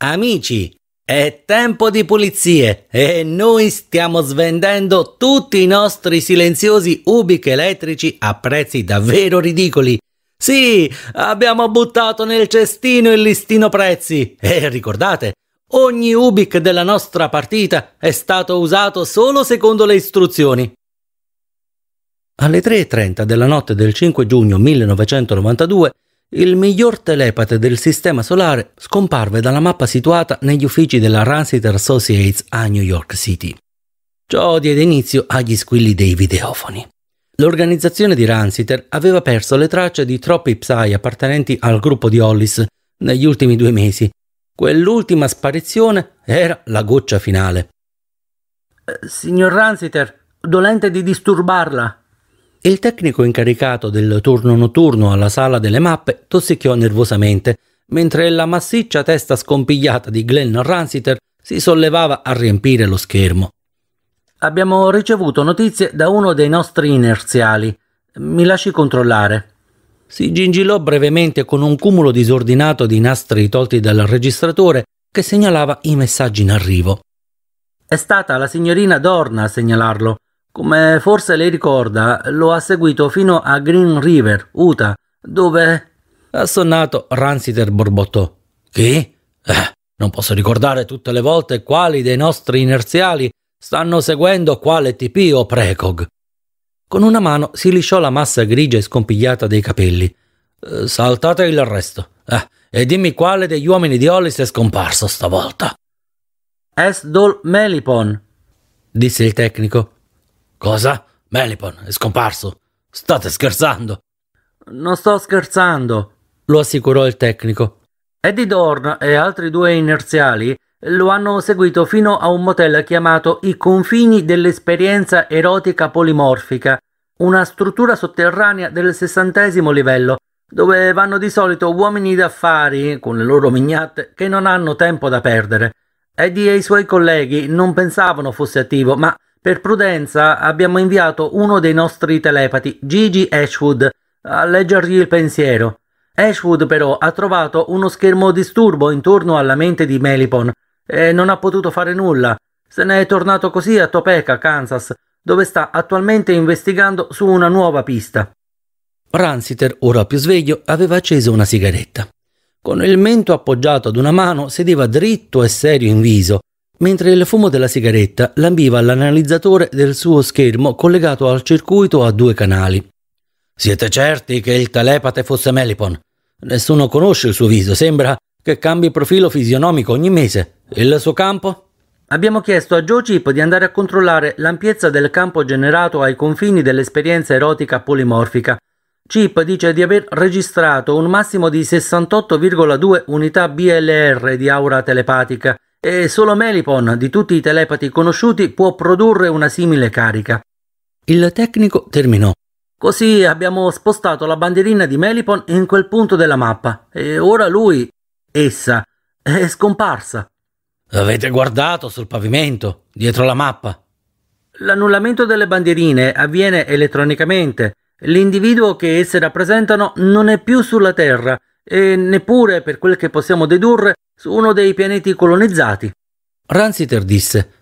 Amici, è tempo di pulizie e noi stiamo svendendo tutti i nostri silenziosi ubic elettrici a prezzi davvero ridicoli sì, abbiamo buttato nel cestino il listino prezzi. E ricordate, ogni Ubik della nostra partita è stato usato solo secondo le istruzioni. Alle 3.30 della notte del 5 giugno 1992, il miglior telepate del Sistema Solare scomparve dalla mappa situata negli uffici della Ransiter Associates a New York City. Ciò diede inizio agli squilli dei videofoni. L'organizzazione di Ransiter aveva perso le tracce di troppi psai appartenenti al gruppo di Hollis negli ultimi due mesi. Quell'ultima sparizione era la goccia finale. Eh, signor Ransiter, dolente di disturbarla. Il tecnico incaricato del turno notturno alla sala delle mappe tossicchiò nervosamente, mentre la massiccia testa scompigliata di Glenn Ransiter si sollevava a riempire lo schermo. Abbiamo ricevuto notizie da uno dei nostri inerziali. Mi lasci controllare. Si gingillò brevemente con un cumulo disordinato di nastri tolti dal registratore che segnalava i messaggi in arrivo. È stata la signorina Dorna a segnalarlo. Come forse lei ricorda, lo ha seguito fino a Green River, Utah, dove... Assonnato, Ransiter borbottò. Chi? Eh, non posso ricordare tutte le volte quali dei nostri inerziali Stanno seguendo quale TP o Precog. Con una mano si lisciò la massa grigia e scompigliata dei capelli. Eh, saltate il resto. Eh, e dimmi quale degli uomini di Hollis è scomparso stavolta. Esdol Melipon, disse il tecnico. Cosa? Melipon è scomparso. State scherzando. Non sto scherzando, lo assicurò il tecnico. Eddie Dorn e altri due inerziali lo hanno seguito fino a un motel chiamato I confini dell'esperienza erotica polimorfica, una struttura sotterranea del sessantesimo livello, dove vanno di solito uomini d'affari, con le loro mignatte, che non hanno tempo da perdere. Eddie e i suoi colleghi non pensavano fosse attivo, ma per prudenza abbiamo inviato uno dei nostri telepati, Gigi Ashwood, a leggergli il pensiero. Ashwood però ha trovato uno schermo disturbo intorno alla mente di Melipon e non ha potuto fare nulla. Se ne è tornato così a Topeka, Kansas, dove sta attualmente investigando su una nuova pista. Ransiter, ora più sveglio, aveva acceso una sigaretta. Con il mento appoggiato ad una mano, sedeva dritto e serio in viso, mentre il fumo della sigaretta lambiva l'analizzatore del suo schermo collegato al circuito a due canali. Siete certi che il telepate fosse Melipon? Nessuno conosce il suo viso, sembra che cambi profilo fisionomico ogni mese. E il suo campo? Abbiamo chiesto a GeoChip di andare a controllare l'ampiezza del campo generato ai confini dell'esperienza erotica polimorfica. Chip dice di aver registrato un massimo di 68,2 unità BLR di aura telepatica e solo Melipon, di tutti i telepati conosciuti, può produrre una simile carica. Il tecnico terminò. Così abbiamo spostato la bandierina di Melipon in quel punto della mappa e ora lui, essa, è scomparsa. Avete guardato sul pavimento, dietro la mappa. L'annullamento delle bandierine avviene elettronicamente. L'individuo che esse rappresentano non è più sulla Terra e neppure, per quel che possiamo dedurre, su uno dei pianeti colonizzati. Ransiter disse: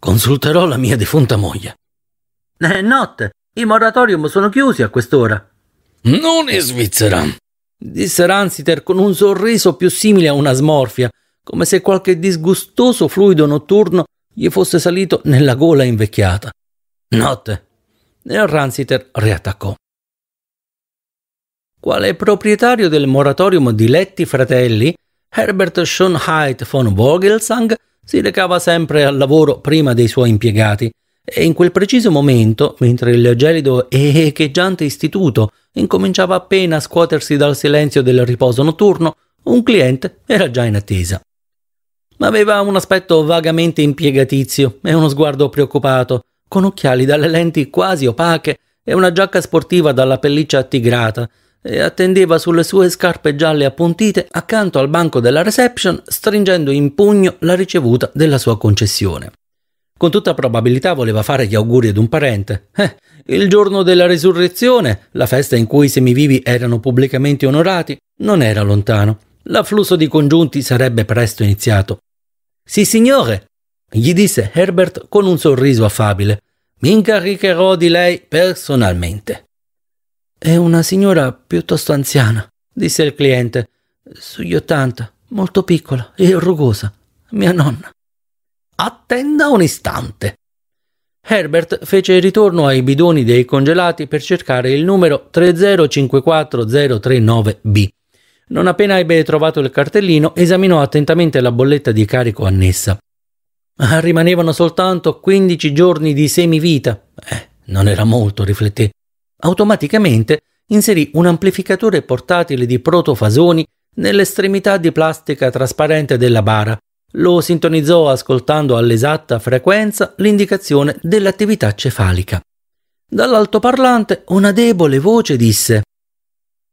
Consulterò la mia defunta moglie. È eh, notte. I moratorium sono chiusi a quest'ora. Non in Svizzera, disse Ransiter con un sorriso più simile a una smorfia come se qualche disgustoso fluido notturno gli fosse salito nella gola invecchiata. Notte. E il Ransiter riattaccò. Quale proprietario del moratorium di Letti Fratelli, Herbert Schönheit von Vogelsang si recava sempre al lavoro prima dei suoi impiegati e in quel preciso momento, mentre il gelido e echeggiante istituto incominciava appena a scuotersi dal silenzio del riposo notturno, un cliente era già in attesa ma aveva un aspetto vagamente impiegatizio e uno sguardo preoccupato, con occhiali dalle lenti quasi opache e una giacca sportiva dalla pelliccia attigrata, e attendeva sulle sue scarpe gialle appuntite accanto al banco della reception, stringendo in pugno la ricevuta della sua concessione. Con tutta probabilità voleva fare gli auguri ad un parente. Eh, il giorno della risurrezione, la festa in cui i semivivi erano pubblicamente onorati, non era lontano. L'afflusso di congiunti sarebbe presto iniziato sì, signore, gli disse Herbert con un sorriso affabile. Mi incaricherò di lei personalmente. È una signora piuttosto anziana, disse il cliente, sugli ottanta, molto piccola e rugosa, mia nonna. Attenda un istante. Herbert fece ritorno ai bidoni dei congelati per cercare il numero 3054039B non appena ebbe trovato il cartellino, esaminò attentamente la bolletta di carico annessa. Ah, rimanevano soltanto 15 giorni di semivita. Eh, non era molto, rifletté. Automaticamente inserì un amplificatore portatile di protofasoni nell'estremità di plastica trasparente della bara. Lo sintonizzò ascoltando all'esatta frequenza l'indicazione dell'attività cefalica. Dall'altoparlante una debole voce disse: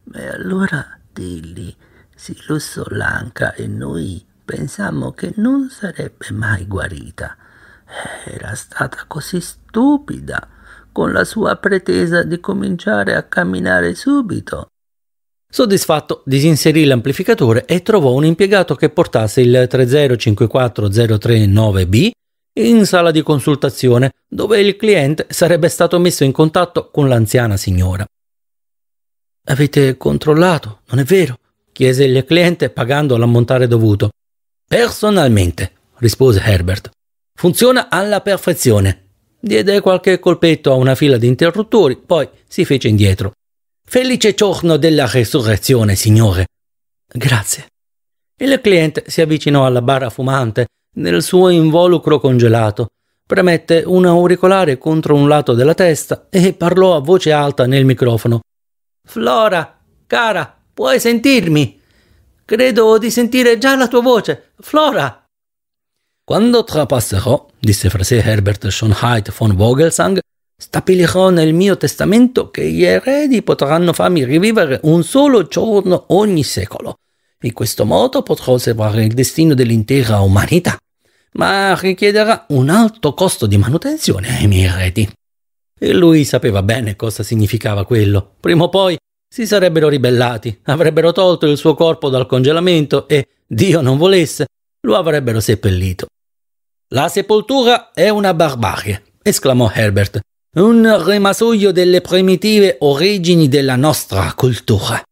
Beh, allora Grilli, si lussò l'anca e noi pensammo che non sarebbe mai guarita. Era stata così stupida con la sua pretesa di cominciare a camminare subito. Soddisfatto, disinserì l'amplificatore e trovò un impiegato che portasse il 3054039B in sala di consultazione, dove il cliente sarebbe stato messo in contatto con l'anziana signora. Avete controllato, non è vero? chiese il cliente pagando l'ammontare dovuto. Personalmente, rispose Herbert. Funziona alla perfezione. Diede qualche colpetto a una fila di interruttori, poi si fece indietro. Felice giorno della resurrezione, signore. Grazie. Il cliente si avvicinò alla barra fumante nel suo involucro congelato, premette un auricolare contro un lato della testa e parlò a voce alta nel microfono. Flora, cara, puoi sentirmi? Credo di sentire già la tua voce. Flora! Quando trapasserò, disse fra sé Herbert Schonheit von Vogelsang, stabilirò nel mio testamento che gli eredi potranno farmi rivivere un solo giorno ogni secolo. In questo modo potrò osservare il destino dell'intera umanità, ma richiederà un alto costo di manutenzione ai miei eredi. E lui sapeva bene cosa significava quello. Prima o poi si sarebbero ribellati, avrebbero tolto il suo corpo dal congelamento e, Dio non volesse, lo avrebbero seppellito. La sepoltura è una barbarie, esclamò Herbert, un rimasuglio delle primitive origini della nostra cultura.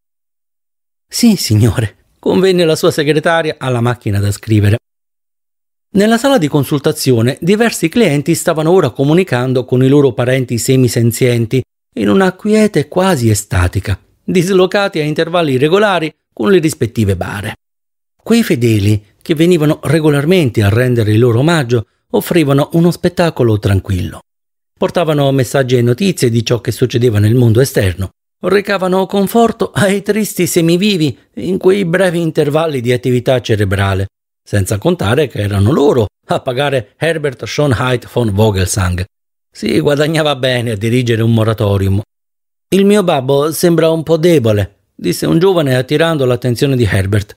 Sì, signore, convenne la sua segretaria alla macchina da scrivere. Nella sala di consultazione diversi clienti stavano ora comunicando con i loro parenti semisenzienti in una quiete quasi estatica, dislocati a intervalli regolari con le rispettive bare. Quei fedeli, che venivano regolarmente a rendere il loro omaggio, offrivano uno spettacolo tranquillo. Portavano messaggi e notizie di ciò che succedeva nel mondo esterno, recavano conforto ai tristi semivivi in quei brevi intervalli di attività cerebrale senza contare che erano loro a pagare Herbert Schoenheit von Vogelsang. Si guadagnava bene a dirigere un moratorium. Il mio babbo sembra un po' debole, disse un giovane attirando l'attenzione di Herbert.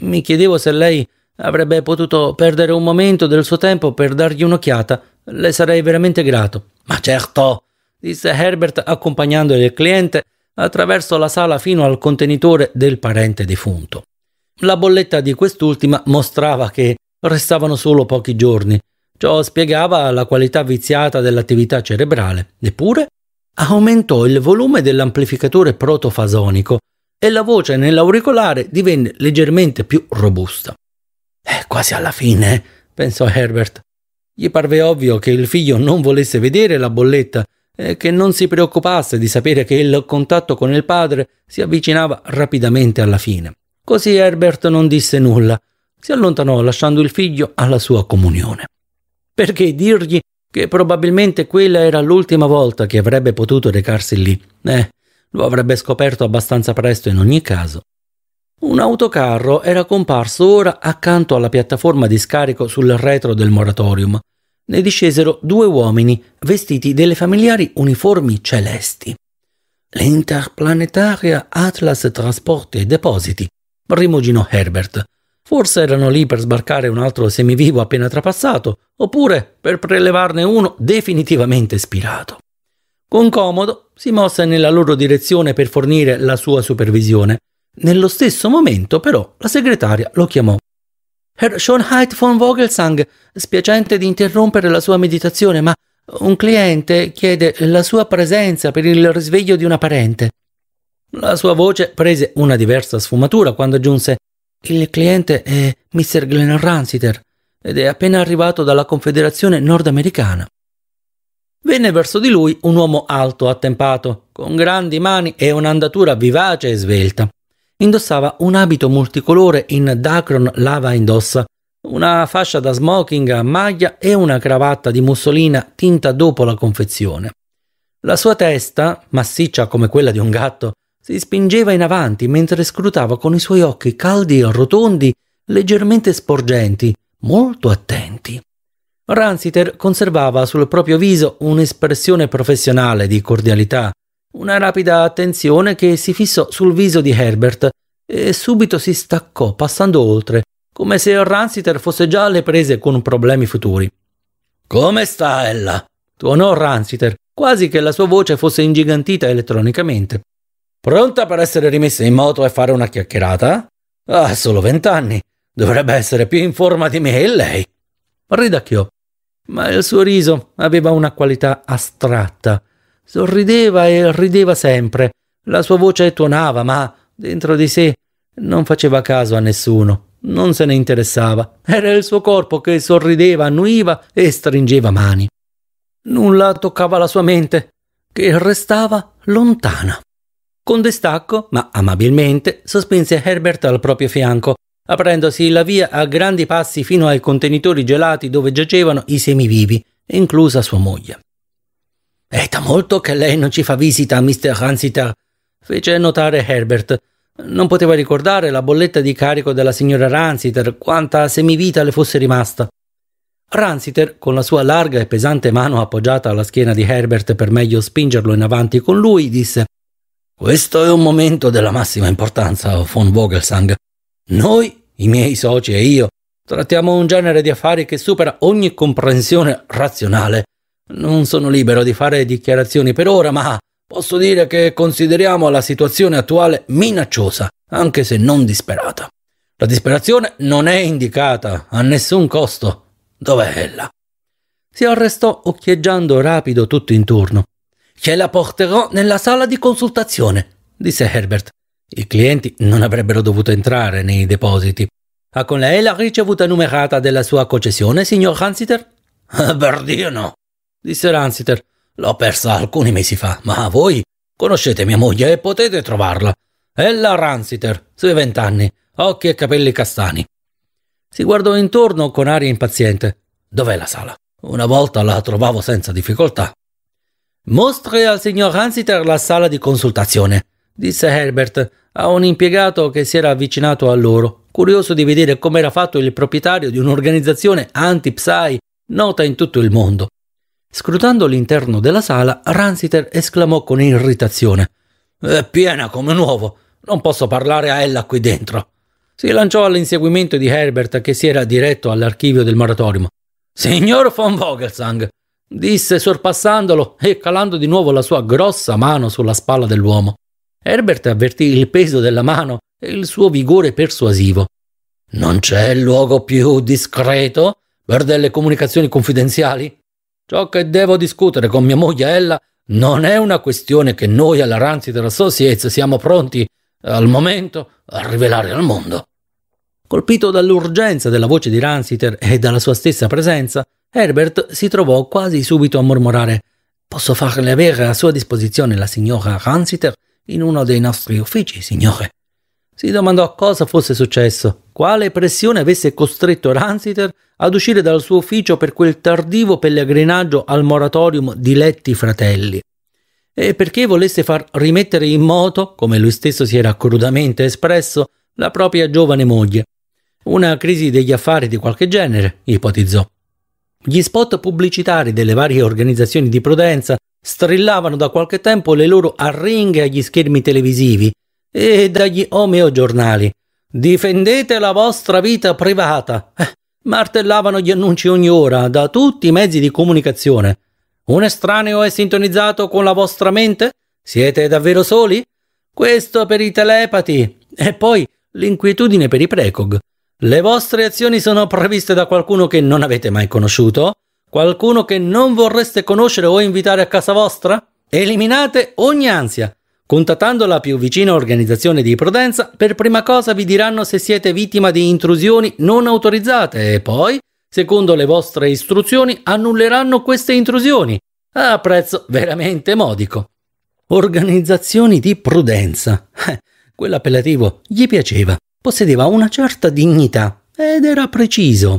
Mi chiedevo se lei avrebbe potuto perdere un momento del suo tempo per dargli un'occhiata. Le sarei veramente grato. Ma certo, disse Herbert accompagnando il cliente attraverso la sala fino al contenitore del parente defunto. La bolletta di quest'ultima mostrava che restavano solo pochi giorni. Ciò spiegava la qualità viziata dell'attività cerebrale. Eppure aumentò il volume dell'amplificatore protofasonico e la voce nell'auricolare divenne leggermente più robusta. È quasi alla fine, eh, pensò Herbert. Gli parve ovvio che il figlio non volesse vedere la bolletta e che non si preoccupasse di sapere che il contatto con il padre si avvicinava rapidamente alla fine. Così Herbert non disse nulla, si allontanò lasciando il figlio alla sua comunione. Perché dirgli che probabilmente quella era l'ultima volta che avrebbe potuto recarsi lì? Eh, lo avrebbe scoperto abbastanza presto in ogni caso. Un autocarro era comparso ora accanto alla piattaforma di scarico sul retro del moratorium. Ne discesero due uomini vestiti delle familiari uniformi celesti. L'Interplanetaria Atlas Trasporti e Depositi, rimuginò Herbert. Forse erano lì per sbarcare un altro semivivo appena trapassato, oppure per prelevarne uno definitivamente spirato. Con comodo si mosse nella loro direzione per fornire la sua supervisione. Nello stesso momento, però, la segretaria lo chiamò. Herr Schonheit von Vogelsang, spiacente di interrompere la sua meditazione, ma un cliente chiede la sua presenza per il risveglio di una parente. La sua voce prese una diversa sfumatura quando aggiunse Il cliente è Mr. Glenn Ransiter ed è appena arrivato dalla Confederazione nordamericana. Venne verso di lui un uomo alto, attempato, con grandi mani e un'andatura vivace e svelta. Indossava un abito multicolore in dacron lava indossa, una fascia da smoking a maglia e una cravatta di mussolina tinta dopo la confezione. La sua testa, massiccia come quella di un gatto, si spingeva in avanti mentre scrutava con i suoi occhi caldi e rotondi, leggermente sporgenti, molto attenti. Ransiter conservava sul proprio viso un'espressione professionale di cordialità, una rapida attenzione che si fissò sul viso di Herbert e subito si staccò passando oltre, come se Ransiter fosse già alle prese con problemi futuri. Come sta ella? tuonò Ransiter, quasi che la sua voce fosse ingigantita elettronicamente. Pronta per essere rimessa in moto e fare una chiacchierata? Ha ah, solo vent'anni. Dovrebbe essere più in forma di me e lei. Ridacchiò. Ma il suo riso aveva una qualità astratta. Sorrideva e rideva sempre. La sua voce tuonava, ma dentro di sé non faceva caso a nessuno. Non se ne interessava. Era il suo corpo che sorrideva, annuiva e stringeva mani. Nulla toccava la sua mente, che restava lontana. Con distacco, ma amabilmente, sospinse Herbert al proprio fianco, aprendosi la via a grandi passi fino ai contenitori gelati dove giacevano i semivivi, inclusa sua moglie. È da molto che lei non ci fa visita, Mr. Ransiter, fece notare Herbert. Non poteva ricordare la bolletta di carico della signora Ransiter, quanta semivita le fosse rimasta. Ransiter, con la sua larga e pesante mano appoggiata alla schiena di Herbert per meglio spingerlo in avanti con lui, disse questo è un momento della massima importanza, von Vogelsang. Noi, i miei soci e io, trattiamo un genere di affari che supera ogni comprensione razionale. Non sono libero di fare dichiarazioni per ora, ma posso dire che consideriamo la situazione attuale minacciosa, anche se non disperata. La disperazione non è indicata a nessun costo. Dov'è ella? Si arrestò occhieggiando rapido tutto intorno. Ce la porterò nella sala di consultazione, disse Herbert. I clienti non avrebbero dovuto entrare nei depositi. Ha con lei la ricevuta numerata della sua concessione, signor Hansiter? Ah, per Dio no, disse Hansiter. L'ho persa alcuni mesi fa, ma voi conoscete mia moglie e potete trovarla. Ella Ransiter, sui vent'anni, occhi e capelli castani. Si guardò intorno con aria impaziente. Dov'è la sala? Una volta la trovavo senza difficoltà, Mostri al signor Hansiter la sala di consultazione, disse Herbert a un impiegato che si era avvicinato a loro, curioso di vedere com'era fatto il proprietario di un'organizzazione anti psai nota in tutto il mondo. Scrutando l'interno della sala, Ransiter esclamò con irritazione: È piena come un uovo, non posso parlare a ella qui dentro. Si lanciò all'inseguimento di Herbert che si era diretto all'archivio del moratorium. Signor von Vogelsang, disse sorpassandolo e calando di nuovo la sua grossa mano sulla spalla dell'uomo. Herbert avvertì il peso della mano e il suo vigore persuasivo. Non c'è luogo più discreto per delle comunicazioni confidenziali? Ciò che devo discutere con mia moglie Ella non è una questione che noi alla Rancid Associates siamo pronti al momento a rivelare al mondo. Colpito dall'urgenza della voce di Ransiter e dalla sua stessa presenza, Herbert si trovò quasi subito a mormorare Posso farle avere a sua disposizione la signora Ransiter in uno dei nostri uffici, signore. Si domandò cosa fosse successo, quale pressione avesse costretto Ransiter ad uscire dal suo ufficio per quel tardivo pellegrinaggio al moratorium di Letti Fratelli e perché volesse far rimettere in moto, come lui stesso si era crudamente espresso, la propria giovane moglie. Una crisi degli affari di qualche genere, ipotizzò. Gli spot pubblicitari delle varie organizzazioni di prudenza strillavano da qualche tempo le loro arringhe agli schermi televisivi e dagli omeogiornali. Difendete la vostra vita privata. Eh, martellavano gli annunci ogni ora da tutti i mezzi di comunicazione. Un estraneo è sintonizzato con la vostra mente? Siete davvero soli? Questo per i telepati. E poi l'inquietudine per i precog. Le vostre azioni sono previste da qualcuno che non avete mai conosciuto? Qualcuno che non vorreste conoscere o invitare a casa vostra? Eliminate ogni ansia. Contattando la più vicina organizzazione di prudenza, per prima cosa vi diranno se siete vittima di intrusioni non autorizzate e poi, secondo le vostre istruzioni, annulleranno queste intrusioni a prezzo veramente modico. Organizzazioni di prudenza. Quell'appellativo gli piaceva. Possedeva una certa dignità ed era preciso.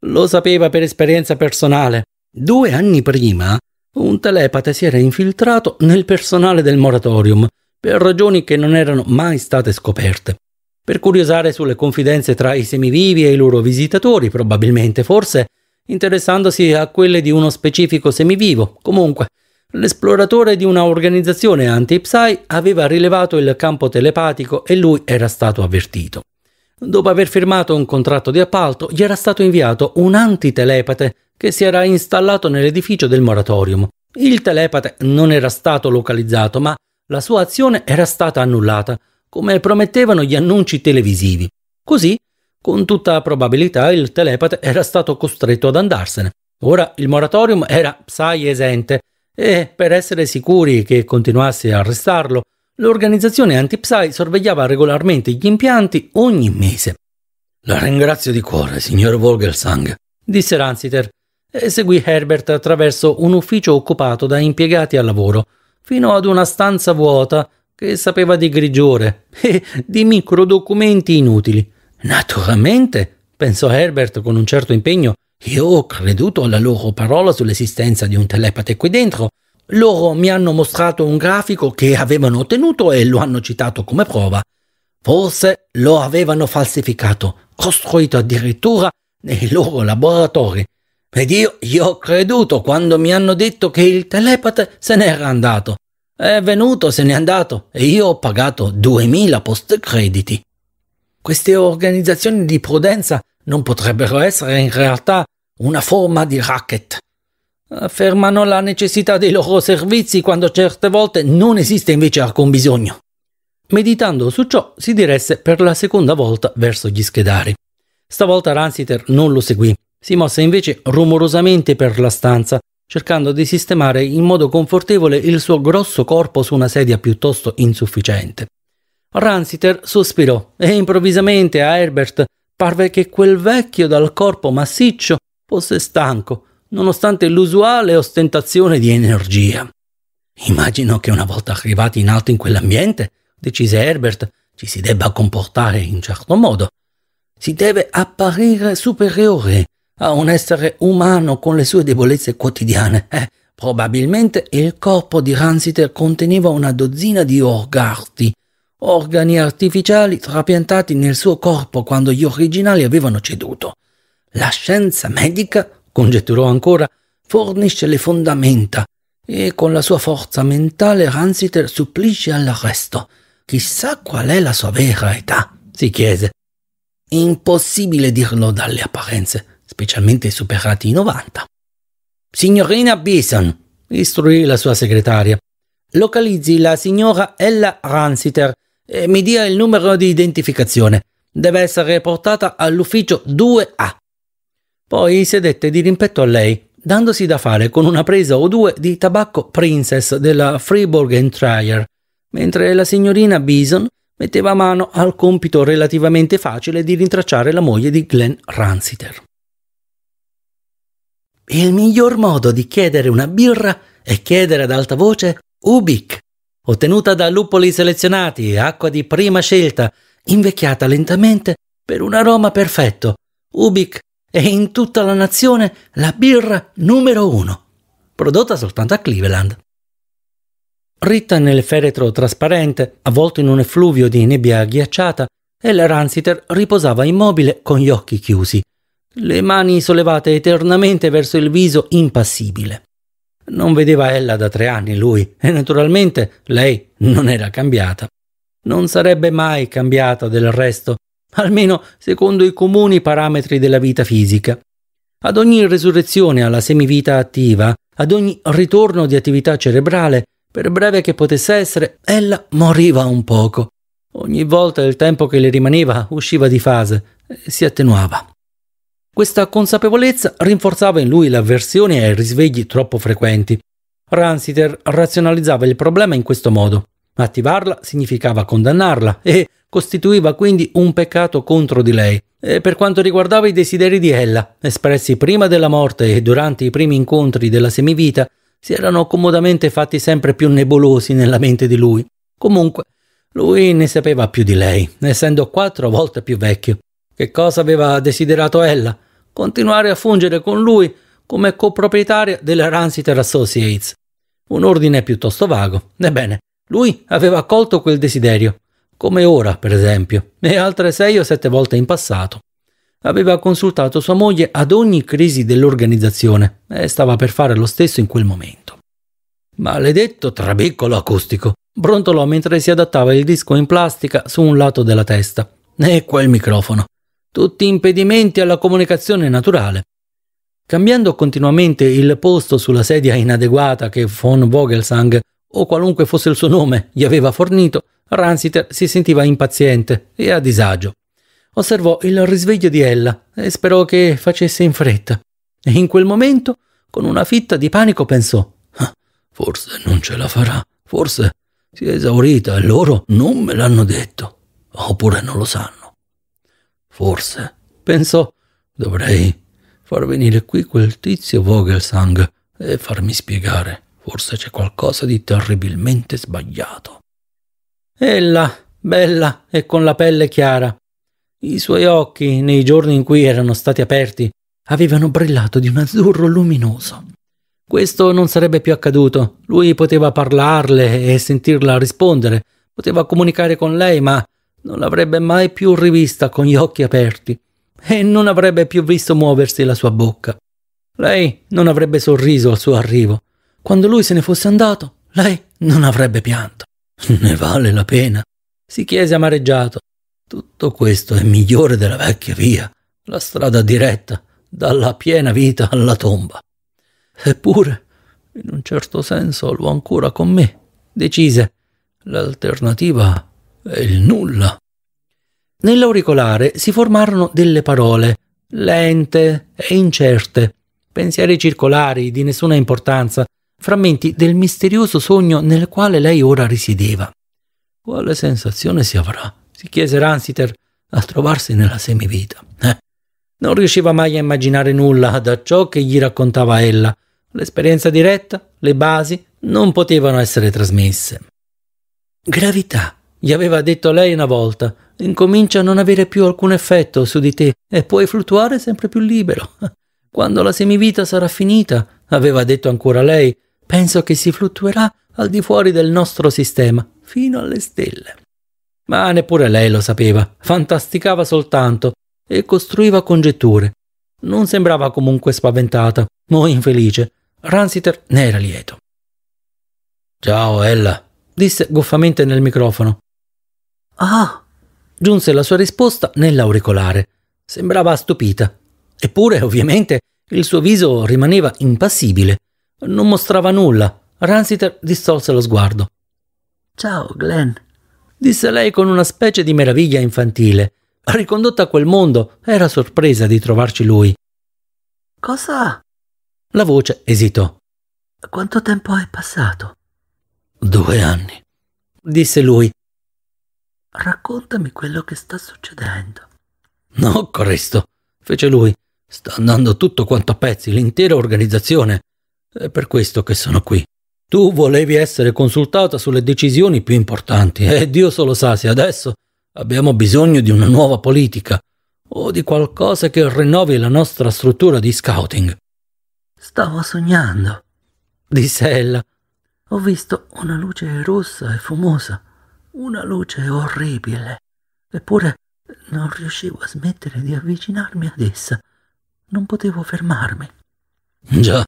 Lo sapeva per esperienza personale. Due anni prima, un telepate si era infiltrato nel personale del moratorium per ragioni che non erano mai state scoperte. Per curiosare sulle confidenze tra i semivivi e i loro visitatori, probabilmente, forse interessandosi a quelle di uno specifico semivivo. Comunque, L'esploratore di una organizzazione anti-Psy aveva rilevato il campo telepatico e lui era stato avvertito. Dopo aver firmato un contratto di appalto, gli era stato inviato un antitelepate che si era installato nell'edificio del moratorium. Il telepate non era stato localizzato, ma la sua azione era stata annullata, come promettevano gli annunci televisivi. Così, con tutta probabilità, il telepate era stato costretto ad andarsene. Ora il moratorium era psai esente e, per essere sicuri che continuasse a arrestarlo, l'organizzazione Antipsai sorvegliava regolarmente gli impianti ogni mese. La ringrazio di cuore, signor Vogelsang, disse Ransiter, e seguì Herbert attraverso un ufficio occupato da impiegati a lavoro, fino ad una stanza vuota che sapeva di grigiore e di microdocumenti inutili. Naturalmente, pensò Herbert con un certo impegno, io ho creduto alla loro parola sull'esistenza di un telepate qui dentro. Loro mi hanno mostrato un grafico che avevano ottenuto e lo hanno citato come prova. Forse lo avevano falsificato, costruito addirittura nei loro laboratori. Ed io, io ho creduto quando mi hanno detto che il telepate se n'era andato. È venuto, se n'è andato e io ho pagato 2000 post crediti. Queste organizzazioni di prudenza non potrebbero essere in realtà una forma di racket. Affermano la necessità dei loro servizi quando certe volte non esiste invece alcun bisogno. Meditando su ciò, si diresse per la seconda volta verso gli schedari. Stavolta Ransiter non lo seguì, si mosse invece rumorosamente per la stanza, cercando di sistemare in modo confortevole il suo grosso corpo su una sedia piuttosto insufficiente. Ransiter sospirò e improvvisamente a Herbert parve che quel vecchio dal corpo massiccio fosse stanco, nonostante l'usuale ostentazione di energia. Immagino che una volta arrivati in alto in quell'ambiente, decise Herbert, ci si debba comportare in certo modo. Si deve apparire superiore a un essere umano con le sue debolezze quotidiane. Eh, probabilmente il corpo di Ransiter conteneva una dozzina di orgarti, organi artificiali trapiantati nel suo corpo quando gli originali avevano ceduto. La scienza medica, congetturò ancora, fornisce le fondamenta e con la sua forza mentale Ransiter supplisce al resto. Chissà qual è la sua vera età, si chiese. Impossibile dirlo dalle apparenze, specialmente superati i 90. Signorina Bison, istruì la sua segretaria, localizzi la signora Ella Ransiter e mi dia il numero di identificazione. Deve essere portata all'ufficio 2A. Poi sedette di rimpetto a lei, dandosi da fare con una presa o due di tabacco Princess della Freeborg Trier, mentre la signorina Bison metteva mano al compito relativamente facile di rintracciare la moglie di Glenn Ransiter. Il miglior modo di chiedere una birra è chiedere ad alta voce Ubik, ottenuta da lupoli selezionati, acqua di prima scelta, invecchiata lentamente per un aroma perfetto. Ubik e in tutta la nazione la birra numero uno, prodotta soltanto a Cleveland. Ritta nel feretro trasparente, avvolto in un effluvio di nebbia agghiacciata, El Ransiter riposava immobile con gli occhi chiusi, le mani sollevate eternamente verso il viso impassibile. Non vedeva ella da tre anni lui e naturalmente lei non era cambiata. Non sarebbe mai cambiata del resto, almeno secondo i comuni parametri della vita fisica. Ad ogni resurrezione alla semivita attiva, ad ogni ritorno di attività cerebrale, per breve che potesse essere, ella moriva un poco. Ogni volta il tempo che le rimaneva usciva di fase e si attenuava. Questa consapevolezza rinforzava in lui l'avversione ai risvegli troppo frequenti. Ransiter razionalizzava il problema in questo modo. Attivarla significava condannarla e costituiva quindi un peccato contro di lei. E per quanto riguardava i desideri di ella, espressi prima della morte e durante i primi incontri della semivita, si erano comodamente fatti sempre più nebulosi nella mente di lui. Comunque, lui ne sapeva più di lei, essendo quattro volte più vecchio. Che cosa aveva desiderato ella? Continuare a fungere con lui come coproprietaria della Ransiter Associates. Un ordine piuttosto vago. Ebbene, lui aveva accolto quel desiderio come ora per esempio, e altre sei o sette volte in passato. Aveva consultato sua moglie ad ogni crisi dell'organizzazione e stava per fare lo stesso in quel momento. Maledetto trabeccolo acustico, brontolò mentre si adattava il disco in plastica su un lato della testa. E quel microfono. Tutti impedimenti alla comunicazione naturale. Cambiando continuamente il posto sulla sedia inadeguata che von Vogelsang o qualunque fosse il suo nome gli aveva fornito, Ransiter si sentiva impaziente e a disagio. Osservò il risveglio di Ella e sperò che facesse in fretta. E in quel momento, con una fitta di panico, pensò: ah, Forse non ce la farà, forse si è esaurita e loro non me l'hanno detto, oppure non lo sanno. Forse, pensò, dovrei far venire qui quel tizio Vogelsang e farmi spiegare. Forse c'è qualcosa di terribilmente sbagliato. Ella, bella e con la pelle chiara. I suoi occhi, nei giorni in cui erano stati aperti, avevano brillato di un azzurro luminoso. Questo non sarebbe più accaduto. Lui poteva parlarle e sentirla rispondere, poteva comunicare con lei, ma non l'avrebbe mai più rivista con gli occhi aperti e non avrebbe più visto muoversi la sua bocca. Lei non avrebbe sorriso al suo arrivo. Quando lui se ne fosse andato, lei non avrebbe pianto. Ne vale la pena? si chiese amareggiato. Tutto questo è migliore della vecchia via, la strada diretta, dalla piena vita alla tomba. Eppure, in un certo senso, l'ho ancora con me, decise. L'alternativa è il nulla. Nell'auricolare si formarono delle parole, lente e incerte, pensieri circolari di nessuna importanza, frammenti del misterioso sogno nel quale lei ora risiedeva. Quale sensazione si avrà? si chiese Ransiter a trovarsi nella semivita. Eh? Non riusciva mai a immaginare nulla da ciò che gli raccontava ella. L'esperienza diretta, le basi, non potevano essere trasmesse. Gravità, gli aveva detto lei una volta, incomincia a non avere più alcun effetto su di te e puoi fluttuare sempre più libero. Quando la semivita sarà finita, aveva detto ancora lei, Penso che si fluttuerà al di fuori del nostro sistema, fino alle stelle. Ma neppure lei lo sapeva, fantasticava soltanto e costruiva congetture. Non sembrava comunque spaventata o infelice. Ransiter ne era lieto. Ciao, Ella, disse goffamente nel microfono. Ah! giunse la sua risposta nell'auricolare. Sembrava stupita. Eppure, ovviamente, il suo viso rimaneva impassibile. Non mostrava nulla. Ransiter distolse lo sguardo. Ciao, Glenn, disse lei con una specie di meraviglia infantile. Ricondotta a quel mondo, era sorpresa di trovarci lui. Cosa? La voce esitò. Quanto tempo è passato? Due anni, disse lui. Raccontami quello che sta succedendo. No, Cristo, fece lui. Sta andando tutto quanto a pezzi, l'intera organizzazione. È per questo che sono qui. Tu volevi essere consultata sulle decisioni più importanti e Dio solo sa se adesso abbiamo bisogno di una nuova politica o di qualcosa che rinnovi la nostra struttura di scouting. Stavo sognando, disse ella. Ho visto una luce rossa e fumosa, una luce orribile, eppure non riuscivo a smettere di avvicinarmi ad essa. Non potevo fermarmi. Già,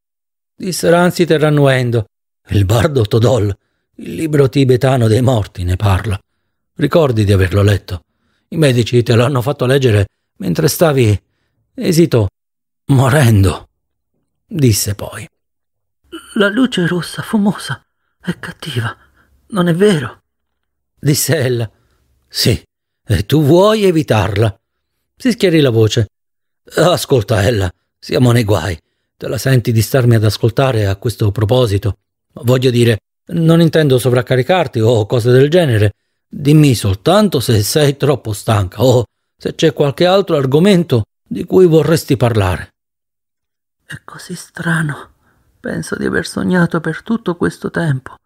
disse Ranzi terrannuendo. Il bardo Todol, il libro tibetano dei morti, ne parla. Ricordi di averlo letto. I medici te l'hanno fatto leggere mentre stavi. esitò, morendo. Disse poi. La luce rossa, fumosa, è cattiva. Non è vero? Disse ella. Sì, e tu vuoi evitarla. Si schiarì la voce. Ascolta, Ella, siamo nei guai. Te la senti di starmi ad ascoltare a questo proposito? Voglio dire, non intendo sovraccaricarti o cose del genere. Dimmi soltanto se sei troppo stanca o se c'è qualche altro argomento di cui vorresti parlare. È così strano. Penso di aver sognato per tutto questo tempo,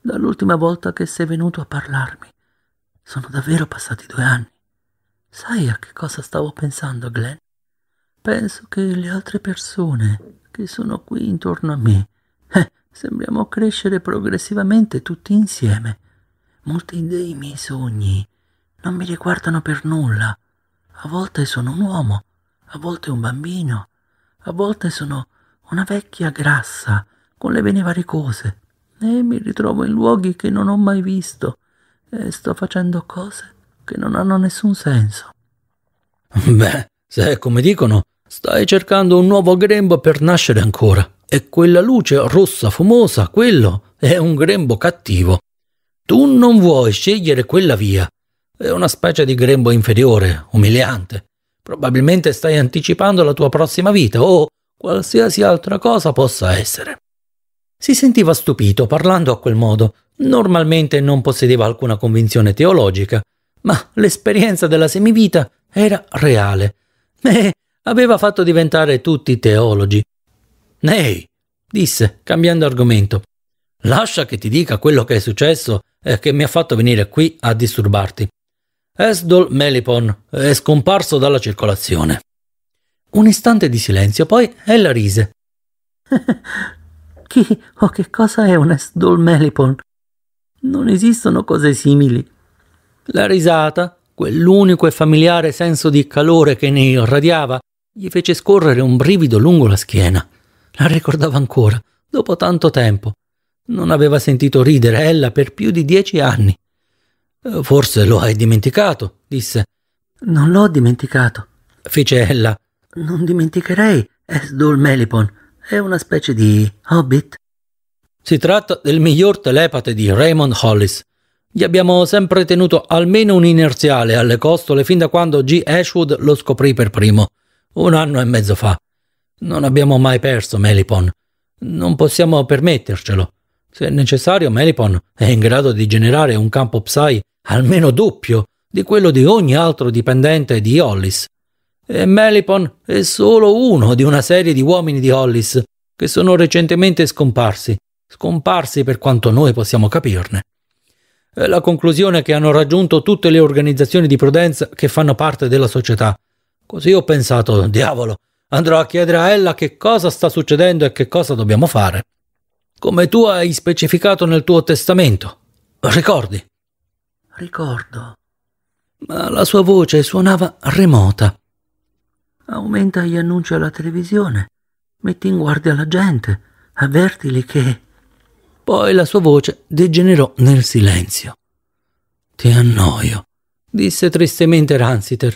dall'ultima volta che sei venuto a parlarmi. Sono davvero passati due anni. Sai a che cosa stavo pensando, Glenn? Penso che le altre persone che sono qui intorno a me. Eh, sembriamo crescere progressivamente tutti insieme. Molti dei miei sogni non mi riguardano per nulla. A volte sono un uomo, a volte un bambino, a volte sono una vecchia grassa con le vene varicose e mi ritrovo in luoghi che non ho mai visto e sto facendo cose che non hanno nessun senso. Beh, se è come dicono, Stai cercando un nuovo grembo per nascere ancora. E quella luce rossa fumosa, quello, è un grembo cattivo. Tu non vuoi scegliere quella via. È una specie di grembo inferiore, umiliante. Probabilmente stai anticipando la tua prossima vita o qualsiasi altra cosa possa essere. Si sentiva stupito parlando a quel modo. Normalmente non possedeva alcuna convinzione teologica, ma l'esperienza della semivita era reale. Eh, aveva fatto diventare tutti teologi. Nei, disse, cambiando argomento, lascia che ti dica quello che è successo e che mi ha fatto venire qui a disturbarti. Esdol Melipon è scomparso dalla circolazione. Un istante di silenzio, poi ella rise. Chi o che cosa è un Esdol Melipon? Non esistono cose simili. La risata, quell'unico e familiare senso di calore che ne irradiava, gli fece scorrere un brivido lungo la schiena. La ricordava ancora, dopo tanto tempo. Non aveva sentito ridere ella per più di dieci anni. Eh, forse lo hai dimenticato, disse. Non l'ho dimenticato, fece ella. Non dimenticherei Esdul Melipon. È una specie di hobbit. Si tratta del miglior telepate di Raymond Hollis. Gli abbiamo sempre tenuto almeno un inerziale alle costole fin da quando G. Ashwood lo scoprì per primo un anno e mezzo fa. Non abbiamo mai perso Melipon. Non possiamo permettercelo. Se necessario, Melipon è in grado di generare un campo Psy almeno doppio di quello di ogni altro dipendente di Hollis. E Melipon è solo uno di una serie di uomini di Hollis che sono recentemente scomparsi, scomparsi per quanto noi possiamo capirne. È eh, la conclusione che hanno raggiunto tutte le organizzazioni di prudenza che fanno parte della società Così ho pensato, diavolo, andrò a chiedere a ella che cosa sta succedendo e che cosa dobbiamo fare. Come tu hai specificato nel tuo testamento. Ricordi? Ricordo. Ma la sua voce suonava remota. Aumenta gli annunci alla televisione, metti in guardia la gente, avvertili che... Poi la sua voce degenerò nel silenzio. Ti annoio, disse tristemente Ransiter.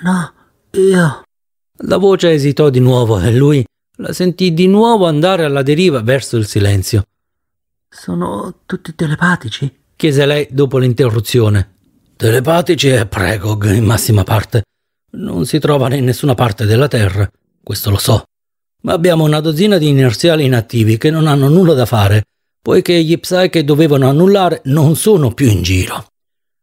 No, io. La voce esitò di nuovo e lui la sentì di nuovo andare alla deriva verso il silenzio. Sono tutti telepatici? chiese lei dopo l'interruzione. Telepatici e pregog in massima parte. Non si trovano in nessuna parte della Terra, questo lo so. Ma abbiamo una dozzina di inerziali inattivi che non hanno nulla da fare, poiché gli psi che dovevano annullare non sono più in giro.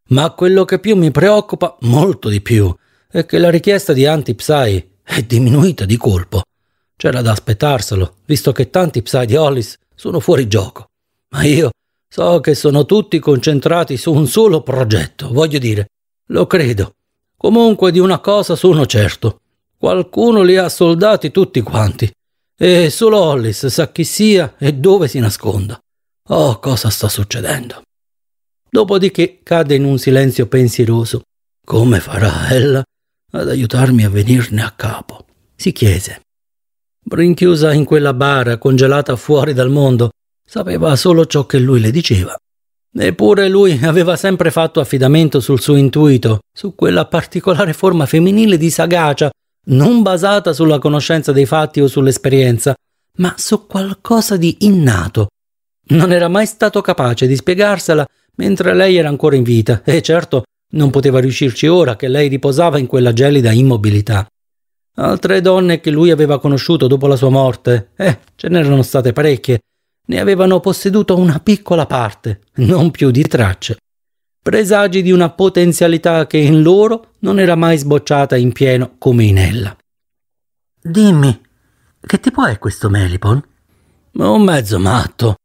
Ma quello che più mi preoccupa, molto di più, è che la richiesta di antipsai è diminuita di colpo. C'era da aspettarselo, visto che tanti Psy di Hollis sono fuori gioco. Ma io so che sono tutti concentrati su un solo progetto, voglio dire, lo credo. Comunque di una cosa sono certo. Qualcuno li ha soldati tutti quanti. E solo Hollis sa chi sia e dove si nasconda. Oh, cosa sta succedendo? Dopodiché cade in un silenzio pensieroso. Come farà ella ad aiutarmi a venirne a capo. Si chiese. Rinchiusa in quella bara, congelata fuori dal mondo, sapeva solo ciò che lui le diceva. Eppure lui aveva sempre fatto affidamento sul suo intuito, su quella particolare forma femminile di sagacia, non basata sulla conoscenza dei fatti o sull'esperienza, ma su qualcosa di innato. Non era mai stato capace di spiegarsela mentre lei era ancora in vita e certo non poteva riuscirci ora che lei riposava in quella gelida immobilità. Altre donne che lui aveva conosciuto dopo la sua morte, eh, ce n'erano state parecchie, ne avevano posseduto una piccola parte, non più di tracce. Presagi di una potenzialità che in loro non era mai sbocciata in pieno come in ella. Dimmi, che tipo è questo Melipon? Un mezzo matto.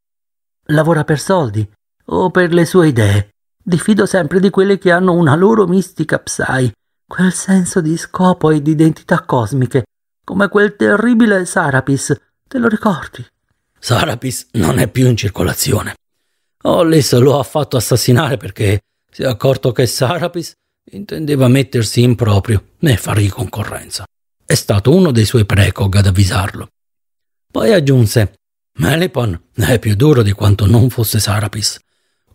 Lavora per soldi o per le sue idee? diffido sempre di quelle che hanno una loro mistica psai, quel senso di scopo e di identità cosmiche, come quel terribile Sarapis, te lo ricordi? Sarapis non è più in circolazione. Hollis lo ha fatto assassinare perché si è accorto che Sarapis intendeva mettersi in proprio né fargli concorrenza. È stato uno dei suoi precog ad avvisarlo. Poi aggiunse: Melipon è più duro di quanto non fosse Sarapis.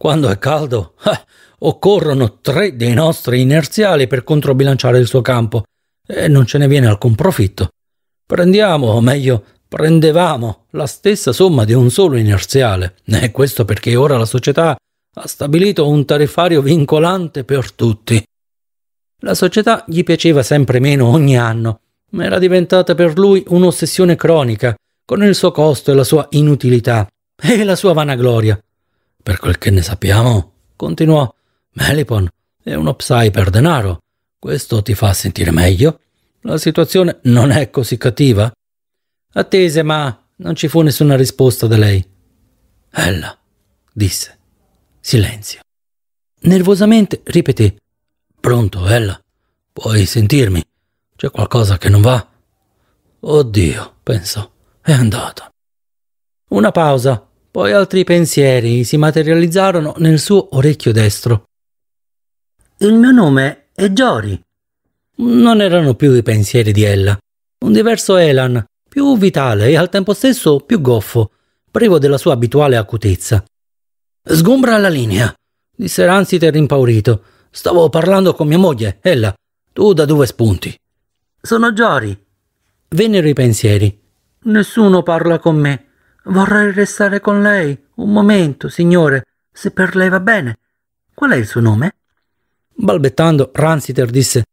Quando è caldo, eh, occorrono tre dei nostri inerziali per controbilanciare il suo campo e non ce ne viene alcun profitto. Prendiamo, o meglio, prendevamo la stessa somma di un solo inerziale, e questo perché ora la società ha stabilito un tariffario vincolante per tutti. La società gli piaceva sempre meno ogni anno, ma era diventata per lui un'ossessione cronica, con il suo costo e la sua inutilità, e la sua vanagloria, per quel che ne sappiamo, continuò, Melipon è uno psi per denaro. Questo ti fa sentire meglio? La situazione non è così cattiva? Attese, ma non ci fu nessuna risposta da lei. Ella, disse. Silenzio. Nervosamente ripeté. Pronto, Ella? Puoi sentirmi? C'è qualcosa che non va? Oddio, pensò. È andato. Una pausa, poi altri pensieri si materializzarono nel suo orecchio destro. Il mio nome è Jory. Non erano più i pensieri di ella. Un diverso Elan, più vitale e al tempo stesso più goffo, privo della sua abituale acutezza. Sgombra la linea, disse Ransiter impaurito. Stavo parlando con mia moglie, ella. Tu da dove spunti? Sono Jory. Vennero i pensieri. Nessuno parla con me. Vorrei restare con lei. Un momento, signore, se per lei va bene. Qual è il suo nome? Balbettando, Ransiter disse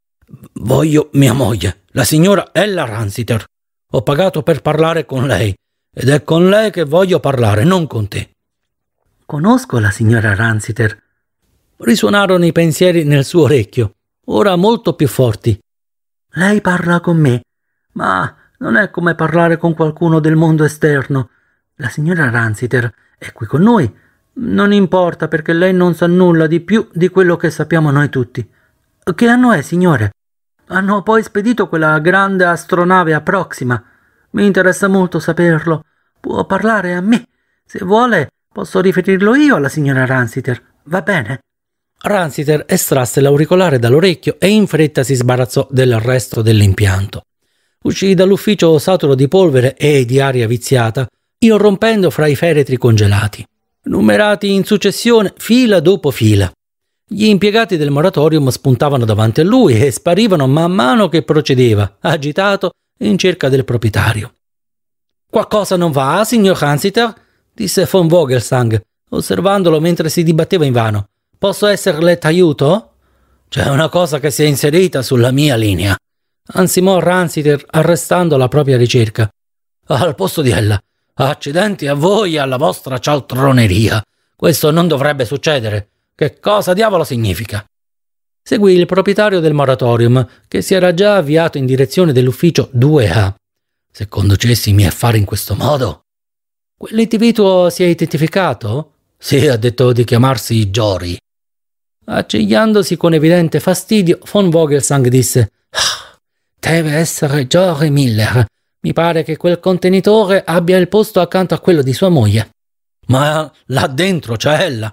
Voglio mia moglie, la signora Ella Ransiter. Ho pagato per parlare con lei ed è con lei che voglio parlare, non con te. Conosco la signora Ransiter. Risuonarono i pensieri nel suo orecchio, ora molto più forti. Lei parla con me, ma non è come parlare con qualcuno del mondo esterno. La signora Ransiter è qui con noi. Non importa perché lei non sa nulla di più di quello che sappiamo noi tutti. Che anno è, signore? Hanno poi spedito quella grande astronave a Proxima. Mi interessa molto saperlo. Può parlare a me. Se vuole, posso riferirlo io alla signora Ransiter. Va bene? Ransiter estrasse l'auricolare dall'orecchio e in fretta si sbarazzò del resto dell'impianto. Uscì dall'ufficio saturo di polvere e di aria viziata irrompendo fra i feretri congelati, numerati in successione fila dopo fila. Gli impiegati del moratorium spuntavano davanti a lui e sparivano man mano che procedeva, agitato, in cerca del proprietario. Qualcosa non va, signor Hansiter? disse von Vogelsang, osservandolo mentre si dibatteva in vano. Posso esserle d'aiuto? C'è una cosa che si è inserita sulla mia linea, ansimò Ransiter arrestando la propria ricerca. Al posto di ella Accidenti a voi e alla vostra cialtroneria. Questo non dovrebbe succedere. Che cosa diavolo significa? Seguì il proprietario del moratorium, che si era già avviato in direzione dell'ufficio 2A. Se conducessi i miei affari in questo modo. Quell'individuo si è identificato? Sì, ha detto di chiamarsi Jory. Accigliandosi con evidente fastidio, von Vogelsang disse: ah, Deve essere Jory Miller, mi pare che quel contenitore abbia il posto accanto a quello di sua moglie. Ma là dentro c'è ella.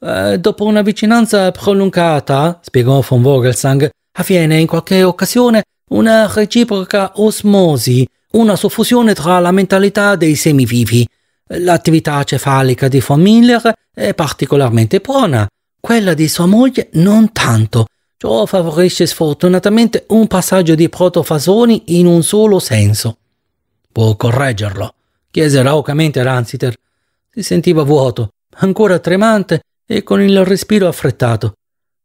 Eh, dopo una vicinanza prolungata, spiegò von Vogelsang, avviene in qualche occasione una reciproca osmosi, una soffusione tra la mentalità dei semivivi. L'attività cefalica di von Miller è particolarmente buona, quella di sua moglie non tanto, Ciò favorisce sfortunatamente un passaggio di protofasoni in un solo senso. Può correggerlo, chiese raucamente Ransiter. Si sentiva vuoto, ancora tremante e con il respiro affrettato.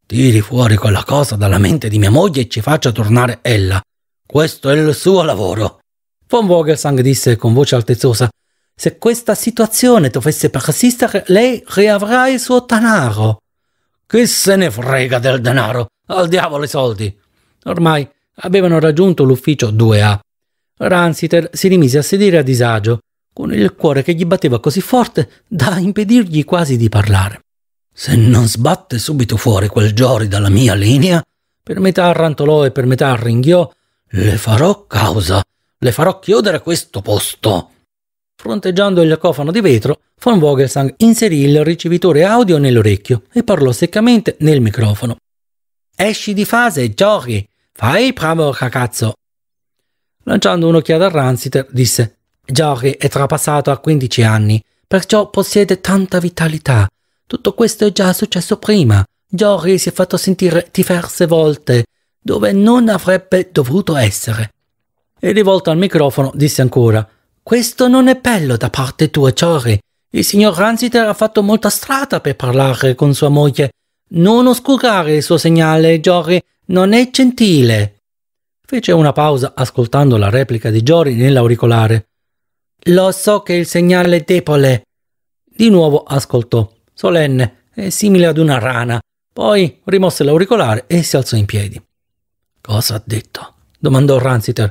Tiri fuori quella cosa dalla mente di mia moglie e ci faccia tornare ella. Questo è il suo lavoro. Von Vogelsang disse con voce altezzosa: Se questa situazione dovesse persistere, lei riavrà il suo tanaro. Chi se ne frega del denaro? Al diavolo i soldi! Ormai avevano raggiunto l'ufficio 2A. Ransiter si rimise a sedere a disagio, con il cuore che gli batteva così forte da impedirgli quasi di parlare. Se non sbatte subito fuori quel Giori dalla mia linea, per metà rantolò e per metà ringhiò, le farò causa, le farò chiudere questo posto. Fronteggiando il cofano di vetro, von Vogelsang inserì il ricevitore audio nell'orecchio e parlò seccamente nel microfono. Esci di fase, giochi! Fai il bravo ragazzo! Lanciando un'occhiata a Ransiter, disse Giochi è trapassato a 15 anni, perciò possiede tanta vitalità. Tutto questo è già successo prima. Giochi si è fatto sentire diverse volte, dove non avrebbe dovuto essere. E rivolto al microfono disse ancora questo non è bello da parte tua, Ciori. Il signor Ransiter ha fatto molta strada per parlare con sua moglie. Non oscurare il suo segnale, Jory, non è gentile. Fece una pausa ascoltando la replica di Jory nell'auricolare. Lo so che il segnale è debole. Di nuovo ascoltò, solenne e simile ad una rana. Poi rimosse l'auricolare e si alzò in piedi. Cosa ha detto? domandò Ransiter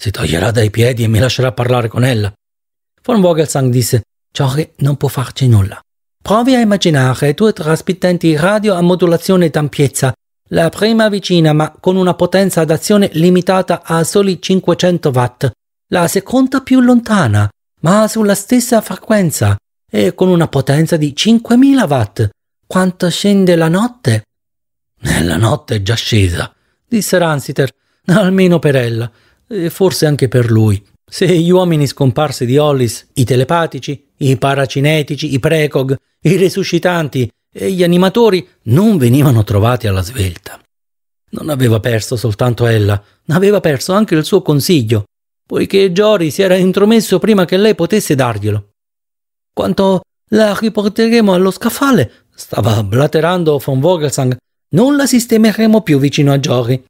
si toglierà dai piedi e mi lascerà parlare con ella. Von Vogelsang disse, ciò che non può farci nulla. Provi a immaginare due trasmittenti radio a modulazione d'ampiezza, la prima vicina ma con una potenza d'azione limitata a soli 500 watt, la seconda più lontana, ma sulla stessa frequenza e con una potenza di 5000 watt. Quanto scende la notte? Nella notte è già scesa, disse Ransiter, almeno per ella e forse anche per lui. Se gli uomini scomparsi di Hollis, i telepatici, i paracinetici, i precog, i resuscitanti e gli animatori non venivano trovati alla svelta. Non aveva perso soltanto ella, aveva perso anche il suo consiglio, poiché Jory si era intromesso prima che lei potesse darglielo. Quanto la riporteremo allo scaffale, stava blaterando von Vogelsang, non la sistemeremo più vicino a Jory.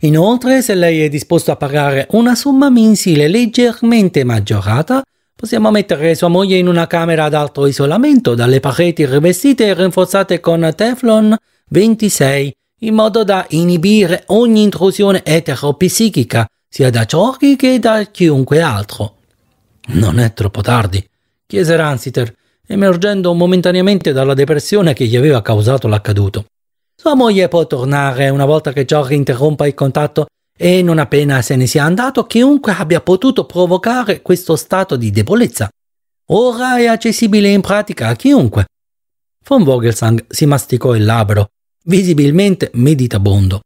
Inoltre, se lei è disposto a pagare una somma mensile leggermente maggiorata, possiamo mettere sua moglie in una camera ad alto isolamento dalle pareti rivestite e rinforzate con Teflon 26, in modo da inibire ogni intrusione etero sia da Ciorchi che da chiunque altro. Non è troppo tardi, chiese Ransiter, emergendo momentaneamente dalla depressione che gli aveva causato l'accaduto. Sua moglie può tornare una volta che Jory interrompa il contatto e non appena se ne sia andato chiunque abbia potuto provocare questo stato di debolezza. Ora è accessibile in pratica a chiunque. Von Vogelsang si masticò il labbro, visibilmente meditabondo.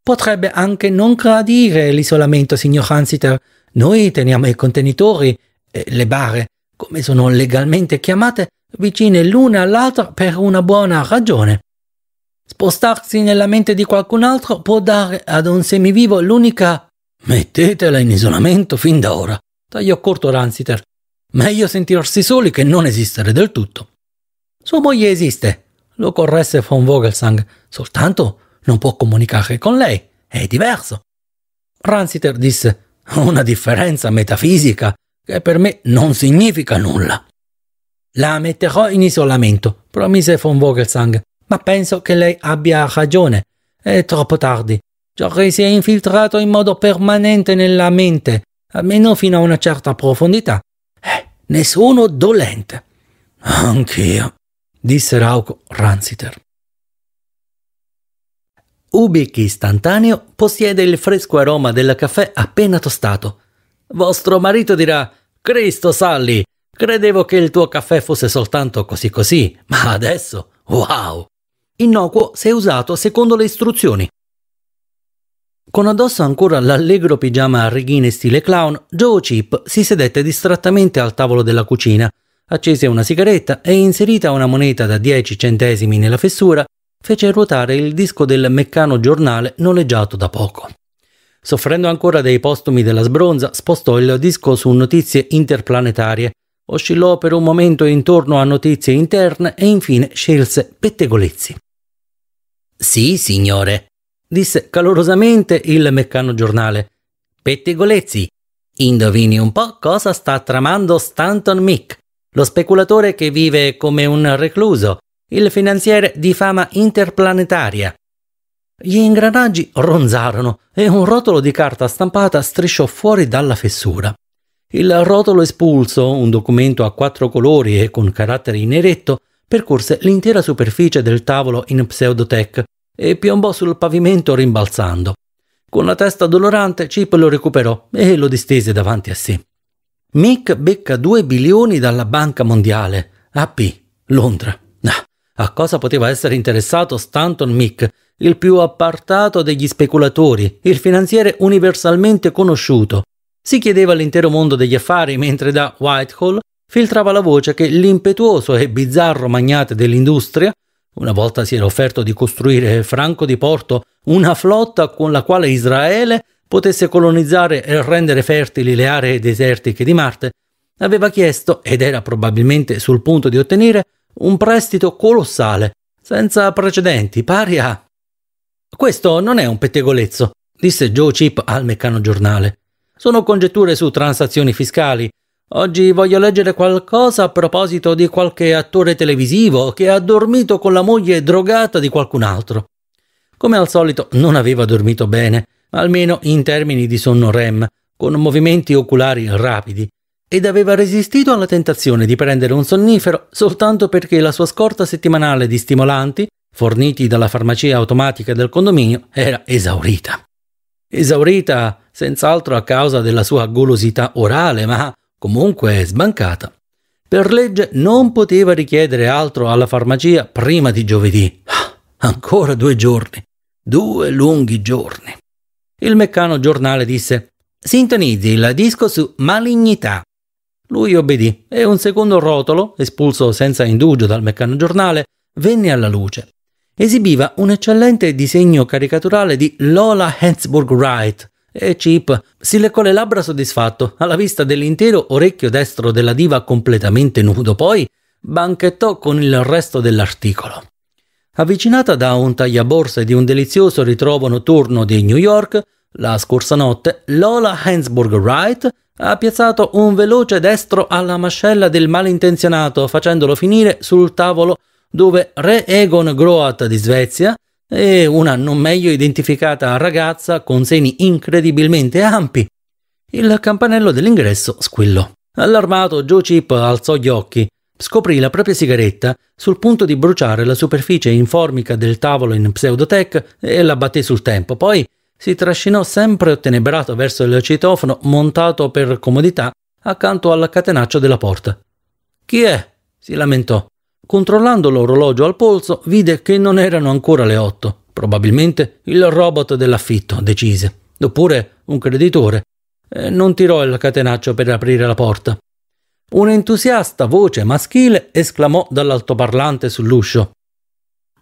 Potrebbe anche non gradire l'isolamento, signor Hansiter. Noi teniamo i contenitori, eh, le bare, come sono legalmente chiamate, vicine l'una all'altra per una buona ragione. Spostarsi nella mente di qualcun altro può dare ad un semivivo l'unica mettetela in isolamento fin da ora, tagliò corto Ransiter. Meglio sentirsi soli che non esistere del tutto. Sua moglie esiste, lo corresse von Vogelsang, soltanto non può comunicare con lei, è diverso. Ransiter disse una differenza metafisica che per me non significa nulla. La metterò in isolamento, promise von Vogelsang, ma penso che lei abbia ragione. È troppo tardi. Jorge si è infiltrato in modo permanente nella mente, almeno fino a una certa profondità. Eh, ne sono dolente. Anch'io, disse Rauco Ransiter. Ubic istantaneo possiede il fresco aroma del caffè appena tostato. Vostro marito dirà: Cristo Sally, credevo che il tuo caffè fosse soltanto così così, ma adesso, wow! innocuo se usato secondo le istruzioni. Con addosso ancora l'allegro pigiama a righine stile clown, Joe Chip si sedette distrattamente al tavolo della cucina, accese una sigaretta e inserita una moneta da 10 centesimi nella fessura, fece ruotare il disco del meccano giornale noleggiato da poco. Soffrendo ancora dei postumi della sbronza, spostò il disco su notizie interplanetarie, oscillò per un momento intorno a notizie interne e infine scelse pettegolezzi. Sì, signore, disse calorosamente il meccano giornale. Pettegolezzi, indovini un po' cosa sta tramando Stanton Mick, lo speculatore che vive come un recluso, il finanziere di fama interplanetaria. Gli ingranaggi ronzarono e un rotolo di carta stampata strisciò fuori dalla fessura. Il rotolo espulso, un documento a quattro colori e con carattere in eretto, percorse l'intera superficie del tavolo in pseudotech e piombò sul pavimento rimbalzando. Con la testa dolorante, Chip lo recuperò e lo distese davanti a sé. Mick becca 2 bilioni dalla Banca Mondiale. AP, Londra. Ah, a cosa poteva essere interessato Stanton Mick, il più appartato degli speculatori, il finanziere universalmente conosciuto? Si chiedeva all'intero mondo degli affari mentre da Whitehall filtrava la voce che l'impetuoso e bizzarro magnate dell'industria, una volta si era offerto di costruire Franco di Porto una flotta con la quale Israele potesse colonizzare e rendere fertili le aree desertiche di Marte, aveva chiesto, ed era probabilmente sul punto di ottenere, un prestito colossale, senza precedenti, pari a... Questo non è un pettegolezzo, disse Joe Chip al Meccano Giornale. Sono congetture su transazioni fiscali, Oggi voglio leggere qualcosa a proposito di qualche attore televisivo che ha dormito con la moglie drogata di qualcun altro. Come al solito non aveva dormito bene, almeno in termini di sonno REM, con movimenti oculari rapidi, ed aveva resistito alla tentazione di prendere un sonnifero soltanto perché la sua scorta settimanale di stimolanti, forniti dalla farmacia automatica del condominio, era esaurita. Esaurita senz'altro a causa della sua golosità orale, ma comunque sbancata, per legge non poteva richiedere altro alla farmacia prima di giovedì. Ah, ancora due giorni, due lunghi giorni. Il meccano giornale disse Sintonizzi il disco su malignità. Lui obbedì e un secondo rotolo, espulso senza indugio dal meccano giornale, venne alla luce. Esibiva un eccellente disegno caricaturale di Lola Hensburg Wright, e eh, Chip si leccò le labbra soddisfatto alla vista dell'intero orecchio destro della diva completamente nudo, poi banchettò con il resto dell'articolo. Avvicinata da un tagliaborse di un delizioso ritrovo notturno di New York, la scorsa notte Lola Hensburg Wright ha piazzato un veloce destro alla mascella del malintenzionato facendolo finire sul tavolo dove re Egon Groat di Svezia e una non meglio identificata ragazza con seni incredibilmente ampi. Il campanello dell'ingresso squillò. Allarmato, Joe Chip alzò gli occhi, scoprì la propria sigaretta sul punto di bruciare la superficie informica del tavolo in pseudotech e la batté sul tempo. Poi si trascinò sempre ottenebrato verso il citofono montato per comodità accanto al catenaccio della porta. Chi è? si lamentò. Controllando l'orologio al polso, vide che non erano ancora le otto. Probabilmente il robot dell'affitto decise, oppure un creditore. Eh, non tirò il catenaccio per aprire la porta. Un'entusiasta voce maschile esclamò dall'altoparlante sull'uscio.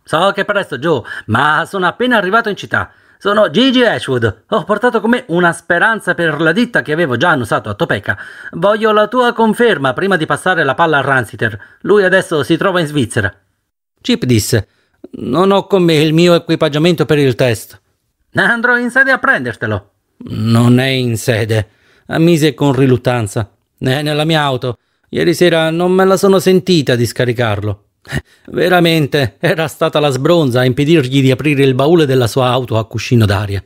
So che presto, Joe, ma sono appena arrivato in città. Sono Gigi Ashwood. Ho portato con me una speranza per la ditta che avevo già annusato a Topeka. Voglio la tua conferma prima di passare la palla a Ransiter. Lui adesso si trova in Svizzera. Chip disse: Non ho con me il mio equipaggiamento per il test. Andrò in sede a prendertelo. Non è in sede, ammise con riluttanza. È nella mia auto. Ieri sera non me la sono sentita di scaricarlo. Veramente era stata la sbronza a impedirgli di aprire il baule della sua auto a cuscino d'aria.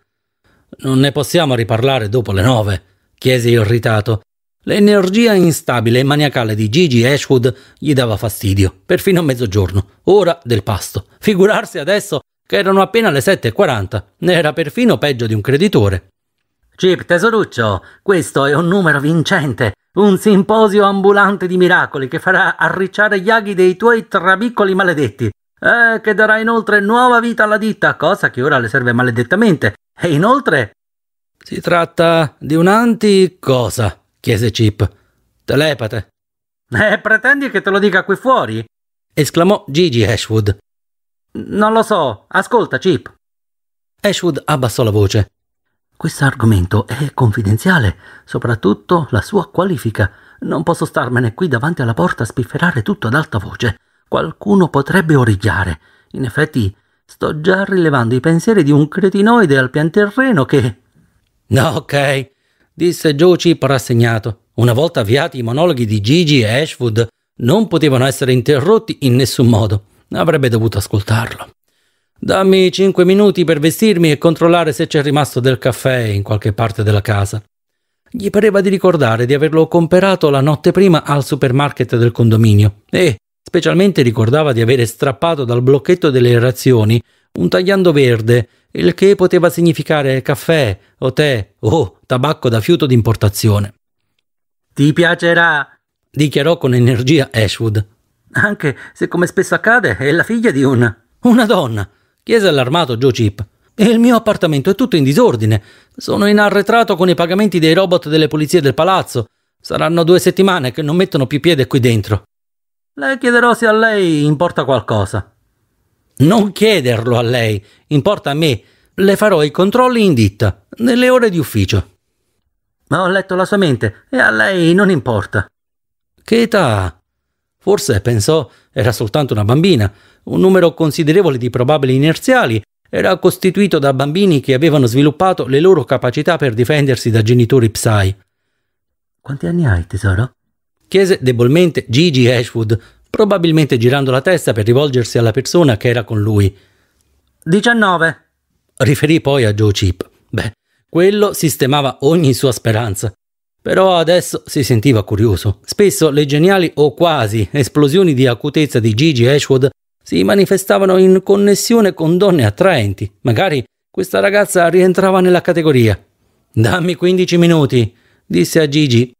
Non ne possiamo riparlare dopo le nove, chiese irritato. L'energia instabile e maniacale di Gigi Ashwood gli dava fastidio, perfino a mezzogiorno, ora del pasto. Figurarsi adesso che erano appena le 7.40, ne era perfino peggio di un creditore. Chip, tesoruccio, questo è un numero vincente un simposio ambulante di miracoli che farà arricciare gli aghi dei tuoi trabiccoli maledetti. Eh, che darà inoltre nuova vita alla ditta, cosa che ora le serve maledettamente. E inoltre... Si tratta di un anti-cosa? chiese Chip. Telepate. Eh, pretendi che te lo dica qui fuori? esclamò Gigi Ashwood. Non lo so, ascolta, Chip. Ashwood abbassò la voce. Questo argomento è confidenziale, soprattutto la sua qualifica. Non posso starmene qui davanti alla porta a spifferare tutto ad alta voce. Qualcuno potrebbe origliare. In effetti, sto già rilevando i pensieri di un cretinoide al pian terreno che. No, ok, disse Joe rassegnato. Una volta avviati i monologhi di Gigi e Ashwood, non potevano essere interrotti in nessun modo. Avrebbe dovuto ascoltarlo. Dammi 5 minuti per vestirmi e controllare se c'è rimasto del caffè in qualche parte della casa. Gli pareva di ricordare di averlo comperato la notte prima al supermarket del condominio e specialmente ricordava di avere strappato dal blocchetto delle razioni un tagliando verde, il che poteva significare caffè o tè o tabacco da fiuto d'importazione. Ti piacerà, dichiarò con energia Ashwood. Anche se come spesso accade è la figlia di un... Una donna, chiese allarmato Joe Chip. Il mio appartamento è tutto in disordine. Sono in arretrato con i pagamenti dei robot delle pulizie del palazzo. Saranno due settimane che non mettono più piede qui dentro. Le chiederò se a lei importa qualcosa. Non chiederlo a lei, importa a me. Le farò i controlli in ditta, nelle ore di ufficio. Ma ho letto la sua mente e a lei non importa. Che età? Forse pensò era soltanto una bambina, un numero considerevole di probabili inerziali era costituito da bambini che avevano sviluppato le loro capacità per difendersi da genitori psai. Quanti anni hai, tesoro? chiese debolmente Gigi Ashwood, probabilmente girando la testa per rivolgersi alla persona che era con lui. 19. Riferì poi a Joe Chip. Beh, quello sistemava ogni sua speranza. Però adesso si sentiva curioso. Spesso le geniali o quasi esplosioni di acutezza di Gigi Ashwood si manifestavano in connessione con donne attraenti. Magari questa ragazza rientrava nella categoria. Dammi 15 minuti, disse a Gigi.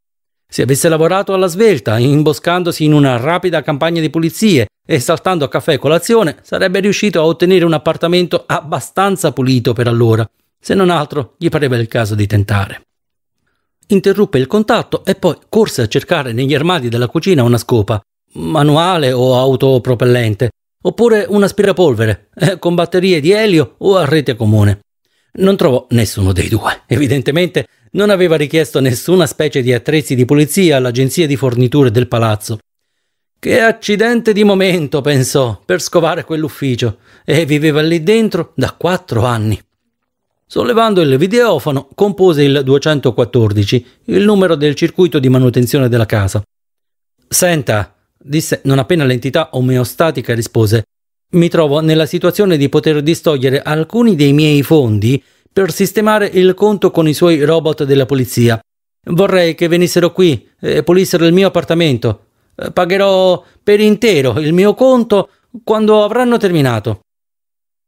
Se avesse lavorato alla svelta, imboscandosi in una rapida campagna di pulizie e saltando a caffè e colazione, sarebbe riuscito a ottenere un appartamento abbastanza pulito per allora. Se non altro, gli pareva il caso di tentare. Interruppe il contatto e poi corse a cercare negli armadi della cucina una scopa, manuale o autopropellente, oppure un aspirapolvere eh, con batterie di elio o a rete comune. Non trovò nessuno dei due. Evidentemente non aveva richiesto nessuna specie di attrezzi di pulizia all'agenzia di forniture del palazzo. Che accidente di momento, pensò, per scovare quell'ufficio, e viveva lì dentro da quattro anni. Sollevando il videofono, compose il 214, il numero del circuito di manutenzione della casa. Senta, disse non appena l'entità omeostatica rispose mi trovo nella situazione di poter distogliere alcuni dei miei fondi per sistemare il conto con i suoi robot della polizia. Vorrei che venissero qui e pulissero il mio appartamento. Pagherò per intero il mio conto quando avranno terminato.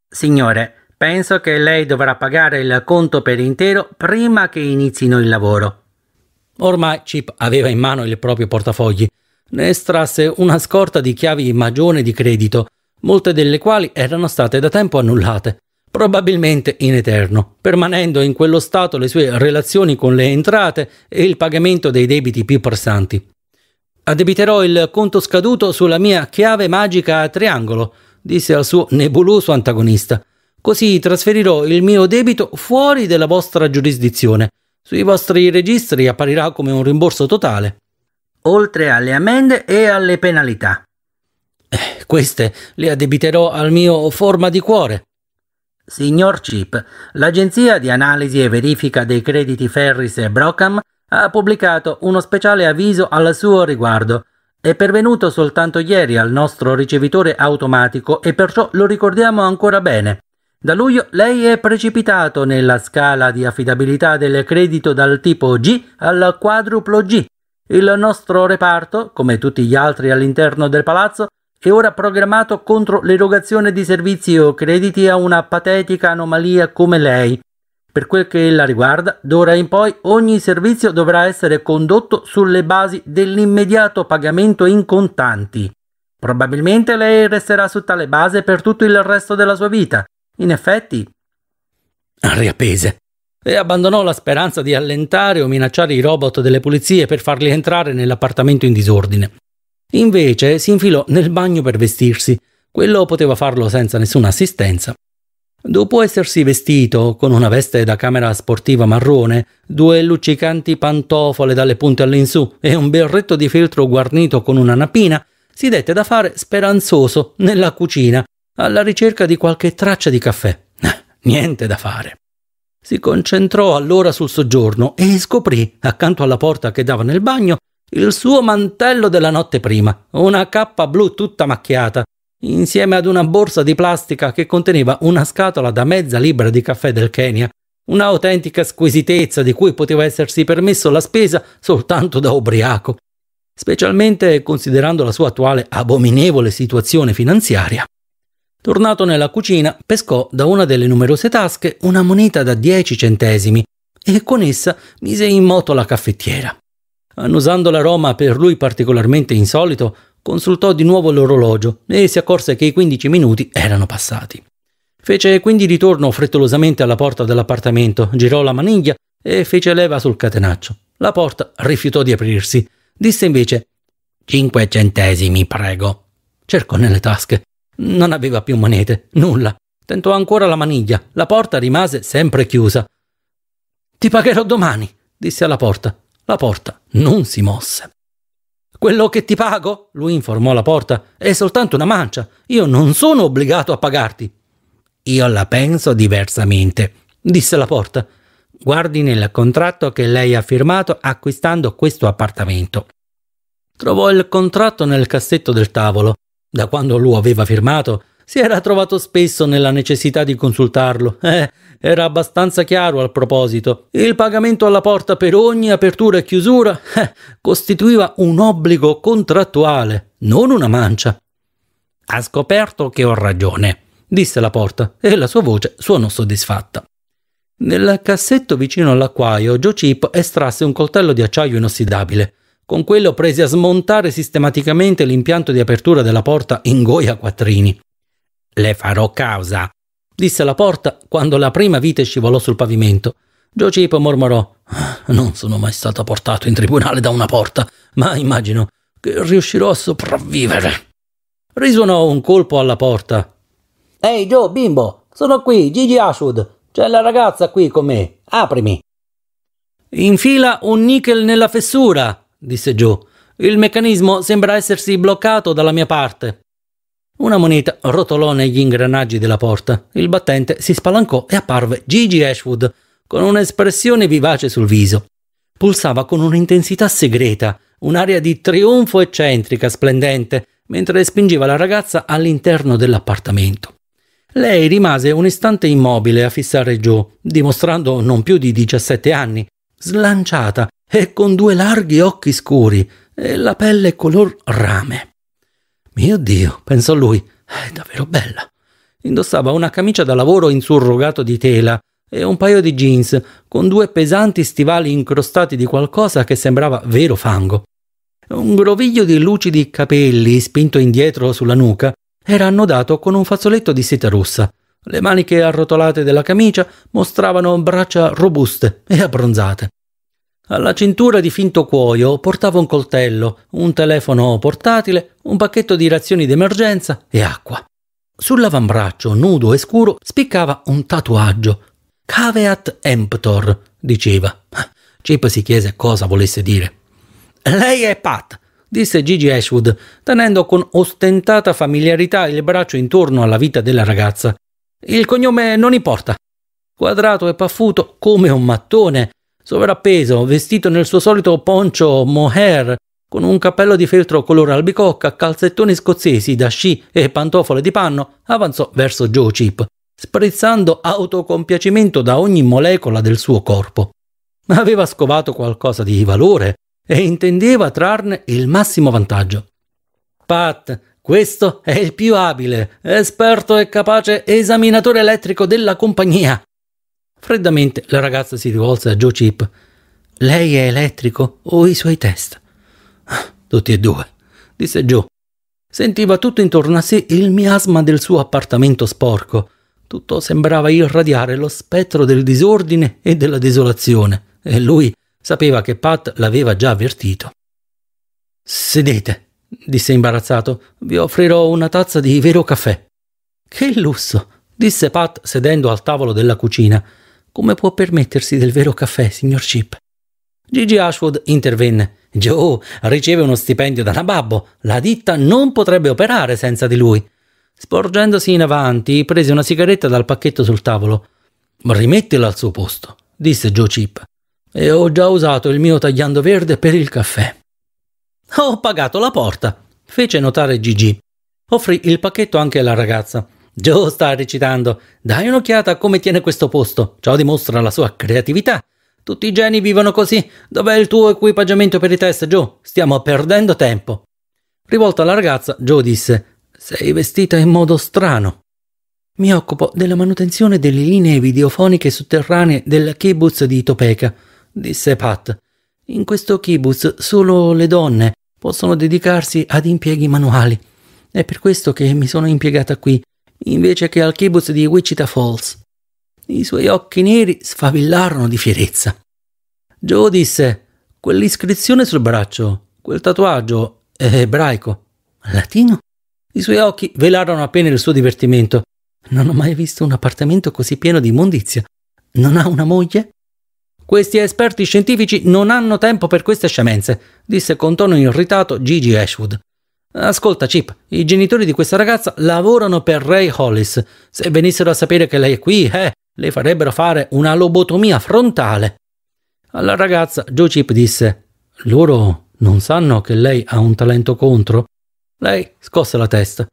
Signore, penso che lei dovrà pagare il conto per intero prima che inizino il lavoro. Ormai Chip aveva in mano il proprio portafogli ne estrasse una scorta di chiavi magione di credito, molte delle quali erano state da tempo annullate, probabilmente in eterno, permanendo in quello stato le sue relazioni con le entrate e il pagamento dei debiti più pressanti. Addebiterò il conto scaduto sulla mia chiave magica a triangolo, disse al suo nebuloso antagonista. Così trasferirò il mio debito fuori della vostra giurisdizione. Sui vostri registri apparirà come un rimborso totale oltre alle ammende e alle penalità. Eh, queste le addebiterò al mio forma di cuore. Signor Chip, l'agenzia di analisi e verifica dei crediti Ferris e Brockham ha pubblicato uno speciale avviso al suo riguardo. È pervenuto soltanto ieri al nostro ricevitore automatico e perciò lo ricordiamo ancora bene. Da luglio lei è precipitato nella scala di affidabilità del credito dal tipo G al quadruplo G il nostro reparto, come tutti gli altri all'interno del palazzo, è ora programmato contro l'erogazione di servizi o crediti a una patetica anomalia come lei. Per quel che la riguarda, d'ora in poi ogni servizio dovrà essere condotto sulle basi dell'immediato pagamento in contanti. Probabilmente lei resterà su tale base per tutto il resto della sua vita. In effetti... Ariapese e abbandonò la speranza di allentare o minacciare i robot delle pulizie per farli entrare nell'appartamento in disordine. Invece si infilò nel bagno per vestirsi, quello poteva farlo senza nessuna assistenza. Dopo essersi vestito con una veste da camera sportiva marrone, due luccicanti pantofole dalle punte all'insù e un berretto di feltro guarnito con una napina, si dette da fare speranzoso nella cucina alla ricerca di qualche traccia di caffè. Niente da fare. Si concentrò allora sul soggiorno e scoprì, accanto alla porta che dava nel bagno, il suo mantello della notte prima, una cappa blu tutta macchiata, insieme ad una borsa di plastica che conteneva una scatola da mezza libra di caffè del Kenya, un'autentica squisitezza di cui poteva essersi permesso la spesa soltanto da ubriaco, specialmente considerando la sua attuale abominevole situazione finanziaria. Tornato nella cucina, pescò da una delle numerose tasche una moneta da 10 centesimi e con essa mise in moto la caffettiera. Annusando l'aroma per lui particolarmente insolito, consultò di nuovo l'orologio e si accorse che i 15 minuti erano passati. Fece quindi ritorno frettolosamente alla porta dell'appartamento, girò la maniglia e fece leva sul catenaccio. La porta rifiutò di aprirsi. Disse invece: Cinque centesimi, prego. Cercò nelle tasche non aveva più monete, nulla. Tentò ancora la maniglia, la porta rimase sempre chiusa. Ti pagherò domani, disse alla porta. La porta non si mosse. Quello che ti pago, lui informò la porta, è soltanto una mancia. Io non sono obbligato a pagarti. Io la penso diversamente, disse la porta. Guardi nel contratto che lei ha firmato acquistando questo appartamento. Trovò il contratto nel cassetto del tavolo. Da quando lo aveva firmato, si era trovato spesso nella necessità di consultarlo. Eh, era abbastanza chiaro al proposito. Il pagamento alla porta per ogni apertura e chiusura eh, costituiva un obbligo contrattuale, non una mancia. Ha scoperto che ho ragione, disse la porta, e la sua voce suonò soddisfatta. Nel cassetto vicino all'acquaio, Joe Chip estrasse un coltello di acciaio inossidabile. Con quello presi a smontare sistematicamente l'impianto di apertura della porta in goia quattrini. Le farò causa, disse la porta quando la prima vite scivolò sul pavimento. Giocipo mormorò: Non sono mai stato portato in tribunale da una porta, ma immagino che riuscirò a sopravvivere. Risuonò un colpo alla porta. Ehi, Joe, bimbo, sono qui, Gigi Ashwood. C'è la ragazza qui con me. Aprimi. Infila un nickel nella fessura, disse Joe. Il meccanismo sembra essersi bloccato dalla mia parte. Una moneta rotolò negli ingranaggi della porta. Il battente si spalancò e apparve Gigi Ashwood, con un'espressione vivace sul viso. Pulsava con un'intensità segreta, un'aria di trionfo eccentrica, splendente, mentre spingeva la ragazza all'interno dell'appartamento. Lei rimase un istante immobile a fissare Joe, dimostrando non più di 17 anni, slanciata e con due larghi occhi scuri e la pelle color rame. Mio Dio, pensò lui, è davvero bella. Indossava una camicia da lavoro insurrogato di tela e un paio di jeans con due pesanti stivali incrostati di qualcosa che sembrava vero fango. Un groviglio di lucidi capelli spinto indietro sulla nuca era annodato con un fazzoletto di seta rossa. Le maniche arrotolate della camicia mostravano braccia robuste e abbronzate. Alla cintura di finto cuoio portava un coltello, un telefono portatile, un pacchetto di razioni d'emergenza e acqua. Sull'avambraccio, nudo e scuro, spiccava un tatuaggio. Caveat emptor, diceva. Chip si chiese cosa volesse dire. Lei è Pat, disse Gigi Ashwood, tenendo con ostentata familiarità il braccio intorno alla vita della ragazza. Il cognome non importa. Quadrato e paffuto come un mattone, Sovrappeso, vestito nel suo solito poncio mohair, con un cappello di feltro color albicocca, calzettoni scozzesi da sci e pantofole di panno, avanzò verso Joe Chip, sprezzando autocompiacimento da ogni molecola del suo corpo. Aveva scovato qualcosa di valore e intendeva trarne il massimo vantaggio. Pat, questo è il più abile, esperto e capace esaminatore elettrico della compagnia. Freddamente la ragazza si rivolse a Joe Chip. Lei è elettrico o i suoi test? Ah, tutti e due, disse Joe. Sentiva tutto intorno a sé il miasma del suo appartamento sporco. Tutto sembrava irradiare lo spettro del disordine e della desolazione, e lui sapeva che Pat l'aveva già avvertito. Sedete, disse imbarazzato, vi offrirò una tazza di vero caffè. Che lusso, disse Pat sedendo al tavolo della cucina. Come può permettersi del vero caffè, signor Chip? Gigi Ashwood intervenne. Joe riceve uno stipendio da Nababbo. La ditta non potrebbe operare senza di lui. Sporgendosi in avanti, prese una sigaretta dal pacchetto sul tavolo. Rimettila al suo posto, disse Joe Chip. E ho già usato il mio tagliando verde per il caffè. Ho pagato la porta, fece notare Gigi. Offrì il pacchetto anche alla ragazza. Joe sta recitando. Dai un'occhiata a come tiene questo posto. Ciò dimostra la sua creatività. Tutti i geni vivono così. Dov'è il tuo equipaggiamento per i test, Joe? Stiamo perdendo tempo. Rivolto alla ragazza, Joe disse: Sei vestita in modo strano. Mi occupo della manutenzione delle linee videofoniche sotterranee del kibbutz di Topeka, disse Pat. In questo kibbutz solo le donne possono dedicarsi ad impieghi manuali. È per questo che mi sono impiegata qui invece che al kibbutz di Wichita Falls. I suoi occhi neri sfavillarono di fierezza. Joe disse: Quell'iscrizione sul braccio, quel tatuaggio è ebraico. Latino? I suoi occhi velarono appena il suo divertimento. Non ho mai visto un appartamento così pieno di immondizia. Non ha una moglie? Questi esperti scientifici non hanno tempo per queste scemenze, disse con tono irritato Gigi Ashwood. Ascolta, Chip, i genitori di questa ragazza lavorano per Ray Hollis. Se venissero a sapere che lei è qui, eh, le farebbero fare una lobotomia frontale. Alla ragazza Joe Chip disse: Loro non sanno che lei ha un talento contro? Lei scosse la testa.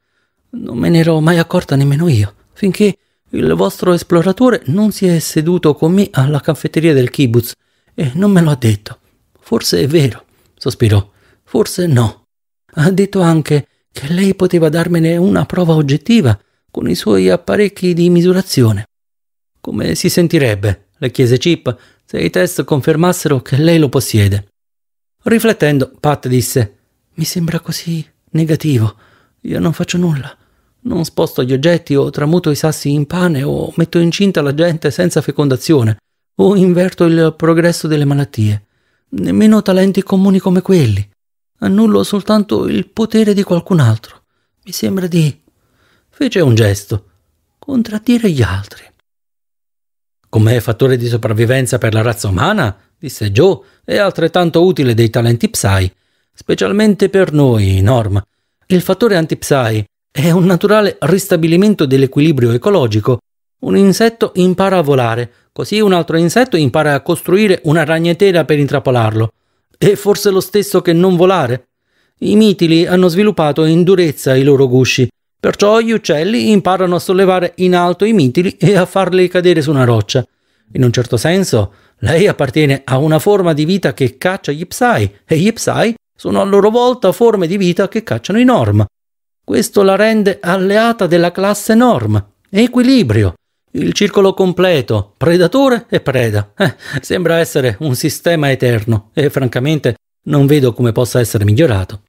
Non me ne ero mai accorta nemmeno io, finché il vostro esploratore non si è seduto con me alla caffetteria del kibbutz e non me lo ha detto. Forse è vero, sospirò. Forse no. Ha detto anche che lei poteva darmene una prova oggettiva con i suoi apparecchi di misurazione. Come si sentirebbe, le chiese Chip, se i test confermassero che lei lo possiede? Riflettendo, Pat disse: Mi sembra così negativo. Io non faccio nulla. Non sposto gli oggetti o tramuto i sassi in pane o metto incinta la gente senza fecondazione o inverto il progresso delle malattie. Nemmeno talenti comuni come quelli. Annullo soltanto il potere di qualcun altro. Mi sembra di... fece un gesto. Contraddire gli altri. Come fattore di sopravvivenza per la razza umana, disse Joe, è altrettanto utile dei talenti psi, specialmente per noi, Norm. Il fattore anti-psi è un naturale ristabilimento dell'equilibrio ecologico. Un insetto impara a volare, così un altro insetto impara a costruire una ragnatela per intrappolarlo. È forse lo stesso che non volare? I mitili hanno sviluppato in durezza i loro gusci, perciò gli uccelli imparano a sollevare in alto i mitili e a farli cadere su una roccia. In un certo senso, lei appartiene a una forma di vita che caccia gli psai e gli psai sono a loro volta forme di vita che cacciano i norm. Questo la rende alleata della classe norm. Equilibrio. Il circolo completo, predatore e preda. Eh, sembra essere un sistema eterno e francamente non vedo come possa essere migliorato.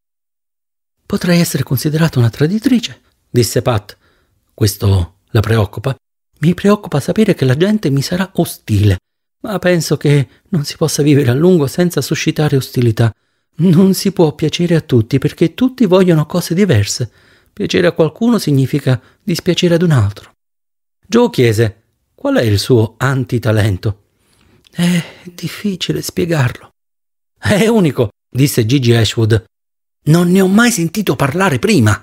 Potrei essere considerata una traditrice, disse Pat. Questo la preoccupa? Mi preoccupa sapere che la gente mi sarà ostile, ma penso che non si possa vivere a lungo senza suscitare ostilità. Non si può piacere a tutti perché tutti vogliono cose diverse. Piacere a qualcuno significa dispiacere ad un altro. Joe chiese qual è il suo antitalento. È difficile spiegarlo. È unico, disse Gigi Ashwood. Non ne ho mai sentito parlare prima.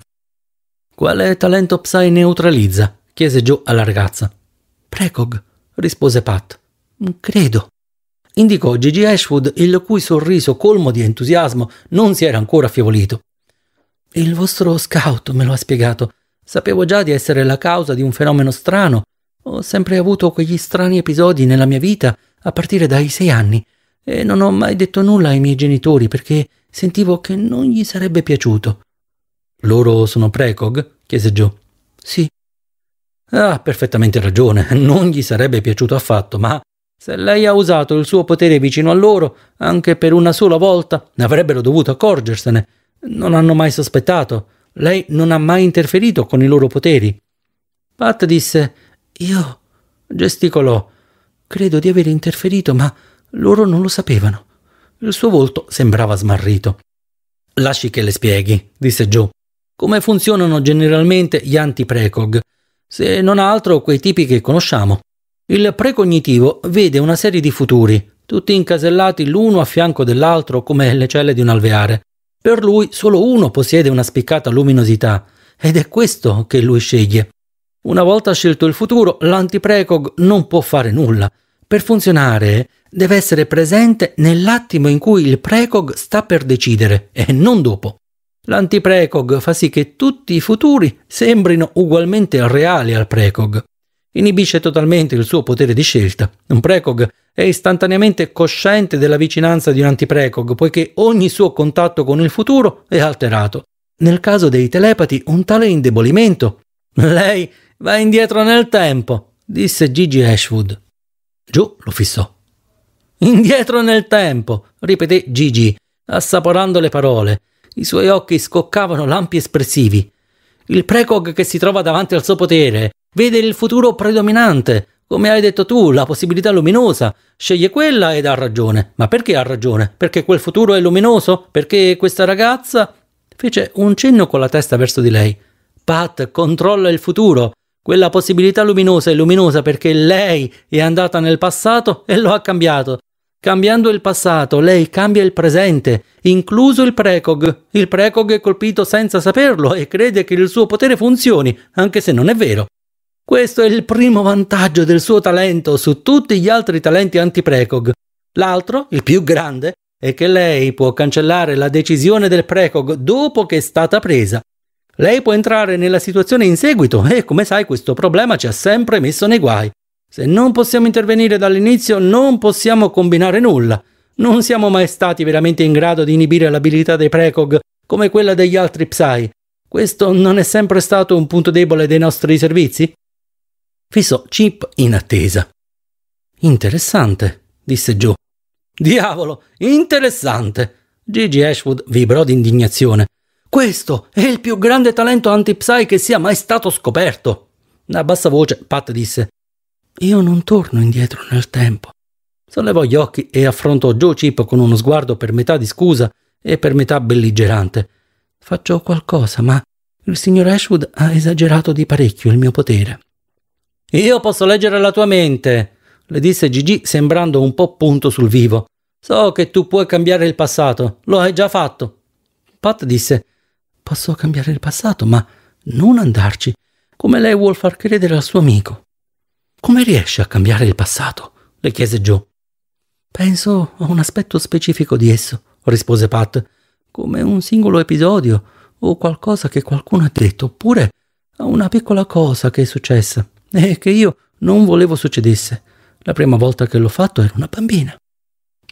Quale talento Psy neutralizza? chiese Joe alla ragazza. Precog, rispose Pat. Mm, credo. Indicò Gigi Ashwood, il cui sorriso colmo di entusiasmo non si era ancora affievolito. Il vostro scout me lo ha spiegato. Sapevo già di essere la causa di un fenomeno strano. Ho sempre avuto quegli strani episodi nella mia vita a partire dai sei anni e non ho mai detto nulla ai miei genitori perché sentivo che non gli sarebbe piaciuto. Loro sono precog? chiese Joe. Sì. Ha ah, perfettamente ragione, non gli sarebbe piaciuto affatto, ma se lei ha usato il suo potere vicino a loro, anche per una sola volta, ne avrebbero dovuto accorgersene. Non hanno mai sospettato. Lei non ha mai interferito con i loro poteri. Pat disse Io gesticolò. Credo di aver interferito, ma loro non lo sapevano. Il suo volto sembrava smarrito. Lasci che le spieghi, disse Joe. Come funzionano generalmente gli anti-precog? Se non altro quei tipi che conosciamo. Il precognitivo vede una serie di futuri, tutti incasellati l'uno a fianco dell'altro come le celle di un alveare. Per lui solo uno possiede una spiccata luminosità ed è questo che lui sceglie. Una volta scelto il futuro, l'antiprecog non può fare nulla. Per funzionare deve essere presente nell'attimo in cui il precog sta per decidere e non dopo. L'antiprecog fa sì che tutti i futuri sembrino ugualmente reali al precog inibisce totalmente il suo potere di scelta. Un precog è istantaneamente cosciente della vicinanza di un antiprecog, poiché ogni suo contatto con il futuro è alterato. Nel caso dei telepati, un tale indebolimento. Lei va indietro nel tempo, disse Gigi Ashwood. Giù lo fissò. Indietro nel tempo, ripeté Gigi, assaporando le parole. I suoi occhi scoccavano lampi espressivi. Il precog che si trova davanti al suo potere Vede il futuro predominante, come hai detto tu, la possibilità luminosa. Sceglie quella ed ha ragione. Ma perché ha ragione? Perché quel futuro è luminoso? Perché questa ragazza... Fece un cenno con la testa verso di lei. Pat controlla il futuro. Quella possibilità luminosa è luminosa perché lei è andata nel passato e lo ha cambiato. Cambiando il passato, lei cambia il presente, incluso il precog. Il precog è colpito senza saperlo e crede che il suo potere funzioni, anche se non è vero. Questo è il primo vantaggio del suo talento su tutti gli altri talenti anti-precog. L'altro, il più grande, è che lei può cancellare la decisione del precog dopo che è stata presa. Lei può entrare nella situazione in seguito e, come sai, questo problema ci ha sempre messo nei guai. Se non possiamo intervenire dall'inizio, non possiamo combinare nulla. Non siamo mai stati veramente in grado di inibire l'abilità dei precog come quella degli altri psi. Questo non è sempre stato un punto debole dei nostri servizi? Fissò Chip in attesa. Interessante, disse Joe. Diavolo, interessante! Gigi Ashwood vibrò d'indignazione. Questo è il più grande talento anti che sia mai stato scoperto. A bassa voce, Pat disse: Io non torno indietro nel tempo. Sollevò gli occhi e affrontò Joe Chip con uno sguardo per metà di scusa e per metà belligerante. Faccio qualcosa, ma il signor Ashwood ha esagerato di parecchio il mio potere. Io posso leggere la tua mente, le disse Gigi sembrando un po' punto sul vivo. So che tu puoi cambiare il passato, lo hai già fatto. Pat disse, posso cambiare il passato, ma non andarci, come lei vuol far credere al suo amico. Come riesce a cambiare il passato? le chiese Joe. Penso a un aspetto specifico di esso, rispose Pat, come un singolo episodio o qualcosa che qualcuno ha detto, oppure a una piccola cosa che è successa e eh, che io non volevo succedesse. La prima volta che l'ho fatto era una bambina.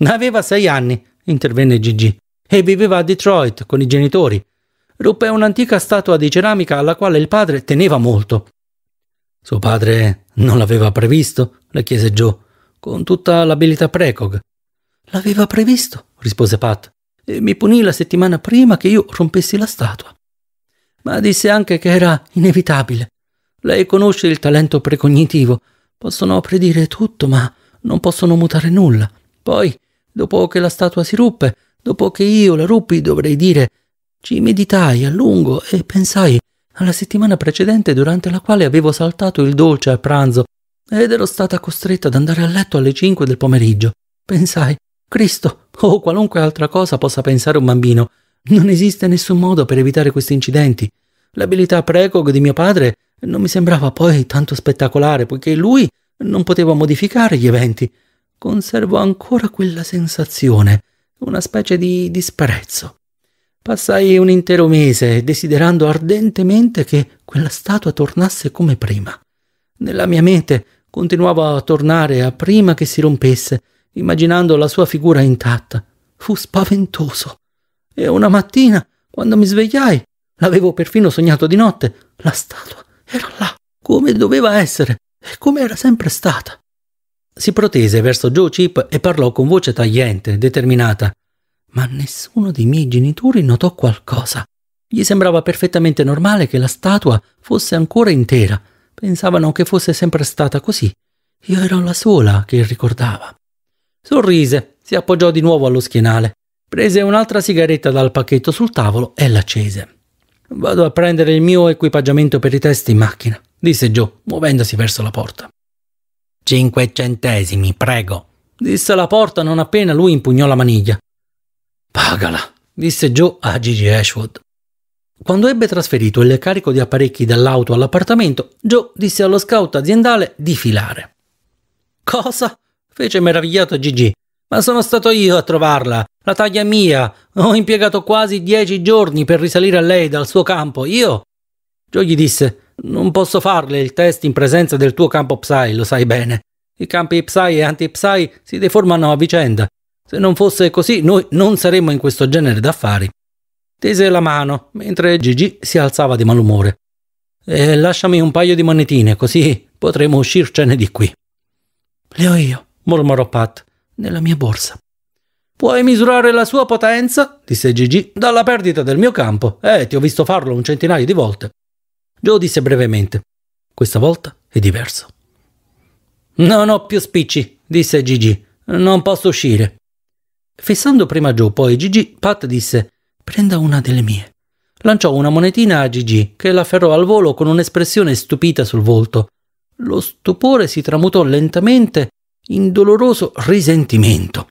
Aveva sei anni, intervenne Gigi, e viveva a Detroit con i genitori. Ruppe un'antica statua di ceramica alla quale il padre teneva molto. Suo padre non l'aveva previsto? le chiese Joe, con tutta l'abilità precog. L'aveva previsto, rispose Pat, e mi punì la settimana prima che io rompessi la statua. Ma disse anche che era inevitabile, lei conosce il talento precognitivo. Possono predire tutto, ma non possono mutare nulla. Poi, dopo che la statua si ruppe, dopo che io la ruppi, dovrei dire, ci meditai a lungo e pensai alla settimana precedente durante la quale avevo saltato il dolce a pranzo ed ero stata costretta ad andare a letto alle 5 del pomeriggio. Pensai, Cristo, o qualunque altra cosa possa pensare un bambino, non esiste nessun modo per evitare questi incidenti. L'abilità precog di mio padre non mi sembrava poi tanto spettacolare, poiché lui non poteva modificare gli eventi. Conservo ancora quella sensazione, una specie di disprezzo. Passai un intero mese desiderando ardentemente che quella statua tornasse come prima. Nella mia mente continuava a tornare a prima che si rompesse, immaginando la sua figura intatta. Fu spaventoso. E una mattina, quando mi svegliai, l'avevo perfino sognato di notte, la statua era là, come doveva essere e come era sempre stata. Si protese verso Joe Chip e parlò con voce tagliente, determinata. Ma nessuno dei miei genitori notò qualcosa. Gli sembrava perfettamente normale che la statua fosse ancora intera. Pensavano che fosse sempre stata così. Io ero la sola che ricordava. Sorrise, si appoggiò di nuovo allo schienale, prese un'altra sigaretta dal pacchetto sul tavolo e l'accese. Vado a prendere il mio equipaggiamento per i test in macchina, disse Joe, muovendosi verso la porta. Cinque centesimi, prego, disse la porta non appena lui impugnò la maniglia. Pagala, disse Joe a Gigi Ashwood. Quando ebbe trasferito il carico di apparecchi dall'auto all'appartamento, Joe disse allo scout aziendale di filare. Cosa? fece meravigliato Gigi. Ma sono stato io a trovarla. La taglia mia. Ho impiegato quasi dieci giorni per risalire a lei dal suo campo. Io? Joe gli disse: Non posso farle il test in presenza del tuo campo Psy, lo sai bene. I campi Psy e anti-Psy si deformano a vicenda. Se non fosse così, noi non saremmo in questo genere d'affari. Tese la mano, mentre Gigi si alzava di malumore. E lasciami un paio di monetine, così potremo uscircene di qui. Le ho io, mormorò Pat, nella mia borsa. Puoi misurare la sua potenza, disse Gigi, dalla perdita del mio campo. Eh, ti ho visto farlo un centinaio di volte. Joe disse brevemente. Questa volta è diverso. Non ho più spicci, disse Gigi. Non posso uscire. Fissando prima Joe, poi Gigi, Pat disse: Prenda una delle mie. Lanciò una monetina a Gigi, che l'afferrò al volo con un'espressione stupita sul volto. Lo stupore si tramutò lentamente in doloroso risentimento.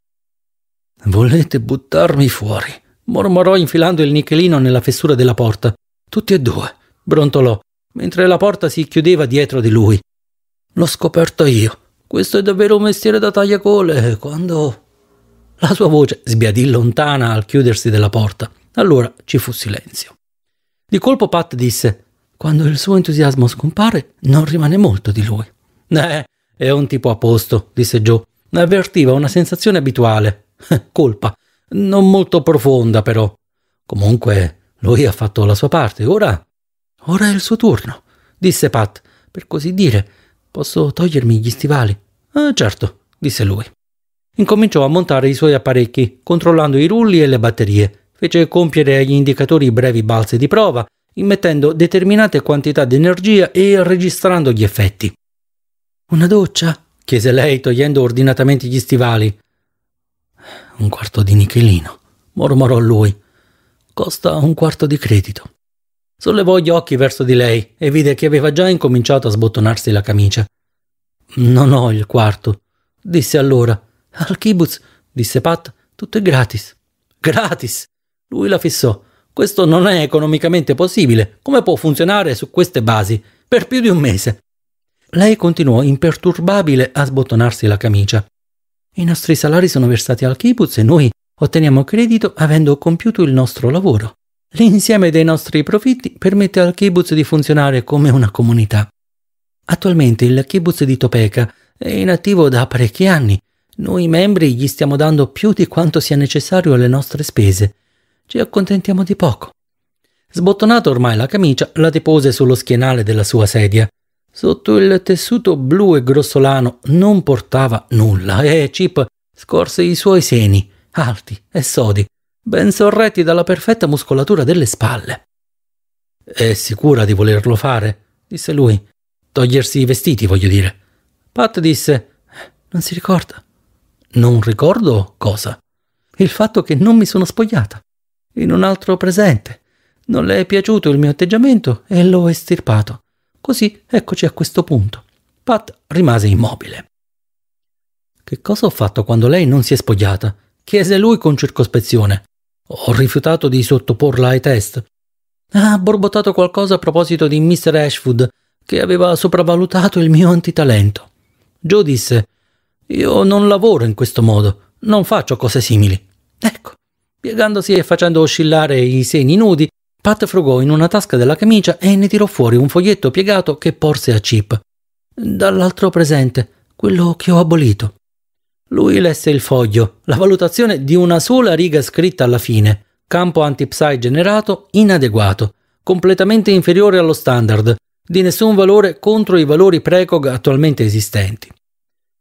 Volete buttarmi fuori? mormorò infilando il nichelino nella fessura della porta. Tutti e due, brontolò, mentre la porta si chiudeva dietro di lui. L'ho scoperto io. Questo è davvero un mestiere da tagliacole, quando... La sua voce sbiadì lontana al chiudersi della porta. Allora ci fu silenzio. Di colpo Pat disse, quando il suo entusiasmo scompare, non rimane molto di lui. Eh, è un tipo a posto, disse Joe. Avvertiva una sensazione abituale, Colpa. Non molto profonda, però. Comunque, lui ha fatto la sua parte. Ora. Ora è il suo turno, disse Pat, per così dire. Posso togliermi gli stivali? Ah, certo, disse lui. Incominciò a montare i suoi apparecchi, controllando i rulli e le batterie. Fece compiere agli indicatori brevi balzi di prova, immettendo determinate quantità di energia e registrando gli effetti. Una doccia? chiese lei, togliendo ordinatamente gli stivali un quarto di nichelino, mormorò lui. Costa un quarto di credito. Sollevò gli occhi verso di lei e vide che aveva già incominciato a sbottonarsi la camicia. Non ho il quarto, disse allora. Al kibbutz, disse Pat, tutto è gratis. Gratis! Lui la fissò. Questo non è economicamente possibile. Come può funzionare su queste basi? Per più di un mese. Lei continuò imperturbabile a sbottonarsi la camicia. I nostri salari sono versati al kibbutz e noi otteniamo credito avendo compiuto il nostro lavoro. L'insieme dei nostri profitti permette al kibbutz di funzionare come una comunità. Attualmente il kibbutz di Topeka è inattivo da parecchi anni. Noi membri gli stiamo dando più di quanto sia necessario alle nostre spese. Ci accontentiamo di poco. Sbottonata ormai la camicia, la depose sullo schienale della sua sedia. Sotto il tessuto blu e grossolano non portava nulla e Chip scorse i suoi seni, alti e sodi, ben sorretti dalla perfetta muscolatura delle spalle. È sicura di volerlo fare? disse lui. Togliersi i vestiti, voglio dire. Pat disse: Non si ricorda. Non ricordo cosa? Il fatto che non mi sono spogliata. In un altro presente. Non le è piaciuto il mio atteggiamento e l'ho estirpato. Così eccoci a questo punto. Pat rimase immobile. Che cosa ho fatto quando lei non si è spogliata? chiese lui con circospezione. Ho rifiutato di sottoporla ai test. Ha borbottato qualcosa a proposito di Mr. Ashwood, che aveva sopravvalutato il mio antitalento. Joe disse: Io non lavoro in questo modo, non faccio cose simili. Ecco, piegandosi e facendo oscillare i seni nudi, Pat frugò in una tasca della camicia e ne tirò fuori un foglietto piegato che porse a Chip. Dall'altro presente, quello che ho abolito. Lui lesse il foglio, la valutazione di una sola riga scritta alla fine. Campo anti generato inadeguato, completamente inferiore allo standard, di nessun valore contro i valori precog attualmente esistenti.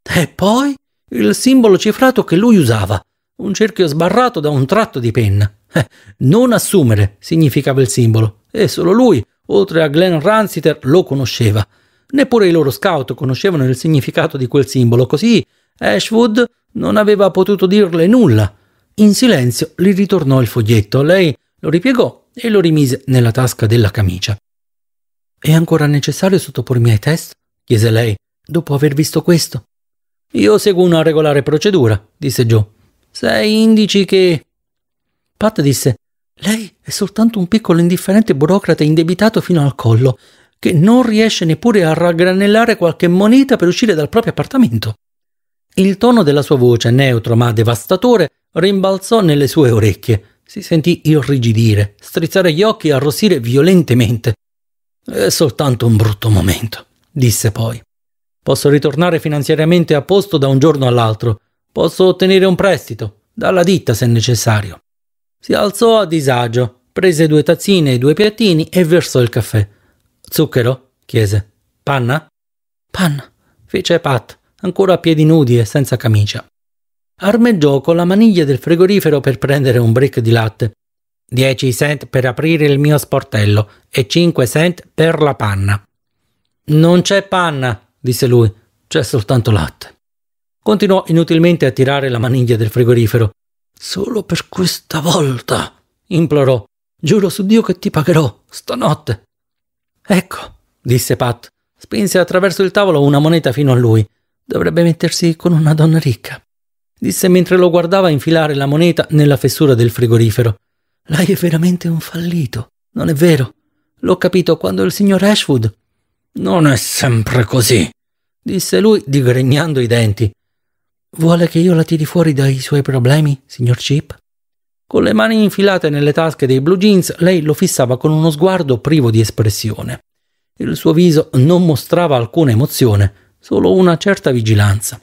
E poi il simbolo cifrato che lui usava, un cerchio sbarrato da un tratto di penna. Eh, non assumere significava il simbolo e solo lui, oltre a Glenn Ransiter, lo conosceva. Neppure i loro scout conoscevano il significato di quel simbolo, così Ashwood non aveva potuto dirle nulla. In silenzio gli ritornò il foglietto, lei lo ripiegò e lo rimise nella tasca della camicia. È ancora necessario sottopormi ai test? chiese lei, dopo aver visto questo. Io seguo una regolare procedura, disse Joe. Sei indici che Pat disse Lei è soltanto un piccolo indifferente burocrate indebitato fino al collo, che non riesce neppure a raggranellare qualche moneta per uscire dal proprio appartamento. Il tono della sua voce, neutro ma devastatore, rimbalzò nelle sue orecchie. Si sentì irrigidire, strizzare gli occhi e arrossire violentemente. È soltanto un brutto momento, disse poi. Posso ritornare finanziariamente a posto da un giorno all'altro. Posso ottenere un prestito, dalla ditta se necessario. Si alzò a disagio, prese due tazzine e due piattini e versò il caffè. Zucchero? chiese. Panna? Panna, fece Pat, ancora a piedi nudi e senza camicia. Armeggiò con la maniglia del frigorifero per prendere un brick di latte. Dieci cent per aprire il mio sportello e cinque cent per la panna. Non c'è panna, disse lui, c'è soltanto latte. Continuò inutilmente a tirare la maniglia del frigorifero. Solo per questa volta, implorò. Giuro su Dio che ti pagherò, stanotte. Ecco, disse Pat. Spinse attraverso il tavolo una moneta fino a lui. Dovrebbe mettersi con una donna ricca. Disse mentre lo guardava infilare la moneta nella fessura del frigorifero. Lei è veramente un fallito, non è vero? L'ho capito quando il signor Ashwood. Non è sempre così, disse lui digregnando i denti. Vuole che io la tiri fuori dai suoi problemi, signor Chip? Con le mani infilate nelle tasche dei blue jeans, lei lo fissava con uno sguardo privo di espressione. Il suo viso non mostrava alcuna emozione, solo una certa vigilanza.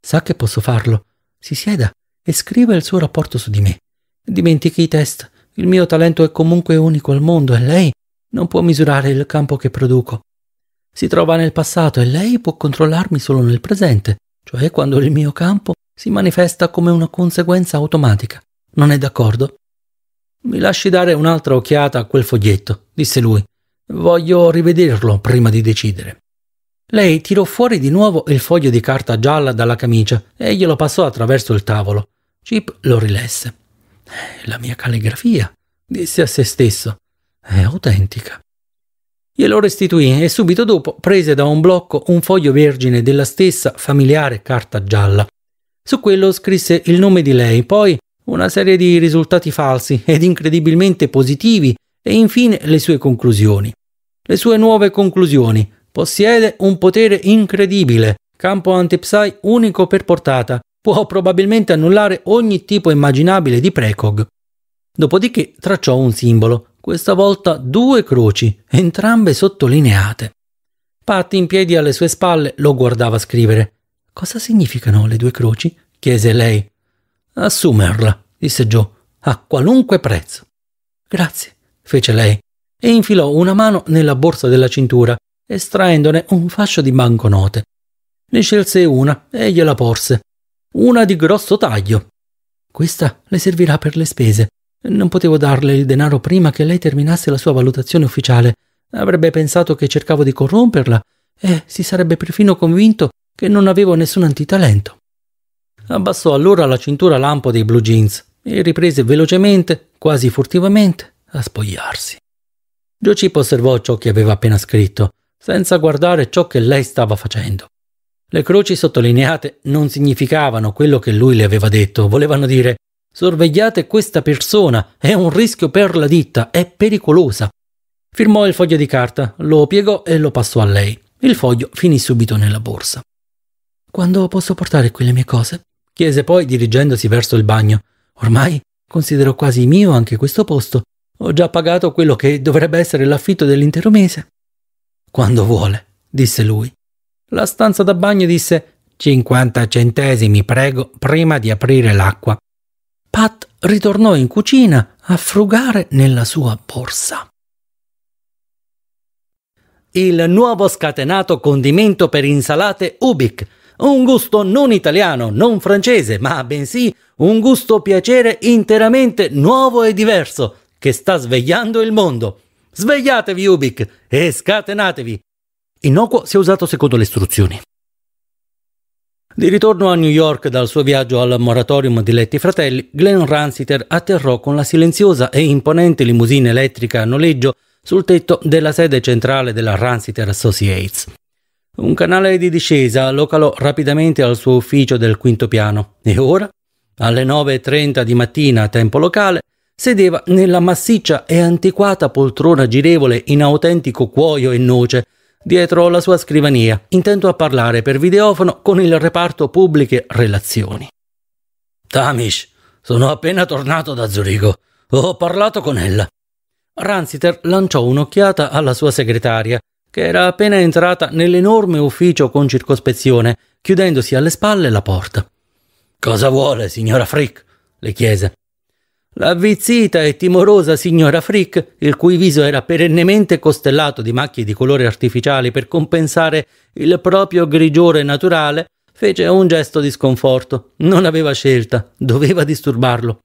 Sa che posso farlo. Si sieda e scriva il suo rapporto su di me. Dimentichi i test. Il mio talento è comunque unico al mondo e lei non può misurare il campo che produco. Si trova nel passato e lei può controllarmi solo nel presente cioè quando il mio campo si manifesta come una conseguenza automatica. Non è d'accordo? Mi lasci dare un'altra occhiata a quel foglietto, disse lui. Voglio rivederlo prima di decidere. Lei tirò fuori di nuovo il foglio di carta gialla dalla camicia e glielo passò attraverso il tavolo. Chip lo rilesse. La mia calligrafia, disse a se stesso, è autentica. Glielo restituì e subito dopo prese da un blocco un foglio vergine della stessa familiare carta gialla. Su quello scrisse il nome di lei, poi una serie di risultati falsi ed incredibilmente positivi e infine le sue conclusioni. Le sue nuove conclusioni. Possiede un potere incredibile, campo antipsai unico per portata, può probabilmente annullare ogni tipo immaginabile di precog. Dopodiché tracciò un simbolo, questa volta due croci, entrambe sottolineate. Patti in piedi alle sue spalle lo guardava scrivere. Cosa significano le due croci? chiese lei. Assumerla, disse Joe, a qualunque prezzo. Grazie, fece lei, e infilò una mano nella borsa della cintura, estraendone un fascio di banconote. Ne scelse una e gliela porse. Una di grosso taglio. Questa le servirà per le spese, non potevo darle il denaro prima che lei terminasse la sua valutazione ufficiale. Avrebbe pensato che cercavo di corromperla e si sarebbe perfino convinto che non avevo nessun antitalento. Abbassò allora la cintura lampo dei blue jeans e riprese velocemente, quasi furtivamente, a spogliarsi. Giocip osservò ciò che aveva appena scritto, senza guardare ciò che lei stava facendo. Le croci sottolineate non significavano quello che lui le aveva detto, volevano dire Sorvegliate questa persona, è un rischio per la ditta, è pericolosa. Firmò il foglio di carta, lo piegò e lo passò a lei. Il foglio finì subito nella borsa. Quando posso portare qui le mie cose? chiese poi dirigendosi verso il bagno. Ormai considero quasi mio anche questo posto. Ho già pagato quello che dovrebbe essere l'affitto dell'intero mese. Quando vuole, disse lui. La stanza da bagno disse 50 centesimi, prego, prima di aprire l'acqua. Pat ritornò in cucina a frugare nella sua borsa. Il nuovo scatenato condimento per insalate Ubik, un gusto non italiano, non francese, ma bensì un gusto piacere interamente nuovo e diverso che sta svegliando il mondo. Svegliatevi Ubik e scatenatevi! Innocuo si è usato secondo le istruzioni. Di ritorno a New York dal suo viaggio al moratorium di Letti Fratelli, Glenn Ransiter atterrò con la silenziosa e imponente limousine elettrica a noleggio sul tetto della sede centrale della Ransiter Associates. Un canale di discesa lo calò rapidamente al suo ufficio del quinto piano e ora, alle 9.30 di mattina a tempo locale, sedeva nella massiccia e antiquata poltrona girevole in autentico cuoio e noce dietro la sua scrivania, intento a parlare per videofono con il reparto pubbliche relazioni. Tamish, sono appena tornato da Zurigo. Ho parlato con ella. Ransiter lanciò un'occhiata alla sua segretaria, che era appena entrata nell'enorme ufficio con circospezione, chiudendosi alle spalle la porta. Cosa vuole, signora Frick? le chiese. L'avvizzita e timorosa signora Frick, il cui viso era perennemente costellato di macchie di colore artificiali per compensare il proprio grigiore naturale, fece un gesto di sconforto. Non aveva scelta, doveva disturbarlo.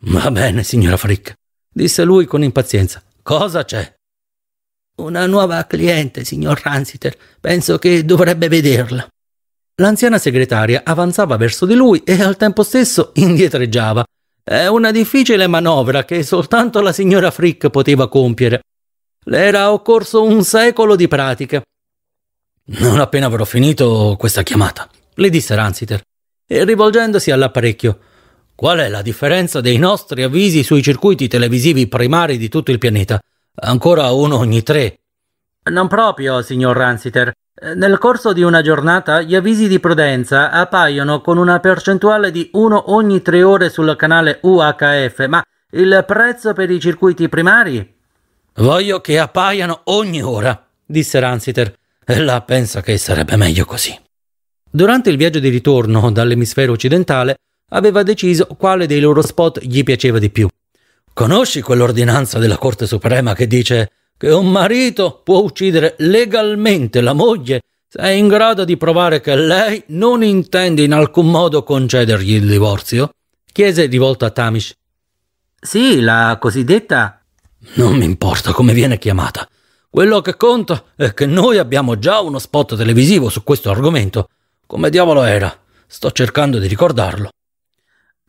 Va bene, signora Frick, disse lui con impazienza. Cosa c'è? Una nuova cliente, signor Ransiter. Penso che dovrebbe vederla. L'anziana segretaria avanzava verso di lui e al tempo stesso indietreggiava, è una difficile manovra che soltanto la signora Frick poteva compiere. Le era occorso un secolo di pratica. Non appena avrò finito questa chiamata, le disse Ransiter, e rivolgendosi all'apparecchio. Qual è la differenza dei nostri avvisi sui circuiti televisivi primari di tutto il pianeta? Ancora uno ogni tre. Non proprio, signor Ransiter. Eh, nel corso di una giornata gli avvisi di prudenza appaiono con una percentuale di 1 ogni 3 ore sul canale UHF, ma il prezzo per i circuiti primari? Voglio che appaiano ogni ora, disse Ransiter. E là pensa che sarebbe meglio così. Durante il viaggio di ritorno dall'emisfero occidentale aveva deciso quale dei loro spot gli piaceva di più. Conosci quell'ordinanza della Corte Suprema che dice che un marito può uccidere legalmente la moglie se è in grado di provare che lei non intende in alcun modo concedergli il divorzio? chiese rivolto a Tamish. Sì, la cosiddetta. Non mi importa come viene chiamata. Quello che conta è che noi abbiamo già uno spot televisivo su questo argomento. Come diavolo era? Sto cercando di ricordarlo.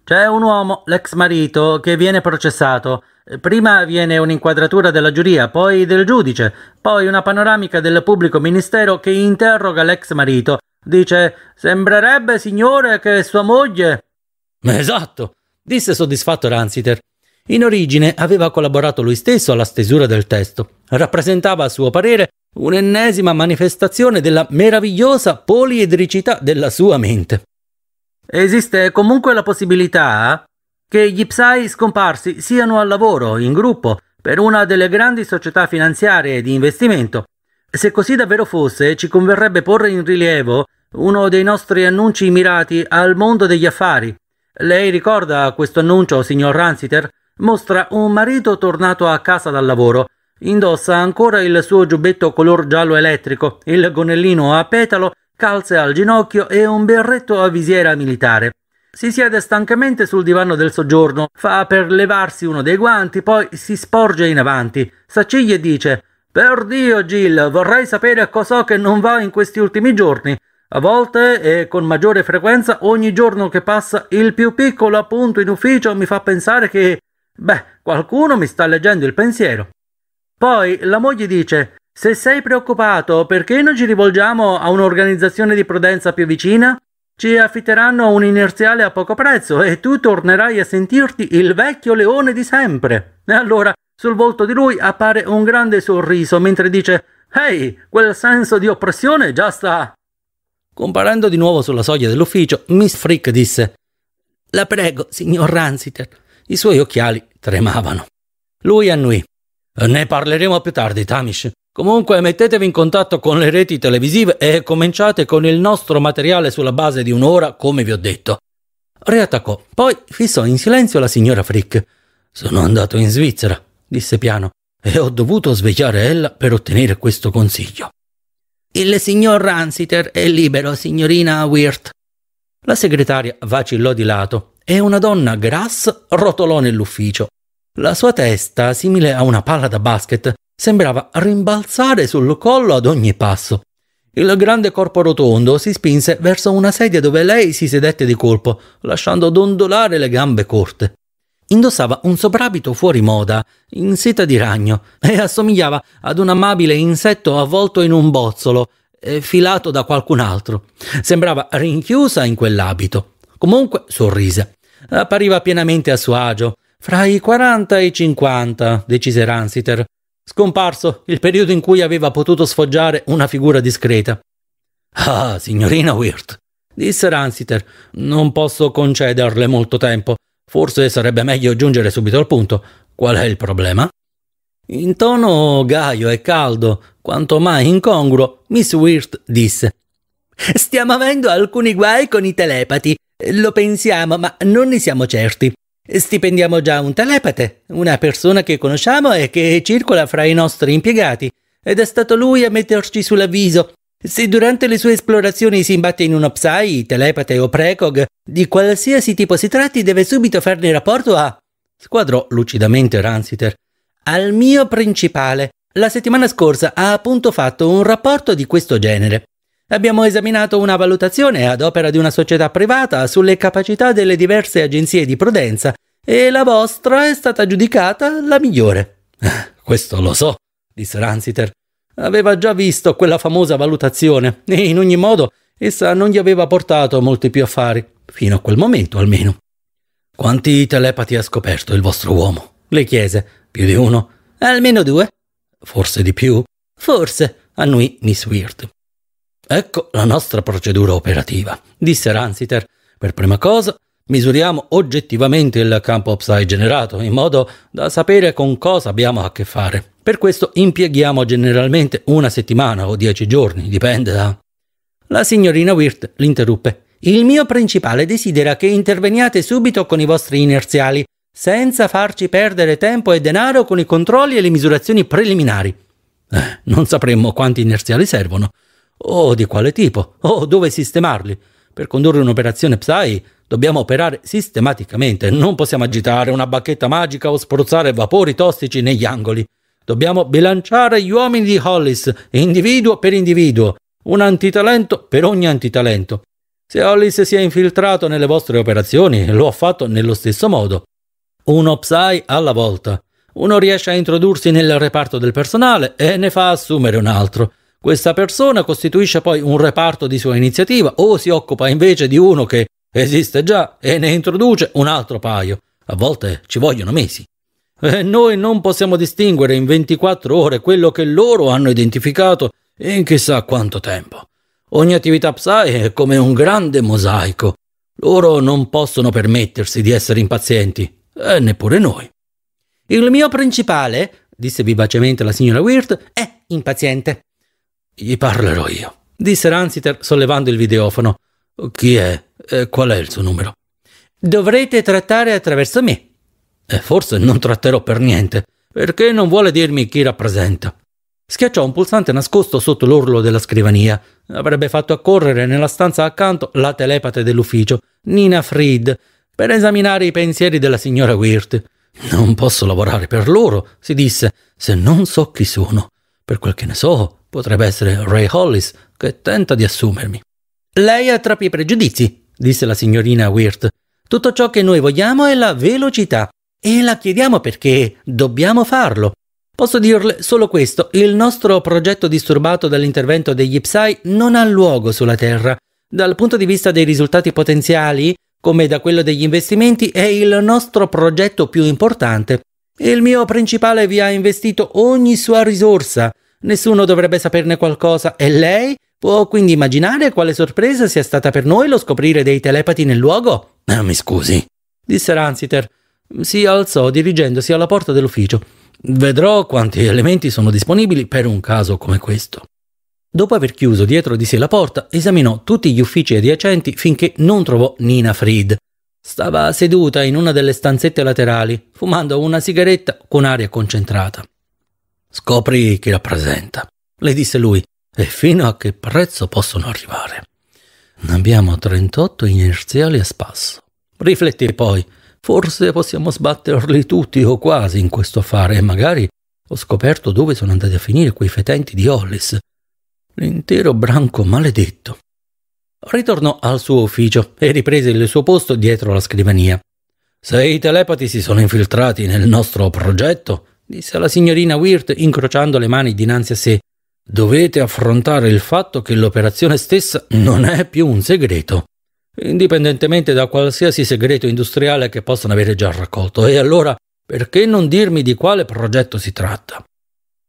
C'è un uomo, l'ex marito, che viene processato Prima viene un'inquadratura della giuria, poi del giudice, poi una panoramica del pubblico ministero che interroga l'ex marito. Dice: Sembrerebbe, signore, che sua moglie. Esatto, disse soddisfatto Ranziter. In origine aveva collaborato lui stesso alla stesura del testo. Rappresentava, a suo parere, un'ennesima manifestazione della meravigliosa poliedricità della sua mente. Esiste comunque la possibilità, che gli psai scomparsi siano al lavoro, in gruppo, per una delle grandi società finanziarie di investimento. Se così davvero fosse, ci converrebbe porre in rilievo uno dei nostri annunci mirati al mondo degli affari. Lei ricorda questo annuncio, signor Ransiter? Mostra un marito tornato a casa dal lavoro. Indossa ancora il suo giubbetto color giallo elettrico, il gonnellino a petalo, calze al ginocchio e un berretto a visiera militare. Si siede stancamente sul divano del soggiorno, fa per levarsi uno dei guanti, poi si sporge in avanti, s'acciglia e dice «Per Dio, Gil, vorrei sapere a cos'ho che non va in questi ultimi giorni. A volte, e con maggiore frequenza, ogni giorno che passa il più piccolo appunto in ufficio mi fa pensare che... beh, qualcuno mi sta leggendo il pensiero». Poi la moglie dice «Se sei preoccupato, perché non ci rivolgiamo a un'organizzazione di prudenza più vicina?» Ci affitteranno un inerziale a poco prezzo e tu tornerai a sentirti il vecchio leone di sempre. E allora sul volto di lui appare un grande sorriso mentre dice Ehi, quel senso di oppressione già sta. Comparando di nuovo sulla soglia dell'ufficio, Miss Frick disse La prego, signor Ransiter. I suoi occhiali tremavano. Lui annui. Ne parleremo più tardi, Tamish. Comunque mettetevi in contatto con le reti televisive e cominciate con il nostro materiale sulla base di un'ora, come vi ho detto. Riattaccò, poi fissò in silenzio la signora Frick. Sono andato in Svizzera, disse piano, e ho dovuto svegliare ella per ottenere questo consiglio. Il signor Ransiter è libero, signorina Wirt. La segretaria vacillò di lato e una donna grassa rotolò nell'ufficio. La sua testa, simile a una palla da basket, sembrava rimbalzare sul collo ad ogni passo. Il grande corpo rotondo si spinse verso una sedia dove lei si sedette di colpo, lasciando dondolare le gambe corte. Indossava un soprabito fuori moda, in seta di ragno, e assomigliava ad un amabile insetto avvolto in un bozzolo, eh, filato da qualcun altro. Sembrava rinchiusa in quell'abito. Comunque sorrise. Appariva pienamente a suo agio. Fra i 40 e i 50, decise Ransiter, Scomparso il periodo in cui aveva potuto sfoggiare una figura discreta. Ah, signorina Wirt, disse Ransiter, non posso concederle molto tempo. Forse sarebbe meglio giungere subito al punto. Qual è il problema? In tono gaio e caldo, quanto mai incongruo, Miss Wirt disse: Stiamo avendo alcuni guai con i telepati. Lo pensiamo, ma non ne siamo certi. Stipendiamo già un telepate, una persona che conosciamo e che circola fra i nostri impiegati, ed è stato lui a metterci sull'avviso. Se durante le sue esplorazioni si imbatte in uno psi, telepate o precog, di qualsiasi tipo si tratti, deve subito farne rapporto a. squadrò lucidamente Ransiter. Al mio principale. La settimana scorsa ha appunto fatto un rapporto di questo genere. Abbiamo esaminato una valutazione ad opera di una società privata sulle capacità delle diverse agenzie di prudenza e la vostra è stata giudicata la migliore. Questo lo so, disse Ransiter. Aveva già visto quella famosa valutazione e in ogni modo essa non gli aveva portato molti più affari, fino a quel momento almeno. Quanti telepati ha scoperto il vostro uomo? le chiese. Più di uno? Almeno due. Forse di più? Forse, annui Miss Weird. Ecco la nostra procedura operativa, disse Ransiter. Per prima cosa, misuriamo oggettivamente il campo upside generato, in modo da sapere con cosa abbiamo a che fare. Per questo impieghiamo generalmente una settimana o dieci giorni, dipende da... La signorina Wirt l'interruppe. Il mio principale desidera che interveniate subito con i vostri inerziali, senza farci perdere tempo e denaro con i controlli e le misurazioni preliminari. Eh, non sapremmo quanti inerziali servono, o di quale tipo? O dove sistemarli? Per condurre un'operazione Psy dobbiamo operare sistematicamente, non possiamo agitare una bacchetta magica o spruzzare vapori tossici negli angoli. Dobbiamo bilanciare gli uomini di Hollis, individuo per individuo, un antitalento per ogni antitalento. Se Hollis si è infiltrato nelle vostre operazioni, lo ha fatto nello stesso modo. Uno Psy alla volta. Uno riesce a introdursi nel reparto del personale e ne fa assumere un altro. Questa persona costituisce poi un reparto di sua iniziativa o si occupa invece di uno che esiste già e ne introduce un altro paio. A volte ci vogliono mesi. E eh, noi non possiamo distinguere in 24 ore quello che loro hanno identificato in chissà quanto tempo. Ogni attività psi è come un grande mosaico. Loro non possono permettersi di essere impazienti, e eh, neppure noi. Il mio principale, disse vivacemente la signora Wirt, è impaziente. Gli parlerò io, disse Ransiter sollevando il videofono. Chi è? E qual è il suo numero? Dovrete trattare attraverso me. E forse non tratterò per niente, perché non vuole dirmi chi rappresenta. Schiacciò un pulsante nascosto sotto l'orlo della scrivania. Avrebbe fatto accorrere nella stanza accanto la telepate dell'ufficio, Nina Fried, per esaminare i pensieri della signora Wirt. Non posso lavorare per loro, si disse, se non so chi sono. Per quel che ne so, Potrebbe essere Ray Hollis, che tenta di assumermi. Lei ha troppi pregiudizi, disse la signorina Wirt. Tutto ciò che noi vogliamo è la velocità. E la chiediamo perché dobbiamo farlo. Posso dirle solo questo, il nostro progetto disturbato dall'intervento degli Psy non ha luogo sulla Terra. Dal punto di vista dei risultati potenziali, come da quello degli investimenti, è il nostro progetto più importante. Il mio principale vi ha investito ogni sua risorsa Nessuno dovrebbe saperne qualcosa e lei può quindi immaginare quale sorpresa sia stata per noi lo scoprire dei telepati nel luogo? Eh, mi scusi, disse Ransiter. Si alzò dirigendosi alla porta dell'ufficio. Vedrò quanti elementi sono disponibili per un caso come questo. Dopo aver chiuso dietro di sé la porta, esaminò tutti gli uffici adiacenti finché non trovò Nina Fried. Stava seduta in una delle stanzette laterali, fumando una sigaretta con aria concentrata. Scopri chi rappresenta, le disse lui, e fino a che prezzo possono arrivare. Ne Abbiamo 38 inerziali a spasso. Rifletti poi, forse possiamo sbatterli tutti o quasi in questo affare e magari ho scoperto dove sono andati a finire quei fetenti di Hollis. L'intero branco maledetto. Ritornò al suo ufficio e riprese il suo posto dietro la scrivania. Se i telepati si sono infiltrati nel nostro progetto, disse alla signorina Wirt incrociando le mani dinanzi a sé. Dovete affrontare il fatto che l'operazione stessa non è più un segreto, indipendentemente da qualsiasi segreto industriale che possano avere già raccolto. E allora, perché non dirmi di quale progetto si tratta?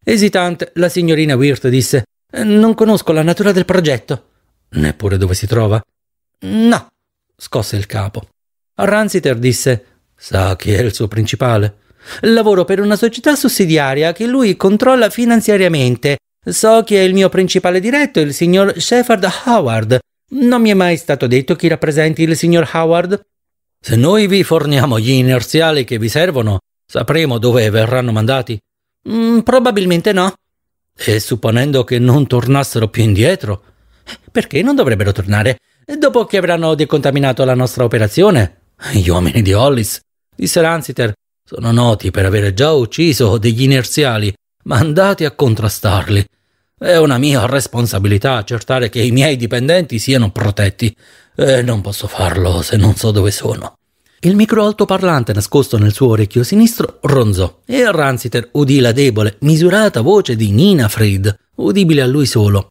Esitante, la signorina Wirt disse: Non conosco la natura del progetto. Neppure dove si trova? No, scosse il capo. Ranziter disse: Sa chi è il suo principale? Lavoro per una società sussidiaria che lui controlla finanziariamente. So che è il mio principale diretto il signor Shepard Howard. Non mi è mai stato detto chi rappresenti il signor Howard? Se noi vi forniamo gli inerziali che vi servono, sapremo dove verranno mandati? Mm, probabilmente no. E supponendo che non tornassero più indietro? Perché non dovrebbero tornare? Dopo che avranno decontaminato la nostra operazione? Gli uomini di Hollis, disse Lansiter, sono noti per avere già ucciso degli inerziali, mandati a contrastarli. È una mia responsabilità accertare che i miei dipendenti siano protetti e non posso farlo se non so dove sono. Il micro altoparlante nascosto nel suo orecchio sinistro ronzò e Ransiter udì la debole, misurata voce di Nina Fried, udibile a lui solo.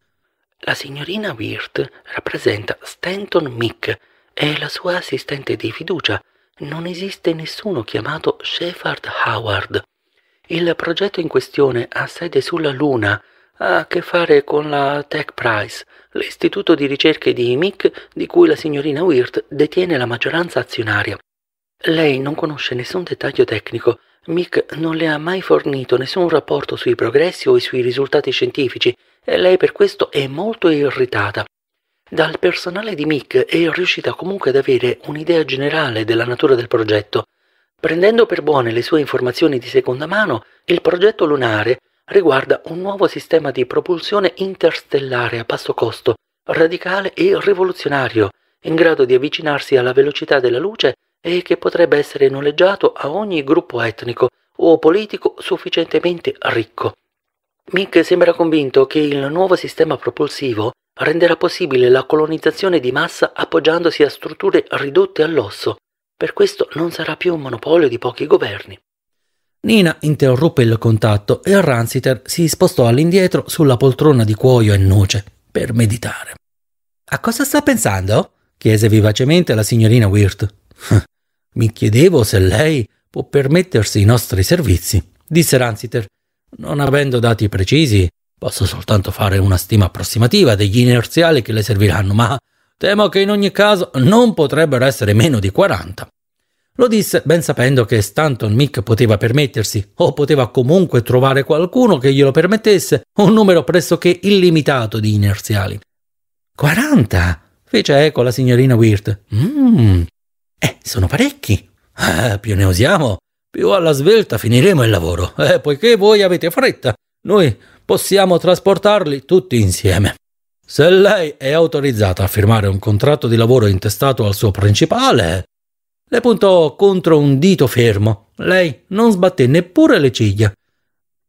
La signorina Wirt rappresenta Stanton Mick e la sua assistente di fiducia, non esiste nessuno chiamato Shepard Howard. Il progetto in questione ha sede sulla Luna, ha a che fare con la Tech Price, l'istituto di ricerche di MIC di cui la signorina Wirt detiene la maggioranza azionaria. Lei non conosce nessun dettaglio tecnico, Mick non le ha mai fornito nessun rapporto sui progressi o sui risultati scientifici e lei per questo è molto irritata. Dal personale di MIC è riuscita comunque ad avere un'idea generale della natura del progetto. Prendendo per buone le sue informazioni di seconda mano, il progetto lunare riguarda un nuovo sistema di propulsione interstellare a basso costo, radicale e rivoluzionario, in grado di avvicinarsi alla velocità della luce e che potrebbe essere noleggiato a ogni gruppo etnico o politico sufficientemente ricco. Mick sembra convinto che il nuovo sistema propulsivo renderà possibile la colonizzazione di massa appoggiandosi a strutture ridotte all'osso. Per questo non sarà più un monopolio di pochi governi. Nina interruppe il contatto e Ransiter si spostò all'indietro sulla poltrona di cuoio e noce per meditare. A cosa sta pensando? chiese vivacemente la signorina Wirt. Hm, mi chiedevo se lei può permettersi i nostri servizi, disse Ransiter non avendo dati precisi, posso soltanto fare una stima approssimativa degli inerziali che le serviranno, ma temo che in ogni caso non potrebbero essere meno di 40. Lo disse ben sapendo che Stanton Mick poteva permettersi, o poteva comunque trovare qualcuno che glielo permettesse, un numero pressoché illimitato di inerziali. 40! fece eco la signorina Wirt. Mmm, eh, sono parecchi. Ah, più ne usiamo, più alla svelta finiremo il lavoro, eh, poiché voi avete fretta. Noi possiamo trasportarli tutti insieme. Se lei è autorizzata a firmare un contratto di lavoro intestato al suo principale, le puntò contro un dito fermo. Lei non sbatté neppure le ciglia.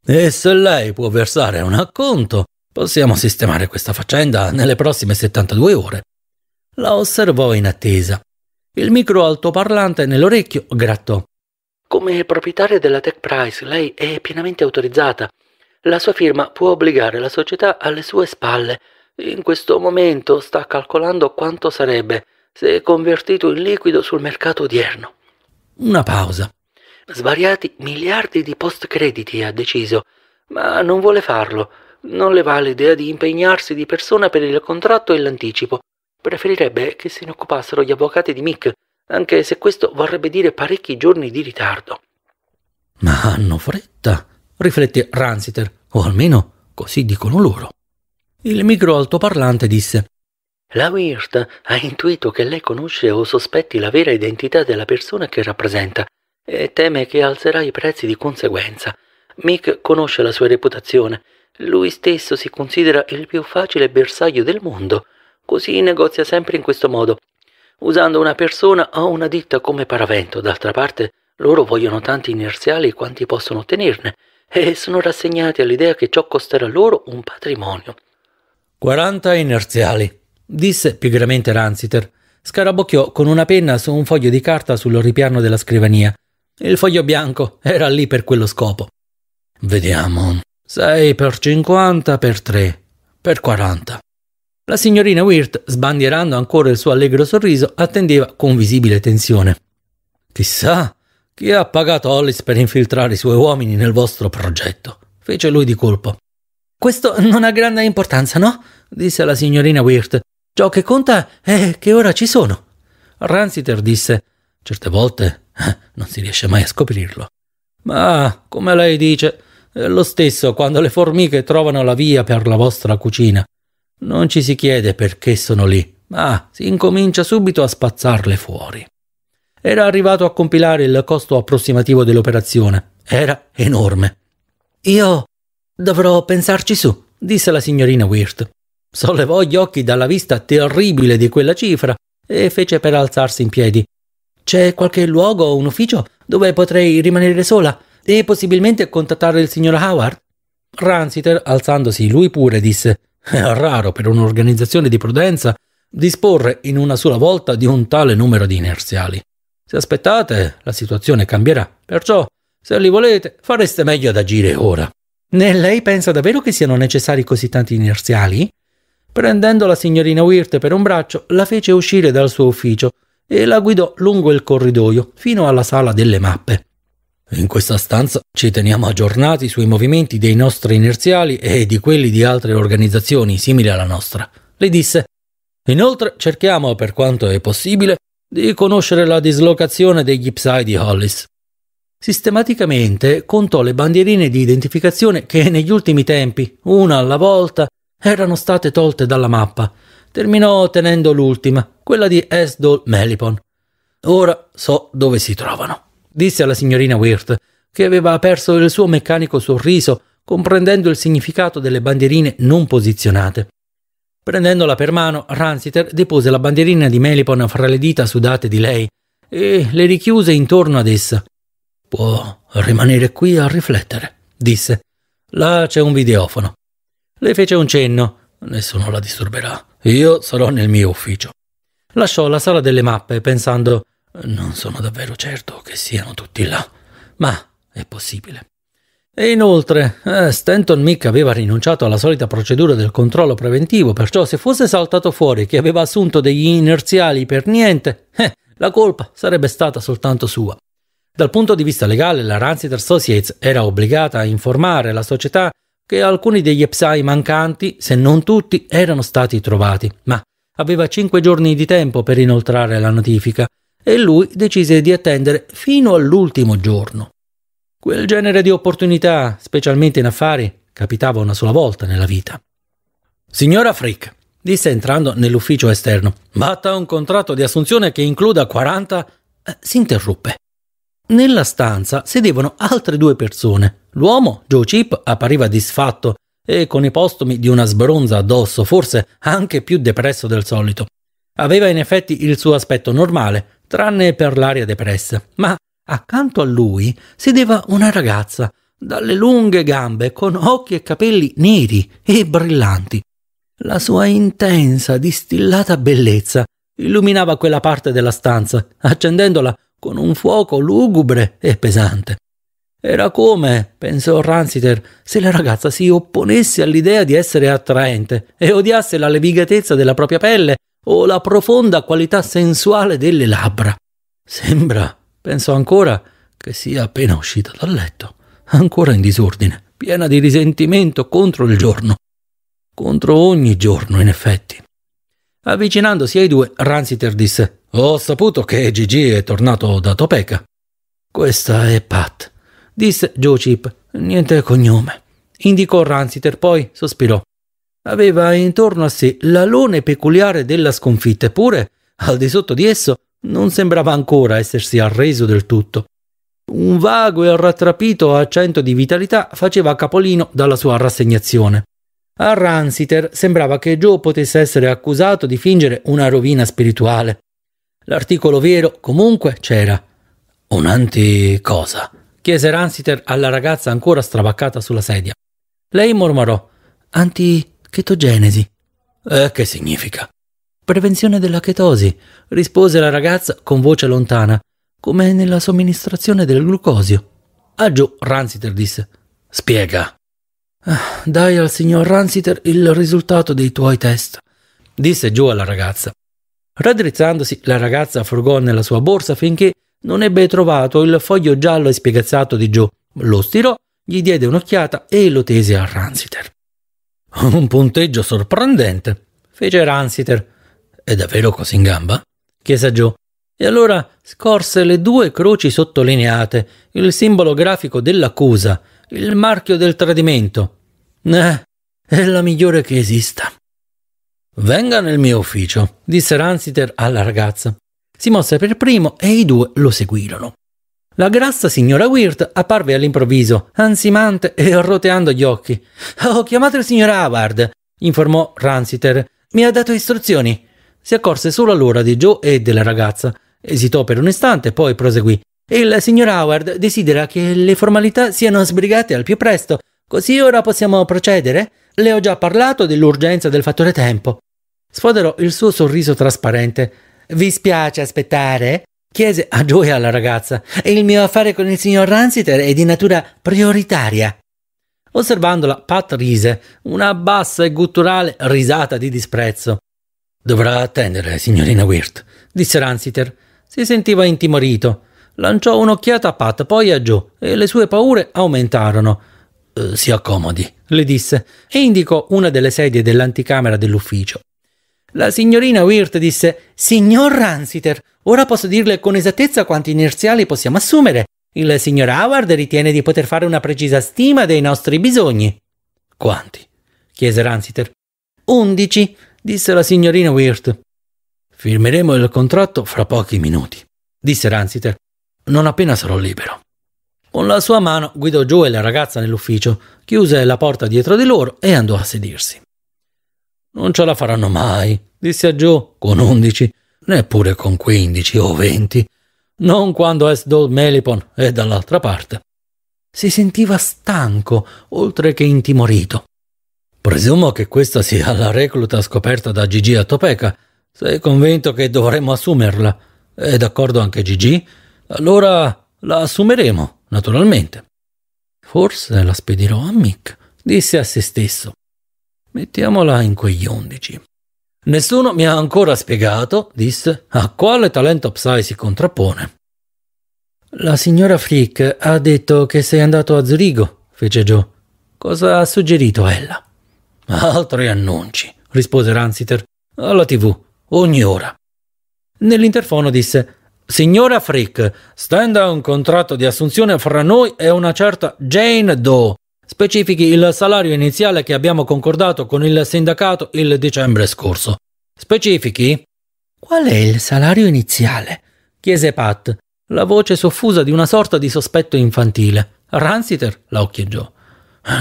E se lei può versare un acconto, possiamo sistemare questa faccenda nelle prossime 72 ore. La osservò in attesa. Il micro altoparlante nell'orecchio grattò. Come proprietaria della Tech Price, lei è pienamente autorizzata. La sua firma può obbligare la società alle sue spalle. In questo momento sta calcolando quanto sarebbe se convertito in liquido sul mercato odierno. Una pausa. Svariati miliardi di post crediti ha deciso, ma non vuole farlo. Non le va l'idea di impegnarsi di persona per il contratto e l'anticipo. Preferirebbe che se ne occupassero gli avvocati di Mick anche se questo vorrebbe dire parecchi giorni di ritardo. Ma hanno fretta, riflette Ransiter, o almeno così dicono loro. Il micro altoparlante disse La Wirt ha intuito che lei conosce o sospetti la vera identità della persona che rappresenta e teme che alzerà i prezzi di conseguenza. Mick conosce la sua reputazione. Lui stesso si considera il più facile bersaglio del mondo. Così negozia sempre in questo modo usando una persona o una ditta come paravento. D'altra parte, loro vogliono tanti inerziali quanti possono ottenerne e sono rassegnati all'idea che ciò costerà loro un patrimonio. 40 inerziali, disse pigramente Ranziter. Scarabocchiò con una penna su un foglio di carta sul ripiano della scrivania. Il foglio bianco era lì per quello scopo. Vediamo. 6 per 50 per 3 per 40. La signorina Wirt, sbandierando ancora il suo allegro sorriso, attendeva con visibile tensione. Chissà chi ha pagato Hollis per infiltrare i suoi uomini nel vostro progetto, fece lui di colpo. Questo non ha grande importanza, no? disse la signorina Wirt. Ciò che conta è che ora ci sono. Ransiter disse: Certe volte eh, non si riesce mai a scoprirlo. Ma, come lei dice, è eh, lo stesso quando le formiche trovano la via per la vostra cucina. Non ci si chiede perché sono lì, ma si incomincia subito a spazzarle fuori. Era arrivato a compilare il costo approssimativo dell'operazione. Era enorme. Io dovrò pensarci su, disse la signorina Wirt. Sollevò gli occhi dalla vista terribile di quella cifra e fece per alzarsi in piedi. C'è qualche luogo o un ufficio dove potrei rimanere sola e possibilmente contattare il signor Howard? Ransiter, alzandosi lui pure, disse è raro per un'organizzazione di prudenza disporre in una sola volta di un tale numero di inerziali. Se aspettate, la situazione cambierà, perciò, se li volete, fareste meglio ad agire ora. Né lei pensa davvero che siano necessari così tanti inerziali? Prendendo la signorina Wirt per un braccio, la fece uscire dal suo ufficio e la guidò lungo il corridoio fino alla sala delle mappe. In questa stanza ci teniamo aggiornati sui movimenti dei nostri inerziali e di quelli di altre organizzazioni simili alla nostra, le disse. Inoltre cerchiamo, per quanto è possibile, di conoscere la dislocazione degli psi di Hollis. Sistematicamente contò le bandierine di identificazione che negli ultimi tempi, una alla volta, erano state tolte dalla mappa. Terminò tenendo l'ultima, quella di Esdol Melipon. Ora so dove si trovano disse alla signorina Wirt, che aveva perso il suo meccanico sorriso, comprendendo il significato delle bandierine non posizionate. Prendendola per mano, Ransiter depose la bandierina di Melipon fra le dita sudate di lei e le richiuse intorno ad essa. Può rimanere qui a riflettere, disse. Là c'è un videofono. Le fece un cenno. Nessuno la disturberà. Io sarò nel mio ufficio. Lasciò la sala delle mappe pensando non sono davvero certo che siano tutti là, ma è possibile. E inoltre, eh, Stanton Mick aveva rinunciato alla solita procedura del controllo preventivo, perciò se fosse saltato fuori che aveva assunto degli inerziali per niente, eh, la colpa sarebbe stata soltanto sua. Dal punto di vista legale, la Rancid Associates era obbligata a informare la società che alcuni degli Epsai mancanti, se non tutti, erano stati trovati, ma aveva 5 giorni di tempo per inoltrare la notifica, e lui decise di attendere fino all'ultimo giorno. Quel genere di opportunità, specialmente in affari, capitava una sola volta nella vita. Signora Frick, disse entrando nell'ufficio esterno, batta un contratto di assunzione che includa 40... Eh, si interruppe. Nella stanza sedevano altre due persone. L'uomo, Joe Chip, appariva disfatto e con i postumi di una sbronza addosso, forse anche più depresso del solito. Aveva in effetti il suo aspetto normale, tranne per l'aria depressa, ma accanto a lui sedeva una ragazza, dalle lunghe gambe, con occhi e capelli neri e brillanti. La sua intensa, distillata bellezza illuminava quella parte della stanza, accendendola con un fuoco lugubre e pesante. Era come, pensò Ransiter, se la ragazza si opponesse all'idea di essere attraente e odiasse la levigatezza della propria pelle o la profonda qualità sensuale delle labbra. Sembra, penso ancora, che sia appena uscita dal letto, ancora in disordine, piena di risentimento contro il giorno. Contro ogni giorno, in effetti. Avvicinandosi ai due, Ransiter disse: Ho saputo che Gigi è tornato da Topeka. Questa è Pat, disse Joe Chip. Niente cognome. Indicò Ransiter, poi sospirò. Aveva intorno a sé l'alone peculiare della sconfitta, eppure, al di sotto di esso, non sembrava ancora essersi arreso del tutto. Un vago e rattrapito accento di vitalità faceva capolino dalla sua rassegnazione. A Ransiter sembrava che Joe potesse essere accusato di fingere una rovina spirituale. L'articolo vero, comunque, c'era. Un cosa chiese Ransiter alla ragazza ancora strabaccata sulla sedia. Lei mormorò: Anti. Chetogenesi. Eh, che significa? Prevenzione della chetosi, rispose la ragazza con voce lontana, come nella somministrazione del glucosio. Ah giù, Ransiter disse. Spiega. Ah, dai al signor Ransiter il risultato dei tuoi test, disse giù alla ragazza. Raddrizzandosi, la ragazza frugò nella sua borsa finché non ebbe trovato il foglio giallo e spiegazzato di giù. Lo stirò, gli diede un'occhiata e lo tese a Ransiter. Un punteggio sorprendente, fece Ransiter. È davvero così in gamba? chiese Joe. E allora scorse le due croci sottolineate, il simbolo grafico dell'accusa, il marchio del tradimento. Eh, è la migliore che esista. Venga nel mio ufficio, disse Ransiter alla ragazza. Si mosse per primo e i due lo seguirono. La grassa signora Wirt apparve all'improvviso, ansimante e roteando gli occhi. Ho chiamato il signor Howard, informò Ransiter. Mi ha dato istruzioni. Si accorse solo allora di Joe e della ragazza. Esitò per un istante, poi proseguì. Il signor Howard desidera che le formalità siano sbrigate al più presto, così ora possiamo procedere? Le ho già parlato dell'urgenza del fattore tempo. Sfoderò il suo sorriso trasparente. Vi spiace aspettare? Chiese a gioia alla ragazza e il mio affare con il signor Ransiter è di natura prioritaria. Osservandola, Pat rise, una bassa e gutturale risata di disprezzo. Dovrà attendere, signorina Wirt, disse Ransiter. Si sentiva intimorito. Lanciò un'occhiata a Pat, poi a Joe, e le sue paure aumentarono. Eh, si accomodi, le disse, e indicò una delle sedie dell'anticamera dell'ufficio. La signorina Wirt disse: Signor Ransiter, Ora posso dirle con esattezza quanti inerziali possiamo assumere. Il signor Howard ritiene di poter fare una precisa stima dei nostri bisogni. Quanti? chiese Ransiter. Undici, disse la signorina Wirt. Firmeremo il contratto fra pochi minuti, disse Ransiter. Non appena sarò libero. Con la sua mano guidò giù e la ragazza nell'ufficio, chiuse la porta dietro di loro e andò a sedersi. Non ce la faranno mai, disse a Joe con undici neppure con quindici o venti, non quando Esdol Melipon è dall'altra parte. Si sentiva stanco, oltre che intimorito. Presumo che questa sia la recluta scoperta da Gigi a Topeka. Sei convinto che dovremmo assumerla? È d'accordo anche Gigi? Allora la assumeremo, naturalmente. Forse la spedirò a Mick, disse a se stesso. Mettiamola in quegli undici. Nessuno mi ha ancora spiegato, disse, a quale talento Psy si contrappone. La signora Frick ha detto che sei andato a Zurigo, fece Joe. Cosa ha suggerito ella? Altri annunci, rispose Ransiter. Alla TV, ogni ora. Nell'interfono disse: Signora Frick, stenda un contratto di assunzione fra noi e una certa Jane Doe, specifichi il salario iniziale che abbiamo concordato con il sindacato il dicembre scorso. Specifichi? Qual è il salario iniziale? chiese Pat, la voce soffusa di una sorta di sospetto infantile. Ransiter la occhieggiò.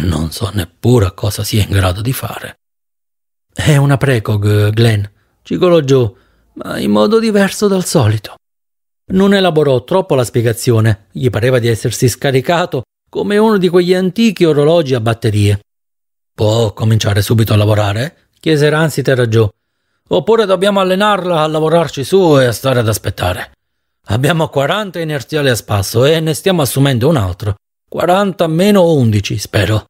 Non so neppure cosa sia in grado di fare. È una precog, Glenn, gigolò Joe, ma in modo diverso dal solito. Non elaborò troppo la spiegazione, gli pareva di essersi scaricato come uno di quegli antichi orologi a batterie. Può cominciare subito a lavorare? chiese Ransi a Joe. Oppure dobbiamo allenarla a lavorarci su e a stare ad aspettare. Abbiamo 40 inerziali a spasso e ne stiamo assumendo un altro. 40 meno 11, spero.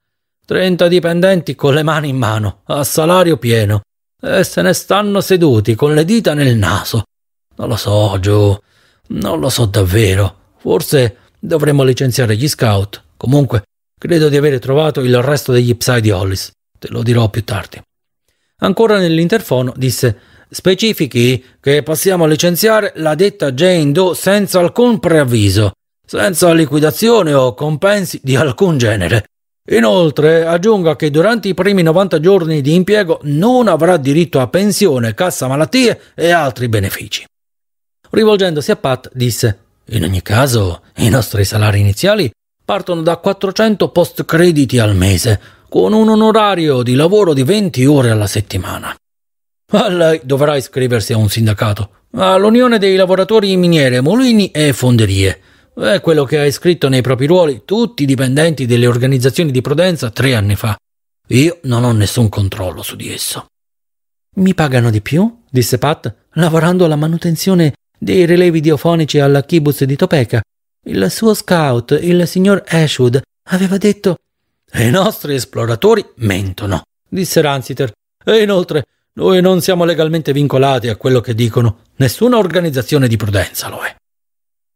30 dipendenti con le mani in mano, a salario pieno. E se ne stanno seduti con le dita nel naso. Non lo so, Joe. Non lo so davvero. Forse dovremmo licenziare gli scout. Comunque, credo di aver trovato il resto degli Psy di Hollis. Te lo dirò più tardi. Ancora nell'interfono disse specifichi che possiamo licenziare la detta Jane Doe senza alcun preavviso, senza liquidazione o compensi di alcun genere. Inoltre aggiunga che durante i primi 90 giorni di impiego non avrà diritto a pensione, cassa malattie e altri benefici. Rivolgendosi a Pat disse In ogni caso, i nostri salari iniziali partono da 400 post crediti al mese, con un onorario di lavoro di 20 ore alla settimana. Ma lei dovrà iscriversi a un sindacato, all'Unione dei lavoratori in miniere, mulini e fonderie. È quello che ha iscritto nei propri ruoli tutti i dipendenti delle organizzazioni di prudenza tre anni fa. Io non ho nessun controllo su di esso. Mi pagano di più, disse Pat, lavorando alla manutenzione dei relevi diofonici alla kibbutz di Topeka il suo scout, il signor Ashwood, aveva detto «I nostri esploratori mentono», disse Ransiter. «E inoltre, noi non siamo legalmente vincolati a quello che dicono. Nessuna organizzazione di prudenza lo è».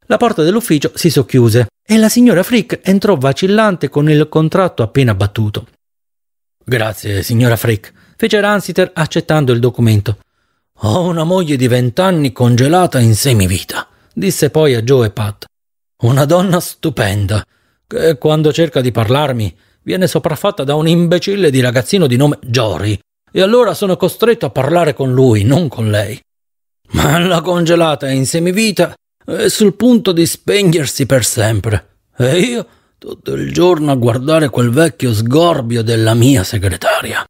La porta dell'ufficio si socchiuse e la signora Frick entrò vacillante con il contratto appena battuto. Grazie, signora Frick, fece Ransiter accettando il documento. Ho una moglie di vent'anni congelata in semivita, disse poi a Joe e Pat. Una donna stupenda, che eh, quando cerca di parlarmi viene sopraffatta da un imbecille di ragazzino di nome Jory, e allora sono costretto a parlare con lui, non con lei. Ma la congelata in semivita è eh, sul punto di spegnersi per sempre, e io tutto il giorno a guardare quel vecchio sgorbio della mia segretaria.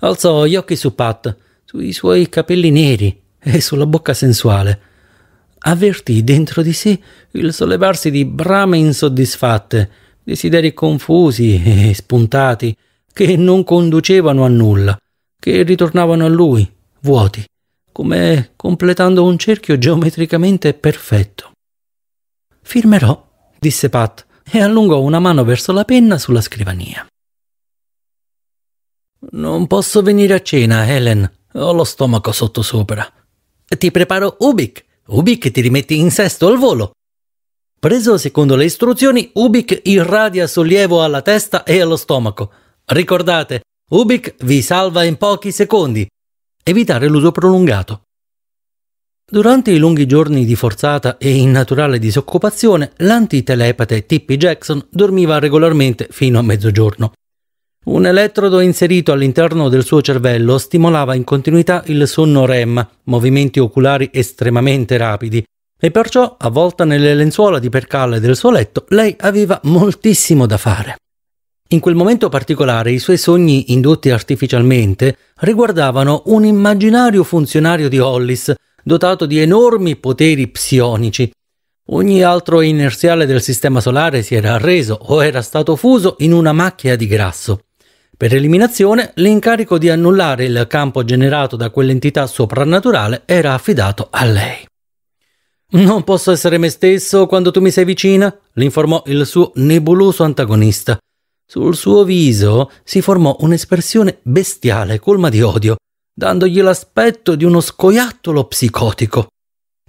Alzò gli occhi su Pat, sui suoi capelli neri e sulla bocca sensuale, avvertì dentro di sé il sollevarsi di brame insoddisfatte, desideri confusi e spuntati, che non conducevano a nulla, che ritornavano a lui, vuoti, come completando un cerchio geometricamente perfetto. Firmerò, disse Pat, e allungò una mano verso la penna sulla scrivania. Non posso venire a cena, Helen. Ho lo stomaco sottosopra. Ti preparo Ubik. Ubik ti rimetti in sesto al volo. Preso secondo le istruzioni, Ubik irradia sollievo alla testa e allo stomaco. Ricordate, Ubik vi salva in pochi secondi. Evitare l'uso prolungato. Durante i lunghi giorni di forzata e innaturale disoccupazione, l'antitelepate Tippy Jackson dormiva regolarmente fino a mezzogiorno. Un elettrodo inserito all'interno del suo cervello stimolava in continuità il sonno REM, movimenti oculari estremamente rapidi, e perciò, avvolta nelle lenzuola di percalle del suo letto, lei aveva moltissimo da fare. In quel momento particolare i suoi sogni indotti artificialmente riguardavano un immaginario funzionario di Hollis, dotato di enormi poteri psionici. Ogni altro inerziale del sistema solare si era arreso o era stato fuso in una macchia di grasso. Per eliminazione, l'incarico di annullare il campo generato da quell'entità soprannaturale era affidato a lei. Non posso essere me stesso quando tu mi sei vicina, l'informò il suo nebuloso antagonista. Sul suo viso si formò un'espressione bestiale, colma di odio, dandogli l'aspetto di uno scoiattolo psicotico.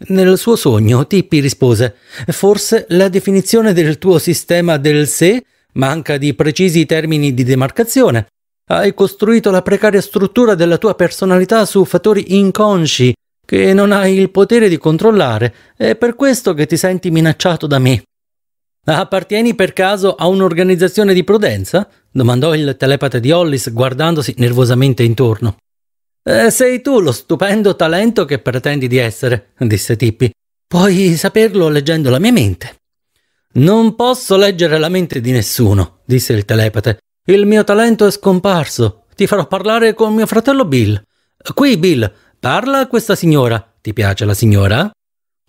Nel suo sogno Tippi rispose Forse la definizione del tuo sistema del sé manca di precisi termini di demarcazione, hai costruito la precaria struttura della tua personalità su fattori inconsci che non hai il potere di controllare, è per questo che ti senti minacciato da me. Appartieni per caso a un'organizzazione di prudenza? domandò il telepate di Hollis guardandosi nervosamente intorno. Eh, sei tu lo stupendo talento che pretendi di essere, disse Tippi. Puoi saperlo leggendo la mia mente. Non posso leggere la mente di nessuno, disse il telepate. Il mio talento è scomparso. Ti farò parlare con mio fratello Bill. Qui, Bill, parla a questa signora. Ti piace la signora?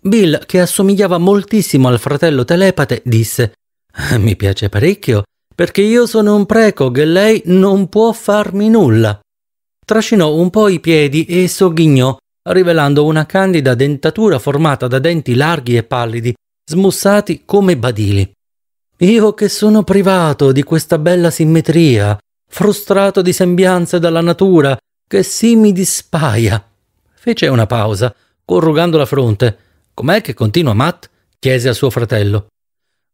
Bill, che assomigliava moltissimo al fratello telepate, disse Mi piace parecchio, perché io sono un preco e lei non può farmi nulla. Trascinò un po' i piedi e sogghignò, rivelando una candida dentatura formata da denti larghi e pallidi, smussati come badili. Io che sono privato di questa bella simmetria, frustrato di sembianze dalla natura, che sì mi dispaia. Fece una pausa, corrugando la fronte. Com'è che continua Matt? chiese a suo fratello.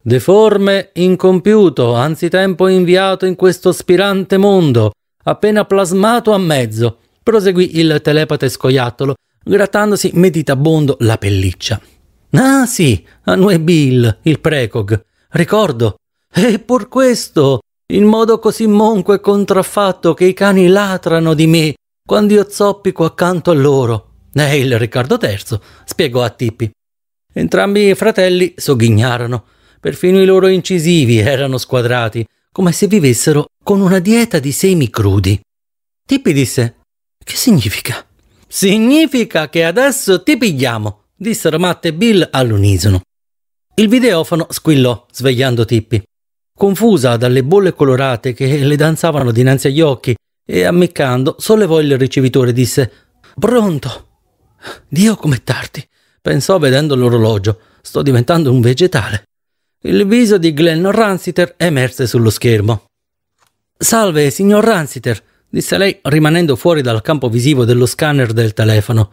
Deforme, incompiuto, anzitempo inviato in questo spirante mondo, appena plasmato a mezzo, proseguì il telepate scoiattolo, grattandosi meditabondo la pelliccia. Ah sì, a ah, noi Bill, il precog. Ricordo. E pur questo, in modo così monco e contraffatto che i cani latrano di me quando io zoppico accanto a loro. È il Riccardo III, spiegò a Tippi. Entrambi i fratelli sogghignarono. Perfino i loro incisivi erano squadrati, come se vivessero con una dieta di semi crudi. Tippi disse: Che significa? Significa che adesso ti pigliamo, dissero Matt e Bill all'unisono. Il videofono squillò, svegliando Tippi. Confusa dalle bolle colorate che le danzavano dinanzi agli occhi e ammiccando, sollevò il ricevitore e disse Pronto? Dio com'è tardi, pensò vedendo l'orologio. Sto diventando un vegetale. Il viso di Glenn Ransiter emerse sullo schermo. Salve, signor Ransiter, disse lei rimanendo fuori dal campo visivo dello scanner del telefono.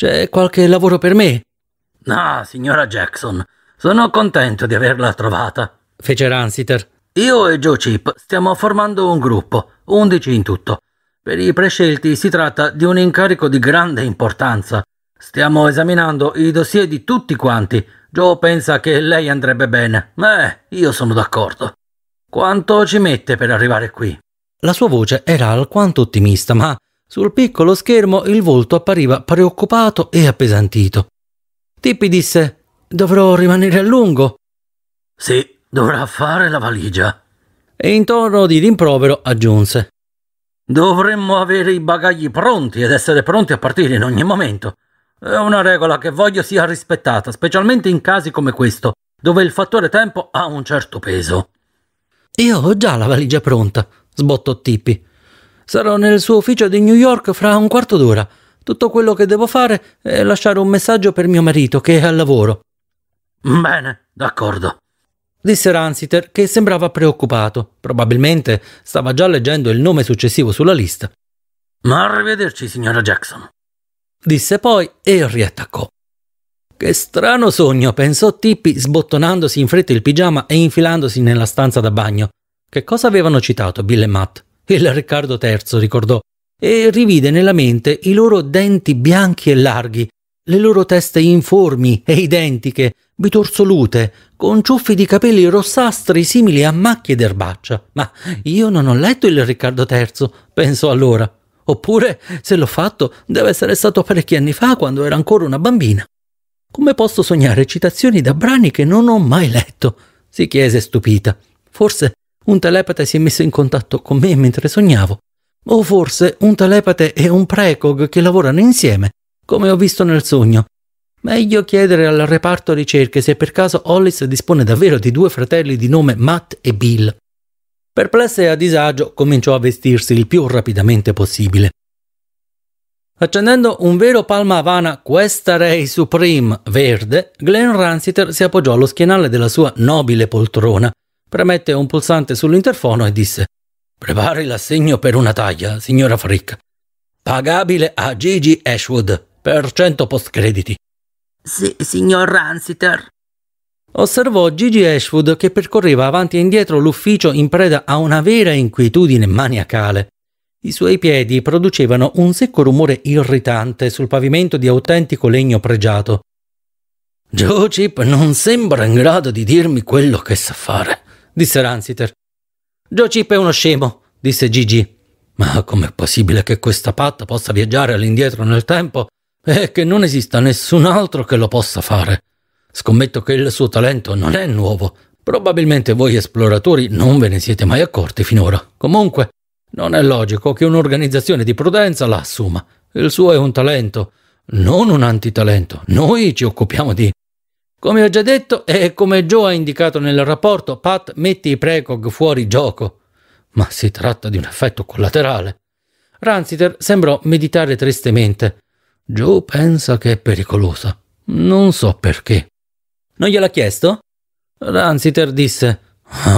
C'è qualche lavoro per me? Ah, signora Jackson, sono contento di averla trovata, fece Ransiter. Io e Joe Chip stiamo formando un gruppo, undici in tutto. Per i prescelti si tratta di un incarico di grande importanza. Stiamo esaminando i dossier di tutti quanti. Joe pensa che lei andrebbe bene. Eh, io sono d'accordo. Quanto ci mette per arrivare qui? La sua voce era alquanto ottimista, ma sul piccolo schermo il volto appariva preoccupato e appesantito. Tippi disse: Dovrò rimanere a lungo. Sì, dovrà fare la valigia. E in tono di rimprovero aggiunse: Dovremmo avere i bagagli pronti ed essere pronti a partire in ogni momento. È una regola che voglio sia rispettata, specialmente in casi come questo, dove il fattore tempo ha un certo peso. Io ho già la valigia pronta, sbottò Tippi. Sarò nel suo ufficio di New York fra un quarto d'ora. Tutto quello che devo fare è lasciare un messaggio per mio marito che è al lavoro. Bene, d'accordo. Disse Ransiter che sembrava preoccupato. Probabilmente stava già leggendo il nome successivo sulla lista. Ma arrivederci, signora Jackson. Disse poi e riattaccò. Che strano sogno, pensò Tippi, sbottonandosi in fretta il pigiama e infilandosi nella stanza da bagno. Che cosa avevano citato Bill e Matt? il Riccardo III ricordò, e rivide nella mente i loro denti bianchi e larghi, le loro teste informi e identiche, bitorsolute, con ciuffi di capelli rossastri simili a macchie d'erbaccia. Ma io non ho letto il Riccardo III, pensò allora. Oppure, se l'ho fatto, deve essere stato parecchi anni fa, quando era ancora una bambina. Come posso sognare citazioni da brani che non ho mai letto? si chiese stupita. Forse un telepate si è messo in contatto con me mentre sognavo. O forse un telepate e un precog che lavorano insieme, come ho visto nel sogno. Meglio chiedere al reparto ricerche se per caso Hollis dispone davvero di due fratelli di nome Matt e Bill. Perplesso e a disagio, cominciò a vestirsi il più rapidamente possibile. Accendendo un vero palma avana Questa Ray Supreme verde, Glenn Ransiter si appoggiò allo schienale della sua nobile poltrona premette un pulsante sull'interfono e disse Prepari l'assegno per una taglia, signora Frick. Pagabile a Gigi Ashwood per 100 postcrediti. Sì, signor Ransiter. Osservò Gigi Ashwood che percorreva avanti e indietro l'ufficio in preda a una vera inquietudine maniacale. I suoi piedi producevano un secco rumore irritante sul pavimento di autentico legno pregiato. Joe Chip non sembra in grado di dirmi quello che sa fare disse Ransiter. Joe Chip è uno scemo, disse Gigi. Ma com'è possibile che questa patta possa viaggiare all'indietro nel tempo e che non esista nessun altro che lo possa fare? Scommetto che il suo talento non è nuovo. Probabilmente voi esploratori non ve ne siete mai accorti finora. Comunque, non è logico che un'organizzazione di prudenza la assuma. Il suo è un talento, non un antitalento. Noi ci occupiamo di come ho già detto e come Joe ha indicato nel rapporto, Pat mette i precog fuori gioco. Ma si tratta di un effetto collaterale. Ransiter sembrò meditare tristemente. Joe pensa che è pericolosa. Non so perché. Non gliel'ha chiesto? Ransiter disse,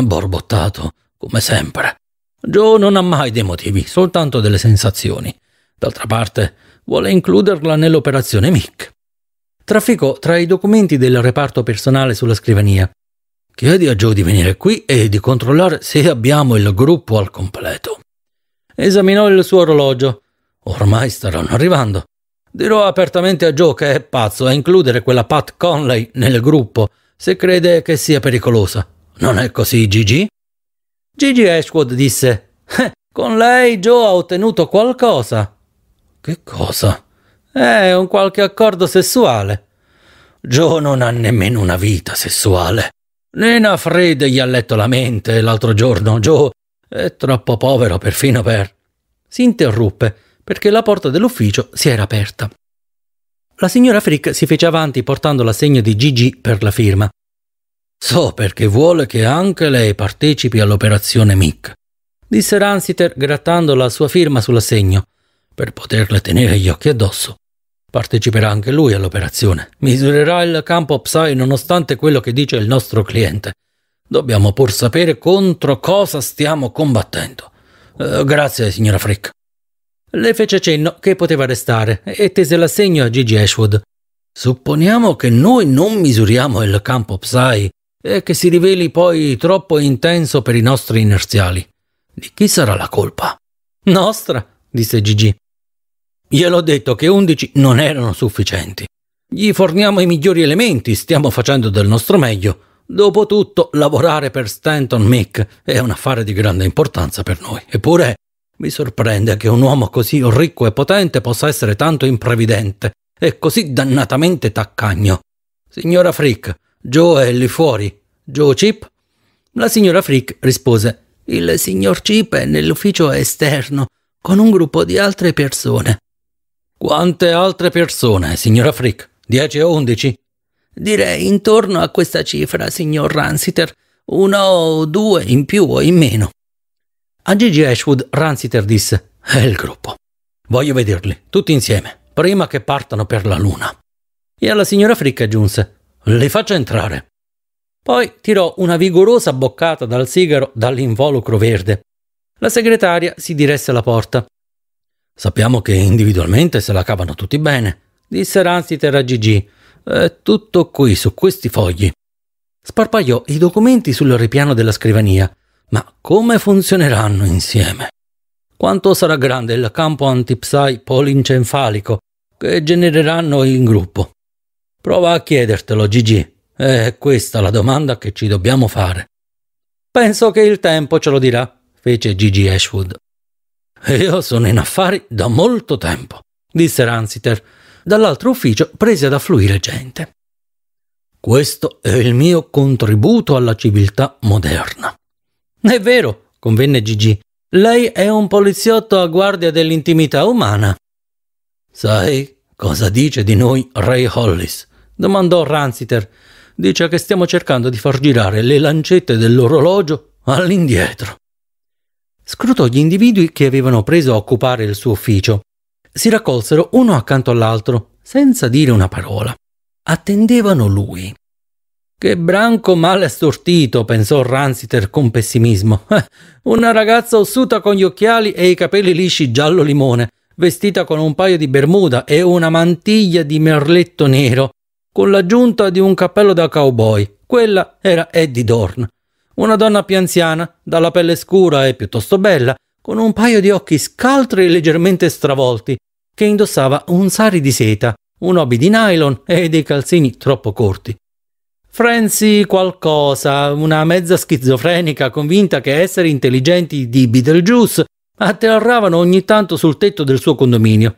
borbottato, come sempre. Joe non ha mai dei motivi, soltanto delle sensazioni. D'altra parte, vuole includerla nell'operazione Mick trafficò tra i documenti del reparto personale sulla scrivania. Chiedi a Joe di venire qui e di controllare se abbiamo il gruppo al completo. Esaminò il suo orologio. Ormai staranno arrivando. Dirò apertamente a Joe che è pazzo a includere quella Pat Conley nel gruppo se crede che sia pericolosa. Non è così, Gigi? Gigi Ashwood disse: eh, Con lei Joe ha ottenuto qualcosa. Che cosa? È eh, un qualche accordo sessuale. Joe non ha nemmeno una vita sessuale. Nena Fred gli ha letto la mente l'altro giorno. Joe è troppo povero perfino per... Si interruppe perché la porta dell'ufficio si era aperta. La signora Frick si fece avanti portando l'assegno di Gigi per la firma. So perché vuole che anche lei partecipi all'operazione Mick, disse Ransiter grattando la sua firma sull'assegno, per poterle tenere gli occhi addosso Parteciperà anche lui all'operazione. Misurerà il campo Psy nonostante quello che dice il nostro cliente. Dobbiamo pur sapere contro cosa stiamo combattendo. Eh, grazie, signora Frick. Le fece cenno che poteva restare e tese l'assegno a Gigi Ashwood. Supponiamo che noi non misuriamo il campo Psy e che si riveli poi troppo intenso per i nostri inerziali. Di chi sarà la colpa? Nostra, disse Gigi. Gliel'ho detto che 11 non erano sufficienti. Gli forniamo i migliori elementi, stiamo facendo del nostro meglio. Dopotutto, lavorare per Stanton Mick è un affare di grande importanza per noi. Eppure, mi sorprende che un uomo così ricco e potente possa essere tanto imprevidente e così dannatamente taccagno. Signora Frick, Joe è lì fuori. Joe Chip? La signora Frick rispose: Il signor Chip è nell'ufficio esterno, con un gruppo di altre persone. Quante altre persone, signora Frick? Dieci o undici? Direi intorno a questa cifra, signor Ransiter. Uno o due in più o in meno. A Gigi Ashwood Ransiter disse: È il gruppo. Voglio vederli, tutti insieme, prima che partano per la luna. E alla signora Frick aggiunse: Li faccio entrare. Poi tirò una vigorosa boccata dal sigaro dall'involucro verde. La segretaria si diresse alla porta. Sappiamo che individualmente se la cavano tutti bene, disse Ransiter a Gigi. È eh, tutto qui, su questi fogli. Sparpagliò i documenti sul ripiano della scrivania. Ma come funzioneranno insieme? Quanto sarà grande il campo antipsai polincefalico che genereranno in gruppo? Prova a chiedertelo, Gigi. È questa la domanda che ci dobbiamo fare. Penso che il tempo ce lo dirà, fece Gigi Ashwood. Io sono in affari da molto tempo, disse Ransiter. Dall'altro ufficio prese ad affluire gente. Questo è il mio contributo alla civiltà moderna. È vero, convenne Gigi. Lei è un poliziotto a guardia dell'intimità umana. Sai cosa dice di noi Ray Hollis? domandò Ransiter. Dice che stiamo cercando di far girare le lancette dell'orologio all'indietro scrutò gli individui che avevano preso a occupare il suo ufficio. Si raccolsero uno accanto all'altro, senza dire una parola. Attendevano lui. Che branco male stortito, pensò Ransiter con pessimismo. una ragazza ossuta con gli occhiali e i capelli lisci giallo limone, vestita con un paio di bermuda e una mantiglia di merletto nero, con l'aggiunta di un cappello da cowboy. Quella era Eddie Dorn una donna più anziana, dalla pelle scura e piuttosto bella, con un paio di occhi scaltri e leggermente stravolti, che indossava un sari di seta, un hobby di nylon e dei calzini troppo corti. Francie qualcosa, una mezza schizofrenica convinta che esseri intelligenti di Beetlejuice atterravano ogni tanto sul tetto del suo condominio.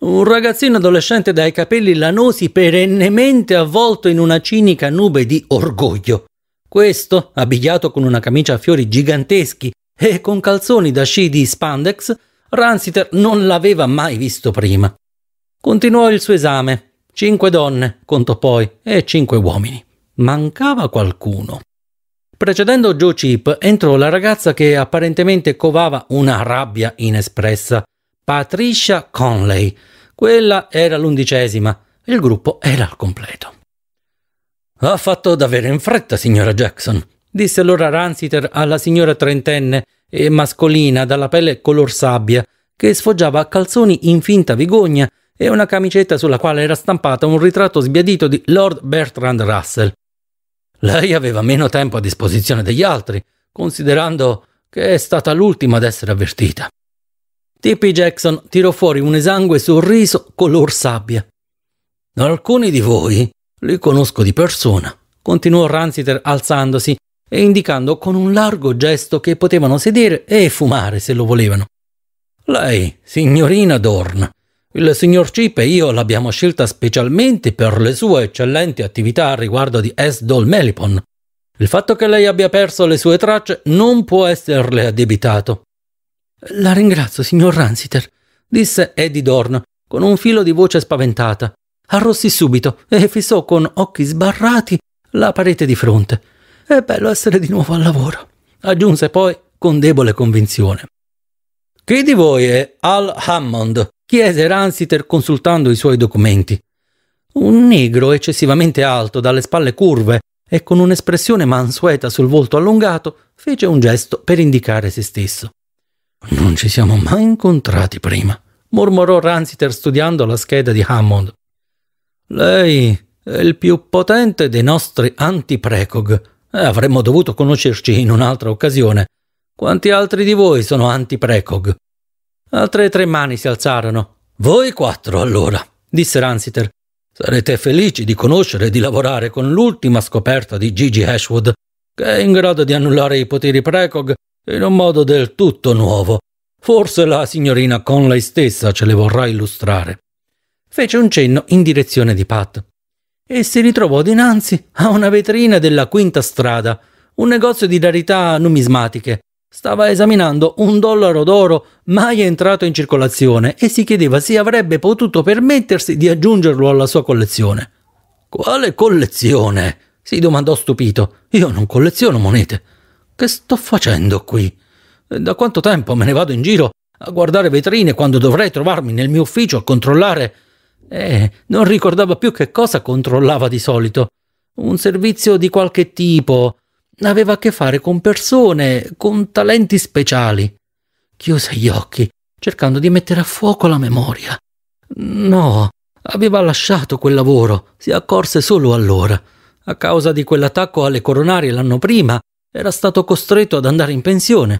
Un ragazzino adolescente dai capelli lanosi perennemente avvolto in una cinica nube di orgoglio. Questo, abbigliato con una camicia a fiori giganteschi e con calzoni da sci di spandex, Ransiter non l'aveva mai visto prima. Continuò il suo esame. Cinque donne, contò poi, e cinque uomini. Mancava qualcuno. Precedendo Joe Chip entrò la ragazza che apparentemente covava una rabbia inespressa, Patricia Conley. Quella era l'undicesima. Il gruppo era al completo. Ha fatto davvero in fretta, signora Jackson, disse allora Ransiter alla signora trentenne e mascolina dalla pelle color sabbia, che sfoggiava calzoni in finta vigogna e una camicetta sulla quale era stampato un ritratto sbiadito di Lord Bertrand Russell. Lei aveva meno tempo a disposizione degli altri, considerando che è stata l'ultima ad essere avvertita. Tippi Jackson tirò fuori un esangue sorriso color sabbia. Alcuni di voi li conosco di persona, continuò Ransiter alzandosi e indicando con un largo gesto che potevano sedere e fumare se lo volevano. Lei, signorina Dorn, il signor Cip e io l'abbiamo scelta specialmente per le sue eccellenti attività riguardo di S. Dol Melipon. Il fatto che lei abbia perso le sue tracce non può esserle addebitato. La ringrazio, signor Ransiter, disse Eddie Dorn con un filo di voce spaventata. Arrossì subito e fissò con occhi sbarrati la parete di fronte. È bello essere di nuovo al lavoro, aggiunse poi con debole convinzione. Chi di voi è Al Hammond? chiese Ransiter consultando i suoi documenti. Un negro eccessivamente alto, dalle spalle curve e con un'espressione mansueta sul volto allungato, fece un gesto per indicare se stesso. Non ci siamo mai incontrati prima, mormorò Ransiter studiando la scheda di Hammond. Lei è il più potente dei nostri antiprecog. Eh, avremmo dovuto conoscerci in un'altra occasione. Quanti altri di voi sono antiprecog? Altre tre mani si alzarono. Voi quattro, allora, disse Ransiter. Sarete felici di conoscere e di lavorare con l'ultima scoperta di Gigi Ashwood, che è in grado di annullare i poteri precog in un modo del tutto nuovo. Forse la signorina Conley stessa ce le vorrà illustrare fece un cenno in direzione di Pat e si ritrovò dinanzi a una vetrina della quinta strada, un negozio di rarità numismatiche. Stava esaminando un dollaro d'oro mai entrato in circolazione e si chiedeva se avrebbe potuto permettersi di aggiungerlo alla sua collezione. Quale collezione? si domandò stupito. Io non colleziono monete. Che sto facendo qui? Da quanto tempo me ne vado in giro a guardare vetrine quando dovrei trovarmi nel mio ufficio a controllare e eh, non ricordava più che cosa controllava di solito. Un servizio di qualche tipo. Aveva a che fare con persone con talenti speciali. Chiuse gli occhi, cercando di mettere a fuoco la memoria. No, aveva lasciato quel lavoro, si accorse solo allora. A causa di quell'attacco alle coronarie l'anno prima, era stato costretto ad andare in pensione.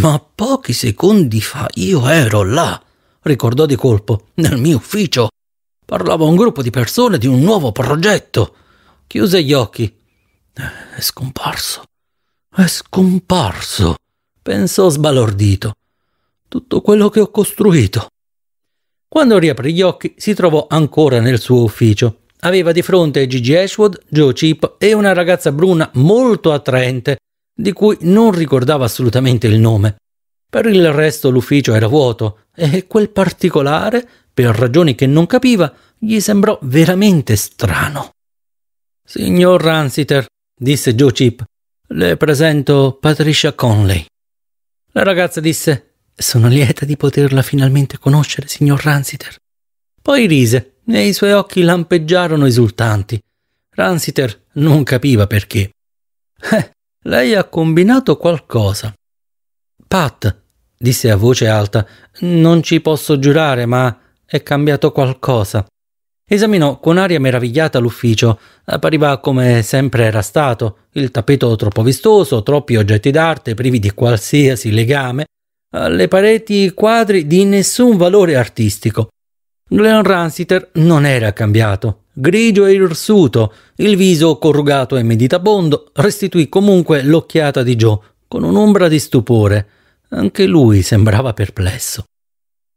Ma pochi secondi fa io ero là, ricordò di colpo, nel mio ufficio, Parlavo a un gruppo di persone di un nuovo progetto. Chiuse gli occhi. Eh, è scomparso. È scomparso, pensò sbalordito. Tutto quello che ho costruito. Quando riaprì gli occhi si trovò ancora nel suo ufficio. Aveva di fronte Gigi Ashwood, Joe Chip e una ragazza bruna molto attraente, di cui non ricordava assolutamente il nome. Per il resto l'ufficio era vuoto e quel particolare per ragioni che non capiva, gli sembrò veramente strano. Signor Ransiter, disse Joe Chip, le presento Patricia Conley. La ragazza disse Sono lieta di poterla finalmente conoscere, signor Ransiter. Poi rise e i suoi occhi lampeggiarono esultanti. Ransiter non capiva perché. Eh, lei ha combinato qualcosa. Pat, disse a voce alta, non ci posso giurare, ma è cambiato qualcosa. Esaminò con aria meravigliata l'ufficio. Appariva come sempre era stato, il tappeto troppo vistoso, troppi oggetti d'arte privi di qualsiasi legame, le pareti quadri di nessun valore artistico. Leon Ransiter non era cambiato. Grigio e irsuto, il viso corrugato e meditabondo, restituì comunque l'occhiata di Joe con un'ombra di stupore. Anche lui sembrava perplesso.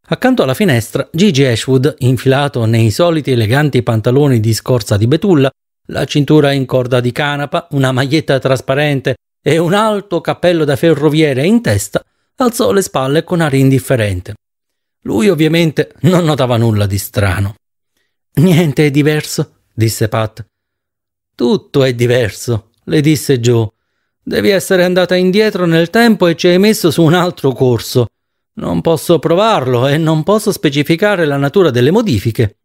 Accanto alla finestra, Gigi Ashwood, infilato nei soliti eleganti pantaloni di scorza di betulla, la cintura in corda di canapa, una maglietta trasparente e un alto cappello da ferroviere in testa, alzò le spalle con aria indifferente. Lui ovviamente non notava nulla di strano. Niente è diverso, disse Pat. Tutto è diverso, le disse Joe. Devi essere andata indietro nel tempo e ci hai messo su un altro corso. Non posso provarlo e non posso specificare la natura delle modifiche.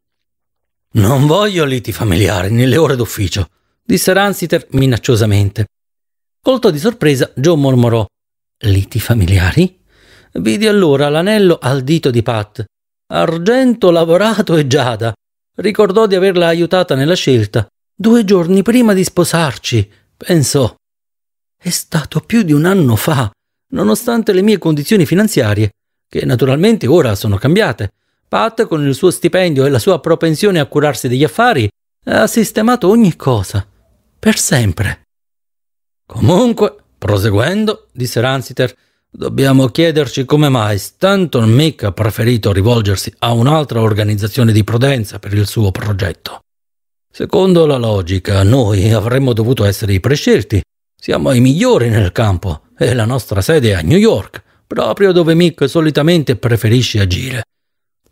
Non voglio liti familiari nelle ore d'ufficio, disse Ransiter minacciosamente. Colto di sorpresa, Joe mormorò: Liti familiari? Vidi allora l'anello al dito di Pat. Argento lavorato e giada. Ricordò di averla aiutata nella scelta. Due giorni prima di sposarci, pensò. È stato più di un anno fa, nonostante le mie condizioni finanziarie che naturalmente ora sono cambiate. Pat, con il suo stipendio e la sua propensione a curarsi degli affari, ha sistemato ogni cosa. Per sempre. Comunque, proseguendo, disse Ransiter, dobbiamo chiederci come mai Stanton Mick ha preferito rivolgersi a un'altra organizzazione di prudenza per il suo progetto. Secondo la logica, noi avremmo dovuto essere i prescelti. Siamo i migliori nel campo e la nostra sede è a New York proprio dove Mick solitamente preferisce agire.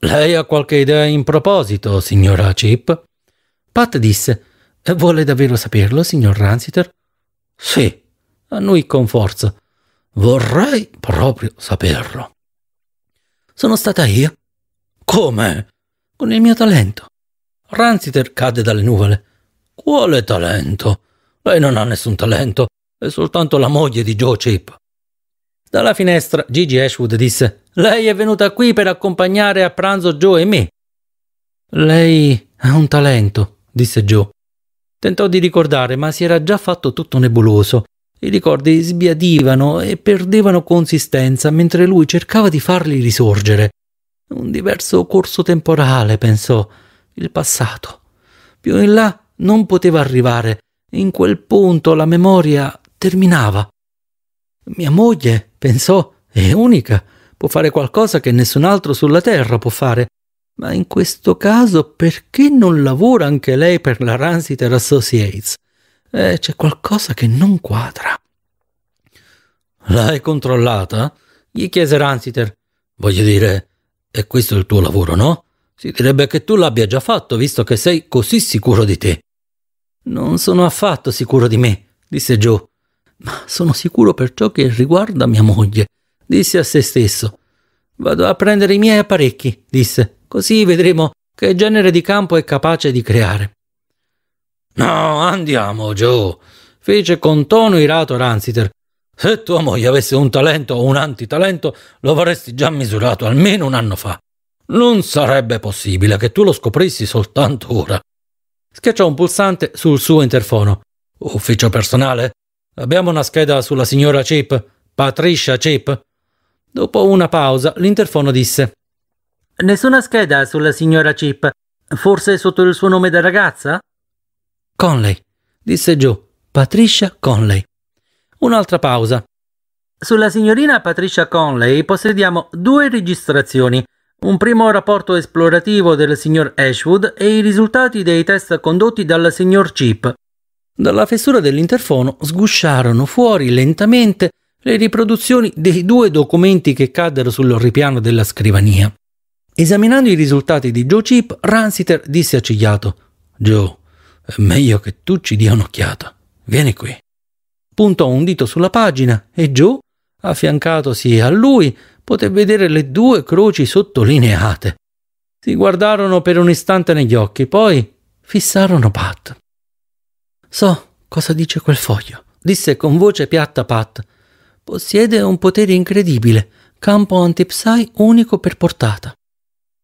Lei ha qualche idea in proposito, signora Chip? Pat disse: eh, Vuole davvero saperlo, signor Ransiter? Sì, annui con forza. Vorrei proprio saperlo. Sono stata io. Come? Con il mio talento. Ransiter cade dalle nuvole. Quale talento? Lei non ha nessun talento, è soltanto la moglie di Joe Chip. Dalla finestra Gigi Ashwood disse Lei è venuta qui per accompagnare a pranzo Joe e me. Lei ha un talento, disse Joe. Tentò di ricordare, ma si era già fatto tutto nebuloso. I ricordi sbiadivano e perdevano consistenza mentre lui cercava di farli risorgere. Un diverso corso temporale, pensò, il passato. Più in là non poteva arrivare. In quel punto la memoria terminava. Mia moglie, Pensò, è unica, può fare qualcosa che nessun altro sulla Terra può fare. Ma in questo caso perché non lavora anche lei per la Ransiter Associates? Eh, c'è qualcosa che non quadra. L'hai controllata? gli chiese Ransiter. Voglio dire, è questo il tuo lavoro, no? Si direbbe che tu l'abbia già fatto, visto che sei così sicuro di te. Non sono affatto sicuro di me, disse Joe ma sono sicuro per ciò che riguarda mia moglie, disse a se stesso. Vado a prendere i miei apparecchi, disse, così vedremo che genere di campo è capace di creare. No, andiamo, Joe, fece con tono irato Ransiter. Se tua moglie avesse un talento o un antitalento, lo avresti già misurato almeno un anno fa. Non sarebbe possibile che tu lo scoprissi soltanto ora. Schiacciò un pulsante sul suo interfono. Ufficio personale? Abbiamo una scheda sulla signora Chip? Patricia Chip? Dopo una pausa, l'interfono disse: Nessuna scheda sulla signora Chip. Forse sotto il suo nome da ragazza? Conley, disse Joe. Patricia Conley. Un'altra pausa. Sulla signorina Patricia Conley possediamo due registrazioni. Un primo rapporto esplorativo del signor Ashwood e i risultati dei test condotti dal signor Chip. Dalla fessura dell'interfono sgusciarono fuori lentamente le riproduzioni dei due documenti che caddero sul ripiano della scrivania. Esaminando i risultati di Joe Chip, Ransiter disse accigliato: Joe, è meglio che tu ci dia un'occhiata. Vieni qui. Puntò un dito sulla pagina e Joe, affiancatosi a lui, poté vedere le due croci sottolineate. Si guardarono per un istante negli occhi, poi fissarono Pat. So cosa dice quel foglio, disse con voce piatta Pat. Possiede un potere incredibile, campo antipsai unico per portata.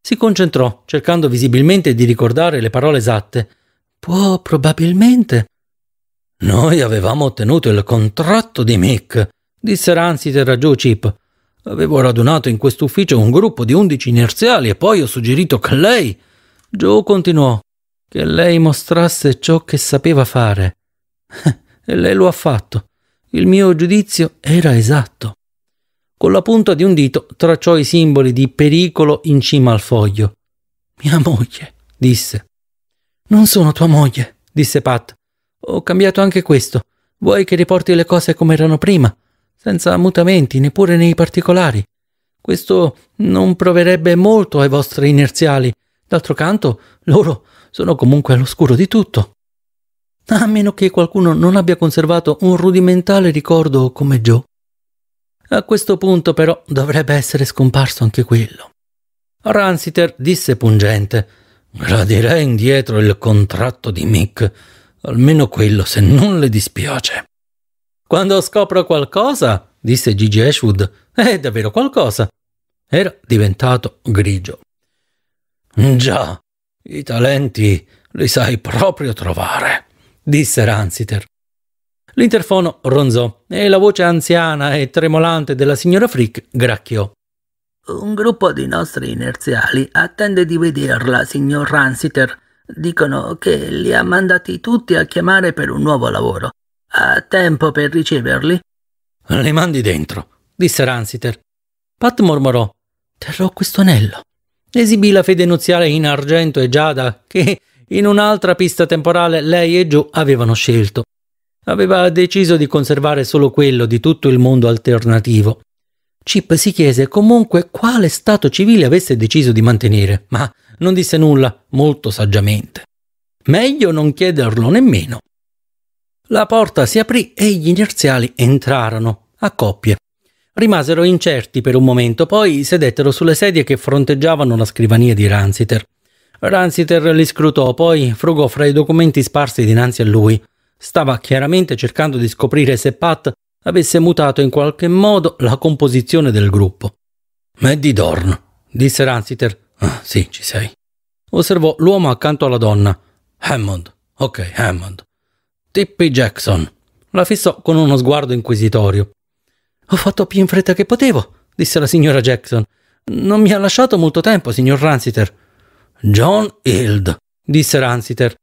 Si concentrò, cercando visibilmente di ricordare le parole esatte. Può probabilmente. Noi avevamo ottenuto il contratto di Mick, disse Ransiter Joe Chip. Avevo radunato in quest'ufficio un gruppo di undici inerziali e poi ho suggerito che lei. Joe continuò che lei mostrasse ciò che sapeva fare. e lei lo ha fatto. Il mio giudizio era esatto. Con la punta di un dito tracciò i simboli di pericolo in cima al foglio. Mia moglie, disse. Non sono tua moglie, disse Pat. Ho cambiato anche questo. Vuoi che riporti le cose come erano prima, senza mutamenti neppure nei particolari. Questo non proverebbe molto ai vostri inerziali. D'altro canto, loro sono comunque all'oscuro di tutto. A meno che qualcuno non abbia conservato un rudimentale ricordo come Joe. A questo punto però dovrebbe essere scomparso anche quello. Ransiter disse pungente: Gradirei indietro il contratto di Mick, almeno quello se non le dispiace. Quando scopro qualcosa, disse Gigi Ashwood, è davvero qualcosa. Era diventato grigio. Già, i talenti li sai proprio trovare, disse Ransiter. L'interfono ronzò e la voce anziana e tremolante della signora Frick gracchiò. Un gruppo di nostri inerziali attende di vederla, signor Ransiter. Dicono che li ha mandati tutti a chiamare per un nuovo lavoro. Ha tempo per riceverli? Li mandi dentro, disse Ransiter. Pat mormorò: Terrò questo anello esibì la fede nuziale in argento e giada che in un'altra pista temporale lei e Joe avevano scelto. Aveva deciso di conservare solo quello di tutto il mondo alternativo. Chip si chiese comunque quale stato civile avesse deciso di mantenere, ma non disse nulla molto saggiamente. Meglio non chiederlo nemmeno. La porta si aprì e gli inerziali entrarono, a coppie. Rimasero incerti per un momento, poi sedettero sulle sedie che fronteggiavano la scrivania di Ransiter. Ransiter li scrutò, poi frugò fra i documenti sparsi dinanzi a lui. Stava chiaramente cercando di scoprire se Pat avesse mutato in qualche modo la composizione del gruppo. Maddy Dorn, disse Ransiter. Ah, sì, ci sei. Osservò l'uomo accanto alla donna. Hammond. Ok, Hammond. Tippy Jackson. La fissò con uno sguardo inquisitorio. Ho fatto più in fretta che potevo, disse la signora Jackson. Non mi ha lasciato molto tempo, signor Ransiter. John Hild, disse Ransiter.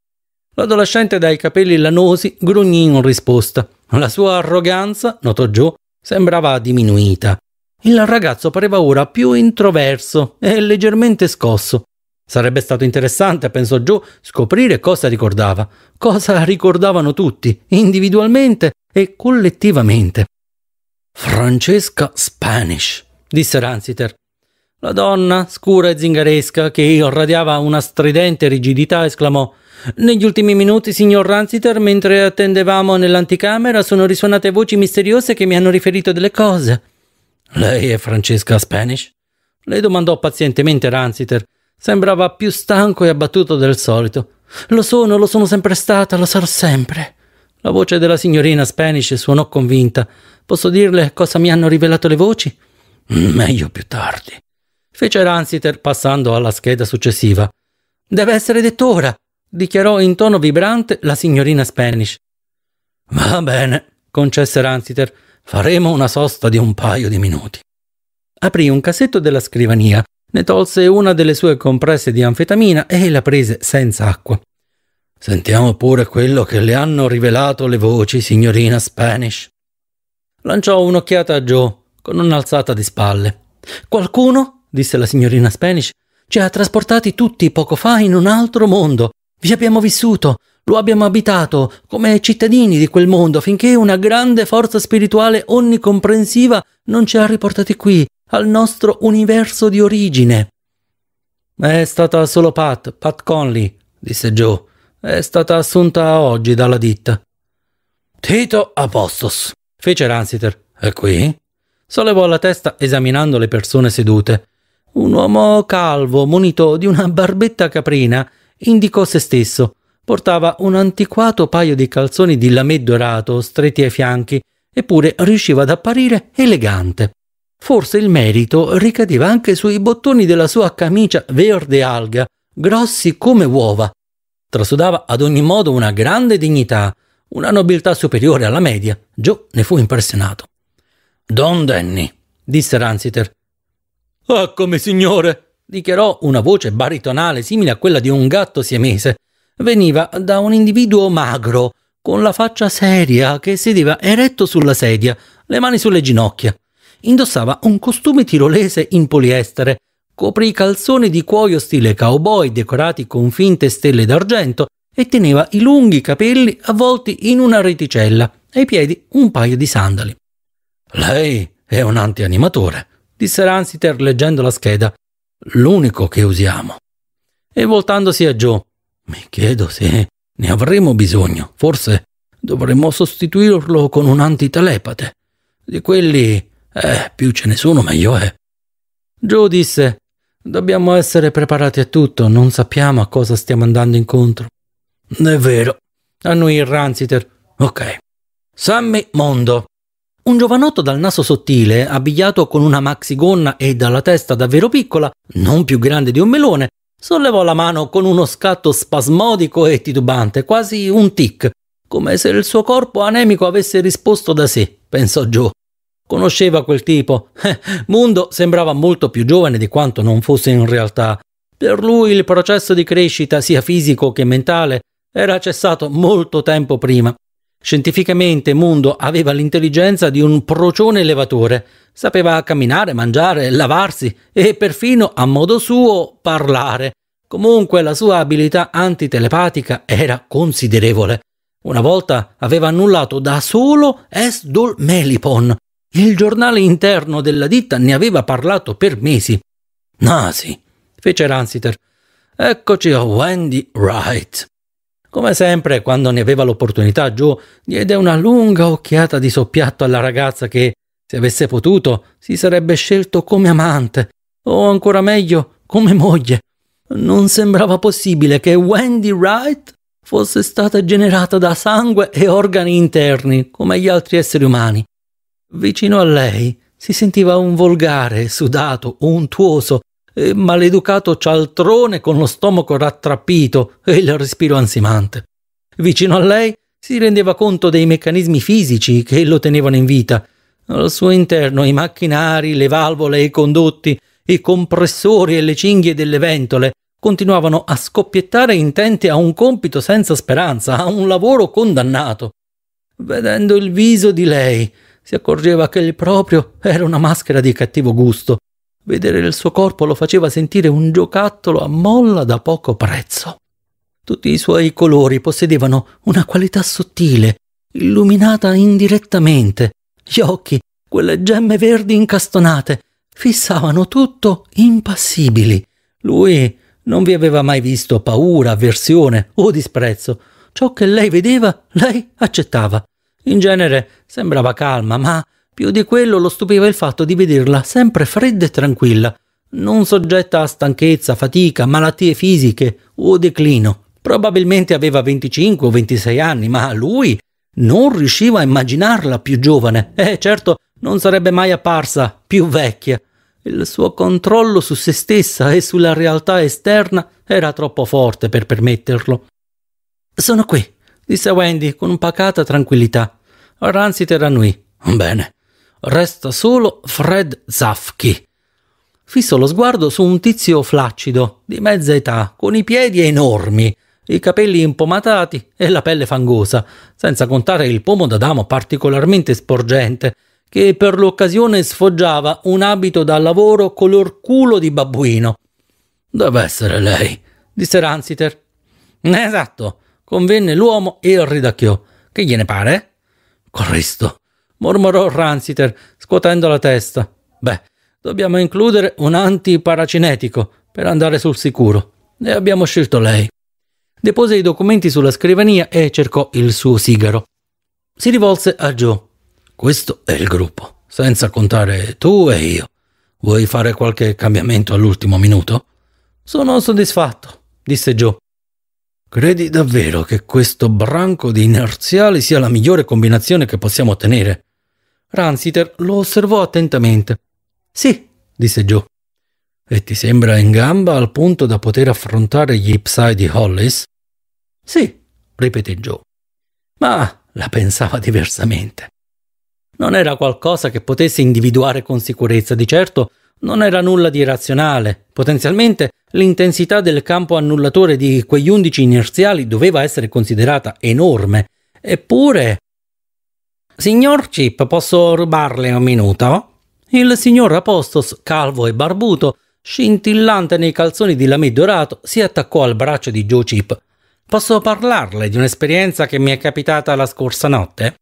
L'adolescente dai capelli lanosi grugnì in risposta. La sua arroganza, notò Joe, sembrava diminuita. Il ragazzo pareva ora più introverso e leggermente scosso. Sarebbe stato interessante, pensò Joe, scoprire cosa ricordava, cosa ricordavano tutti, individualmente e collettivamente. Francesca Spanish, disse Ransiter. La donna, scura e zingaresca, che irradiava una stridente rigidità, esclamò Negli ultimi minuti, signor Ransiter, mentre attendevamo nell'anticamera, sono risuonate voci misteriose che mi hanno riferito delle cose. Lei è Francesca Spanish? Le domandò pazientemente Ransiter. Sembrava più stanco e abbattuto del solito. Lo sono, lo sono sempre stata, lo sarò sempre. La voce della signorina Spanish suonò convinta. Posso dirle cosa mi hanno rivelato le voci? Mm, meglio più tardi. Fece Ransiter passando alla scheda successiva. Deve essere detto ora, dichiarò in tono vibrante la signorina Spanish. Va bene, concesse Ransiter. Faremo una sosta di un paio di minuti. Aprì un cassetto della scrivania, ne tolse una delle sue compresse di anfetamina e la prese senza acqua. Sentiamo pure quello che le hanno rivelato le voci, signorina Spanish. Lanciò un'occhiata a Joe, con un'alzata di spalle. Qualcuno, disse la signorina Spanish, ci ha trasportati tutti poco fa in un altro mondo. Vi abbiamo vissuto, lo abbiamo abitato come cittadini di quel mondo finché una grande forza spirituale onnicomprensiva non ci ha riportati qui, al nostro universo di origine. È stata solo Pat, Pat Conley, disse Joe. È stata assunta oggi dalla ditta. Tito Apostos, fece Ransiter. E qui? Sollevò la testa esaminando le persone sedute. Un uomo calvo, munito di una barbetta caprina, indicò se stesso. Portava un antiquato paio di calzoni di lame dorato stretti ai fianchi, eppure riusciva ad apparire elegante. Forse il merito ricadeva anche sui bottoni della sua camicia verde alga, grossi come uova. Trasudava ad ogni modo una grande dignità, una nobiltà superiore alla media, Joe ne fu impressionato. Don Danny, disse Ransiter. Ah, oh, come signore! dichiarò una voce baritonale simile a quella di un gatto siamese. Veniva da un individuo magro, con la faccia seria, che sedeva eretto sulla sedia, le mani sulle ginocchia. Indossava un costume tirolese in poliestere, coprì calzoni di cuoio stile cowboy decorati con finte stelle d'argento e teneva i lunghi capelli avvolti in una reticella, e ai piedi un paio di sandali. Lei è un antianimatore, disse Ransiter leggendo la scheda, l'unico che usiamo. E voltandosi a Joe, mi chiedo se ne avremo bisogno, forse dovremmo sostituirlo con un antitelepate. Di quelli, eh, più ce ne sono meglio è. Joe disse, dobbiamo essere preparati a tutto, non sappiamo a cosa stiamo andando incontro. È vero, annuì il Ranziter. Ok. Sammy Mondo. Un giovanotto dal naso sottile, abbigliato con una maxigonna e dalla testa davvero piccola, non più grande di un melone, sollevò la mano con uno scatto spasmodico e titubante, quasi un tic, come se il suo corpo anemico avesse risposto da sé, pensò Joe. Conosceva quel tipo. Eh, Mundo sembrava molto più giovane di quanto non fosse in realtà. Per lui il processo di crescita, sia fisico che mentale, era cessato molto tempo prima. Scientificamente Mundo aveva l'intelligenza di un procione elevatore, sapeva camminare, mangiare, lavarsi e perfino, a modo suo, parlare. Comunque la sua abilità antitelepatica era considerevole. Una volta aveva annullato da solo Esdol Melipon. Il giornale interno della ditta ne aveva parlato per mesi. Nasi, ah, fece Ransiter. Eccoci a Wendy Wright. Come sempre, quando ne aveva l'opportunità, Joe diede una lunga occhiata di soppiatto alla ragazza che, se avesse potuto, si sarebbe scelto come amante, o ancora meglio, come moglie. Non sembrava possibile che Wendy Wright fosse stata generata da sangue e organi interni, come gli altri esseri umani. Vicino a lei si sentiva un volgare, sudato, untuoso, e eh, maleducato cialtrone con lo stomaco rattrappito e il respiro ansimante. Vicino a lei si rendeva conto dei meccanismi fisici che lo tenevano in vita, al suo interno i macchinari, le valvole e i condotti, i compressori e le cinghie delle ventole continuavano a scoppiettare intenti a un compito senza speranza, a un lavoro condannato. Vedendo il viso di lei, si accorgeva che il proprio era una maschera di cattivo gusto, Vedere il suo corpo lo faceva sentire un giocattolo a molla da poco prezzo. Tutti i suoi colori possedevano una qualità sottile, illuminata indirettamente. Gli occhi, quelle gemme verdi incastonate, fissavano tutto impassibili. Lui non vi aveva mai visto paura, avversione o disprezzo. Ciò che lei vedeva, lei accettava. In genere sembrava calma, ma più di quello lo stupiva il fatto di vederla sempre fredda e tranquilla, non soggetta a stanchezza, fatica, malattie fisiche o declino. Probabilmente aveva 25 o 26 anni, ma lui non riusciva a immaginarla più giovane e eh, certo non sarebbe mai apparsa più vecchia. Il suo controllo su se stessa e sulla realtà esterna era troppo forte per permetterlo. Sono qui, disse Wendy con pacata tranquillità. Ransiter a noi. Bene, Resta solo Fred Zafki. Fisso lo sguardo su un tizio flaccido, di mezza età, con i piedi enormi, i capelli impomatati e la pelle fangosa, senza contare il pomo d'Adamo particolarmente sporgente, che per l'occasione sfoggiava un abito da lavoro color culo di babbuino. Deve essere lei, disse Ransiter. Esatto, convenne l'uomo e ridacchiò. Che gliene pare? Cristo, mormorò Ransiter, scuotendo la testa. Beh, dobbiamo includere un antiparacinetico per andare sul sicuro. E abbiamo scelto lei. Depose i documenti sulla scrivania e cercò il suo sigaro. Si rivolse a Joe. Questo è il gruppo, senza contare tu e io. Vuoi fare qualche cambiamento all'ultimo minuto? Sono soddisfatto, disse Joe. Credi davvero che questo branco di inerziali sia la migliore combinazione che possiamo ottenere? Ransiter lo osservò attentamente. Sì, disse Joe. E ti sembra in gamba al punto da poter affrontare gli Psy di Hollis? Sì, ripeté Joe. Ma la pensava diversamente. Non era qualcosa che potesse individuare con sicurezza, di certo non era nulla di razionale. Potenzialmente l'intensità del campo annullatore di quegli undici inerziali doveva essere considerata enorme. Eppure Signor Chip, posso rubarle un minuto? Il signor Apostos, calvo e barbuto, scintillante nei calzoni di lame dorato, si attaccò al braccio di Joe Chip. Posso parlarle di un'esperienza che mi è capitata la scorsa notte?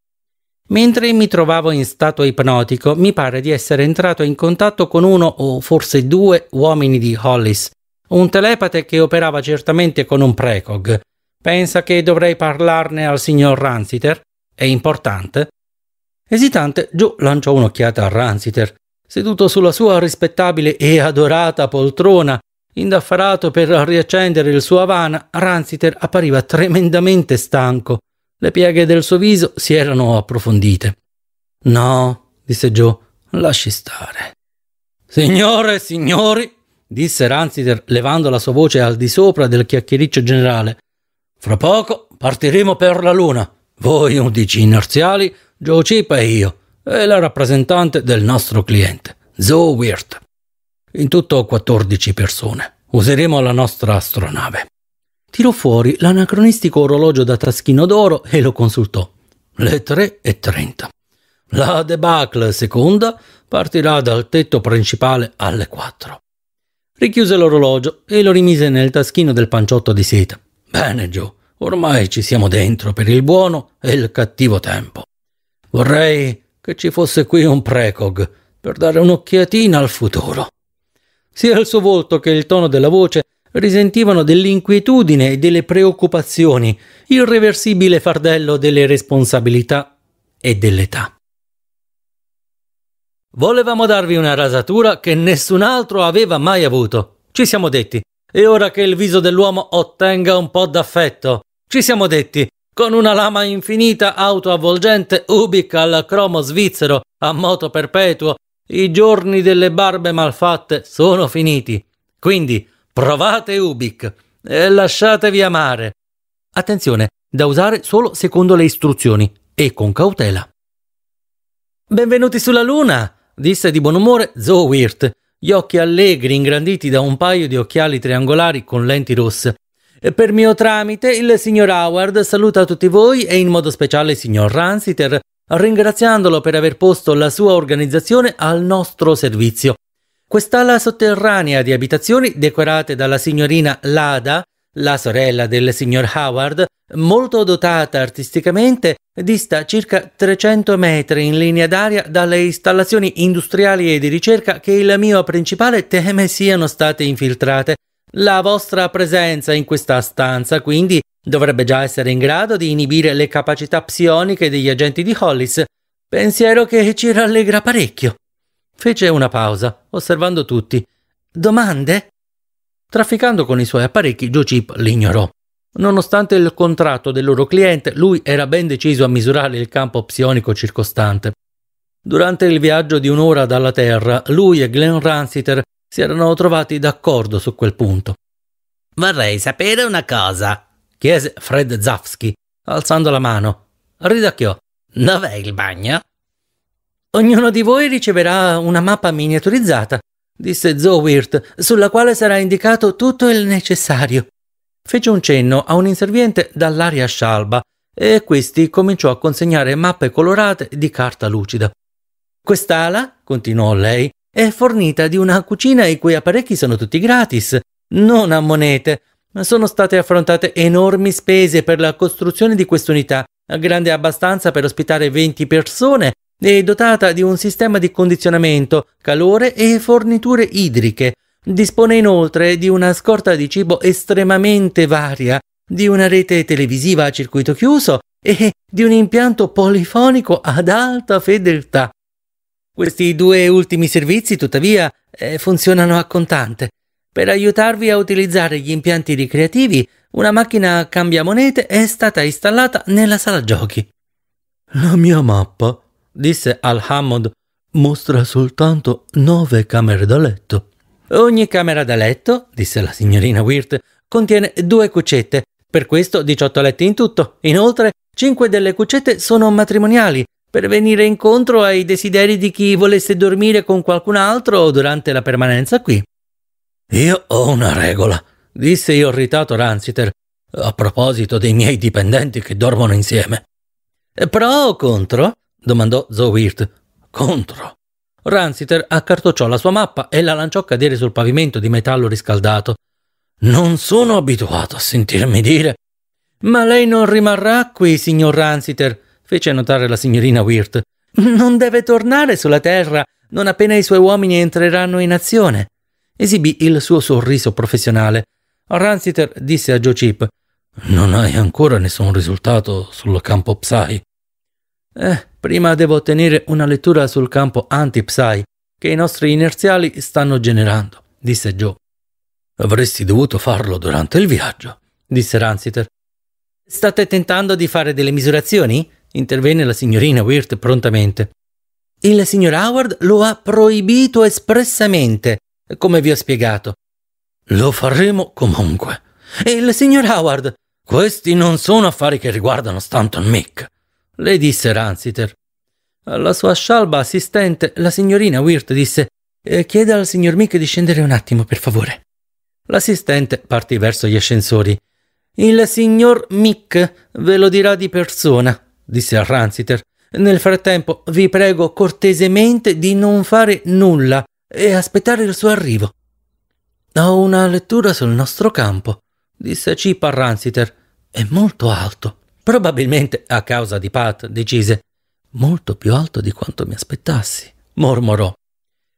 Mentre mi trovavo in stato ipnotico, mi pare di essere entrato in contatto con uno o forse due uomini di Hollis, un telepate che operava certamente con un precog. Pensa che dovrei parlarne al signor Ransiter? È importante? Esitante, Joe lanciò un'occhiata a Ransiter, seduto sulla sua rispettabile e adorata poltrona. Indaffarato per riaccendere il suo Havana, Ransiter appariva tremendamente stanco. Le pieghe del suo viso si erano approfondite. No, disse Joe, lasci stare. Signore e signori, disse Ransiter levando la sua voce al di sopra del chiacchiericcio generale, fra poco partiremo per la Luna. Voi undici inerziali Joe Cipa e io, e la rappresentante del nostro cliente, Zoe Wirt. In tutto 14 persone. Useremo la nostra astronave. Tirò fuori l'anacronistico orologio da taschino d'oro e lo consultò. Le 3.30. La debacle seconda partirà dal tetto principale alle 4. Richiuse l'orologio e lo rimise nel taschino del panciotto di seta. Bene, Joe, ormai ci siamo dentro per il buono e il cattivo tempo. Vorrei che ci fosse qui un precog per dare un'occhiatina al futuro. Sia il suo volto che il tono della voce risentivano dell'inquietudine e delle preoccupazioni, irreversibile fardello delle responsabilità e dell'età. Volevamo darvi una rasatura che nessun altro aveva mai avuto. Ci siamo detti. E ora che il viso dell'uomo ottenga un po' d'affetto, ci siamo detti, con una lama infinita autoavvolgente ubica al cromo svizzero a moto perpetuo, i giorni delle barbe malfatte sono finiti. Quindi provate Ubic e lasciatevi amare. Attenzione, da usare solo secondo le istruzioni e con cautela. Benvenuti sulla Luna, disse di buon umore Zoe Wirt, gli occhi allegri ingranditi da un paio di occhiali triangolari con lenti rosse per mio tramite, il signor Howard saluta tutti voi e in modo speciale il signor Ransiter, ringraziandolo per aver posto la sua organizzazione al nostro servizio. Quest'ala sotterranea di abitazioni decorate dalla signorina Lada, la sorella del signor Howard, molto dotata artisticamente, dista circa 300 metri in linea d'aria dalle installazioni industriali e di ricerca che il mio principale teme siano state infiltrate la vostra presenza in questa stanza, quindi, dovrebbe già essere in grado di inibire le capacità psioniche degli agenti di Hollis, pensiero che ci rallegra parecchio. Fece una pausa, osservando tutti. Domande? Trafficando con i suoi apparecchi, Joe Chip l'ignorò. Nonostante il contratto del loro cliente, lui era ben deciso a misurare il campo psionico circostante. Durante il viaggio di un'ora dalla Terra, lui e Glenn Ransiter si erano trovati d'accordo su quel punto. Vorrei sapere una cosa, chiese Fred Zafsky, alzando la mano. Ridacchiò. Dov'è il bagno? Ognuno di voi riceverà una mappa miniaturizzata, disse Zowirt, sulla quale sarà indicato tutto il necessario. Fece un cenno a un inserviente dall'aria scialba e questi cominciò a consegnare mappe colorate di carta lucida. Quest'ala, continuò lei, è fornita di una cucina i cui apparecchi sono tutti gratis, non a monete, ma sono state affrontate enormi spese per la costruzione di quest'unità, grande abbastanza per ospitare 20 persone e dotata di un sistema di condizionamento, calore e forniture idriche. Dispone inoltre di una scorta di cibo estremamente varia, di una rete televisiva a circuito chiuso e di un impianto polifonico ad alta fedeltà. Questi due ultimi servizi, tuttavia, eh, funzionano a contante. Per aiutarvi a utilizzare gli impianti ricreativi, una macchina cambia monete è stata installata nella sala giochi. La mia mappa, disse Al-Hammond, mostra soltanto nove camere da letto. Ogni camera da letto, disse la signorina Wirt, contiene due cuccette, per questo 18 letti in tutto. Inoltre, cinque delle cuccette sono matrimoniali, per venire incontro ai desideri di chi volesse dormire con qualcun altro durante la permanenza qui. Io ho una regola, disse irritato Ransiter, a proposito dei miei dipendenti che dormono insieme. Pro o contro? domandò Zowirt. Contro. Ransiter accartocciò la sua mappa e la lanciò cadere sul pavimento di metallo riscaldato. Non sono abituato a sentirmi dire. Ma lei non rimarrà qui, signor Ransiter, fece notare la signorina Wirt. Non deve tornare sulla Terra non appena i suoi uomini entreranno in azione. Esibì il suo sorriso professionale. Ransiter disse a Joe Chip: Non hai ancora nessun risultato sul campo Psy. Eh, prima devo ottenere una lettura sul campo anti-Psy che i nostri inerziali stanno generando, disse Joe. Avresti dovuto farlo durante il viaggio, disse Ransiter. State tentando di fare delle misurazioni? intervenne la signorina Wirt prontamente. Il signor Howard lo ha proibito espressamente, come vi ho spiegato. Lo faremo comunque. E il signor Howard, questi non sono affari che riguardano Stanton Mick, le disse Ransiter. Alla sua scialba assistente, la signorina Wirt disse: eh, Chieda al signor Mick di scendere un attimo, per favore. L'assistente partì verso gli ascensori. Il signor Mick ve lo dirà di persona, disse a Ransiter. Nel frattempo vi prego cortesemente di non fare nulla e aspettare il suo arrivo. Ho una lettura sul nostro campo, disse Cip al Ransiter. È molto alto. Probabilmente a causa di Pat, decise. Molto più alto di quanto mi aspettassi, mormorò.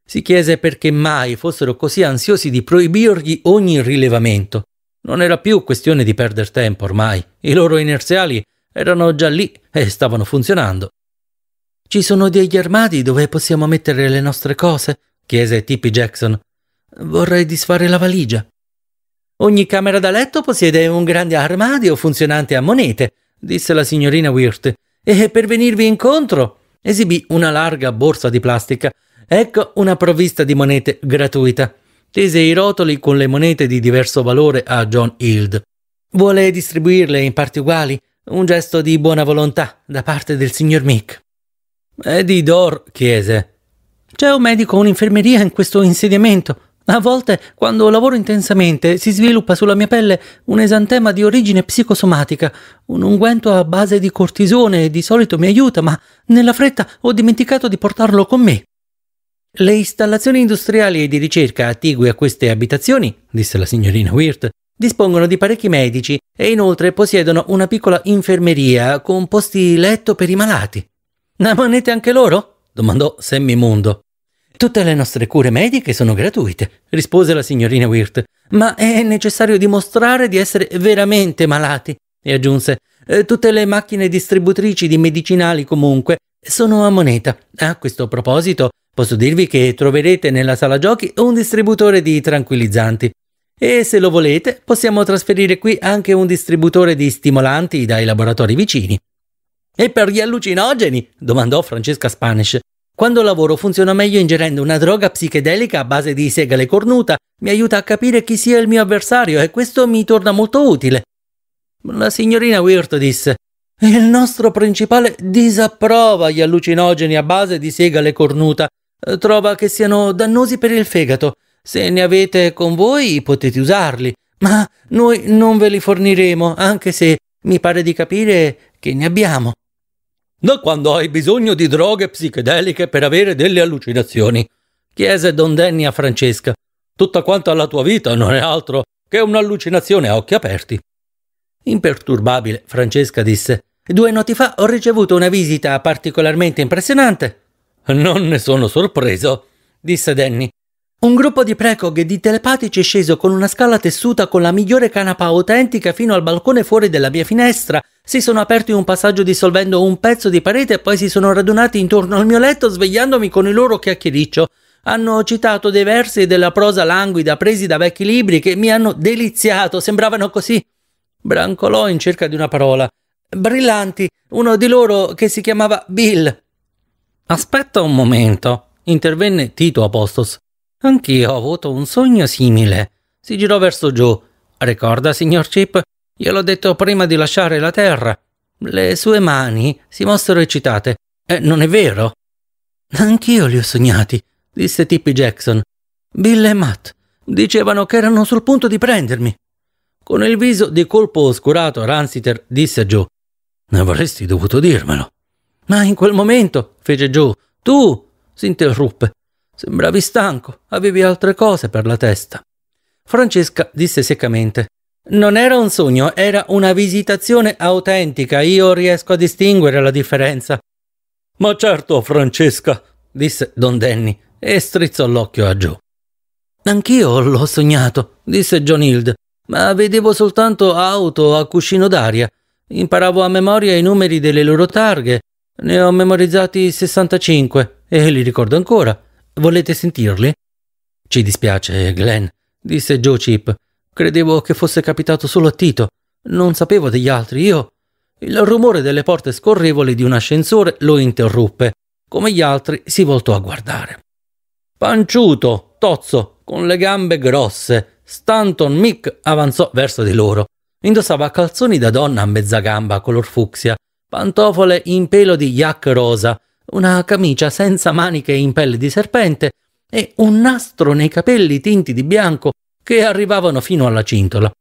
Si chiese perché mai fossero così ansiosi di proibirgli ogni rilevamento. Non era più questione di perdere tempo ormai. I loro inerziali erano già lì e stavano funzionando. Ci sono degli armadi dove possiamo mettere le nostre cose? chiese Tippi Jackson. Vorrei disfare la valigia. Ogni camera da letto possiede un grande armadio funzionante a monete, disse la signorina Wirt, e per venirvi incontro esibì una larga borsa di plastica. Ecco una provvista di monete gratuita. Tese i rotoli con le monete di diverso valore a John Hild. Vuole distribuirle in parti uguali un gesto di buona volontà da parte del signor Mick. Eddie Dor chiese. C'è un medico o un'infermeria in questo insediamento. A volte, quando lavoro intensamente, si sviluppa sulla mia pelle un esantema di origine psicosomatica. Un unguento a base di cortisone di solito mi aiuta, ma nella fretta ho dimenticato di portarlo con me. Le installazioni industriali e di ricerca attigue a queste abitazioni, disse la signorina Wirt, Dispongono di parecchi medici e inoltre possiedono una piccola infermeria con posti letto per i malati. La monete anche loro? domandò Sammy Tutte le nostre cure mediche sono gratuite, rispose la signorina Wirt, ma è necessario dimostrare di essere veramente malati, e aggiunse. Eh, tutte le macchine distributrici di medicinali comunque sono a moneta. A questo proposito, posso dirvi che troverete nella sala giochi un distributore di tranquillizzanti. E se lo volete, possiamo trasferire qui anche un distributore di stimolanti dai laboratori vicini. E per gli allucinogeni? domandò Francesca Spanish. Quando lavoro funziona meglio ingerendo una droga psichedelica a base di segale cornuta, mi aiuta a capire chi sia il mio avversario e questo mi torna molto utile. La signorina Wirt disse: Il nostro principale disapprova gli allucinogeni a base di segale cornuta. Trova che siano dannosi per il fegato. Se ne avete con voi potete usarli, ma noi non ve li forniremo, anche se mi pare di capire che ne abbiamo. Da quando hai bisogno di droghe psichedeliche per avere delle allucinazioni? chiese Don Danny a Francesca. Tutta quanta la tua vita non è altro che un'allucinazione a occhi aperti. Imperturbabile, Francesca disse. Due noti fa ho ricevuto una visita particolarmente impressionante. Non ne sono sorpreso, disse Danny. Un gruppo di precog e di telepatici è sceso con una scala tessuta con la migliore canapa autentica fino al balcone fuori della mia finestra. Si sono aperti un passaggio dissolvendo un pezzo di parete e poi si sono radunati intorno al mio letto svegliandomi con il loro chiacchiericcio. Hanno citato dei versi della prosa languida presi da vecchi libri che mi hanno deliziato, sembravano così. Brancolò in cerca di una parola. Brillanti, uno di loro che si chiamava Bill. Aspetta un momento, intervenne Tito Apostos. Anch'io ho avuto un sogno simile. Si girò verso giù. Ricorda, signor Chip? Gliel'ho detto prima di lasciare la terra. Le sue mani si mossero eccitate. Eh, non è vero? Anch'io li ho sognati, disse Tippy Jackson. Bill e Matt dicevano che erano sul punto di prendermi. Con il viso di colpo oscurato, Ransiter disse a Joe: avresti dovuto dirmelo. Ma in quel momento, fece Joe, tu si interruppe. Sembravi stanco, avevi altre cose per la testa. Francesca disse seccamente non era un sogno, era una visitazione autentica. Io riesco a distinguere la differenza. Ma certo, Francesca, disse Don Danny e strizzò l'occhio a Joe. Anch'io l'ho sognato, disse John Hild, ma vedevo soltanto auto a cuscino d'aria. Imparavo a memoria i numeri delle loro targhe. Ne ho memorizzati 65 e li ricordo ancora. Volete sentirli? Ci dispiace, Glenn, disse Joe Chip. Credevo che fosse capitato solo a Tito. Non sapevo degli altri, io. Il rumore delle porte scorrevoli di un ascensore lo interruppe. Come gli altri si voltò a guardare. Panciuto, tozzo, con le gambe grosse, Stanton Mick avanzò verso di loro. Indossava calzoni da donna a mezza gamba color fucsia, pantofole in pelo di yak rosa, una camicia senza maniche in pelle di serpente e un nastro nei capelli tinti di bianco che arrivavano fino alla cintola.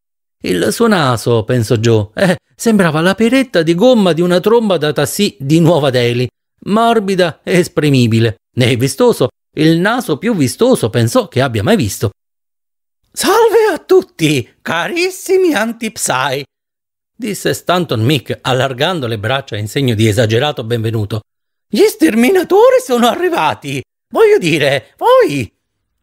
Il suo naso, pensò Joe, eh, sembrava la peretta di gomma di una tromba da tassì di Nuova Delhi, morbida e esprimibile, né vistoso, il naso più vistoso pensò che abbia mai visto. Salve a tutti, carissimi antipsai, disse Stanton Mick, allargando le braccia in segno di esagerato benvenuto. Gli sterminatori sono arrivati! Voglio dire, voi!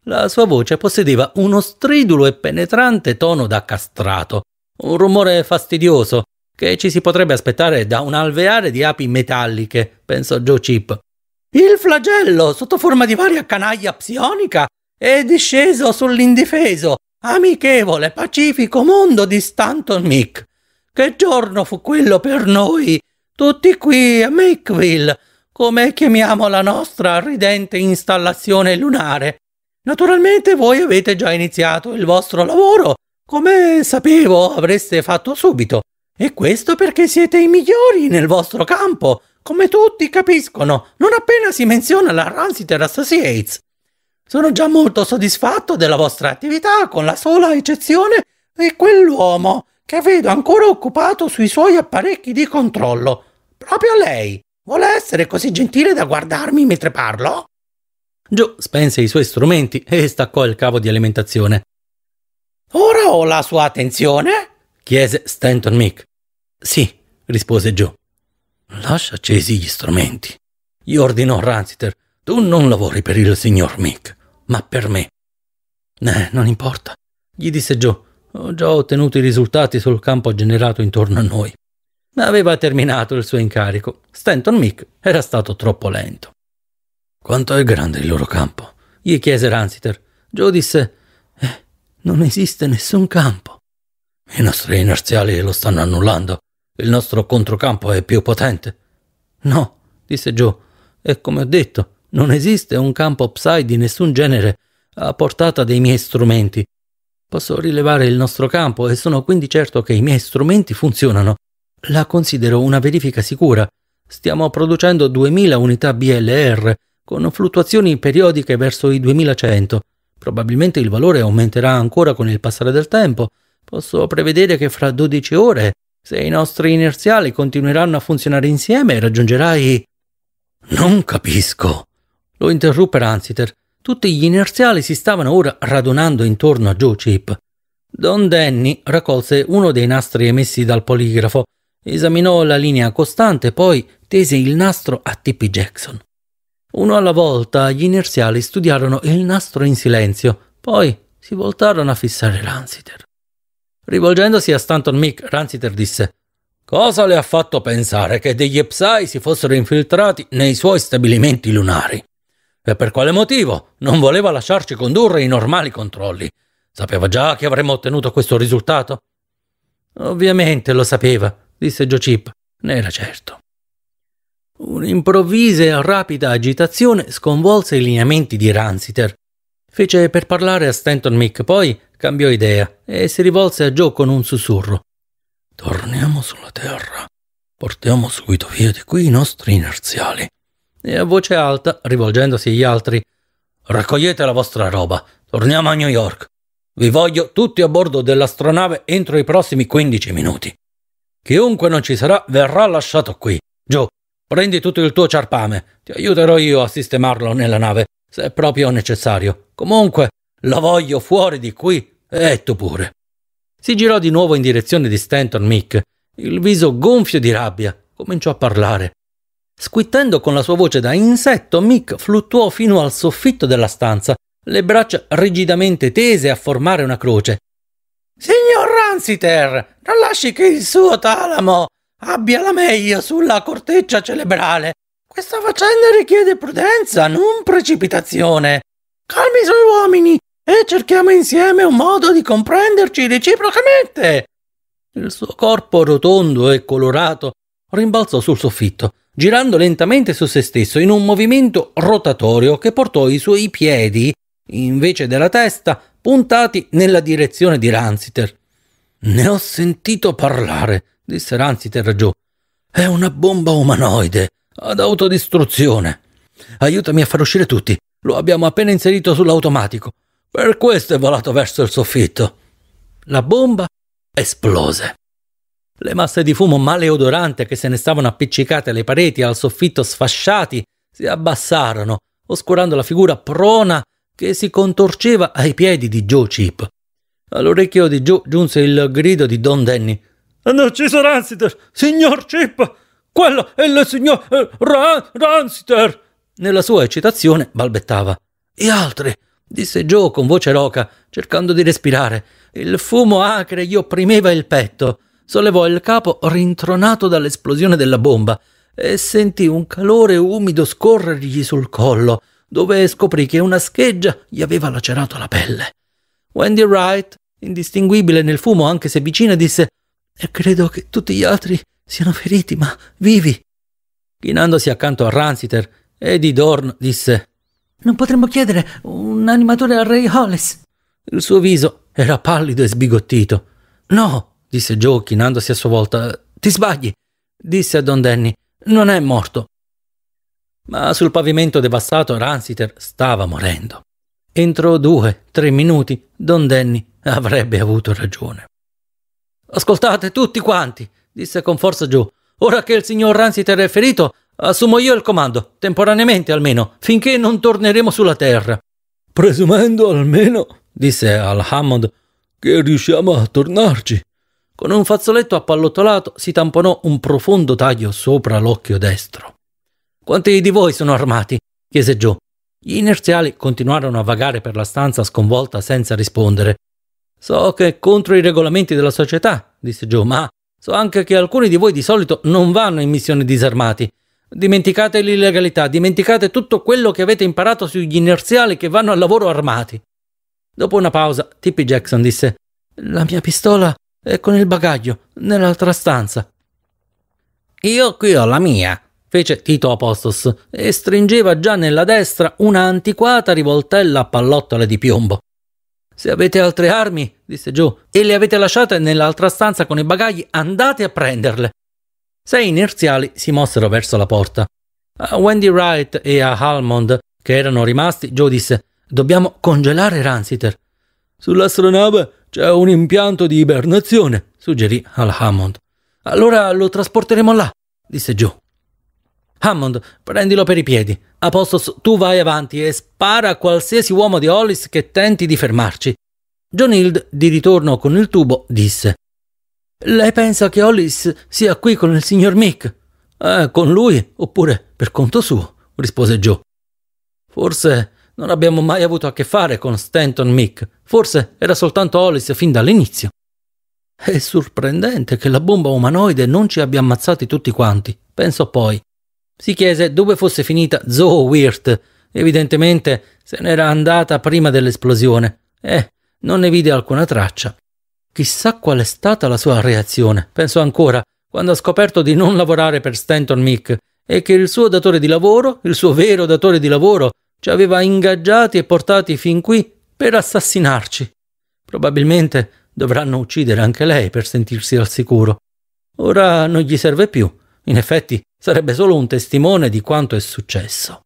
La sua voce possedeva uno stridulo e penetrante tono da castrato, un rumore fastidioso che ci si potrebbe aspettare da un alveare di api metalliche, pensò Joe Chip. Il flagello, sotto forma di varia canaglia psionica, è disceso sull'indifeso, amichevole, pacifico mondo di Stanton Mick. Che giorno fu quello per noi, tutti qui a Makeville, come chiamiamo la nostra ridente installazione lunare. Naturalmente voi avete già iniziato il vostro lavoro, come sapevo avreste fatto subito, e questo perché siete i migliori nel vostro campo, come tutti capiscono, non appena si menziona la Ransiter Associates. Sono già molto soddisfatto della vostra attività, con la sola eccezione di quell'uomo che vedo ancora occupato sui suoi apparecchi di controllo. Proprio lei. Vuole essere così gentile da guardarmi mentre parlo? Joe spense i suoi strumenti e staccò il cavo di alimentazione. Ora ho la sua attenzione? chiese Stanton Mick. Sì, rispose Joe. Lascia accesi gli strumenti. Gli ordinò Ranziter. Tu non lavori per il signor Mick, ma per me. Eh, non importa, gli disse Joe. Ho già ottenuto i risultati sul campo generato intorno a noi ma aveva terminato il suo incarico. Stanton Mick era stato troppo lento. Quanto è grande il loro campo? gli chiese Ransiter. Joe disse: eh, Non esiste nessun campo. I nostri inerziali lo stanno annullando. Il nostro controcampo è più potente. No, disse Joe. E come ho detto, non esiste un campo psi di nessun genere a portata dei miei strumenti. Posso rilevare il nostro campo e sono quindi certo che i miei strumenti funzionano. La considero una verifica sicura. Stiamo producendo 2000 unità BLR, con fluttuazioni periodiche verso i 2100. Probabilmente il valore aumenterà ancora con il passare del tempo. Posso prevedere che fra 12 ore, se i nostri inerziali continueranno a funzionare insieme, raggiungerai... Non capisco. Lo interruppe Ransiter. Tutti gli inerziali si stavano ora radunando intorno a Joe Chip. Don Danny raccolse uno dei nastri emessi dal poligrafo Esaminò la linea costante, poi tese il nastro a Tippi Jackson. Uno alla volta gli inerziali studiarono il nastro in silenzio, poi si voltarono a fissare Ransiter. Rivolgendosi a Stanton Mick, Ransiter disse Cosa le ha fatto pensare che degli Epsai si fossero infiltrati nei suoi stabilimenti lunari? E per quale motivo non voleva lasciarci condurre i normali controlli? Sapeva già che avremmo ottenuto questo risultato? Ovviamente lo sapeva disse Joe Chip. Ne era certo. Un'improvvisa e rapida agitazione sconvolse i lineamenti di Ransiter. Fece per parlare a Stanton Mick, poi cambiò idea e si rivolse a Joe con un sussurro. Torniamo sulla Terra. Portiamo subito via di qui i nostri inerziali. E a voce alta, rivolgendosi agli altri, raccogliete la vostra roba. Torniamo a New York. Vi voglio tutti a bordo dell'astronave entro i prossimi 15 minuti. Chiunque non ci sarà verrà lasciato qui. Giù, prendi tutto il tuo ciarpame. Ti aiuterò io a sistemarlo nella nave, se è proprio necessario. Comunque, lo voglio fuori di qui e tu pure. Si girò di nuovo in direzione di Stanton Mick. Il viso gonfio di rabbia cominciò a parlare. Squittendo con la sua voce da insetto, Mick fluttuò fino al soffitto della stanza, le braccia rigidamente tese a formare una croce, Signor Ransiter, non lasci che il suo talamo abbia la meglio sulla corteccia cerebrale. Questa faccenda richiede prudenza, non precipitazione. Calmi i suoi uomini e cerchiamo insieme un modo di comprenderci reciprocamente. Il suo corpo rotondo e colorato rimbalzò sul soffitto, girando lentamente su se stesso in un movimento rotatorio che portò i suoi piedi invece della testa, puntati nella direzione di Ransiter. Ne ho sentito parlare, disse Ransiter giù. È una bomba umanoide, ad autodistruzione. Aiutami a far uscire tutti. Lo abbiamo appena inserito sull'automatico. Per questo è volato verso il soffitto. La bomba esplose. Le masse di fumo maleodorante che se ne stavano appiccicate alle pareti e al soffitto sfasciati si abbassarono, oscurando la figura prona che si contorceva ai piedi di Joe Chip. All'orecchio di Joe giunse il grido di Don Danny. Hanno ucciso Ransiter! Signor Chip! Quello è il signor eh, Ran- Ransiter! Nella sua eccitazione balbettava. E altri? disse Joe con voce roca, cercando di respirare. Il fumo acre gli opprimeva il petto. Sollevò il capo rintronato dall'esplosione della bomba e sentì un calore umido scorrergli sul collo dove scoprì che una scheggia gli aveva lacerato la pelle. Wendy Wright, indistinguibile nel fumo anche se vicina, disse E credo che tutti gli altri siano feriti, ma vivi. Chinandosi accanto a Ransiter, Eddie Dorn disse Non potremmo chiedere un animatore a Ray Hollis. Il suo viso era pallido e sbigottito. No, disse Joe, chinandosi a sua volta. Ti sbagli, disse a Don Danny. Non è morto. Ma sul pavimento devastato Ransiter stava morendo. Entro due, tre minuti, Don Danny avrebbe avuto ragione. Ascoltate tutti quanti, disse con forza giù. Ora che il signor Ransiter è ferito, assumo io il comando, temporaneamente almeno, finché non torneremo sulla Terra. Presumendo almeno, disse al Hammond, che riusciamo a tornarci. Con un fazzoletto appallottolato si tamponò un profondo taglio sopra l'occhio destro. Quanti di voi sono armati? chiese Joe. Gli inerziali continuarono a vagare per la stanza sconvolta senza rispondere. So che è contro i regolamenti della società, disse Joe, ma so anche che alcuni di voi di solito non vanno in missione disarmati. Dimenticate l'illegalità, dimenticate tutto quello che avete imparato sugli inerziali che vanno al lavoro armati. Dopo una pausa, Tippy Jackson disse: La mia pistola è con il bagaglio, nell'altra stanza. Io qui ho la mia, fece Tito Apostos e stringeva già nella destra una antiquata rivoltella a pallottole di piombo. Se avete altre armi, disse Joe, e le avete lasciate nell'altra stanza con i bagagli, andate a prenderle. Sei inerziali si mossero verso la porta. A Wendy Wright e a Halmond, che erano rimasti, Joe disse: Dobbiamo congelare Ransiter. Sull'astronave c'è un impianto di ibernazione, suggerì Al Hammond. Allora lo trasporteremo là, disse Joe. Hammond, prendilo per i piedi. Apostos, tu vai avanti e spara a qualsiasi uomo di Hollis che tenti di fermarci. John Hild, di ritorno con il tubo, disse: Lei pensa che Hollis sia qui con il signor Mick? Eh, con lui oppure per conto suo? rispose Joe. Forse non abbiamo mai avuto a che fare con Stanton Mick. Forse era soltanto Hollis fin dall'inizio. È sorprendente che la bomba umanoide non ci abbia ammazzati tutti quanti, pensò poi. Si chiese dove fosse finita Zoe Wirt. Evidentemente se n'era andata prima dell'esplosione. Eh, non ne vide alcuna traccia. Chissà qual è stata la sua reazione, pensò ancora, quando ha scoperto di non lavorare per Stanton Mick e che il suo datore di lavoro, il suo vero datore di lavoro, ci aveva ingaggiati e portati fin qui per assassinarci. Probabilmente dovranno uccidere anche lei per sentirsi al sicuro. Ora non gli serve più. In effetti, sarebbe solo un testimone di quanto è successo.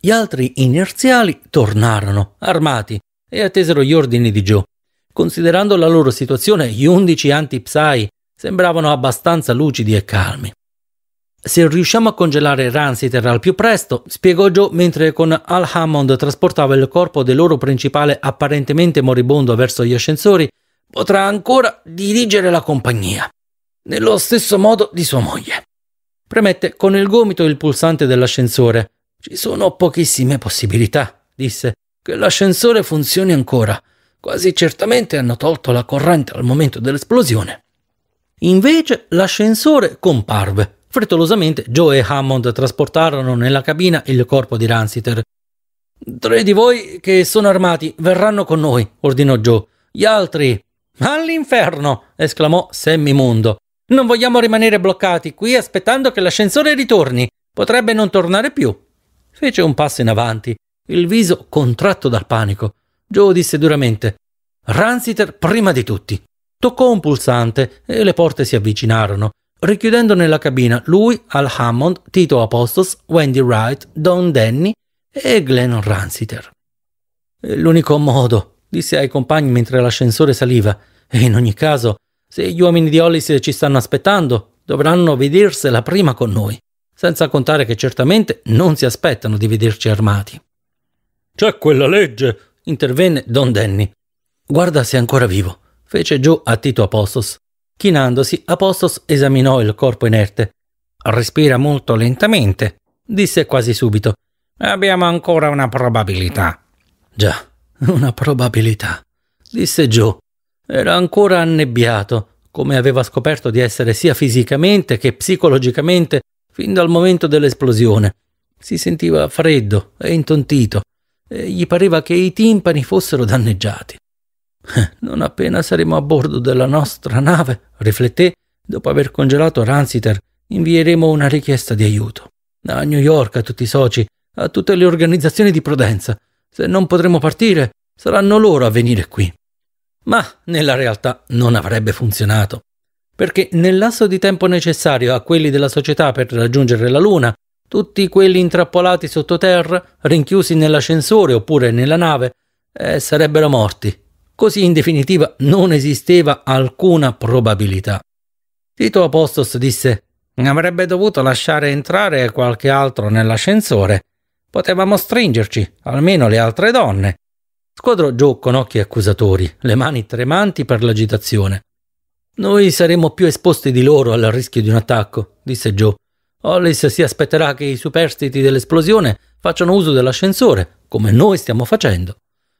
Gli altri inerziali tornarono, armati, e attesero gli ordini di Joe. Considerando la loro situazione, gli undici anti-Psy sembravano abbastanza lucidi e calmi. Se riusciamo a congelare Ransiter al più presto, spiegò Joe mentre con Al Hammond trasportava il corpo del loro principale apparentemente moribondo verso gli ascensori, potrà ancora dirigere la compagnia, nello stesso modo di sua moglie. Premette con il gomito il pulsante dell'ascensore. Ci sono pochissime possibilità, disse, che l'ascensore funzioni ancora. Quasi certamente hanno tolto la corrente al momento dell'esplosione. Invece l'ascensore comparve. Frettolosamente Joe e Hammond trasportarono nella cabina il corpo di Ransiter. Tre di voi che sono armati verranno con noi, ordinò Joe. Gli altri. All'inferno! esclamò Sammy Mondo. Non vogliamo rimanere bloccati qui aspettando che l'ascensore ritorni. Potrebbe non tornare più. Fece un passo in avanti, il viso contratto dal panico. Joe disse duramente: Ransiter prima di tutti. Toccò un pulsante e le porte si avvicinarono, richiudendo nella cabina lui, Al Hammond, Tito Apostos, Wendy Wright, Don Danny e Glenn Ransiter. L'unico modo, disse ai compagni mentre l'ascensore saliva, e in ogni caso se gli uomini di Hollis ci stanno aspettando, dovranno vedersela prima con noi, senza contare che certamente non si aspettano di vederci armati. C'è quella legge, intervenne Don Danny. Guarda se è ancora vivo, fece giù a Tito Apostos. Chinandosi, Apostos esaminò il corpo inerte. Respira molto lentamente, disse quasi subito. Abbiamo ancora una probabilità. Già, una probabilità, disse Joe, era ancora annebbiato, come aveva scoperto di essere sia fisicamente che psicologicamente fin dal momento dell'esplosione. Si sentiva freddo e intontito, e gli pareva che i timpani fossero danneggiati. Non appena saremo a bordo della nostra nave, rifletté, dopo aver congelato Ransiter, invieremo una richiesta di aiuto. A New York, a tutti i soci, a tutte le organizzazioni di prudenza. Se non potremo partire, saranno loro a venire qui ma nella realtà non avrebbe funzionato. Perché nel lasso di tempo necessario a quelli della società per raggiungere la Luna, tutti quelli intrappolati sottoterra, rinchiusi nell'ascensore oppure nella nave, eh, sarebbero morti. Così in definitiva non esisteva alcuna probabilità. Tito Apostos disse Avrebbe dovuto lasciare entrare qualche altro nell'ascensore. Potevamo stringerci, almeno le altre donne. Squadrò Squadroggiò con occhi accusatori, le mani tremanti per l'agitazione. Noi saremo più esposti di loro al rischio di un attacco, disse Joe. Hollis si aspetterà che i superstiti dell'esplosione facciano uso dell'ascensore, come noi stiamo facendo.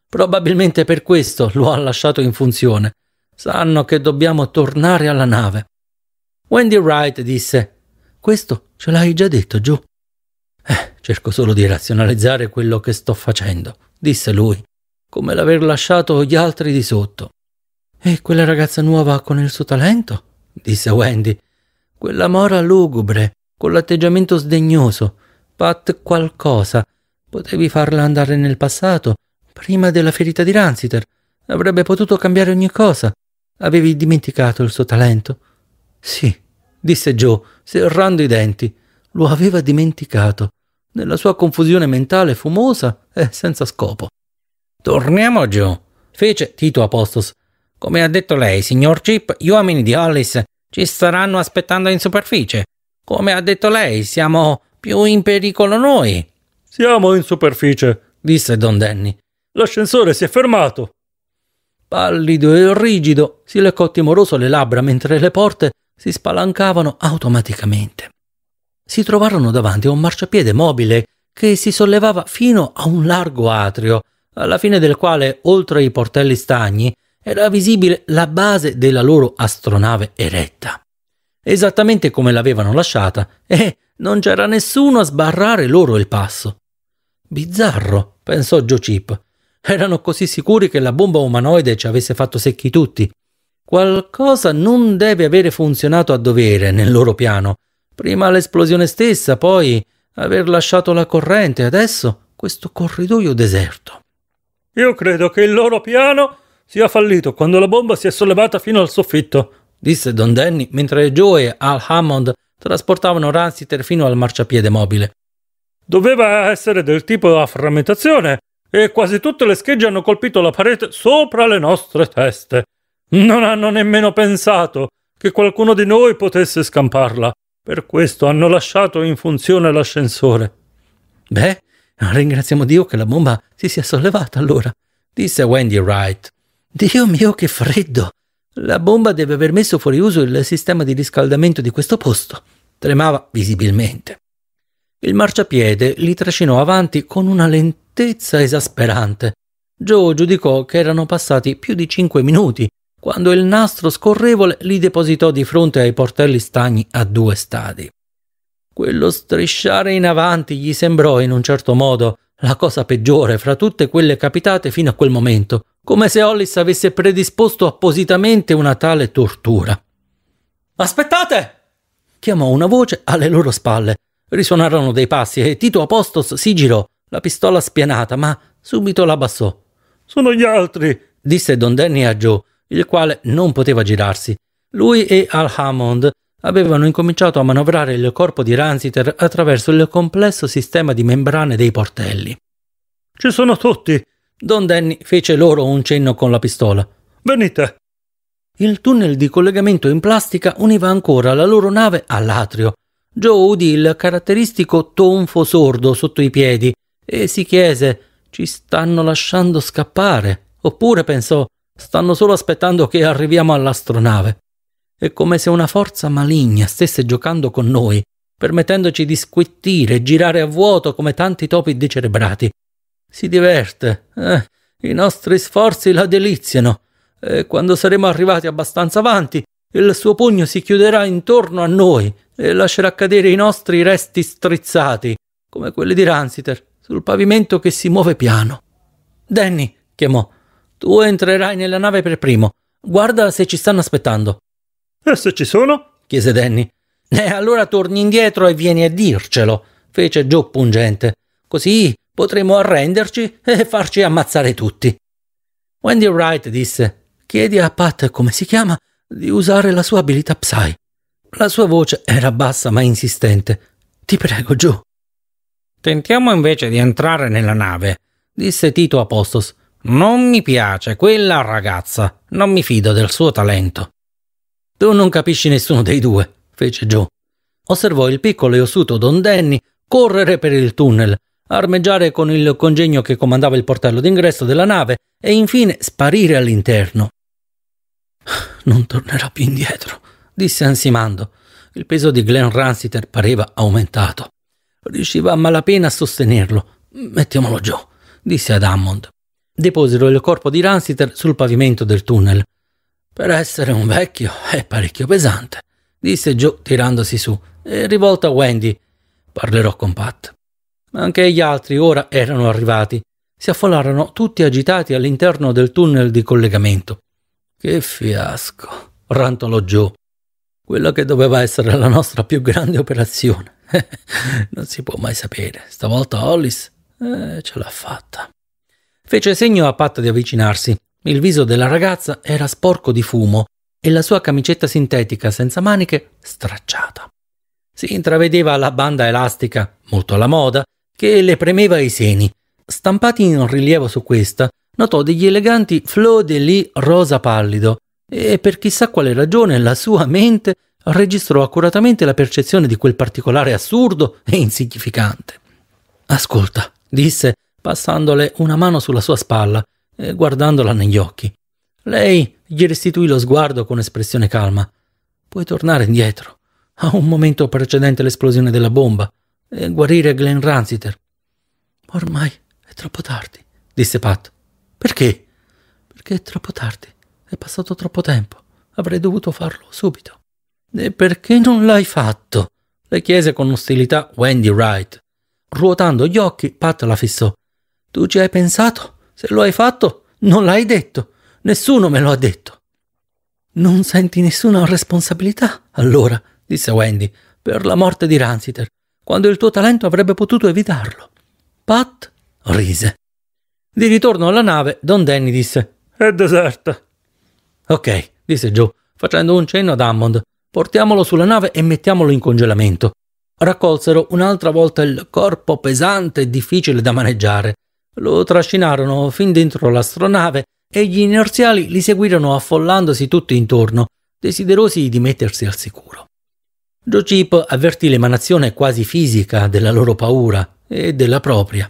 Probabilmente per questo lo ha lasciato in funzione. Sanno che dobbiamo tornare alla nave. Wendy Wright disse: Questo ce l'hai già detto, Joe. Eh, cerco solo di razionalizzare quello che sto facendo, disse lui come l'aver lasciato gli altri di sotto. E quella ragazza nuova con il suo talento? disse Wendy. Quella mora lugubre, con l'atteggiamento sdegnoso. Pat qualcosa. Potevi farla andare nel passato, prima della ferita di Ransiter. Avrebbe potuto cambiare ogni cosa. Avevi dimenticato il suo talento? Sì, disse Joe, serrando i denti. Lo aveva dimenticato. Nella sua confusione mentale fumosa e senza scopo. Torniamo giù, Fece Tito Apostos. Come ha detto lei, signor Chip, gli uomini di Hollis ci staranno aspettando in superficie. Come ha detto lei, siamo più in pericolo noi. Siamo in superficie, disse Don Danny. L'ascensore si è fermato. Pallido e rigido, si leccò timoroso le labbra mentre le porte si spalancavano automaticamente. Si trovarono davanti a un marciapiede mobile che si sollevava fino a un largo atrio alla fine del quale, oltre i portelli stagni, era visibile la base della loro astronave eretta. Esattamente come l'avevano lasciata, e non c'era nessuno a sbarrare loro il passo. Bizzarro, pensò Joe Chip. Erano così sicuri che la bomba umanoide ci avesse fatto secchi tutti. Qualcosa non deve avere funzionato a dovere nel loro piano. Prima l'esplosione stessa, poi aver lasciato la corrente, adesso questo corridoio deserto. Io credo che il loro piano sia fallito quando la bomba si è sollevata fino al soffitto, disse Don Danny mentre Joe e Al Hammond trasportavano Ransiter fino al marciapiede mobile. Doveva essere del tipo a frammentazione e quasi tutte le schegge hanno colpito la parete sopra le nostre teste. Non hanno nemmeno pensato che qualcuno di noi potesse scamparla. Per questo hanno lasciato in funzione l'ascensore. Beh, Ringraziamo Dio che la bomba si sia sollevata allora, disse Wendy Wright. Dio mio, che freddo! La bomba deve aver messo fuori uso il sistema di riscaldamento di questo posto. Tremava visibilmente. Il marciapiede li trascinò avanti con una lentezza esasperante. Joe giudicò che erano passati più di cinque minuti quando il nastro scorrevole li depositò di fronte ai portelli stagni a due stadi. Quello strisciare in avanti gli sembrò, in un certo modo, la cosa peggiore fra tutte quelle capitate fino a quel momento, come se Hollis avesse predisposto appositamente una tale tortura. Aspettate! chiamò una voce alle loro spalle. Risuonarono dei passi e Tito Apostos si girò, la pistola spianata, ma subito la abbassò. Sono gli altri, disse Don Danny a Joe, il quale non poteva girarsi. Lui e Al Hammond avevano incominciato a manovrare il corpo di Ransiter attraverso il complesso sistema di membrane dei portelli. Ci sono tutti! Don Danny fece loro un cenno con la pistola. Venite! Il tunnel di collegamento in plastica univa ancora la loro nave all'atrio. Joe udì il caratteristico tonfo sordo sotto i piedi e si chiese ci stanno lasciando scappare. Oppure pensò stanno solo aspettando che arriviamo all'astronave. È come se una forza maligna stesse giocando con noi, permettendoci di squittire e girare a vuoto come tanti topi decerebrati. Si diverte, eh, i nostri sforzi la deliziano, e quando saremo arrivati abbastanza avanti, il suo pugno si chiuderà intorno a noi e lascerà cadere i nostri resti strizzati, come quelli di Ransiter, sul pavimento che si muove piano. Danny, chiamò, tu entrerai nella nave per primo. Guarda se ci stanno aspettando. E se ci sono? chiese Danny. E eh, allora torni indietro e vieni a dircelo, fece Joe pungente. Così potremo arrenderci e farci ammazzare tutti. Wendy Wright disse: Chiedi a Pat come si chiama di usare la sua abilità Psy. La sua voce era bassa ma insistente. Ti prego, Joe. Tentiamo invece di entrare nella nave, disse Tito Apostos. Non mi piace quella ragazza, non mi fido del suo talento. Tu non capisci nessuno dei due, fece Joe. Osservò il piccolo e ossuto Don Danny correre per il tunnel, armeggiare con il congegno che comandava il portello d'ingresso della nave e infine sparire all'interno. Non tornerà più indietro, disse ansimando. Il peso di Glenn Ransiter pareva aumentato. Riusciva a malapena a sostenerlo. Mettiamolo giù, disse ad Hammond. Deposero il corpo di Ransiter sul pavimento del tunnel. Per essere un vecchio è parecchio pesante, disse Joe tirandosi su e rivolto a Wendy. Parlerò con Pat. Ma anche gli altri ora erano arrivati. Si affollarono tutti agitati all'interno del tunnel di collegamento. Che fiasco, rantolò Joe. Quella che doveva essere la nostra più grande operazione. non si può mai sapere. Stavolta Hollis eh, ce l'ha fatta. Fece segno a Pat di avvicinarsi. Il viso della ragazza era sporco di fumo e la sua camicetta sintetica senza maniche stracciata. Si intravedeva la banda elastica, molto alla moda, che le premeva i seni. Stampati in rilievo su questa, notò degli eleganti flot de lis rosa pallido e per chissà quale ragione la sua mente registrò accuratamente la percezione di quel particolare assurdo e insignificante. Ascolta, disse, passandole una mano sulla sua spalla eh, guardandola negli occhi. Lei gli restituì lo sguardo con espressione calma. Puoi tornare indietro, a un momento precedente l'esplosione della bomba, e guarire Glenn Ransiter. Ormai è troppo tardi, disse Pat. Perché? Perché è troppo tardi. È passato troppo tempo. Avrei dovuto farlo subito. E perché non l'hai fatto? le chiese con ostilità Wendy Wright. Ruotando gli occhi, Pat la fissò. Tu ci hai pensato? Se lo hai fatto, non l'hai detto. Nessuno me lo ha detto. Non senti nessuna responsabilità, allora, disse Wendy, per la morte di Ransiter, quando il tuo talento avrebbe potuto evitarlo. Pat rise. Di ritorno alla nave, Don Danny disse: È deserta. Ok, disse Joe, facendo un cenno ad Hammond. Portiamolo sulla nave e mettiamolo in congelamento. Raccolsero un'altra volta il corpo pesante e difficile da maneggiare lo trascinarono fin dentro l'astronave e gli inerziali li seguirono affollandosi tutti intorno, desiderosi di mettersi al sicuro. Jochip avvertì l'emanazione quasi fisica della loro paura e della propria.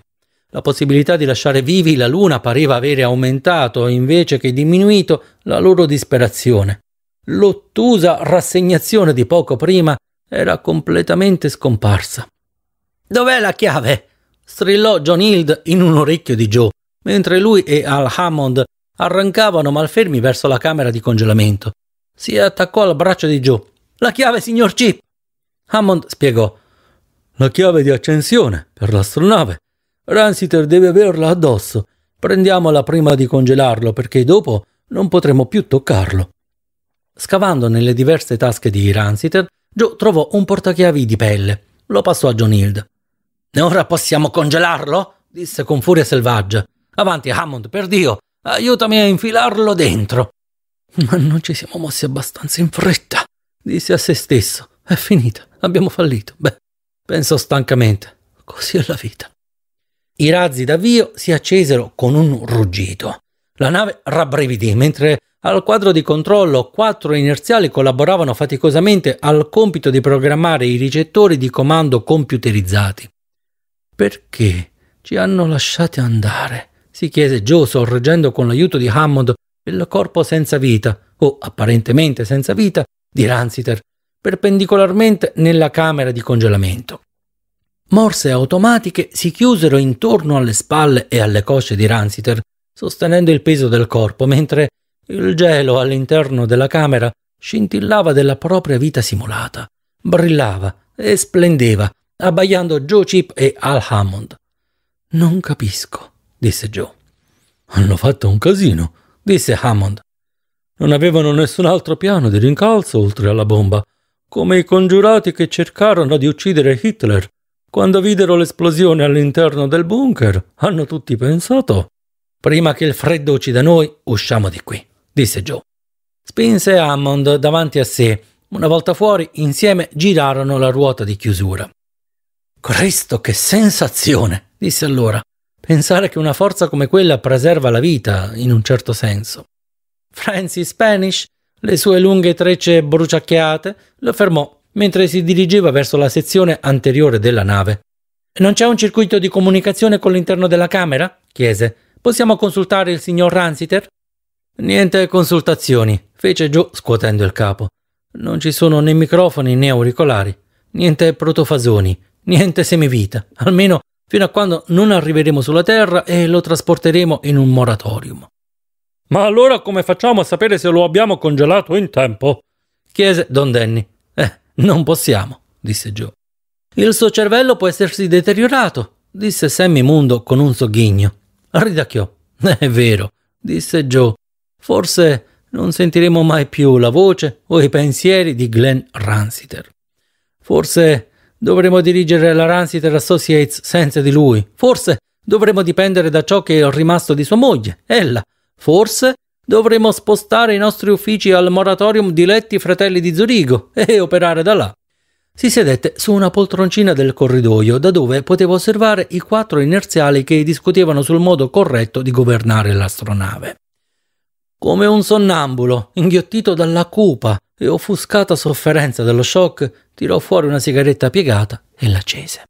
La possibilità di lasciare vivi la Luna pareva avere aumentato, invece che diminuito, la loro disperazione. L'ottusa rassegnazione di poco prima era completamente scomparsa. Dov'è la chiave? strillò John Hild in un orecchio di Joe, mentre lui e Al Hammond arrancavano malfermi verso la camera di congelamento. Si attaccò al braccio di Joe. La chiave, signor Chip! Hammond spiegò. La chiave di accensione per l'astronave. Ransiter deve averla addosso. Prendiamola prima di congelarlo perché dopo non potremo più toccarlo. Scavando nelle diverse tasche di Ransiter, Joe trovò un portachiavi di pelle. Lo passò a John Hild. Ora possiamo congelarlo? disse con furia selvaggia. Avanti, Hammond, per Dio, aiutami a infilarlo dentro. Ma non ci siamo mossi abbastanza in fretta, disse a se stesso. È finita, abbiamo fallito. Beh, pensò stancamente. Così è la vita. I razzi d'avvio si accesero con un ruggito. La nave rabbrividì, mentre al quadro di controllo quattro inerziali collaboravano faticosamente al compito di programmare i ricettori di comando computerizzati. Perché ci hanno lasciati andare? si chiese Joe sorreggendo con l'aiuto di Hammond il corpo senza vita, o apparentemente senza vita, di Ransiter, perpendicolarmente nella camera di congelamento. Morse automatiche si chiusero intorno alle spalle e alle cosce di Ransiter, sostenendo il peso del corpo, mentre il gelo all'interno della camera scintillava della propria vita simulata, brillava e splendeva abbaiando Joe Chip e Al Hammond. Non capisco, disse Joe. Hanno fatto un casino, disse Hammond. Non avevano nessun altro piano di rincalzo oltre alla bomba, come i congiurati che cercarono di uccidere Hitler. Quando videro l'esplosione all'interno del bunker, hanno tutti pensato Prima che il freddo uccida noi, usciamo di qui, disse Joe. Spinse Hammond davanti a sé. Una volta fuori, insieme girarono la ruota di chiusura. Cristo, che sensazione! disse allora. Pensare che una forza come quella preserva la vita, in un certo senso. Francis Spanish, le sue lunghe trecce bruciacchiate, lo fermò mentre si dirigeva verso la sezione anteriore della nave. Non c'è un circuito di comunicazione con l'interno della camera? chiese. Possiamo consultare il signor Ransiter? Niente consultazioni, fece Joe scuotendo il capo. Non ci sono né microfoni né auricolari, niente protofasoni, niente semivita, almeno fino a quando non arriveremo sulla Terra e lo trasporteremo in un moratorium. Ma allora come facciamo a sapere se lo abbiamo congelato in tempo? chiese Don Danny. Eh, non possiamo, disse Joe. Il suo cervello può essersi deteriorato, disse Sammy Mundo con un sogghigno. Ridacchiò. È vero, disse Joe. Forse non sentiremo mai più la voce o i pensieri di Glenn Ransiter. Forse Dovremo dirigere la Ranciter Associates senza di lui. Forse dovremo dipendere da ciò che è rimasto di sua moglie, ella. Forse dovremo spostare i nostri uffici al moratorium di Letti Fratelli di Zurigo e operare da là. Si sedette su una poltroncina del corridoio, da dove poteva osservare i quattro inerziali che discutevano sul modo corretto di governare l'astronave. Come un sonnambulo, inghiottito dalla cupa, e offuscata sofferenza dello shock, tirò fuori una sigaretta piegata e l'accese.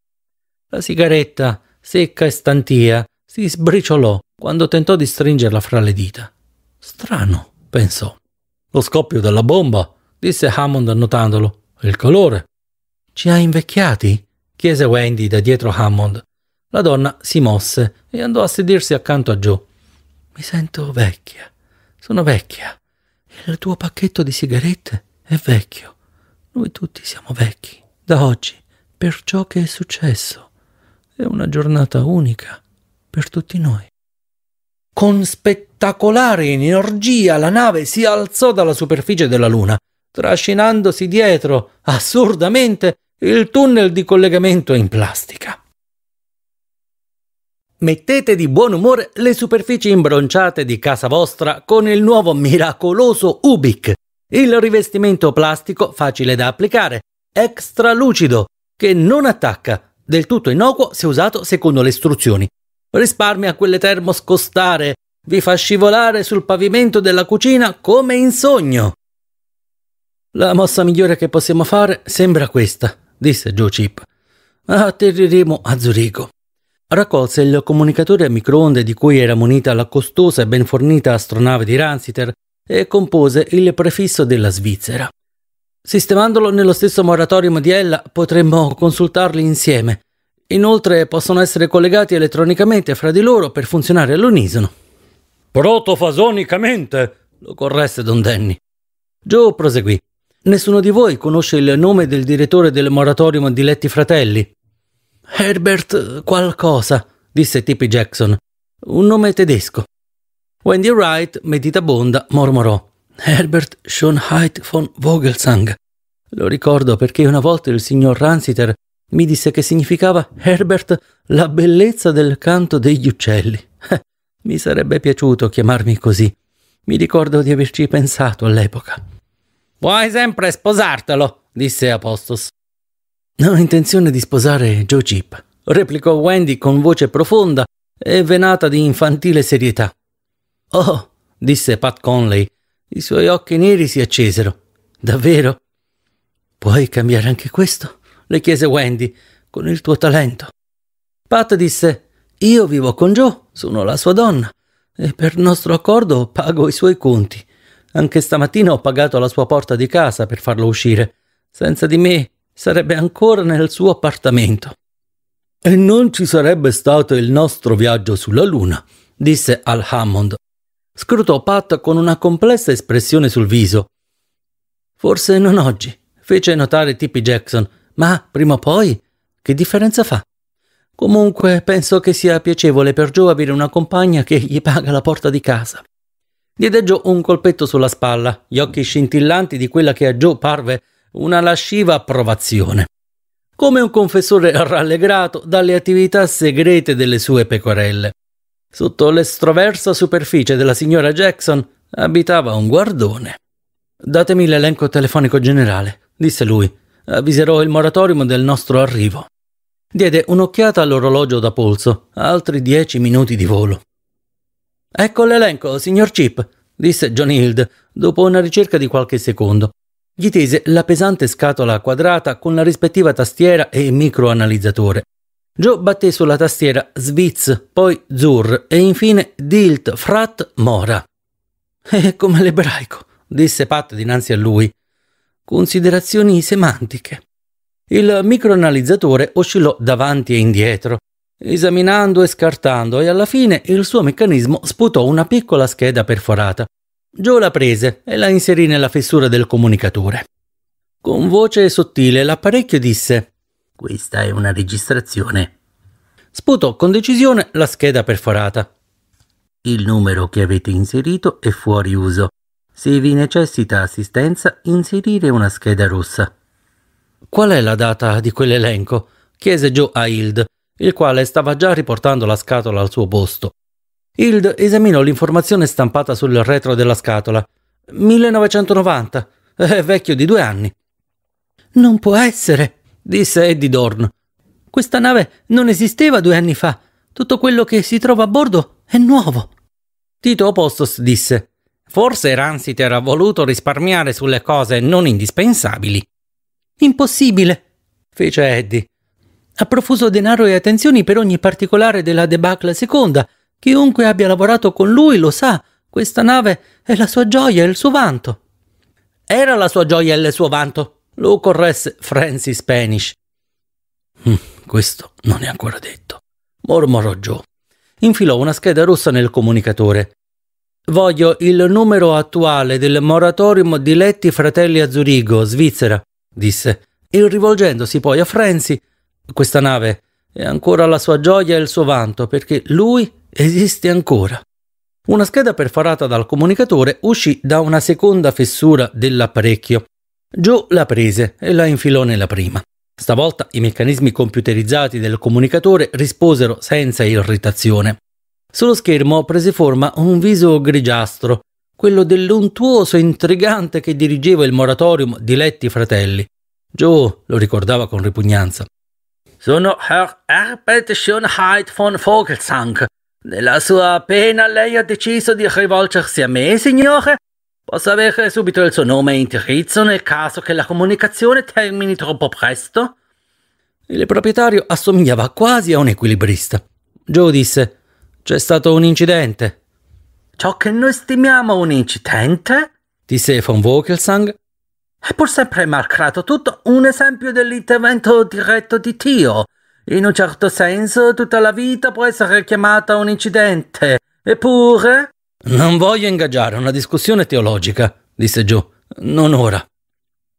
La sigaretta, secca e stantia, si sbriciolò quando tentò di stringerla fra le dita. Strano, pensò. Lo scoppio della bomba, disse Hammond annotandolo. Il calore. Ci ha invecchiati? chiese Wendy da dietro Hammond. La donna si mosse e andò a sedersi accanto a Joe. Mi sento vecchia. Sono vecchia. Il tuo pacchetto di sigarette è vecchio. Noi tutti siamo vecchi, da oggi, per ciò che è successo. È una giornata unica per tutti noi. Con spettacolare energia la nave si alzò dalla superficie della Luna, trascinandosi dietro, assurdamente, il tunnel di collegamento in plastica. Mettete di buon umore le superfici imbronciate di casa vostra con il nuovo miracoloso Ubik, il rivestimento plastico facile da applicare, extra lucido, che non attacca, del tutto innocuo se usato secondo le istruzioni. Risparmia quelle termoscostare, vi fa scivolare sul pavimento della cucina come in sogno. La mossa migliore che possiamo fare sembra questa, disse Joe Chip. Atterriremo a Zurigo. Raccolse il comunicatore a microonde di cui era munita la costosa e ben fornita astronave di Ransiter e compose il prefisso della Svizzera. Sistemandolo nello stesso moratorium di Ella potremmo consultarli insieme. Inoltre possono essere collegati elettronicamente fra di loro per funzionare all'unisono. Protofasonicamente, lo corresse Don Danny. Joe proseguì. Nessuno di voi conosce il nome del direttore del moratorium di Letti Fratelli? Herbert qualcosa, disse Tippy Jackson. Un nome tedesco. Wendy Wright, meditabonda, mormorò. Herbert Schonheit von Vogelsang. Lo ricordo perché una volta il signor Ransiter mi disse che significava Herbert la bellezza del canto degli uccelli. mi sarebbe piaciuto chiamarmi così. Mi ricordo di averci pensato all'epoca. Puoi sempre sposartelo, disse Apostos ho intenzione di sposare Joe Chip, replicò Wendy con voce profonda e venata di infantile serietà. Oh, disse Pat Conley. I suoi occhi neri si accesero. Davvero? Puoi cambiare anche questo? le chiese Wendy, con il tuo talento. Pat disse: Io vivo con Joe, sono la sua donna, e per nostro accordo pago i suoi conti. Anche stamattina ho pagato la sua porta di casa per farlo uscire. Senza di me sarebbe ancora nel suo appartamento. E non ci sarebbe stato il nostro viaggio sulla Luna, disse Al Hammond. Scrutò Pat con una complessa espressione sul viso. Forse non oggi, fece notare Tippi Jackson, ma prima o poi che differenza fa? Comunque penso che sia piacevole per Joe avere una compagna che gli paga la porta di casa. Diede Joe un colpetto sulla spalla, gli occhi scintillanti di quella che a Joe parve una lasciva approvazione. Come un confessore rallegrato dalle attività segrete delle sue pecorelle. Sotto l'estroversa superficie della signora Jackson abitava un guardone. Datemi l'elenco telefonico generale, disse lui. Avviserò il moratorium del nostro arrivo. Diede un'occhiata all'orologio da polso, altri dieci minuti di volo. Ecco l'elenco, signor Chip, disse John Hild, dopo una ricerca di qualche secondo. Gli tese la pesante scatola quadrata con la rispettiva tastiera e microanalizzatore. Joe batté sulla tastiera Svitz, poi Zur e infine Dilt Frat Mora. È eh, come l'ebraico, disse Pat dinanzi a lui. Considerazioni semantiche. Il microanalizzatore oscillò davanti e indietro, esaminando e scartando, e alla fine il suo meccanismo sputò una piccola scheda perforata. Joe la prese e la inserì nella fessura del comunicatore. Con voce sottile l'apparecchio disse Questa è una registrazione. Sputò con decisione la scheda perforata. Il numero che avete inserito è fuori uso. Se vi necessita assistenza, inserire una scheda rossa. Qual è la data di quell'elenco? chiese Joe a Hild, il quale stava già riportando la scatola al suo posto. Hild esaminò l'informazione stampata sul retro della scatola. 1990. È eh, vecchio di due anni. Non può essere, disse Eddie Dorn. Questa nave non esisteva due anni fa. Tutto quello che si trova a bordo è nuovo. Tito Opostos disse: Forse Ransiter ha voluto risparmiare sulle cose non indispensabili. Impossibile, fece Eddie. Ha profuso denaro e attenzioni per ogni particolare della debacle seconda Chiunque abbia lavorato con lui lo sa, questa nave è la sua gioia e il suo vanto. Era la sua gioia e il suo vanto, lo corresse Francis Penish. Mm, hm, questo non è ancora detto, mormorò Joe. Infilò una scheda rossa nel comunicatore. Voglio il numero attuale del moratorium di Letti Fratelli a Zurigo, Svizzera, disse, e rivolgendosi poi a Francis, questa nave è ancora la sua gioia e il suo vanto, perché lui Esiste ancora. Una scheda perforata dal comunicatore uscì da una seconda fessura dell'apparecchio. Joe la prese e la infilò nella prima. Stavolta i meccanismi computerizzati del comunicatore risposero senza irritazione. Sullo schermo prese forma un viso grigiastro, quello dell'untuoso intrigante che dirigeva il moratorium di Letti Fratelli. Joe lo ricordava con ripugnanza. Sono Herr Herbert Schönheit von Vogelsang, nella sua pena lei ha deciso di rivolgersi a me, signore? Posso avere subito il suo nome e indirizzo nel caso che la comunicazione termini troppo presto? Il proprietario assomigliava quasi a un equilibrista. Joe disse: C'è stato un incidente. Ciò che noi stimiamo un incidente? disse von Vogelsang. È pur sempre marcato tutto un esempio dell'intervento diretto di Tio. In un certo senso, tutta la vita può essere chiamata un incidente. Eppure... Non voglio ingaggiare una discussione teologica, disse Joe. Non ora.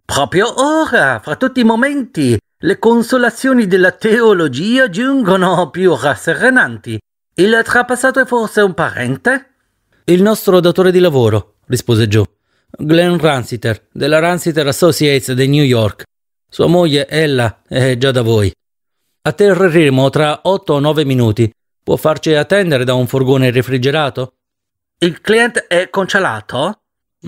Proprio ora, fra tutti i momenti, le consolazioni della teologia giungono più rasserenanti. Il trapassato è forse un parente? Il nostro datore di lavoro, rispose Joe. Glenn Ransiter, della Ransiter Associates di New York. Sua moglie, Ella, è già da voi. Atterreremo tra 8 o 9 minuti. Può farci attendere da un furgone refrigerato? Il cliente è concialato?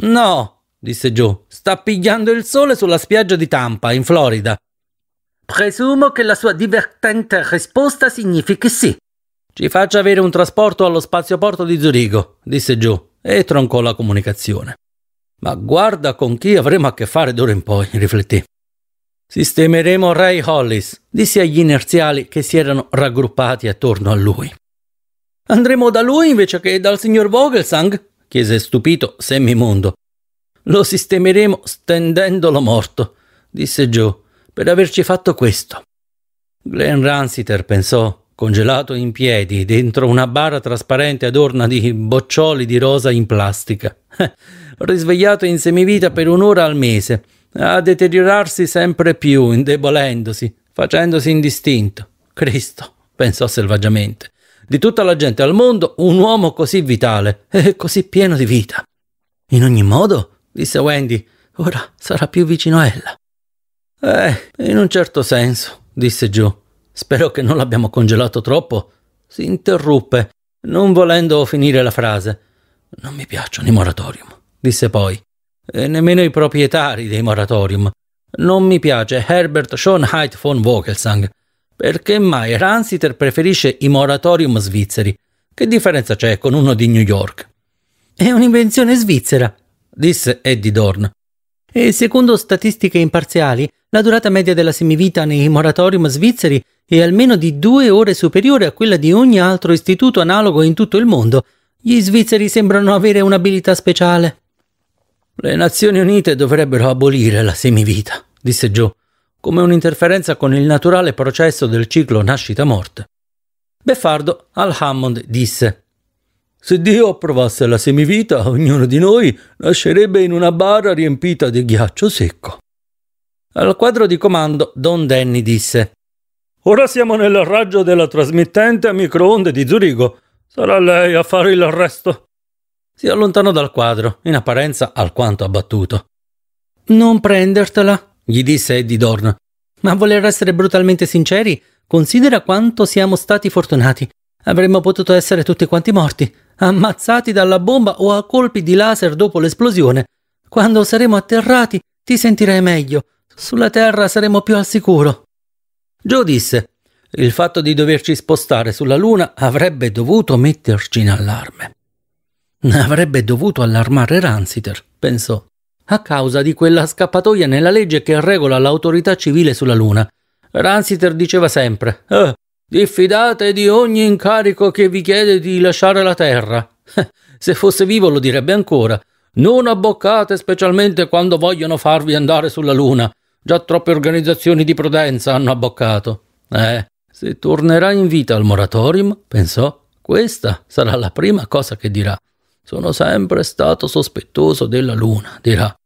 No, disse Joe. Sta pigliando il sole sulla spiaggia di Tampa, in Florida. Presumo che la sua divertente risposta significhi sì. Ci faccia avere un trasporto allo spazioporto di Zurigo, disse Joe e troncò la comunicazione. Ma guarda con chi avremo a che fare d'ora in poi, riflettì. Sistemeremo Ray Hollis, disse agli inerziali che si erano raggruppati attorno a lui. Andremo da lui invece che dal signor Vogelsang? chiese stupito Semimondo. Lo sistemeremo stendendolo morto, disse Joe, per averci fatto questo. Glenn Ransiter pensò, congelato in piedi dentro una bara trasparente adorna di boccioli di rosa in plastica, risvegliato in semivita per un'ora al mese a deteriorarsi sempre più, indebolendosi, facendosi indistinto. Cristo, pensò selvaggiamente. Di tutta la gente al mondo, un uomo così vitale e così pieno di vita. In ogni modo, disse Wendy, ora sarà più vicino a ella. Eh, in un certo senso, disse Joe. Spero che non l'abbiamo congelato troppo. Si interruppe, non volendo finire la frase. Non mi piacciono i moratorium, disse poi e eh, nemmeno i proprietari dei moratorium. Non mi piace Herbert Schoenheit von Vogelsang. Perché mai Ransiter preferisce i moratorium svizzeri? Che differenza c'è con uno di New York? È un'invenzione svizzera, disse Eddie Dorn. E secondo statistiche imparziali, la durata media della semivita nei moratorium svizzeri è almeno di due ore superiore a quella di ogni altro istituto analogo in tutto il mondo. Gli svizzeri sembrano avere un'abilità speciale. Le Nazioni Unite dovrebbero abolire la semivita, disse Joe, come un'interferenza con il naturale processo del ciclo nascita-morte. Beffardo al Hammond disse: Se Dio approvasse la semivita, ognuno di noi nascerebbe in una bara riempita di ghiaccio secco. Al quadro di comando, Don Danny disse: Ora siamo nel raggio della trasmittente a microonde di Zurigo. Sarà lei a fare il resto. Si allontanò dal quadro, in apparenza alquanto abbattuto. Non prendertela, gli disse Eddie Dorn. Ma voler essere brutalmente sinceri, considera quanto siamo stati fortunati. Avremmo potuto essere tutti quanti morti, ammazzati dalla bomba o a colpi di laser dopo l'esplosione. Quando saremo atterrati, ti sentirai meglio. Sulla Terra saremo più al sicuro. Joe disse: Il fatto di doverci spostare sulla Luna avrebbe dovuto metterci in allarme. Avrebbe dovuto allarmare Ransiter, pensò, a causa di quella scappatoia nella legge che regola l'autorità civile sulla Luna. Ransiter diceva sempre: eh, Diffidate di ogni incarico che vi chiede di lasciare la Terra. Se fosse vivo lo direbbe ancora. Non abboccate specialmente quando vogliono farvi andare sulla Luna. Già troppe organizzazioni di prudenza hanno abboccato. Eh, se tornerà in vita al moratorium, pensò, questa sarà la prima cosa che dirà. Sono sempre stato sospettoso della luna, dirà.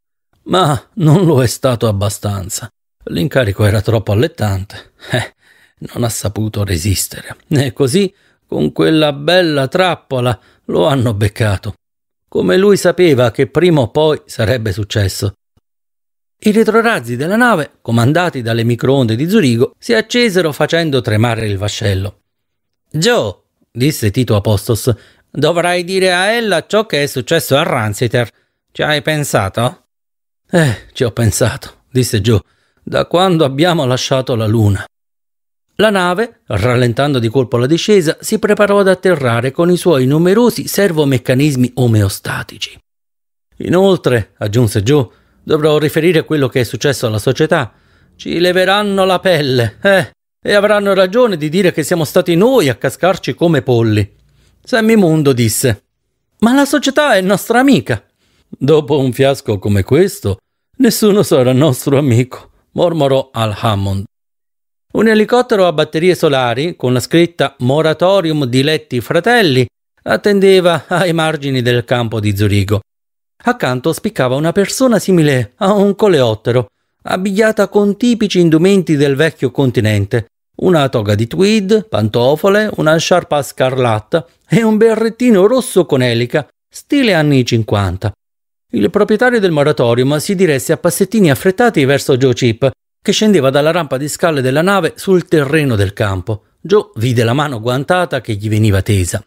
Ma non lo è stato abbastanza. L'incarico era troppo allettante. Eh, non ha saputo resistere. E così, con quella bella trappola, lo hanno beccato. Come lui sapeva che prima o poi sarebbe successo. I retrorazzi della nave, comandati dalle microonde di Zurigo, si accesero facendo tremare il vascello. Joe, disse Tito Apostos, Dovrai dire a ella ciò che è successo a Ransiter. Ci hai pensato? Eh, ci ho pensato, disse Joe, da quando abbiamo lasciato la luna. La nave, rallentando di colpo la discesa, si preparò ad atterrare con i suoi numerosi servomeccanismi omeostatici. Inoltre, aggiunse Joe, dovrò riferire quello che è successo alla società. Ci leveranno la pelle, eh, e avranno ragione di dire che siamo stati noi a cascarci come polli. Sammy Mundo disse Ma la società è nostra amica. Dopo un fiasco come questo, nessuno sarà nostro amico, mormorò Al Hammond. Un elicottero a batterie solari, con la scritta Moratorium Diletti Fratelli, attendeva ai margini del campo di Zurigo. Accanto spiccava una persona simile a un coleottero, abbigliata con tipici indumenti del vecchio continente, una toga di tweed, pantofole, una sciarpa scarlatta e un berrettino rosso con elica, stile anni 50. Il proprietario del moratorium si diresse a passettini affrettati verso Joe Chip, che scendeva dalla rampa di scale della nave sul terreno del campo. Joe vide la mano guantata che gli veniva tesa.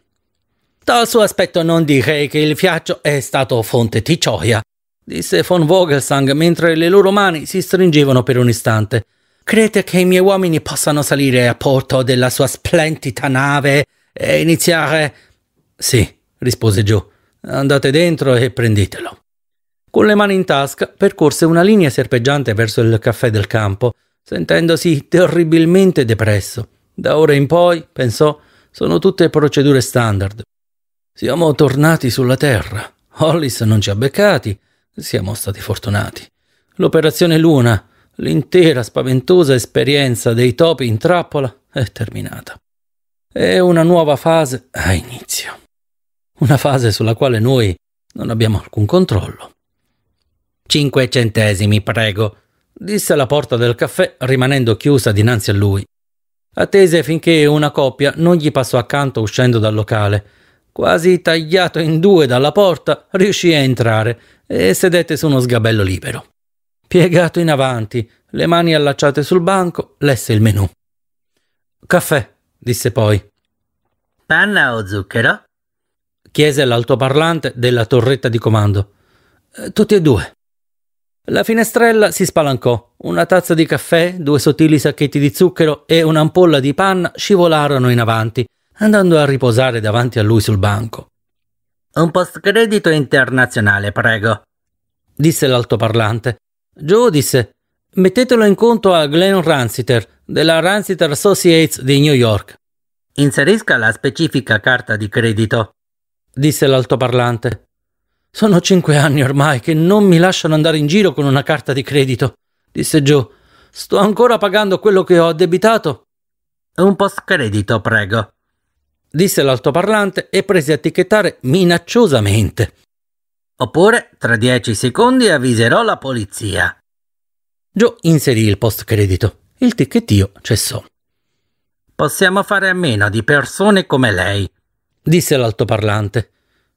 Dal suo aspetto non direi che il fiaccio è stato fonte di gioia, disse von Vogelsang mentre le loro mani si stringevano per un istante. Crede che i miei uomini possano salire a porto della sua splendida nave e iniziare... Sì, rispose Joe. Andate dentro e prendetelo. Con le mani in tasca percorse una linea serpeggiante verso il caffè del campo, sentendosi terribilmente depresso. Da ora in poi, pensò, sono tutte procedure standard. Siamo tornati sulla Terra. Hollis non ci ha beccati. Siamo stati fortunati. L'operazione Luna L'intera spaventosa esperienza dei topi in trappola è terminata. E una nuova fase ha inizio. Una fase sulla quale noi non abbiamo alcun controllo. Cinque centesimi, prego, disse la porta del caffè rimanendo chiusa dinanzi a lui. Attese finché una coppia non gli passò accanto uscendo dal locale. Quasi tagliato in due dalla porta, riuscì a entrare e sedette su uno sgabello libero. Piegato in avanti, le mani allacciate sul banco, lesse il menù. Caffè, disse poi. Panna o zucchero? chiese l'altoparlante della torretta di comando. Eh, tutti e due. La finestrella si spalancò. Una tazza di caffè, due sottili sacchetti di zucchero e un'ampolla di panna scivolarono in avanti, andando a riposare davanti a lui sul banco. Un postcredito internazionale, prego, disse l'altoparlante, Joe disse: Mettetelo in conto a Glenn Ransiter della Ransiter Associates di New York. Inserisca la specifica carta di credito, disse l'altoparlante. Sono cinque anni ormai che non mi lasciano andare in giro con una carta di credito, disse Joe. Sto ancora pagando quello che ho addebitato. Un post credito, prego, disse l'altoparlante e prese a etichettare minacciosamente. Oppure tra dieci secondi avviserò la polizia. Joe inserì il post credito. Il ticchettio cessò. Possiamo fare a meno di persone come lei, disse l'altoparlante.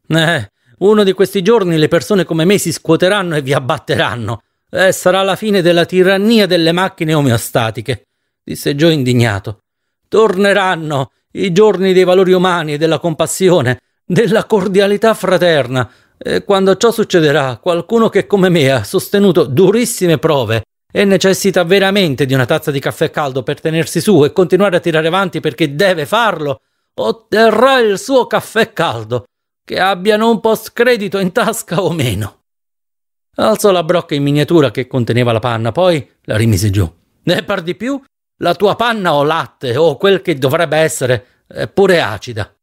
Eh, uno di questi giorni le persone come me si scuoteranno e vi abbatteranno. Eh, sarà la fine della tirannia delle macchine omeostatiche, disse Joe indignato. Torneranno i giorni dei valori umani e della compassione, della cordialità fraterna, e eh, quando ciò succederà, qualcuno che come me ha sostenuto durissime prove e necessita veramente di una tazza di caffè caldo per tenersi su e continuare a tirare avanti perché deve farlo, otterrà il suo caffè caldo, che abbiano un post credito in tasca o meno. Alzò la brocca in miniatura che conteneva la panna, poi la rimise giù. Ne par di più, la tua panna o latte, o quel che dovrebbe essere, è eh, pure acida.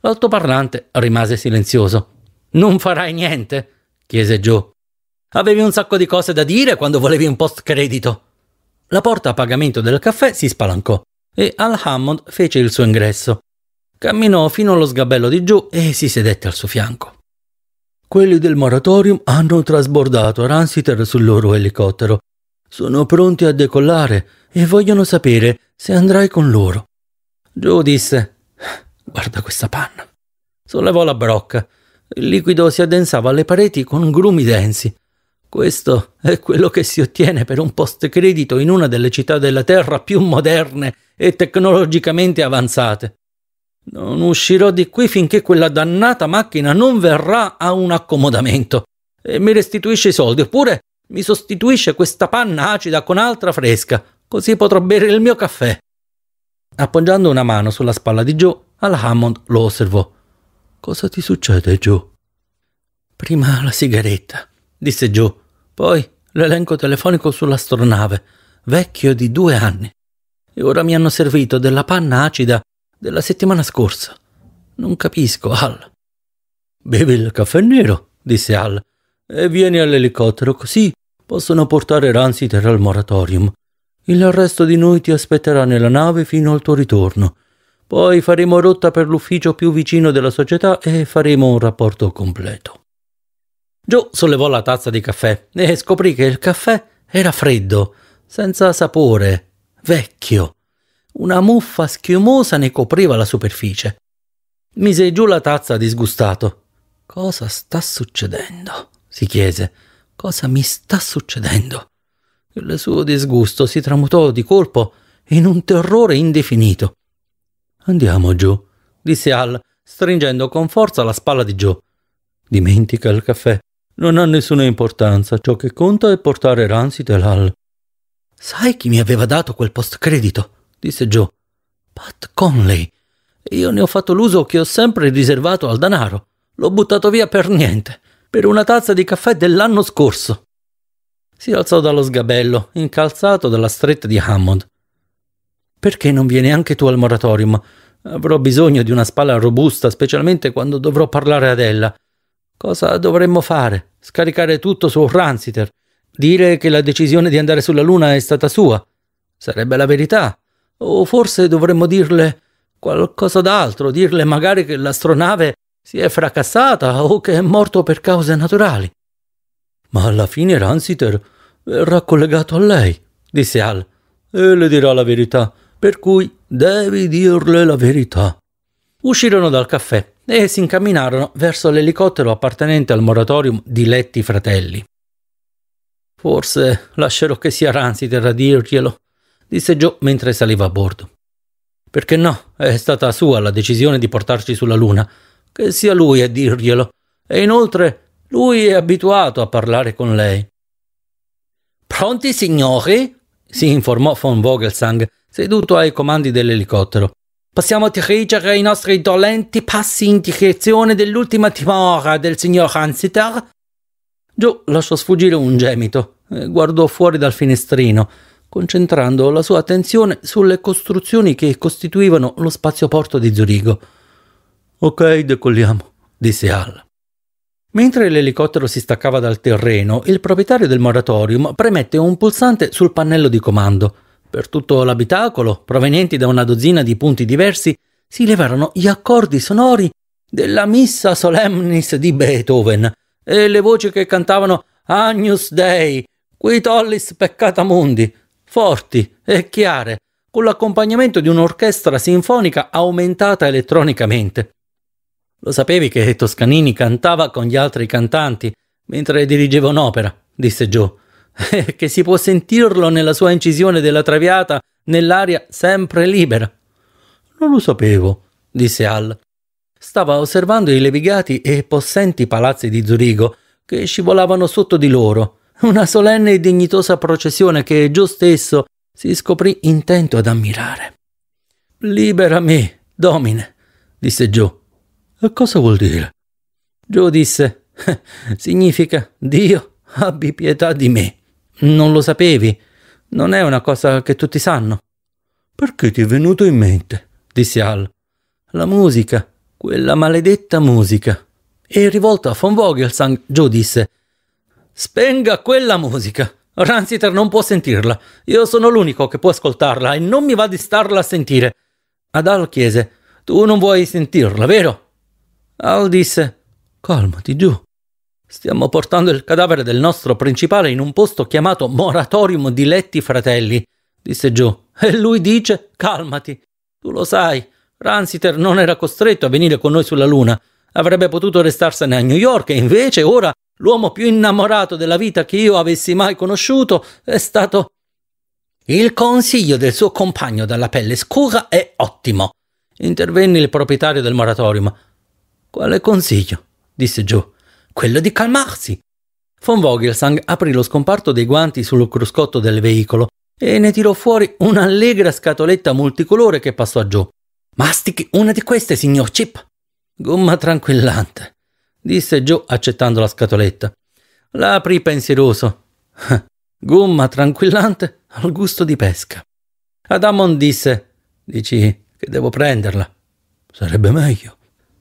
L'altoparlante rimase silenzioso. Non farai niente? chiese Joe. Avevi un sacco di cose da dire quando volevi un post credito. La porta a pagamento del caffè si spalancò e Al Hammond fece il suo ingresso. Camminò fino allo sgabello di Joe e si sedette al suo fianco. Quelli del moratorium hanno trasbordato Ransiter sul loro elicottero. Sono pronti a decollare e vogliono sapere se andrai con loro. Joe disse: Guarda questa panna. Sollevò la brocca il liquido si addensava alle pareti con grumi densi. Questo è quello che si ottiene per un post-credito in una delle città della Terra più moderne e tecnologicamente avanzate. Non uscirò di qui finché quella dannata macchina non verrà a un accomodamento e mi restituisce i soldi, oppure mi sostituisce questa panna acida con altra fresca, così potrò bere il mio caffè. Appoggiando una mano sulla spalla di Joe, Al Hammond lo osservò. Cosa ti succede, Joe? Prima la sigaretta, disse Joe, poi l'elenco telefonico sull'astronave, vecchio di due anni. E ora mi hanno servito della panna acida della settimana scorsa. Non capisco, Al. Bevi il caffè nero, disse Al, e vieni all'elicottero così possono portare Ransiter al moratorium. Il resto di noi ti aspetterà nella nave fino al tuo ritorno poi faremo rotta per l'ufficio più vicino della società e faremo un rapporto completo. Joe sollevò la tazza di caffè e scoprì che il caffè era freddo, senza sapore, vecchio. Una muffa schiumosa ne copriva la superficie. Mise giù la tazza disgustato. Cosa sta succedendo? si chiese. Cosa mi sta succedendo? Il suo disgusto si tramutò di colpo in un terrore indefinito. Andiamo giù, disse Al, stringendo con forza la spalla di Joe. Dimentica il caffè. Non ha nessuna importanza. Ciò che conta è portare Ransit e Lal. Sai chi mi aveva dato quel post-credito? disse Joe. Pat Conley. Io ne ho fatto l'uso che ho sempre riservato al danaro. L'ho buttato via per niente. Per una tazza di caffè dell'anno scorso. Si alzò dallo sgabello, incalzato dalla stretta di Hammond. Perché non vieni anche tu al moratorium? Avrò bisogno di una spalla robusta, specialmente quando dovrò parlare ad ella. Cosa dovremmo fare? Scaricare tutto su Ransiter? Dire che la decisione di andare sulla Luna è stata sua? Sarebbe la verità. O forse dovremmo dirle qualcosa d'altro, dirle magari che l'astronave si è fracassata o che è morto per cause naturali. Ma alla fine Ransiter verrà collegato a lei, disse Al, e le dirà la verità per cui devi dirle la verità. Uscirono dal caffè e si incamminarono verso l'elicottero appartenente al moratorium di Letti Fratelli. Forse lascerò che sia Ransiter a dirglielo, disse Joe mentre saliva a bordo. Perché no, è stata sua la decisione di portarci sulla Luna. Che sia lui a dirglielo. E inoltre, lui è abituato a parlare con lei. Pronti, signori? si informò von Vogelsang, seduto ai comandi dell'elicottero. Possiamo dirigere i nostri dolenti passi in direzione dell'ultima timora del signor Hansiter? Joe lasciò sfuggire un gemito e eh, guardò fuori dal finestrino, concentrando la sua attenzione sulle costruzioni che costituivano lo spazioporto di Zurigo. Ok, decolliamo, disse Hall. Mentre l'elicottero si staccava dal terreno, il proprietario del moratorium premette un pulsante sul pannello di comando. Per tutto l'abitacolo, provenienti da una dozzina di punti diversi, si levarono gli accordi sonori della missa solemnis di Beethoven e le voci che cantavano Agnus Dei, qui tollis peccata mundi, forti e chiare, con l'accompagnamento di un'orchestra sinfonica aumentata elettronicamente. Lo sapevi che Toscanini cantava con gli altri cantanti mentre dirigeva un'opera, disse Joe. che si può sentirlo nella sua incisione della traviata nell'aria sempre libera. Non lo sapevo, disse Al. Stava osservando i levigati e possenti palazzi di Zurigo che scivolavano sotto di loro, una solenne e dignitosa processione che Gio stesso si scoprì intento ad ammirare. Libera me, domine, disse Gio. E cosa vuol dire? Gio disse: Significa Dio abbi pietà di me. Non lo sapevi. Non è una cosa che tutti sanno. Perché ti è venuto in mente? disse Al. La musica, quella maledetta musica. E rivolto a von Vogelsang, Joe disse: Spenga quella musica. Ransiter non può sentirla. Io sono l'unico che può ascoltarla e non mi va di starla a sentire. Ad Al chiese: Tu non vuoi sentirla, vero? Al disse: Calmati, Joe. Stiamo portando il cadavere del nostro principale in un posto chiamato Moratorium di Letti Fratelli, disse giù. E lui dice: Calmati. Tu lo sai, Ransiter non era costretto a venire con noi sulla Luna. Avrebbe potuto restarsene a New York e invece ora l'uomo più innamorato della vita che io avessi mai conosciuto è stato. Il consiglio del suo compagno dalla pelle scura è ottimo, intervenne il proprietario del moratorium. Quale consiglio? disse Joe quello di calmarsi. Von Vogelsang aprì lo scomparto dei guanti sul cruscotto del veicolo e ne tirò fuori un'allegra scatoletta multicolore che passò a Joe. Mastichi una di queste, signor Chip. Gomma tranquillante, disse Joe accettando la scatoletta. La aprì pensieroso. Gomma tranquillante al gusto di pesca. Adamon disse: Dici che devo prenderla? Sarebbe meglio.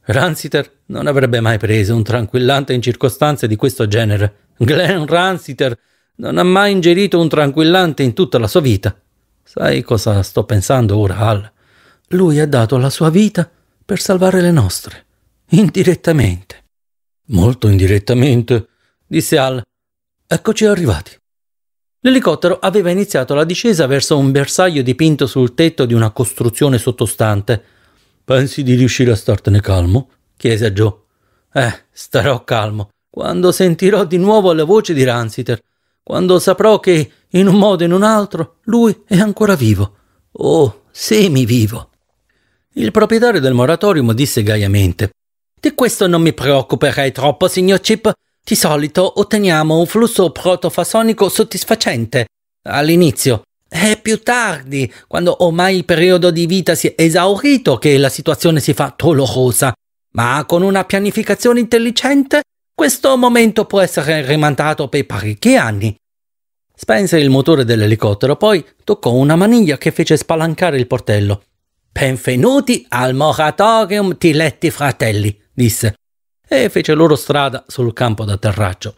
Ransiter non avrebbe mai preso un tranquillante in circostanze di questo genere. Glenn Ransiter non ha mai ingerito un tranquillante in tutta la sua vita. Sai cosa sto pensando ora, Al? Lui ha dato la sua vita per salvare le nostre. Indirettamente. Molto indirettamente, disse Al. Eccoci arrivati. L'elicottero aveva iniziato la discesa verso un bersaglio dipinto sul tetto di una costruzione sottostante. Pensi di riuscire a startene calmo? chiese a Joe. Eh, starò calmo. Quando sentirò di nuovo la voce di Ransiter, quando saprò che, in un modo o in un altro, lui è ancora vivo. O Oh, semivivo. Il proprietario del moratorium disse gaiamente: Di questo non mi preoccuperei troppo, signor Chip. Di solito otteniamo un flusso protofasonico soddisfacente all'inizio, è più tardi, quando ormai il periodo di vita si è esaurito, che la situazione si fa dolorosa. Ma con una pianificazione intelligente, questo momento può essere rimandato per parecchi anni. Spense il motore dell'elicottero, poi toccò una maniglia che fece spalancare il portello. Benvenuti al moratorium Tiletti Fratelli, disse, e fece loro strada sul campo d'atterraggio.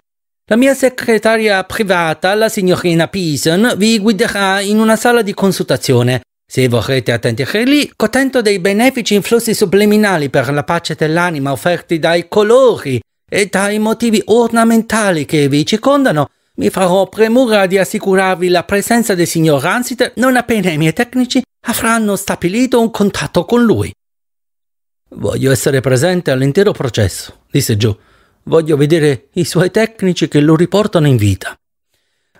La mia segretaria privata, la signorina Pison, vi guiderà in una sala di consultazione. Se vorrete attendere lì, contento dei benefici influssi subliminali per la pace dell'anima offerti dai colori e dai motivi ornamentali che vi circondano, mi farò premura di assicurarvi la presenza del signor Ransiter non appena i miei tecnici avranno stabilito un contatto con lui. Voglio essere presente all'intero processo, disse Joe. Voglio vedere i suoi tecnici che lo riportano in vita.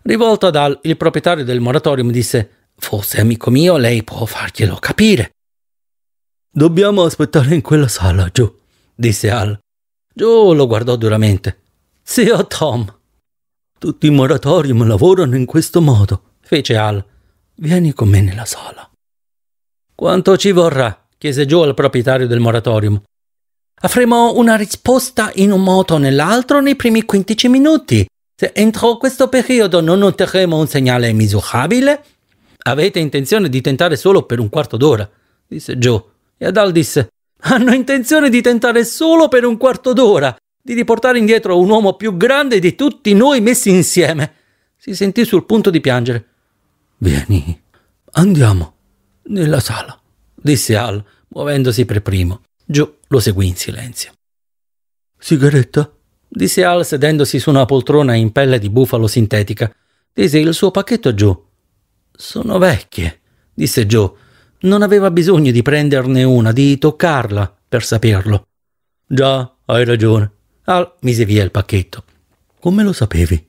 Rivolto ad Al, il proprietario del moratorium disse: Forse, amico mio, lei può farglielo capire. Dobbiamo aspettare in quella sala, giù, disse Al. Giù lo guardò duramente. Zio Tom. Tutti i moratorium lavorano in questo modo, fece Al. Vieni con me nella sala. Quanto ci vorrà? chiese Joe al proprietario del moratorium. Avremo una risposta in un modo o nell'altro nei primi 15 minuti. Se entro questo periodo non otterremo un segnale misurabile, avete intenzione di tentare solo per un quarto d'ora, disse Joe. E Adal disse, hanno intenzione di tentare solo per un quarto d'ora, di riportare indietro un uomo più grande di tutti noi messi insieme. Si sentì sul punto di piangere. Vieni, andiamo nella sala, disse Al, muovendosi per primo. Joe lo seguì in silenzio. Sigaretta? disse Al sedendosi su una poltrona in pelle di bufalo sintetica. Tese il suo pacchetto a Joe. Sono vecchie, disse Joe. Non aveva bisogno di prenderne una, di toccarla per saperlo. Già, hai ragione. Al mise via il pacchetto. Come lo sapevi?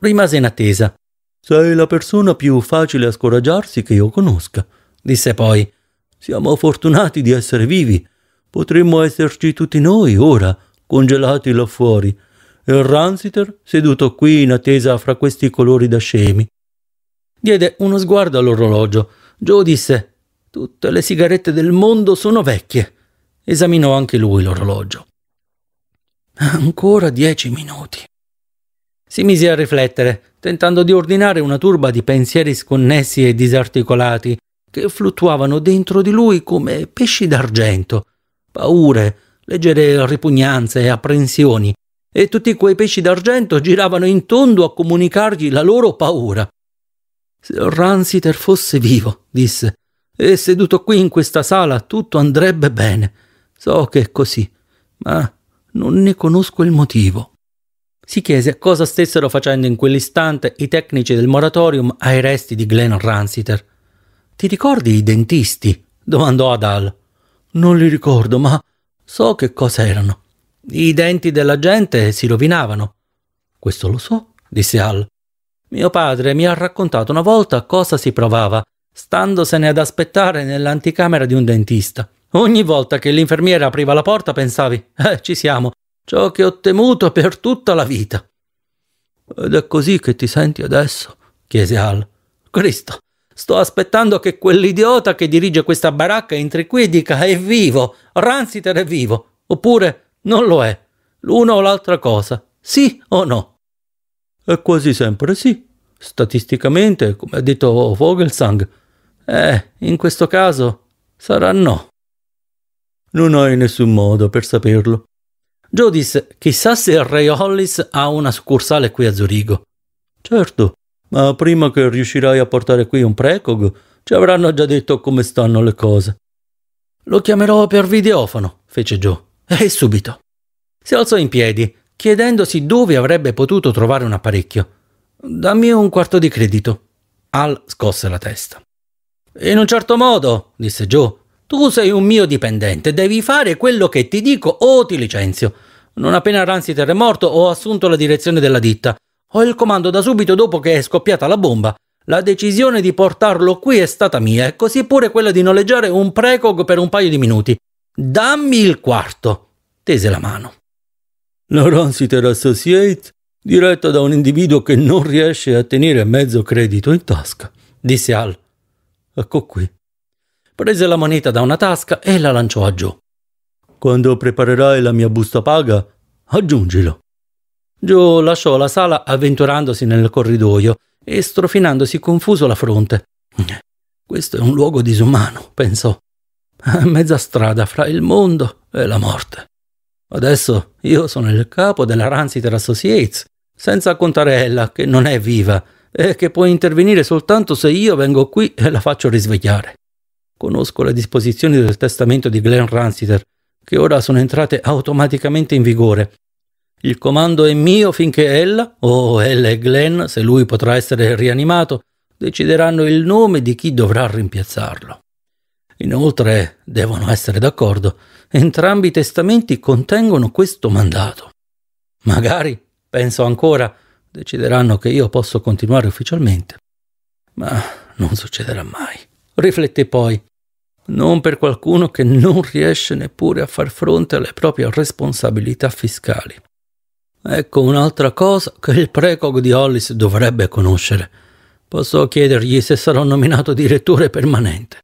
Rimase in attesa. Sei la persona più facile a scoraggiarsi che io conosca, disse poi. Siamo fortunati di essere vivi. Potremmo esserci tutti noi ora, congelati là fuori, e il Ransiter seduto qui in attesa fra questi colori da scemi. Diede uno sguardo all'orologio. Joe disse: Tutte le sigarette del mondo sono vecchie. Esaminò anche lui l'orologio. Ancora dieci minuti. Si mise a riflettere, tentando di ordinare una turba di pensieri sconnessi e disarticolati che fluttuavano dentro di lui come pesci d'argento paure, leggere ripugnanze e apprensioni, e tutti quei pesci d'argento giravano in tondo a comunicargli la loro paura. Se Ransiter fosse vivo, disse, e seduto qui in questa sala tutto andrebbe bene. So che è così, ma non ne conosco il motivo. Si chiese cosa stessero facendo in quell'istante i tecnici del moratorium ai resti di Glenn Ransiter. Ti ricordi i dentisti? domandò Adal. Non li ricordo, ma so che cosa erano. I denti della gente si rovinavano. Questo lo so, disse Al. Mio padre mi ha raccontato una volta cosa si provava, standosene ad aspettare nell'anticamera di un dentista. Ogni volta che l'infermiera apriva la porta pensavi, eh, ci siamo, ciò che ho temuto per tutta la vita. Ed è così che ti senti adesso? chiese Al. Cristo, Sto aspettando che quell'idiota che dirige questa baracca entri qui e dica è vivo, Ransiter è vivo, oppure non lo è. L'una o l'altra cosa, sì o no? È quasi sempre sì. Statisticamente, come ha detto Vogelsang, eh, in questo caso sarà no. Non hai nessun modo per saperlo. Joe disse: Chissà se il Ray Hollis ha una succursale qui a Zurigo. Certo, ma prima che riuscirai a portare qui un precog, ci avranno già detto come stanno le cose. Lo chiamerò per videofono, fece Joe. E subito. Si alzò in piedi, chiedendosi dove avrebbe potuto trovare un apparecchio. Dammi un quarto di credito. Al scosse la testa. In un certo modo, disse Joe, tu sei un mio dipendente, devi fare quello che ti dico o ti licenzio. Non appena Ransi è morto ho assunto la direzione della ditta ho il comando da subito dopo che è scoppiata la bomba. La decisione di portarlo qui è stata mia e così pure quella di noleggiare un precog per un paio di minuti. Dammi il quarto. Tese la mano. La Ronsiter Associates, diretta da un individuo che non riesce a tenere mezzo credito in tasca, disse Al. Ecco qui. Prese la moneta da una tasca e la lanciò a giù. Quando preparerai la mia busta paga, aggiungilo. Joe lasciò la sala avventurandosi nel corridoio e strofinandosi confuso la fronte. Questo è un luogo disumano, pensò. A mezza strada fra il mondo e la morte. Adesso io sono il capo della Ransiter Associates, senza contare ella che non è viva e che può intervenire soltanto se io vengo qui e la faccio risvegliare. Conosco le disposizioni del testamento di Glenn Ransiter, che ora sono entrate automaticamente in vigore il comando è mio finché ella, o ella e Glenn, se lui potrà essere rianimato, decideranno il nome di chi dovrà rimpiazzarlo. Inoltre, devono essere d'accordo, entrambi i testamenti contengono questo mandato. Magari, penso ancora, decideranno che io posso continuare ufficialmente. Ma non succederà mai. Rifletté poi. Non per qualcuno che non riesce neppure a far fronte alle proprie responsabilità fiscali. Ecco un'altra cosa che il precog di Hollis dovrebbe conoscere. Posso chiedergli se sarò nominato direttore permanente.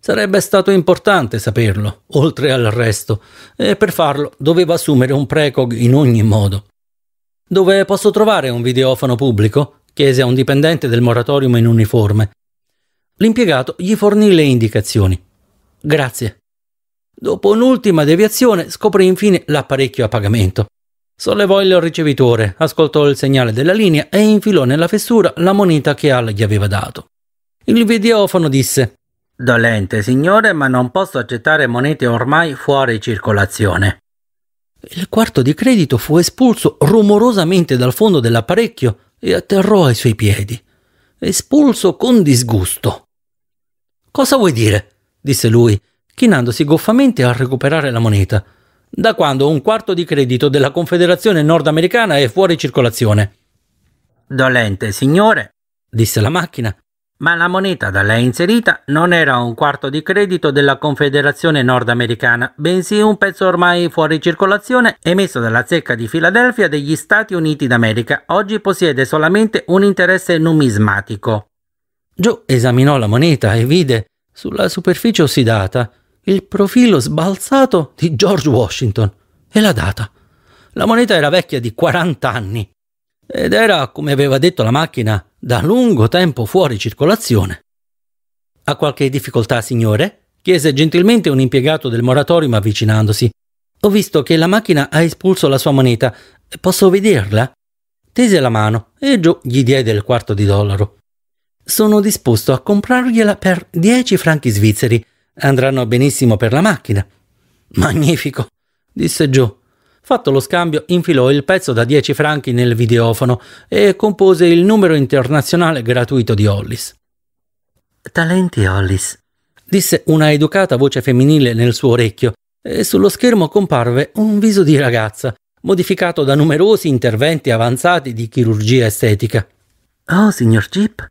Sarebbe stato importante saperlo, oltre al resto, e per farlo doveva assumere un precog in ogni modo. Dove posso trovare un videofono pubblico? chiese a un dipendente del moratorium in uniforme. L'impiegato gli fornì le indicazioni. Grazie. Dopo un'ultima deviazione scoprì infine l'apparecchio a pagamento. Sollevò il ricevitore, ascoltò il segnale della linea e infilò nella fessura la moneta che Al gli aveva dato. Il videofono disse Dolente, signore, ma non posso accettare monete ormai fuori circolazione. Il quarto di credito fu espulso rumorosamente dal fondo dell'apparecchio e atterrò ai suoi piedi. Espulso con disgusto. Cosa vuoi dire? disse lui, chinandosi goffamente a recuperare la moneta da quando un quarto di credito della Confederazione nordamericana è fuori circolazione. Dolente, signore, disse la macchina, ma la moneta da lei inserita non era un quarto di credito della Confederazione nordamericana, bensì un pezzo ormai fuori circolazione emesso dalla zecca di Filadelfia degli Stati Uniti d'America. Oggi possiede solamente un interesse numismatico. Joe esaminò la moneta e vide, sulla superficie ossidata, il profilo sbalzato di George Washington e la data. La moneta era vecchia di 40 anni ed era, come aveva detto la macchina, da lungo tempo fuori circolazione. Ha qualche difficoltà, signore? chiese gentilmente un impiegato del moratorium avvicinandosi. Ho visto che la macchina ha espulso la sua moneta. Posso vederla? Tese la mano e giù gli diede il quarto di dollaro. Sono disposto a comprargliela per 10 franchi svizzeri, Andranno benissimo per la macchina. Magnifico, disse Giù. Fatto lo scambio, infilò il pezzo da 10 franchi nel videofono e compose il numero internazionale gratuito di Hollis. Talenti Hollis, disse una educata voce femminile nel suo orecchio, e sullo schermo comparve un viso di ragazza, modificato da numerosi interventi avanzati di chirurgia estetica. Oh, signor Jeep,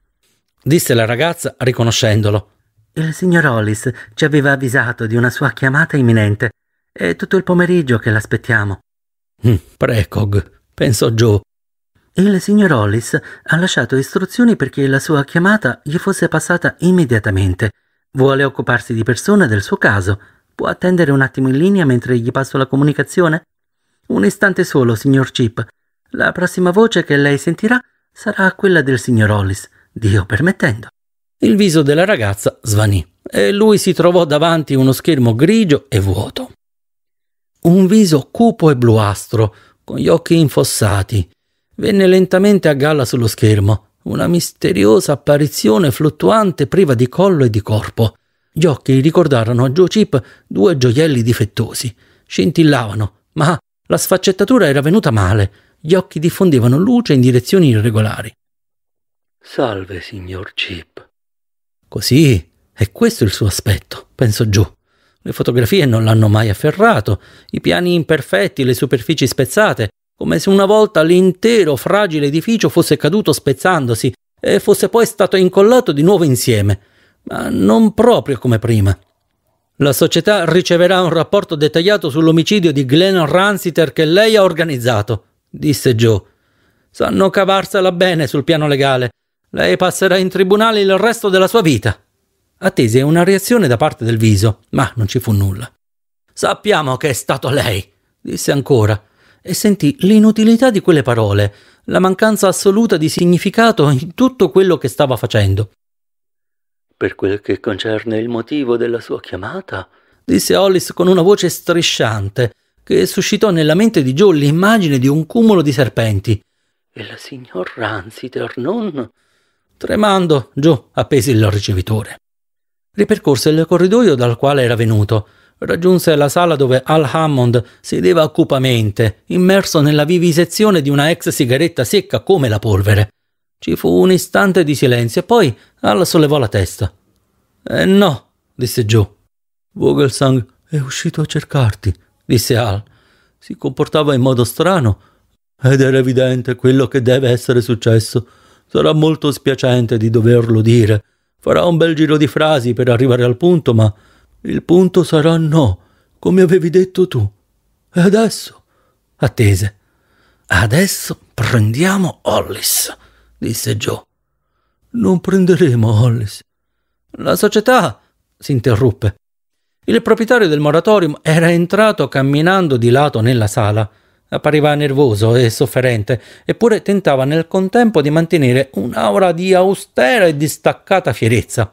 disse la ragazza riconoscendolo. Il signor Hollis ci aveva avvisato di una sua chiamata imminente. È tutto il pomeriggio che l'aspettiamo. Mm, precog, pensò Joe. Il signor Hollis ha lasciato istruzioni perché la sua chiamata gli fosse passata immediatamente. Vuole occuparsi di persona del suo caso. Può attendere un attimo in linea mentre gli passo la comunicazione? Un istante solo, signor Chip. La prossima voce che lei sentirà sarà quella del signor Hollis, Dio permettendo. Il viso della ragazza svanì e lui si trovò davanti uno schermo grigio e vuoto. Un viso cupo e bluastro, con gli occhi infossati, venne lentamente a galla sullo schermo, una misteriosa apparizione fluttuante priva di collo e di corpo. Gli occhi ricordarono a Joe Chip due gioielli difettosi. Scintillavano, ma la sfaccettatura era venuta male. Gli occhi diffondevano luce in direzioni irregolari. Salve, signor Chip, Così è questo il suo aspetto, penso giù. Le fotografie non l'hanno mai afferrato, i piani imperfetti, le superfici spezzate, come se una volta l'intero fragile edificio fosse caduto spezzandosi e fosse poi stato incollato di nuovo insieme, ma non proprio come prima. La società riceverà un rapporto dettagliato sull'omicidio di Glenn Ransiter che lei ha organizzato, disse Joe. Sanno cavarsela bene sul piano legale, lei passerà in tribunale il resto della sua vita. Attese una reazione da parte del viso, ma non ci fu nulla. Sappiamo che è stato lei, disse ancora, e sentì l'inutilità di quelle parole, la mancanza assoluta di significato in tutto quello che stava facendo. Per quel che concerne il motivo della sua chiamata, disse Hollis con una voce strisciante, che suscitò nella mente di Joe l'immagine di un cumulo di serpenti. E la signor Ransiter non Tremando, giù, appesi il ricevitore. Ripercorse il corridoio dal quale era venuto. Raggiunse la sala dove Al Hammond sedeva cupamente, immerso nella vivisezione di una ex sigaretta secca come la polvere. Ci fu un istante di silenzio e poi Al sollevò la testa. Eh no, disse Joe. Vogelsang è uscito a cercarti, disse Al. Si comportava in modo strano ed era evidente quello che deve essere successo. Sarà molto spiacente di doverlo dire. Farà un bel giro di frasi per arrivare al punto, ma il punto sarà no, come avevi detto tu. E adesso? Attese. Adesso prendiamo Hollis, disse Joe. Non prenderemo Hollis. La società si interruppe. Il proprietario del moratorium era entrato camminando di lato nella sala. Appariva nervoso e sofferente, eppure tentava nel contempo di mantenere un'aura di austera e distaccata fierezza.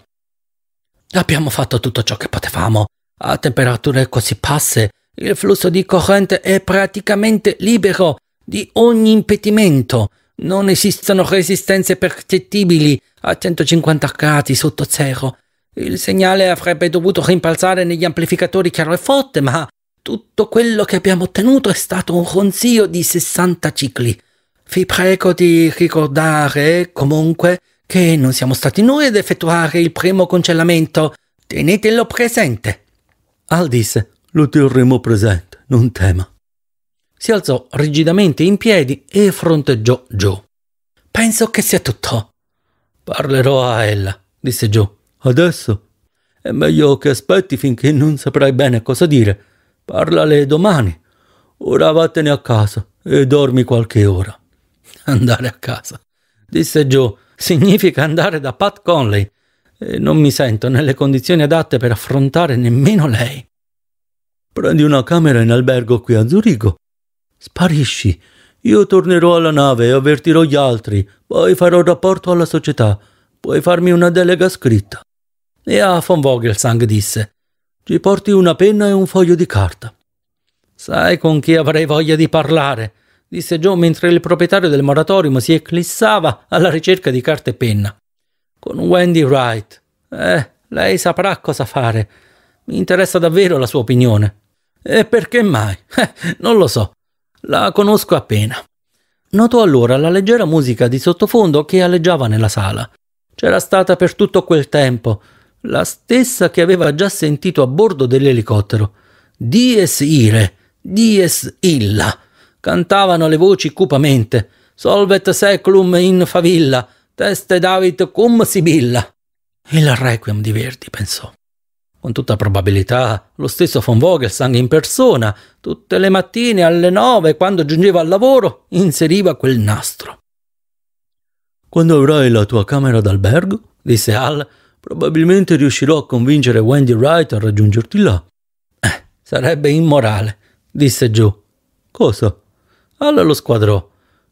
Abbiamo fatto tutto ciò che potevamo. A temperature così basse, il flusso di corrente è praticamente libero di ogni impedimento. Non esistono resistenze percettibili a 150 gradi sotto zero. Il segnale avrebbe dovuto rimpalzare negli amplificatori chiaro e forte, ma tutto quello che abbiamo ottenuto è stato un ronzio di 60 cicli. Vi prego di ricordare, comunque, che non siamo stati noi ad effettuare il primo cancellamento. Tenetelo presente. Al disse, lo terremo presente, non tema. Si alzò rigidamente in piedi e fronteggiò Joe. Penso che sia tutto. Parlerò a ella, disse Joe. Adesso? È meglio che aspetti finché non saprai bene cosa dire. Parlale domani. Ora vattene a casa e dormi qualche ora. Andare a casa, disse Joe, significa andare da Pat Conley e non mi sento nelle condizioni adatte per affrontare nemmeno lei. Prendi una camera in albergo qui a Zurigo. Sparisci. Io tornerò alla nave e avvertirò gli altri, poi farò rapporto alla società. Puoi farmi una delega scritta. E a von Vogelsang disse: ci porti una penna e un foglio di carta. Sai con chi avrei voglia di parlare, disse Joe mentre il proprietario del moratorium si eclissava alla ricerca di carta e penna. Con Wendy Wright. Eh, lei saprà cosa fare. Mi interessa davvero la sua opinione. E perché mai? Eh, non lo so. La conosco appena. Notò allora la leggera musica di sottofondo che alleggiava nella sala. C'era stata per tutto quel tempo, la stessa che aveva già sentito a bordo dell'elicottero. Dies ire, dies illa. Cantavano le voci cupamente. Solvet seclum in favilla, teste David cum sibilla. Il requiem di Verdi, pensò. Con tutta probabilità lo stesso von Vogelsang in persona, tutte le mattine alle nove, quando giungeva al lavoro, inseriva quel nastro. Quando avrai la tua camera d'albergo, disse Al, Probabilmente riuscirò a convincere Wendy Wright a raggiungerti là. Eh, sarebbe immorale, disse Joe. Cosa? Alla lo squadrò.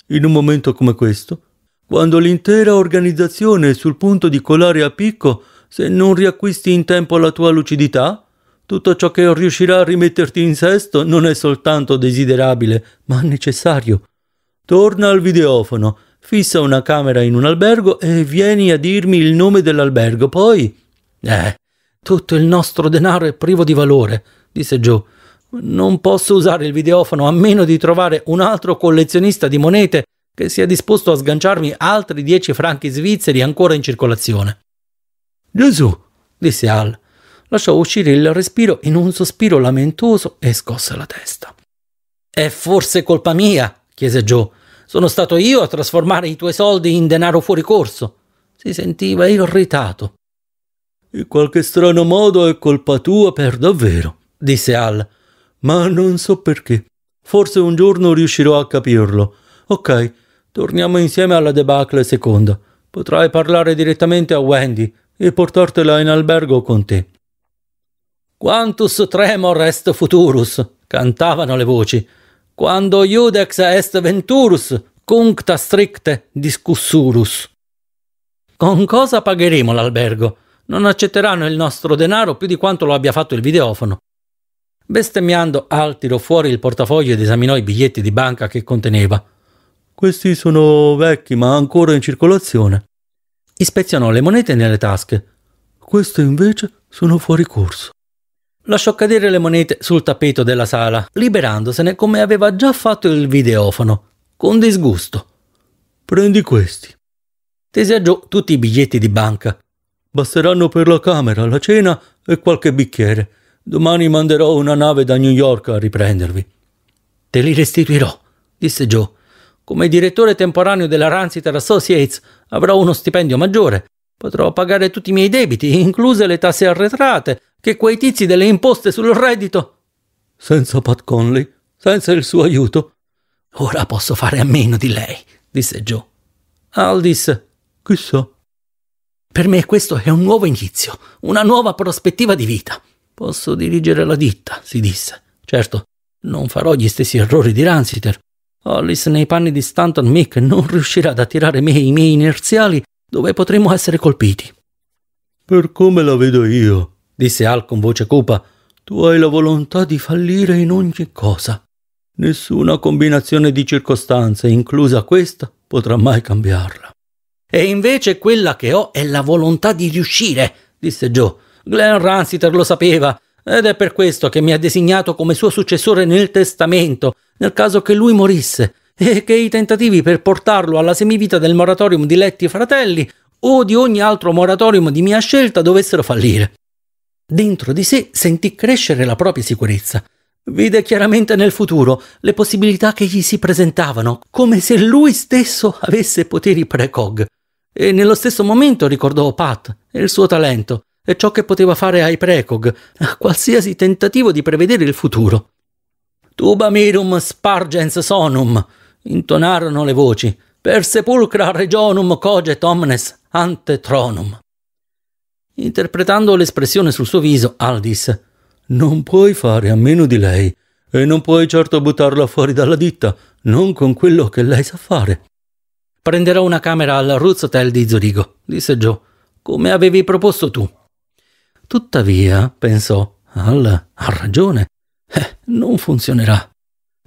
In un momento come questo, quando l'intera organizzazione è sul punto di colare a picco, se non riacquisti in tempo la tua lucidità, tutto ciò che riuscirà a rimetterti in sesto non è soltanto desiderabile, ma necessario. Torna al videofono fissa una camera in un albergo e vieni a dirmi il nome dell'albergo, poi... Eh, tutto il nostro denaro è privo di valore, disse Joe. Non posso usare il videofono a meno di trovare un altro collezionista di monete che sia disposto a sganciarmi altri dieci franchi svizzeri ancora in circolazione. Gesù, disse Al. Lasciò uscire il respiro in un sospiro lamentoso e scosse la testa. È forse colpa mia, chiese Joe. Sono stato io a trasformare i tuoi soldi in denaro fuori corso. Si sentiva irritato. In qualche strano modo è colpa tua per davvero, disse Al. Ma non so perché. Forse un giorno riuscirò a capirlo. Ok, torniamo insieme alla debacle seconda. Potrai parlare direttamente a Wendy e portartela in albergo con te. Quantus tremor est futurus, cantavano le voci quando iudex est venturus, cuncta stricte discussurus. Con cosa pagheremo l'albergo? Non accetteranno il nostro denaro più di quanto lo abbia fatto il videofono. Bestemmiando, Al tirò fuori il portafoglio ed esaminò i biglietti di banca che conteneva. Questi sono vecchi, ma ancora in circolazione. Ispezionò le monete nelle tasche. Queste invece sono fuori corso. Lasciò cadere le monete sul tappeto della sala, liberandosene come aveva già fatto il videofono, con disgusto. Prendi questi. Tese a Joe tutti i biglietti di banca. Basteranno per la camera, la cena e qualche bicchiere. Domani manderò una nave da New York a riprendervi. Te li restituirò, disse Joe. Come direttore temporaneo della Ranciter Associates avrò uno stipendio maggiore Potrò pagare tutti i miei debiti, incluse le tasse arretrate, che quei tizi delle imposte sul reddito. Senza Pat Conley, senza il suo aiuto. Ora posso fare a meno di lei, disse Joe. Aldis, chissà. Per me questo è un nuovo inizio, una nuova prospettiva di vita. Posso dirigere la ditta, si disse. Certo, non farò gli stessi errori di Ransiter. Hollis nei panni di Stanton Mick non riuscirà ad attirare me i miei inerziali dove potremmo essere colpiti. Per come la vedo io, disse Al con voce cupa, tu hai la volontà di fallire in ogni cosa. Nessuna combinazione di circostanze, inclusa questa, potrà mai cambiarla. E invece quella che ho è la volontà di riuscire, disse Joe. Glenn Ransiter lo sapeva, ed è per questo che mi ha designato come suo successore nel testamento, nel caso che lui morisse, e che i tentativi per portarlo alla semivita del moratorium di Letti Fratelli o di ogni altro moratorium di mia scelta dovessero fallire. Dentro di sé sentì crescere la propria sicurezza. Vide chiaramente nel futuro le possibilità che gli si presentavano, come se lui stesso avesse poteri precog. E nello stesso momento ricordò Pat e il suo talento, e ciò che poteva fare ai precog, a qualsiasi tentativo di prevedere il futuro. Tuba mirum spargens sonum, intonarono le voci per sepulcra regionum coget omnes ante tronum. Interpretando l'espressione sul suo viso, Al disse Non puoi fare a meno di lei, e non puoi certo buttarla fuori dalla ditta, non con quello che lei sa fare. Prenderò una camera al Roots Hotel di Zurigo, disse Joe, come avevi proposto tu. Tuttavia, pensò, Al ha ragione. Eh, non funzionerà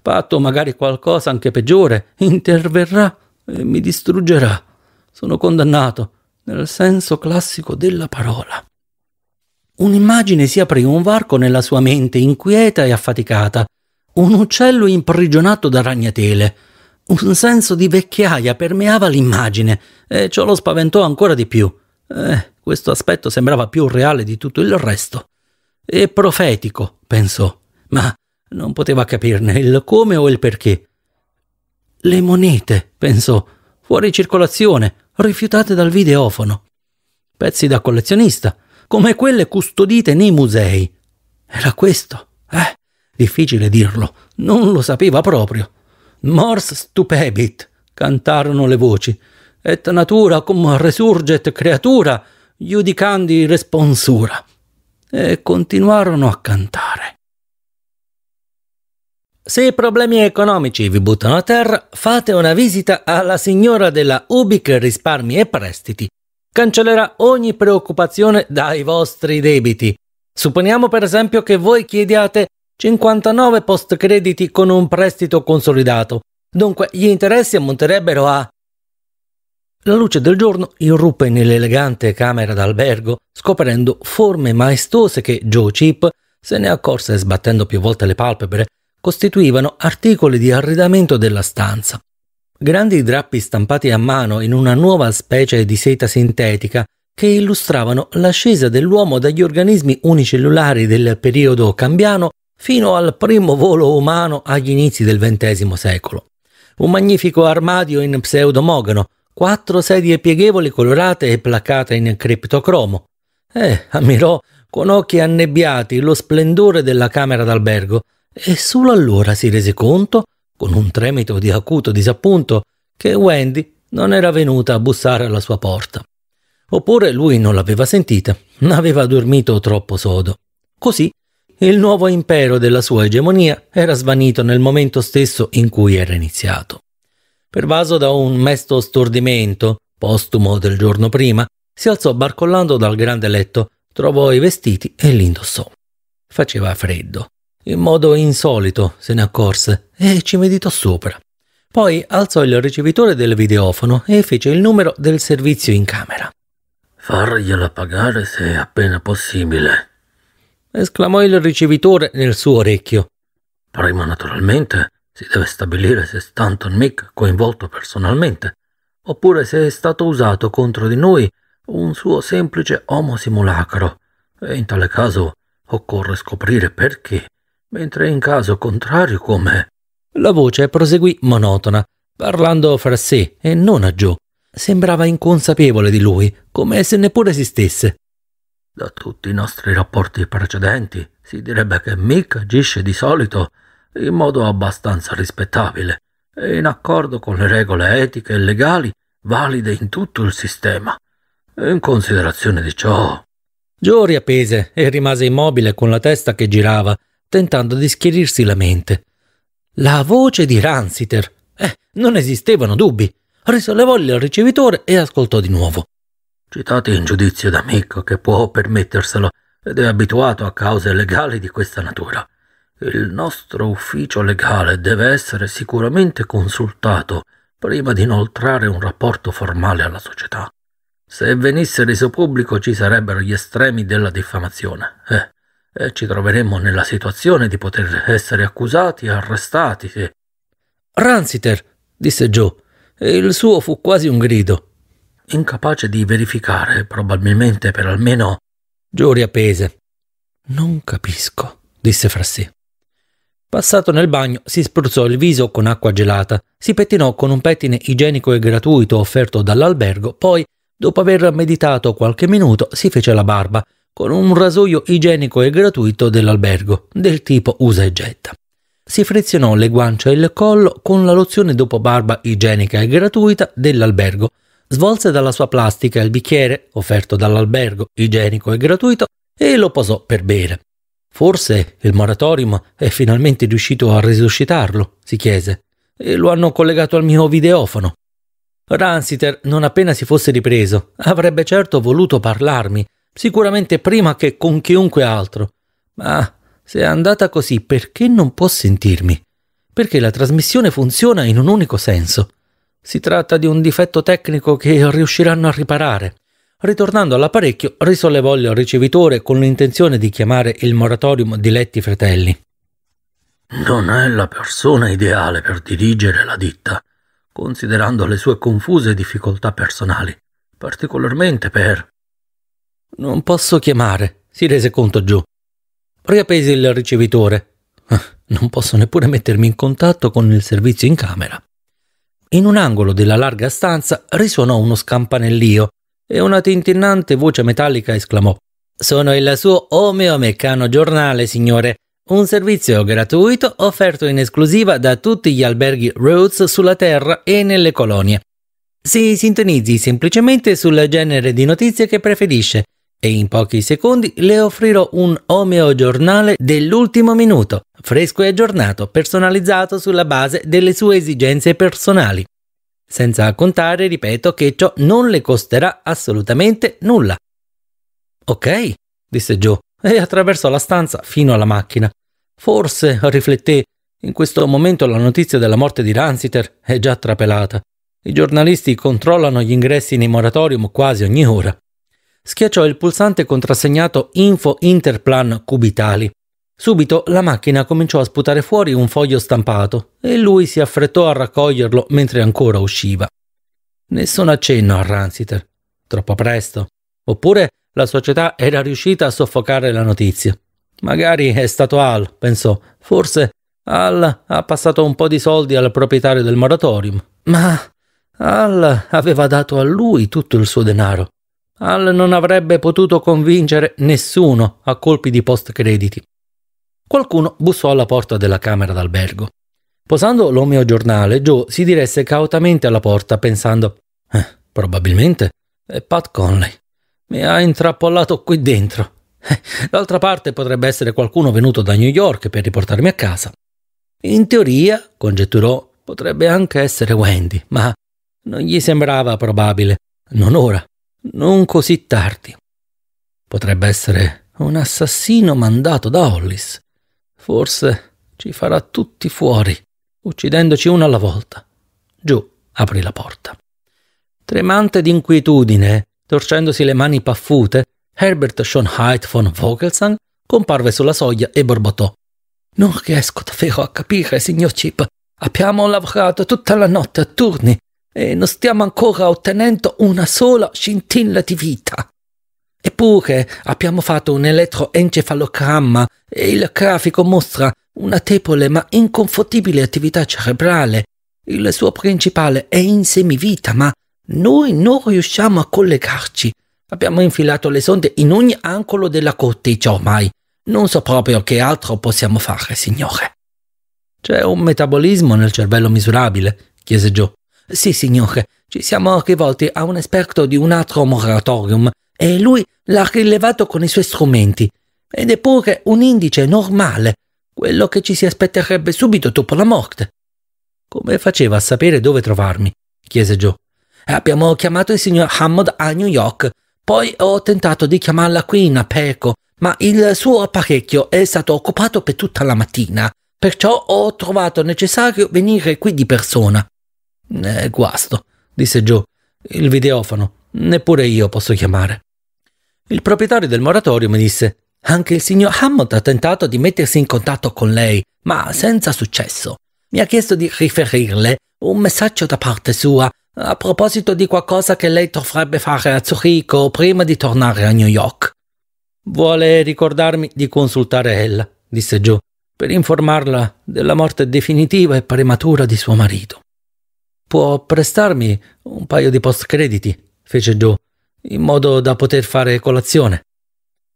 fatto magari qualcosa anche peggiore, interverrà e mi distruggerà. Sono condannato, nel senso classico della parola. Un'immagine si aprì un varco nella sua mente inquieta e affaticata, un uccello imprigionato da ragnatele. Un senso di vecchiaia permeava l'immagine e ciò lo spaventò ancora di più. Eh, questo aspetto sembrava più reale di tutto il resto. E profetico, pensò. Ma non poteva capirne il come o il perché. Le monete, pensò, fuori circolazione, rifiutate dal videofono. Pezzi da collezionista, come quelle custodite nei musei. Era questo? Eh, difficile dirlo, non lo sapeva proprio. Mors stupebit, cantarono le voci. Et natura cum resurget creatura, judicandi responsura. E continuarono a cantare. Se i problemi economici vi buttano a terra, fate una visita alla signora della Ubic Risparmi e Prestiti. Cancellerà ogni preoccupazione dai vostri debiti. Supponiamo per esempio che voi chiediate 59 post crediti con un prestito consolidato. Dunque gli interessi ammonterebbero a... La luce del giorno irruppe nell'elegante camera d'albergo, scoprendo forme maestose che Joe Chip se ne accorse sbattendo più volte le palpebre costituivano articoli di arredamento della stanza. Grandi drappi stampati a mano in una nuova specie di seta sintetica che illustravano l'ascesa dell'uomo dagli organismi unicellulari del periodo cambiano fino al primo volo umano agli inizi del XX secolo. Un magnifico armadio in pseudomogano, quattro sedie pieghevoli colorate e placate in criptocromo. Eh, ammirò con occhi annebbiati lo splendore della camera d'albergo, e solo allora si rese conto, con un tremito di acuto disappunto, che Wendy non era venuta a bussare alla sua porta. Oppure lui non l'aveva sentita, aveva dormito troppo sodo. Così il nuovo impero della sua egemonia era svanito nel momento stesso in cui era iniziato. Pervaso da un mesto stordimento, postumo del giorno prima, si alzò barcollando dal grande letto, trovò i vestiti e li indossò. Faceva freddo in modo insolito se ne accorse e ci meditò sopra. Poi alzò il ricevitore del videofono e fece il numero del servizio in camera. Fargliela pagare se è appena possibile, esclamò il ricevitore nel suo orecchio. Prima naturalmente si deve stabilire se Stanton Mick è coinvolto personalmente, oppure se è stato usato contro di noi un suo semplice omo simulacro. e in tale caso occorre scoprire perché mentre in caso contrario come? La voce proseguì monotona, parlando fra sé e non a Joe. Sembrava inconsapevole di lui, come se neppure esistesse. Da tutti i nostri rapporti precedenti si direbbe che Mick agisce di solito in modo abbastanza rispettabile e in accordo con le regole etiche e legali valide in tutto il sistema. In considerazione di ciò. Joe riappese e rimase immobile con la testa che girava, tentando di schierirsi la mente. La voce di Ransiter. Eh, non esistevano dubbi. Risollevò il ricevitore e ascoltò di nuovo. Citate in giudizio da d'amico che può permetterselo ed è abituato a cause legali di questa natura. Il nostro ufficio legale deve essere sicuramente consultato prima di inoltrare un rapporto formale alla società. Se venisse reso pubblico ci sarebbero gli estremi della diffamazione. Eh, eh, ci troveremmo nella situazione di poter essere accusati e arrestati. E... Ranziter, disse Joe, e il suo fu quasi un grido. Incapace di verificare, probabilmente per almeno. Joe riapese. Non capisco, disse fra sé. Passato nel bagno, si spruzzò il viso con acqua gelata, si pettinò con un pettine igienico e gratuito offerto dall'albergo, poi, dopo aver meditato qualche minuto, si fece la barba, con un rasoio igienico e gratuito dell'albergo, del tipo usa e getta. Si frezionò le guance e il collo con la lozione dopo barba igienica e gratuita dell'albergo, svolse dalla sua plastica il bicchiere, offerto dall'albergo, igienico e gratuito, e lo posò per bere. Forse il moratorium è finalmente riuscito a risuscitarlo, si chiese, e lo hanno collegato al mio videofono. Ransiter, non appena si fosse ripreso, avrebbe certo voluto parlarmi, sicuramente prima che con chiunque altro. Ma se è andata così, perché non può sentirmi? Perché la trasmissione funziona in un unico senso. Si tratta di un difetto tecnico che riusciranno a riparare. Ritornando all'apparecchio, risollevò il ricevitore con l'intenzione di chiamare il moratorium di Letti Fratelli. Non è la persona ideale per dirigere la ditta, considerando le sue confuse difficoltà personali, particolarmente per non posso chiamare, si rese conto giù. Riapesi il ricevitore. Ah, non posso neppure mettermi in contatto con il servizio in camera. In un angolo della larga stanza risuonò uno scampanellio e una tintinnante voce metallica esclamò Sono il suo omeomeccano giornale, signore. Un servizio gratuito offerto in esclusiva da tutti gli alberghi Rhodes sulla Terra e nelle colonie. Si sintonizzi semplicemente sul genere di notizie che preferisce e in pochi secondi le offrirò un omeo giornale dell'ultimo minuto, fresco e aggiornato, personalizzato sulla base delle sue esigenze personali. Senza contare, ripeto, che ciò non le costerà assolutamente nulla. Ok, disse Joe e attraversò la stanza fino alla macchina. Forse, rifletté, in questo momento la notizia della morte di Ransiter è già trapelata. I giornalisti controllano gli ingressi nei moratorium quasi ogni ora schiacciò il pulsante contrassegnato Info Interplan Cubitali. Subito la macchina cominciò a sputare fuori un foglio stampato e lui si affrettò a raccoglierlo mentre ancora usciva. Nessun accenno a Ransiter. Troppo presto. Oppure la società era riuscita a soffocare la notizia. Magari è stato Al, pensò. Forse Al ha passato un po' di soldi al proprietario del moratorium. Ma Al aveva dato a lui tutto il suo denaro. Al non avrebbe potuto convincere nessuno a colpi di post-crediti. Qualcuno bussò alla porta della camera d'albergo. Posando l'omeo giornale, Joe si diresse cautamente alla porta pensando eh, probabilmente è Pat Conley. Mi ha intrappolato qui dentro. Eh, d'altra parte potrebbe essere qualcuno venuto da New York per riportarmi a casa. In teoria, congetturò, potrebbe anche essere Wendy, ma non gli sembrava probabile. Non ora. Non così tardi. Potrebbe essere un assassino mandato da Hollis. Forse ci farà tutti fuori, uccidendoci uno alla volta. Giù, aprì la porta. Tremante d'inquietudine, torcendosi le mani paffute, Herbert Schoenheit von Vogelsang comparve sulla soglia e borbottò. Non riesco davvero a capire, signor Chip. Abbiamo lavorato tutta la notte a turni e non stiamo ancora ottenendo una sola scintilla di vita. Eppure abbiamo fatto un elettroencefalogramma e il grafico mostra una debole ma inconfortibile attività cerebrale. Il suo principale è in semivita, ma noi non riusciamo a collegarci. Abbiamo infilato le sonde in ogni angolo della corteccia ormai. Non so proprio che altro possiamo fare, signore. C'è un metabolismo nel cervello misurabile, chiese Joe. Sì, signore, ci siamo rivolti a un esperto di un altro moratorium e lui l'ha rilevato con i suoi strumenti. Ed è pure un indice normale, quello che ci si aspetterebbe subito dopo la morte. Come faceva a sapere dove trovarmi? chiese Joe. Abbiamo chiamato il signor Hammond a New York, poi ho tentato di chiamarla qui in Apeco, ma il suo apparecchio è stato occupato per tutta la mattina, perciò ho trovato necessario venire qui di persona. Eh, guasto, disse Joe. Il videofono. Neppure io posso chiamare. Il proprietario del moratorio mi disse: Anche il signor Hammond ha tentato di mettersi in contatto con lei, ma senza successo. Mi ha chiesto di riferirle un messaggio da parte sua a proposito di qualcosa che lei dovrebbe fare a Zurigo prima di tornare a New York. Vuole ricordarmi di consultare ella, disse Joe, per informarla della morte definitiva e prematura di suo marito. Può prestarmi un paio di post-crediti, fece Joe, in modo da poter fare colazione.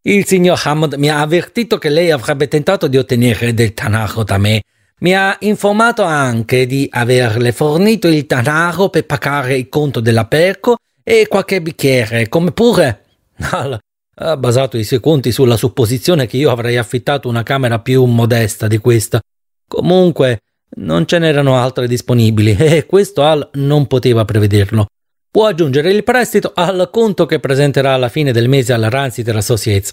Il signor Hammond mi ha avvertito che lei avrebbe tentato di ottenere del tanaro da me. Mi ha informato anche di averle fornito il tanaro per pagare il conto della Perco e qualche bicchiere, come pure... ha basato i suoi conti sulla supposizione che io avrei affittato una camera più modesta di questa. Comunque, non ce n'erano altre disponibili e questo Al non poteva prevederlo. Può aggiungere il prestito al conto che presenterà alla fine del mese alla Ranciter Associates.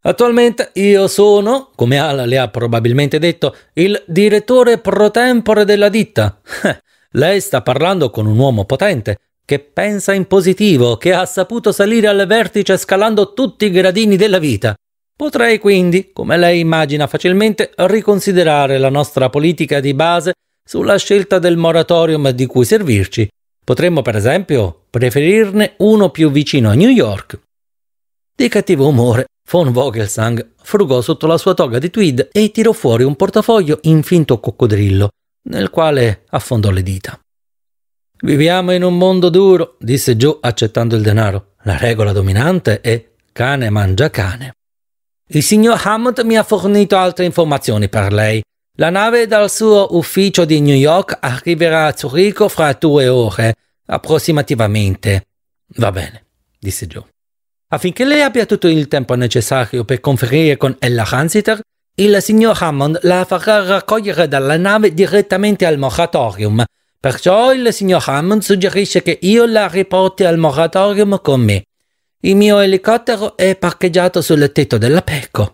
Attualmente io sono, come Al le ha probabilmente detto, il direttore pro tempore della ditta. Lei sta parlando con un uomo potente, che pensa in positivo, che ha saputo salire al vertice scalando tutti i gradini della vita. Potrei quindi, come lei immagina facilmente, riconsiderare la nostra politica di base sulla scelta del moratorium di cui servirci. Potremmo, per esempio, preferirne uno più vicino a New York. Di cattivo umore, von Vogelsang frugò sotto la sua toga di tweed e tirò fuori un portafoglio in finto coccodrillo, nel quale affondò le dita. Viviamo in un mondo duro, disse Joe accettando il denaro. La regola dominante è cane mangia cane. Il signor Hammond mi ha fornito altre informazioni per lei. La nave dal suo ufficio di New York arriverà a Zurigo fra due ore, approssimativamente. Va bene, disse Joe. Affinché lei abbia tutto il tempo necessario per conferire con Ella Hansiter, il signor Hammond la farà raccogliere dalla nave direttamente al moratorium. Perciò il signor Hammond suggerisce che io la riporti al moratorium con me. Il mio elicottero è parcheggiato sul tetto della Pecco.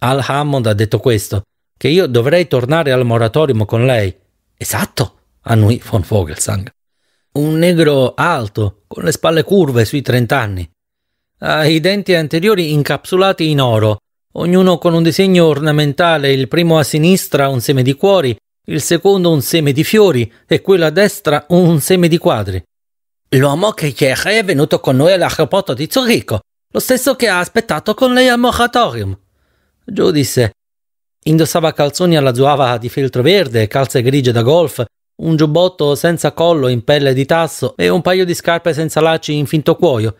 Al Hammond ha detto questo, che io dovrei tornare al moratorium con lei. Esatto, annui von Vogelsang. Un negro alto, con le spalle curve sui trent'anni. Ha i denti anteriori incapsulati in oro, ognuno con un disegno ornamentale, il primo a sinistra un seme di cuori, il secondo un seme di fiori e quello a destra un seme di quadri. L'uomo che c'era è venuto con noi all'aeroporto di Zurigo, lo stesso che ha aspettato con lei al moratorium. Giù disse. Indossava calzoni alla zuava di feltro verde, calze grigie da golf, un giubbotto senza collo in pelle di tasso e un paio di scarpe senza lacci in finto cuoio.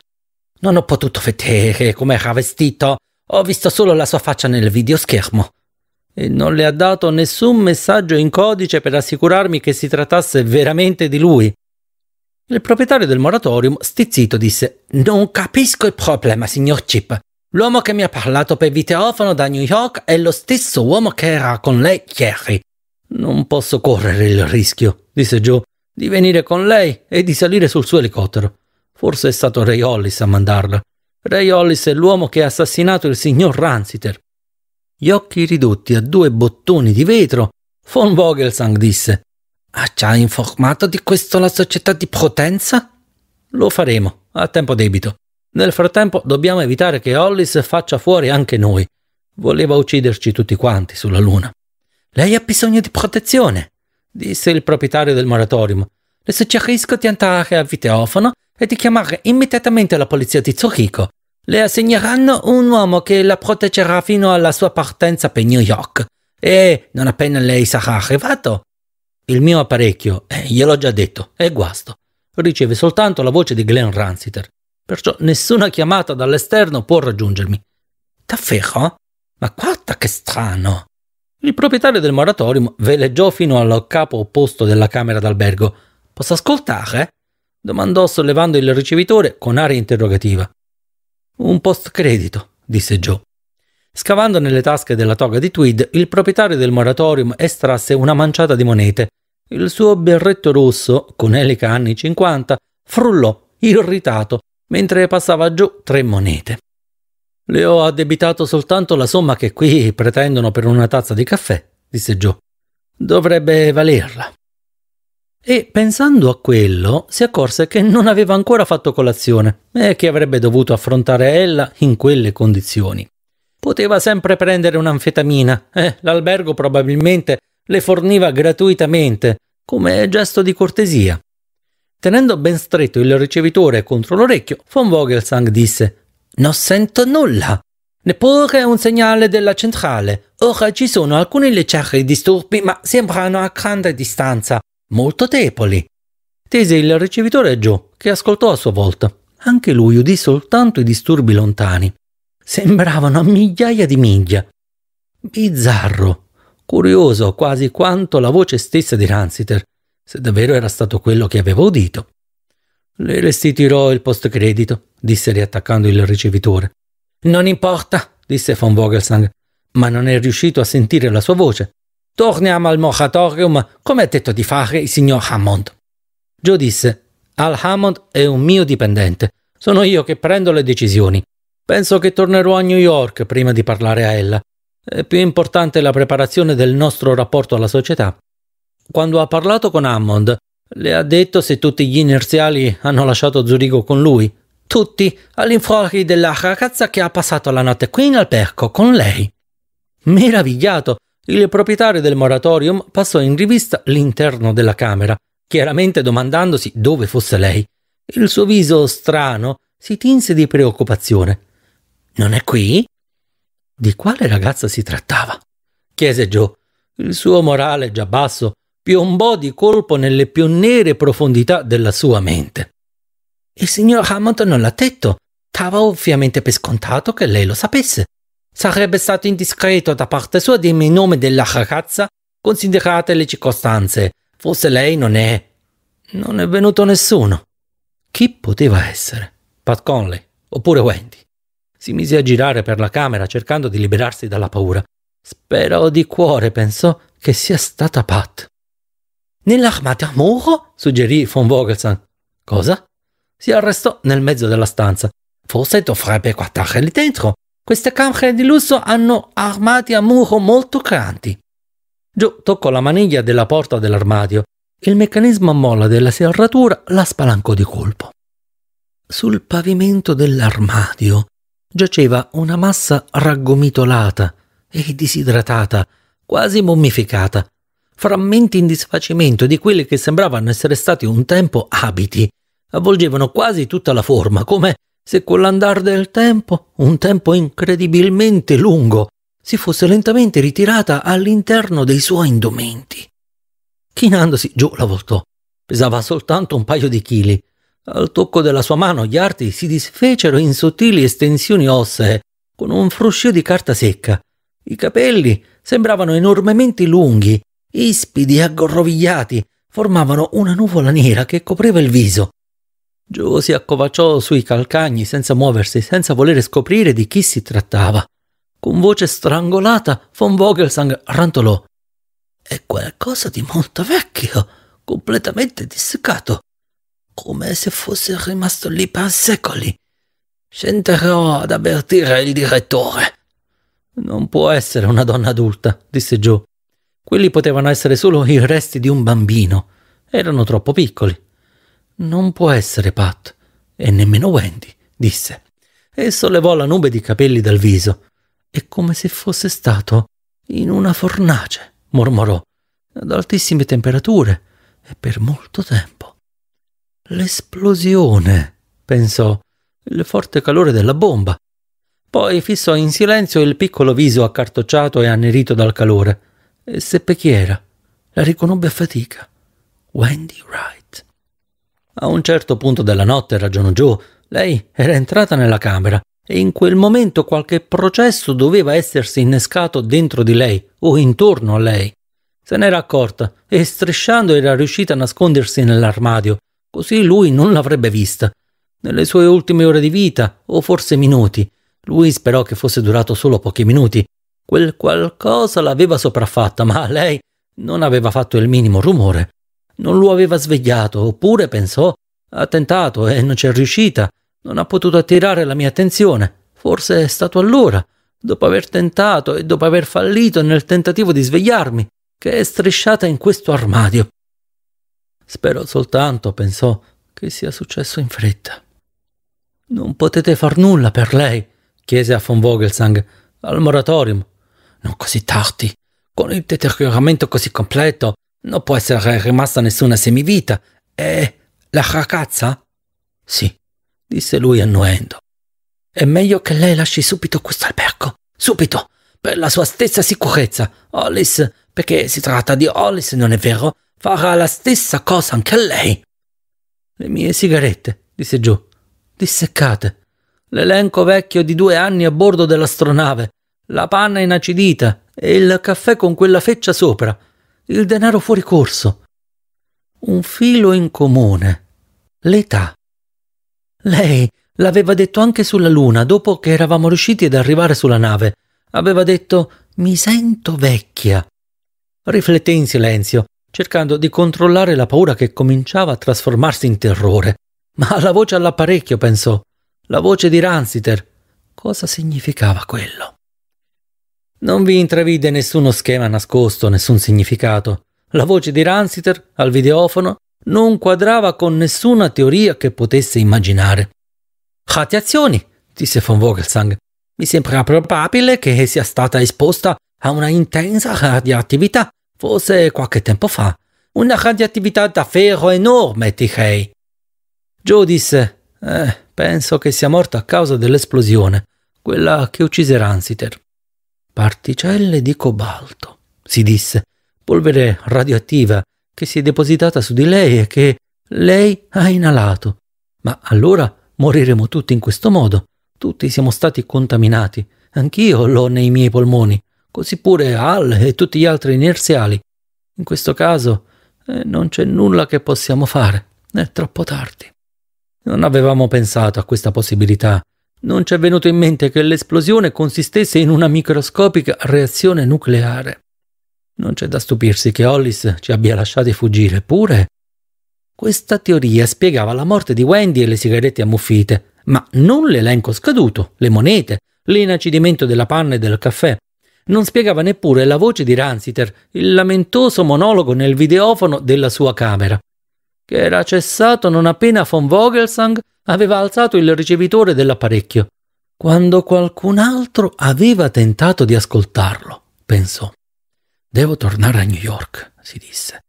Non ho potuto vedere come era vestito, ho visto solo la sua faccia nel videoschermo. E non le ha dato nessun messaggio in codice per assicurarmi che si trattasse veramente di lui. Il proprietario del moratorium, stizzito, disse Non capisco il problema, signor Chip. L'uomo che mi ha parlato per videofono da New York è lo stesso uomo che era con lei ieri. Non posso correre il rischio, disse Joe, di venire con lei e di salire sul suo elicottero. Forse è stato Ray Hollis a mandarla. Ray Hollis è l'uomo che ha assassinato il signor Ransiter. Gli occhi ridotti a due bottoni di vetro, von Vogelsang disse Ah, ci ha informato di questo la società di Potenza? Lo faremo, a tempo debito. Nel frattempo dobbiamo evitare che Hollis faccia fuori anche noi. Voleva ucciderci tutti quanti sulla Luna. Lei ha bisogno di protezione, disse il proprietario del moratorium. Le suggerisco di andare al videofono e di chiamare immediatamente la polizia di Zurigo. Le assegneranno un uomo che la proteggerà fino alla sua partenza per New York. E non appena lei sarà arrivato, il mio apparecchio, eh, gliel'ho già detto, è guasto. Riceve soltanto la voce di Glenn Ransiter, perciò nessuna chiamata dall'esterno può raggiungermi. Davvero? Ma guarda che strano! Il proprietario del moratorium veleggiò fino al capo opposto della camera d'albergo. Posso ascoltare? domandò sollevando il ricevitore con aria interrogativa. Un post credito, disse Joe. Scavando nelle tasche della toga di Tweed, il proprietario del moratorium estrasse una manciata di monete il suo berretto rosso, con elica anni 50, frullò, irritato, mentre passava giù tre monete. Le ho addebitato soltanto la somma che qui pretendono per una tazza di caffè, disse Joe. Dovrebbe valerla. E pensando a quello, si accorse che non aveva ancora fatto colazione e che avrebbe dovuto affrontare ella in quelle condizioni. Poteva sempre prendere un'anfetamina e eh, l'albergo probabilmente le forniva gratuitamente, come gesto di cortesia. Tenendo ben stretto il ricevitore contro l'orecchio, von Vogelsang disse: Non sento nulla, neppure un segnale della centrale. Ora ci sono alcuni leggeri disturbi, ma sembrano a grande distanza, molto deboli. Tese il ricevitore giù, che ascoltò a sua volta. Anche lui udì soltanto i disturbi lontani. Sembravano a migliaia di miglia. Bizzarro, curioso quasi quanto la voce stessa di Ransiter, se davvero era stato quello che aveva udito. Le restituirò il post credito, disse riattaccando il ricevitore. Non importa, disse von Vogelsang, ma non è riuscito a sentire la sua voce. Torniamo al moratorium, come ha detto di fare il signor Hammond. Joe disse: Al Hammond è un mio dipendente. Sono io che prendo le decisioni. Penso che tornerò a New York prima di parlare a ella più importante è la preparazione del nostro rapporto alla società. Quando ha parlato con Hammond, le ha detto se tutti gli inerziali hanno lasciato Zurigo con lui. Tutti, all'infuori della ragazza che ha passato la notte qui in albergo con lei. Meravigliato, il proprietario del moratorium passò in rivista l'interno della camera, chiaramente domandandosi dove fosse lei. Il suo viso strano si tinse di preoccupazione. Non è qui? Di quale ragazza si trattava? chiese Joe. Il suo morale già basso piombò di colpo nelle più nere profondità della sua mente. Il signor Hamilton non l'ha detto. Dava ovviamente per scontato che lei lo sapesse. Sarebbe stato indiscreto da parte sua dirmi il nome della ragazza, considerate le circostanze. Forse lei non è. Non è venuto nessuno. Chi poteva essere? Pat Conley oppure Wendy? Si mise a girare per la camera cercando di liberarsi dalla paura. Spero di cuore, pensò, che sia stata Pat. Nell'armata muro? suggerì von Vogelsang. Cosa? Si arrestò nel mezzo della stanza. Forse dovrebbe lì dentro. Queste camere di lusso hanno armati a muro molto grandi. Joe toccò la maniglia della porta dell'armadio. Il meccanismo a molla della serratura la spalancò di colpo. Sul pavimento dell'armadio giaceva una massa raggomitolata e disidratata, quasi mummificata, frammenti in disfacimento di quelli che sembravano essere stati un tempo abiti, avvolgevano quasi tutta la forma, come se con l'andar del tempo, un tempo incredibilmente lungo, si fosse lentamente ritirata all'interno dei suoi indumenti. Chinandosi giù la voltò. Pesava soltanto un paio di chili al tocco della sua mano gli arti si disfecero in sottili estensioni ossee, con un fruscio di carta secca. I capelli sembravano enormemente lunghi, ispidi e aggrovigliati, formavano una nuvola nera che copriva il viso. Joe si accovacciò sui calcagni senza muoversi, senza volere scoprire di chi si trattava. Con voce strangolata, von Vogelsang rantolò. È qualcosa di molto vecchio, completamente disseccato come se fosse rimasto lì per secoli. Scenderò ad avvertire il direttore. Non può essere una donna adulta, disse Joe. Quelli potevano essere solo i resti di un bambino. Erano troppo piccoli. Non può essere Pat, e nemmeno Wendy, disse, e sollevò la nube di capelli dal viso. È come se fosse stato in una fornace, mormorò, ad altissime temperature e per molto tempo. L'esplosione, pensò, il forte calore della bomba. Poi fissò in silenzio il piccolo viso accartocciato e annerito dal calore e seppe chi era. La riconobbe a fatica. Wendy Wright. A un certo punto della notte, ragionò Joe, lei era entrata nella camera e in quel momento qualche processo doveva essersi innescato dentro di lei o intorno a lei. Se n'era accorta e strisciando era riuscita a nascondersi nell'armadio Così lui non l'avrebbe vista. Nelle sue ultime ore di vita, o forse minuti, lui sperò che fosse durato solo pochi minuti. Quel qualcosa l'aveva sopraffatta, ma lei non aveva fatto il minimo rumore. Non lo aveva svegliato, oppure pensò, ha tentato e non c'è riuscita, non ha potuto attirare la mia attenzione. Forse è stato allora, dopo aver tentato e dopo aver fallito nel tentativo di svegliarmi, che è strisciata in questo armadio. Spero soltanto, pensò, che sia successo in fretta. Non potete far nulla per lei, chiese a von Vogelsang, al moratorium. Non così tardi. Con il deterioramento così completo, non può essere rimasta nessuna semivita. E la ragazza? Sì, disse lui annuendo. È meglio che lei lasci subito questo albergo. Subito, per la sua stessa sicurezza. Hollis, perché si tratta di Hollis, non è vero? farà la stessa cosa anche a lei. Le mie sigarette, disse giù, disseccate. L'elenco vecchio di due anni a bordo dell'astronave, la panna inacidita e il caffè con quella feccia sopra, il denaro fuori corso. Un filo in comune. L'età. Lei l'aveva detto anche sulla Luna, dopo che eravamo riusciti ad arrivare sulla nave. Aveva detto Mi sento vecchia. Rifletté in silenzio cercando di controllare la paura che cominciava a trasformarsi in terrore. Ma la voce all'apparecchio pensò, la voce di Ransiter. Cosa significava quello? Non vi intravide nessuno schema nascosto, nessun significato. La voce di Ransiter al videofono non quadrava con nessuna teoria che potesse immaginare. Gratiazioni, disse von Vogelsang. Mi sembra probabile che sia stata esposta a una intensa radioattività forse qualche tempo fa, una radioattività davvero enorme, direi. Joe disse, eh, penso che sia morto a causa dell'esplosione, quella che uccise Ransiter. Particelle di cobalto, si disse, polvere radioattiva che si è depositata su di lei e che lei ha inalato. Ma allora moriremo tutti in questo modo. Tutti siamo stati contaminati. Anch'io l'ho nei miei polmoni così pure Hall e tutti gli altri inerziali. In questo caso eh, non c'è nulla che possiamo fare, è troppo tardi. Non avevamo pensato a questa possibilità. Non ci è venuto in mente che l'esplosione consistesse in una microscopica reazione nucleare. Non c'è da stupirsi che Hollis ci abbia lasciati fuggire, pure. Questa teoria spiegava la morte di Wendy e le sigarette ammuffite, ma non l'elenco scaduto, le monete, l'inacidimento della panna e del caffè, non spiegava neppure la voce di Ransiter, il lamentoso monologo nel videofono della sua camera, che era cessato non appena von Vogelsang aveva alzato il ricevitore dell'apparecchio, quando qualcun altro aveva tentato di ascoltarlo, pensò. Devo tornare a New York, si disse.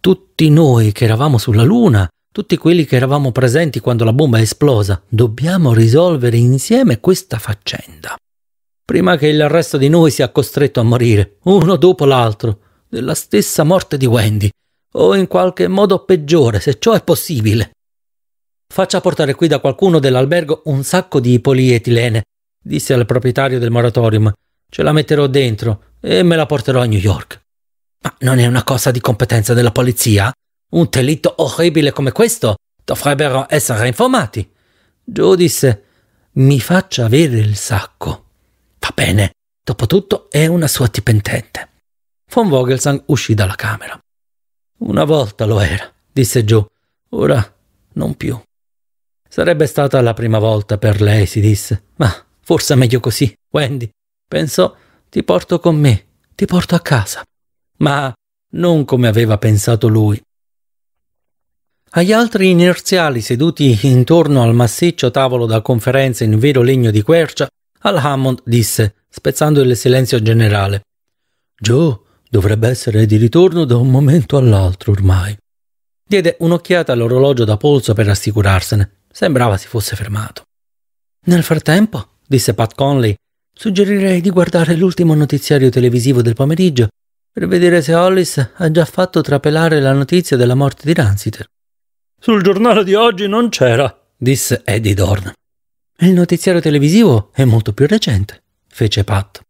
Tutti noi che eravamo sulla Luna, tutti quelli che eravamo presenti quando la bomba è esplosa, dobbiamo risolvere insieme questa faccenda prima che il resto di noi sia costretto a morire, uno dopo l'altro, della stessa morte di Wendy, o in qualche modo peggiore, se ciò è possibile. Faccia portare qui da qualcuno dell'albergo un sacco di polietilene, disse al proprietario del moratorium. Ce la metterò dentro e me la porterò a New York. Ma non è una cosa di competenza della polizia? Un delitto orribile come questo dovrebbero essere informati. Joe disse: Mi faccia avere il sacco. Va bene, dopotutto è una sua dipendente. Von Vogelsang uscì dalla camera. Una volta lo era, disse Joe, ora non più. Sarebbe stata la prima volta per lei, si disse, ma forse è meglio così, Wendy. Pensò, ti porto con me, ti porto a casa. Ma non come aveva pensato lui. Agli altri inerziali seduti intorno al massiccio tavolo da conferenza in vero legno di quercia, al-Hammond disse, spezzando il silenzio generale. Joe dovrebbe essere di ritorno da un momento all'altro ormai. Diede un'occhiata all'orologio da polso per assicurarsene. Sembrava si fosse fermato. Nel frattempo, disse Pat Conley, suggerirei di guardare l'ultimo notiziario televisivo del pomeriggio per vedere se Hollis ha già fatto trapelare la notizia della morte di Ransiter. Sul giornale di oggi non c'era, disse Eddie Dorn. Il notiziario televisivo è molto più recente, fece Pat.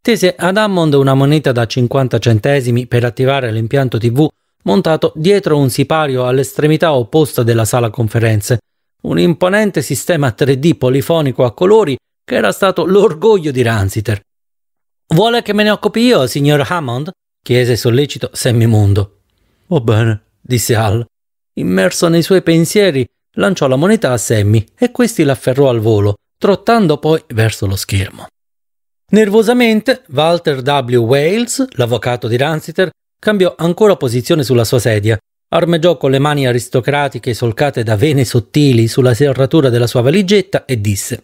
Tese ad Hammond una moneta da 50 centesimi per attivare l'impianto TV montato dietro un sipario all'estremità opposta della sala conferenze, un imponente sistema 3D polifonico a colori che era stato l'orgoglio di Ransiter. Vuole che me ne occupi io, signor Hammond? chiese sollecito Semmimundo. Va bene, disse Hal, immerso nei suoi pensieri lanciò la moneta a Sammy e questi l'afferrò al volo, trottando poi verso lo schermo. Nervosamente, Walter W. Wales, l'avvocato di Ransiter, cambiò ancora posizione sulla sua sedia, armeggiò con le mani aristocratiche solcate da vene sottili sulla serratura della sua valigetta e disse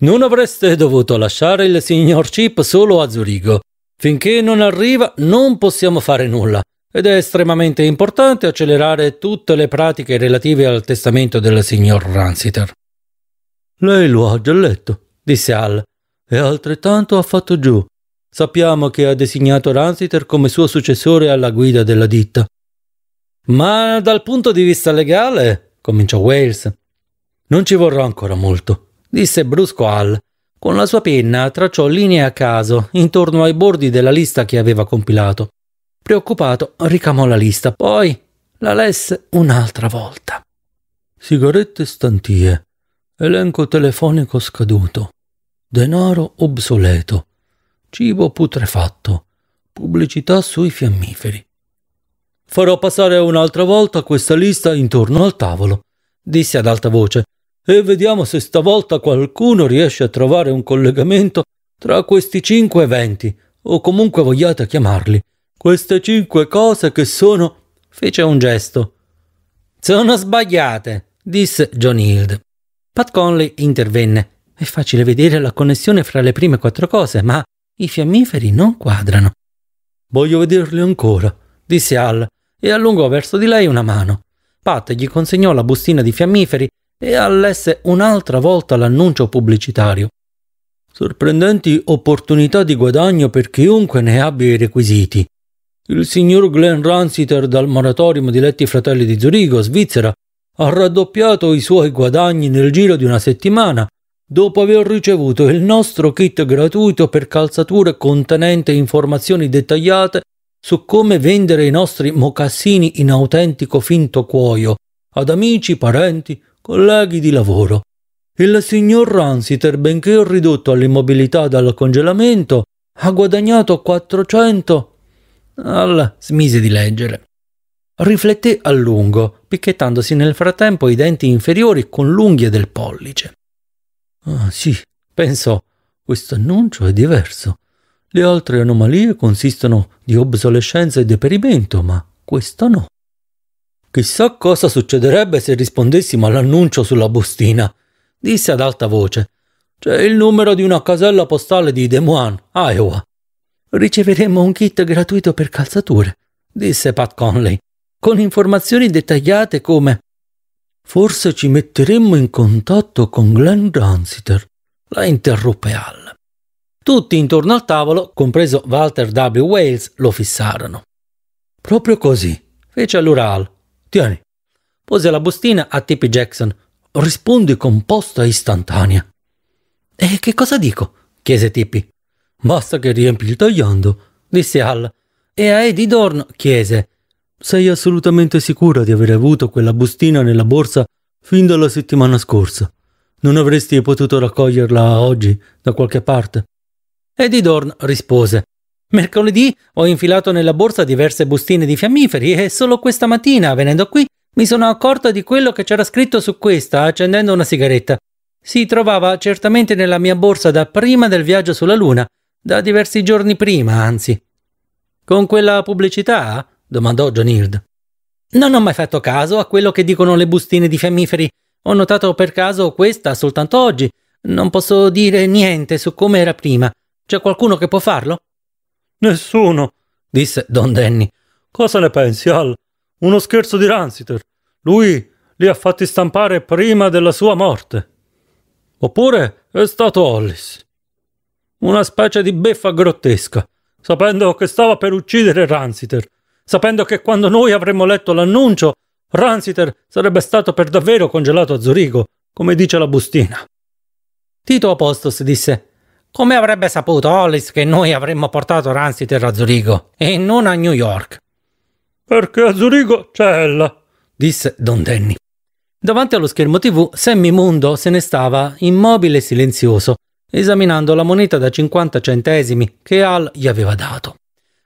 Non avreste dovuto lasciare il signor Chip solo a Zurigo. Finché non arriva non possiamo fare nulla. Ed è estremamente importante accelerare tutte le pratiche relative al testamento del signor Ransiter. Lei lo ha già letto, disse Al, e altrettanto ha fatto giù. Sappiamo che ha designato Ransiter come suo successore alla guida della ditta. Ma dal punto di vista legale, cominciò Wales, non ci vorrà ancora molto, disse brusco Al. Con la sua penna tracciò linee a caso intorno ai bordi della lista che aveva compilato. Preoccupato, ricamò la lista, poi la lesse un'altra volta. Sigarette stantie, elenco telefonico scaduto, denaro obsoleto, cibo putrefatto, pubblicità sui fiammiferi. Farò passare un'altra volta questa lista intorno al tavolo, disse ad alta voce, e vediamo se stavolta qualcuno riesce a trovare un collegamento tra questi cinque eventi, o comunque vogliate chiamarli, queste cinque cose che sono... fece un gesto. Sono sbagliate, disse John Hild. Pat Conley intervenne. È facile vedere la connessione fra le prime quattro cose, ma i fiammiferi non quadrano. Voglio vederli ancora, disse Al, e allungò verso di lei una mano. Pat gli consegnò la bustina di fiammiferi e Al lesse un'altra volta l'annuncio pubblicitario. Sorprendenti opportunità di guadagno per chiunque ne abbia i requisiti. Il signor Glenn Ransiter dal moratorium di Letti Fratelli di Zurigo, Svizzera, ha raddoppiato i suoi guadagni nel giro di una settimana dopo aver ricevuto il nostro kit gratuito per calzature contenente informazioni dettagliate su come vendere i nostri mocassini in autentico finto cuoio ad amici, parenti, colleghi di lavoro. Il signor Ransiter, benché ridotto all'immobilità dal congelamento, ha guadagnato 400 al smise di leggere. Rifletté a lungo, picchettandosi nel frattempo i denti inferiori con l'unghia del pollice. Ah, sì, pensò, questo annuncio è diverso. Le altre anomalie consistono di obsolescenza e deperimento, ma questo no. Chissà cosa succederebbe se rispondessimo all'annuncio sulla bustina, disse ad alta voce. C'è il numero di una casella postale di Des Moines, Iowa. Riceveremo un kit gratuito per calzature, disse Pat Conley, con informazioni dettagliate come Forse ci metteremmo in contatto con Glenn Dunsiter, la interruppe Al. Tutti intorno al tavolo, compreso Walter W. Wales, lo fissarono. Proprio così, fece allora Al. Tieni. Pose la bustina a T.P. Jackson. Rispondi con posta istantanea. E che cosa dico? chiese Tippi. Basta che riempi il tagliando, disse Hal, e a Eddie Dorn chiese Sei assolutamente sicura di aver avuto quella bustina nella borsa fin dalla settimana scorsa? Non avresti potuto raccoglierla oggi da qualche parte? Eddie Dorn rispose Mercoledì ho infilato nella borsa diverse bustine di fiammiferi e solo questa mattina, venendo qui, mi sono accorta di quello che c'era scritto su questa accendendo una sigaretta. Si trovava certamente nella mia borsa da prima del viaggio sulla Luna da diversi giorni prima, anzi. Con quella pubblicità? domandò John Hird. Non ho mai fatto caso a quello che dicono le bustine di fiammiferi. Ho notato per caso questa soltanto oggi. Non posso dire niente su come era prima. C'è qualcuno che può farlo? Nessuno, disse Don Danny. Cosa ne pensi, Al? Uno scherzo di Ransiter. Lui li ha fatti stampare prima della sua morte. Oppure è stato Hollis. Una specie di beffa grottesca, sapendo che stava per uccidere Ransiter, sapendo che quando noi avremmo letto l'annuncio, Ransiter sarebbe stato per davvero congelato a Zurigo, come dice la bustina. Tito Apostos disse come avrebbe saputo Hollis che noi avremmo portato Ransiter a Zurigo e non a New York? Perché a Zurigo c'è ella, disse Don Danny. Davanti allo schermo TV, Sammy Mundo se ne stava immobile e silenzioso, esaminando la moneta da 50 centesimi che Al gli aveva dato.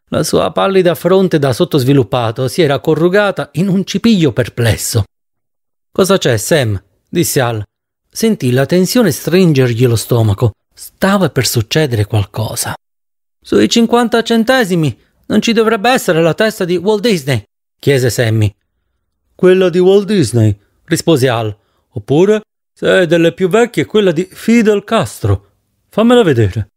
La sua pallida fronte da sottosviluppato si era corrugata in un cipiglio perplesso. Cosa c'è, Sam? disse Al. Sentì la tensione stringergli lo stomaco. Stava per succedere qualcosa. Sui 50 centesimi non ci dovrebbe essere la testa di Walt Disney? chiese Sammy. Quella di Walt Disney, rispose Al. Oppure, se è delle più vecchie, quella di Fidel Castro. Fammela vedere.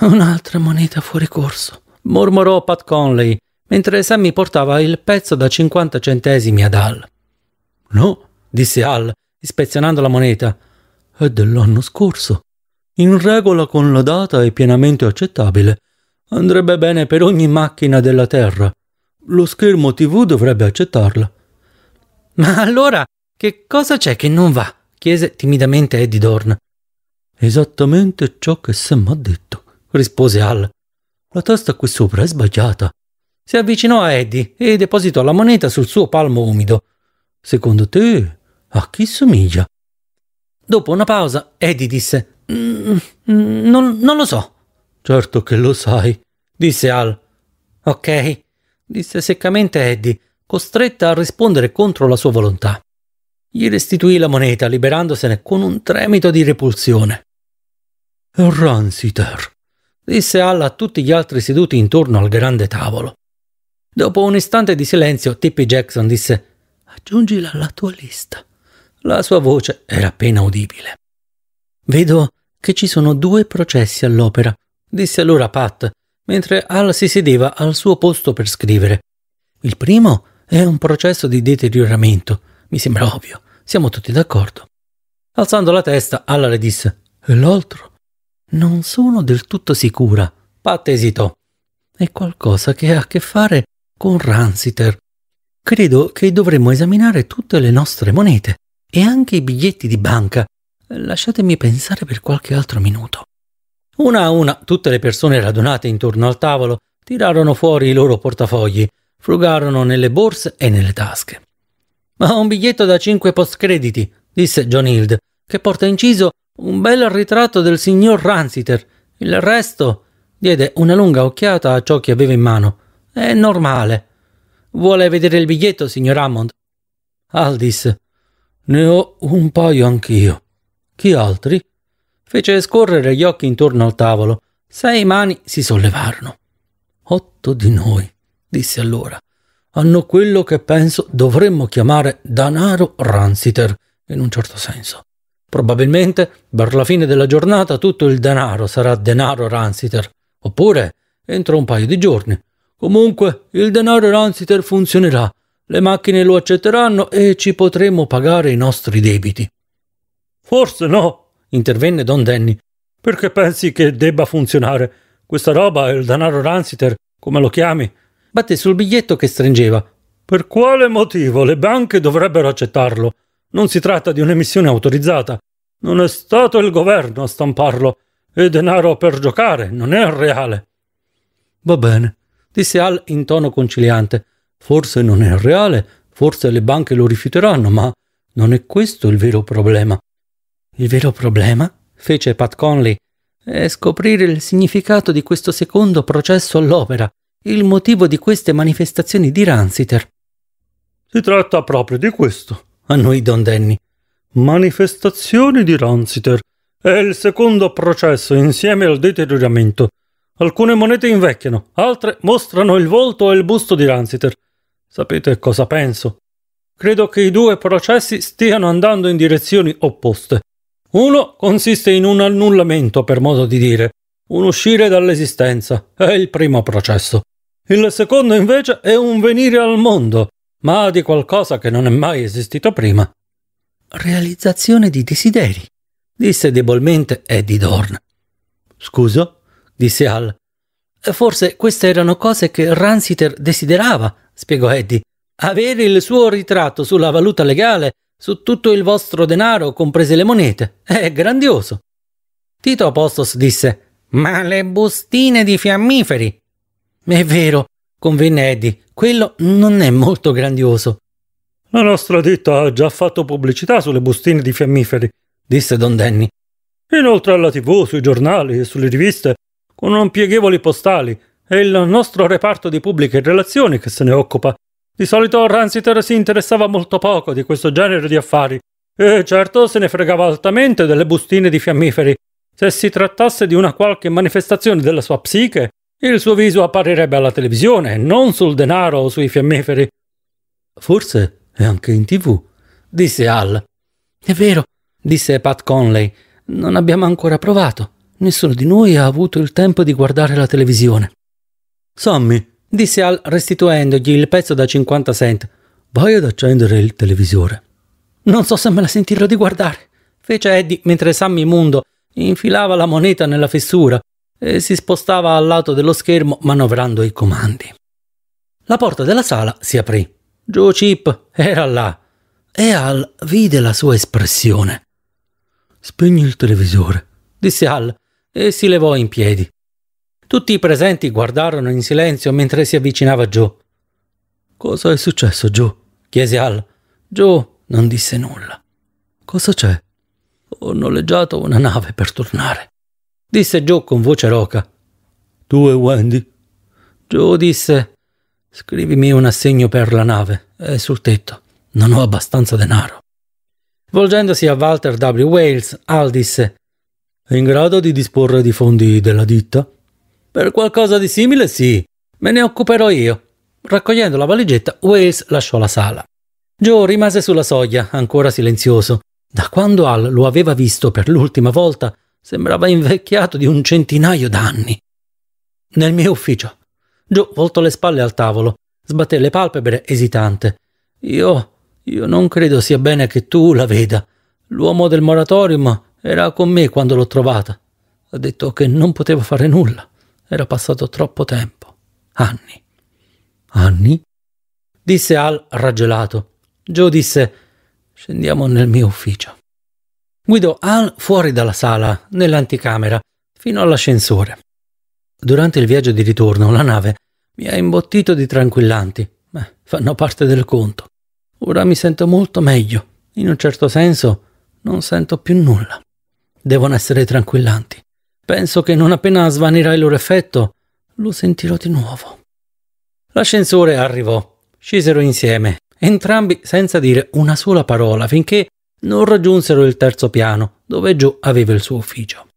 Un'altra moneta fuori corso, mormorò Pat Conley, mentre Sammy portava il pezzo da 50 centesimi ad Al. No, disse Al, ispezionando la moneta. È dell'anno scorso. In regola con la data è pienamente accettabile. Andrebbe bene per ogni macchina della Terra. Lo schermo TV dovrebbe accettarla. Ma allora che cosa c'è che non va? chiese timidamente Eddie Dorn. Esattamente ciò che Sam ha detto, rispose Al. La testa qui sopra è sbagliata. Si avvicinò a Eddie e depositò la moneta sul suo palmo umido. Secondo te, a chi somiglia? Dopo una pausa, Eddie disse: mm, mm, non, non lo so. Certo che lo sai, disse Al. Ok, disse seccamente Eddie, costretta a rispondere contro la sua volontà. Gli restituì la moneta, liberandosene con un tremito di repulsione. Ransiter, disse Alla a tutti gli altri seduti intorno al grande tavolo. Dopo un istante di silenzio, Tippy Jackson disse: Aggiungila alla tua lista. La sua voce era appena udibile. Vedo che ci sono due processi all'opera, disse allora Pat, mentre Al si sedeva al suo posto per scrivere. Il primo è un processo di deterioramento mi sembra ovvio, siamo tutti d'accordo. Alzando la testa, Alla le disse: E l'altro? Non sono del tutto sicura. Pat esitò. È qualcosa che ha a che fare con Ransiter. Credo che dovremmo esaminare tutte le nostre monete e anche i biglietti di banca. Lasciatemi pensare per qualche altro minuto. Una a una tutte le persone radunate intorno al tavolo tirarono fuori i loro portafogli, frugarono nelle borse e nelle tasche. Ma un biglietto da cinque post-crediti, disse John Hild, che porta inciso un bel ritratto del signor Ransiter. Il resto diede una lunga occhiata a ciò che aveva in mano. È normale. Vuole vedere il biglietto, signor Hammond? Aldis. Ne ho un paio anch'io. Chi altri? Fece scorrere gli occhi intorno al tavolo. Sei mani si sollevarono. Otto di noi, disse allora hanno quello che penso dovremmo chiamare danaro ransiter, in un certo senso. Probabilmente per la fine della giornata tutto il denaro sarà denaro ransiter, oppure entro un paio di giorni. Comunque il denaro ransiter funzionerà, le macchine lo accetteranno e ci potremo pagare i nostri debiti. Forse no, intervenne Don Danny. Perché pensi che debba funzionare? Questa roba, il denaro ransiter, come lo chiami, batté sul biglietto che stringeva. Per quale motivo le banche dovrebbero accettarlo? Non si tratta di un'emissione autorizzata. Non è stato il governo a stamparlo. È denaro per giocare, non è reale. Va bene, disse Al in tono conciliante. Forse non è reale, forse le banche lo rifiuteranno, ma non è questo il vero problema. Il vero problema? fece Pat Conley. È scoprire il significato di questo secondo processo all'opera il motivo di queste manifestazioni di Ransiter. Si tratta proprio di questo, annui Don Danny. Manifestazioni di Ransiter. È il secondo processo insieme al deterioramento. Alcune monete invecchiano, altre mostrano il volto e il busto di Ransiter. Sapete cosa penso? Credo che i due processi stiano andando in direzioni opposte. Uno consiste in un annullamento, per modo di dire, un uscire dall'esistenza, è il primo processo. Il secondo invece è un venire al mondo, ma di qualcosa che non è mai esistito prima. Realizzazione di desideri, disse debolmente Eddie Dorn. Scuso? disse Hal. Eh, forse queste erano cose che Ransiter desiderava, spiegò Eddie. Avere il suo ritratto sulla valuta legale, su tutto il vostro denaro, comprese le monete. È grandioso. Tito Apostos disse: Ma le bustine di fiammiferi! È vero, convenne Eddie, quello non è molto grandioso. La nostra ditta ha già fatto pubblicità sulle bustine di fiammiferi, disse Don Danny. Inoltre alla tv, sui giornali e sulle riviste, con non postali. È il nostro reparto di pubbliche relazioni che se ne occupa. Di solito Ransiter si interessava molto poco di questo genere di affari. E certo se ne fregava altamente delle bustine di fiammiferi. Se si trattasse di una qualche manifestazione della sua psiche, il suo viso apparirebbe alla televisione, non sul denaro o sui fiammiferi. Forse è anche in tv, disse Al. È vero, disse Pat Conley. Non abbiamo ancora provato. Nessuno di noi ha avuto il tempo di guardare la televisione. Sammy, disse Al restituendogli il pezzo da 50 cent. Vai ad accendere il televisore. Non so se me la sentirò di guardare, fece Eddie mentre Sammy Mundo infilava la moneta nella fessura e si spostava al lato dello schermo manovrando i comandi. La porta della sala si aprì. Joe Chip era là. E Al vide la sua espressione. Spegni il televisore, disse Al, e si levò in piedi. Tutti i presenti guardarono in silenzio mentre si avvicinava Joe. Cosa è successo, Joe? chiese Al. Joe non disse nulla. Cosa c'è? Ho noleggiato una nave per tornare disse Joe con voce roca. Tu e Wendy? Joe disse: Scrivimi un assegno per la nave, è sul tetto, non ho abbastanza denaro. Volgendosi a Walter W. Wales, Al disse: È in grado di disporre di fondi della ditta? Per qualcosa di simile, sì. Me ne occuperò io. Raccogliendo la valigetta, Wales lasciò la sala. Joe rimase sulla soglia, ancora silenzioso. Da quando Al lo aveva visto per l'ultima volta, Sembrava invecchiato di un centinaio d'anni. Nel mio ufficio. Joe voltò le spalle al tavolo, sbatté le palpebre esitante. Io. io non credo sia bene che tu la veda. L'uomo del moratorium era con me quando l'ho trovata. Ha detto che non poteva fare nulla. Era passato troppo tempo. Anni. Anni? disse Al raggelato. Joe disse: Scendiamo nel mio ufficio. Guidò Anne fuori dalla sala, nell'anticamera, fino all'ascensore. Durante il viaggio di ritorno, la nave mi ha imbottito di tranquillanti, ma fanno parte del conto. Ora mi sento molto meglio. In un certo senso, non sento più nulla. Devono essere tranquillanti. Penso che non appena svanirà il loro effetto, lo sentirò di nuovo. L'ascensore arrivò. Scesero insieme, entrambi senza dire una sola parola, finché non raggiunsero il terzo piano, dove Joe aveva il suo ufficio.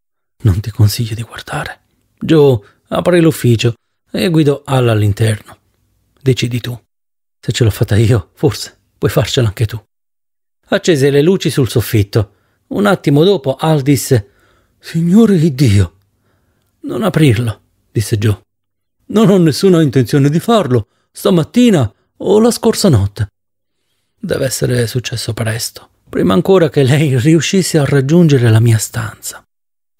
Non ti consiglio di guardare. Joe aprì l'ufficio e guidò Al all'interno. Decidi tu. Se ce l'ho fatta io, forse puoi farcela anche tu. Accese le luci sul soffitto. Un attimo dopo Al disse: Signore Iddio! Non aprirlo, disse Joe. Non ho nessuna intenzione di farlo, stamattina o la scorsa notte. Deve essere successo presto prima ancora che lei riuscisse a raggiungere la mia stanza.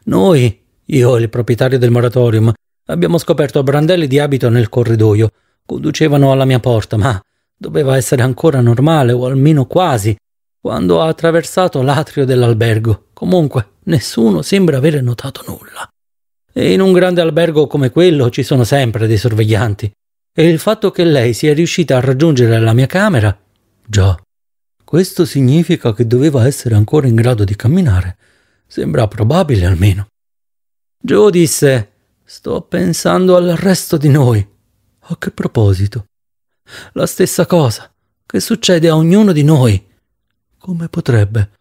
Noi, io e il proprietario del moratorium, abbiamo scoperto brandelli di abito nel corridoio, conducevano alla mia porta, ma doveva essere ancora normale, o almeno quasi, quando ha attraversato l'atrio dell'albergo. Comunque, nessuno sembra avere notato nulla. E in un grande albergo come quello ci sono sempre dei sorveglianti. E il fatto che lei sia riuscita a raggiungere la mia camera, già, questo significa che doveva essere ancora in grado di camminare. Sembra probabile almeno. Joe disse: Sto pensando al resto di noi. A che proposito? La stessa cosa che succede a ognuno di noi. Come potrebbe?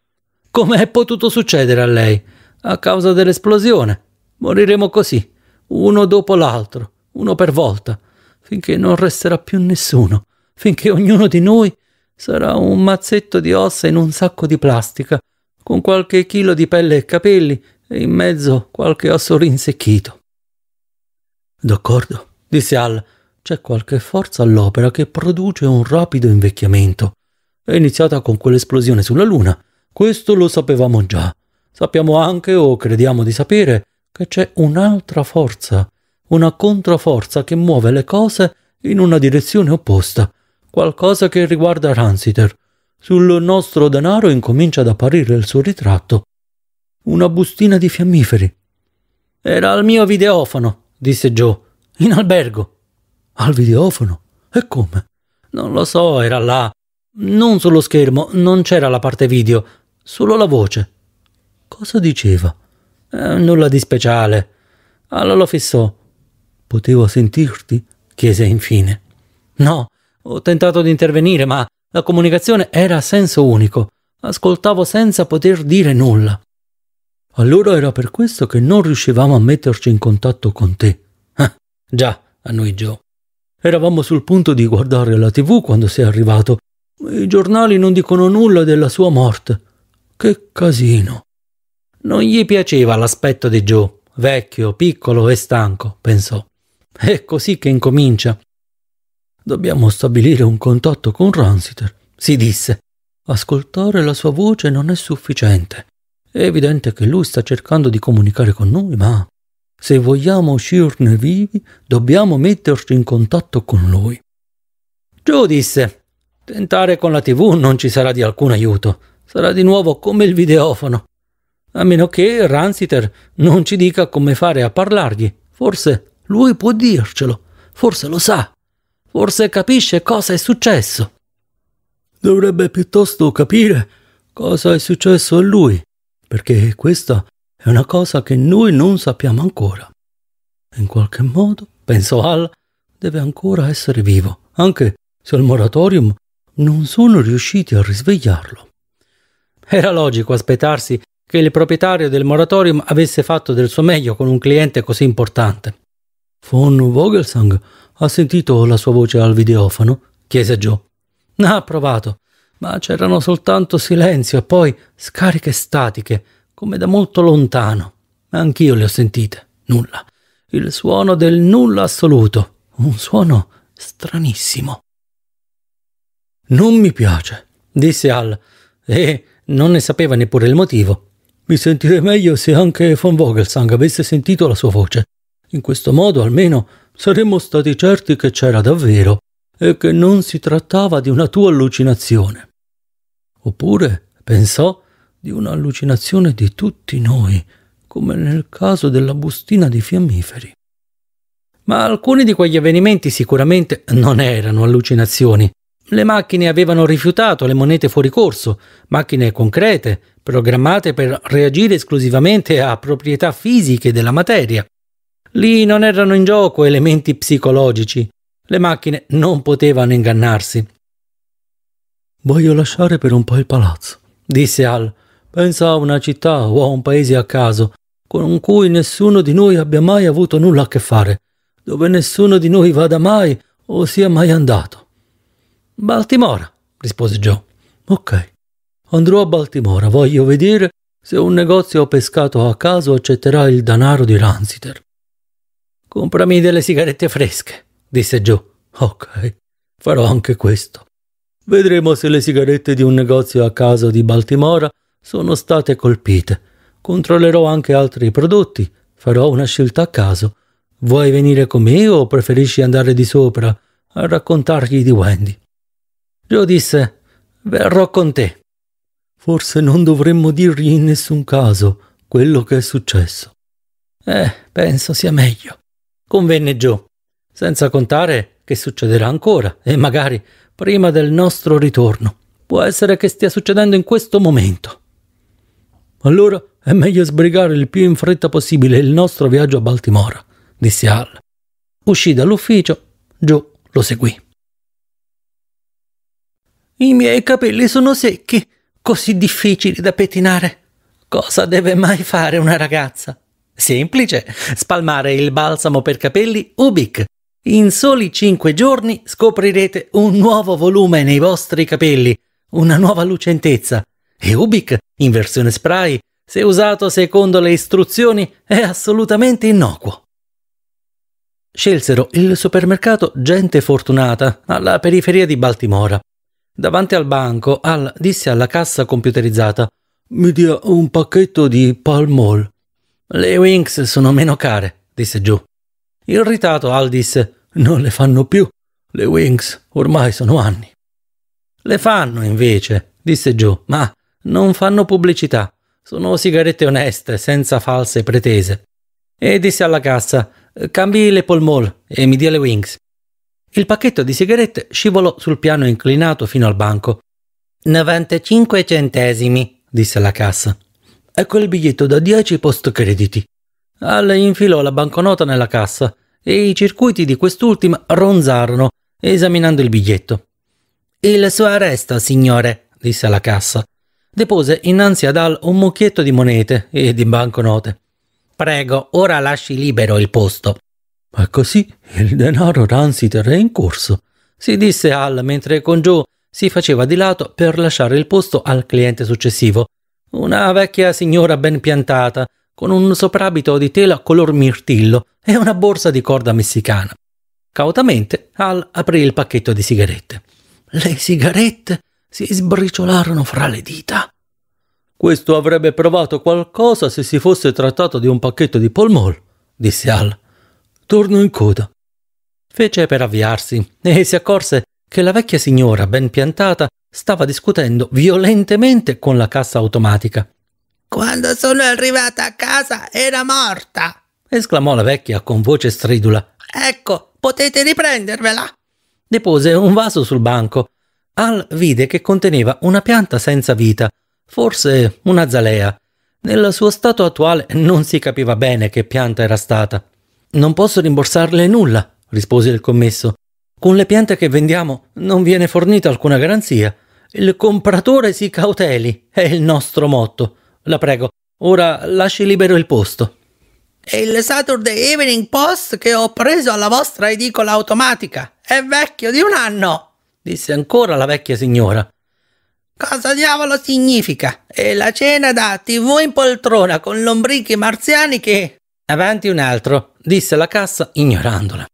Come è potuto succedere a lei? A causa dell'esplosione. Moriremo così, uno dopo l'altro, uno per volta, finché non resterà più nessuno, finché ognuno di noi Sarà un mazzetto di ossa in un sacco di plastica, con qualche chilo di pelle e capelli e in mezzo qualche osso rinsecchito. D'accordo, disse Al. C'è qualche forza all'opera che produce un rapido invecchiamento. È iniziata con quell'esplosione sulla Luna. Questo lo sapevamo già. Sappiamo anche, o crediamo di sapere, che c'è un'altra forza, una controforza che muove le cose in una direzione opposta Qualcosa che riguarda Ransiter. Sul nostro denaro incomincia ad apparire il suo ritratto. Una bustina di fiammiferi. Era al mio videofono, disse Joe. In albergo. Al videofono? E come? Non lo so, era là. Non sullo schermo, non c'era la parte video, solo la voce. Cosa diceva? Eh, nulla di speciale. Allora lo fissò. Potevo sentirti? chiese infine. No, ho tentato di intervenire, ma la comunicazione era a senso unico. Ascoltavo senza poter dire nulla. Allora era per questo che non riuscivamo a metterci in contatto con te. Ah, già, noi Joe. Eravamo sul punto di guardare la tv quando sei arrivato. I giornali non dicono nulla della sua morte. Che casino. Non gli piaceva l'aspetto di Joe, vecchio, piccolo e stanco, pensò. È così che incomincia. Dobbiamo stabilire un contatto con Ransiter, si disse. Ascoltare la sua voce non è sufficiente. È evidente che lui sta cercando di comunicare con noi, ma se vogliamo uscirne vivi, dobbiamo metterci in contatto con lui. Joe disse: Tentare con la TV non ci sarà di alcun aiuto. Sarà di nuovo come il videofono. A meno che Ransiter non ci dica come fare a parlargli. Forse lui può dircelo. Forse lo sa forse capisce cosa è successo. Dovrebbe piuttosto capire cosa è successo a lui, perché questa è una cosa che noi non sappiamo ancora. In qualche modo, penso Al, deve ancora essere vivo, anche se al moratorium non sono riusciti a risvegliarlo. Era logico aspettarsi che il proprietario del moratorium avesse fatto del suo meglio con un cliente così importante. Von Vogelsang ha sentito la sua voce al videofono? chiese Joe. Ha provato, ma c'erano soltanto silenzio e poi scariche statiche, come da molto lontano. Anch'io le ho sentite. Nulla. Il suono del nulla assoluto. Un suono stranissimo. Non mi piace, disse Al, e non ne sapeva neppure il motivo. Mi sentirei meglio se anche von Vogelsang avesse sentito la sua voce. In questo modo almeno saremmo stati certi che c'era davvero e che non si trattava di una tua allucinazione. Oppure, pensò, di un'allucinazione di tutti noi, come nel caso della bustina di fiammiferi. Ma alcuni di quegli avvenimenti sicuramente non erano allucinazioni. Le macchine avevano rifiutato le monete fuori corso, macchine concrete, programmate per reagire esclusivamente a proprietà fisiche della materia. Lì non erano in gioco elementi psicologici. Le macchine non potevano ingannarsi. Voglio lasciare per un po' il palazzo, disse Al. Pensa a una città o a un paese a caso, con cui nessuno di noi abbia mai avuto nulla a che fare, dove nessuno di noi vada mai o sia mai andato. Baltimora, rispose Joe. Ok. Andrò a Baltimora, voglio vedere se un negozio pescato a caso accetterà il danaro di Ransiter. Comprami delle sigarette fresche, disse Joe. Ok, farò anche questo. Vedremo se le sigarette di un negozio a caso di Baltimora sono state colpite. Controllerò anche altri prodotti. Farò una scelta a caso. Vuoi venire con me o preferisci andare di sopra a raccontargli di Wendy? Joe disse: Verrò con te. Forse non dovremmo dirgli in nessun caso quello che è successo. Eh, penso sia meglio convenne Gio, Senza contare che succederà ancora, e magari prima del nostro ritorno. Può essere che stia succedendo in questo momento. Allora è meglio sbrigare il più in fretta possibile il nostro viaggio a Baltimora, disse Hal. Uscì dall'ufficio, Gio lo seguì. I miei capelli sono secchi, così difficili da pettinare. Cosa deve mai fare una ragazza? Semplice, spalmare il balsamo per capelli Ubic. In soli 5 giorni scoprirete un nuovo volume nei vostri capelli, una nuova lucentezza. E Ubic, in versione spray, se usato secondo le istruzioni, è assolutamente innocuo. Scelsero il supermercato Gente Fortunata alla periferia di Baltimora. Davanti al banco, Al disse alla cassa computerizzata: Mi dia un pacchetto di palmol. Le Winx sono meno care, disse Joe. Irritato, Al disse: Non le fanno più. Le Winx ormai sono anni. Le fanno invece, disse Joe, ma non fanno pubblicità. Sono sigarette oneste, senza false pretese. E disse alla cassa: Cambi le polmol e mi dia le Winx. Il pacchetto di sigarette scivolò sul piano inclinato fino al banco. 95 centesimi, disse la cassa. Ecco il biglietto da 10 post crediti. Al infilò la banconota nella cassa e i circuiti di quest'ultima ronzarono, esaminando il biglietto. Il suo arresto, signore, disse alla cassa. Depose innanzi ad Al un mucchietto di monete e di banconote. Prego, ora lasci libero il posto. Ma così il denaro transiter è in corso, si disse Al mentre con Joe si faceva di lato per lasciare il posto al cliente successivo, una vecchia signora ben piantata, con un soprabito di tela color mirtillo e una borsa di corda messicana. Cautamente Al aprì il pacchetto di sigarette. Le sigarette si sbriciolarono fra le dita. Questo avrebbe provato qualcosa se si fosse trattato di un pacchetto di polmol, disse Al. Torno in coda. Fece per avviarsi e si accorse che la vecchia signora, ben piantata, stava discutendo violentemente con la cassa automatica. Quando sono arrivata a casa era morta! esclamò la vecchia con voce stridula. Ecco, potete riprendervela! Depose un vaso sul banco. Al vide che conteneva una pianta senza vita, forse una zalea. Nel suo stato attuale non si capiva bene che pianta era stata. Non posso rimborsarle nulla, rispose il commesso. Con le piante che vendiamo non viene fornita alcuna garanzia. Il compratore si cauteli, è il nostro motto. La prego, ora lasci libero il posto. È il Saturday Evening Post che ho preso alla vostra edicola automatica. È vecchio di un anno, disse ancora la vecchia signora. Cosa diavolo significa? È la cena da TV in poltrona con lombrichi marziani che. Avanti un altro, disse la cassa ignorandola.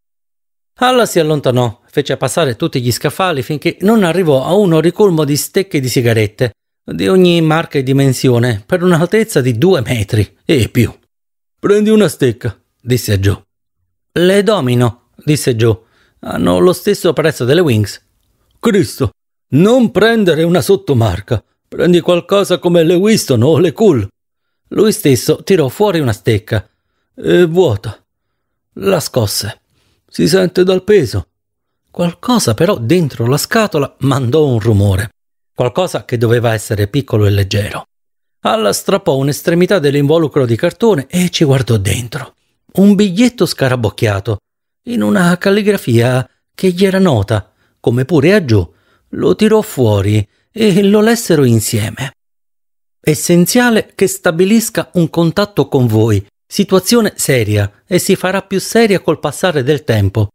Alla si allontanò, fece passare tutti gli scaffali finché non arrivò a uno ricolmo di stecche di sigarette, di ogni marca e dimensione, per un'altezza di due metri e più. Prendi una stecca, disse a Joe. Le domino, disse Joe. Hanno lo stesso prezzo delle Wings. Cristo, non prendere una sottomarca. Prendi qualcosa come le Winston o le Cool. Lui stesso tirò fuori una stecca. E eh, vuota. La scosse. Si sente dal peso. Qualcosa però dentro la scatola mandò un rumore, qualcosa che doveva essere piccolo e leggero. Alla strappò un'estremità dell'involucro di cartone e ci guardò dentro. Un biglietto scarabocchiato, in una calligrafia che gli era nota, come pure a Joe, lo tirò fuori e lo lessero insieme. Essenziale che stabilisca un contatto con voi, Situazione seria e si farà più seria col passare del tempo.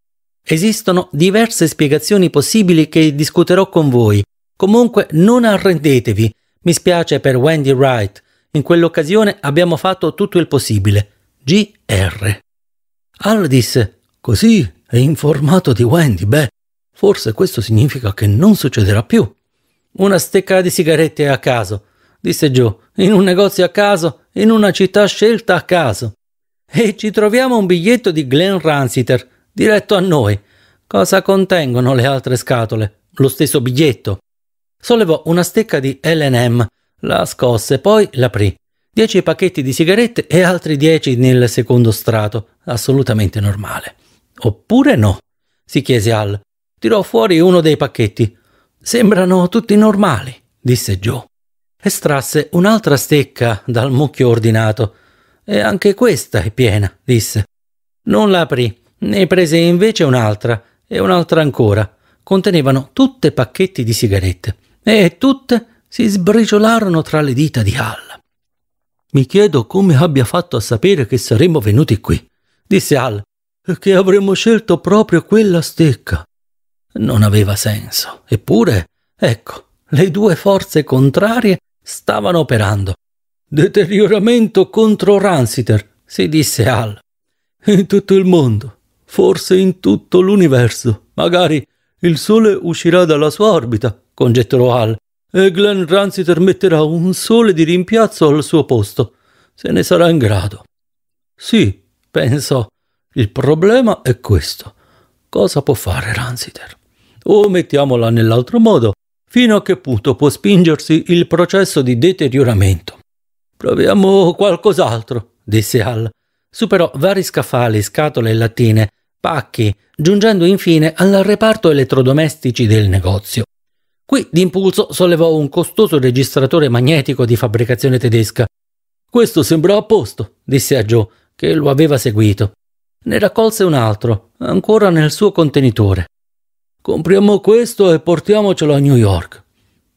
Esistono diverse spiegazioni possibili che discuterò con voi. Comunque non arrendetevi. Mi spiace per Wendy Wright. In quell'occasione abbiamo fatto tutto il possibile. GR. Al disse: Così è informato di Wendy. Beh, forse questo significa che non succederà più. Una stecca di sigarette a caso disse Joe, in un negozio a caso, in una città scelta a caso. E ci troviamo un biglietto di Glenn Ransiter, diretto a noi. Cosa contengono le altre scatole? Lo stesso biglietto. Sollevò una stecca di LM, la scosse, poi l'aprì. Dieci pacchetti di sigarette e altri dieci nel secondo strato, assolutamente normale. Oppure no? si chiese Al. Tirò fuori uno dei pacchetti. Sembrano tutti normali, disse Joe. Estrasse un'altra stecca dal mucchio ordinato. E anche questa è piena, disse. Non la aprì, ne prese invece un'altra e un'altra ancora. Contenevano tutte pacchetti di sigarette e tutte si sbriciolarono tra le dita di Hal. Mi chiedo come abbia fatto a sapere che saremmo venuti qui, disse Hal, che avremmo scelto proprio quella stecca. Non aveva senso, eppure, ecco, le due forze contrarie stavano operando. Deterioramento contro Ransiter, si disse Al. In tutto il mondo, forse in tutto l'universo. Magari il Sole uscirà dalla sua orbita, congetterò Al, e Glenn Ransiter metterà un Sole di rimpiazzo al suo posto. Se ne sarà in grado. Sì, pensò. Il problema è questo. Cosa può fare Ransiter? O mettiamola nell'altro modo, fino a che punto può spingersi il processo di deterioramento. Proviamo qualcos'altro, disse Hal. Superò vari scaffali, scatole e lattine, pacchi, giungendo infine al reparto elettrodomestici del negozio. Qui d'impulso sollevò un costoso registratore magnetico di fabbricazione tedesca. Questo sembrò a posto, disse a Joe, che lo aveva seguito. Ne raccolse un altro, ancora nel suo contenitore. Compriamo questo e portiamocelo a New York.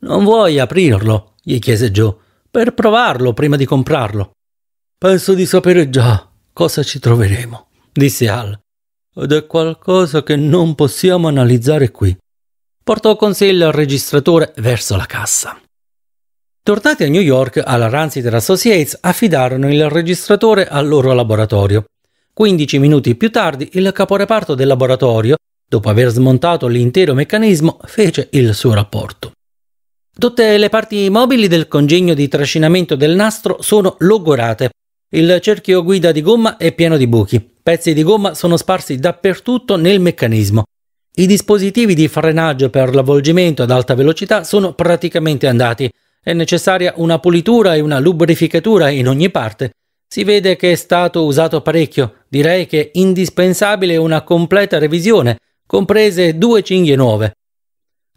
Non vuoi aprirlo? gli chiese Joe, per provarlo prima di comprarlo. Penso di sapere già cosa ci troveremo, disse Al. Ed è qualcosa che non possiamo analizzare qui. Portò con sé il registratore verso la cassa. Tornati a New York, alla Rancid Associates affidarono il registratore al loro laboratorio. 15 minuti più tardi, il caporeparto del laboratorio Dopo aver smontato l'intero meccanismo, fece il suo rapporto. Tutte le parti mobili del congegno di trascinamento del nastro sono logorate. Il cerchio guida di gomma è pieno di buchi. Pezzi di gomma sono sparsi dappertutto nel meccanismo. I dispositivi di frenaggio per l'avvolgimento ad alta velocità sono praticamente andati. È necessaria una pulitura e una lubrificatura in ogni parte. Si vede che è stato usato parecchio. Direi che è indispensabile una completa revisione comprese due cinghie nuove.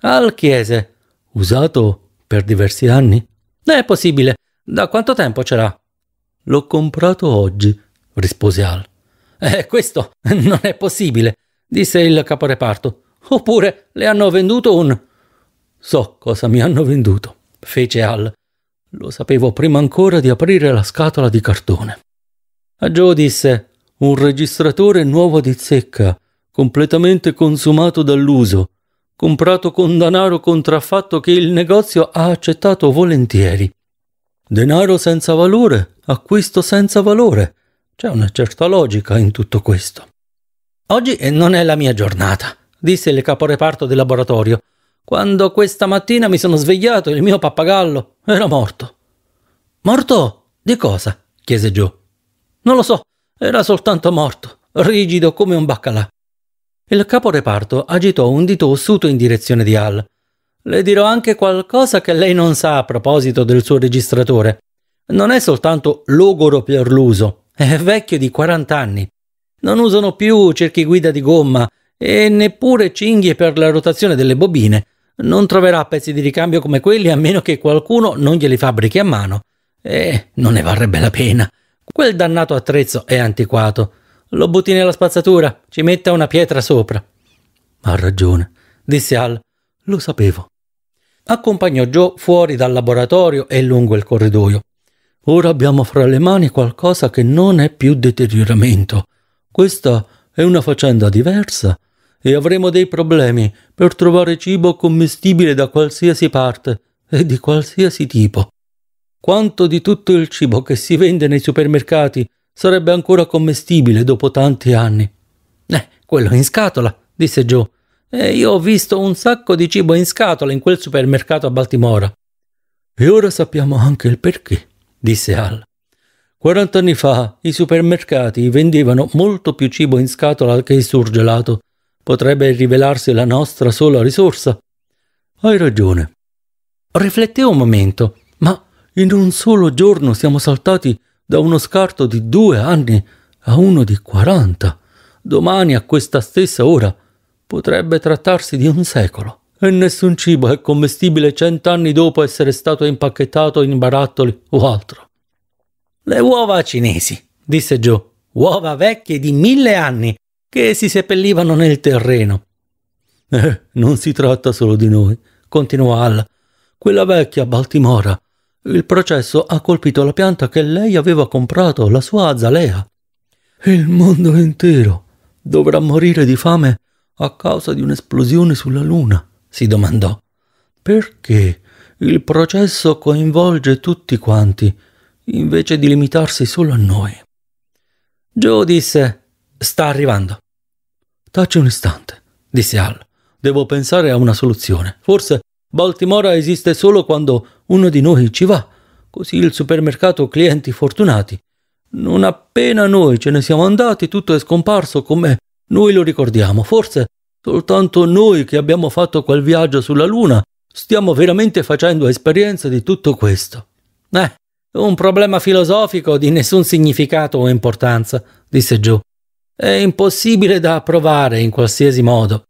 Al chiese, usato per diversi anni? è possibile. Da quanto tempo ce l'ha? L'ho comprato oggi, rispose Al. Eh, questo non è possibile, disse il caporeparto. Oppure le hanno venduto un... So cosa mi hanno venduto, fece Al. Lo sapevo prima ancora di aprire la scatola di cartone. A Joe disse un registratore nuovo di zecca completamente consumato dall'uso, comprato con denaro contraffatto che il negozio ha accettato volentieri. Denaro senza valore, acquisto senza valore. C'è una certa logica in tutto questo. Oggi eh, non è la mia giornata, disse il caporeparto del laboratorio, quando questa mattina mi sono svegliato il mio pappagallo era morto. Morto? Di cosa? chiese Joe. Non lo so, era soltanto morto, rigido come un baccalà. Il caporeparto agitò un dito ossuto in direzione di Al. Le dirò anche qualcosa che lei non sa a proposito del suo registratore. Non è soltanto logoro per l'uso, è vecchio di 40 anni. Non usano più cerchi guida di gomma e neppure cinghie per la rotazione delle bobine. Non troverà pezzi di ricambio come quelli a meno che qualcuno non glieli fabbrichi a mano. E non ne varrebbe la pena. Quel dannato attrezzo è antiquato. Lo butti nella spazzatura, ci metta una pietra sopra. Ha ragione, disse Al. Lo sapevo. Accompagnò Joe fuori dal laboratorio e lungo il corridoio. Ora abbiamo fra le mani qualcosa che non è più deterioramento. Questa è una faccenda diversa e avremo dei problemi per trovare cibo commestibile da qualsiasi parte e di qualsiasi tipo. Quanto di tutto il cibo che si vende nei supermercati Sarebbe ancora commestibile dopo tanti anni. Eh, quello in scatola, disse Joe. E eh, io ho visto un sacco di cibo in scatola in quel supermercato a Baltimora. E ora sappiamo anche il perché, disse Al. Quarant'anni fa i supermercati vendevano molto più cibo in scatola che surgelato. Potrebbe rivelarsi la nostra sola risorsa. Hai ragione. Riflette un momento, ma in un solo giorno siamo saltati da uno scarto di due anni a uno di quaranta. Domani a questa stessa ora potrebbe trattarsi di un secolo. E nessun cibo è commestibile cent'anni dopo essere stato impacchettato in barattoli o altro. Le uova cinesi, disse Joe, uova vecchie di mille anni che si seppellivano nel terreno. Eh, non si tratta solo di noi, continuò Al. Quella vecchia Baltimora il processo ha colpito la pianta che lei aveva comprato, la sua azalea. Il mondo intero dovrà morire di fame a causa di un'esplosione sulla Luna, si domandò. Perché il processo coinvolge tutti quanti, invece di limitarsi solo a noi? Joe disse, sta arrivando. Taci un istante, disse Al. Devo pensare a una soluzione. Forse Baltimora esiste solo quando uno di noi ci va, così il supermercato clienti fortunati. Non appena noi ce ne siamo andati, tutto è scomparso come noi lo ricordiamo. Forse soltanto noi che abbiamo fatto quel viaggio sulla Luna stiamo veramente facendo esperienza di tutto questo. Eh, un problema filosofico di nessun significato o importanza, disse Joe. È impossibile da provare in qualsiasi modo.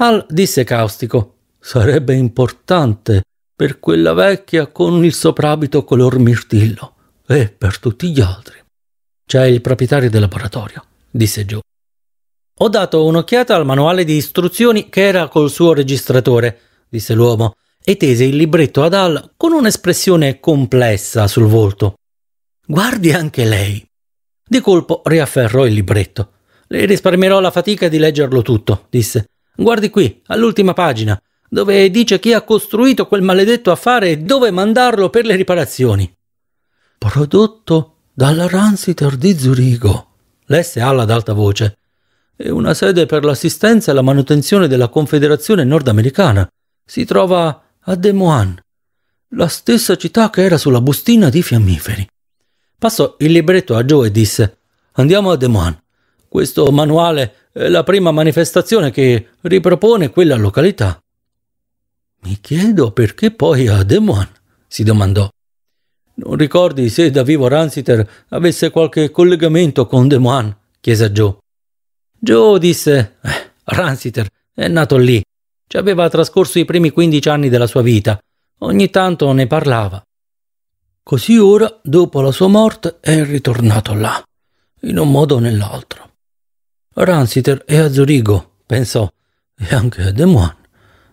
Al disse caustico. Sarebbe importante per quella vecchia con il soprabito color mirtillo e per tutti gli altri. C'è il proprietario del laboratorio, disse Joe. Ho dato un'occhiata al manuale di istruzioni che era col suo registratore, disse l'uomo, e tese il libretto ad Al con un'espressione complessa sul volto. Guardi anche lei. Di colpo riafferrò il libretto. Le risparmierò la fatica di leggerlo tutto, disse. Guardi qui, all'ultima pagina dove dice chi ha costruito quel maledetto affare e dove mandarlo per le riparazioni. Prodotto dalla Ransiter di Zurigo, lesse Alla ad alta voce. È una sede per l'assistenza e la manutenzione della Confederazione nordamericana. Si trova a Des Moines, la stessa città che era sulla bustina di fiammiferi. Passò il libretto a Joe e disse: Andiamo a Des Moines. Questo manuale è la prima manifestazione che ripropone quella località. Mi chiedo perché poi a Demon, si domandò. Non ricordi se da vivo Ransiter avesse qualche collegamento con Demoan? chiese Joe. Joe disse: eh, Ransiter è nato lì. Ci aveva trascorso i primi 15 anni della sua vita. Ogni tanto ne parlava. Così ora, dopo la sua morte, è ritornato là, in un modo o nell'altro. Ransiter è a Zurigo, pensò, e anche a Demoan.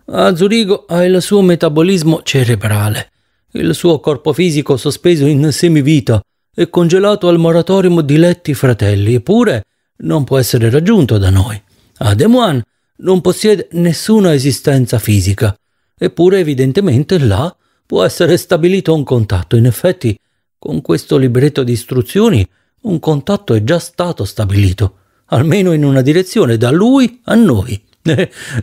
A Zurigo ha il suo metabolismo cerebrale, il suo corpo fisico sospeso in semivita e congelato al moratorium di letti fratelli, eppure non può essere raggiunto da noi. A Ademuan non possiede nessuna esistenza fisica, eppure evidentemente là può essere stabilito un contatto. In effetti, con questo libretto di istruzioni, un contatto è già stato stabilito, almeno in una direzione, da lui a noi.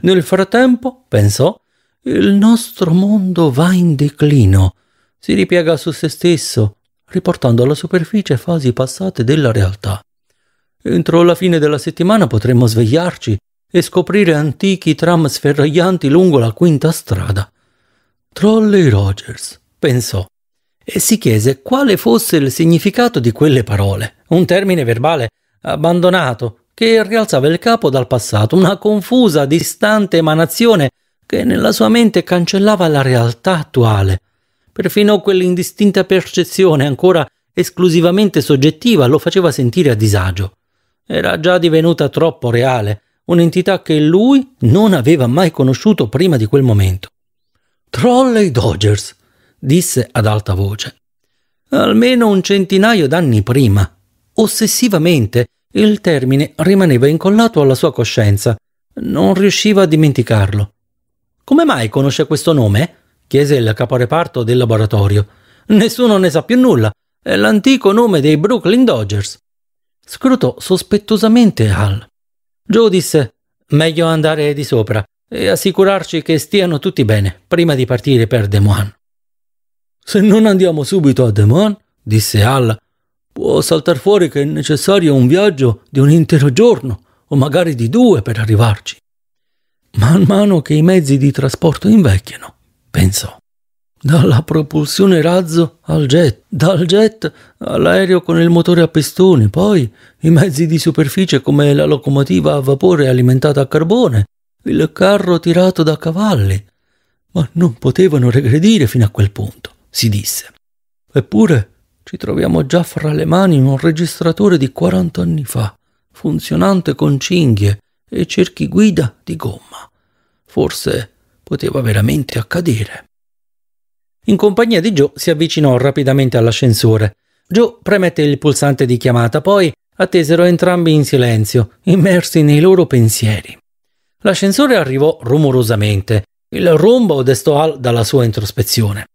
Nel frattempo, pensò, il nostro mondo va in declino, si ripiega su se stesso, riportando alla superficie fasi passate della realtà. Entro la fine della settimana potremmo svegliarci e scoprire antichi tram sferraglianti lungo la quinta strada. Trolley Rogers, pensò, e si chiese quale fosse il significato di quelle parole, un termine verbale abbandonato che rialzava il capo dal passato, una confusa, distante emanazione che nella sua mente cancellava la realtà attuale. Perfino quell'indistinta percezione ancora esclusivamente soggettiva lo faceva sentire a disagio. Era già divenuta troppo reale, un'entità che lui non aveva mai conosciuto prima di quel momento. Trolley Dodgers, disse ad alta voce. Almeno un centinaio d'anni prima, ossessivamente, il termine rimaneva incollato alla sua coscienza. Non riusciva a dimenticarlo. Come mai conosce questo nome? chiese il caporeparto del laboratorio. Nessuno ne sa più nulla. È l'antico nome dei Brooklyn Dodgers. Scrutò sospettosamente Hal. Joe disse: Meglio andare di sopra e assicurarci che stiano tutti bene prima di partire per Des Moines. Se non andiamo subito a Des Moines, disse Hal, Può saltar fuori che è necessario un viaggio di un intero giorno, o magari di due per arrivarci. Man mano che i mezzi di trasporto invecchiano, pensò. Dalla propulsione razzo al jet, dal jet all'aereo con il motore a pistoni, poi i mezzi di superficie come la locomotiva a vapore alimentata a carbone, il carro tirato da cavalli. Ma non potevano regredire fino a quel punto, si disse. Eppure ci troviamo già fra le mani un registratore di 40 anni fa, funzionante con cinghie e cerchi guida di gomma. Forse poteva veramente accadere. In compagnia di Joe si avvicinò rapidamente all'ascensore. Joe premette il pulsante di chiamata, poi attesero entrambi in silenzio, immersi nei loro pensieri. L'ascensore arrivò rumorosamente. Il rombo destò Al dalla sua introspezione.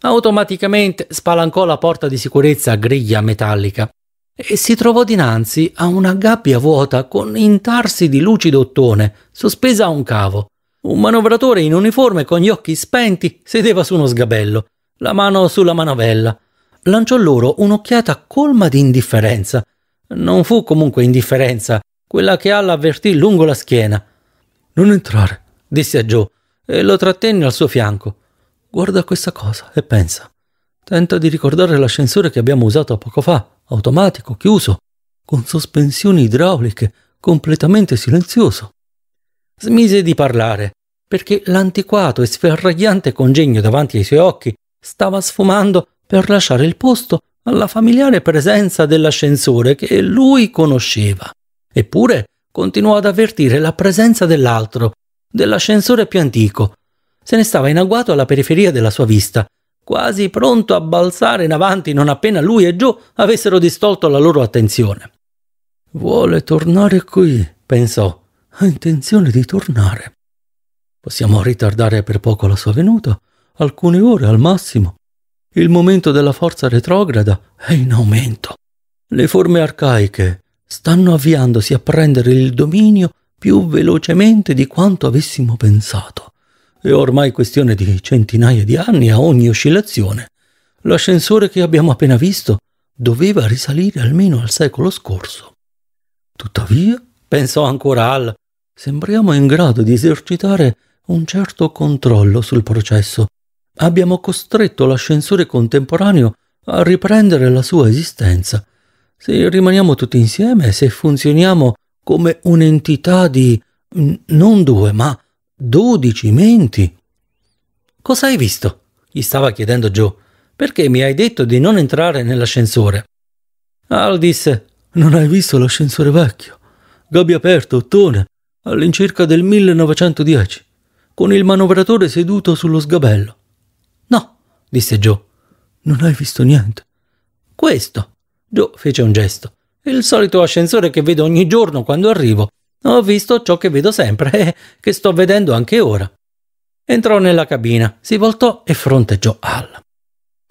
Automaticamente spalancò la porta di sicurezza a griglia metallica e si trovò dinanzi a una gabbia vuota con intarsi di lucido ottone, sospesa a un cavo. Un manovratore in uniforme con gli occhi spenti sedeva su uno sgabello, la mano sulla manovella. Lanciò loro un'occhiata colma di indifferenza. Non fu comunque indifferenza, quella che Alla avvertì lungo la schiena. Non entrare, disse a Joe e lo trattenne al suo fianco guarda questa cosa e pensa. Tenta di ricordare l'ascensore che abbiamo usato poco fa, automatico, chiuso, con sospensioni idrauliche, completamente silenzioso. Smise di parlare, perché l'antiquato e sferragliante congegno davanti ai suoi occhi stava sfumando per lasciare il posto alla familiare presenza dell'ascensore che lui conosceva. Eppure continuò ad avvertire la presenza dell'altro, dell'ascensore più antico, se ne stava in agguato alla periferia della sua vista, quasi pronto a balzare in avanti non appena lui e Joe avessero distolto la loro attenzione. Vuole tornare qui, pensò. Ha intenzione di tornare. Possiamo ritardare per poco la sua venuta, alcune ore al massimo. Il momento della forza retrograda è in aumento. Le forme arcaiche stanno avviandosi a prendere il dominio più velocemente di quanto avessimo pensato. È ormai questione di centinaia di anni a ogni oscillazione. L'ascensore che abbiamo appena visto doveva risalire almeno al secolo scorso. Tuttavia, pensò ancora Al, sembriamo in grado di esercitare un certo controllo sul processo. Abbiamo costretto l'ascensore contemporaneo a riprendere la sua esistenza. Se rimaniamo tutti insieme, se funzioniamo come un'entità di non due, ma Dodici menti? Cosa hai visto? gli stava chiedendo Joe. Perché mi hai detto di non entrare nell'ascensore? Al disse: Non hai visto l'ascensore vecchio? Gabbia aperto, ottone, all'incirca del 1910, con il manovratore seduto sullo sgabello. No, disse Joe. Non hai visto niente. Questo. Joe fece un gesto. Il solito ascensore che vedo ogni giorno quando arrivo. Ho visto ciò che vedo sempre e eh, che sto vedendo anche ora. Entrò nella cabina, si voltò e fronteggiò Al.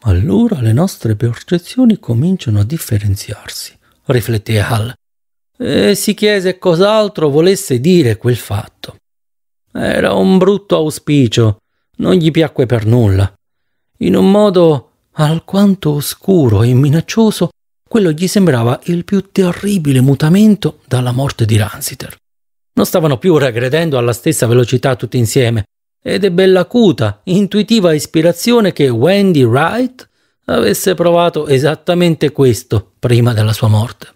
Allora le nostre percezioni cominciano a differenziarsi, rifletté Al, e si chiese cos'altro volesse dire quel fatto. Era un brutto auspicio, non gli piacque per nulla. In un modo alquanto oscuro e minaccioso quello gli sembrava il più terribile mutamento dalla morte di Ransiter. Non stavano più regredendo alla stessa velocità tutti insieme, ed ebbe l'acuta, intuitiva ispirazione che Wendy Wright avesse provato esattamente questo prima della sua morte.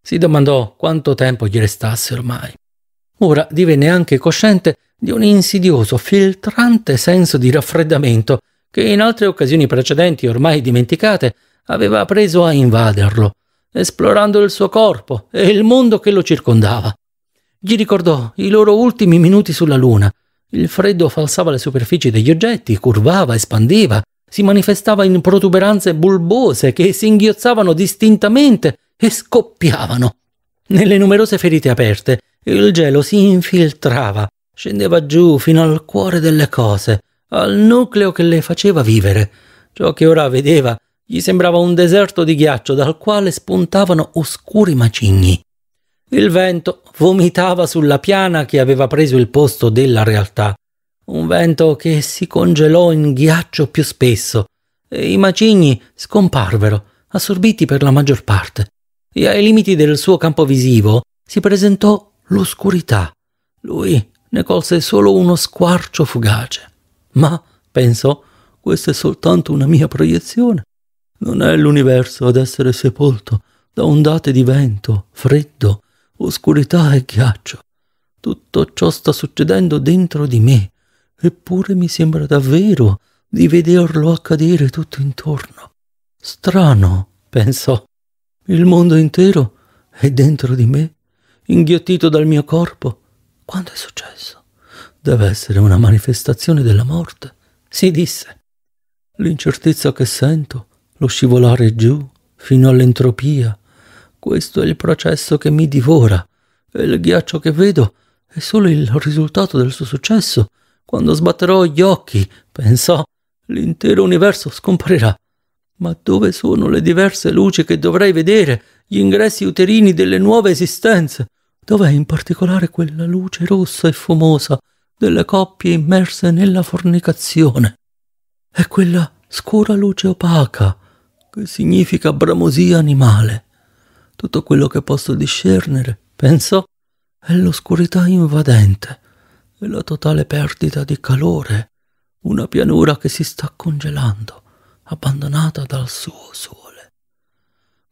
Si domandò quanto tempo gli restasse ormai. Ora divenne anche cosciente di un insidioso, filtrante senso di raffreddamento che in altre occasioni precedenti ormai dimenticate aveva preso a invaderlo, esplorando il suo corpo e il mondo che lo circondava. Gli ricordò i loro ultimi minuti sulla Luna. Il freddo falsava le superfici degli oggetti, curvava, espandeva, si manifestava in protuberanze bulbose che singhiozzavano distintamente e scoppiavano. Nelle numerose ferite aperte, il gelo si infiltrava, scendeva giù fino al cuore delle cose, al nucleo che le faceva vivere. Ciò che ora vedeva gli sembrava un deserto di ghiaccio dal quale spuntavano oscuri macigni. Il vento vomitava sulla piana che aveva preso il posto della realtà. Un vento che si congelò in ghiaccio più spesso e i macigni scomparvero, assorbiti per la maggior parte. E ai limiti del suo campo visivo si presentò l'oscurità. Lui ne colse solo uno squarcio fugace. Ma, pensò, questa è soltanto una mia proiezione. Non è l'universo ad essere sepolto da ondate di vento, freddo, oscurità e ghiaccio. Tutto ciò sta succedendo dentro di me, eppure mi sembra davvero di vederlo accadere tutto intorno. Strano, pensò. Il mondo intero è dentro di me, inghiottito dal mio corpo. Quando è successo? Deve essere una manifestazione della morte, si disse. L'incertezza che sento lo scivolare giù, fino all'entropia. Questo è il processo che mi divora, e il ghiaccio che vedo è solo il risultato del suo successo. Quando sbatterò gli occhi, pensò, l'intero universo scomparirà. Ma dove sono le diverse luci che dovrei vedere, gli ingressi uterini delle nuove esistenze? Dov'è in particolare quella luce rossa e fumosa delle coppie immerse nella fornicazione? È quella scura luce opaca che significa bramosia animale. Tutto quello che posso discernere, penso, è l'oscurità invadente e la totale perdita di calore, una pianura che si sta congelando, abbandonata dal suo sole.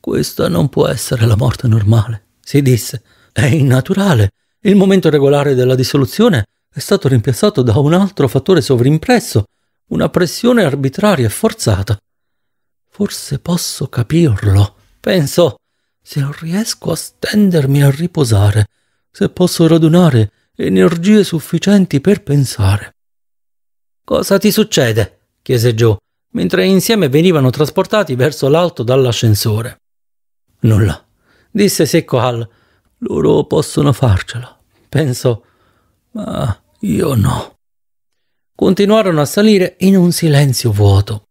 Questa non può essere la morte normale, si disse. È innaturale. Il momento regolare della dissoluzione è stato rimpiazzato da un altro fattore sovrimpresso, una pressione arbitraria e forzata, Forse posso capirlo. Penso, se riesco a stendermi a riposare, se posso radunare energie sufficienti per pensare. Cosa ti succede? chiese Joe, mentre insieme venivano trasportati verso l'alto dall'ascensore. Nulla, disse secco Hal. Loro possono farcela, penso, ma io no. Continuarono a salire in un silenzio vuoto.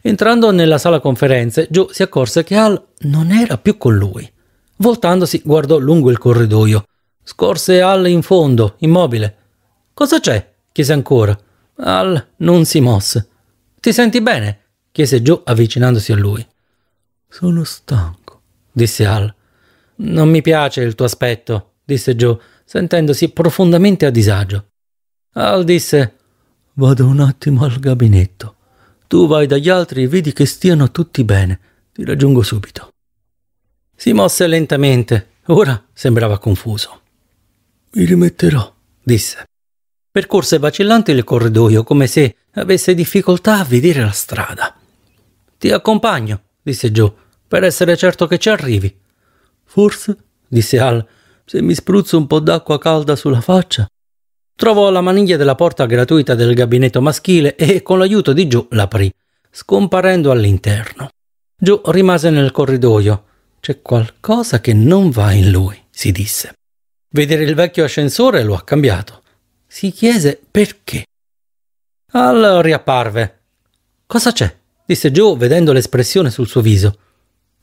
Entrando nella sala conferenze, Joe si accorse che Al non era più con lui. Voltandosi, guardò lungo il corridoio. Scorse Al in fondo, immobile. Cosa c'è? chiese ancora. Al non si mosse. Ti senti bene? chiese Joe avvicinandosi a lui. Sono stanco, disse Al. Non mi piace il tuo aspetto, disse Joe, sentendosi profondamente a disagio. Al disse Vado un attimo al gabinetto. Tu vai dagli altri e vedi che stiano tutti bene. Ti raggiungo subito. Si mosse lentamente. Ora sembrava confuso. Mi rimetterò, disse. Percorse vacillante il corridoio come se avesse difficoltà a vedere la strada. Ti accompagno, disse Joe, per essere certo che ci arrivi. Forse, disse Al, se mi spruzzo un po' d'acqua calda sulla faccia, Trovò la maniglia della porta gratuita del gabinetto maschile e con l'aiuto di Joe l'aprì, scomparendo all'interno. Joe rimase nel corridoio. C'è qualcosa che non va in lui, si disse. Vedere il vecchio ascensore lo ha cambiato. Si chiese perché. Al riapparve. Cosa c'è? disse Joe vedendo l'espressione sul suo viso.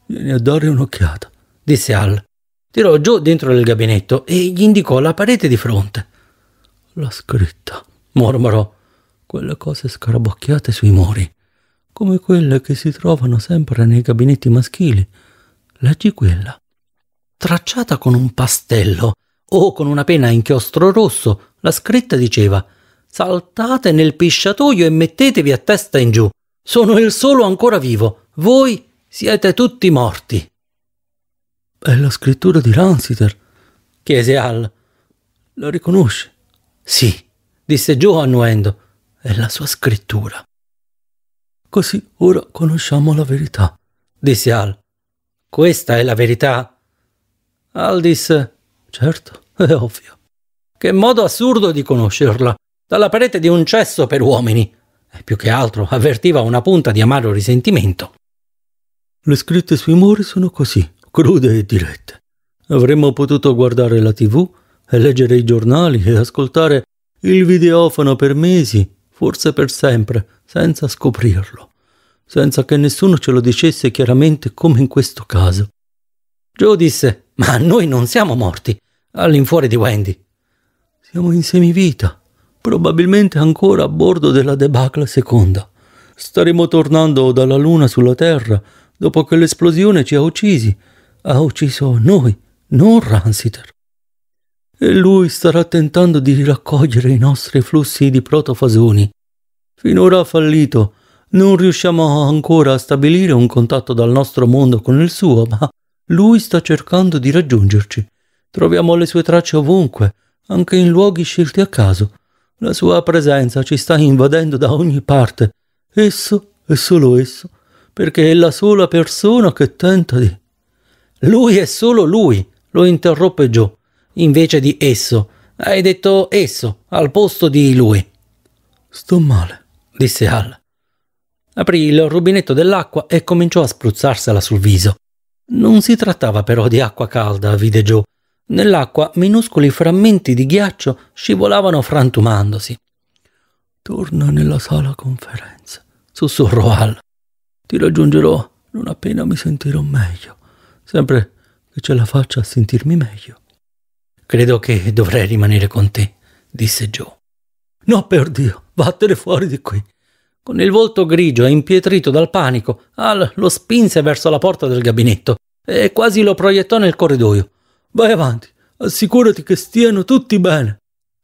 Vieni a dare un'occhiata, disse Al. Tirò Joe dentro il gabinetto e gli indicò la parete di fronte la scritta, mormorò, quelle cose scarabocchiate sui muri, come quelle che si trovano sempre nei gabinetti maschili. Leggi quella. Tracciata con un pastello o con una penna a inchiostro rosso, la scritta diceva Saltate nel pisciatoio e mettetevi a testa in giù. Sono il solo ancora vivo. Voi siete tutti morti. È la scrittura di Ransiter, chiese Al. La riconosci? Sì, disse giù annuendo, è la sua scrittura. Così ora conosciamo la verità, disse Al. Questa è la verità? Al disse, certo, è ovvio. Che modo assurdo di conoscerla, dalla parete di un cesso per uomini. E più che altro avvertiva una punta di amaro risentimento. Le scritte sui muri sono così, crude e dirette. Avremmo potuto guardare la tv leggere i giornali e ascoltare il videofono per mesi, forse per sempre, senza scoprirlo, senza che nessuno ce lo dicesse chiaramente come in questo caso. Joe disse, ma noi non siamo morti, all'infuori di Wendy. Siamo in semivita, probabilmente ancora a bordo della debacle seconda. Staremo tornando dalla Luna sulla Terra dopo che l'esplosione ci ha uccisi. Ha ucciso noi, non Ransiter e lui starà tentando di raccogliere i nostri flussi di protofasoni. Finora ha fallito. Non riusciamo ancora a stabilire un contatto dal nostro mondo con il suo, ma lui sta cercando di raggiungerci. Troviamo le sue tracce ovunque, anche in luoghi scelti a caso. La sua presenza ci sta invadendo da ogni parte. Esso è solo esso, perché è la sola persona che tenta di... Lui è solo lui, lo interruppe Joe invece di esso. Hai detto esso al posto di lui. Sto male, disse Hal. Aprì il rubinetto dell'acqua e cominciò a spruzzarsela sul viso. Non si trattava però di acqua calda, vide Joe. Nell'acqua minuscoli frammenti di ghiaccio scivolavano frantumandosi. Torna nella sala conferenza, sussurrò Hal. Ti raggiungerò non appena mi sentirò meglio, sempre che ce la faccia a sentirmi meglio. Credo che dovrei rimanere con te, disse Joe. No, per Dio, vattene fuori di qui. Con il volto grigio e impietrito dal panico, Al lo spinse verso la porta del gabinetto e quasi lo proiettò nel corridoio. Vai avanti, assicurati che stiano tutti bene.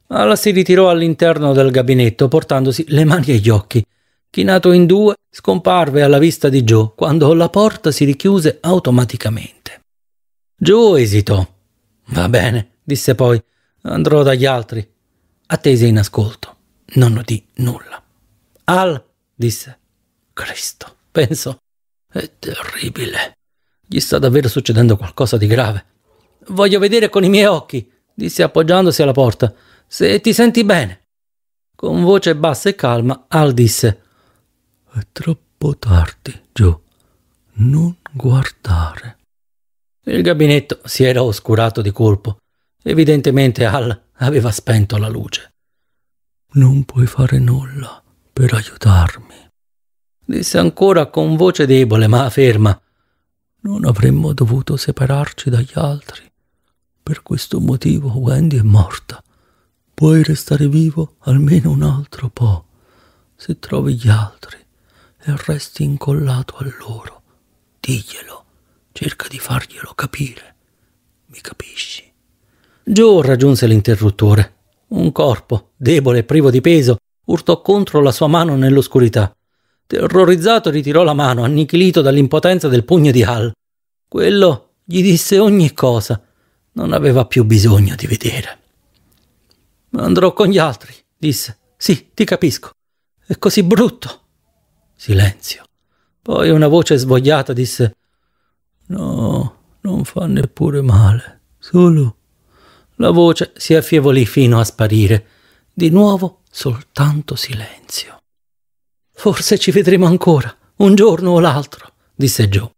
Al si ritirò all'interno del gabinetto portandosi le mani agli occhi. Chinato in due, scomparve alla vista di Joe quando la porta si richiuse automaticamente. Joe esitò. Va bene, disse poi. Andrò dagli altri. Attese in ascolto. Non udì nulla. Al, disse. Cristo, pensò. È terribile. Gli sta davvero succedendo qualcosa di grave. Voglio vedere con i miei occhi, disse appoggiandosi alla porta. Se ti senti bene. Con voce bassa e calma, Al disse: È troppo tardi, Joe. Non guardare. Il gabinetto si era oscurato di colpo. Evidentemente Al aveva spento la luce. Non puoi fare nulla per aiutarmi, disse ancora con voce debole ma ferma. Non avremmo dovuto separarci dagli altri. Per questo motivo Wendy è morta. Puoi restare vivo almeno un altro po', se trovi gli altri e resti incollato a loro. Diglielo, cerca di farglielo capire. Mi capisci? Giù raggiunse l'interruttore. Un corpo, debole e privo di peso, urtò contro la sua mano nell'oscurità. Terrorizzato ritirò la mano, annichilito dall'impotenza del pugno di Hal. Quello gli disse ogni cosa. Non aveva più bisogno di vedere. Andrò con gli altri, disse. Sì, ti capisco. È così brutto. Silenzio. Poi una voce svogliata disse No, non fa neppure male, solo la voce si affievolì fino a sparire. Di nuovo soltanto silenzio. Forse ci vedremo ancora, un giorno o l'altro, disse Joe.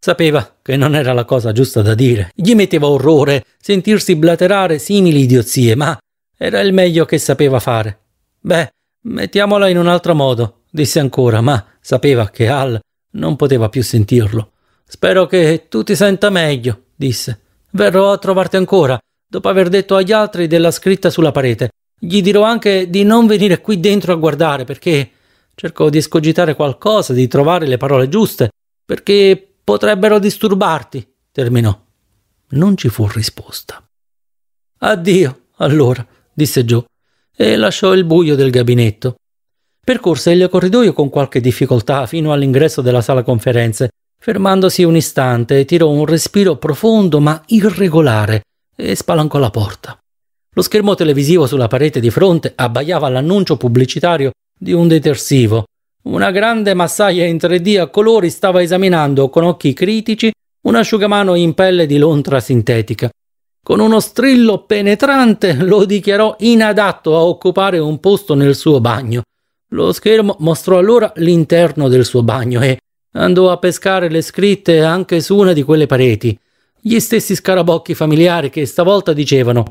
Sapeva che non era la cosa giusta da dire. Gli metteva orrore sentirsi blaterare simili idiozie, ma era il meglio che sapeva fare. Beh, mettiamola in un altro modo, disse ancora, ma sapeva che Al non poteva più sentirlo. Spero che tu ti senta meglio, disse. Verrò a trovarti ancora dopo aver detto agli altri della scritta sulla parete. Gli dirò anche di non venire qui dentro a guardare perché cerco di escogitare qualcosa, di trovare le parole giuste, perché potrebbero disturbarti, terminò. Non ci fu risposta. Addio, allora, disse Joe, e lasciò il buio del gabinetto. Percorse il corridoio con qualche difficoltà fino all'ingresso della sala conferenze, fermandosi un istante, tirò un respiro profondo ma irregolare e spalancò la porta. Lo schermo televisivo sulla parete di fronte abbaiava l'annuncio pubblicitario di un detersivo. Una grande massaia in 3D a colori stava esaminando con occhi critici un asciugamano in pelle di lontra sintetica. Con uno strillo penetrante lo dichiarò inadatto a occupare un posto nel suo bagno. Lo schermo mostrò allora l'interno del suo bagno e andò a pescare le scritte anche su una di quelle pareti. Gli stessi scarabocchi familiari che stavolta dicevano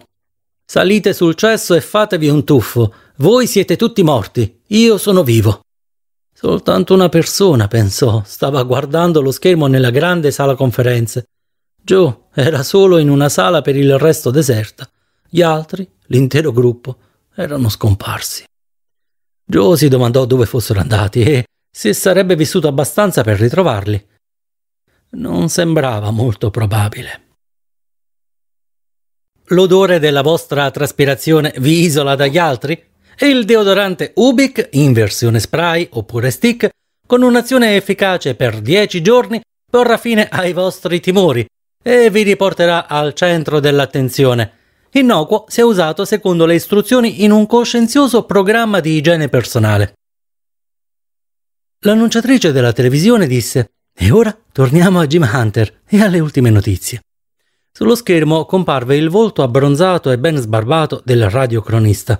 Salite sul cesso e fatevi un tuffo. Voi siete tutti morti. Io sono vivo. Soltanto una persona, pensò, stava guardando lo schermo nella grande sala conferenze. Joe era solo in una sala per il resto deserta. Gli altri, l'intero gruppo, erano scomparsi. Joe si domandò dove fossero andati e se sarebbe vissuto abbastanza per ritrovarli non sembrava molto probabile. L'odore della vostra traspirazione vi isola dagli altri? E il deodorante Ubik in versione spray oppure stick, con un'azione efficace per 10 giorni, porrà fine ai vostri timori e vi riporterà al centro dell'attenzione. Innocuo se usato secondo le istruzioni in un coscienzioso programma di igiene personale. L'annunciatrice della televisione disse e ora torniamo a Jim Hunter e alle ultime notizie. Sullo schermo comparve il volto abbronzato e ben sbarbato del radiocronista.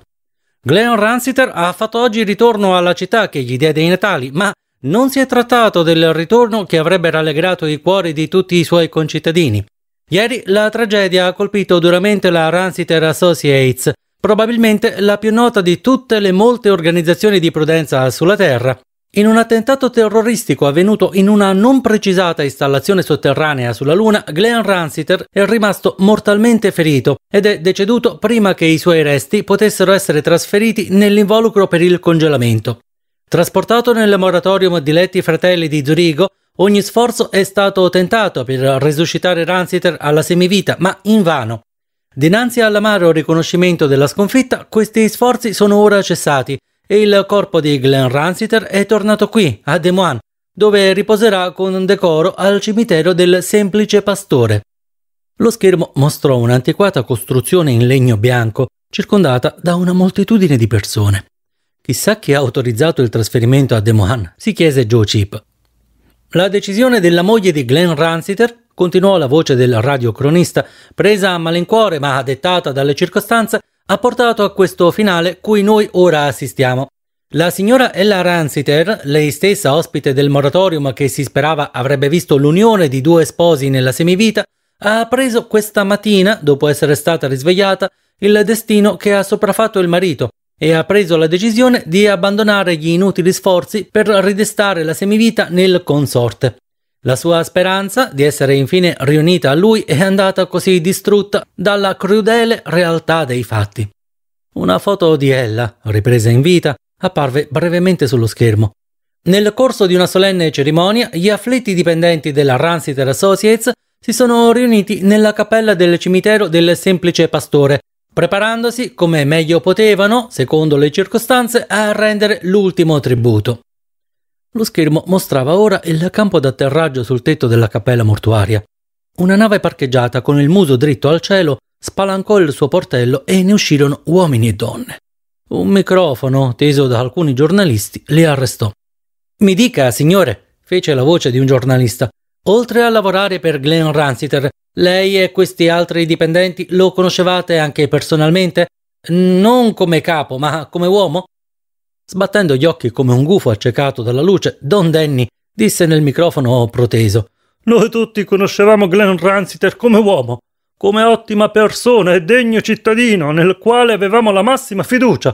Gleon Ransiter ha fatto oggi ritorno alla città che gli diede i natali, ma non si è trattato del ritorno che avrebbe rallegrato i cuori di tutti i suoi concittadini. Ieri la tragedia ha colpito duramente la Ransiter Associates, probabilmente la più nota di tutte le molte organizzazioni di prudenza sulla Terra, in un attentato terroristico avvenuto in una non precisata installazione sotterranea sulla Luna, Glenn Ransiter è rimasto mortalmente ferito ed è deceduto prima che i suoi resti potessero essere trasferiti nell'involucro per il congelamento. Trasportato nel moratorium di Letti Fratelli di Zurigo, ogni sforzo è stato tentato per resuscitare Ransiter alla semivita, ma invano. Dinanzi all'amaro riconoscimento della sconfitta, questi sforzi sono ora cessati e il corpo di Glenn Ransiter è tornato qui, a Des Moines, dove riposerà con decoro al cimitero del semplice pastore. Lo schermo mostrò un'antiquata costruzione in legno bianco circondata da una moltitudine di persone. Chissà chi ha autorizzato il trasferimento a Des Moines, si chiese Joe Chip. La decisione della moglie di Glenn Ransiter, continuò la voce del radiocronista, presa a malincuore ma dettata dalle circostanze, ha portato a questo finale cui noi ora assistiamo. La signora Ella Ransiter, lei stessa ospite del moratorium che si sperava avrebbe visto l'unione di due sposi nella semivita, ha appreso questa mattina, dopo essere stata risvegliata, il destino che ha sopraffatto il marito e ha preso la decisione di abbandonare gli inutili sforzi per ridestare la semivita nel consorte. La sua speranza di essere infine riunita a lui è andata così distrutta dalla crudele realtà dei fatti. Una foto di ella, ripresa in vita, apparve brevemente sullo schermo. Nel corso di una solenne cerimonia, gli afflitti dipendenti della Ransiter Associates si sono riuniti nella cappella del cimitero del semplice pastore, preparandosi come meglio potevano, secondo le circostanze, a rendere l'ultimo tributo. Lo schermo mostrava ora il campo d'atterraggio sul tetto della cappella mortuaria. Una nave parcheggiata con il muso dritto al cielo spalancò il suo portello e ne uscirono uomini e donne. Un microfono, teso da alcuni giornalisti, li arrestò. Mi dica, signore, fece la voce di un giornalista, oltre a lavorare per Glenn Ransiter, lei e questi altri dipendenti lo conoscevate anche personalmente? Non come capo, ma come uomo? Sbattendo gli occhi come un gufo accecato dalla luce, Don Danny disse nel microfono proteso: Noi tutti conoscevamo Glenn Ransiter come uomo, come ottima persona e degno cittadino nel quale avevamo la massima fiducia.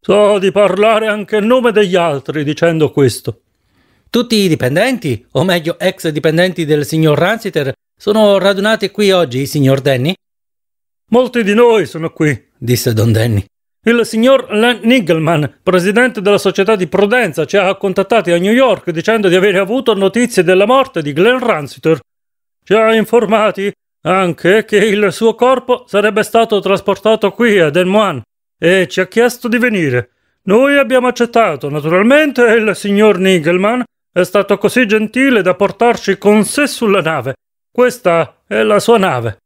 So di parlare anche a nome degli altri dicendo questo. Tutti i dipendenti, o meglio ex dipendenti del signor Ransiter, sono radunati qui oggi, signor Danny? Molti di noi sono qui, disse Don Danny. Il signor Len Nigelman, presidente della società di prudenza, ci ha contattati a New York dicendo di avere avuto notizie della morte di Glenn Ransitor. Ci ha informati anche che il suo corpo sarebbe stato trasportato qui a Del Moines e ci ha chiesto di venire. Noi abbiamo accettato, naturalmente, e il signor Nigelman è stato così gentile da portarci con sé sulla nave. Questa è la sua nave.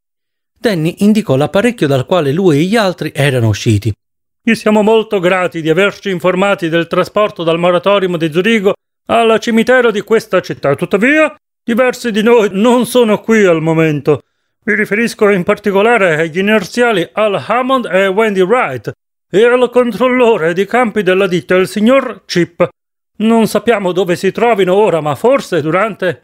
Danny indicò l'apparecchio dal quale lui e gli altri erano usciti. Gli siamo molto grati di averci informati del trasporto dal moratorium di Zurigo al cimitero di questa città. Tuttavia, diversi di noi non sono qui al momento. Mi riferisco in particolare agli inerziali Al Hammond e Wendy Wright e al controllore di campi della ditta, il signor Chip. Non sappiamo dove si trovino ora, ma forse durante.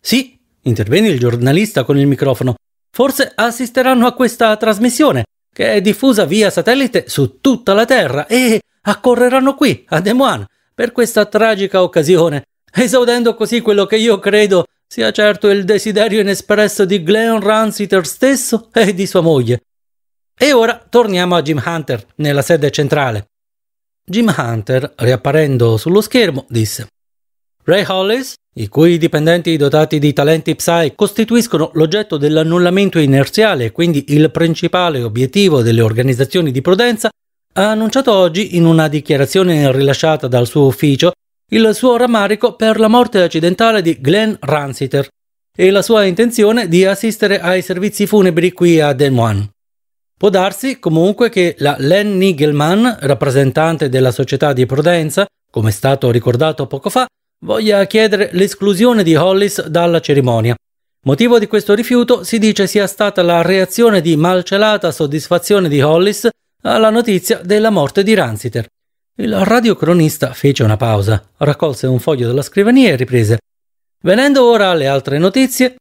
Sì, intervenne il giornalista con il microfono. Forse assisteranno a questa trasmissione che è diffusa via satellite su tutta la Terra e accorreranno qui, a Des Moines, per questa tragica occasione, esaudendo così quello che io credo sia certo il desiderio inespresso di Glenn Ransiter stesso e di sua moglie. E ora torniamo a Jim Hunter, nella sede centrale. Jim Hunter, riapparendo sullo schermo, disse Ray Hollis, i cui dipendenti dotati di talenti Psy costituiscono l'oggetto dell'annullamento inerziale, e quindi il principale obiettivo delle organizzazioni di prudenza, ha annunciato oggi in una dichiarazione rilasciata dal suo ufficio il suo rammarico per la morte accidentale di Glenn Ransiter e la sua intenzione di assistere ai servizi funebri qui a Des Moines. Può darsi comunque che la Len Nigelman, rappresentante della società di prudenza, come è stato ricordato poco fa, voglia chiedere l'esclusione di Hollis dalla cerimonia. Motivo di questo rifiuto si dice sia stata la reazione di malcelata soddisfazione di Hollis alla notizia della morte di Ransiter. Il radiocronista fece una pausa, raccolse un foglio dalla scrivania e riprese. Venendo ora alle altre notizie,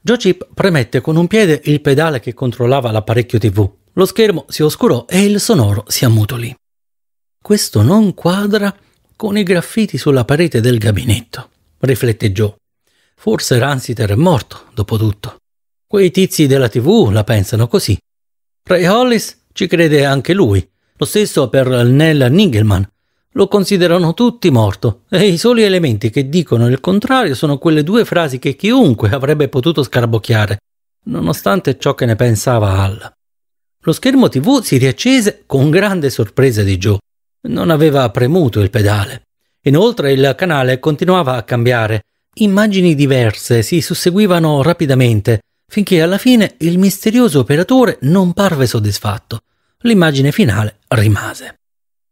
Joe Chip premette con un piede il pedale che controllava l'apparecchio TV. Lo schermo si oscurò e il sonoro si ammutolì. Questo non quadra, con i graffiti sulla parete del gabinetto. riflette Joe. Forse Ransiter è morto, dopo tutto. Quei tizi della TV la pensano così. Ray Hollis ci crede anche lui. Lo stesso per Nell Nigelman. Lo considerano tutti morto e i soli elementi che dicono il contrario sono quelle due frasi che chiunque avrebbe potuto scarabocchiare, nonostante ciò che ne pensava Al. Lo schermo TV si riaccese con grande sorpresa di Joe. Non aveva premuto il pedale. Inoltre il canale continuava a cambiare. Immagini diverse si susseguivano rapidamente, finché alla fine il misterioso operatore non parve soddisfatto. L'immagine finale rimase.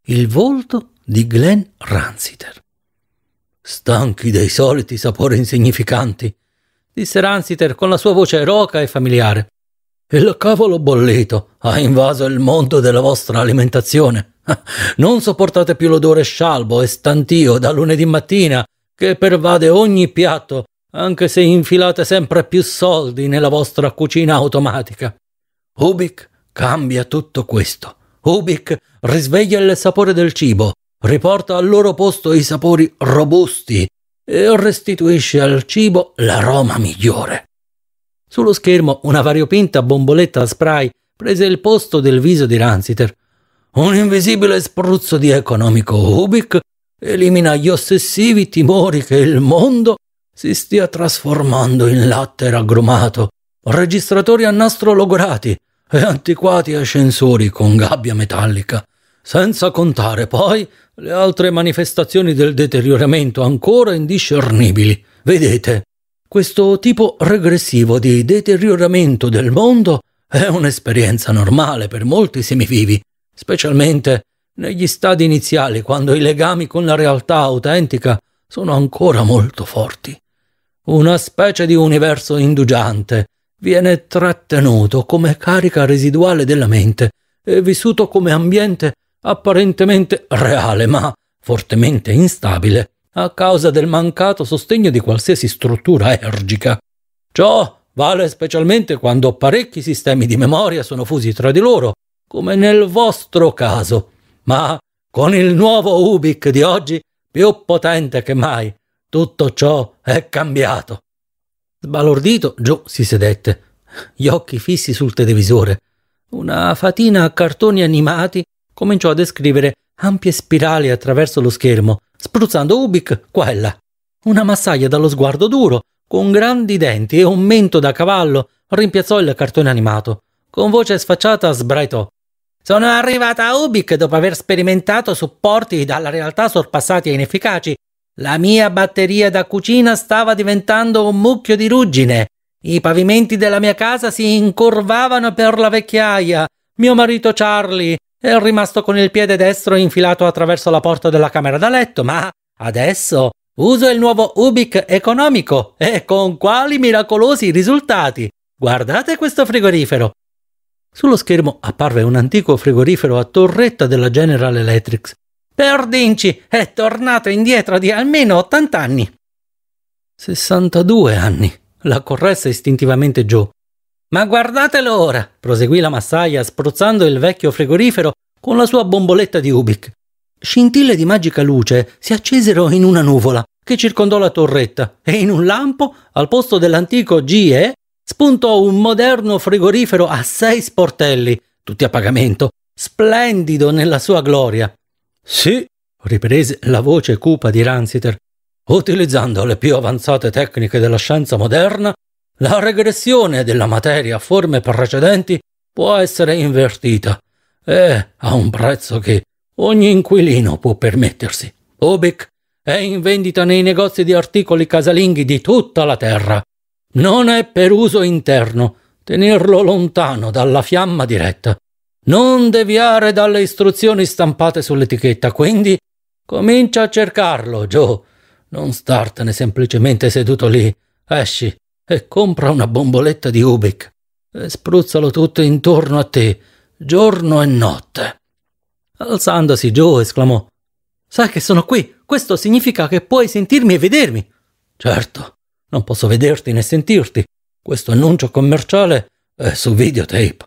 Il volto di Glenn Ransiter. Stanchi dei soliti sapori insignificanti, disse Ransiter con la sua voce roca e familiare. Il cavolo bollito ha invaso il mondo della vostra alimentazione. Non sopportate più l'odore scialbo e stantio da lunedì mattina che pervade ogni piatto, anche se infilate sempre più soldi nella vostra cucina automatica. Ubik cambia tutto questo. Ubik risveglia il sapore del cibo, riporta al loro posto i sapori robusti e restituisce al cibo l'aroma migliore. Sullo schermo una variopinta bomboletta a spray prese il posto del viso di Ransiter. Un invisibile spruzzo di economico Ubik elimina gli ossessivi timori che il mondo si stia trasformando in latte raggrumato, registratori a nastro logorati e antiquati ascensori con gabbia metallica, senza contare poi le altre manifestazioni del deterioramento ancora indiscernibili. Vedete, questo tipo regressivo di deterioramento del mondo è un'esperienza normale per molti semivivi, specialmente negli stadi iniziali, quando i legami con la realtà autentica sono ancora molto forti. Una specie di universo indugiante viene trattenuto come carica residuale della mente e vissuto come ambiente apparentemente reale, ma fortemente instabile a causa del mancato sostegno di qualsiasi struttura ergica. Ciò vale specialmente quando parecchi sistemi di memoria sono fusi tra di loro come nel vostro caso, ma con il nuovo Ubik di oggi, più potente che mai, tutto ciò è cambiato. Sbalordito, giù si sedette, gli occhi fissi sul televisore. Una fatina a cartoni animati cominciò a descrivere ampie spirali attraverso lo schermo, spruzzando Ubik qua e là. Una massaia dallo sguardo duro, con grandi denti e un mento da cavallo, rimpiazzò il cartone animato. Con voce sfacciata sbraitò. Sono arrivata a Ubik dopo aver sperimentato supporti dalla realtà sorpassati e inefficaci. La mia batteria da cucina stava diventando un mucchio di ruggine. I pavimenti della mia casa si incurvavano per la vecchiaia. Mio marito Charlie è rimasto con il piede destro infilato attraverso la porta della camera da letto, ma adesso uso il nuovo Ubik economico e con quali miracolosi risultati. Guardate questo frigorifero. Sullo schermo apparve un antico frigorifero a torretta della General Electric. Per Dinci è tornato indietro di almeno 80 anni. 62 anni, la corresse istintivamente Joe. Ma guardatelo ora, proseguì la massaia spruzzando il vecchio frigorifero con la sua bomboletta di Ubik. Scintille di magica luce si accesero in una nuvola che circondò la torretta e in un lampo, al posto dell'antico GE, spuntò un moderno frigorifero a sei sportelli, tutti a pagamento, splendido nella sua gloria. Sì, riprese la voce cupa di Ransiter, utilizzando le più avanzate tecniche della scienza moderna, la regressione della materia a forme precedenti può essere invertita e a un prezzo che ogni inquilino può permettersi. Obic è in vendita nei negozi di articoli casalinghi di tutta la terra non è per uso interno, tenerlo lontano dalla fiamma diretta. Non deviare dalle istruzioni stampate sull'etichetta, quindi comincia a cercarlo, Joe. Non startene semplicemente seduto lì. Esci e compra una bomboletta di Ubik e spruzzalo tutto intorno a te, giorno e notte. Alzandosi, Joe esclamò: Sai che sono qui? Questo significa che puoi sentirmi e vedermi. Certo, non posso vederti né sentirti. Questo annuncio commerciale è su videotape.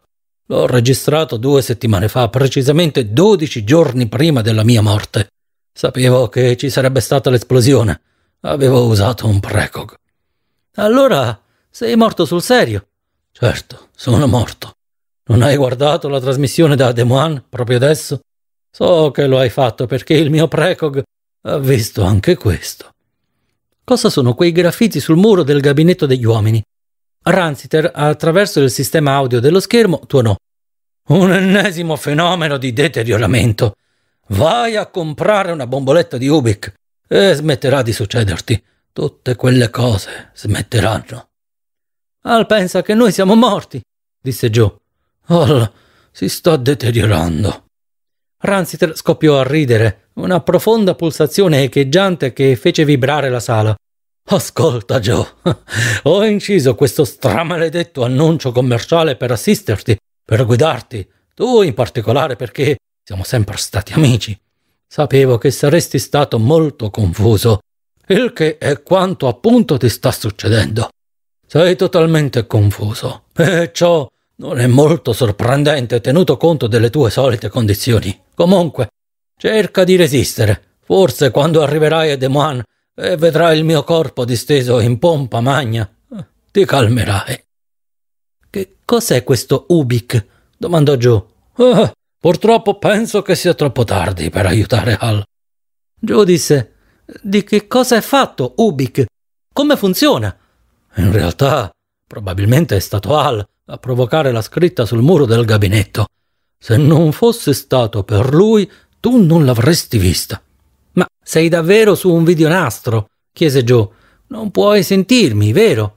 L'ho registrato due settimane fa, precisamente dodici giorni prima della mia morte. Sapevo che ci sarebbe stata l'esplosione. Avevo usato un precog. Allora sei morto sul serio? Certo, sono morto. Non hai guardato la trasmissione da De Moine proprio adesso? So che lo hai fatto perché il mio precog ha visto anche questo. Cosa sono quei graffiti sul muro del gabinetto degli uomini? Ranziter, attraverso il sistema audio dello schermo, tuonò. Un ennesimo fenomeno di deterioramento. Vai a comprare una bomboletta di Ubik e smetterà di succederti. Tutte quelle cose smetteranno. Al pensa che noi siamo morti, disse Joe. Al si sta deteriorando. Ranziter scoppiò a ridere, una profonda pulsazione echeggiante che fece vibrare la sala. Ascolta, Joe, ho inciso questo stramaledetto annuncio commerciale per assisterti, per guidarti, tu in particolare perché siamo sempre stati amici. Sapevo che saresti stato molto confuso, il che è quanto appunto ti sta succedendo. Sei totalmente confuso e ciò non è molto sorprendente tenuto conto delle tue solite condizioni. Comunque, Cerca di resistere. Forse quando arriverai a De Moine e eh, vedrai il mio corpo disteso in pompa magna, eh, ti calmerai. Che cos'è questo Ubik? domandò Joe. Ah, purtroppo penso che sia troppo tardi per aiutare Hal. Joe disse: Di che cosa è fatto Ubik? Come funziona? In realtà, probabilmente è stato Hal a provocare la scritta sul muro del gabinetto. Se non fosse stato per lui, tu non l'avresti vista. Ma sei davvero su un videonastro? chiese Joe. Non puoi sentirmi, vero?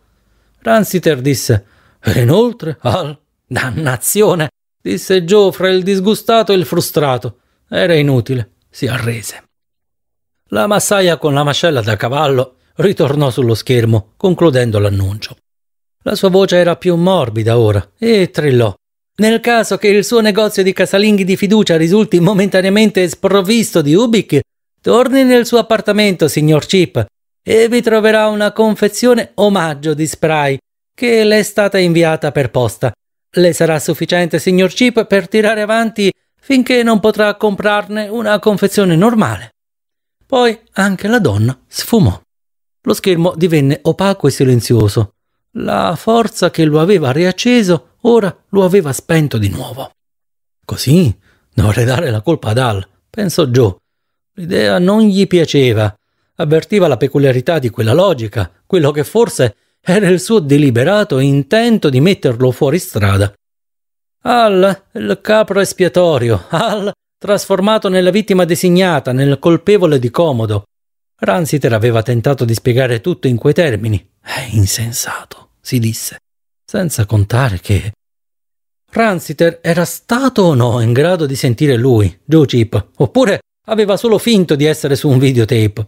Ransiter disse. E inoltre, al. Dannazione! disse Joe fra il disgustato e il frustrato. Era inutile. Si arrese. La massaia con la mascella da cavallo ritornò sullo schermo, concludendo l'annuncio. La sua voce era più morbida ora e trillò, nel caso che il suo negozio di casalinghi di fiducia risulti momentaneamente sprovvisto di Ubik, torni nel suo appartamento, signor Chip, e vi troverà una confezione omaggio di spray che le è stata inviata per posta. Le sarà sufficiente, signor Chip, per tirare avanti finché non potrà comprarne una confezione normale. Poi anche la donna sfumò. Lo schermo divenne opaco e silenzioso. La forza che lo aveva riacceso ora lo aveva spento di nuovo. Così dovrei dare la colpa ad Al, pensò Joe. L'idea non gli piaceva. Avvertiva la peculiarità di quella logica, quello che forse era il suo deliberato intento di metterlo fuori strada. Al, il capro espiatorio, Al, trasformato nella vittima designata, nel colpevole di comodo. Ransiter aveva tentato di spiegare tutto in quei termini. È insensato, si disse senza contare che... Ransiter era stato o no in grado di sentire lui, Joe Chip, oppure aveva solo finto di essere su un videotape.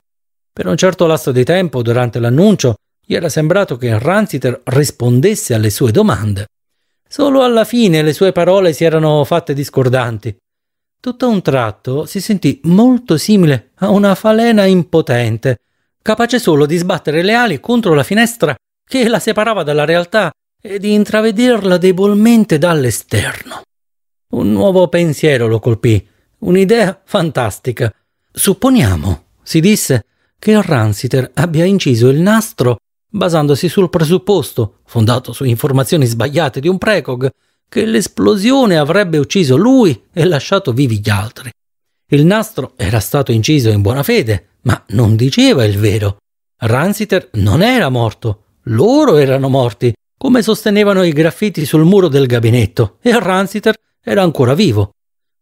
Per un certo lasso di tempo, durante l'annuncio, gli era sembrato che Ransiter rispondesse alle sue domande. Solo alla fine le sue parole si erano fatte discordanti. Tutto a un tratto si sentì molto simile a una falena impotente, capace solo di sbattere le ali contro la finestra che la separava dalla realtà e di intravederla debolmente dall'esterno. Un nuovo pensiero lo colpì, un'idea fantastica. Supponiamo, si disse, che il Ransiter abbia inciso il nastro basandosi sul presupposto, fondato su informazioni sbagliate di un precog, che l'esplosione avrebbe ucciso lui e lasciato vivi gli altri. Il nastro era stato inciso in buona fede, ma non diceva il vero. Ransiter non era morto, loro erano morti come sostenevano i graffiti sul muro del gabinetto, e Ransiter era ancora vivo.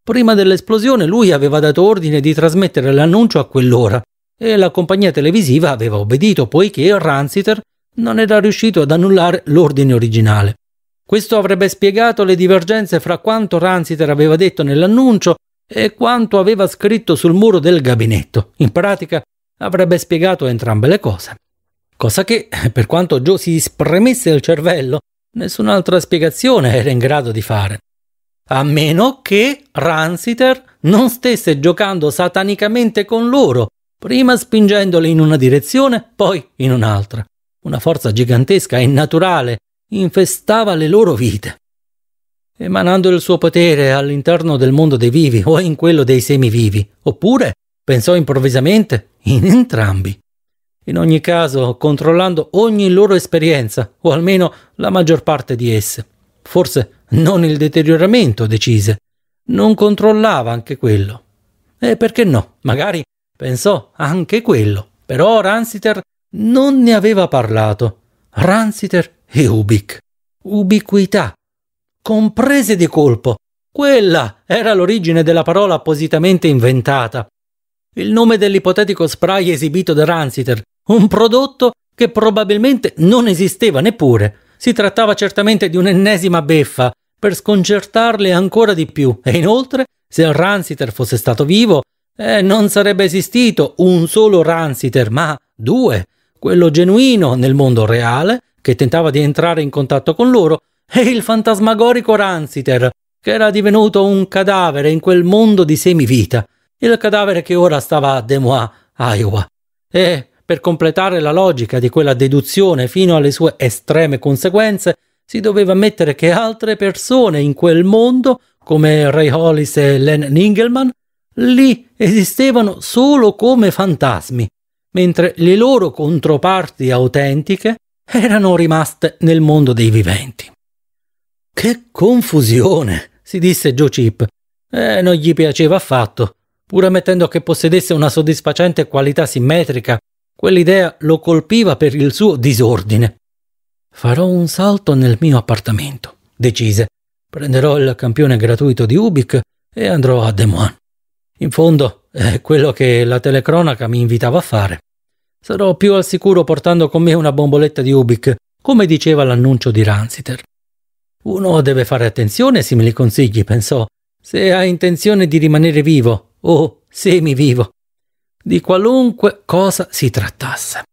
Prima dell'esplosione lui aveva dato ordine di trasmettere l'annuncio a quell'ora e la compagnia televisiva aveva obbedito poiché Ransiter non era riuscito ad annullare l'ordine originale. Questo avrebbe spiegato le divergenze fra quanto Ransiter aveva detto nell'annuncio e quanto aveva scritto sul muro del gabinetto. In pratica avrebbe spiegato entrambe le cose cosa che, per quanto Joe si spremesse il cervello, nessun'altra spiegazione era in grado di fare. A meno che Ransiter non stesse giocando satanicamente con loro, prima spingendoli in una direzione, poi in un'altra. Una forza gigantesca e naturale infestava le loro vite. Emanando il suo potere all'interno del mondo dei vivi o in quello dei semivivi, oppure, pensò improvvisamente, in entrambi. In ogni caso, controllando ogni loro esperienza, o almeno la maggior parte di esse. Forse non il deterioramento decise. Non controllava anche quello. E perché no? Magari pensò anche quello. Però Ransiter non ne aveva parlato. Ransiter e Ubik. Ubiquità. Comprese di colpo. Quella era l'origine della parola appositamente inventata. Il nome dell'ipotetico spray esibito da Ransiter un prodotto che probabilmente non esisteva neppure. Si trattava certamente di un'ennesima beffa per sconcertarle ancora di più. E inoltre, se il Ransiter fosse stato vivo, eh, non sarebbe esistito un solo Ransiter, ma due. Quello genuino nel mondo reale, che tentava di entrare in contatto con loro, e il fantasmagorico Ransiter, che era divenuto un cadavere in quel mondo di semivita. Il cadavere che ora stava a Des Moines, Iowa. E per completare la logica di quella deduzione fino alle sue estreme conseguenze, si doveva ammettere che altre persone in quel mondo, come Ray Hollis e Len Ningelman, lì esistevano solo come fantasmi, mentre le loro controparti autentiche erano rimaste nel mondo dei viventi. Che confusione, si disse Joe Chip, e eh, non gli piaceva affatto, pur ammettendo che possedesse una soddisfacente qualità simmetrica Quell'idea lo colpiva per il suo disordine. Farò un salto nel mio appartamento, decise. Prenderò il campione gratuito di Ubik e andrò a Des Moines. In fondo è quello che la telecronaca mi invitava a fare. Sarò più al sicuro portando con me una bomboletta di Ubik, come diceva l'annuncio di Ransiter. Uno deve fare attenzione ai simili consigli, pensò, se ha intenzione di rimanere vivo o semivivo di qualunque cosa si trattasse.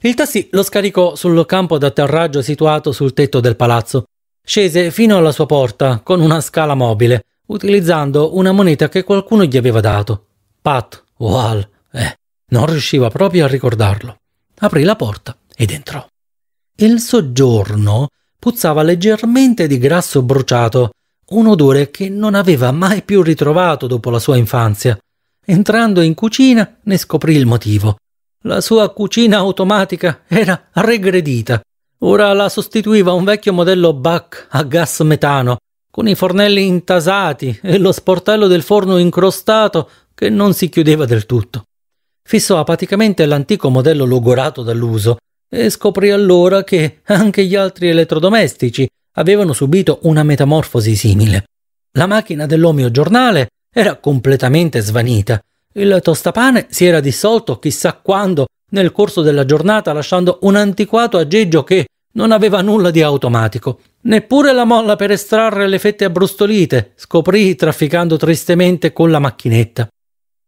Il taxi lo scaricò sul campo d'atterraggio situato sul tetto del palazzo. Scese fino alla sua porta con una scala mobile, utilizzando una moneta che qualcuno gli aveva dato. Pat Wal, eh, non riusciva proprio a ricordarlo. Aprì la porta ed entrò. Il soggiorno puzzava leggermente di grasso bruciato, un odore che non aveva mai più ritrovato dopo la sua infanzia. Entrando in cucina ne scoprì il motivo. La sua cucina automatica era regredita. Ora la sostituiva un vecchio modello Bach a gas metano, con i fornelli intasati e lo sportello del forno incrostato che non si chiudeva del tutto. Fissò apaticamente l'antico modello logorato dall'uso e scoprì allora che anche gli altri elettrodomestici avevano subito una metamorfosi simile. La macchina dell'omio giornale era completamente svanita. Il tostapane si era dissolto chissà quando nel corso della giornata lasciando un antiquato aggeggio che non aveva nulla di automatico. Neppure la molla per estrarre le fette abbrustolite scoprì trafficando tristemente con la macchinetta.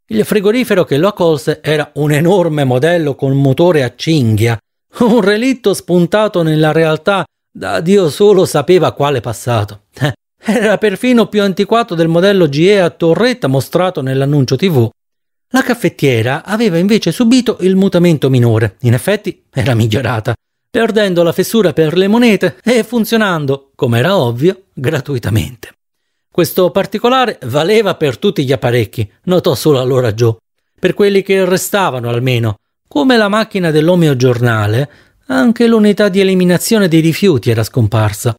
Il frigorifero che lo accolse era un enorme modello con motore a cinghia, un relitto spuntato nella realtà da Dio solo sapeva quale passato. Eh, era perfino più antiquato del modello GE a torretta mostrato nell'annuncio TV. La caffettiera aveva invece subito il mutamento minore, in effetti era migliorata, perdendo la fessura per le monete e funzionando, come era ovvio, gratuitamente. Questo particolare valeva per tutti gli apparecchi, notò solo allora Joe, per quelli che restavano almeno. Come la macchina dell'omio giornale, anche l'unità di eliminazione dei rifiuti era scomparsa.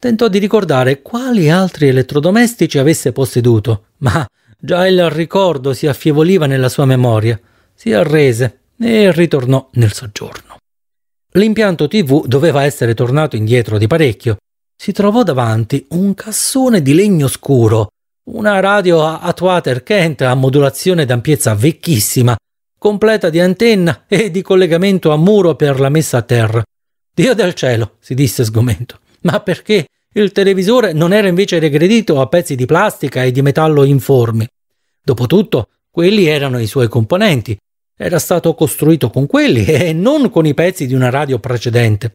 Tentò di ricordare quali altri elettrodomestici avesse posseduto, ma già il ricordo si affievoliva nella sua memoria. Si arrese e ritornò nel soggiorno. L'impianto TV doveva essere tornato indietro di parecchio. Si trovò davanti un cassone di legno scuro, una radio Atwater Kent a modulazione d'ampiezza vecchissima, completa di antenna e di collegamento a muro per la messa a terra. Dio del cielo, si disse sgomento ma perché il televisore non era invece regredito a pezzi di plastica e di metallo informi. Dopotutto, quelli erano i suoi componenti. Era stato costruito con quelli e non con i pezzi di una radio precedente.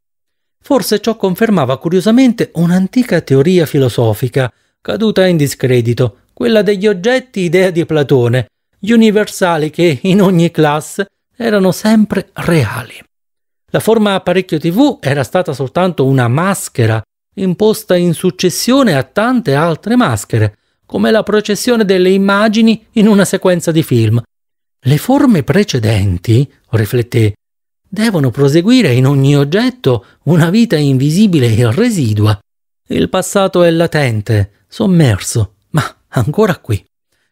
Forse ciò confermava curiosamente un'antica teoria filosofica, caduta in discredito, quella degli oggetti idea di Platone, gli universali che, in ogni classe, erano sempre reali. La forma apparecchio TV era stata soltanto una maschera imposta in successione a tante altre maschere, come la processione delle immagini in una sequenza di film. Le forme precedenti, rifletté, devono proseguire in ogni oggetto una vita invisibile e residua. Il passato è latente, sommerso, ma ancora qui,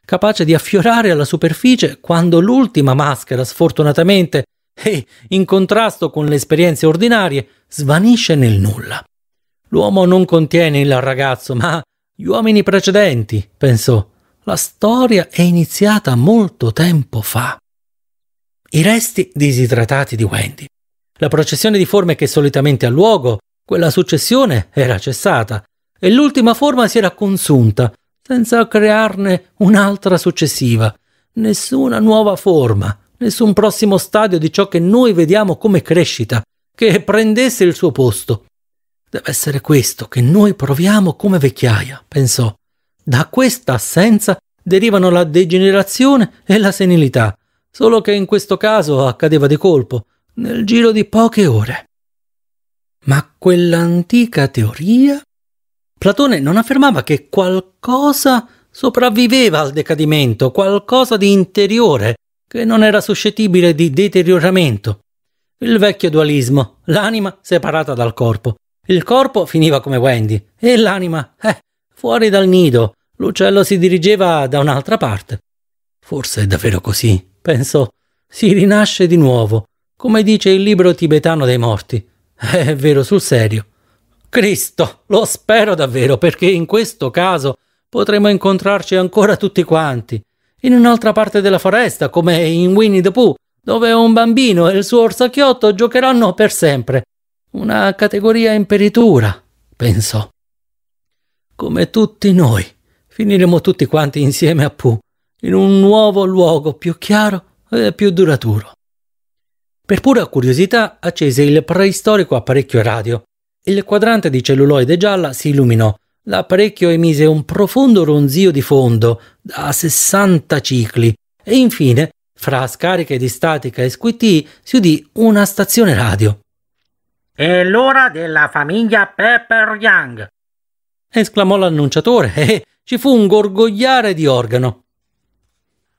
capace di affiorare alla superficie quando l'ultima maschera sfortunatamente e, in contrasto con le esperienze ordinarie, svanisce nel nulla. L'uomo non contiene il ragazzo, ma gli uomini precedenti, pensò. La storia è iniziata molto tempo fa. I resti disidratati di Wendy. La processione di forme che solitamente ha luogo, quella successione era cessata e l'ultima forma si era consunta, senza crearne un'altra successiva. Nessuna nuova forma, nessun prossimo stadio di ciò che noi vediamo come crescita, che prendesse il suo posto. Deve essere questo che noi proviamo come vecchiaia, pensò. Da questa assenza derivano la degenerazione e la senilità, solo che in questo caso accadeva di colpo, nel giro di poche ore. Ma quell'antica teoria? Platone non affermava che qualcosa sopravviveva al decadimento, qualcosa di interiore, che non era suscettibile di deterioramento. Il vecchio dualismo, l'anima separata dal corpo. Il corpo finiva come Wendy e l'anima, eh, fuori dal nido. L'uccello si dirigeva da un'altra parte. Forse è davvero così, pensò. Si rinasce di nuovo, come dice il libro tibetano dei morti. È vero sul serio. Cristo, lo spero davvero, perché in questo caso potremo incontrarci ancora tutti quanti in un'altra parte della foresta, come in Winnie the Pooh, dove un bambino e il suo orsacchiotto giocheranno per sempre. Una categoria in peritura, pensò. Come tutti noi, finiremo tutti quanti insieme a Pooh, in un nuovo luogo più chiaro e più duraturo. Per pura curiosità accese il preistorico apparecchio radio. Il quadrante di celluloide gialla si illuminò L'apparecchio emise un profondo ronzio di fondo da 60 cicli e infine, fra scariche di statica e squittì, si udì una stazione radio. È l'ora della famiglia Pepper Young! esclamò l'annunciatore e ci fu un gorgogliare di organo.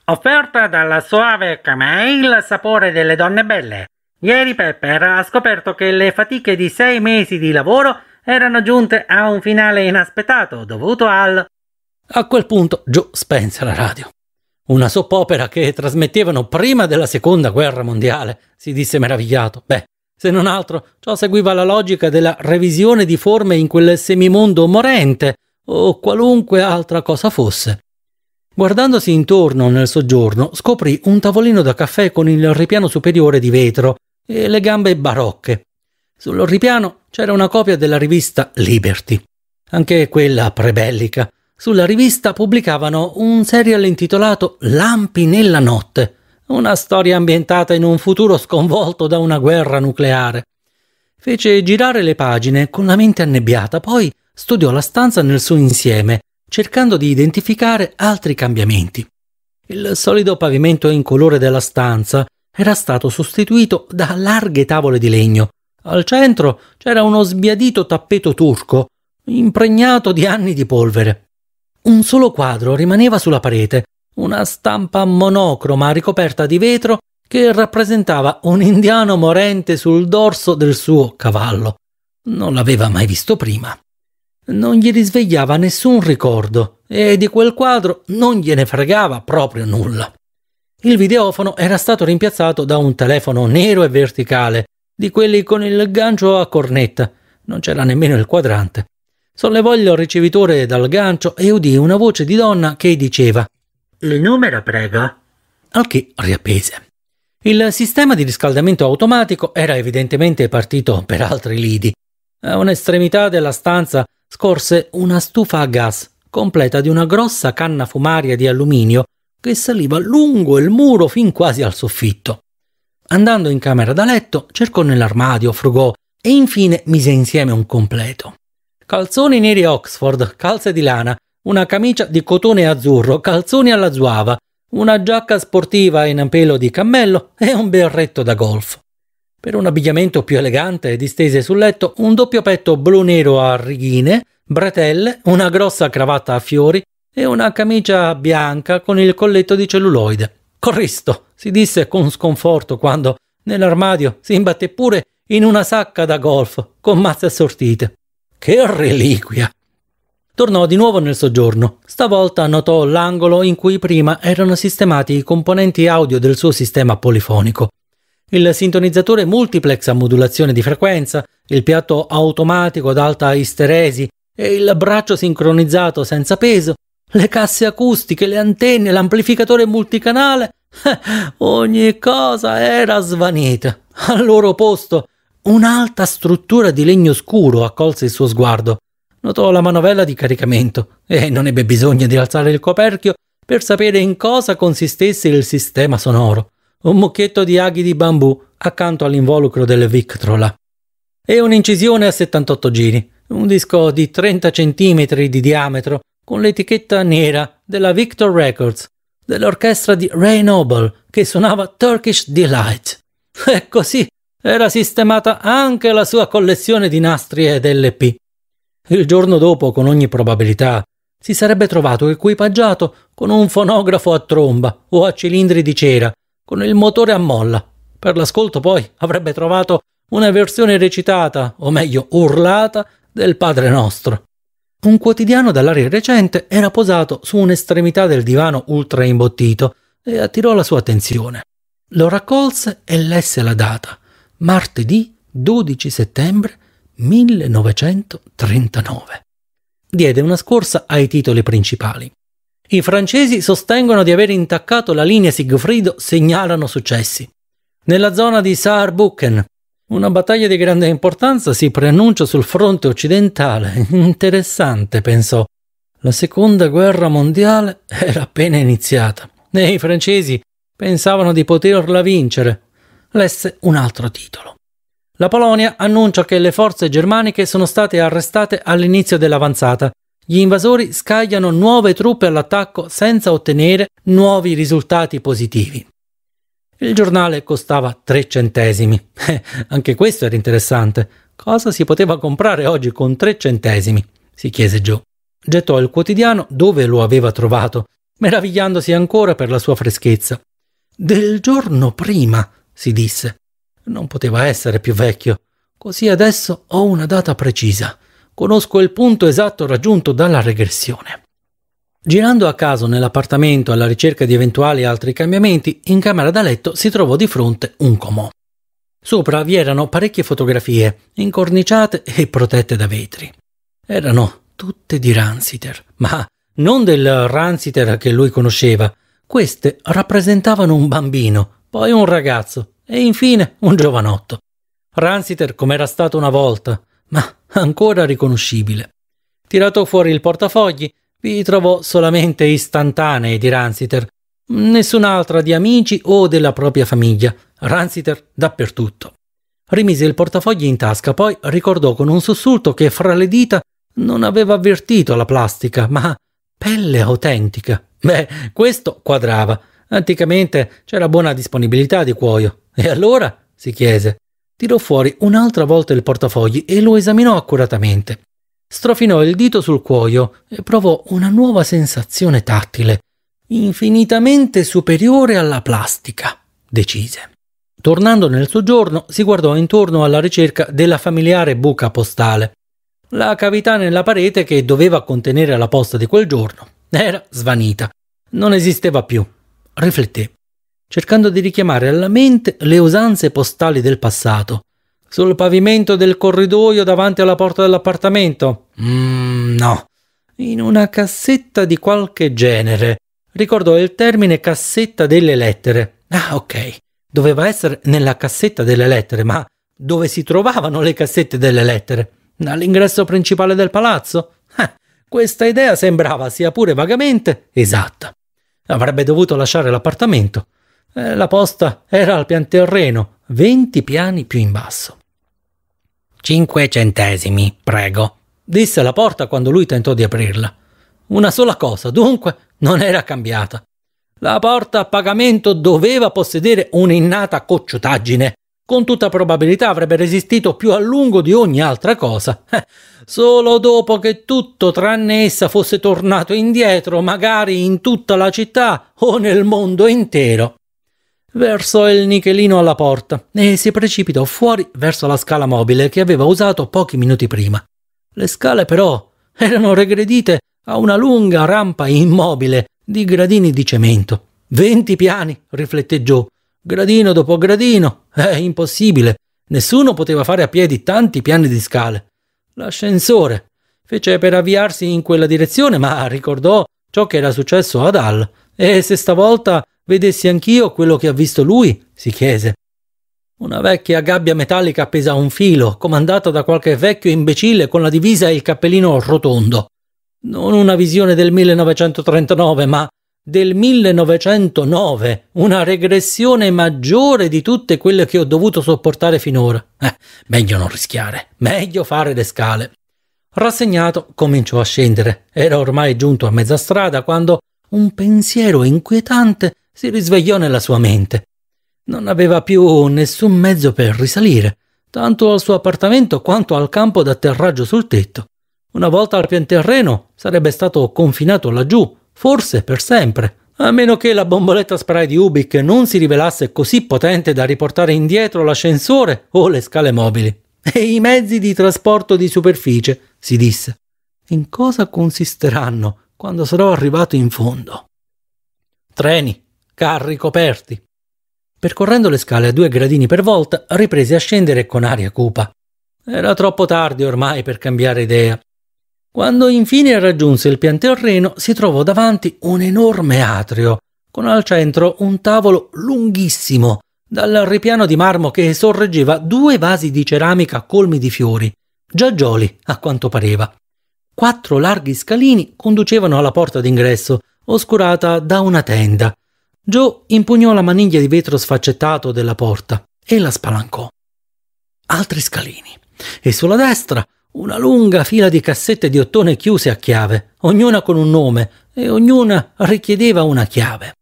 Offerta dalla soave camel il sapore delle donne belle. Ieri Pepper ha scoperto che le fatiche di sei mesi di lavoro erano giunte a un finale inaspettato dovuto al... A quel punto Joe spense la radio. Una soppopera che trasmettevano prima della seconda guerra mondiale, si disse meravigliato. Beh, se non altro, ciò seguiva la logica della revisione di forme in quel semimondo morente, o qualunque altra cosa fosse. Guardandosi intorno nel soggiorno, scoprì un tavolino da caffè con il ripiano superiore di vetro e le gambe barocche, Sull'orripiano c'era una copia della rivista Liberty, anche quella prebellica. Sulla rivista pubblicavano un serial intitolato Lampi nella notte, una storia ambientata in un futuro sconvolto da una guerra nucleare. Fece girare le pagine con la mente annebbiata, poi studiò la stanza nel suo insieme, cercando di identificare altri cambiamenti. Il solido pavimento incolore della stanza era stato sostituito da larghe tavole di legno, al centro c'era uno sbiadito tappeto turco, impregnato di anni di polvere. Un solo quadro rimaneva sulla parete, una stampa monocroma ricoperta di vetro che rappresentava un indiano morente sul dorso del suo cavallo. Non l'aveva mai visto prima. Non gli risvegliava nessun ricordo e di quel quadro non gliene fregava proprio nulla. Il videofono era stato rimpiazzato da un telefono nero e verticale di quelli con il gancio a cornetta. Non c'era nemmeno il quadrante. Sollevò il ricevitore dal gancio e udì una voce di donna che diceva Il numero, prego. Al che riappese. Il sistema di riscaldamento automatico era evidentemente partito per altri lidi. A un'estremità della stanza scorse una stufa a gas, completa di una grossa canna fumaria di alluminio che saliva lungo il muro fin quasi al soffitto. Andando in camera da letto, cercò nell'armadio, frugò e infine mise insieme un completo. Calzoni neri Oxford, calze di lana, una camicia di cotone azzurro, calzoni alla zuava, una giacca sportiva in pelo di cammello e un berretto da golf. Per un abbigliamento più elegante distese sul letto un doppio petto blu-nero a righine, bretelle, una grossa cravatta a fiori e una camicia bianca con il colletto di celluloide. Corristo, si disse con sconforto quando nell'armadio si imbatté pure in una sacca da golf con mazze assortite. Che reliquia! Tornò di nuovo nel soggiorno. Stavolta notò l'angolo in cui prima erano sistemati i componenti audio del suo sistema polifonico. Il sintonizzatore multiplex a modulazione di frequenza, il piatto automatico ad alta isteresi e il braccio sincronizzato senza peso, le casse acustiche, le antenne, l'amplificatore multicanale Ogni cosa era svanita. Al loro posto, un'alta struttura di legno scuro accolse il suo sguardo. Notò la manovella di caricamento e non ebbe bisogno di alzare il coperchio per sapere in cosa consistesse il sistema sonoro. Un mucchietto di aghi di bambù accanto all'involucro del Victrola. E un'incisione a 78 giri, un disco di 30 cm di diametro con l'etichetta nera della Victor Records dell'orchestra di Ray Noble che suonava Turkish Delight. E così era sistemata anche la sua collezione di nastri ed LP. Il giorno dopo, con ogni probabilità, si sarebbe trovato equipaggiato con un fonografo a tromba o a cilindri di cera, con il motore a molla. Per l'ascolto poi avrebbe trovato una versione recitata, o meglio urlata, del Padre nostro. Un quotidiano dall'aria recente era posato su un'estremità del divano ultra imbottito e attirò la sua attenzione. Lo raccolse e lesse la data, martedì 12 settembre 1939. Diede una scorsa ai titoli principali. I francesi sostengono di aver intaccato la linea Siegfriedo, segnalano successi. Nella zona di Saarbrücken, una battaglia di grande importanza si preannuncia sul fronte occidentale. Interessante, pensò. La seconda guerra mondiale era appena iniziata e i francesi pensavano di poterla vincere. Lesse un altro titolo. La Polonia annuncia che le forze germaniche sono state arrestate all'inizio dell'avanzata. Gli invasori scagliano nuove truppe all'attacco senza ottenere nuovi risultati positivi. Il giornale costava 3 centesimi. Eh, anche questo era interessante. Cosa si poteva comprare oggi con 3 centesimi? si chiese Joe. Gettò il quotidiano dove lo aveva trovato, meravigliandosi ancora per la sua freschezza. Del giorno prima, si disse. Non poteva essere più vecchio. Così adesso ho una data precisa. Conosco il punto esatto raggiunto dalla regressione. Girando a caso nell'appartamento alla ricerca di eventuali altri cambiamenti, in camera da letto si trovò di fronte un comò. Sopra vi erano parecchie fotografie, incorniciate e protette da vetri. Erano tutte di Ransiter, ma non del Ransiter che lui conosceva. Queste rappresentavano un bambino, poi un ragazzo e infine un giovanotto. Ransiter com'era stato una volta, ma ancora riconoscibile. Tirato fuori il portafogli, vi trovò solamente istantanee di Ransiter, nessun'altra di amici o della propria famiglia. Ransiter dappertutto. Rimise il portafogli in tasca, poi ricordò con un sussulto che fra le dita non aveva avvertito la plastica, ma pelle autentica. Beh, questo quadrava. Anticamente c'era buona disponibilità di cuoio. E allora? si chiese. Tirò fuori un'altra volta il portafogli e lo esaminò accuratamente strofinò il dito sul cuoio e provò una nuova sensazione tattile, infinitamente superiore alla plastica, decise. Tornando nel soggiorno, si guardò intorno alla ricerca della familiare buca postale. La cavità nella parete che doveva contenere la posta di quel giorno era svanita, non esisteva più. Rifletté, cercando di richiamare alla mente le usanze postali del passato, sul pavimento del corridoio davanti alla porta dell'appartamento? Mm, no. In una cassetta di qualche genere. Ricordò il termine cassetta delle lettere. Ah, ok. Doveva essere nella cassetta delle lettere, ma dove si trovavano le cassette delle lettere? All'ingresso principale del palazzo? Eh, questa idea sembrava, sia pure vagamente, esatta. Avrebbe dovuto lasciare l'appartamento. Eh, la posta era al pianterreno, 20 piani più in basso. Cinque centesimi, prego, disse la porta quando lui tentò di aprirla. Una sola cosa, dunque, non era cambiata. La porta a pagamento doveva possedere un'innata cocciutaggine. Con tutta probabilità avrebbe resistito più a lungo di ogni altra cosa. Eh, solo dopo che tutto tranne essa fosse tornato indietro, magari in tutta la città o nel mondo intero. Versò il nichelino alla porta e si precipitò fuori verso la scala mobile che aveva usato pochi minuti prima. Le scale però erano regredite a una lunga rampa immobile di gradini di cemento. Venti piani, rifletté Joe. Gradino dopo gradino. È impossibile. Nessuno poteva fare a piedi tanti piani di scale. L'ascensore fece per avviarsi in quella direzione, ma ricordò ciò che era successo ad Al e se stavolta Vedessi anch'io quello che ha visto lui? si chiese. Una vecchia gabbia metallica appesa a un filo, comandata da qualche vecchio imbecille con la divisa e il cappellino rotondo. Non una visione del 1939, ma del 1909, una regressione maggiore di tutte quelle che ho dovuto sopportare finora. Eh, meglio non rischiare, meglio fare le scale. Rassegnato, cominciò a scendere. Era ormai giunto a mezza strada quando un pensiero inquietante si risvegliò nella sua mente. Non aveva più nessun mezzo per risalire, tanto al suo appartamento quanto al campo d'atterraggio sul tetto. Una volta al pianterreno sarebbe stato confinato laggiù, forse per sempre, a meno che la bomboletta spray di Ubik non si rivelasse così potente da riportare indietro l'ascensore o le scale mobili. E i mezzi di trasporto di superficie, si disse. In cosa consisteranno quando sarò arrivato in fondo? Treni, carri coperti. Percorrendo le scale a due gradini per volta, riprese a scendere con aria cupa. Era troppo tardi ormai per cambiare idea. Quando infine raggiunse il pian terreno, si trovò davanti un enorme atrio, con al centro un tavolo lunghissimo, dal ripiano di marmo che sorreggeva due vasi di ceramica colmi di fiori, giaggioli a quanto pareva. Quattro larghi scalini conducevano alla porta d'ingresso, oscurata da una tenda, Joe impugnò la maniglia di vetro sfaccettato della porta e la spalancò. Altri scalini. E sulla destra una lunga fila di cassette di ottone chiuse a chiave, ognuna con un nome, e ognuna richiedeva una chiave.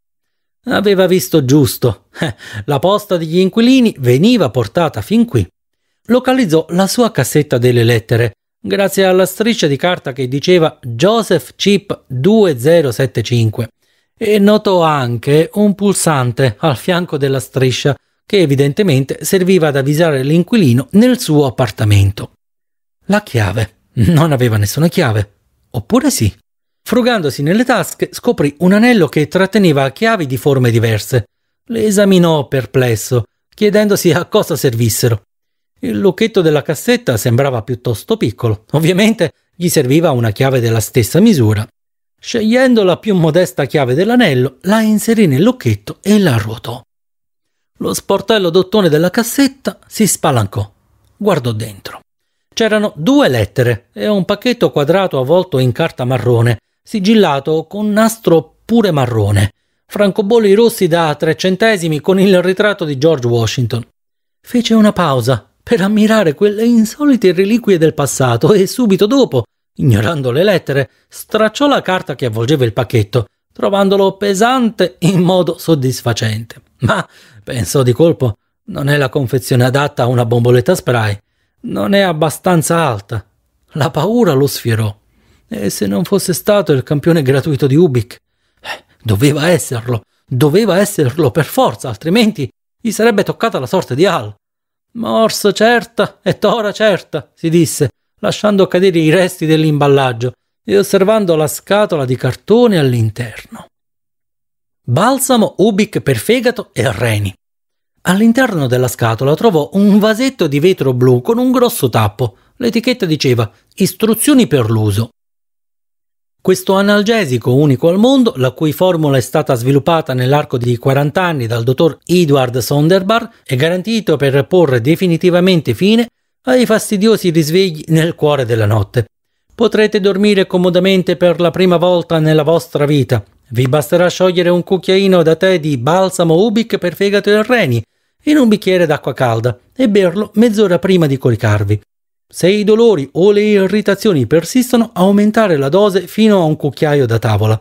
Aveva visto giusto. la posta degli inquilini veniva portata fin qui. Localizzò la sua cassetta delle lettere, grazie alla striscia di carta che diceva Joseph Chip 2075 e notò anche un pulsante al fianco della striscia che evidentemente serviva ad avvisare l'inquilino nel suo appartamento. La chiave. Non aveva nessuna chiave. Oppure sì. Frugandosi nelle tasche scoprì un anello che tratteneva chiavi di forme diverse. Le esaminò perplesso, chiedendosi a cosa servissero. Il lucchetto della cassetta sembrava piuttosto piccolo. Ovviamente gli serviva una chiave della stessa misura Scegliendo la più modesta chiave dell'anello, la inserì nel lucchetto e la ruotò. Lo sportello d'ottone della cassetta si spalancò. Guardò dentro. C'erano due lettere e un pacchetto quadrato avvolto in carta marrone, sigillato con nastro pure marrone, francobolli rossi da tre centesimi con il ritratto di George Washington. Fece una pausa per ammirare quelle insolite reliquie del passato e subito dopo Ignorando le lettere, stracciò la carta che avvolgeva il pacchetto, trovandolo pesante in modo soddisfacente. Ma, pensò di colpo, non è la confezione adatta a una bomboletta spray. Non è abbastanza alta. La paura lo sfierò. E se non fosse stato il campione gratuito di Ubik? Eh, doveva esserlo. Doveva esserlo per forza, altrimenti gli sarebbe toccata la sorte di Al. Morso certa e Tora certa, si disse, lasciando cadere i resti dell'imballaggio e osservando la scatola di cartone all'interno. Balsamo ubic per fegato e reni. All'interno della scatola trovò un vasetto di vetro blu con un grosso tappo. L'etichetta diceva istruzioni per l'uso. Questo analgesico unico al mondo, la cui formula è stata sviluppata nell'arco di 40 anni dal dottor Edward Sonderbar, è garantito per porre definitivamente fine ai fastidiosi risvegli nel cuore della notte. Potrete dormire comodamente per la prima volta nella vostra vita. Vi basterà sciogliere un cucchiaino da tè di balsamo ubic per fegato e reni in un bicchiere d'acqua calda e berlo mezz'ora prima di coricarvi. Se i dolori o le irritazioni persistono, aumentare la dose fino a un cucchiaio da tavola.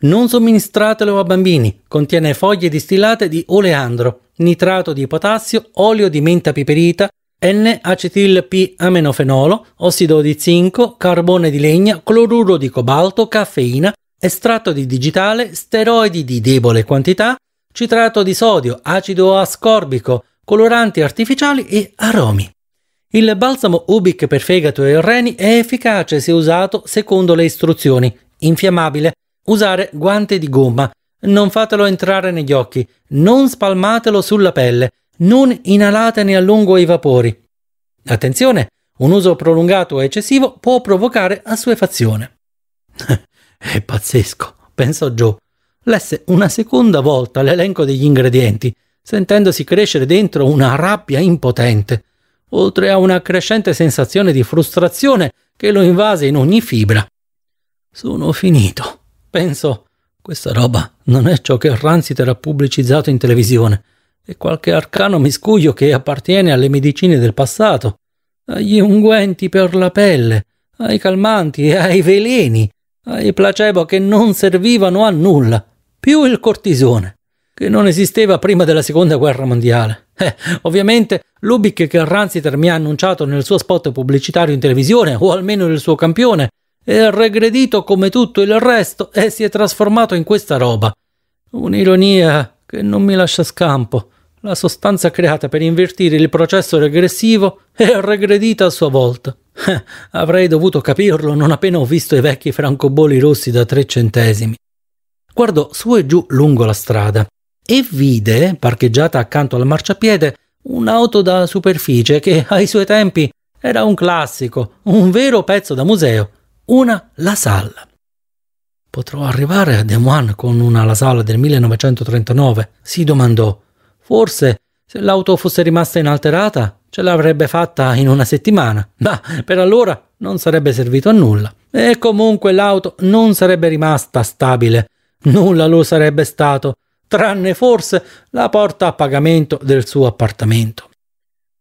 Non somministratelo a bambini, contiene foglie distillate di oleandro, nitrato di potassio, olio di menta piperita, N-acetil-P-amenofenolo, ossido di zinco, carbone di legna, cloruro di cobalto, caffeina, estratto di digitale, steroidi di debole quantità, citrato di sodio, acido ascorbico, coloranti artificiali e aromi. Il balsamo Ubic per fegato e reni è efficace se usato secondo le istruzioni. Infiammabile. Usare guante di gomma. Non fatelo entrare negli occhi. Non spalmatelo sulla pelle. Non inalatene a lungo i vapori. Attenzione, un uso prolungato o eccessivo può provocare assuefazione. È pazzesco, pensò Joe. Lesse una seconda volta l'elenco degli ingredienti, sentendosi crescere dentro una rabbia impotente, oltre a una crescente sensazione di frustrazione che lo invase in ogni fibra. Sono finito, pensò. Questa roba non è ciò che Rancid era pubblicizzato in televisione e qualche arcano miscuglio che appartiene alle medicine del passato, agli unguenti per la pelle, ai calmanti e ai veleni, ai placebo che non servivano a nulla, più il cortisone, che non esisteva prima della seconda guerra mondiale. Eh, ovviamente Lubic che Ranziter mi ha annunciato nel suo spot pubblicitario in televisione, o almeno il suo campione, è regredito come tutto il resto e si è trasformato in questa roba. Un'ironia che non mi lascia scampo la sostanza creata per invertire il processo regressivo è regredita a sua volta. Eh, avrei dovuto capirlo non appena ho visto i vecchi francobolli rossi da tre centesimi. Guardò su e giù lungo la strada e vide, parcheggiata accanto al marciapiede, un'auto da superficie che ai suoi tempi era un classico, un vero pezzo da museo, una La Salle. Potrò arrivare a Des Moines con una La Salle del 1939? si domandò Forse, se l'auto fosse rimasta inalterata, ce l'avrebbe fatta in una settimana, ma per allora non sarebbe servito a nulla. E comunque l'auto non sarebbe rimasta stabile. Nulla lo sarebbe stato, tranne forse la porta a pagamento del suo appartamento.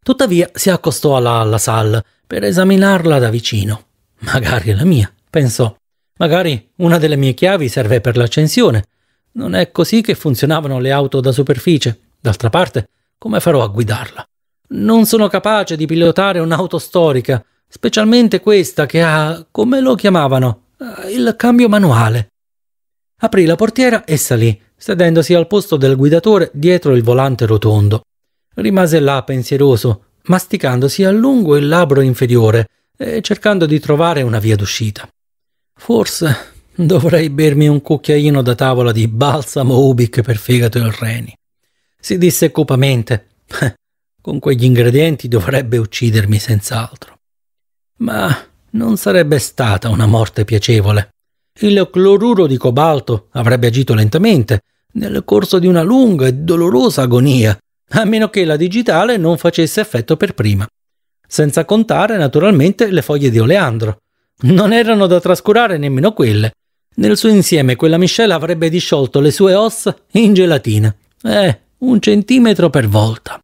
Tuttavia si accostò alla, alla Salle per esaminarla da vicino. Magari è la mia, pensò. Magari una delle mie chiavi serve per l'accensione. Non è così che funzionavano le auto da superficie. D'altra parte, come farò a guidarla? Non sono capace di pilotare un'auto storica, specialmente questa che ha, come lo chiamavano, eh, il cambio manuale. Aprì la portiera e salì, sedendosi al posto del guidatore dietro il volante rotondo. Rimase là pensieroso, masticandosi a lungo il labbro inferiore e cercando di trovare una via d'uscita. Forse dovrei bermi un cucchiaino da tavola di balsamo ubic per fegato e reni si disse cupamente. Con quegli ingredienti dovrebbe uccidermi senz'altro. Ma non sarebbe stata una morte piacevole. Il cloruro di cobalto avrebbe agito lentamente, nel corso di una lunga e dolorosa agonia, a meno che la digitale non facesse effetto per prima. Senza contare, naturalmente, le foglie di oleandro. Non erano da trascurare nemmeno quelle. Nel suo insieme quella miscela avrebbe disciolto le sue ossa in gelatina. Eh, un centimetro per volta.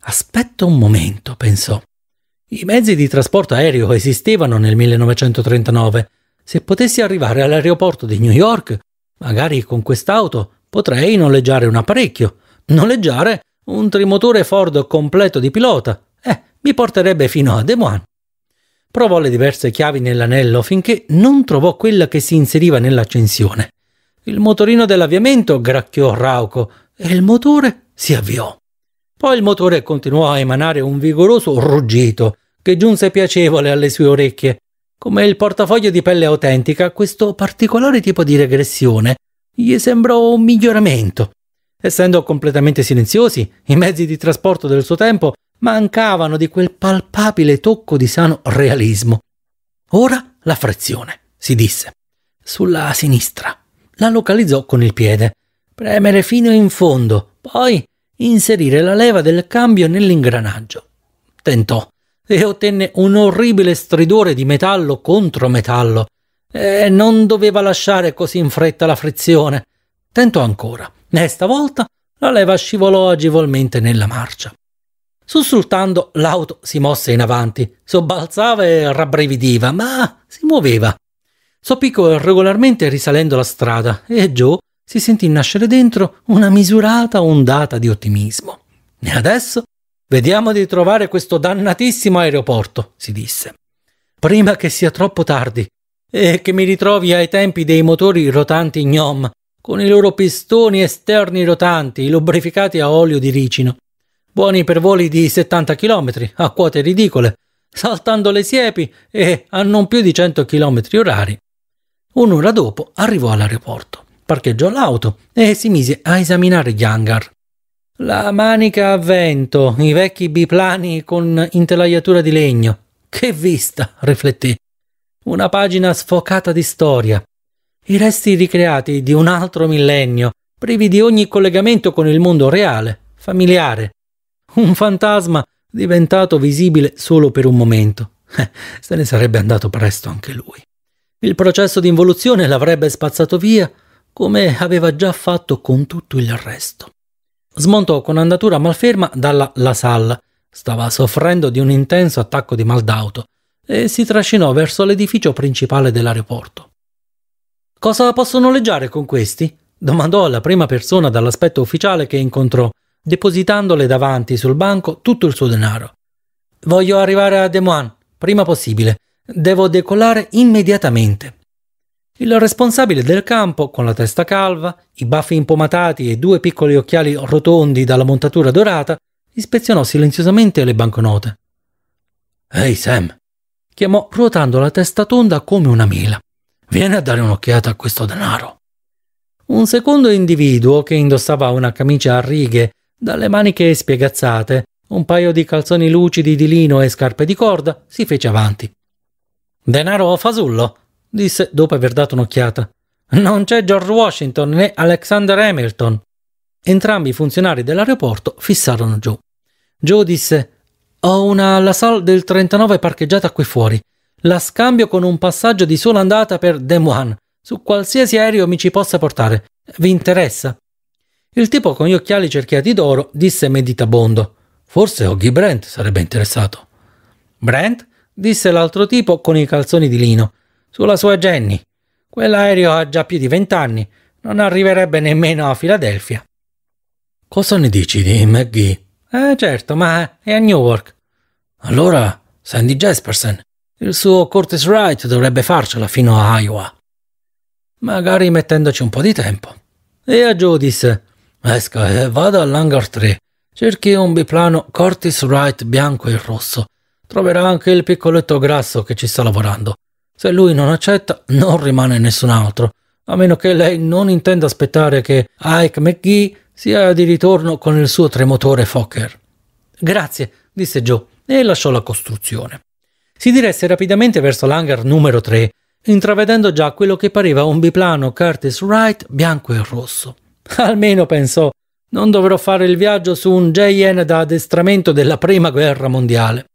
Aspetta un momento, pensò. I mezzi di trasporto aereo esistevano nel 1939. Se potessi arrivare all'aeroporto di New York, magari con quest'auto potrei noleggiare un apparecchio, noleggiare un trimotore Ford completo di pilota. Eh, mi porterebbe fino a Des Moines. Provò le diverse chiavi nell'anello finché non trovò quella che si inseriva nell'accensione. Il motorino dell'avviamento, gracchiò rauco, e il motore si avviò. Poi il motore continuò a emanare un vigoroso ruggito che giunse piacevole alle sue orecchie. Come il portafoglio di pelle autentica, questo particolare tipo di regressione gli sembrò un miglioramento. Essendo completamente silenziosi, i mezzi di trasporto del suo tempo mancavano di quel palpabile tocco di sano realismo. Ora la frazione, si disse. Sulla sinistra. La localizzò con il piede premere fino in fondo, poi inserire la leva del cambio nell'ingranaggio. Tentò e ottenne un orribile stridore di metallo contro metallo. E non doveva lasciare così in fretta la frizione. Tentò ancora e stavolta la leva scivolò agevolmente nella marcia. Sussultando, l'auto si mosse in avanti, sobbalzava e rabbrividiva, ma si muoveva. Soppicò regolarmente risalendo la strada e giù si sentì nascere dentro una misurata ondata di ottimismo. E adesso vediamo di trovare questo dannatissimo aeroporto, si disse. Prima che sia troppo tardi e che mi ritrovi ai tempi dei motori rotanti gnom, con i loro pistoni esterni rotanti, lubrificati a olio di ricino, buoni per voli di 70 km a quote ridicole, saltando le siepi e a non più di 100 km orari. Un'ora dopo arrivò all'aeroporto parcheggiò l'auto e si mise a esaminare gli hangar. La manica a vento, i vecchi biplani con intelaiatura di legno. Che vista, riflettì. Una pagina sfocata di storia. I resti ricreati di un altro millennio, privi di ogni collegamento con il mondo reale, familiare. Un fantasma diventato visibile solo per un momento. Eh, se ne sarebbe andato presto anche lui. Il processo di involuzione l'avrebbe spazzato via come aveva già fatto con tutto il resto. Smontò con andatura malferma dalla La Salle, stava soffrendo di un intenso attacco di mal d'auto e si trascinò verso l'edificio principale dell'aeroporto. Cosa posso noleggiare con questi? domandò alla prima persona dall'aspetto ufficiale che incontrò, depositandole davanti sul banco tutto il suo denaro. Voglio arrivare a Des Moines prima possibile. Devo decollare immediatamente. Il responsabile del campo, con la testa calva, i baffi impomatati e due piccoli occhiali rotondi dalla montatura dorata, ispezionò silenziosamente le banconote. Ehi hey Sam, chiamò ruotando la testa tonda come una mela. Vieni a dare un'occhiata a questo denaro. Un secondo individuo che indossava una camicia a righe, dalle maniche spiegazzate, un paio di calzoni lucidi di lino e scarpe di corda, si fece avanti. Denaro fasullo, disse dopo aver dato un'occhiata. Non c'è George Washington né Alexander Hamilton. Entrambi i funzionari dell'aeroporto fissarono Joe. Joe disse: Ho una La Salle del 39 parcheggiata qui fuori. La scambio con un passaggio di sola andata per Des Moines. Su qualsiasi aereo mi ci possa portare. Vi interessa? Il tipo con gli occhiali cerchiati d'oro disse meditabondo: Forse Oggy Brent sarebbe interessato. Brent? disse l'altro tipo con i calzoni di lino sulla sua Jenny. Quell'aereo ha già più di vent'anni, non arriverebbe nemmeno a Filadelfia. Cosa ne dici di McGee? Eh certo, ma è a Newark. Allora, Sandy Jespersen. Il suo Curtis Wright dovrebbe farcela fino a Iowa. Magari mettendoci un po' di tempo. E a Judis. Esca e vada all'hangar 3. Cerchi un biplano Curtis Wright bianco e rosso. Troverà anche il piccoletto grasso che ci sta lavorando. Se lui non accetta, non rimane nessun altro, a meno che lei non intenda aspettare che Ike McGee sia di ritorno con il suo tremotore Fokker. Grazie, disse Joe e lasciò la costruzione. Si diresse rapidamente verso l'hangar numero 3, intravedendo già quello che pareva un biplano Curtis Wright bianco e rosso. Almeno pensò, non dovrò fare il viaggio su un JN da addestramento della prima guerra mondiale.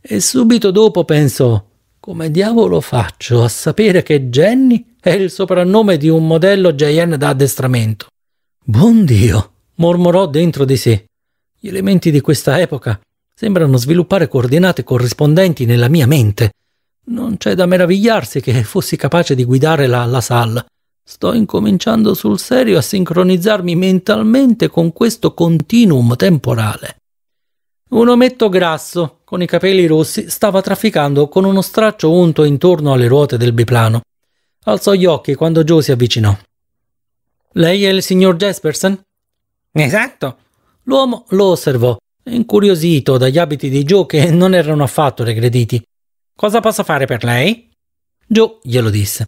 E subito dopo pensò, come diavolo faccio a sapere che Jenny è il soprannome di un modello JN da addestramento? Buon Dio! mormorò dentro di sé. Gli elementi di questa epoca sembrano sviluppare coordinate corrispondenti nella mia mente. Non c'è da meravigliarsi che fossi capace di guidare la, la sala. Sto incominciando sul serio a sincronizzarmi mentalmente con questo continuum temporale. Un ometto grasso, con i capelli rossi, stava trafficando con uno straccio unto intorno alle ruote del biplano. Alzò gli occhi quando Joe si avvicinò. Lei è il signor Jespersen? Esatto. L'uomo lo osservò, incuriosito dagli abiti di Joe che non erano affatto regrediti. Cosa posso fare per lei? Joe glielo disse.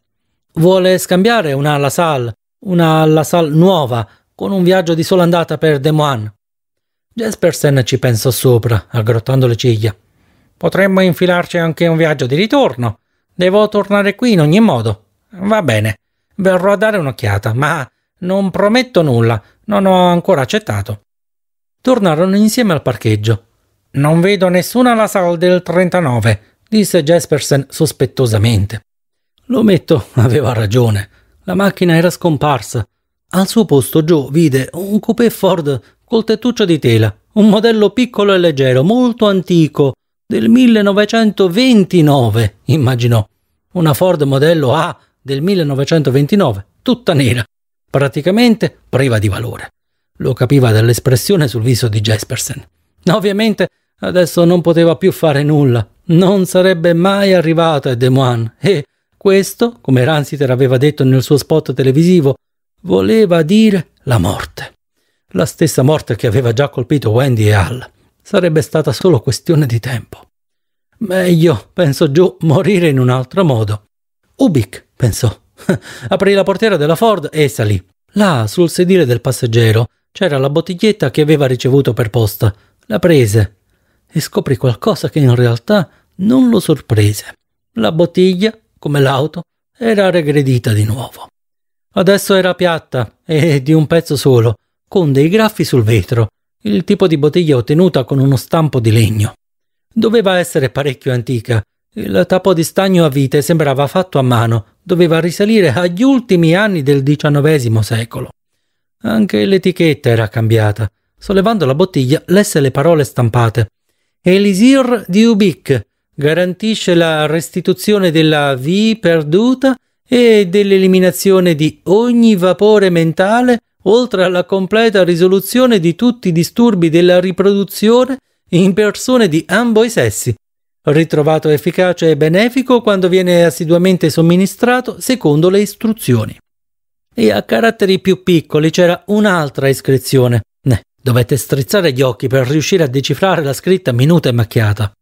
Vuole scambiare una La Salle, una La Salle nuova, con un viaggio di sola andata per Des Moines. Jespersen ci pensò sopra, aggrottando le ciglia. Potremmo infilarci anche un viaggio di ritorno. Devo tornare qui in ogni modo. Va bene, verrò a dare un'occhiata, ma non prometto nulla, non ho ancora accettato. Tornarono insieme al parcheggio. Non vedo nessuna alla sala del 39, disse Jespersen sospettosamente. L'ometto aveva ragione. La macchina era scomparsa. Al suo posto Joe vide un coupé Ford col tettuccio di tela, un modello piccolo e leggero, molto antico, del 1929, immaginò. Una Ford modello A del 1929, tutta nera, praticamente priva di valore. Lo capiva dall'espressione sul viso di Jespersen. Ovviamente adesso non poteva più fare nulla, non sarebbe mai arrivato a Des Moines e questo, come Ransiter aveva detto nel suo spot televisivo, voleva dire la morte la stessa morte che aveva già colpito Wendy e Al. Sarebbe stata solo questione di tempo. Meglio, pensò giù, morire in un altro modo. Ubik, pensò. Aprì la portiera della Ford e salì. Là, sul sedile del passeggero, c'era la bottiglietta che aveva ricevuto per posta. La prese e scoprì qualcosa che in realtà non lo sorprese. La bottiglia, come l'auto, era regredita di nuovo. Adesso era piatta e di un pezzo solo, con dei graffi sul vetro, il tipo di bottiglia ottenuta con uno stampo di legno. Doveva essere parecchio antica. Il tappo di stagno a vite sembrava fatto a mano, doveva risalire agli ultimi anni del XIX secolo. Anche l'etichetta era cambiata. Sollevando la bottiglia, lesse le parole stampate. Elisir di Ubic garantisce la restituzione della V perduta e dell'eliminazione di ogni vapore mentale oltre alla completa risoluzione di tutti i disturbi della riproduzione in persone di ambo i sessi, ritrovato efficace e benefico quando viene assiduamente somministrato secondo le istruzioni. E a caratteri più piccoli c'era un'altra iscrizione. Eh, dovete strizzare gli occhi per riuscire a decifrare la scritta minuta e macchiata.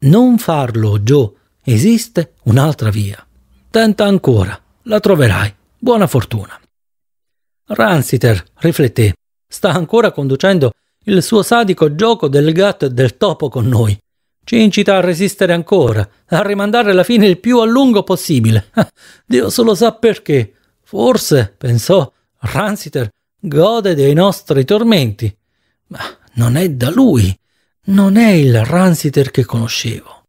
Non farlo, Joe. Esiste un'altra via. Tenta ancora. La troverai. Buona fortuna. Ransiter rifletté. Sta ancora conducendo il suo sadico gioco del gatto e del topo con noi. Ci incita a resistere ancora, a rimandare la fine il più a lungo possibile. Ah, Dio solo sa perché. Forse, pensò, Ransiter gode dei nostri tormenti. Ma non è da lui. Non è il Ransiter che conoscevo.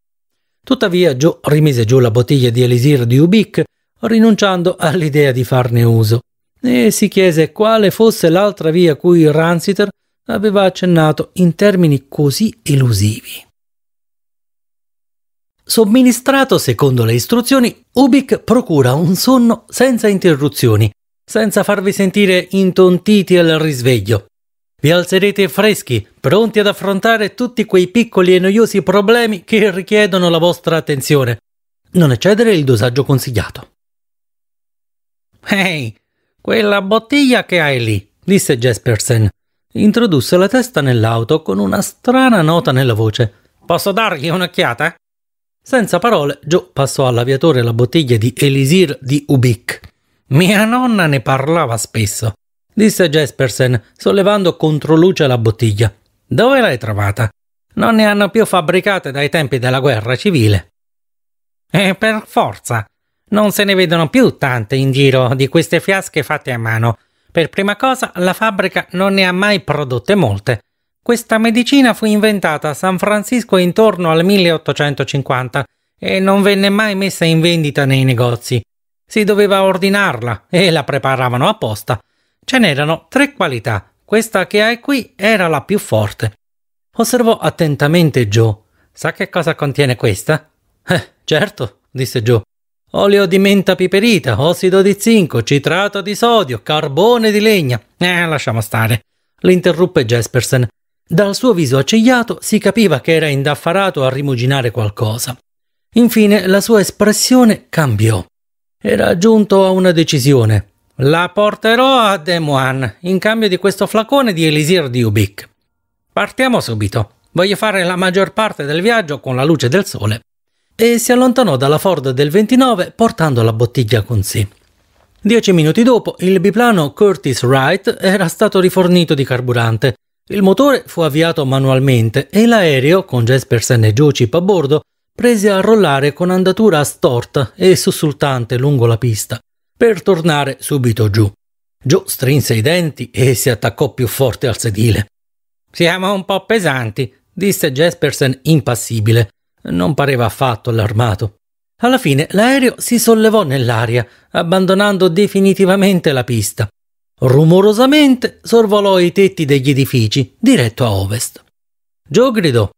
Tuttavia, Joe rimise giù la bottiglia di elisir di Ubik, rinunciando all'idea di farne uso e si chiese quale fosse l'altra via cui Ransiter aveva accennato in termini così elusivi. Somministrato secondo le istruzioni, Ubik procura un sonno senza interruzioni, senza farvi sentire intontiti al risveglio. Vi alzerete freschi, pronti ad affrontare tutti quei piccoli e noiosi problemi che richiedono la vostra attenzione. Non eccedere il dosaggio consigliato. Ehi, hey, quella bottiglia che hai lì, disse Jespersen. Introdusse la testa nell'auto con una strana nota nella voce. Posso dargli un'occhiata? Senza parole, Joe passò all'aviatore la bottiglia di Elisir di Ubik. Mia nonna ne parlava spesso, disse Jespersen, sollevando contro luce la bottiglia. Dove l'hai trovata? Non ne hanno più fabbricate dai tempi della guerra civile. E per forza, non se ne vedono più tante in giro di queste fiasche fatte a mano. Per prima cosa, la fabbrica non ne ha mai prodotte molte. Questa medicina fu inventata a San Francisco intorno al 1850 e non venne mai messa in vendita nei negozi. Si doveva ordinarla e la preparavano apposta. Ce n'erano tre qualità. Questa che hai qui era la più forte. Osservò attentamente Joe. Sa che cosa contiene questa? Eh, certo, disse Joe olio di menta piperita, ossido di zinco, citrato di sodio, carbone di legna. Eh, lasciamo stare. L'interruppe Jespersen. Dal suo viso accigliato si capiva che era indaffarato a rimuginare qualcosa. Infine la sua espressione cambiò. Era giunto a una decisione. La porterò a Demoan in cambio di questo flacone di elisir di Ubik. Partiamo subito. Voglio fare la maggior parte del viaggio con la luce del sole e si allontanò dalla Ford del 29 portando la bottiglia con sé. Dieci minuti dopo, il biplano Curtis Wright era stato rifornito di carburante. Il motore fu avviato manualmente e l'aereo, con Jespersen e Jocip a bordo, prese a rollare con andatura storta e sussultante lungo la pista, per tornare subito giù. Joe strinse i denti e si attaccò più forte al sedile. Siamo un po' pesanti, disse Jespersen impassibile non pareva affatto allarmato. Alla fine l'aereo si sollevò nell'aria, abbandonando definitivamente la pista. Rumorosamente sorvolò i tetti degli edifici, diretto a ovest. Joe gridò: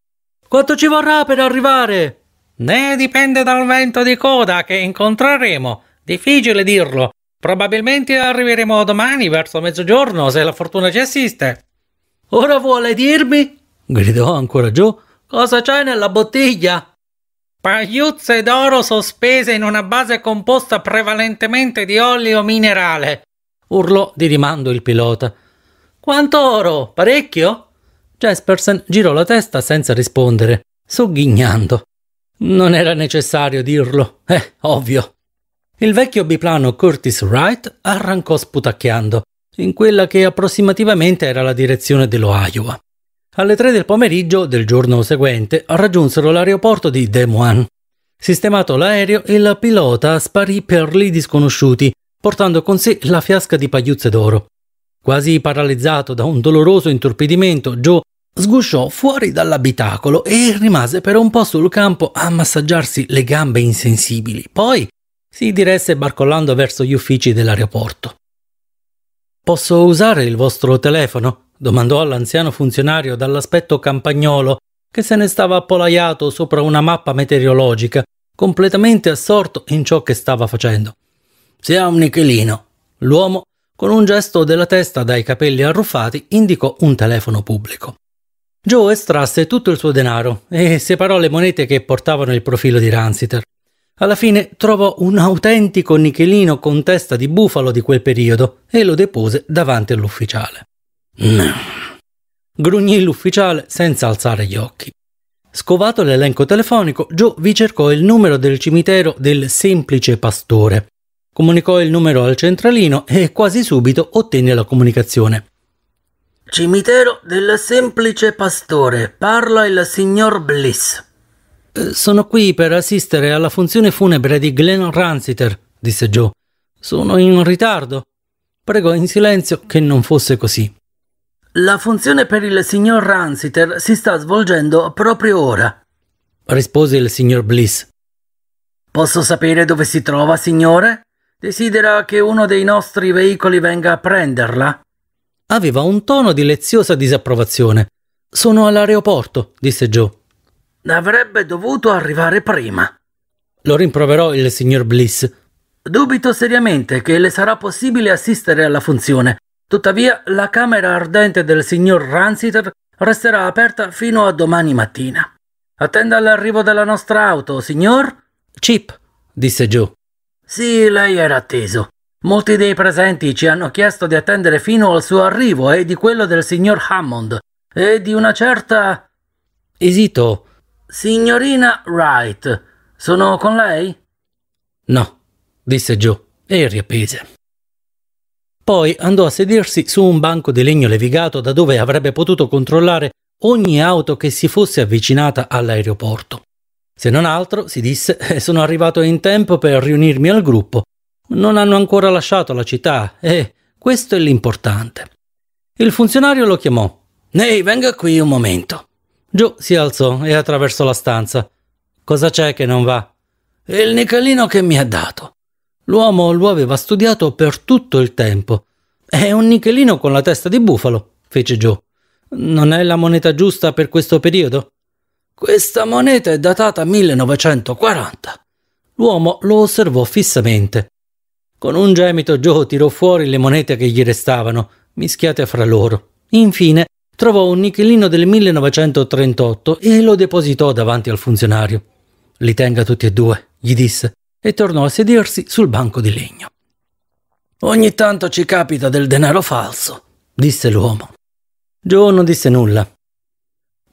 Quanto ci vorrà per arrivare? Ne dipende dal vento di coda che incontreremo. Difficile dirlo. Probabilmente arriveremo domani verso mezzogiorno se la fortuna ci assiste. Ora vuole dirmi? gridò ancora Joe Cosa c'è nella bottiglia? Pagliuzze d'oro sospese in una base composta prevalentemente di olio minerale, urlò di rimando il pilota. Quanto oro? Parecchio? Jespersen girò la testa senza rispondere, sogghignando. Non era necessario dirlo, eh, ovvio. Il vecchio biplano Curtis Wright arrancò sputacchiando, in quella che approssimativamente era la direzione dell'Iowa. Alle 3 del pomeriggio del giorno seguente raggiunsero l'aeroporto di Des Moines. Sistemato l'aereo, il pilota sparì per lì disconosciuti, portando con sé la fiasca di pagliuzze d'oro. Quasi paralizzato da un doloroso intorpidimento, Joe sgusciò fuori dall'abitacolo e rimase per un po' sul campo a massaggiarsi le gambe insensibili. Poi si diresse barcollando verso gli uffici dell'aeroporto. Posso usare il vostro telefono? domandò all'anziano funzionario dall'aspetto campagnolo che se ne stava appolaiato sopra una mappa meteorologica, completamente assorto in ciò che stava facendo. Sia un nichelino. L'uomo, con un gesto della testa dai capelli arruffati, indicò un telefono pubblico. Joe estrasse tutto il suo denaro e separò le monete che portavano il profilo di Ransiter. Alla fine trovò un autentico nichelino con testa di bufalo di quel periodo e lo depose davanti all'ufficiale. Grugnì l'ufficiale senza alzare gli occhi. Scovato l'elenco telefonico, Joe vi cercò il numero del cimitero del semplice pastore. Comunicò il numero al centralino e quasi subito ottenne la comunicazione. Cimitero del semplice pastore, parla il signor Bliss. Eh, sono qui per assistere alla funzione funebre di Glenn Ransiter, disse Joe. Sono in ritardo. Pregò in silenzio che non fosse così. La funzione per il signor Ransiter si sta svolgendo proprio ora, rispose il signor Bliss. Posso sapere dove si trova, signore? Desidera che uno dei nostri veicoli venga a prenderla? Aveva un tono di leziosa disapprovazione. Sono all'aeroporto, disse Joe. Avrebbe dovuto arrivare prima. Lo rimproverò il signor Bliss. Dubito seriamente che le sarà possibile assistere alla funzione. Tuttavia, la camera ardente del signor Ransiter resterà aperta fino a domani mattina. Attenda l'arrivo della nostra auto, signor? Chip, disse Joe. Sì, lei era atteso. Molti dei presenti ci hanno chiesto di attendere fino al suo arrivo e di quello del signor Hammond e di una certa. Esito. Signorina Wright. Sono con lei? No, disse Joe e riappese. Poi andò a sedersi su un banco di legno levigato da dove avrebbe potuto controllare ogni auto che si fosse avvicinata all'aeroporto. Se non altro, si disse, eh, sono arrivato in tempo per riunirmi al gruppo. Non hanno ancora lasciato la città e questo è l'importante. Il funzionario lo chiamò. Ehi, venga qui un momento. Giù si alzò e attraversò la stanza. Cosa c'è che non va? Il nicalino che mi ha dato. L'uomo lo aveva studiato per tutto il tempo. È un nichelino con la testa di bufalo, fece Joe. Non è la moneta giusta per questo periodo? Questa moneta è datata 1940. L'uomo lo osservò fissamente. Con un gemito Joe tirò fuori le monete che gli restavano, mischiate fra loro. Infine trovò un nichelino del 1938 e lo depositò davanti al funzionario. Li tenga tutti e due, gli disse e tornò a sedersi sul banco di legno. Ogni tanto ci capita del denaro falso, disse l'uomo. Joe non disse nulla.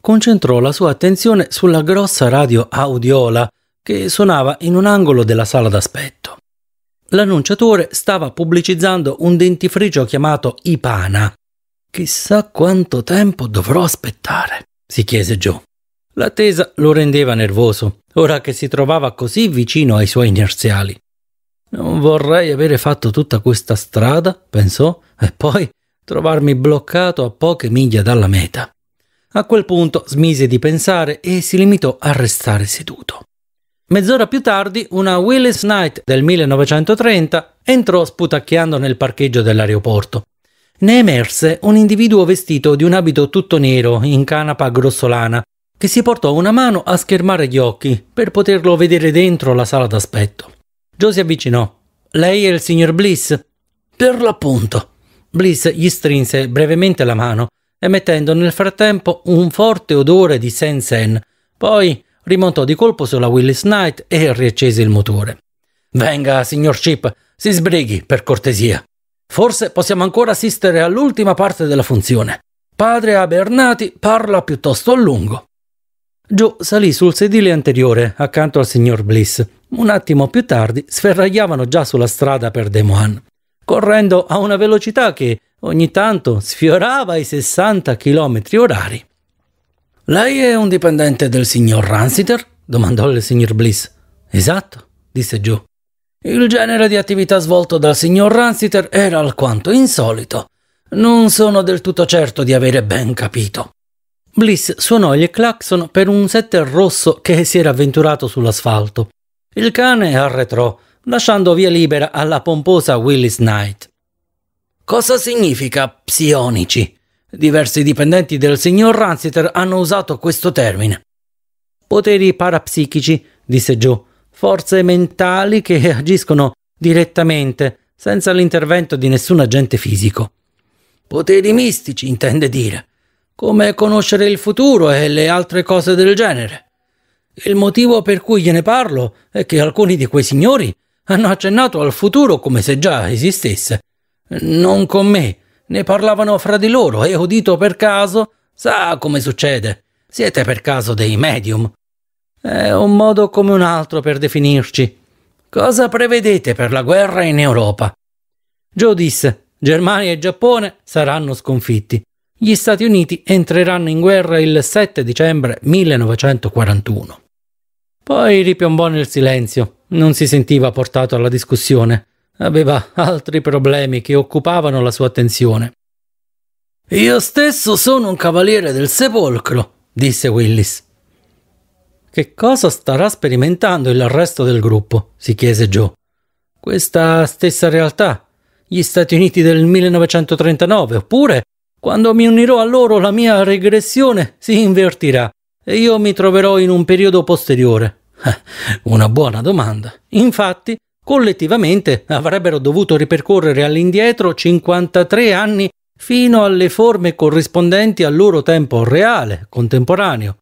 Concentrò la sua attenzione sulla grossa radio audiola che suonava in un angolo della sala d'aspetto. L'annunciatore stava pubblicizzando un dentifricio chiamato Ipana. Chissà quanto tempo dovrò aspettare, si chiese Joe. L'attesa lo rendeva nervoso, ora che si trovava così vicino ai suoi inerziali. Non vorrei avere fatto tutta questa strada, pensò, e poi trovarmi bloccato a poche miglia dalla meta. A quel punto smise di pensare e si limitò a restare seduto. Mezz'ora più tardi una Willis Knight del 1930 entrò sputacchiando nel parcheggio dell'aeroporto. Ne emerse un individuo vestito di un abito tutto nero, in canapa grossolana, che si portò una mano a schermare gli occhi per poterlo vedere dentro la sala d'aspetto. Joe si avvicinò. Lei è il signor Bliss? Per l'appunto. Bliss gli strinse brevemente la mano, emettendo nel frattempo un forte odore di sen-sen. Poi rimontò di colpo sulla Willis Knight e riaccese il motore. Venga, signor Chip, si sbrighi, per cortesia. Forse possiamo ancora assistere all'ultima parte della funzione. Padre Abernati parla piuttosto a lungo. Joe salì sul sedile anteriore accanto al signor Bliss. Un attimo più tardi sferragliavano già sulla strada per Des Moines, correndo a una velocità che ogni tanto sfiorava i 60 km orari. Lei è un dipendente del signor Ransiter? domandò il signor Bliss. Esatto, disse Joe. Il genere di attività svolto dal signor Ransiter era alquanto insolito. Non sono del tutto certo di avere ben capito. Bliss suonò il clacson per un setter rosso che si era avventurato sull'asfalto. Il cane arretrò, lasciando via libera alla pomposa Willis Knight. Cosa significa psionici? Diversi dipendenti del signor Ransiter hanno usato questo termine. Poteri parapsichici, disse Joe, forze mentali che agiscono direttamente, senza l'intervento di nessun agente fisico. Poteri mistici, intende dire come conoscere il futuro e le altre cose del genere. Il motivo per cui gliene parlo è che alcuni di quei signori hanno accennato al futuro come se già esistesse. Non con me, ne parlavano fra di loro e ho udito per caso, sa come succede, siete per caso dei medium. È un modo come un altro per definirci. Cosa prevedete per la guerra in Europa? Joe disse, Germania e Giappone saranno sconfitti. Gli Stati Uniti entreranno in guerra il 7 dicembre 1941. Poi ripiombò nel silenzio, non si sentiva portato alla discussione, aveva altri problemi che occupavano la sua attenzione. Io stesso sono un cavaliere del sepolcro, disse Willis. Che cosa starà sperimentando il resto del gruppo? si chiese Joe. Questa stessa realtà, gli Stati Uniti del 1939, oppure quando mi unirò a loro la mia regressione si invertirà e io mi troverò in un periodo posteriore. Eh, una buona domanda. Infatti, collettivamente avrebbero dovuto ripercorrere all'indietro 53 anni fino alle forme corrispondenti al loro tempo reale, contemporaneo.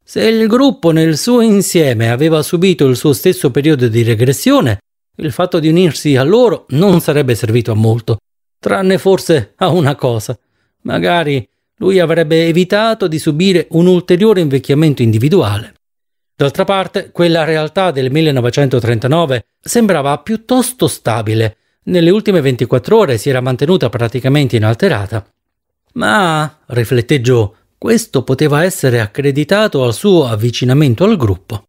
Se il gruppo nel suo insieme aveva subito il suo stesso periodo di regressione, il fatto di unirsi a loro non sarebbe servito a molto, tranne forse a una cosa, Magari lui avrebbe evitato di subire un ulteriore invecchiamento individuale. D'altra parte, quella realtà del 1939 sembrava piuttosto stabile. Nelle ultime 24 ore si era mantenuta praticamente inalterata. Ma, riflette Joe, questo poteva essere accreditato al suo avvicinamento al gruppo.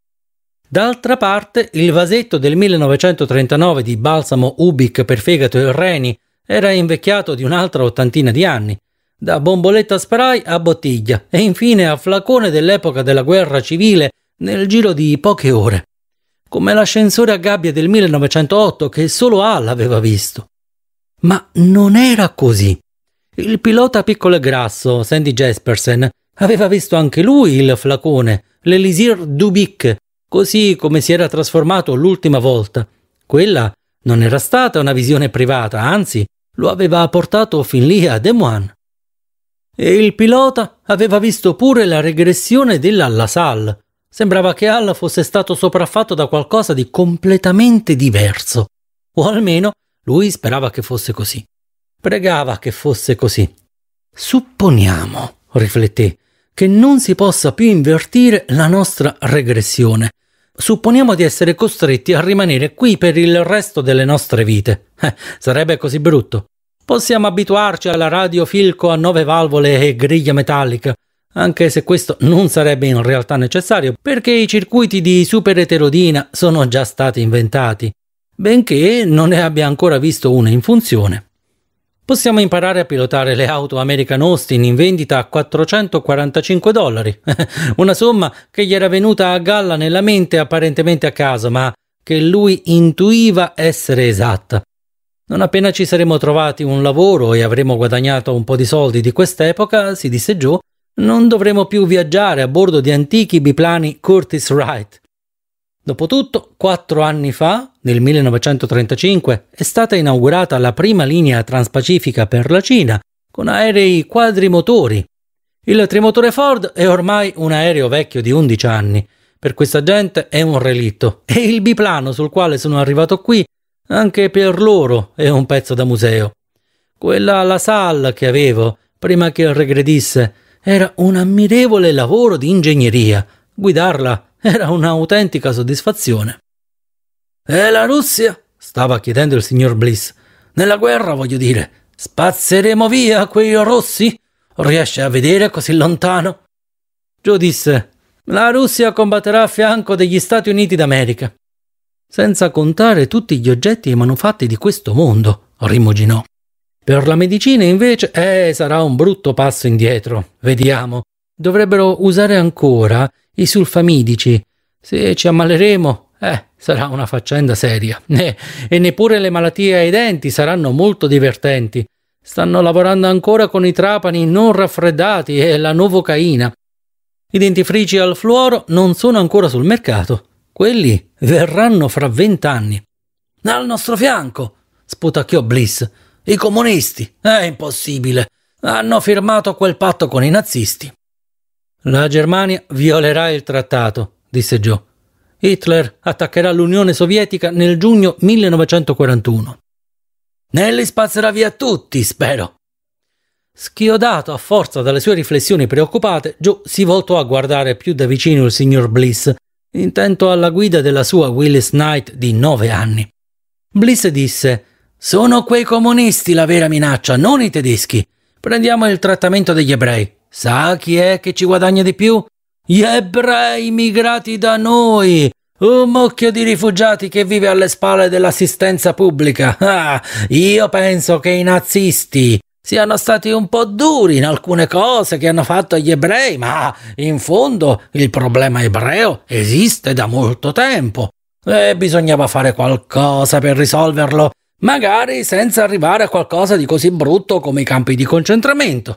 D'altra parte, il vasetto del 1939 di balsamo Ubik per fegato e reni era invecchiato di un'altra ottantina di anni da bomboletta spray a bottiglia e infine a flacone dell'epoca della guerra civile nel giro di poche ore, come l'ascensore a gabbia del 1908 che solo Al aveva visto. Ma non era così. Il pilota piccolo e grasso, Sandy Jespersen, aveva visto anche lui il flacone, l'Elisir Dubic, così come si era trasformato l'ultima volta. Quella non era stata una visione privata, anzi, lo aveva portato fin lì a Des Moines. E il pilota aveva visto pure la regressione della LaSalle. Sembrava che Al fosse stato sopraffatto da qualcosa di completamente diverso. O almeno lui sperava che fosse così. Pregava che fosse così. Supponiamo, rifletté, che non si possa più invertire la nostra regressione. Supponiamo di essere costretti a rimanere qui per il resto delle nostre vite. Eh, sarebbe così brutto. Possiamo abituarci alla radio Filco a nove valvole e griglia metallica, anche se questo non sarebbe in realtà necessario perché i circuiti di supereterodina sono già stati inventati, benché non ne abbia ancora visto una in funzione. Possiamo imparare a pilotare le auto American Austin in vendita a 445 dollari, una somma che gli era venuta a galla nella mente apparentemente a caso, ma che lui intuiva essere esatta. Non appena ci saremo trovati un lavoro e avremo guadagnato un po' di soldi di quest'epoca, si disse giù, non dovremo più viaggiare a bordo di antichi biplani Curtis Wright. Dopotutto, quattro anni fa, nel 1935, è stata inaugurata la prima linea transpacifica per la Cina, con aerei quadrimotori. Il trimotore Ford è ormai un aereo vecchio di 11 anni. Per questa gente è un relitto. E il biplano sul quale sono arrivato qui anche per loro è un pezzo da museo. Quella la sal che avevo, prima che regredisse, era un ammirevole lavoro di ingegneria. Guidarla era un'autentica soddisfazione. E la Russia? stava chiedendo il signor Bliss. Nella guerra, voglio dire, spazzeremo via quei rossi? Riesce a vedere così lontano? Joe disse: La Russia combatterà a fianco degli Stati Uniti d'America senza contare tutti gli oggetti e manufatti di questo mondo, rimuginò. Per la medicina invece, eh, sarà un brutto passo indietro. Vediamo. Dovrebbero usare ancora i sulfamidici. Se ci ammaleremo, eh, sarà una faccenda seria. Eh, e neppure le malattie ai denti saranno molto divertenti. Stanno lavorando ancora con i trapani non raffreddati e la novocaina. I dentifrici al fluoro non sono ancora sul mercato, quelli verranno fra vent'anni. Al nostro fianco, sputacchiò Bliss. I comunisti. È impossibile. Hanno firmato quel patto con i nazisti. La Germania violerà il trattato, disse Joe. Hitler attaccherà l'Unione Sovietica nel giugno 1941. Nelly spazzerà via tutti, spero. Schiodato a forza dalle sue riflessioni preoccupate, Joe si voltò a guardare più da vicino il signor Bliss, intento alla guida della sua Willis Knight di nove anni. Bliss disse Sono quei comunisti la vera minaccia, non i tedeschi. Prendiamo il trattamento degli ebrei. Sa chi è che ci guadagna di più? Gli ebrei migrati da noi. Un mucchio di rifugiati che vive alle spalle dell'assistenza pubblica. Ah, io penso che i nazisti siano stati un po' duri in alcune cose che hanno fatto gli ebrei, ma in fondo il problema ebreo esiste da molto tempo e bisognava fare qualcosa per risolverlo, magari senza arrivare a qualcosa di così brutto come i campi di concentramento.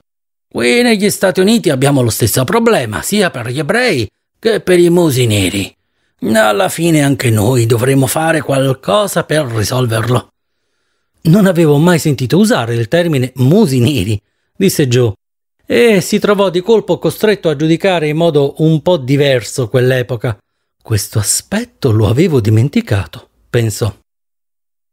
Qui negli Stati Uniti abbiamo lo stesso problema, sia per gli ebrei che per i musi neri. Alla fine anche noi dovremo fare qualcosa per risolverlo. Non avevo mai sentito usare il termine musi neri, disse Joe, e si trovò di colpo costretto a giudicare in modo un po' diverso quell'epoca. Questo aspetto lo avevo dimenticato, pensò.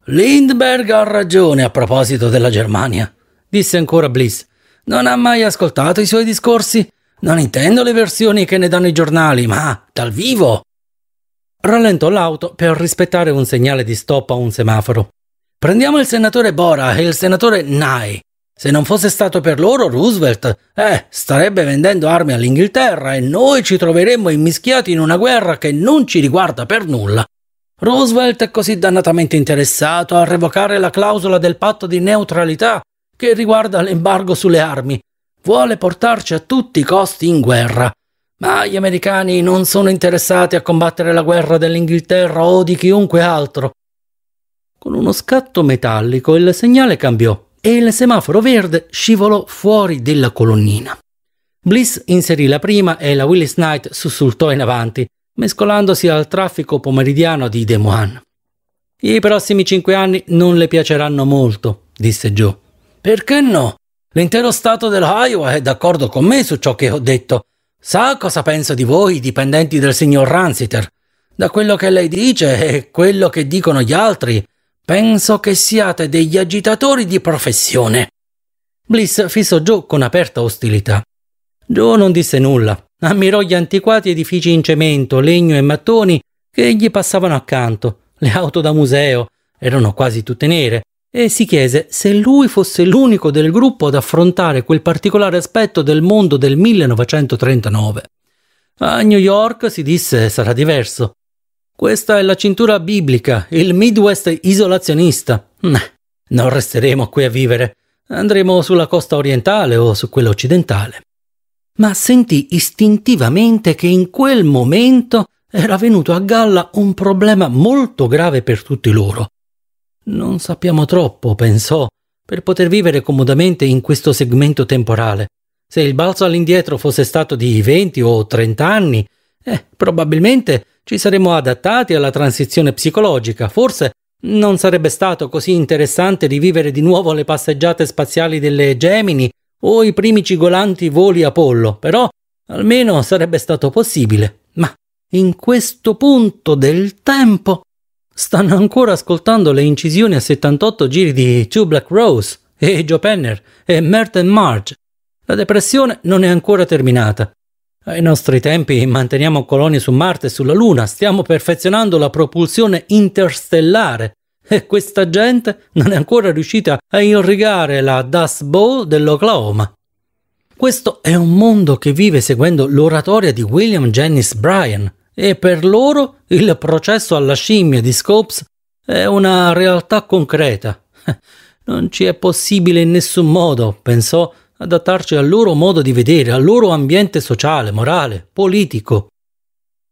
Lindberg ha ragione a proposito della Germania, disse ancora Bliss. Non ha mai ascoltato i suoi discorsi? Non intendo le versioni che ne danno i giornali, ma dal vivo. Rallentò l'auto per rispettare un segnale di stop a un semaforo. Prendiamo il senatore Bora e il senatore Nye. Se non fosse stato per loro, Roosevelt, eh, starebbe vendendo armi all'Inghilterra e noi ci troveremmo immischiati in una guerra che non ci riguarda per nulla. Roosevelt è così dannatamente interessato a revocare la clausola del patto di neutralità che riguarda l'embargo sulle armi. Vuole portarci a tutti i costi in guerra. Ma gli americani non sono interessati a combattere la guerra dell'Inghilterra o di chiunque altro. Con uno scatto metallico il segnale cambiò e il semaforo verde scivolò fuori della colonnina. Bliss inserì la prima e la Willis Knight sussultò in avanti, mescolandosi al traffico pomeridiano di De Mohan. I prossimi cinque anni non le piaceranno molto, disse Joe. Perché no? L'intero stato dell'Iowa è d'accordo con me su ciò che ho detto. Sa cosa penso di voi, dipendenti del signor Ransiter. Da quello che lei dice e quello che dicono gli altri, Penso che siate degli agitatori di professione. Bliss fissò Joe con aperta ostilità. Joe non disse nulla, ammirò gli antiquati edifici in cemento, legno e mattoni che gli passavano accanto, le auto da museo, erano quasi tutte nere, e si chiese se lui fosse l'unico del gruppo ad affrontare quel particolare aspetto del mondo del 1939. A New York, si disse, sarà diverso. Questa è la cintura biblica, il Midwest isolazionista. Non resteremo qui a vivere. Andremo sulla costa orientale o su quella occidentale. Ma sentì istintivamente che in quel momento era venuto a galla un problema molto grave per tutti loro. Non sappiamo troppo, pensò, per poter vivere comodamente in questo segmento temporale. Se il balzo all'indietro fosse stato di 20 o 30 anni, eh, probabilmente ci saremmo adattati alla transizione psicologica, forse non sarebbe stato così interessante rivivere di nuovo le passeggiate spaziali delle Gemini o i primi cigolanti voli Apollo, però almeno sarebbe stato possibile. Ma in questo punto del tempo stanno ancora ascoltando le incisioni a 78 giri di Two Black Rose e Joe Penner e Merton Marge. La depressione non è ancora terminata. Ai nostri tempi manteniamo colonie su Marte e sulla Luna, stiamo perfezionando la propulsione interstellare e questa gente non è ancora riuscita a irrigare la Dust Bowl dell'Oklahoma. Questo è un mondo che vive seguendo l'oratoria di William Jennings Bryan e per loro il processo alla scimmia di Scopes è una realtà concreta. Non ci è possibile in nessun modo, pensò adattarci al loro modo di vedere, al loro ambiente sociale, morale, politico.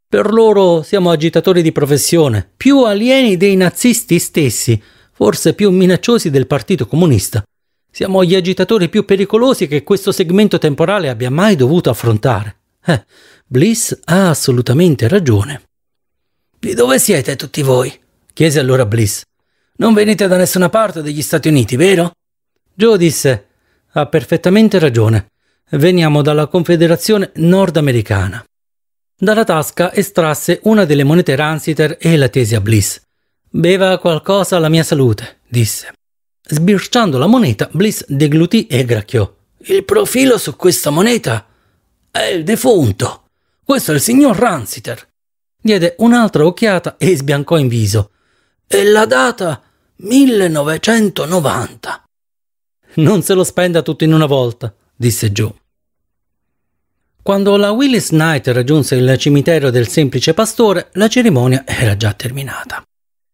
Per loro siamo agitatori di professione, più alieni dei nazisti stessi, forse più minacciosi del Partito Comunista. Siamo gli agitatori più pericolosi che questo segmento temporale abbia mai dovuto affrontare. Eh, Bliss ha assolutamente ragione. Di dove siete tutti voi? chiese allora Bliss. Non venite da nessuna parte degli Stati Uniti, vero? Joe disse ha perfettamente ragione. Veniamo dalla Confederazione nordamericana. Dalla tasca estrasse una delle monete Ransiter e la tese a Bliss. Beva qualcosa alla mia salute, disse. Sbirciando la moneta, Bliss deglutì e gracchiò. Il profilo su questa moneta è il defunto. Questo è il signor Ransiter. Diede un'altra occhiata e sbiancò in viso. E la data 1990. Non se lo spenda tutto in una volta, disse Joe. Quando la Willis Knight raggiunse il cimitero del semplice pastore, la cerimonia era già terminata.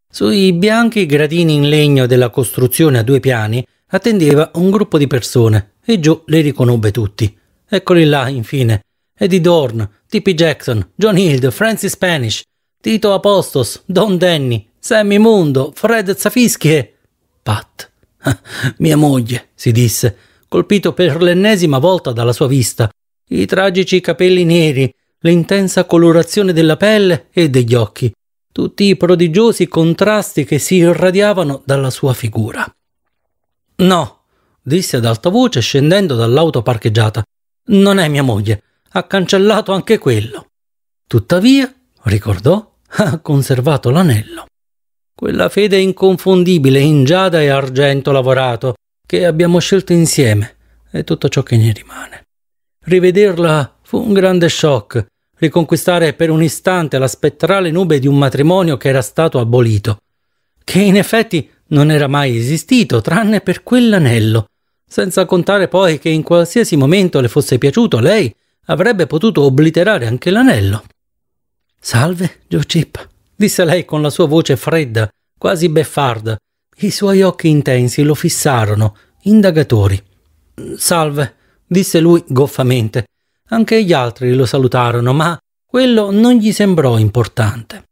Sui bianchi gradini in legno della costruzione a due piani attendeva un gruppo di persone e Joe le riconobbe tutti. Eccoli là, infine. Eddie Dorn, Tippi Jackson, John Hild, Francis Spanish, Tito Apostos, Don Danny, Sammy Mundo, Fred Zafischi e Pat. Mia moglie, si disse, colpito per l'ennesima volta dalla sua vista, i tragici capelli neri, l'intensa colorazione della pelle e degli occhi, tutti i prodigiosi contrasti che si irradiavano dalla sua figura. No, disse ad alta voce scendendo dall'auto parcheggiata, non è mia moglie, ha cancellato anche quello. Tuttavia, ricordò, ha conservato l'anello quella fede inconfondibile in giada e argento lavorato che abbiamo scelto insieme e tutto ciò che ne rimane. Rivederla fu un grande shock, riconquistare per un istante la spettrale nube di un matrimonio che era stato abolito, che in effetti non era mai esistito tranne per quell'anello, senza contare poi che in qualsiasi momento le fosse piaciuto lei avrebbe potuto obliterare anche l'anello. Salve, Giocippa, disse lei con la sua voce fredda, quasi beffarda. I suoi occhi intensi lo fissarono, indagatori. Salve, disse lui goffamente. Anche gli altri lo salutarono, ma quello non gli sembrò importante.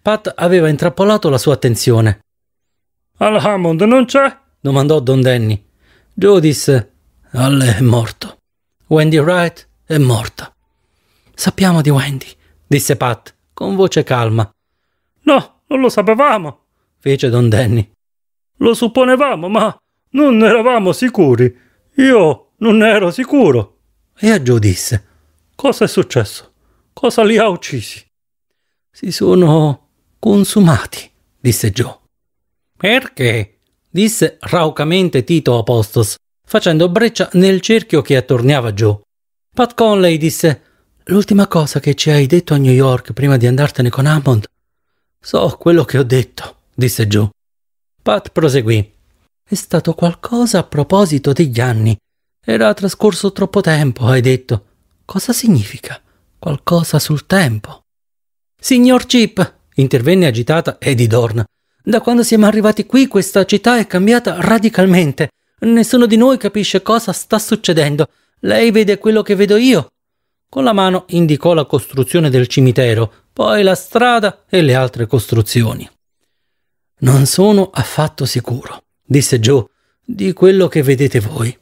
Pat aveva intrappolato la sua attenzione. Al Hammond non c'è? domandò Don Danny. Joe disse: Al è morto. Wendy Wright è morta. Sappiamo di Wendy, disse Pat con voce calma. No, non lo sapevamo, fece Don Danny. Lo supponevamo, ma non eravamo sicuri. Io non ne ero sicuro. E a Joe disse: Cosa è successo? Cosa li ha uccisi? Si sono consumati, disse Joe. Perché? disse raucamente Tito Apostos, facendo breccia nel cerchio che attorniava Joe. Pat Conley disse: L'ultima cosa che ci hai detto a New York prima di andartene con Hammond So quello che ho detto, disse Joe. Pat proseguì. È stato qualcosa a proposito degli anni. Era trascorso troppo tempo, hai detto. Cosa significa? Qualcosa sul tempo. Signor Chip, intervenne agitata Eddie Dorn. Da quando siamo arrivati qui questa città è cambiata radicalmente. Nessuno di noi capisce cosa sta succedendo. Lei vede quello che vedo io. Con la mano indicò la costruzione del cimitero, poi la strada e le altre costruzioni. Non sono affatto sicuro, disse Joe, di quello che vedete voi.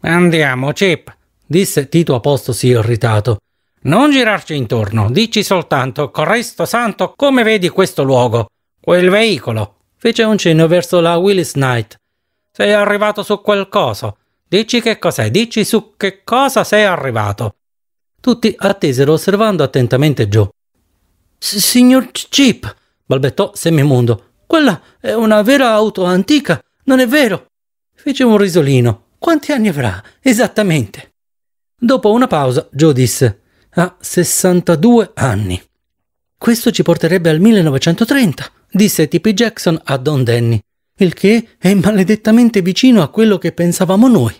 Andiamo, Chip, disse Tito a posto Apostosi irritato. Non girarci intorno, dici soltanto, Cristo santo, come vedi questo luogo? Quel veicolo? Fece un cenno verso la Willis Knight. Sei arrivato su qualcosa. Dici che cos'è, dici su che cosa sei arrivato. Tutti attesero osservando attentamente Joe. Signor Chip, balbettò Semimondo, quella è una vera auto antica, non è vero? Fece un risolino. Quanti anni avrà? Esattamente. Dopo una pausa, Joe disse: Ha 62 anni. Questo ci porterebbe al 1930, disse T.P. Jackson a Don Danny, il che è maledettamente vicino a quello che pensavamo noi.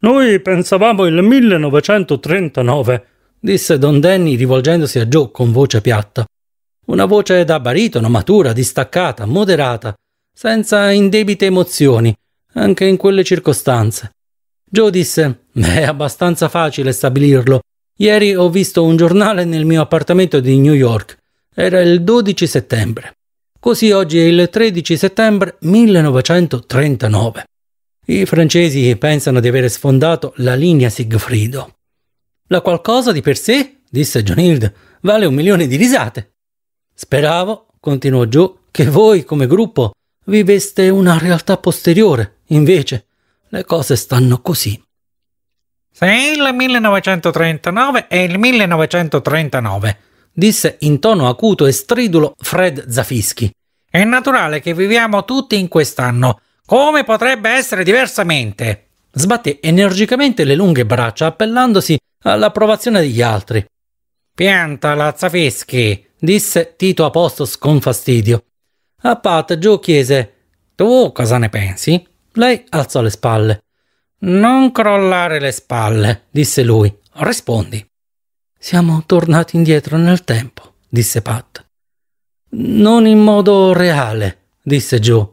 Noi pensavamo il 1939, disse Don Danny rivolgendosi a Joe con voce piatta. Una voce da baritono, matura, distaccata, moderata, senza indebite emozioni, anche in quelle circostanze. Joe disse: È abbastanza facile stabilirlo. Ieri ho visto un giornale nel mio appartamento di New York. Era il 12 settembre. Così oggi è il 13 settembre 1939. I francesi pensano di aver sfondato la linea Sigfrido. La qualcosa di per sé, disse John Hild, vale un milione di risate. Speravo, continuò giù, che voi come gruppo viveste una realtà posteriore, invece le cose stanno così. Se il 1939 è il 1939, disse in tono acuto e stridulo Fred Zafischi. È naturale che viviamo tutti in quest'anno. Come potrebbe essere diversamente? Sbatté energicamente le lunghe braccia, appellandosi all'approvazione degli altri. Piantala, Zafischi, disse Tito Apostos con fastidio. A Pat Joe chiese Tu cosa ne pensi? Lei alzò le spalle. Non crollare le spalle, disse lui. Rispondi. Siamo tornati indietro nel tempo, disse Pat. Non in modo reale, disse Joe.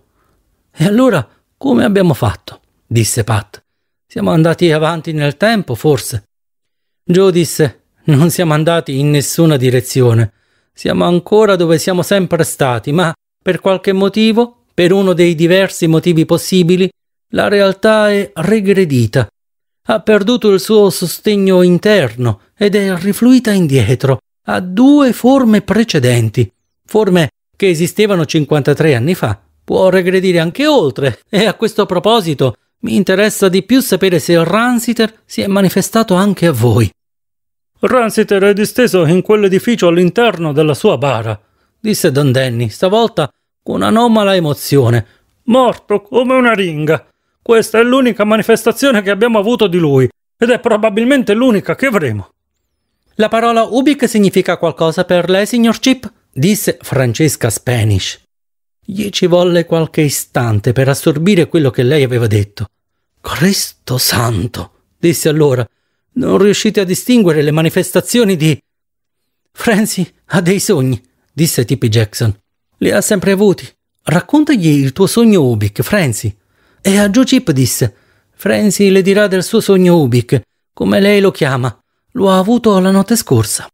E allora come abbiamo fatto? disse Pat. Siamo andati avanti nel tempo, forse. Joe disse: Non siamo andati in nessuna direzione. Siamo ancora dove siamo sempre stati, ma per qualche motivo, per uno dei diversi motivi possibili, la realtà è regredita. Ha perduto il suo sostegno interno ed è rifluita indietro a due forme precedenti, forme che esistevano 53 anni fa. Può regredire anche oltre e a questo proposito mi interessa di più sapere se il Ransiter si è manifestato anche a voi. Ransiter è disteso in quell'edificio all'interno della sua bara, disse Don Danny, stavolta con anomala emozione. Morto come una ringa. Questa è l'unica manifestazione che abbiamo avuto di lui, ed è probabilmente l'unica che avremo. La parola Ubik significa qualcosa per lei, signor Chip? disse Francesca Spanish. Gli ci volle qualche istante per assorbire quello che lei aveva detto. Cristo santo, disse allora, non riuscite a distinguere le manifestazioni di... Francie ha dei sogni, disse Tippy Jackson. Li ha sempre avuti. Raccontagli il tuo sogno Ubik, Francie. E a Joe Chip disse: Francie le dirà del suo sogno Ubik, come lei lo chiama. Lo ha avuto la notte scorsa.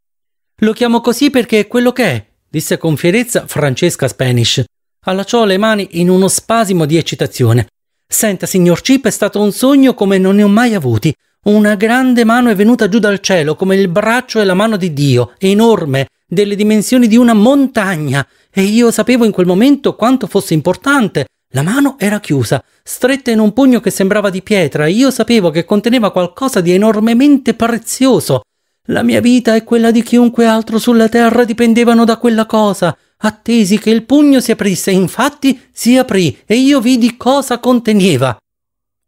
Lo chiamo così perché è quello che è, disse con fierezza Francesca Spanish. Allacciò le mani in uno spasimo di eccitazione. Senta, signor Chip, è stato un sogno come non ne ho mai avuti. Una grande mano è venuta giù dal cielo, come il braccio e la mano di Dio, enorme, delle dimensioni di una montagna, e io sapevo in quel momento quanto fosse importante. La mano era chiusa, stretta in un pugno che sembrava di pietra, e io sapevo che conteneva qualcosa di enormemente prezioso. La mia vita e quella di chiunque altro sulla terra dipendevano da quella cosa. Attesi che il pugno si aprisse, infatti si aprì e io vidi cosa conteneva.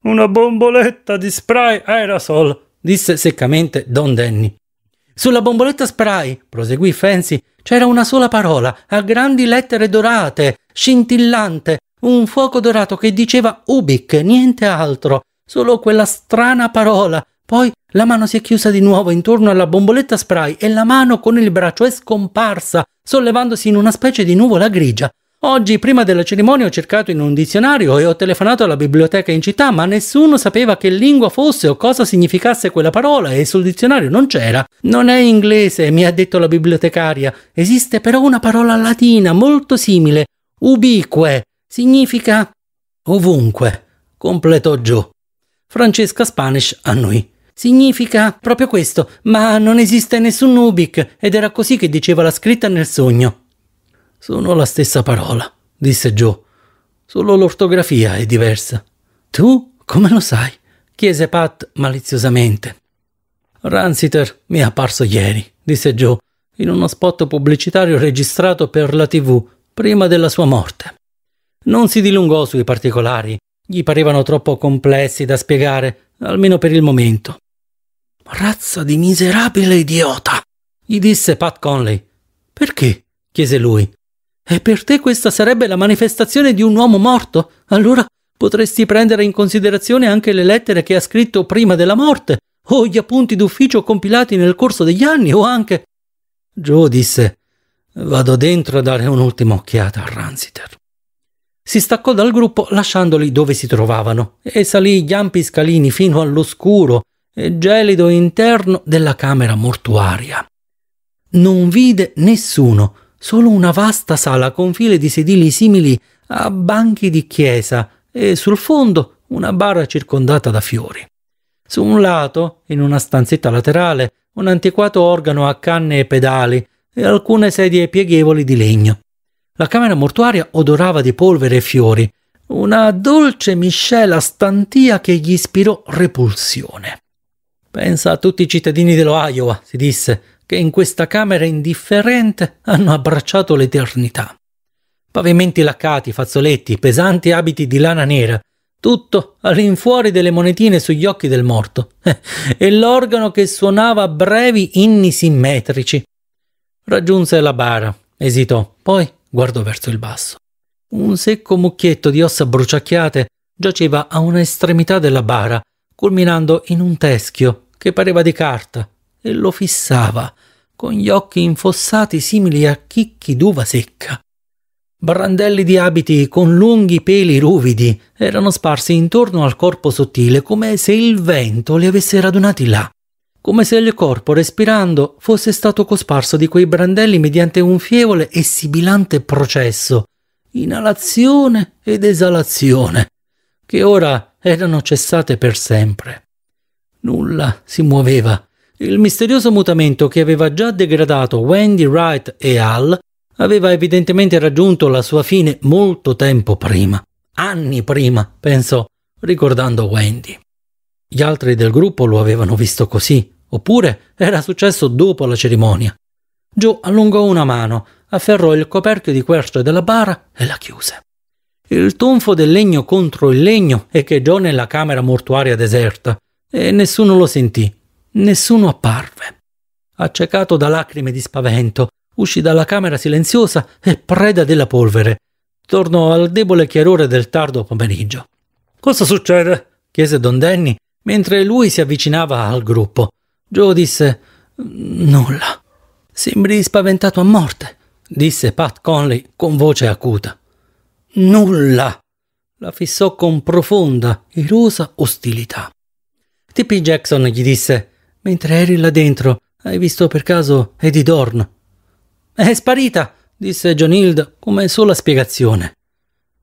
Una bomboletta di spray aerosol, disse seccamente Don Danny. Sulla bomboletta spray, proseguì Fancy, c'era una sola parola, a grandi lettere dorate, scintillante, un fuoco dorato che diceva Ubik, niente altro, solo quella strana parola. Poi la mano si è chiusa di nuovo intorno alla bomboletta spray e la mano con il braccio è scomparsa, sollevandosi in una specie di nuvola grigia. Oggi, prima della cerimonia, ho cercato in un dizionario e ho telefonato alla biblioteca in città, ma nessuno sapeva che lingua fosse o cosa significasse quella parola e sul dizionario non c'era. Non è inglese, mi ha detto la bibliotecaria. Esiste però una parola latina molto simile. Ubique. Significa ovunque. Completò giù. Francesca Spanish a noi. Significa proprio questo, ma non esiste nessun Ubik ed era così che diceva la scritta nel sogno. Sono la stessa parola, disse Joe. Solo l'ortografia è diversa. Tu come lo sai? chiese Pat maliziosamente. Ransiter mi è apparso ieri, disse Joe, in uno spot pubblicitario registrato per la TV prima della sua morte. Non si dilungò sui particolari, gli parevano troppo complessi da spiegare, almeno per il momento. Razza di miserabile idiota, gli disse Pat Conley. Perché? chiese lui. E per te questa sarebbe la manifestazione di un uomo morto? Allora potresti prendere in considerazione anche le lettere che ha scritto prima della morte, o gli appunti d'ufficio compilati nel corso degli anni, o anche... Joe disse Vado dentro a dare un'ultima occhiata a Ransiter. Si staccò dal gruppo lasciandoli dove si trovavano e salì gli ampi scalini fino all'oscuro e gelido interno della camera mortuaria. Non vide nessuno, solo una vasta sala con file di sedili simili a banchi di chiesa e sul fondo una bara circondata da fiori. Su un lato, in una stanzetta laterale, un antiquato organo a canne e pedali e alcune sedie pieghevoli di legno. La camera mortuaria odorava di polvere e fiori, una dolce miscela stantia che gli ispirò repulsione. Pensa a tutti i cittadini dello Iowa, si disse, che in questa camera indifferente hanno abbracciato l'eternità. Pavimenti laccati, fazzoletti, pesanti abiti di lana nera, tutto all'infuori delle monetine sugli occhi del morto, e l'organo che suonava brevi inni simmetrici. Raggiunse la bara, esitò, poi guardò verso il basso. Un secco mucchietto di ossa bruciacchiate giaceva a una estremità della bara, culminando in un teschio che pareva di carta, e lo fissava con gli occhi infossati simili a chicchi d'uva secca. Brandelli di abiti con lunghi peli ruvidi erano sparsi intorno al corpo sottile come se il vento li avesse radunati là, come se il corpo respirando fosse stato cosparso di quei brandelli mediante un fievole e sibilante processo, inalazione ed esalazione, che ora erano cessate per sempre. Nulla si muoveva il misterioso mutamento che aveva già degradato Wendy Wright e Al aveva evidentemente raggiunto la sua fine molto tempo prima, anni prima, pensò, ricordando Wendy. Gli altri del gruppo lo avevano visto così, oppure era successo dopo la cerimonia. Joe allungò una mano, afferrò il coperchio di quercia della bara e la chiuse. Il tonfo del legno contro il legno echeggiò nella camera mortuaria deserta e nessuno lo sentì, Nessuno apparve. Accecato da lacrime di spavento, uscì dalla camera silenziosa e preda della polvere. Tornò al debole chiarore del tardo pomeriggio. Cosa succede? chiese Don Danny mentre lui si avvicinava al gruppo. Joe disse: Nulla. Sembri spaventato a morte, disse Pat Conley con voce acuta. Nulla. La fissò con profonda, irosa ostilità. T.P. Jackson gli disse: Mentre eri là dentro, hai visto per caso Eddie Dorn? È sparita, disse John Hild come sola spiegazione.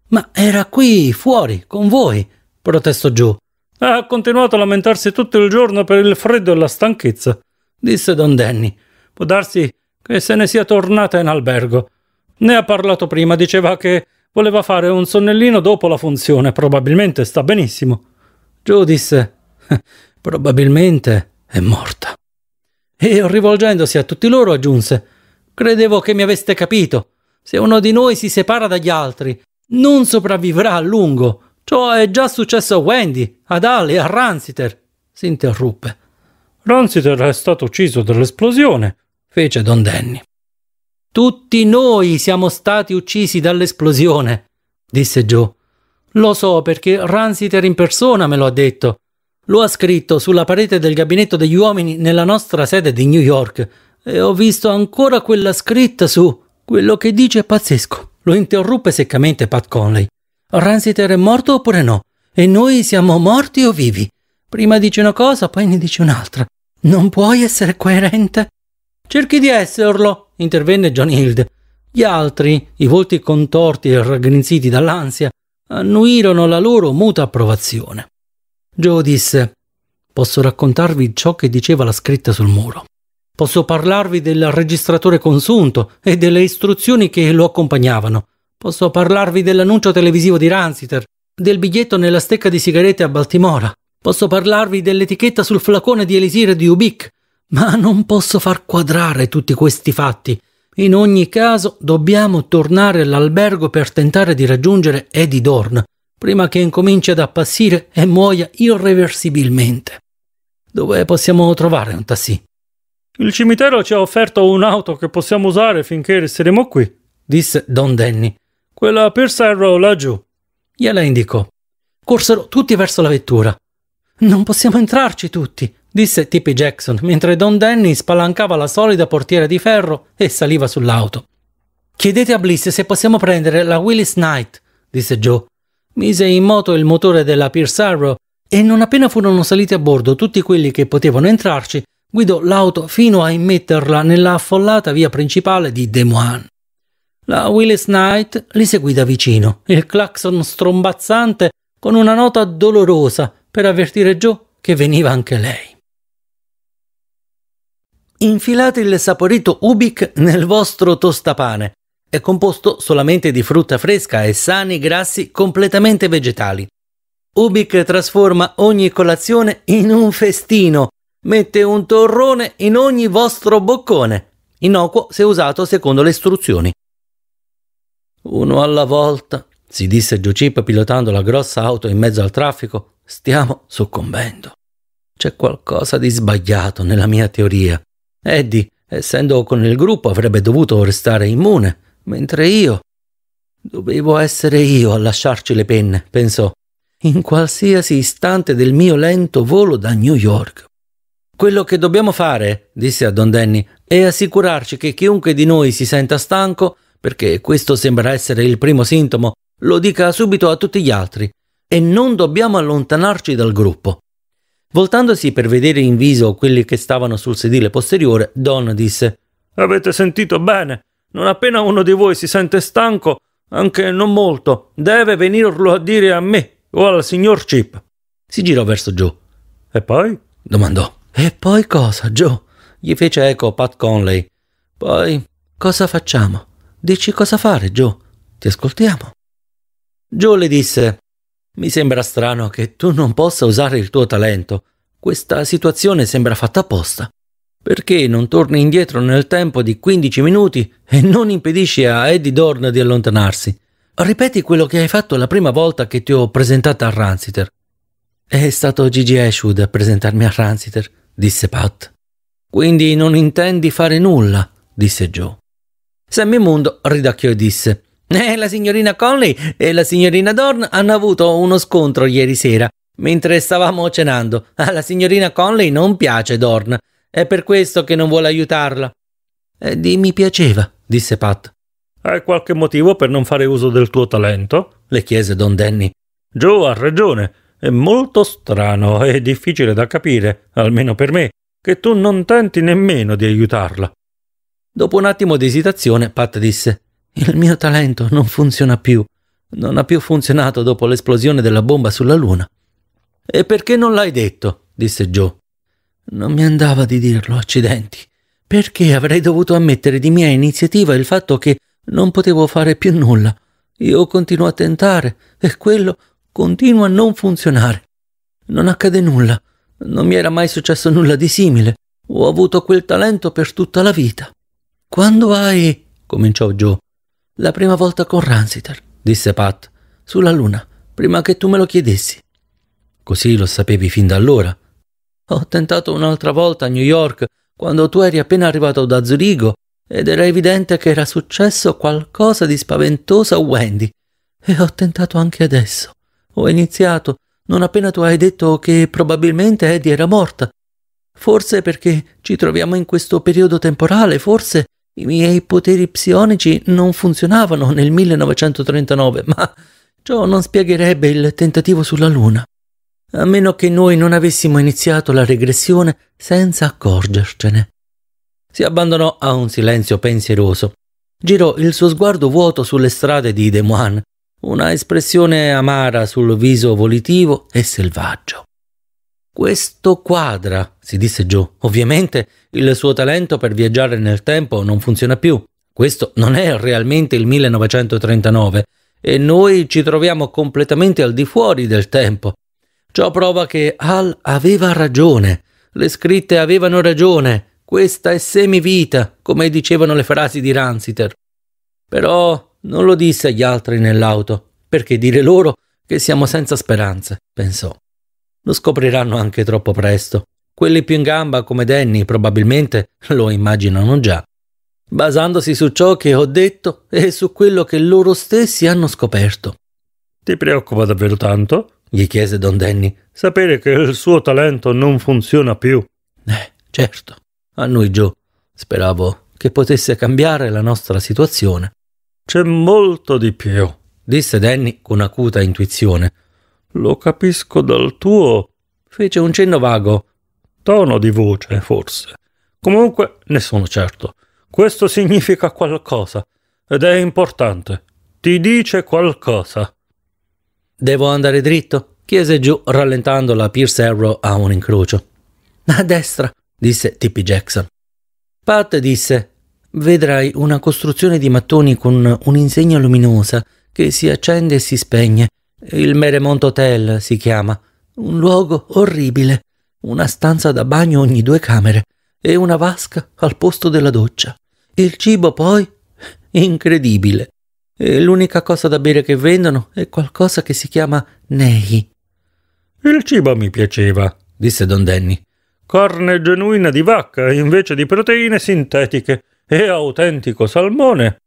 Ma era qui, fuori, con voi, protestò Joe. Ha continuato a lamentarsi tutto il giorno per il freddo e la stanchezza, disse Don Danny. Può darsi che se ne sia tornata in albergo. Ne ha parlato prima, diceva che voleva fare un sonnellino dopo la funzione, probabilmente sta benissimo. Joe disse: Probabilmente è morta. E rivolgendosi a tutti loro aggiunse Credevo che mi aveste capito. Se uno di noi si separa dagli altri, non sopravvivrà a lungo. Ciò è già successo a Wendy, ad Ali, a Ransiter. Si interruppe. Ransiter è stato ucciso dall'esplosione, fece Don Danny. Tutti noi siamo stati uccisi dall'esplosione, disse Joe. Lo so perché Ransiter in persona me lo ha detto. Lo ha scritto sulla parete del gabinetto degli uomini nella nostra sede di New York e ho visto ancora quella scritta su. Quello che dice è pazzesco. Lo interruppe seccamente Pat Conley. Ransiter è morto oppure no? E noi siamo morti o vivi? Prima dice una cosa, poi ne dice un'altra. Non puoi essere coerente? Cerchi di esserlo, intervenne John Hild. Gli altri, i volti contorti e raggrinziti dall'ansia, annuirono la loro muta approvazione. Joe disse Posso raccontarvi ciò che diceva la scritta sul muro. Posso parlarvi del registratore consunto e delle istruzioni che lo accompagnavano. Posso parlarvi dell'annuncio televisivo di Ransiter, del biglietto nella stecca di sigarette a Baltimora. Posso parlarvi dell'etichetta sul flacone di elisire di Ubik. Ma non posso far quadrare tutti questi fatti. In ogni caso, dobbiamo tornare all'albergo per tentare di raggiungere Eddie Dorn prima che incominci ad appassire e muoia irreversibilmente. Dove possiamo trovare un tassì? Il cimitero ci ha offerto un'auto che possiamo usare finché resteremo qui, disse Don Danny. Quella Piercerro laggiù. Gliela indicò. Corsero tutti verso la vettura. Non possiamo entrarci tutti, disse Tippy Jackson, mentre Don Danny spalancava la solida portiera di ferro e saliva sull'auto. Chiedete a Bliss se possiamo prendere la Willis Knight, disse Joe mise in moto il motore della Pirsarro e non appena furono saliti a bordo tutti quelli che potevano entrarci, guidò l'auto fino a immetterla nella affollata via principale di Des Moines. La Willis Knight li seguì da vicino, il clacson strombazzante con una nota dolorosa per avvertire Joe che veniva anche lei. Infilate il saporito Ubik nel vostro tostapane è composto solamente di frutta fresca e sani grassi completamente vegetali. Ubik trasforma ogni colazione in un festino. Mette un torrone in ogni vostro boccone. Innocuo se usato secondo le istruzioni. Uno alla volta, si disse Giucip pilotando la grossa auto in mezzo al traffico, stiamo soccombendo. C'è qualcosa di sbagliato nella mia teoria. Eddie, essendo con il gruppo, avrebbe dovuto restare immune mentre io dovevo essere io a lasciarci le penne, pensò, in qualsiasi istante del mio lento volo da New York. Quello che dobbiamo fare, disse a Don Danny, è assicurarci che chiunque di noi si senta stanco, perché questo sembra essere il primo sintomo, lo dica subito a tutti gli altri, e non dobbiamo allontanarci dal gruppo. Voltandosi per vedere in viso quelli che stavano sul sedile posteriore, Don disse Avete sentito bene? Non appena uno di voi si sente stanco, anche non molto, deve venirlo a dire a me o al signor Chip. Si girò verso Joe. E poi? domandò. E poi cosa, Joe? gli fece eco Pat Conley. Poi cosa facciamo? Dici cosa fare, Joe? Ti ascoltiamo. Joe le disse: Mi sembra strano che tu non possa usare il tuo talento. Questa situazione sembra fatta apposta. Perché non torni indietro nel tempo di 15 minuti e non impedisci a Eddie Dorn di allontanarsi? Ripeti quello che hai fatto la prima volta che ti ho presentata a Ransiter. È stato Gigi Ashwood a presentarmi a Ransiter, disse Pat. Quindi non intendi fare nulla, disse Joe. Sammy Mundo ridacchiò e disse: eh, la signorina Conley e la signorina Dorn hanno avuto uno scontro ieri sera, mentre stavamo cenando. Alla ah, signorina Conley non piace Dorn è per questo che non vuole aiutarla. E eh, di mi piaceva, disse Pat. Hai qualche motivo per non fare uso del tuo talento? le chiese Don Danny. Joe ha ragione. È molto strano e difficile da capire, almeno per me, che tu non tenti nemmeno di aiutarla. Dopo un attimo di esitazione, Pat disse: Il mio talento non funziona più. Non ha più funzionato dopo l'esplosione della bomba sulla Luna. E perché non l'hai detto? disse Joe. Non mi andava di dirlo, accidenti. Perché avrei dovuto ammettere di mia iniziativa il fatto che non potevo fare più nulla. Io continuo a tentare e quello continua a non funzionare. Non accade nulla. Non mi era mai successo nulla di simile. Ho avuto quel talento per tutta la vita. Quando hai... cominciò Joe. La prima volta con Ransiter, disse Pat, sulla luna, prima che tu me lo chiedessi. Così lo sapevi fin da allora, ho tentato un'altra volta a New York, quando tu eri appena arrivato da Zurigo, ed era evidente che era successo qualcosa di spaventoso a Wendy. E ho tentato anche adesso. Ho iniziato non appena tu hai detto che probabilmente Eddie era morta. Forse perché ci troviamo in questo periodo temporale, forse i miei poteri psionici non funzionavano nel 1939, ma ciò non spiegherebbe il tentativo sulla Luna a meno che noi non avessimo iniziato la regressione senza accorgercene. Si abbandonò a un silenzio pensieroso. Girò il suo sguardo vuoto sulle strade di Des Moines, una espressione amara sul viso volitivo e selvaggio. Questo quadra, si disse giù. Ovviamente il suo talento per viaggiare nel tempo non funziona più. Questo non è realmente il 1939 e noi ci troviamo completamente al di fuori del tempo. Ciò prova che Al aveva ragione. Le scritte avevano ragione. Questa è semivita, come dicevano le frasi di Ransiter. Però non lo disse agli altri nell'auto, perché dire loro che siamo senza speranze, pensò. Lo scopriranno anche troppo presto. Quelli più in gamba come Danny probabilmente lo immaginano già, basandosi su ciò che ho detto e su quello che loro stessi hanno scoperto. Ti preoccupa davvero tanto? gli chiese Don Danny. Sapere che il suo talento non funziona più. Eh, certo, a noi giù. Speravo che potesse cambiare la nostra situazione. C'è molto di più, disse Danny con acuta intuizione. Lo capisco dal tuo. Fece un cenno vago. Tono di voce, forse. Comunque, ne sono certo. Questo significa qualcosa. Ed è importante. Ti dice qualcosa. Devo andare dritto? chiese giù, rallentando la Pierce Arrow a un incrocio. A destra, disse Tippy Jackson. Pat disse: Vedrai una costruzione di mattoni con un'insegna luminosa che si accende e si spegne. Il Meremont Hotel si chiama. Un luogo orribile. Una stanza da bagno ogni due camere e una vasca al posto della doccia. Il cibo poi incredibile. E l'unica cosa da bere che vendono è qualcosa che si chiama Nei. Il cibo mi piaceva, disse Don Danny. Carne genuina di vacca invece di proteine sintetiche e autentico salmone.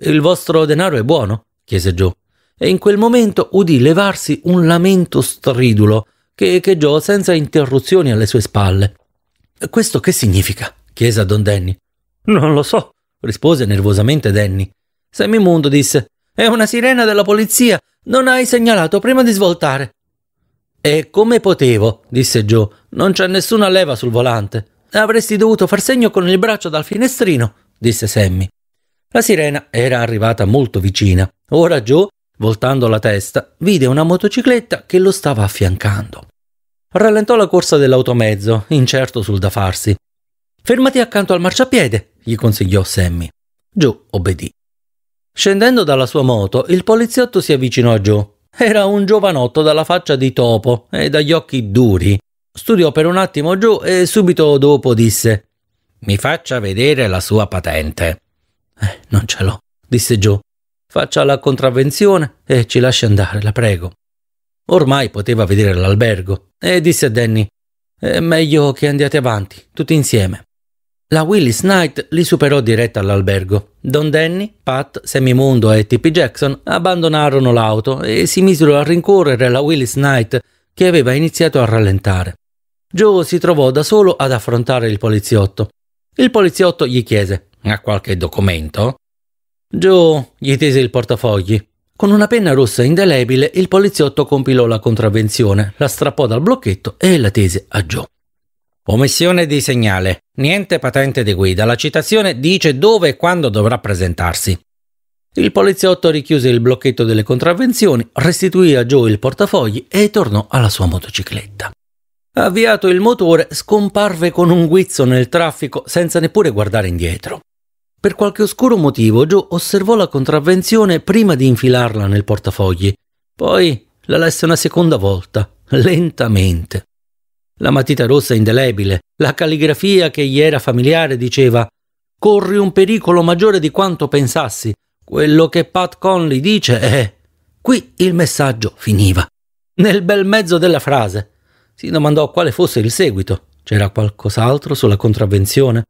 Il vostro denaro è buono? chiese Joe. E in quel momento udì levarsi un lamento stridulo che echeggiò senza interruzioni alle sue spalle. Questo che significa? chiese a Don Danny. Non lo so, rispose nervosamente Danny. Semimundo disse: È una sirena della polizia. Non hai segnalato prima di svoltare. E come potevo, disse Joe. Non c'è nessuna leva sul volante. Avresti dovuto far segno con il braccio dal finestrino, disse Sammy. La sirena era arrivata molto vicina. Ora Joe, voltando la testa, vide una motocicletta che lo stava affiancando. Rallentò la corsa dell'automezzo, incerto sul da farsi. Fermati accanto al marciapiede, gli consigliò Sammy. Joe obbedì. Scendendo dalla sua moto, il poliziotto si avvicinò a Joe. Era un giovanotto dalla faccia di topo e dagli occhi duri. Studiò per un attimo Joe e subito dopo disse: Mi faccia vedere la sua patente. Eh, non ce l'ho, disse Joe. Faccia la contravvenzione e ci lasci andare, la prego. Ormai poteva vedere l'albergo e disse a Danny: È meglio che andiate avanti, tutti insieme. La Willis Knight li superò diretta all'albergo. Don Danny, Pat, Semimundo e Tippy Jackson abbandonarono l'auto e si misero a rincorrere la Willis Knight che aveva iniziato a rallentare. Joe si trovò da solo ad affrontare il poliziotto. Il poliziotto gli chiese: Ha qualche documento? Joe gli tese il portafogli. Con una penna rossa indelebile il poliziotto compilò la contravvenzione, la strappò dal blocchetto e la tese a Joe. Omissione di segnale. Niente patente di guida. La citazione dice dove e quando dovrà presentarsi. Il poliziotto richiuse il blocchetto delle contravvenzioni, restituì a Joe il portafogli e tornò alla sua motocicletta. Avviato il motore, scomparve con un guizzo nel traffico senza neppure guardare indietro. Per qualche oscuro motivo Joe osservò la contravvenzione prima di infilarla nel portafogli. Poi la lesse una seconda volta, lentamente. La matita rossa indelebile, la calligrafia che gli era familiare diceva Corri un pericolo maggiore di quanto pensassi. Quello che Pat Conley dice è... Qui il messaggio finiva. Nel bel mezzo della frase. Si domandò quale fosse il seguito. C'era qualcos'altro sulla contravvenzione?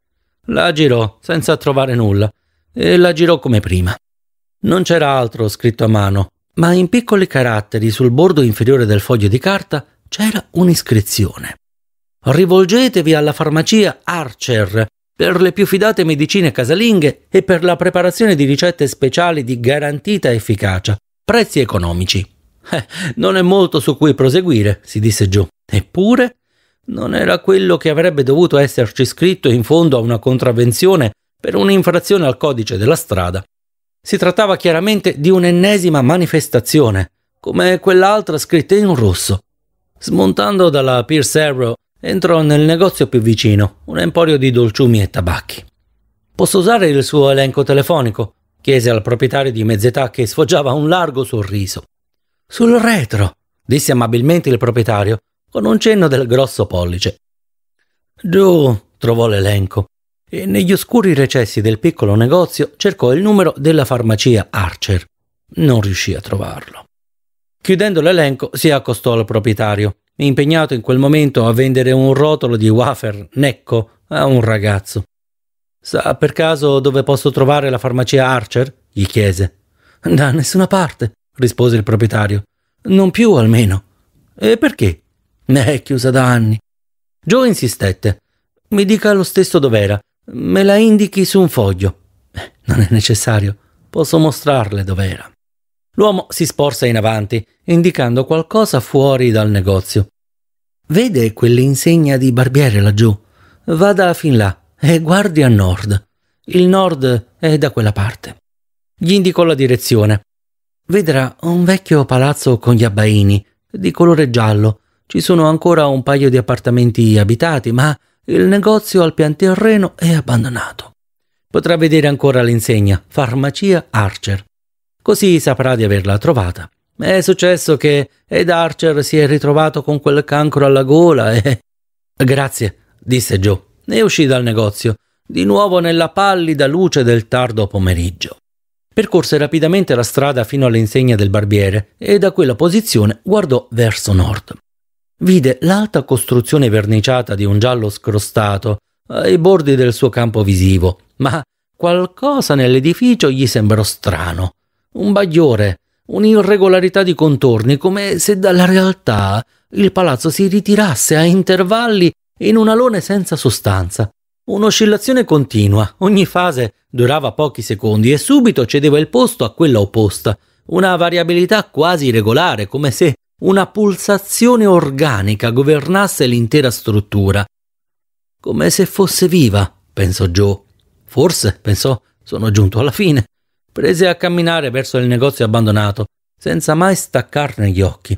La girò senza trovare nulla e la girò come prima. Non c'era altro scritto a mano, ma in piccoli caratteri sul bordo inferiore del foglio di carta c'era un'iscrizione. Rivolgetevi alla farmacia Archer per le più fidate medicine casalinghe e per la preparazione di ricette speciali di garantita efficacia, prezzi economici. Eh, non è molto su cui proseguire, si disse giù. Eppure, non era quello che avrebbe dovuto esserci scritto in fondo a una contravvenzione per un'infrazione al codice della strada. Si trattava chiaramente di un'ennesima manifestazione, come quell'altra scritta in rosso, Smontando dalla Pierce Arrow, entrò nel negozio più vicino, un emporio di dolciumi e tabacchi. Posso usare il suo elenco telefonico? chiese al proprietario di mezz'età che sfoggiava un largo sorriso. Sul retro, disse amabilmente il proprietario, con un cenno del grosso pollice. Giù, trovò l'elenco e negli oscuri recessi del piccolo negozio cercò il numero della farmacia Archer. Non riuscì a trovarlo. Chiudendo l'elenco si accostò al proprietario, impegnato in quel momento a vendere un rotolo di wafer necco a un ragazzo. Sa per caso dove posso trovare la farmacia Archer? gli chiese. Da nessuna parte, rispose il proprietario. Non più almeno. E perché? Ne È chiusa da anni. Joe insistette. Mi dica lo stesso dov'era. Me la indichi su un foglio. Non è necessario. Posso mostrarle dov'era. L'uomo si sporse in avanti, indicando qualcosa fuori dal negozio. Vede quell'insegna di barbiere laggiù. Vada fin là e guardi a nord. Il nord è da quella parte. Gli indicò la direzione. Vedrà un vecchio palazzo con gli abbaini, di colore giallo. Ci sono ancora un paio di appartamenti abitati, ma il negozio al pian terreno è abbandonato. Potrà vedere ancora l'insegna Farmacia Archer così saprà di averla trovata. È successo che Ed Archer si è ritrovato con quel cancro alla gola e... Grazie, disse Joe, e uscì dal negozio, di nuovo nella pallida luce del tardo pomeriggio. Percorse rapidamente la strada fino all'insegna del barbiere e da quella posizione guardò verso nord. Vide l'alta costruzione verniciata di un giallo scrostato ai bordi del suo campo visivo, ma qualcosa nell'edificio gli sembrò strano un bagliore, un'irregolarità di contorni, come se dalla realtà il palazzo si ritirasse a intervalli in un alone senza sostanza. Un'oscillazione continua, ogni fase durava pochi secondi e subito cedeva il posto a quella opposta, una variabilità quasi regolare, come se una pulsazione organica governasse l'intera struttura. Come se fosse viva, pensò Joe. Forse, pensò, sono giunto alla fine prese a camminare verso il negozio abbandonato, senza mai staccarne gli occhi.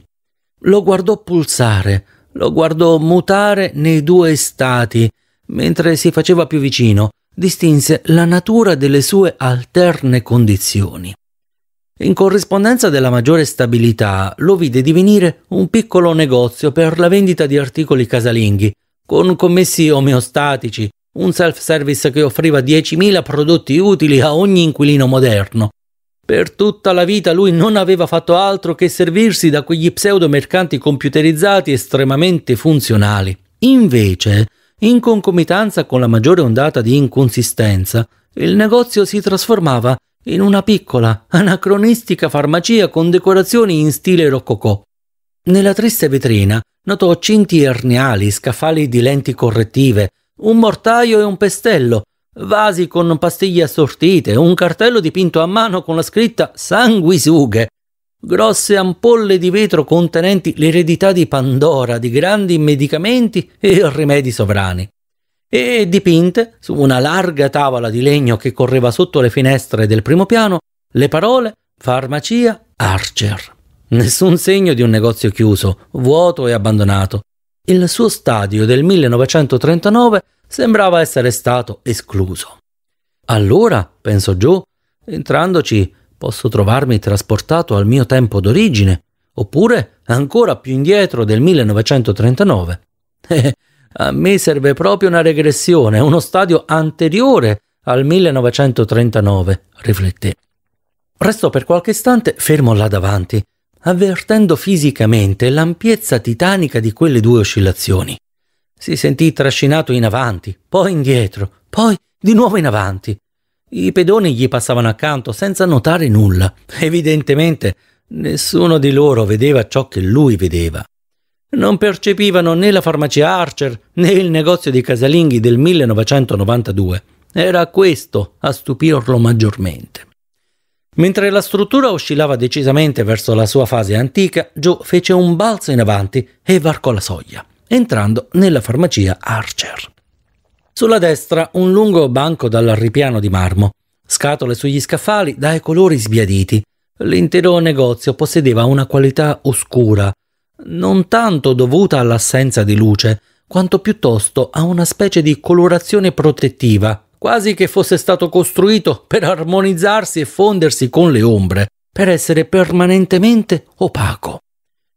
Lo guardò pulsare, lo guardò mutare nei due stati, mentre si faceva più vicino, distinse la natura delle sue alterne condizioni. In corrispondenza della maggiore stabilità lo vide divenire un piccolo negozio per la vendita di articoli casalinghi, con commessi omeostatici, un self-service che offriva 10.000 prodotti utili a ogni inquilino moderno. Per tutta la vita lui non aveva fatto altro che servirsi da quegli pseudomercanti computerizzati estremamente funzionali. Invece, in concomitanza con la maggiore ondata di inconsistenza, il negozio si trasformava in una piccola, anacronistica farmacia con decorazioni in stile rococò. Nella triste vetrina notò cinti erniali, scaffali di lenti correttive, un mortaio e un pestello, vasi con pastiglie assortite, un cartello dipinto a mano con la scritta sanguisughe, grosse ampolle di vetro contenenti l'eredità di Pandora di grandi medicamenti e rimedi sovrani, e dipinte su una larga tavola di legno che correva sotto le finestre del primo piano le parole farmacia Archer. Nessun segno di un negozio chiuso, vuoto e abbandonato il suo stadio del 1939 sembrava essere stato escluso. Allora, pensò Joe, entrandoci posso trovarmi trasportato al mio tempo d'origine, oppure ancora più indietro del 1939. Eh, a me serve proprio una regressione, uno stadio anteriore al 1939, rifletté. Restò per qualche istante fermo là davanti, avvertendo fisicamente l'ampiezza titanica di quelle due oscillazioni. Si sentì trascinato in avanti, poi indietro, poi di nuovo in avanti. I pedoni gli passavano accanto senza notare nulla. Evidentemente nessuno di loro vedeva ciò che lui vedeva. Non percepivano né la farmacia Archer né il negozio di casalinghi del 1992. Era questo a stupirlo maggiormente. Mentre la struttura oscillava decisamente verso la sua fase antica, Joe fece un balzo in avanti e varcò la soglia, entrando nella farmacia Archer. Sulla destra un lungo banco dal ripiano di marmo, scatole sugli scaffali dai colori sbiaditi. L'intero negozio possedeva una qualità oscura, non tanto dovuta all'assenza di luce, quanto piuttosto a una specie di colorazione protettiva quasi che fosse stato costruito per armonizzarsi e fondersi con le ombre, per essere permanentemente opaco.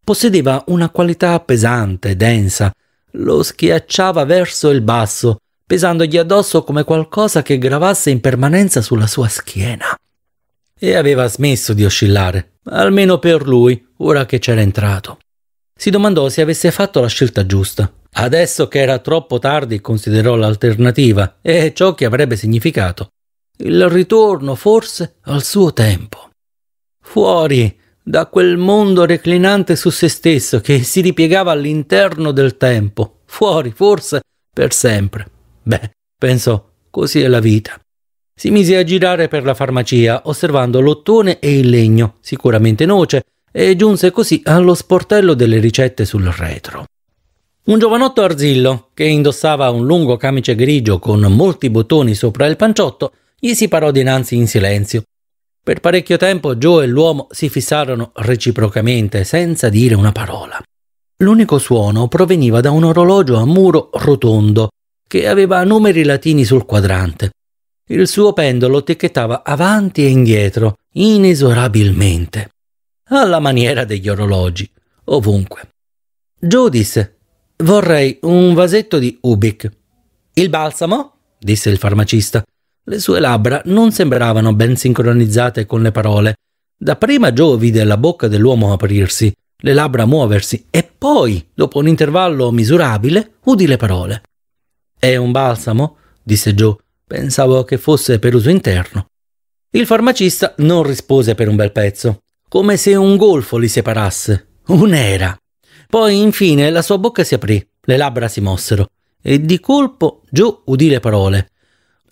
Possedeva una qualità pesante, densa, lo schiacciava verso il basso, pesandogli addosso come qualcosa che gravasse in permanenza sulla sua schiena. E aveva smesso di oscillare, almeno per lui, ora che c'era entrato. Si domandò se avesse fatto la scelta giusta, Adesso che era troppo tardi considerò l'alternativa e ciò che avrebbe significato il ritorno forse al suo tempo. Fuori da quel mondo reclinante su se stesso che si ripiegava all'interno del tempo, fuori forse per sempre. Beh, pensò, così è la vita. Si mise a girare per la farmacia, osservando l'ottone e il legno, sicuramente noce, e giunse così allo sportello delle ricette sul retro. Un giovanotto arzillo, che indossava un lungo camice grigio con molti bottoni sopra il panciotto, gli si parò dinanzi in silenzio. Per parecchio tempo Joe e l'uomo si fissarono reciprocamente senza dire una parola. L'unico suono proveniva da un orologio a muro rotondo che aveva numeri latini sul quadrante. Il suo pendolo ticchettava avanti e indietro, inesorabilmente, alla maniera degli orologi, ovunque. Joe disse: Vorrei un vasetto di Ubik. Il balsamo? disse il farmacista. Le sue labbra non sembravano ben sincronizzate con le parole. Dapprima Joe vide la bocca dell'uomo aprirsi, le labbra muoversi e poi, dopo un intervallo misurabile, udì le parole. È un balsamo? disse Joe. Pensavo che fosse per uso interno. Il farmacista non rispose per un bel pezzo, come se un golfo li separasse, un'era. Poi infine la sua bocca si aprì, le labbra si mossero e di colpo giù udì le parole.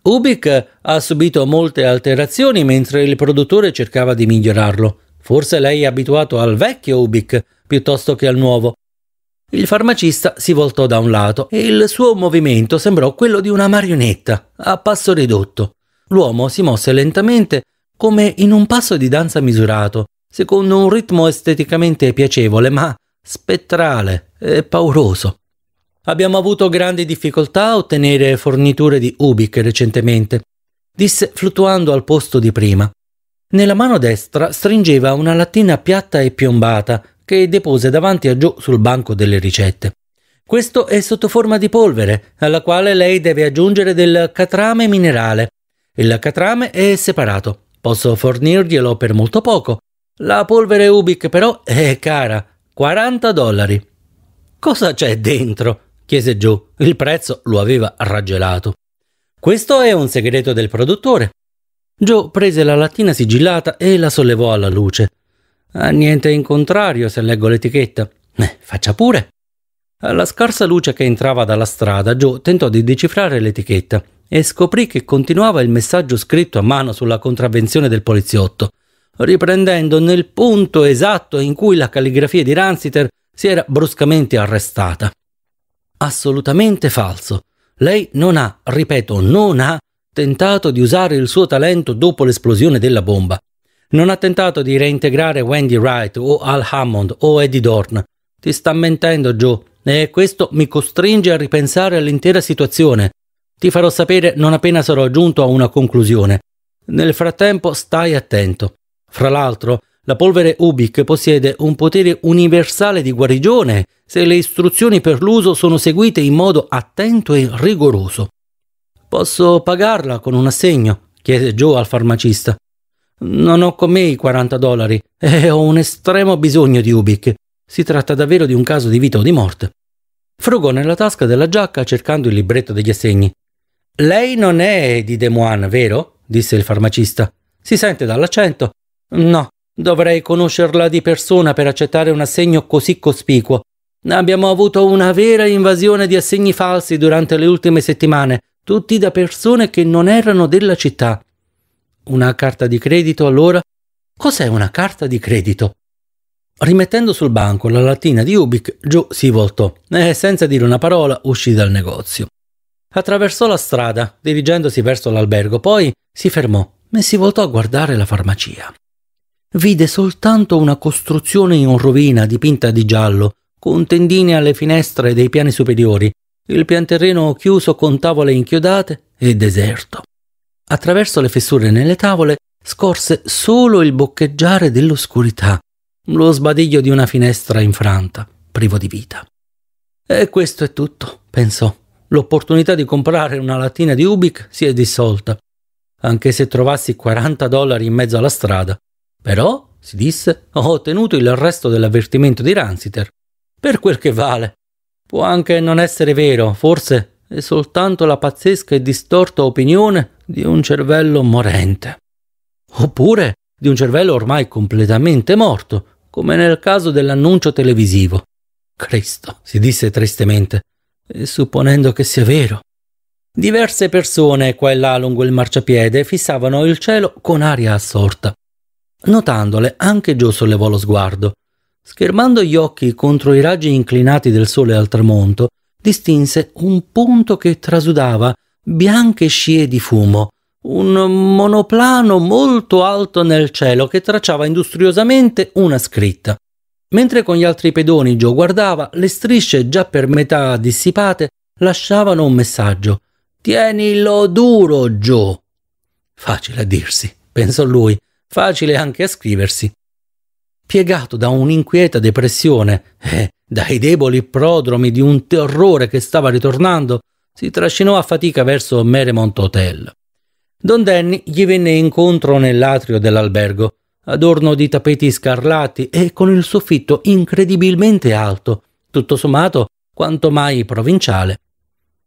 Ubik ha subito molte alterazioni mentre il produttore cercava di migliorarlo. Forse lei è abituato al vecchio Ubik piuttosto che al nuovo. Il farmacista si voltò da un lato e il suo movimento sembrò quello di una marionetta, a passo ridotto. L'uomo si mosse lentamente come in un passo di danza misurato, secondo un ritmo esteticamente piacevole, ma spettrale e pauroso. Abbiamo avuto grandi difficoltà a ottenere forniture di Ubik recentemente, disse fluttuando al posto di prima. Nella mano destra stringeva una lattina piatta e piombata che depose davanti a Joe sul banco delle ricette. Questo è sotto forma di polvere, alla quale lei deve aggiungere del catrame minerale. Il catrame è separato. Posso fornirglielo per molto poco. La polvere Ubik però è cara 40 dollari. Cosa c'è dentro? chiese Joe. Il prezzo lo aveva raggelato. Questo è un segreto del produttore. Joe prese la lattina sigillata e la sollevò alla luce. Ah, niente in contrario se leggo l'etichetta. Eh, faccia pure. Alla scarsa luce che entrava dalla strada, Joe tentò di decifrare l'etichetta e scoprì che continuava il messaggio scritto a mano sulla contravvenzione del poliziotto riprendendo nel punto esatto in cui la calligrafia di Ransiter si era bruscamente arrestata. Assolutamente falso. Lei non ha, ripeto, non ha tentato di usare il suo talento dopo l'esplosione della bomba. Non ha tentato di reintegrare Wendy Wright o Al Hammond o Eddie Dorn. Ti sta mentendo, Joe, e questo mi costringe a ripensare all'intera situazione. Ti farò sapere non appena sarò giunto a una conclusione. Nel frattempo stai attento. Fra l'altro, la polvere Ubik possiede un potere universale di guarigione se le istruzioni per l'uso sono seguite in modo attento e rigoroso. Posso pagarla con un assegno? chiese Joe al farmacista. Non ho con me i 40 dollari e eh, ho un estremo bisogno di Ubik. Si tratta davvero di un caso di vita o di morte. Frugò nella tasca della giacca cercando il libretto degli assegni. Lei non è di Des Moines, vero? disse il farmacista. Si sente dall'accento No, dovrei conoscerla di persona per accettare un assegno così cospicuo. Abbiamo avuto una vera invasione di assegni falsi durante le ultime settimane, tutti da persone che non erano della città. Una carta di credito allora? Cos'è una carta di credito? Rimettendo sul banco la lattina di Ubik, Joe si voltò e, eh, senza dire una parola, uscì dal negozio. Attraversò la strada, dirigendosi verso l'albergo, poi si fermò e si voltò a guardare la farmacia vide soltanto una costruzione in rovina dipinta di giallo, con tendine alle finestre dei piani superiori, il pianterreno chiuso con tavole inchiodate e deserto. Attraverso le fessure nelle tavole scorse solo il boccheggiare dell'oscurità, lo sbadiglio di una finestra infranta, privo di vita. E questo è tutto, pensò. L'opportunità di comprare una lattina di Ubik si è dissolta. Anche se trovassi 40 dollari in mezzo alla strada, però, si disse, ho ottenuto il resto dell'avvertimento di Ransiter. Per quel che vale. Può anche non essere vero, forse è soltanto la pazzesca e distorta opinione di un cervello morente. Oppure di un cervello ormai completamente morto, come nel caso dell'annuncio televisivo. Cristo, si disse tristemente, e supponendo che sia vero. Diverse persone qua e là lungo il marciapiede fissavano il cielo con aria assorta. Notandole, anche Joe sollevò lo sguardo. Schermando gli occhi contro i raggi inclinati del sole al tramonto, distinse un punto che trasudava bianche scie di fumo, un monoplano molto alto nel cielo che tracciava industriosamente una scritta. Mentre con gli altri pedoni Joe guardava, le strisce già per metà dissipate lasciavano un messaggio. Tienilo duro, Joe. Facile a dirsi, pensò lui, facile anche a scriversi. Piegato da un'inquieta depressione e eh, dai deboli prodromi di un terrore che stava ritornando, si trascinò a fatica verso Meremont Hotel. Don Danny gli venne incontro nell'atrio dell'albergo, adorno di tappeti scarlatti e con il soffitto incredibilmente alto, tutto sommato quanto mai provinciale.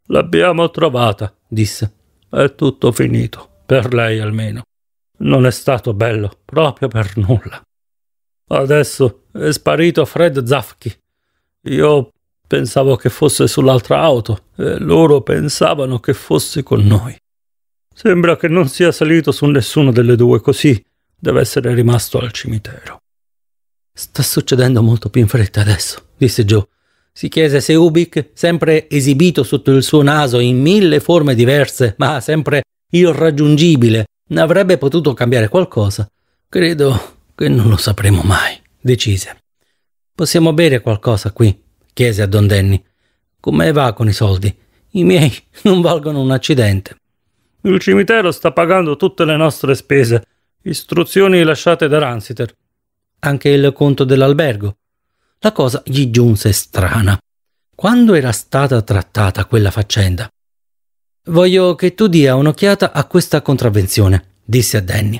L'abbiamo trovata, disse. È tutto finito, per lei almeno. Non è stato bello, proprio per nulla. Adesso è sparito Fred Zafki. Io pensavo che fosse sull'altra auto e loro pensavano che fosse con noi. Sembra che non sia salito su nessuna delle due, così deve essere rimasto al cimitero. Sta succedendo molto più in fretta adesso, disse Joe. Si chiese se Ubik, sempre esibito sotto il suo naso in mille forme diverse, ma sempre irraggiungibile, ne Avrebbe potuto cambiare qualcosa. Credo che non lo sapremo mai, decise. Possiamo bere qualcosa qui? chiese a Don Danny. Come va con i soldi? I miei non valgono un accidente. Il cimitero sta pagando tutte le nostre spese. Istruzioni lasciate da Ransiter. Anche il conto dell'albergo. La cosa gli giunse strana. Quando era stata trattata quella faccenda? Voglio che tu dia un'occhiata a questa contravvenzione, disse a Danny.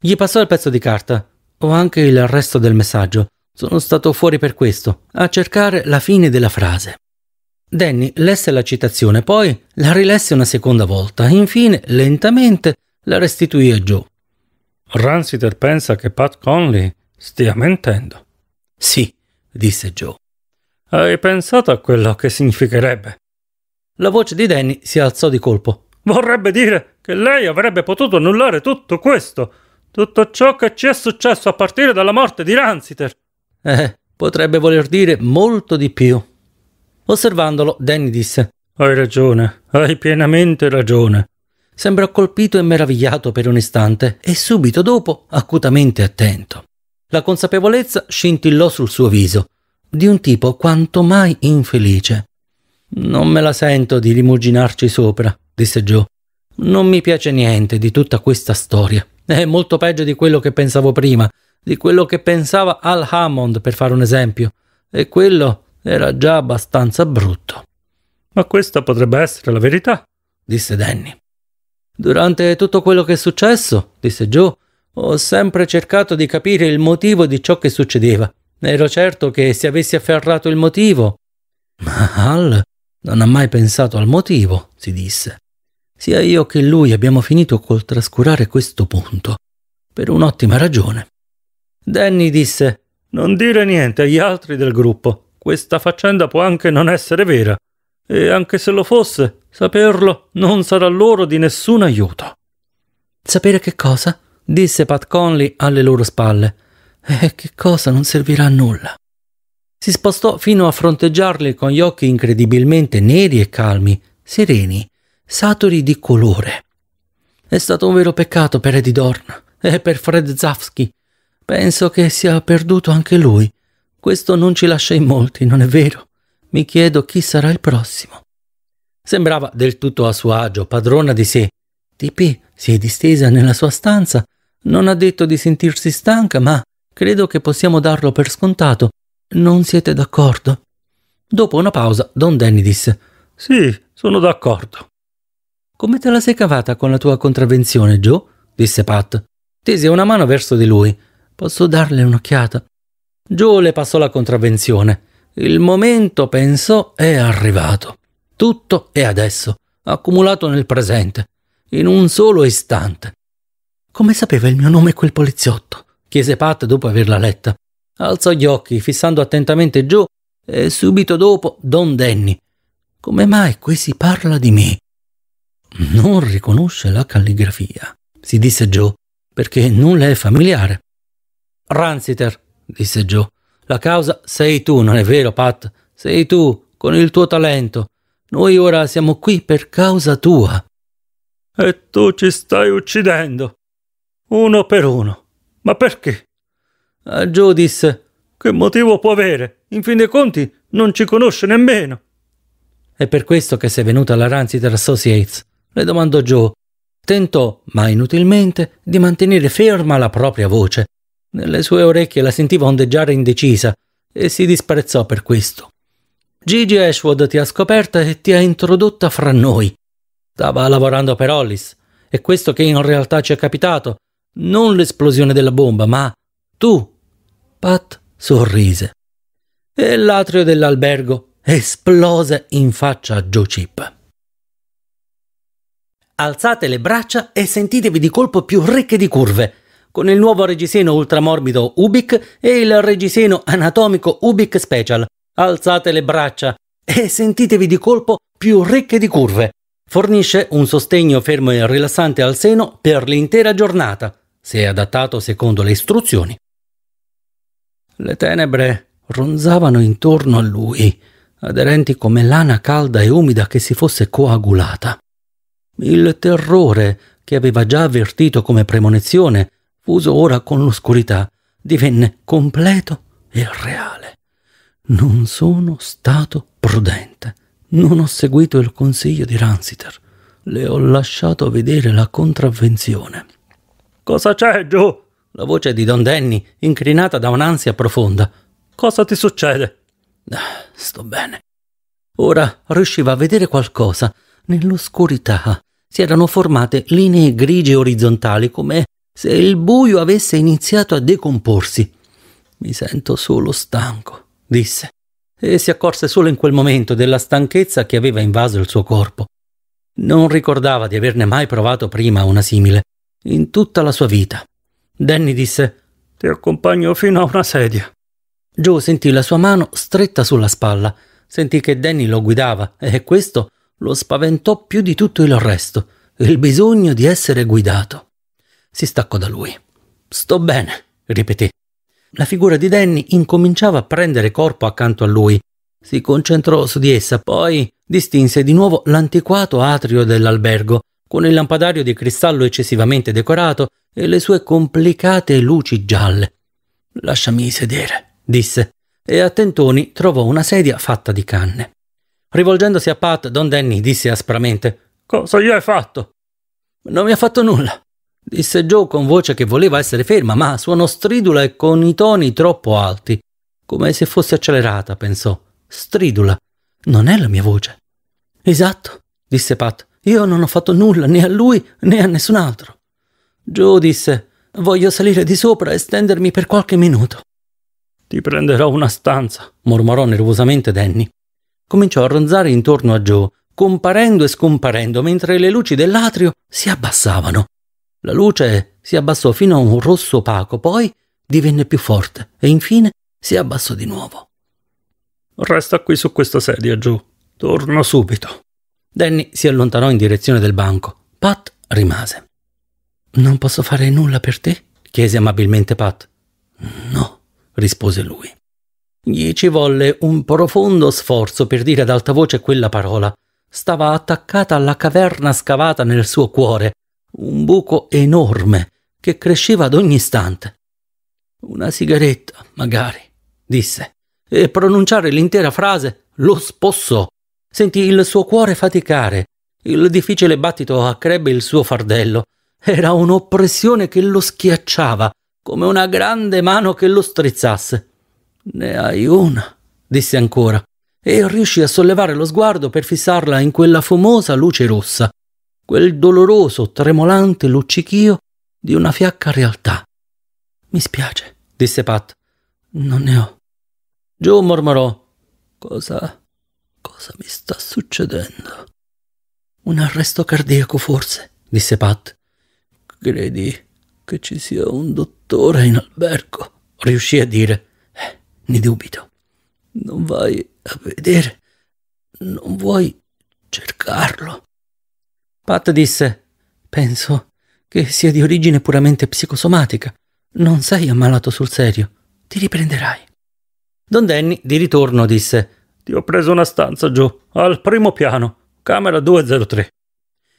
Gli passò il pezzo di carta. Ho anche il resto del messaggio. Sono stato fuori per questo, a cercare la fine della frase. Danny lesse la citazione, poi la rilesse una seconda volta, infine, lentamente, la restituì a Joe. Ransiter pensa che Pat Conley stia mentendo. Sì, disse Joe. Hai pensato a quello che significherebbe? La voce di Danny si alzò di colpo. Vorrebbe dire che lei avrebbe potuto annullare tutto questo, tutto ciò che ci è successo a partire dalla morte di Ransiter. Eh, potrebbe voler dire molto di più. Osservandolo, Danny disse: Hai ragione, hai pienamente ragione. Sembrò colpito e meravigliato per un istante e subito dopo acutamente attento. La consapevolezza scintillò sul suo viso, di un tipo quanto mai infelice. Non me la sento di rimuginarci sopra, disse Joe. Non mi piace niente di tutta questa storia. È molto peggio di quello che pensavo prima, di quello che pensava Al Hammond, per fare un esempio. E quello era già abbastanza brutto. Ma questa potrebbe essere la verità, disse Danny. Durante tutto quello che è successo, disse Joe, ho sempre cercato di capire il motivo di ciò che succedeva. Ero certo che se avessi afferrato il motivo. Ma Al non ha mai pensato al motivo, si disse. Sia io che lui abbiamo finito col trascurare questo punto, per un'ottima ragione. Danny disse Non dire niente agli altri del gruppo. Questa faccenda può anche non essere vera. E anche se lo fosse, saperlo non sarà loro di nessun aiuto. Sapere che cosa? disse Pat Conley alle loro spalle. E eh, che cosa non servirà a nulla. Si spostò fino a fronteggiarli con gli occhi incredibilmente neri e calmi, sereni, saturi di colore. È stato un vero peccato per Eddie Dorn e per Fred Zafsky. Penso che sia perduto anche lui. Questo non ci lascia in molti, non è vero? Mi chiedo chi sarà il prossimo. Sembrava del tutto a suo agio, padrona di sé. Tipi si è distesa nella sua stanza. Non ha detto di sentirsi stanca, ma credo che possiamo darlo per scontato non siete d'accordo? Dopo una pausa, Don Danny disse: Sì, sono d'accordo. Come te la sei cavata con la tua contravvenzione, Joe? disse Pat. Tese una mano verso di lui. Posso darle un'occhiata? Joe le passò la contravvenzione. Il momento, pensò, è arrivato. Tutto è adesso, accumulato nel presente, in un solo istante. Come sapeva il mio nome quel poliziotto? chiese Pat dopo averla letta. Alzò gli occhi, fissando attentamente giù, e subito dopo Don Danny. Come mai qui si parla di me? Non riconosce la calligrafia, si disse Joe, perché nulla è familiare. Ransiter, disse Joe, la causa sei tu, non è vero, Pat? Sei tu, con il tuo talento. Noi ora siamo qui per causa tua. E tu ci stai uccidendo, uno per uno. Ma perché? A eh, Joe disse: Che motivo può avere? In fin dei conti, non ci conosce nemmeno. È per questo che sei venuta alla Rancid Associates, le domandò Joe. Tentò, ma inutilmente, di mantenere ferma la propria voce. Nelle sue orecchie la sentiva ondeggiare indecisa e si disprezzò per questo. Gigi Ashwood ti ha scoperta e ti ha introdotta fra noi. Stava lavorando per Hollis. È questo che in realtà ci è capitato. Non l'esplosione della bomba, ma tu Pat sorrise e l'atrio dell'albergo esplose in faccia a Joe Chip. Alzate le braccia e sentitevi di colpo più ricche di curve. Con il nuovo reggiseno ultramorbido Ubik e il reggiseno anatomico Ubik Special. Alzate le braccia e sentitevi di colpo più ricche di curve. Fornisce un sostegno fermo e rilassante al seno per l'intera giornata, se adattato secondo le istruzioni le tenebre ronzavano intorno a lui, aderenti come lana calda e umida che si fosse coagulata. Il terrore che aveva già avvertito come premonizione, fuso ora con l'oscurità, divenne completo e reale. Non sono stato prudente. Non ho seguito il consiglio di Ransiter. Le ho lasciato vedere la contravvenzione. Cosa c'è giù? La voce di Don Danny, incrinata da un'ansia profonda. Cosa ti succede? Ah, sto bene. Ora riusciva a vedere qualcosa. Nell'oscurità si erano formate linee grigie orizzontali, come se il buio avesse iniziato a decomporsi. Mi sento solo stanco, disse, e si accorse solo in quel momento della stanchezza che aveva invaso il suo corpo. Non ricordava di averne mai provato prima una simile, in tutta la sua vita. Danny disse Ti accompagno fino a una sedia. Joe sentì la sua mano stretta sulla spalla, sentì che Danny lo guidava e questo lo spaventò più di tutto il resto, il bisogno di essere guidato. Si staccò da lui. Sto bene, ripeté. La figura di Danny incominciava a prendere corpo accanto a lui. Si concentrò su di essa, poi distinse di nuovo l'antiquato atrio dell'albergo con il lampadario di cristallo eccessivamente decorato e le sue complicate luci gialle. Lasciami sedere, disse, e a tentoni trovò una sedia fatta di canne. Rivolgendosi a Pat, Don Danny disse aspramente: Cosa gli hai fatto? Non mi ha fatto nulla, disse Joe con voce che voleva essere ferma, ma suonò stridula e con i toni troppo alti. Come se fosse accelerata, pensò. Stridula. Non è la mia voce. Esatto, disse Pat. Io non ho fatto nulla né a lui né a nessun altro. Giù disse, voglio salire di sopra e stendermi per qualche minuto. Ti prenderò una stanza, mormorò nervosamente Danny. Cominciò a ronzare intorno a Joe, comparendo e scomparendo mentre le luci dell'atrio si abbassavano. La luce si abbassò fino a un rosso opaco, poi divenne più forte e infine si abbassò di nuovo. Resta qui su questa sedia, Joe. Torno subito. Danny si allontanò in direzione del banco. Pat rimase. Non posso fare nulla per te? chiese amabilmente Pat. No, rispose lui. Gli ci volle un profondo sforzo per dire ad alta voce quella parola. Stava attaccata alla caverna scavata nel suo cuore, un buco enorme che cresceva ad ogni istante. Una sigaretta, magari, disse, e pronunciare l'intera frase lo spossò. Sentì il suo cuore faticare. Il difficile battito accrebbe il suo fardello. Era un'oppressione che lo schiacciava, come una grande mano che lo strizzasse. Ne hai una, disse ancora, e riuscì a sollevare lo sguardo per fissarla in quella fumosa luce rossa, quel doloroso, tremolante luccichio di una fiacca realtà. Mi spiace, disse Pat. Non ne ho. Giù mormorò. Cosa Cosa mi sta succedendo? Un arresto cardiaco, forse, disse Pat. Credi che ci sia un dottore in albergo? Riuscì a dire. Eh, ne dubito. Non vai a vedere? Non vuoi cercarlo? Pat disse: Penso che sia di origine puramente psicosomatica. Non sei ammalato sul serio. Ti riprenderai. Don Danny, di ritorno, disse: ti ho preso una stanza giù, al primo piano, camera 203.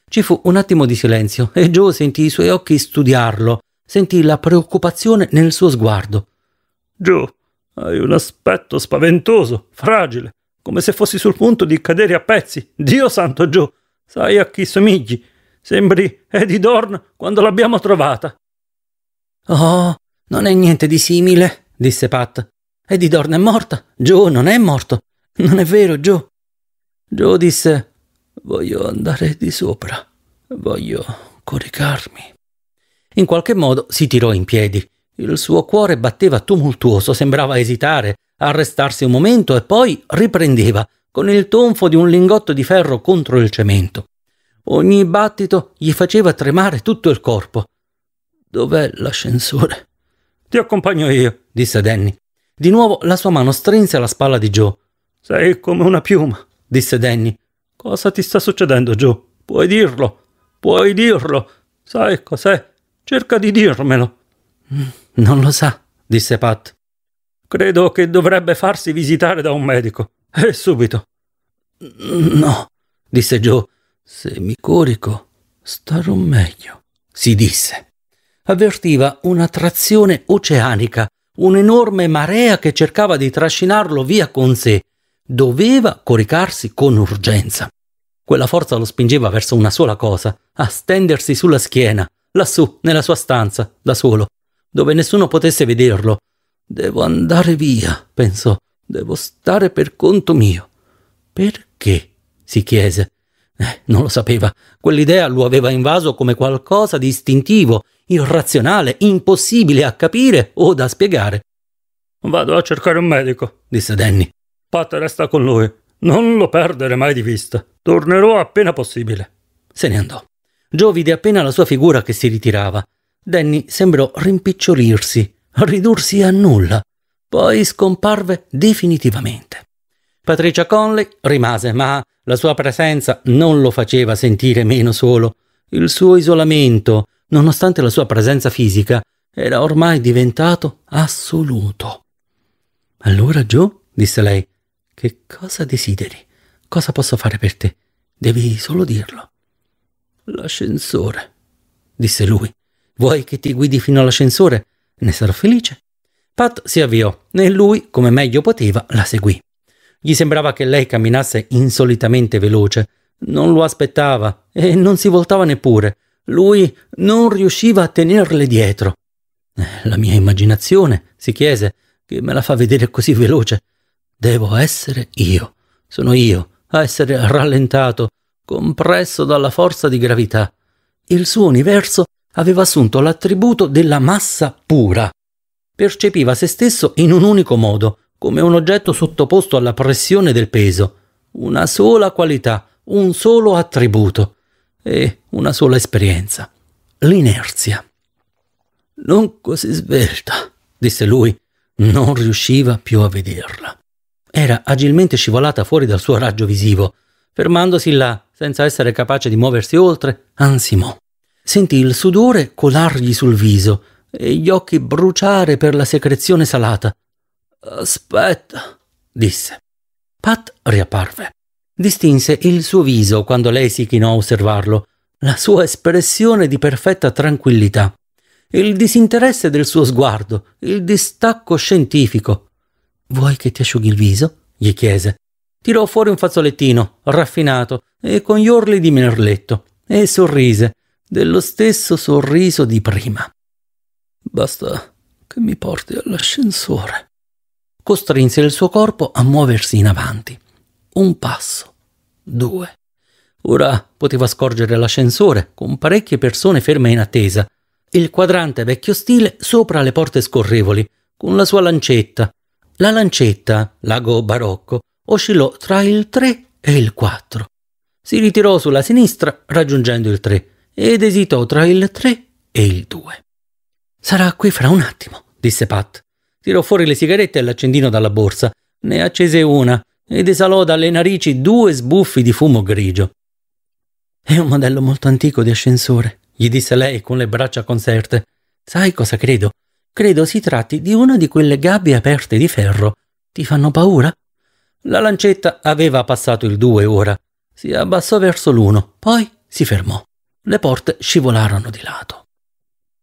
Ci fu un attimo di silenzio e Joe sentì i suoi occhi studiarlo, sentì la preoccupazione nel suo sguardo. Joe, hai un aspetto spaventoso, fragile, come se fossi sul punto di cadere a pezzi. Dio santo Joe, sai a chi somigli? Sembri Eddie Dorn quando l'abbiamo trovata. Oh, non è niente di simile, disse Pat. Eddie Dorn è morta, Joe non è morto. Non è vero, Joe? Joe disse, voglio andare di sopra, voglio coricarmi. In qualche modo si tirò in piedi. Il suo cuore batteva tumultuoso, sembrava esitare, arrestarsi un momento e poi riprendeva, con il tonfo di un lingotto di ferro contro il cemento. Ogni battito gli faceva tremare tutto il corpo. Dov'è l'ascensore? Ti accompagno io, disse Danny. Di nuovo la sua mano strinse la spalla di Joe. Sei come una piuma, disse Danny. Cosa ti sta succedendo Joe? Puoi dirlo? Puoi dirlo? Sai cos'è? Cerca di dirmelo. Mm, non lo sa, disse Pat. Credo che dovrebbe farsi visitare da un medico. E subito. No, disse Joe. Se mi corico, starò meglio, si disse. Avvertiva una trazione oceanica, un'enorme marea che cercava di trascinarlo via con sé Doveva coricarsi con urgenza. Quella forza lo spingeva verso una sola cosa, a stendersi sulla schiena, lassù, nella sua stanza, da solo, dove nessuno potesse vederlo. Devo andare via, pensò, devo stare per conto mio. Perché? si chiese. Eh, non lo sapeva. Quell'idea lo aveva invaso come qualcosa di istintivo, irrazionale, impossibile a capire o da spiegare. Vado a cercare un medico, disse Danny. Pat resta con lui. Non lo perdere mai di vista. Tornerò appena possibile. Se ne andò. Joe vide appena la sua figura che si ritirava. Danny sembrò rimpicciolirsi, ridursi a nulla. Poi scomparve definitivamente. Patricia Conley rimase, ma la sua presenza non lo faceva sentire meno solo. Il suo isolamento, nonostante la sua presenza fisica, era ormai diventato assoluto. Allora, Joe, disse lei, che cosa desideri? Cosa posso fare per te? Devi solo dirlo. L'ascensore, disse lui. Vuoi che ti guidi fino all'ascensore? Ne sarò felice. Pat si avviò e lui, come meglio poteva, la seguì. Gli sembrava che lei camminasse insolitamente veloce. Non lo aspettava e non si voltava neppure. Lui non riusciva a tenerle dietro. Eh, la mia immaginazione, si chiese, che me la fa vedere così veloce. Devo essere io. Sono io a essere rallentato, compresso dalla forza di gravità. Il suo universo aveva assunto l'attributo della massa pura. Percepiva se stesso in un unico modo, come un oggetto sottoposto alla pressione del peso. Una sola qualità, un solo attributo e una sola esperienza. L'inerzia. Non così svelta, disse lui. Non riusciva più a vederla era agilmente scivolata fuori dal suo raggio visivo, fermandosi là, senza essere capace di muoversi oltre, ansimò. Sentì il sudore colargli sul viso e gli occhi bruciare per la secrezione salata. Aspetta, disse. Pat riapparve. Distinse il suo viso quando lei si chinò a osservarlo, la sua espressione di perfetta tranquillità, il disinteresse del suo sguardo, il distacco scientifico, Vuoi che ti asciughi il viso? gli chiese. Tirò fuori un fazzolettino, raffinato e con gli orli di merletto, e sorrise, dello stesso sorriso di prima. Basta che mi porti all'ascensore. Costrinse il suo corpo a muoversi in avanti. Un passo, due. Ora poteva scorgere l'ascensore, con parecchie persone ferme in attesa. Il quadrante vecchio stile sopra le porte scorrevoli, con la sua lancetta, la lancetta, lago barocco, oscillò tra il 3 e il 4. Si ritirò sulla sinistra raggiungendo il 3 ed esitò tra il 3 e il 2. Sarà qui fra un attimo, disse Pat. Tirò fuori le sigarette e l'accendino dalla borsa, ne accese una ed esalò dalle narici due sbuffi di fumo grigio. È un modello molto antico di ascensore, gli disse lei con le braccia conserte. Sai cosa credo? Credo si tratti di una di quelle gabbie aperte di ferro. Ti fanno paura? La lancetta aveva passato il due ora. Si abbassò verso l'uno, poi si fermò. Le porte scivolarono di lato.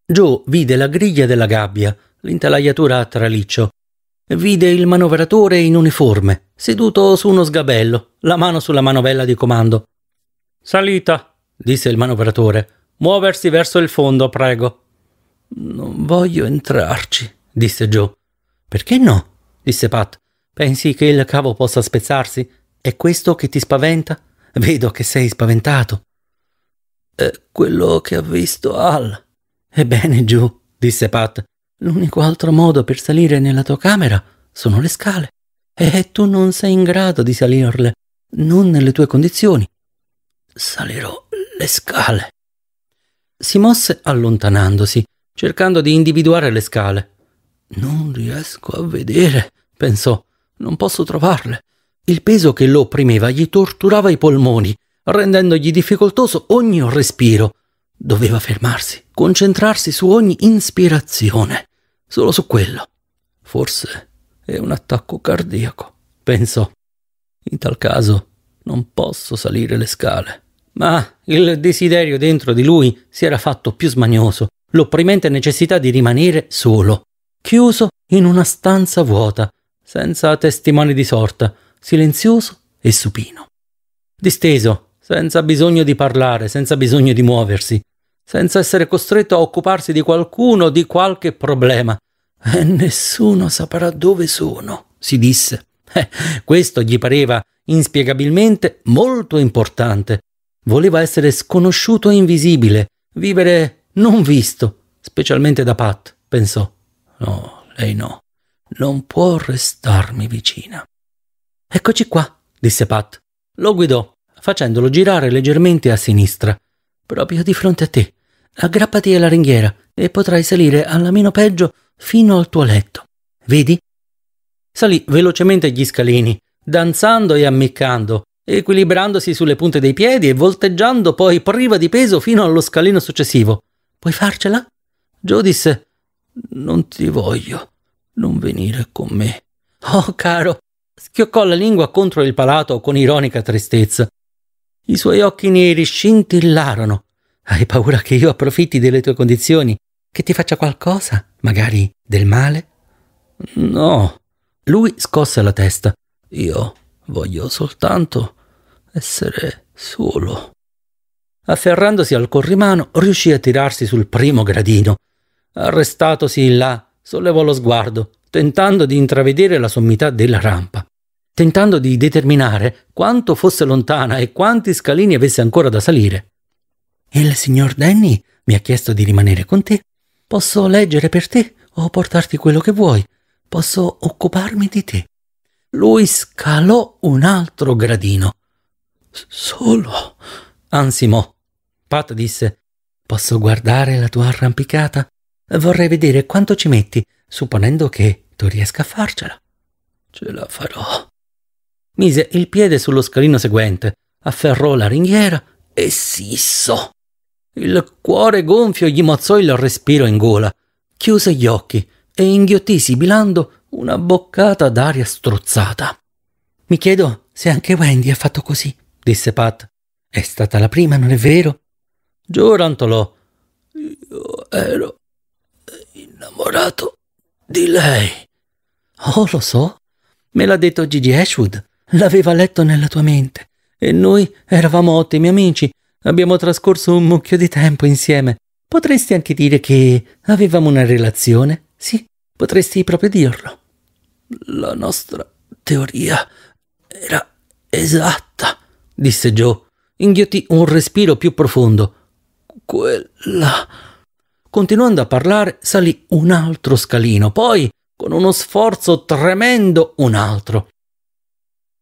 Joe vide la griglia della gabbia, l'intalaiatura a traliccio. Vide il manovratore in uniforme, seduto su uno sgabello, la mano sulla manovella di comando. Salita, disse il manovratore. Muoversi verso il fondo, prego. Non voglio entrarci, disse Joe. Perché no? disse Pat. Pensi che il cavo possa spezzarsi? È questo che ti spaventa? Vedo che sei spaventato. È quello che ha visto Al. Ebbene, Joe, disse Pat, l'unico altro modo per salire nella tua camera sono le scale. E tu non sei in grado di salirle, non nelle tue condizioni. Salirò le scale. Si mosse allontanandosi cercando di individuare le scale. Non riesco a vedere, pensò. Non posso trovarle. Il peso che lo opprimeva gli torturava i polmoni, rendendogli difficoltoso ogni respiro. Doveva fermarsi, concentrarsi su ogni ispirazione, solo su quello. Forse è un attacco cardiaco, pensò. In tal caso non posso salire le scale. Ma il desiderio dentro di lui si era fatto più smanioso l'opprimente necessità di rimanere solo, chiuso in una stanza vuota, senza testimoni di sorta, silenzioso e supino. Disteso, senza bisogno di parlare, senza bisogno di muoversi, senza essere costretto a occuparsi di qualcuno o di qualche problema. E nessuno saprà dove sono, si disse. Eh, questo gli pareva inspiegabilmente molto importante. Voleva essere sconosciuto e invisibile, vivere non visto, specialmente da Pat, pensò. No, lei no. Non può restarmi vicina. Eccoci qua, disse Pat. Lo guidò, facendolo girare leggermente a sinistra. Proprio di fronte a te. Aggrappati alla ringhiera e potrai salire alla meno peggio fino al tuo letto. Vedi? Salì velocemente gli scalini, danzando e ammiccando, equilibrandosi sulle punte dei piedi e volteggiando poi priva di peso fino allo scalino successivo. Puoi farcela? Joe disse: Non ti voglio. Non venire con me. Oh, caro! Schioccò la lingua contro il palato con ironica tristezza. I suoi occhi neri scintillarono. Hai paura che io approfitti delle tue condizioni? Che ti faccia qualcosa? Magari del male? No. Lui scosse la testa. Io voglio soltanto essere solo. Afferrandosi al corrimano, riuscì a tirarsi sul primo gradino. Arrestatosi là, sollevò lo sguardo, tentando di intravedere la sommità della rampa, tentando di determinare quanto fosse lontana e quanti scalini avesse ancora da salire. Il signor Danny mi ha chiesto di rimanere con te. Posso leggere per te o portarti quello che vuoi. Posso occuparmi di te. Lui scalò un altro gradino. Solo ansimò, Pat disse Posso guardare la tua arrampicata? Vorrei vedere quanto ci metti, supponendo che tu riesca a farcela. Ce la farò. Mise il piede sullo scalino seguente, afferrò la ringhiera e sissò. Il cuore gonfio gli mozzò il respiro in gola, chiuse gli occhi e inghiottì sibilando una boccata d'aria strozzata. Mi chiedo se anche Wendy ha fatto così, disse Pat. È stata la prima, non è vero? Giurantolo. Io ero innamorato di lei. Oh, lo so. Me l'ha detto Gigi Ashwood. L'aveva letto nella tua mente. E noi eravamo ottimi amici. Abbiamo trascorso un mucchio di tempo insieme. Potresti anche dire che avevamo una relazione? Sì, potresti proprio dirlo. La nostra teoria era esatta, disse Joe. Inghiottì un respiro più profondo quella. Continuando a parlare, salì un altro scalino, poi, con uno sforzo tremendo, un altro.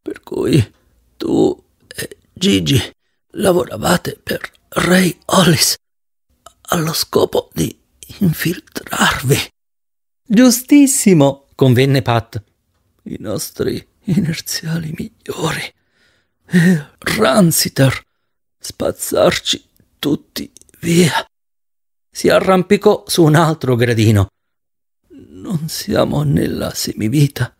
Per cui tu e Gigi lavoravate per Ray Hollis allo scopo di infiltrarvi. Giustissimo, convenne Pat. I nostri inerziali migliori. E Ransiter, spazzarci tutti Via! Si arrampicò su un altro gradino. Non siamo nella semivita.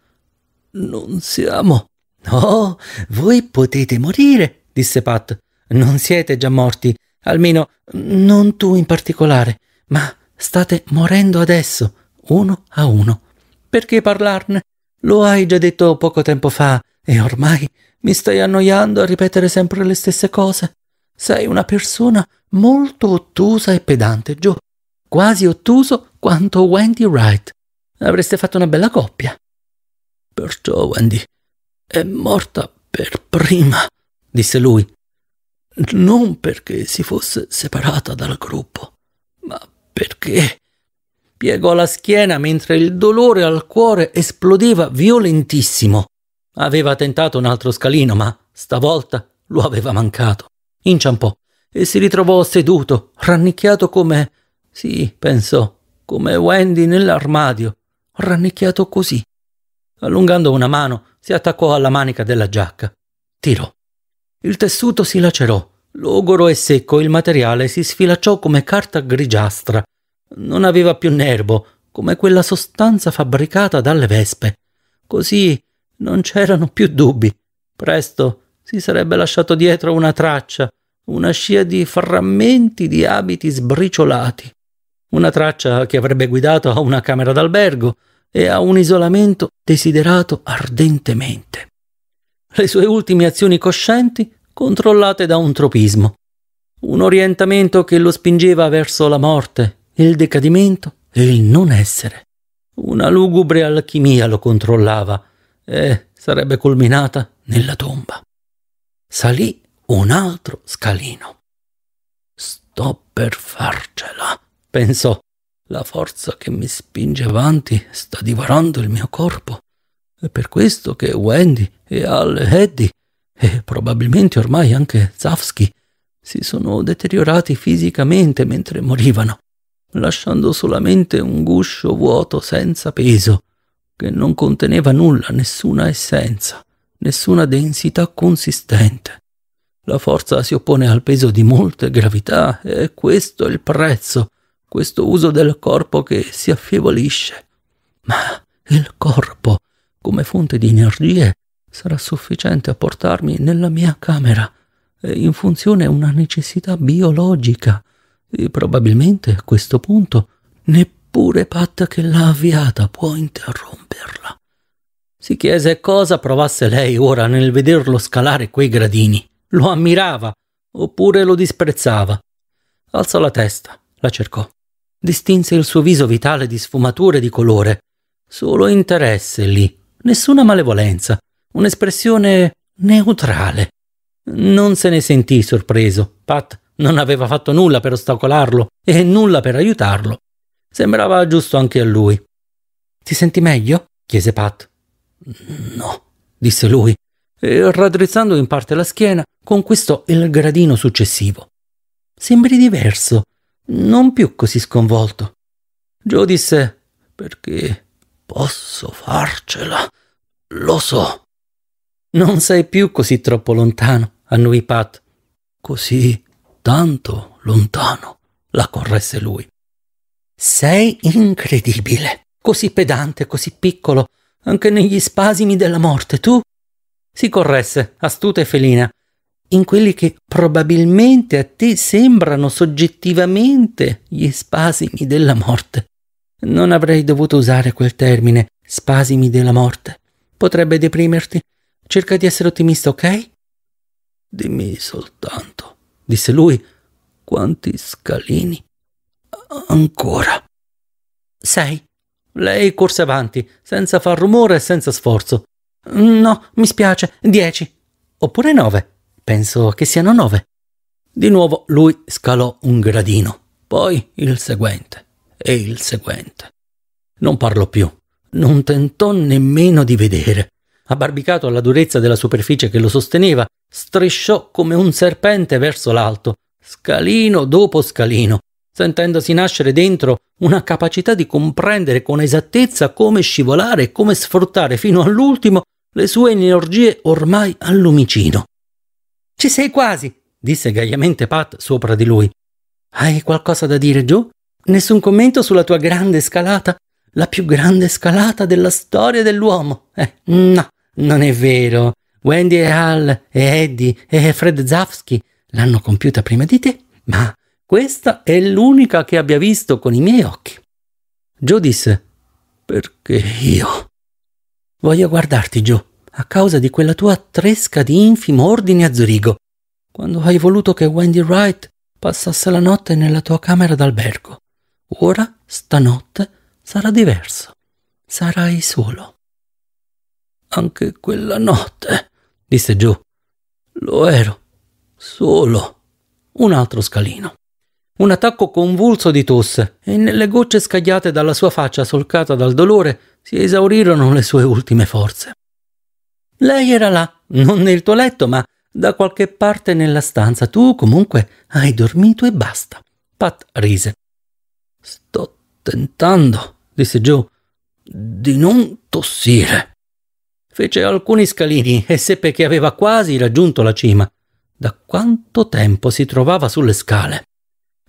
Non siamo. Oh, voi potete morire, disse Pat. Non siete già morti, almeno non tu in particolare, ma state morendo adesso, uno a uno. Perché parlarne? Lo hai già detto poco tempo fa e ormai mi stai annoiando a ripetere sempre le stesse cose. Sei una persona molto ottusa e pedante, Joe. Quasi ottuso quanto Wendy Wright. Avreste fatto una bella coppia. Perciò Wendy è morta per prima, disse lui. Non perché si fosse separata dal gruppo, ma perché... Piegò la schiena mentre il dolore al cuore esplodeva violentissimo. Aveva tentato un altro scalino, ma stavolta lo aveva mancato. Inciampò e si ritrovò seduto, rannicchiato come... Sì, pensò, come Wendy nell'armadio, rannicchiato così. Allungando una mano, si attaccò alla manica della giacca. Tirò. Il tessuto si lacerò, logoro e secco, il materiale si sfilacciò come carta grigiastra. Non aveva più nervo, come quella sostanza fabbricata dalle vespe. Così non c'erano più dubbi. Presto si sarebbe lasciato dietro una traccia, una scia di frammenti di abiti sbriciolati, una traccia che avrebbe guidato a una camera d'albergo e a un isolamento desiderato ardentemente. Le sue ultime azioni coscienti controllate da un tropismo, un orientamento che lo spingeva verso la morte, il decadimento e il non essere. Una lugubre alchimia lo controllava e sarebbe culminata nella tomba salì un altro scalino. Sto per farcela, pensò. La forza che mi spinge avanti sta divorando il mio corpo. È per questo che Wendy e Al Eddy, e probabilmente ormai anche Zafsky, si sono deteriorati fisicamente mentre morivano, lasciando solamente un guscio vuoto senza peso, che non conteneva nulla, nessuna essenza nessuna densità consistente. La forza si oppone al peso di molte gravità e questo è il prezzo, questo uso del corpo che si affievolisce. Ma il corpo, come fonte di energie, sarà sufficiente a portarmi nella mia camera, in funzione a una necessità biologica, e probabilmente a questo punto neppure Pat che l'ha avviata può interromperla. Si chiese cosa provasse lei ora nel vederlo scalare quei gradini. Lo ammirava oppure lo disprezzava. Alzò la testa, la cercò. Distinse il suo viso vitale di sfumature di colore. Solo interesse lì, nessuna malevolenza, un'espressione neutrale. Non se ne sentì sorpreso. Pat non aveva fatto nulla per ostacolarlo e nulla per aiutarlo. Sembrava giusto anche a lui. Ti senti meglio? chiese Pat. No, disse lui, e raddrizzando in parte la schiena, conquistò il gradino successivo. Sembri diverso, non più così sconvolto. Joe disse: Perché posso farcela, lo so. Non sei più così troppo lontano, annui Pat. Così tanto lontano, la corresse lui. Sei incredibile, così pedante, così piccolo, anche negli spasimi della morte, tu? Si corresse, astuta e felina, in quelli che probabilmente a te sembrano soggettivamente gli spasimi della morte. Non avrei dovuto usare quel termine, spasimi della morte. Potrebbe deprimerti. Cerca di essere ottimista, ok? Dimmi soltanto, disse lui, quanti scalini ancora? Sei. Lei corse avanti, senza far rumore e senza sforzo. No, mi spiace, dieci. Oppure nove. Penso che siano nove. Di nuovo lui scalò un gradino, poi il seguente e il seguente. Non parlò più, non tentò nemmeno di vedere. Abbarbicato alla durezza della superficie che lo sosteneva, strisciò come un serpente verso l'alto, scalino dopo scalino, sentendosi nascere dentro una capacità di comprendere con esattezza come scivolare e come sfruttare fino all'ultimo le sue energie ormai al lumicino. Ci sei quasi, disse gaiamente Pat sopra di lui. Hai qualcosa da dire, giù? Nessun commento sulla tua grande scalata? La più grande scalata della storia dell'uomo? Eh, no, non è vero. Wendy e Hal e Eddie e Fred Zafsky l'hanno compiuta prima di te, ma questa è l'unica che abbia visto con i miei occhi. Joe disse, perché io? Voglio guardarti, Joe, a causa di quella tua tresca di infimo ordine a Zurigo, quando hai voluto che Wendy Wright passasse la notte nella tua camera d'albergo. Ora, stanotte, sarà diverso. Sarai solo. Anche quella notte, disse Joe, lo ero, solo. Un altro scalino. Un attacco convulso di tosse e nelle gocce scagliate dalla sua faccia solcata dal dolore si esaurirono le sue ultime forze. Lei era là, non nel tuo letto, ma da qualche parte nella stanza. Tu comunque hai dormito e basta. Pat rise. Sto tentando, disse Joe, di non tossire. Fece alcuni scalini e seppe che aveva quasi raggiunto la cima. Da quanto tempo si trovava sulle scale?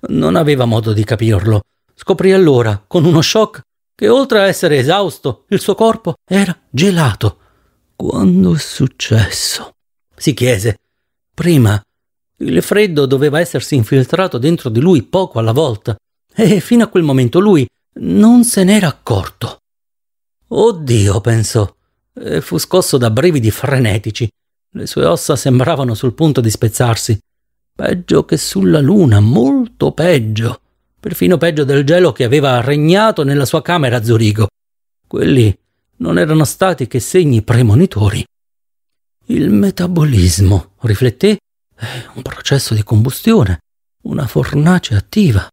Non aveva modo di capirlo. Scoprì allora, con uno shock, che oltre a essere esausto, il suo corpo era gelato. Quando è successo? si chiese. Prima il freddo doveva essersi infiltrato dentro di lui poco alla volta, e fino a quel momento lui non se n'era accorto. Oddio, pensò, e fu scosso da brividi frenetici. Le sue ossa sembravano sul punto di spezzarsi peggio che sulla Luna, molto peggio, perfino peggio del gelo che aveva regnato nella sua camera a Zurigo. Quelli non erano stati che segni premonitori. Il metabolismo, rifletté, è un processo di combustione, una fornace attiva.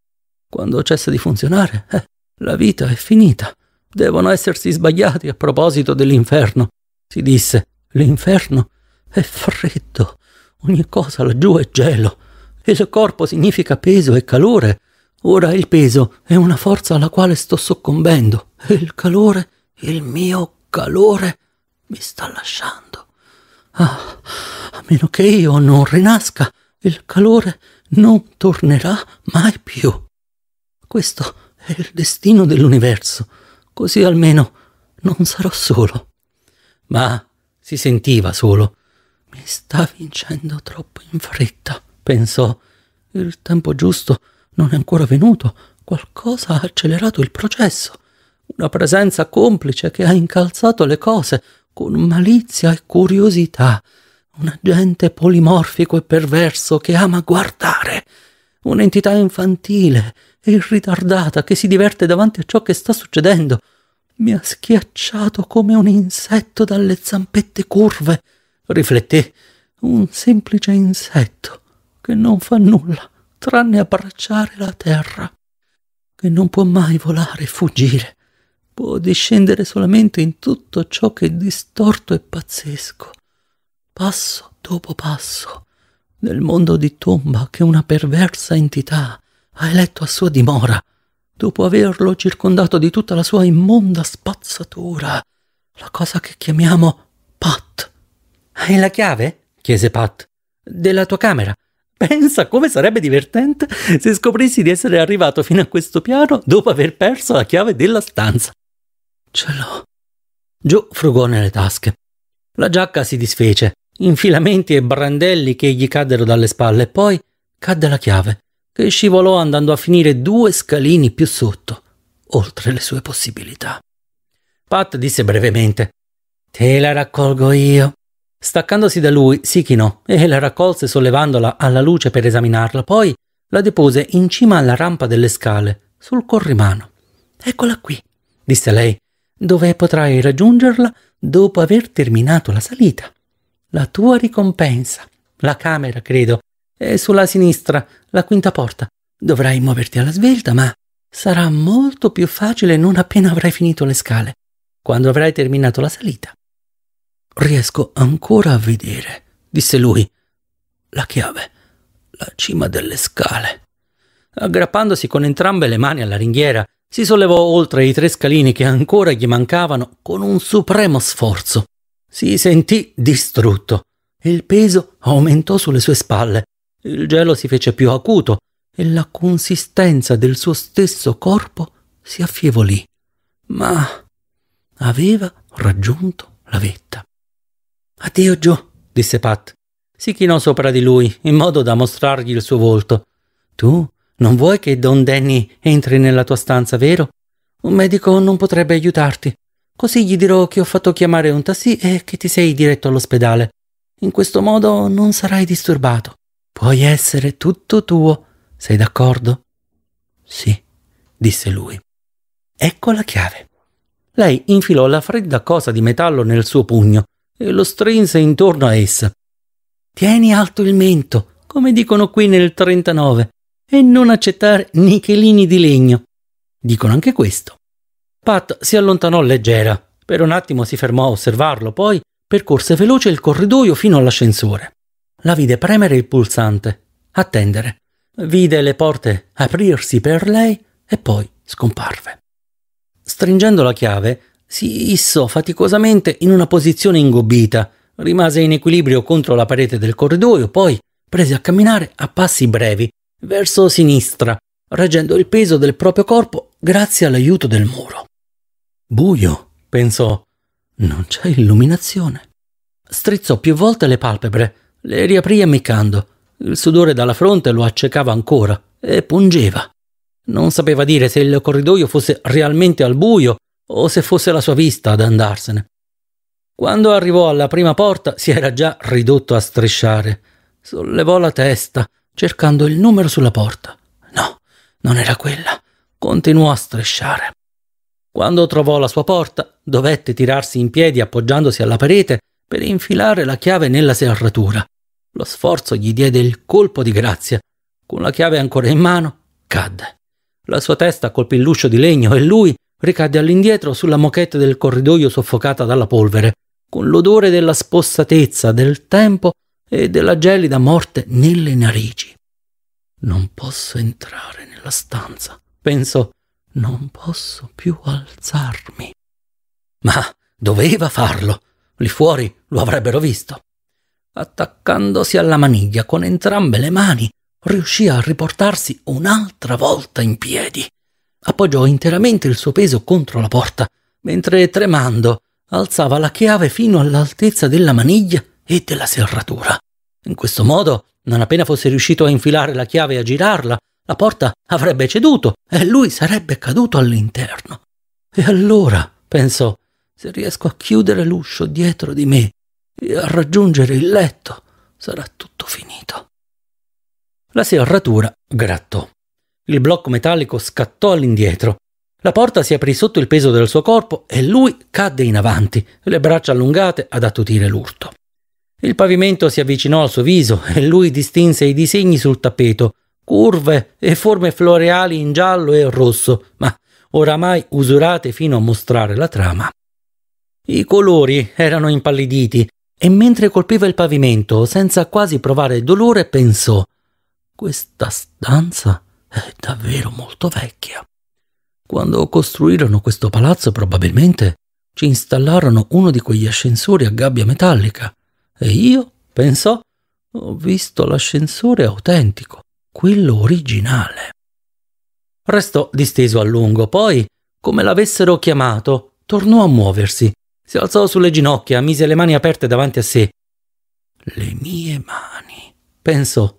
Quando cessa di funzionare, eh, la vita è finita. Devono essersi sbagliati a proposito dell'inferno, si disse. L'inferno è freddo, Ogni cosa laggiù è gelo. Il corpo significa peso e calore. Ora il peso è una forza alla quale sto soccombendo. E il calore, il mio calore, mi sta lasciando. Ah, a meno che io non rinasca, il calore non tornerà mai più. Questo è il destino dell'universo. Così almeno non sarò solo. Ma si sentiva solo mi sta vincendo troppo in fretta, pensò. Il tempo giusto non è ancora venuto. Qualcosa ha accelerato il processo. Una presenza complice che ha incalzato le cose con malizia e curiosità. Un agente polimorfico e perverso che ama guardare. Un'entità infantile e ritardata che si diverte davanti a ciò che sta succedendo. Mi ha schiacciato come un insetto dalle zampette curve rifletté, un semplice insetto che non fa nulla tranne abbracciare la terra, che non può mai volare e fuggire, può discendere solamente in tutto ciò che è distorto e pazzesco, passo dopo passo, nel mondo di tomba che una perversa entità ha eletto a sua dimora, dopo averlo circondato di tutta la sua immonda spazzatura, la cosa che chiamiamo Pat. Hai la chiave? chiese Pat. Della tua camera. Pensa come sarebbe divertente se scoprissi di essere arrivato fino a questo piano dopo aver perso la chiave della stanza. Ce l'ho. Joe frugò nelle tasche. La giacca si disfece, in filamenti e brandelli che gli caddero dalle spalle e poi cadde la chiave, che scivolò andando a finire due scalini più sotto, oltre le sue possibilità. Pat disse brevemente: Te la raccolgo io. Staccandosi da lui, si chinò e la raccolse sollevandola alla luce per esaminarla, poi la depose in cima alla rampa delle scale, sul corrimano. Eccola qui, disse lei, dove potrai raggiungerla dopo aver terminato la salita. La tua ricompensa, la camera, credo, è sulla sinistra, la quinta porta. Dovrai muoverti alla svelta, ma sarà molto più facile non appena avrai finito le scale. Quando avrai terminato la salita, Riesco ancora a vedere, disse lui, la chiave, la cima delle scale. Aggrappandosi con entrambe le mani alla ringhiera, si sollevò oltre i tre scalini che ancora gli mancavano con un supremo sforzo. Si sentì distrutto il peso aumentò sulle sue spalle. Il gelo si fece più acuto e la consistenza del suo stesso corpo si affievolì. Ma aveva raggiunto la vetta. Addio, Joe, disse Pat. Si chinò sopra di lui, in modo da mostrargli il suo volto. Tu non vuoi che Don Danny entri nella tua stanza, vero? Un medico non potrebbe aiutarti. Così gli dirò che ho fatto chiamare un tassì e che ti sei diretto all'ospedale. In questo modo non sarai disturbato. Puoi essere tutto tuo. Sei d'accordo? Sì, disse lui. Ecco la chiave. Lei infilò la fredda cosa di metallo nel suo pugno e lo strinse intorno a essa. Tieni alto il mento, come dicono qui nel 39, e non accettare nichelini di legno. Dicono anche questo. Pat si allontanò leggera. Per un attimo si fermò a osservarlo, poi percorse veloce il corridoio fino all'ascensore. La vide premere il pulsante, attendere. Vide le porte aprirsi per lei e poi scomparve. Stringendo la chiave, si issò faticosamente in una posizione ingobbita, rimase in equilibrio contro la parete del corridoio, poi prese a camminare a passi brevi, verso sinistra, reggendo il peso del proprio corpo grazie all'aiuto del muro. Buio, pensò. Non c'è illuminazione. Strizzò più volte le palpebre, le riaprì ammiccando. Il sudore dalla fronte lo accecava ancora e pungeva. Non sapeva dire se il corridoio fosse realmente al buio o se fosse la sua vista ad andarsene. Quando arrivò alla prima porta si era già ridotto a strisciare. Sollevò la testa, cercando il numero sulla porta. No, non era quella. Continuò a strisciare. Quando trovò la sua porta, dovette tirarsi in piedi appoggiandosi alla parete per infilare la chiave nella serratura. Lo sforzo gli diede il colpo di grazia. Con la chiave ancora in mano, cadde. La sua testa colpì l'uscio di legno e lui, Ricadde all'indietro sulla moquette del corridoio soffocata dalla polvere, con l'odore della spossatezza, del tempo e della gelida morte nelle narici. Non posso entrare nella stanza, pensò. Non posso più alzarmi. Ma doveva farlo. Lì fuori lo avrebbero visto. Attaccandosi alla maniglia con entrambe le mani, riuscì a riportarsi un'altra volta in piedi appoggiò interamente il suo peso contro la porta, mentre tremando alzava la chiave fino all'altezza della maniglia e della serratura. In questo modo, non appena fosse riuscito a infilare la chiave e a girarla, la porta avrebbe ceduto e lui sarebbe caduto all'interno. E allora, pensò, se riesco a chiudere l'uscio dietro di me e a raggiungere il letto, sarà tutto finito. La serratura grattò il blocco metallico scattò all'indietro. La porta si aprì sotto il peso del suo corpo e lui cadde in avanti, le braccia allungate ad attutire l'urto. Il pavimento si avvicinò al suo viso e lui distinse i disegni sul tappeto, curve e forme floreali in giallo e rosso, ma oramai usurate fino a mostrare la trama. I colori erano impalliditi e mentre colpiva il pavimento, senza quasi provare dolore, pensò: Questa stanza è davvero molto vecchia. Quando costruirono questo palazzo probabilmente ci installarono uno di quegli ascensori a gabbia metallica e io, pensò, ho visto l'ascensore autentico, quello originale. Restò disteso a lungo, poi, come l'avessero chiamato, tornò a muoversi. Si alzò sulle ginocchia, mise le mani aperte davanti a sé. Le mie mani, pensò.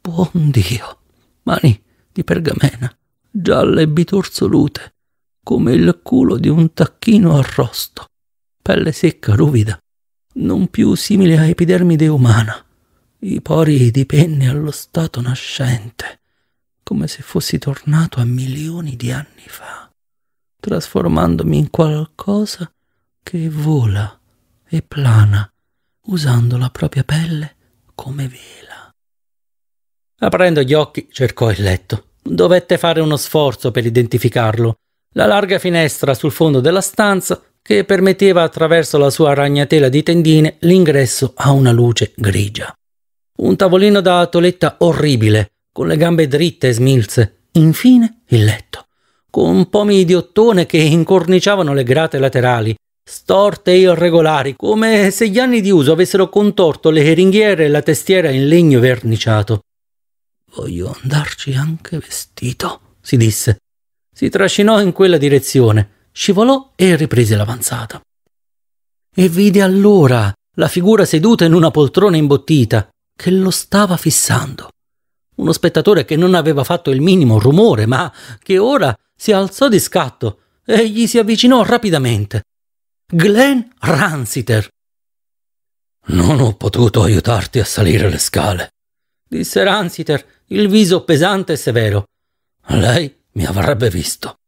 Buon Dio, mani di pergamena, gialle e bitorsolute, come il culo di un tacchino arrosto, pelle secca, ruvida, non più simile a epidermide umana, i pori di penne allo stato nascente, come se fossi tornato a milioni di anni fa, trasformandomi in qualcosa che vola e plana, usando la propria pelle come vela. Aprendo gli occhi cercò il letto. Dovette fare uno sforzo per identificarlo. La larga finestra sul fondo della stanza che permetteva attraverso la sua ragnatela di tendine l'ingresso a una luce grigia. Un tavolino da toletta orribile, con le gambe dritte e smilze. Infine il letto, con pomi di ottone che incorniciavano le grate laterali, storte e irregolari, come se gli anni di uso avessero contorto le ringhiere e la testiera in legno verniciato. Voglio andarci anche vestito, si disse. Si trascinò in quella direzione, scivolò e riprese l'avanzata. E vide allora la figura seduta in una poltrona imbottita, che lo stava fissando. Uno spettatore che non aveva fatto il minimo rumore, ma che ora si alzò di scatto e gli si avvicinò rapidamente. Glenn Ransiter. Non ho potuto aiutarti a salire le scale, disse Ransiter il viso pesante e severo. Lei mi avrebbe visto.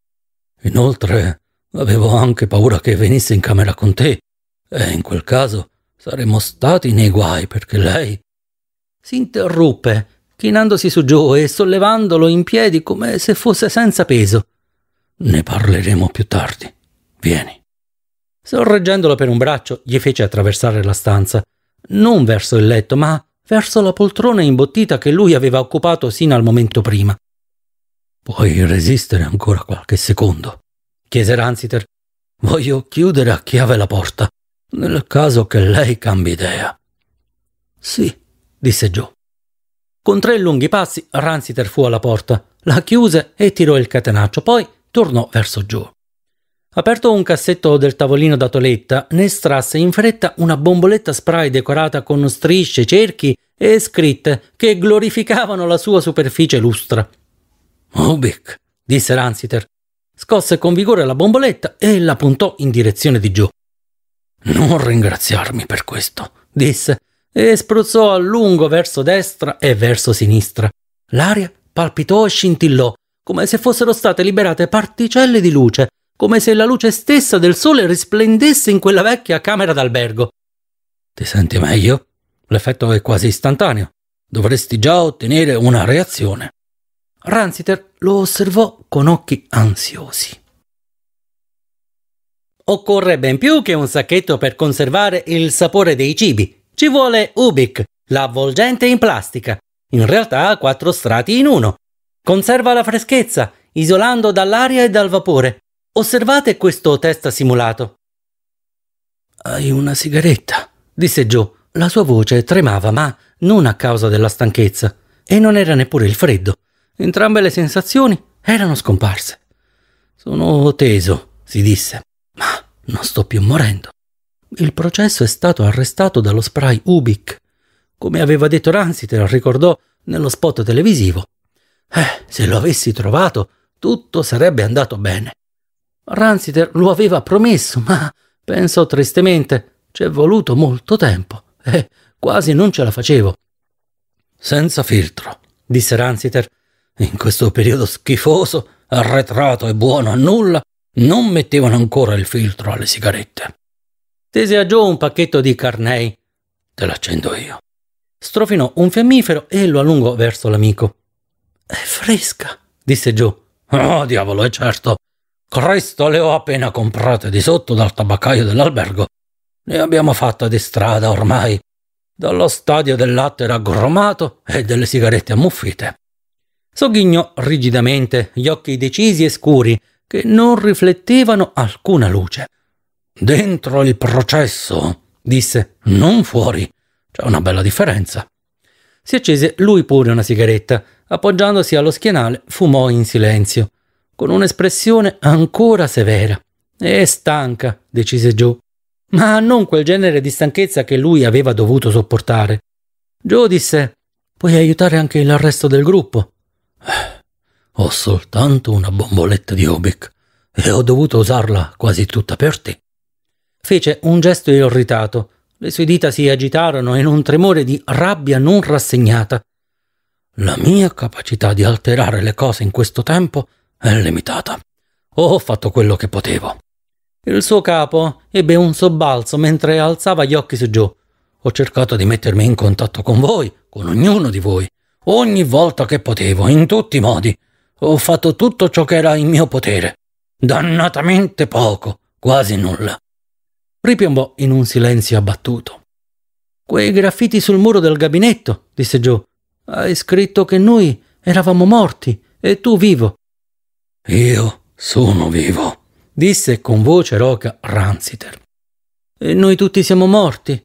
Inoltre, avevo anche paura che venisse in camera con te, e in quel caso saremmo stati nei guai perché lei. Si interruppe, chinandosi su Joe e sollevandolo in piedi come se fosse senza peso. Ne parleremo più tardi. Vieni. Sorreggendolo per un braccio, gli fece attraversare la stanza, non verso il letto, ma verso la poltrona imbottita che lui aveva occupato sino al momento prima. Puoi resistere ancora qualche secondo, chiese Ransiter. Voglio chiudere a chiave la porta, nel caso che lei cambi idea. Sì, disse Joe. Con tre lunghi passi Ransiter fu alla porta, la chiuse e tirò il catenaccio, poi tornò verso Joe. Aperto un cassetto del tavolino da toletta, ne estrasse in fretta una bomboletta spray decorata con strisce, cerchi e scritte che glorificavano la sua superficie lustra. Ubik, oh, disse Ransiter. Scosse con vigore la bomboletta e la puntò in direzione di giù. Non ringraziarmi per questo, disse, e spruzzò a lungo verso destra e verso sinistra. L'aria palpitò e scintillò, come se fossero state liberate particelle di luce come se la luce stessa del sole risplendesse in quella vecchia camera d'albergo. Ti senti meglio? L'effetto è quasi istantaneo. Dovresti già ottenere una reazione. Ransiter lo osservò con occhi ansiosi. Occorre ben più che un sacchetto per conservare il sapore dei cibi. Ci vuole Ubik, l'avvolgente in plastica. In realtà ha quattro strati in uno. Conserva la freschezza, isolando dall'aria e dal vapore. Osservate questo testa simulato. Hai una sigaretta, disse Joe. La sua voce tremava, ma non a causa della stanchezza, e non era neppure il freddo. Entrambe le sensazioni erano scomparse. Sono teso, si disse, ma non sto più morendo. Il processo è stato arrestato dallo spray Ubik, come aveva detto Ransiter, ricordò nello spot televisivo. Eh, se lo avessi trovato, tutto sarebbe andato bene. Ransiter lo aveva promesso, ma pensò tristemente, ci è voluto molto tempo e quasi non ce la facevo. Senza filtro, disse Ransiter, in questo periodo schifoso, arretrato e buono a nulla, non mettevano ancora il filtro alle sigarette. Tese a Joe un pacchetto di carnei. Te l'accendo io. Strofinò un fiammifero e lo allungò verso l'amico. È fresca, disse Joe. Oh, diavolo, è certo, Cristo le ho appena comprate di sotto dal tabaccaio dell'albergo. Ne abbiamo fatta di strada ormai, dallo stadio del latte raggromato e delle sigarette ammuffite. Sogghignò rigidamente gli occhi decisi e scuri che non riflettevano alcuna luce. Dentro il processo, disse, non fuori. C'è una bella differenza. Si accese lui pure una sigaretta. Appoggiandosi allo schienale, fumò in silenzio con un'espressione ancora severa. È stanca, decise Joe. Ma non quel genere di stanchezza che lui aveva dovuto sopportare. Joe disse: Puoi aiutare anche il resto del gruppo? Eh, ho soltanto una bomboletta di Obic e ho dovuto usarla quasi tutta per te. Fece un gesto irritato. Le sue dita si agitarono in un tremore di rabbia non rassegnata. La mia capacità di alterare le cose in questo tempo è eh, limitata. Oh, ho fatto quello che potevo. Il suo capo ebbe un sobbalzo mentre alzava gli occhi su giù. Ho cercato di mettermi in contatto con voi, con ognuno di voi, ogni volta che potevo, in tutti i modi. Ho fatto tutto ciò che era in mio potere. Dannatamente poco, quasi nulla. Ripiombò in un silenzio abbattuto. Quei graffiti sul muro del gabinetto, disse Joe. Hai scritto che noi eravamo morti e tu vivo. Io sono vivo, disse con voce roca Ranziter. E noi tutti siamo morti.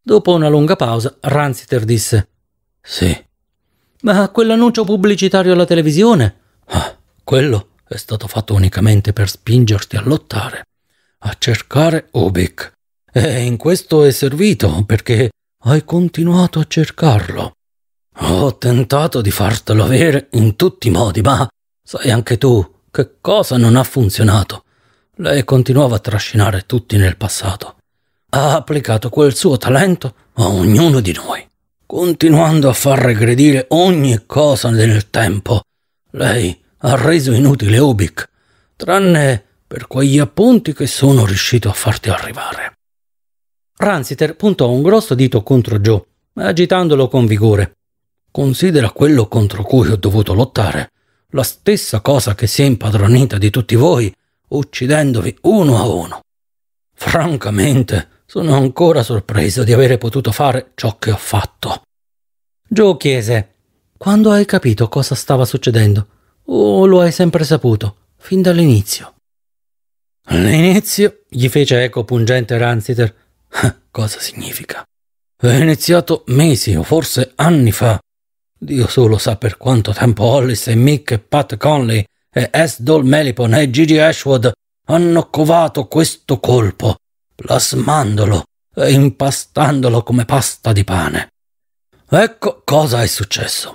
Dopo una lunga pausa, Ranziter disse: Sì. Ma quell'annuncio pubblicitario alla televisione? Ah, quello è stato fatto unicamente per spingerti a lottare, a cercare Ubik. E in questo è servito perché hai continuato a cercarlo. Ho tentato di fartelo avere in tutti i modi, ma Sai anche tu che cosa non ha funzionato. Lei continuava a trascinare tutti nel passato. Ha applicato quel suo talento a ognuno di noi, continuando a far regredire ogni cosa nel tempo. Lei ha reso inutile Ubik, tranne per quegli appunti che sono riuscito a farti arrivare. Ransiter puntò un grosso dito contro Joe, agitandolo con vigore. Considera quello contro cui ho dovuto lottare la stessa cosa che si è impadronita di tutti voi, uccidendovi uno a uno. Francamente, sono ancora sorpreso di avere potuto fare ciò che ho fatto. Joe chiese: Quando hai capito cosa stava succedendo? O lo hai sempre saputo, fin dall'inizio? All'inizio gli fece eco pungente Ranziter, cosa significa? È iniziato mesi o forse anni fa, Dio solo sa per quanto tempo Hollis e Mick e Pat Conley e S. Dol Melipon e Gigi Ashwood hanno covato questo colpo, plasmandolo e impastandolo come pasta di pane. Ecco cosa è successo.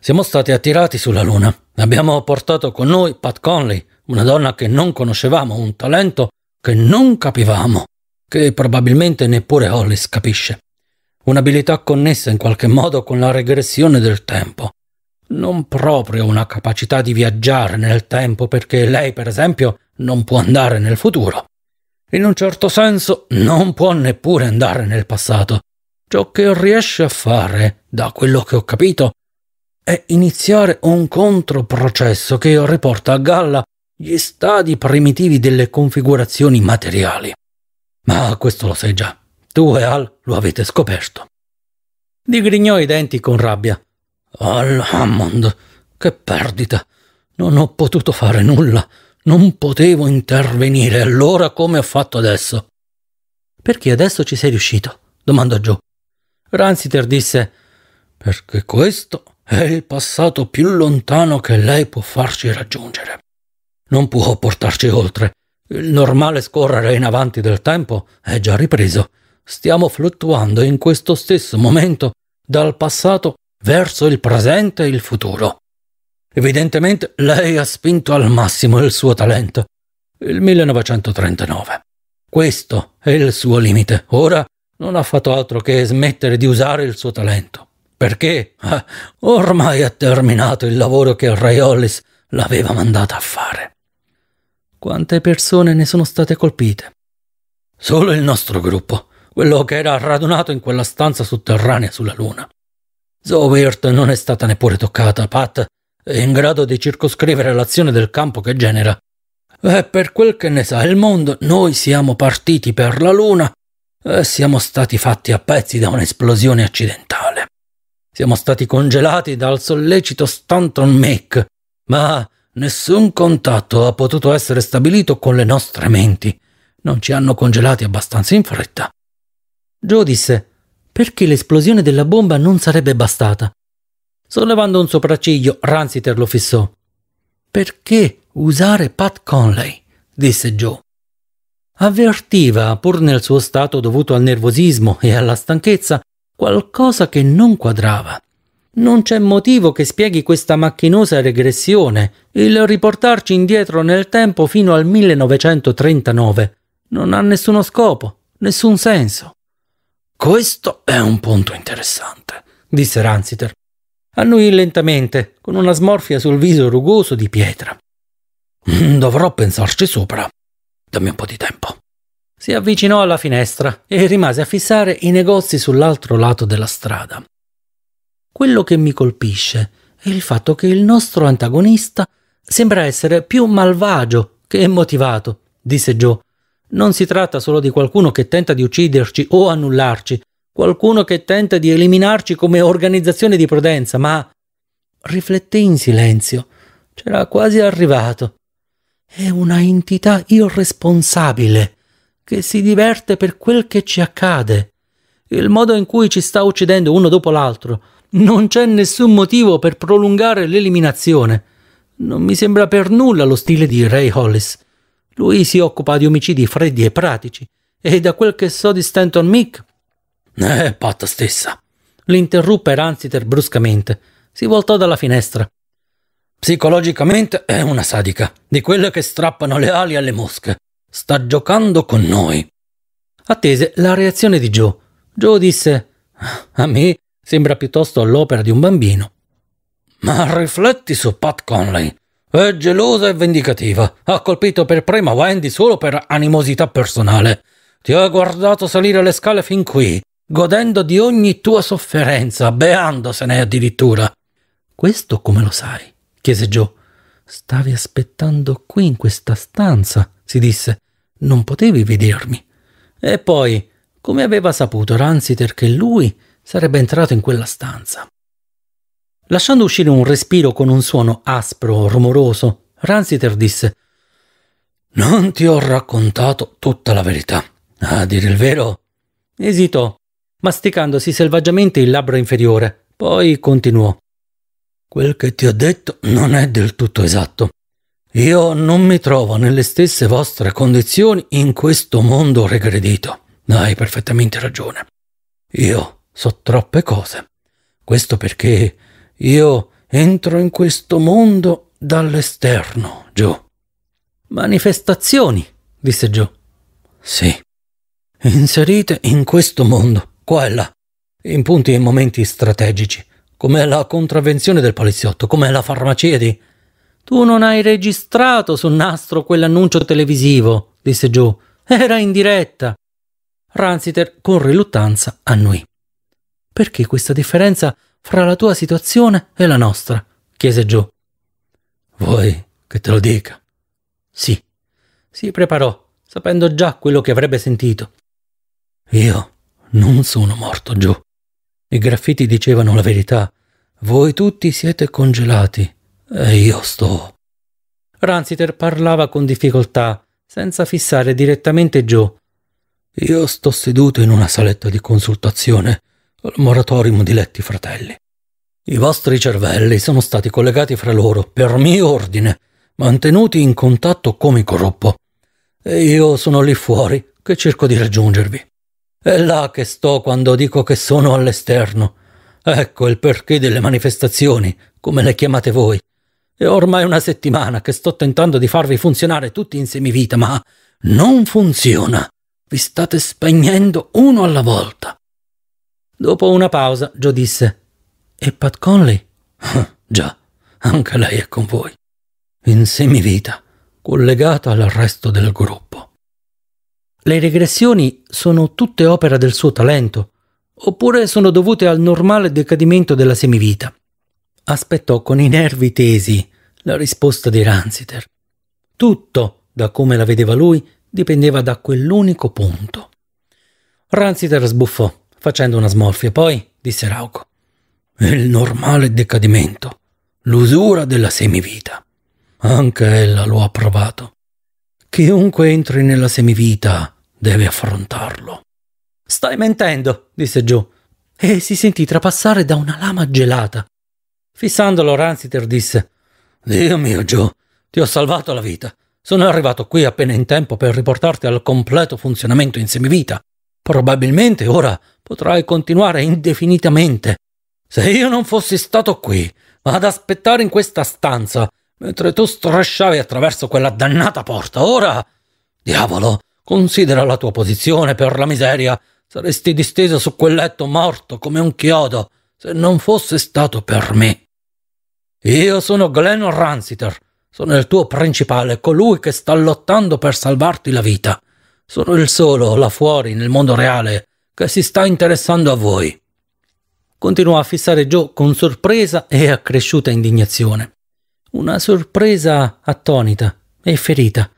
Siamo stati attirati sulla Luna. Abbiamo portato con noi Pat Conley, una donna che non conoscevamo, un talento che non capivamo, che probabilmente neppure Hollis capisce un'abilità connessa in qualche modo con la regressione del tempo. Non proprio una capacità di viaggiare nel tempo perché lei, per esempio, non può andare nel futuro. In un certo senso non può neppure andare nel passato. Ciò che riesce a fare, da quello che ho capito, è iniziare un controprocesso che riporta a galla gli stadi primitivi delle configurazioni materiali. Ma questo lo sai già. Tu e Al lo avete scoperto. Digrignò i denti con rabbia. Al Hammond, che perdita! Non ho potuto fare nulla. Non potevo intervenire allora come ho fatto adesso. Perché adesso ci sei riuscito? domandò Joe. Ransiter disse: Perché questo è il passato più lontano che lei può farci raggiungere. Non può portarci oltre. Il normale scorrere in avanti del tempo è già ripreso stiamo fluttuando in questo stesso momento dal passato verso il presente e il futuro. Evidentemente lei ha spinto al massimo il suo talento. Il 1939. Questo è il suo limite. Ora non ha fatto altro che smettere di usare il suo talento. Perché? Eh, ormai ha terminato il lavoro che il Ray Hollis l'aveva mandata a fare. Quante persone ne sono state colpite? Solo il nostro gruppo quello che era radunato in quella stanza sotterranea sulla Luna. Zovirt non è stata neppure toccata, Pat è in grado di circoscrivere l'azione del campo che genera. E per quel che ne sa il mondo, noi siamo partiti per la Luna e siamo stati fatti a pezzi da un'esplosione accidentale. Siamo stati congelati dal sollecito Stanton Mac, ma nessun contatto ha potuto essere stabilito con le nostre menti. Non ci hanno congelati abbastanza in fretta. Joe disse perché l'esplosione della bomba non sarebbe bastata. Sollevando un sopracciglio, Ransiter lo fissò. Perché usare Pat Conley? disse Joe. Avvertiva, pur nel suo stato dovuto al nervosismo e alla stanchezza, qualcosa che non quadrava. Non c'è motivo che spieghi questa macchinosa regressione, il riportarci indietro nel tempo fino al 1939. Non ha nessuno scopo, nessun senso. Questo è un punto interessante, disse Ransiter. Annuì lentamente, con una smorfia sul viso rugoso di pietra. Mm, dovrò pensarci sopra. Dammi un po' di tempo. Si avvicinò alla finestra e rimase a fissare i negozi sull'altro lato della strada. Quello che mi colpisce è il fatto che il nostro antagonista sembra essere più malvagio che motivato, disse Joe, non si tratta solo di qualcuno che tenta di ucciderci o annullarci, qualcuno che tenta di eliminarci come organizzazione di prudenza, ma... Rifletté in silenzio. C'era quasi arrivato. È una entità irresponsabile, che si diverte per quel che ci accade. Il modo in cui ci sta uccidendo uno dopo l'altro. Non c'è nessun motivo per prolungare l'eliminazione. Non mi sembra per nulla lo stile di Ray Hollis. Lui si occupa di omicidi freddi e pratici, e da quel che so di Stanton Mick... Eh, patta stessa. L'interruppe Ransiter bruscamente. Si voltò dalla finestra. Psicologicamente è una sadica, di quelle che strappano le ali alle mosche. Sta giocando con noi. Attese la reazione di Joe. Joe disse: A me sembra piuttosto l'opera di un bambino. Ma rifletti su Pat Conley. È gelosa e vendicativa. Ha colpito per prima Wendy solo per animosità personale. Ti ha guardato salire le scale fin qui, godendo di ogni tua sofferenza, beandosene addirittura. Questo come lo sai? chiese Joe. Stavi aspettando qui in questa stanza, si disse. Non potevi vedermi. E poi, come aveva saputo Ransiter che lui sarebbe entrato in quella stanza? Lasciando uscire un respiro con un suono aspro, rumoroso, Ransiter disse Non ti ho raccontato tutta la verità. A dire il vero. Esitò, masticandosi selvaggiamente il labbro inferiore, poi continuò. Quel che ti ho detto non è del tutto esatto. Io non mi trovo nelle stesse vostre condizioni in questo mondo regredito. Hai perfettamente ragione. Io so troppe cose. Questo perché io entro in questo mondo dall'esterno, Joe. Manifestazioni, disse Joe. Sì. Inserite in questo mondo, qua e là, in punti e momenti strategici, come la contravvenzione del poliziotto, come la farmacia di... Tu non hai registrato sul nastro quell'annuncio televisivo, disse Joe. Era in diretta. Ranziter con riluttanza, annuì. Perché questa differenza fra la tua situazione e la nostra? chiese Joe. Vuoi che te lo dica? Sì. Si preparò, sapendo già quello che avrebbe sentito. Io non sono morto, Joe. I graffiti dicevano la verità. Voi tutti siete congelati e io sto. Ransiter parlava con difficoltà, senza fissare direttamente Joe. Io sto seduto in una saletta di consultazione al moratorium di letti fratelli. I vostri cervelli sono stati collegati fra loro per mio ordine, mantenuti in contatto come gruppo. E io sono lì fuori che cerco di raggiungervi. È là che sto quando dico che sono all'esterno. Ecco il perché delle manifestazioni, come le chiamate voi. È ormai una settimana che sto tentando di farvi funzionare tutti in semivita, ma non funziona. Vi state spegnendo uno alla volta. Dopo una pausa, Joe disse: E Pat Conley? già, anche lei è con voi. In semivita, collegata al resto del gruppo. Le regressioni sono tutte opera del suo talento, oppure sono dovute al normale decadimento della semivita. Aspettò con i nervi tesi la risposta di Ransiter. Tutto, da come la vedeva lui, dipendeva da quell'unico punto. Ransiter sbuffò facendo una smorfia. Poi disse Rauco. Il normale decadimento, l'usura della semivita. Anche ella lo ha provato. Chiunque entri nella semivita deve affrontarlo. Stai mentendo, disse Joe, e si sentì trapassare da una lama gelata. Fissandolo, Ransiter disse: Dio mio, Joe, ti ho salvato la vita. Sono arrivato qui appena in tempo per riportarti al completo funzionamento in semivita. Probabilmente ora potrai continuare indefinitamente. Se io non fossi stato qui, ma ad aspettare in questa stanza, mentre tu strasciavi attraverso quella dannata porta, ora... Diavolo, considera la tua posizione, per la miseria. Saresti disteso su quel letto morto come un chiodo, se non fosse stato per me. Io sono Glenn Ransiter, sono il tuo principale, colui che sta lottando per salvarti la vita. Sono il solo là fuori nel mondo reale che si sta interessando a voi. Continuò a fissare Joe con sorpresa e accresciuta indignazione. Una sorpresa attonita e ferita,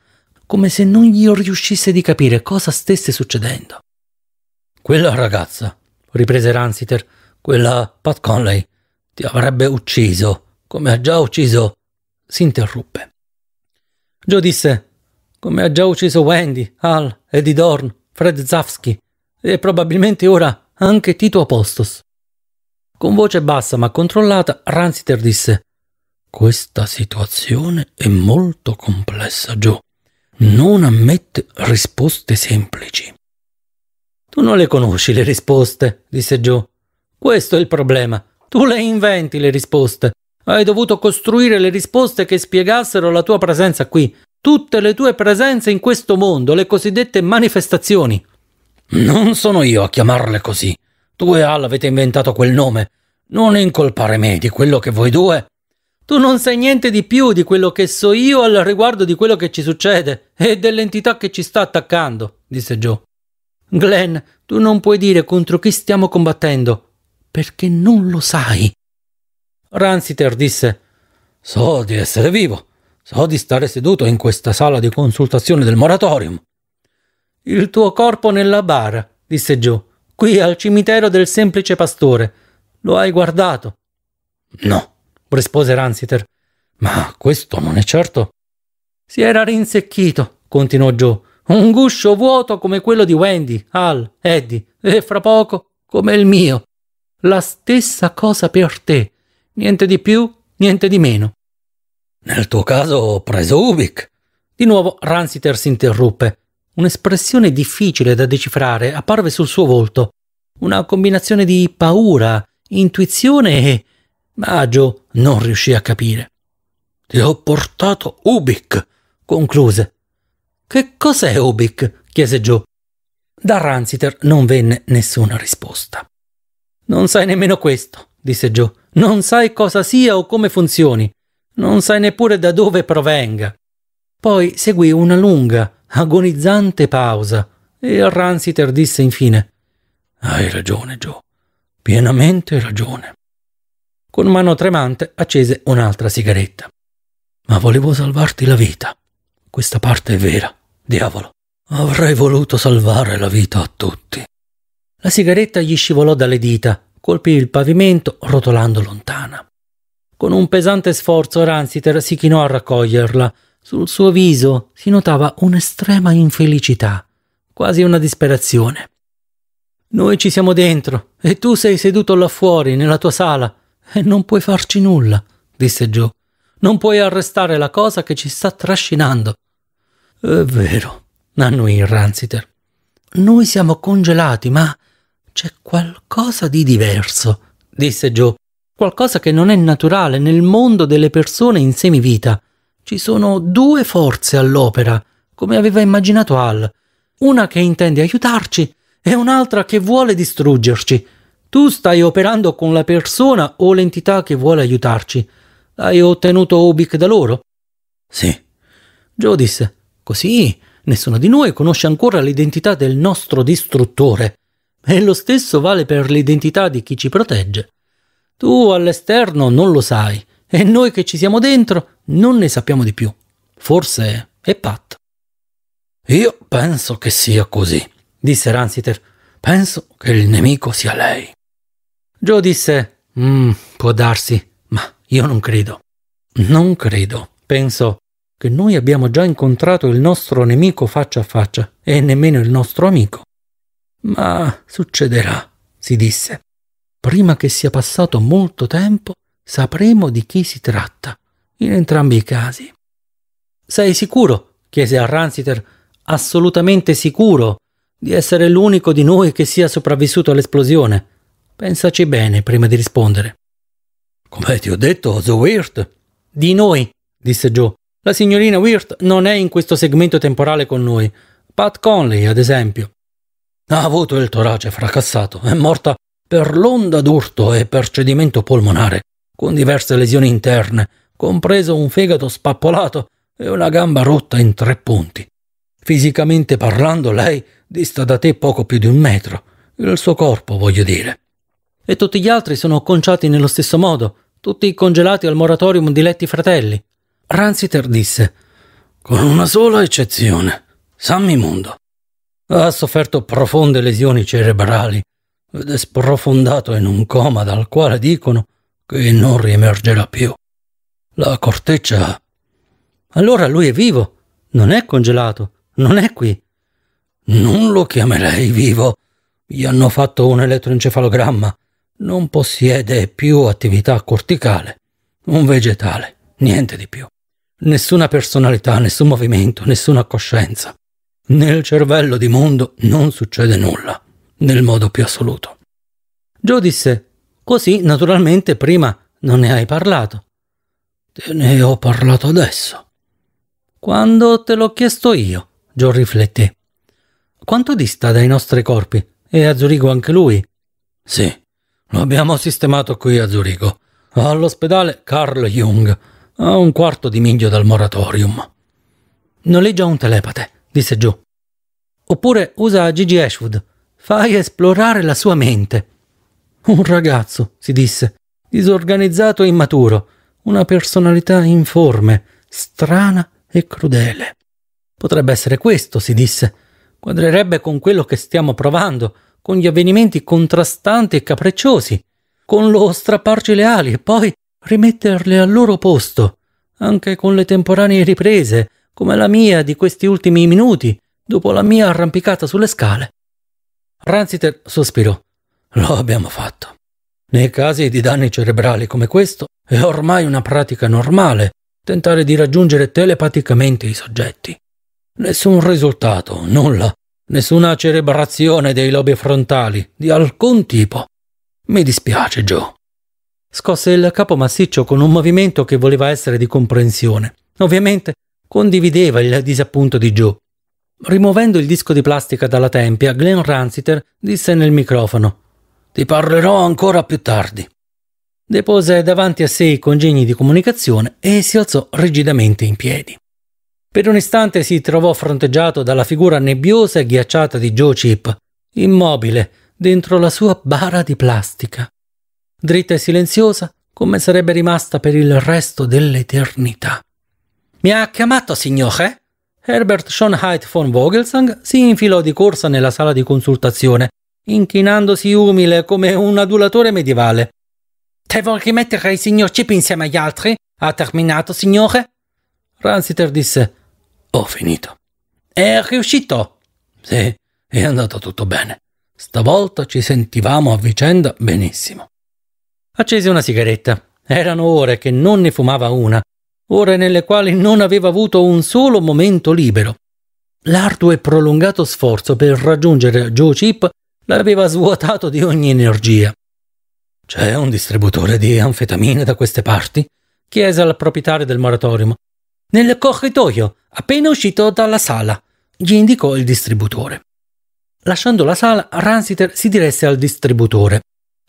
come se non gli riuscisse di capire cosa stesse succedendo. Quella ragazza, riprese Ransiter, quella Pat Conley, ti avrebbe ucciso, come ha già ucciso. Si interruppe. Joe disse: Come ha già ucciso Wendy, Al, Eddie Dorn, Fred Zafsky e probabilmente ora anche Tito Apostos. Con voce bassa ma controllata, Ransiter disse Questa situazione è molto complessa, Joe. Non ammette risposte semplici. Tu non le conosci le risposte, disse Joe. Questo è il problema. Tu le inventi le risposte. Hai dovuto costruire le risposte che spiegassero la tua presenza qui, tutte le tue presenze in questo mondo, le cosiddette manifestazioni. Non sono io a chiamarle così. Tu e Al avete inventato quel nome. Non incolpare me di quello che voi due. Tu non sai niente di più di quello che so io al riguardo di quello che ci succede e dell'entità che ci sta attaccando, disse Joe. Glenn, tu non puoi dire contro chi stiamo combattendo, perché non lo sai. Ransiter disse: So di essere vivo, so di stare seduto in questa sala di consultazione del moratorium. Il tuo corpo nella bara, disse Joe, qui al cimitero del semplice pastore. Lo hai guardato? No, rispose Ransiter. Ma questo non è certo. Si era rinsecchito, continuò Joe. Un guscio vuoto come quello di Wendy, Al, Eddie, e fra poco come il mio. La stessa cosa per te. Niente di più, niente di meno. Nel tuo caso ho preso Ubik. Di nuovo Ransiter si interruppe. Un'espressione difficile da decifrare apparve sul suo volto, una combinazione di paura, intuizione e... Maggio non riuscì a capire. Ti ho portato Ubik, concluse. Che cos'è Ubik? chiese Joe. Da Ranziter non venne nessuna risposta. Non sai nemmeno questo, disse Joe. Non sai cosa sia o come funzioni. Non sai neppure da dove provenga. Poi seguì una lunga, agonizzante pausa e il Ransiter disse infine Hai ragione, Joe. Pienamente ragione. Con mano tremante accese un'altra sigaretta. Ma volevo salvarti la vita. Questa parte è vera, diavolo. Avrei voluto salvare la vita a tutti. La sigaretta gli scivolò dalle dita, colpì il pavimento rotolando lontana. Con un pesante sforzo Ransiter si chinò a raccoglierla, sul suo viso si notava un'estrema infelicità, quasi una disperazione. Noi ci siamo dentro e tu sei seduto là fuori, nella tua sala, e non puoi farci nulla, disse Joe. Non puoi arrestare la cosa che ci sta trascinando. È vero, annui il Ransiter. Noi siamo congelati, ma c'è qualcosa di diverso, disse Joe. Qualcosa che non è naturale nel mondo delle persone in semivita. Ci sono due forze all'opera, come aveva immaginato Al. Una che intende aiutarci e un'altra che vuole distruggerci. Tu stai operando con la persona o l'entità che vuole aiutarci. Hai ottenuto Ubik da loro? Sì. Joe disse, così nessuno di noi conosce ancora l'identità del nostro distruttore. E lo stesso vale per l'identità di chi ci protegge. Tu all'esterno non lo sai, e noi che ci siamo dentro non ne sappiamo di più. Forse è patto. Io penso che sia così, disse Ransiter. Penso che il nemico sia lei. Joe disse: mm, Può darsi, ma io non credo. Non credo. Penso che noi abbiamo già incontrato il nostro nemico faccia a faccia e nemmeno il nostro amico. Ma succederà, si disse. Prima che sia passato molto tempo, sapremo di chi si tratta, in entrambi i casi. Sei sicuro? chiese a Ransiter. Assolutamente sicuro di essere l'unico di noi che sia sopravvissuto all'esplosione. Pensaci bene prima di rispondere. Come ti ho detto, The Wirt. Di noi, disse Joe. La signorina Wirt non è in questo segmento temporale con noi. Pat Conley, ad esempio. Ha avuto il torace fracassato, è morta per l'onda d'urto e per cedimento polmonare con diverse lesioni interne, compreso un fegato spappolato e una gamba rotta in tre punti. Fisicamente parlando, lei dista da te poco più di un metro, il suo corpo, voglio dire. E tutti gli altri sono conciati nello stesso modo, tutti congelati al moratorium di letti fratelli. Ransiter disse: Con una sola eccezione, Sammy Mondo. Ha sofferto profonde lesioni cerebrali ed è sprofondato in un coma dal quale dicono che non riemergerà più. La corteccia. Allora lui è vivo, non è congelato, non è qui. Non lo chiamerei vivo. Gli hanno fatto un elettroencefalogramma. Non possiede più attività corticale. Un vegetale, niente di più. Nessuna personalità, nessun movimento, nessuna coscienza. Nel cervello di mondo non succede nulla, nel modo più assoluto. Joe disse Così, naturalmente, prima non ne hai parlato. Te ne ho parlato adesso. Quando te l'ho chiesto io, John rifletté. Quanto dista dai nostri corpi? E a Zurigo anche lui? Sì, lo abbiamo sistemato qui a Zurigo, all'ospedale Carl Jung, a un quarto di miglio dal moratorium. Noleggia un telepate, disse Joe. Oppure usa Gigi Ashwood. Fai esplorare la sua mente. Un ragazzo, si disse, disorganizzato e immaturo, una personalità informe, strana e crudele. Potrebbe essere questo, si disse. Quadrerebbe con quello che stiamo provando, con gli avvenimenti contrastanti e capricciosi, con lo strapparci le ali e poi rimetterle al loro posto, anche con le temporanee riprese, come la mia di questi ultimi minuti, dopo la mia arrampicata sulle scale. Ranziter sospirò. Lo abbiamo fatto. Nei casi di danni cerebrali come questo è ormai una pratica normale tentare di raggiungere telepaticamente i soggetti. Nessun risultato, nulla, nessuna cerebrazione dei lobi frontali di alcun tipo. Mi dispiace, Joe. Scosse il capo massiccio con un movimento che voleva essere di comprensione. Ovviamente condivideva il disappunto di Joe. Rimuovendo il disco di plastica dalla tempia, Glenn Ransiter disse nel microfono ti parlerò ancora più tardi. Depose davanti a sé i congegni di comunicazione e si alzò rigidamente in piedi. Per un istante si trovò fronteggiato dalla figura nebbiosa e ghiacciata di Joe Chip, immobile, dentro la sua bara di plastica. Dritta e silenziosa, come sarebbe rimasta per il resto dell'eternità. Mi ha chiamato, signore? Eh? Herbert Schonheit von Vogelsang si infilò di corsa nella sala di consultazione inchinandosi umile come un adulatore medievale. Te vuoi rimettere il signor Chip insieme agli altri? Ha terminato, signore? Ransiter disse: Ho finito. È riuscito? Sì, è andato tutto bene. Stavolta ci sentivamo a vicenda benissimo. Accese una sigaretta. Erano ore che non ne fumava una, ore nelle quali non aveva avuto un solo momento libero. L'arduo e prolungato sforzo per raggiungere Joe Chip l'aveva svuotato di ogni energia. C'è un distributore di anfetamine da queste parti? chiese al proprietario del moratorium. Nel corridoio, appena uscito dalla sala, gli indicò il distributore. Lasciando la sala, Ransiter si diresse al distributore.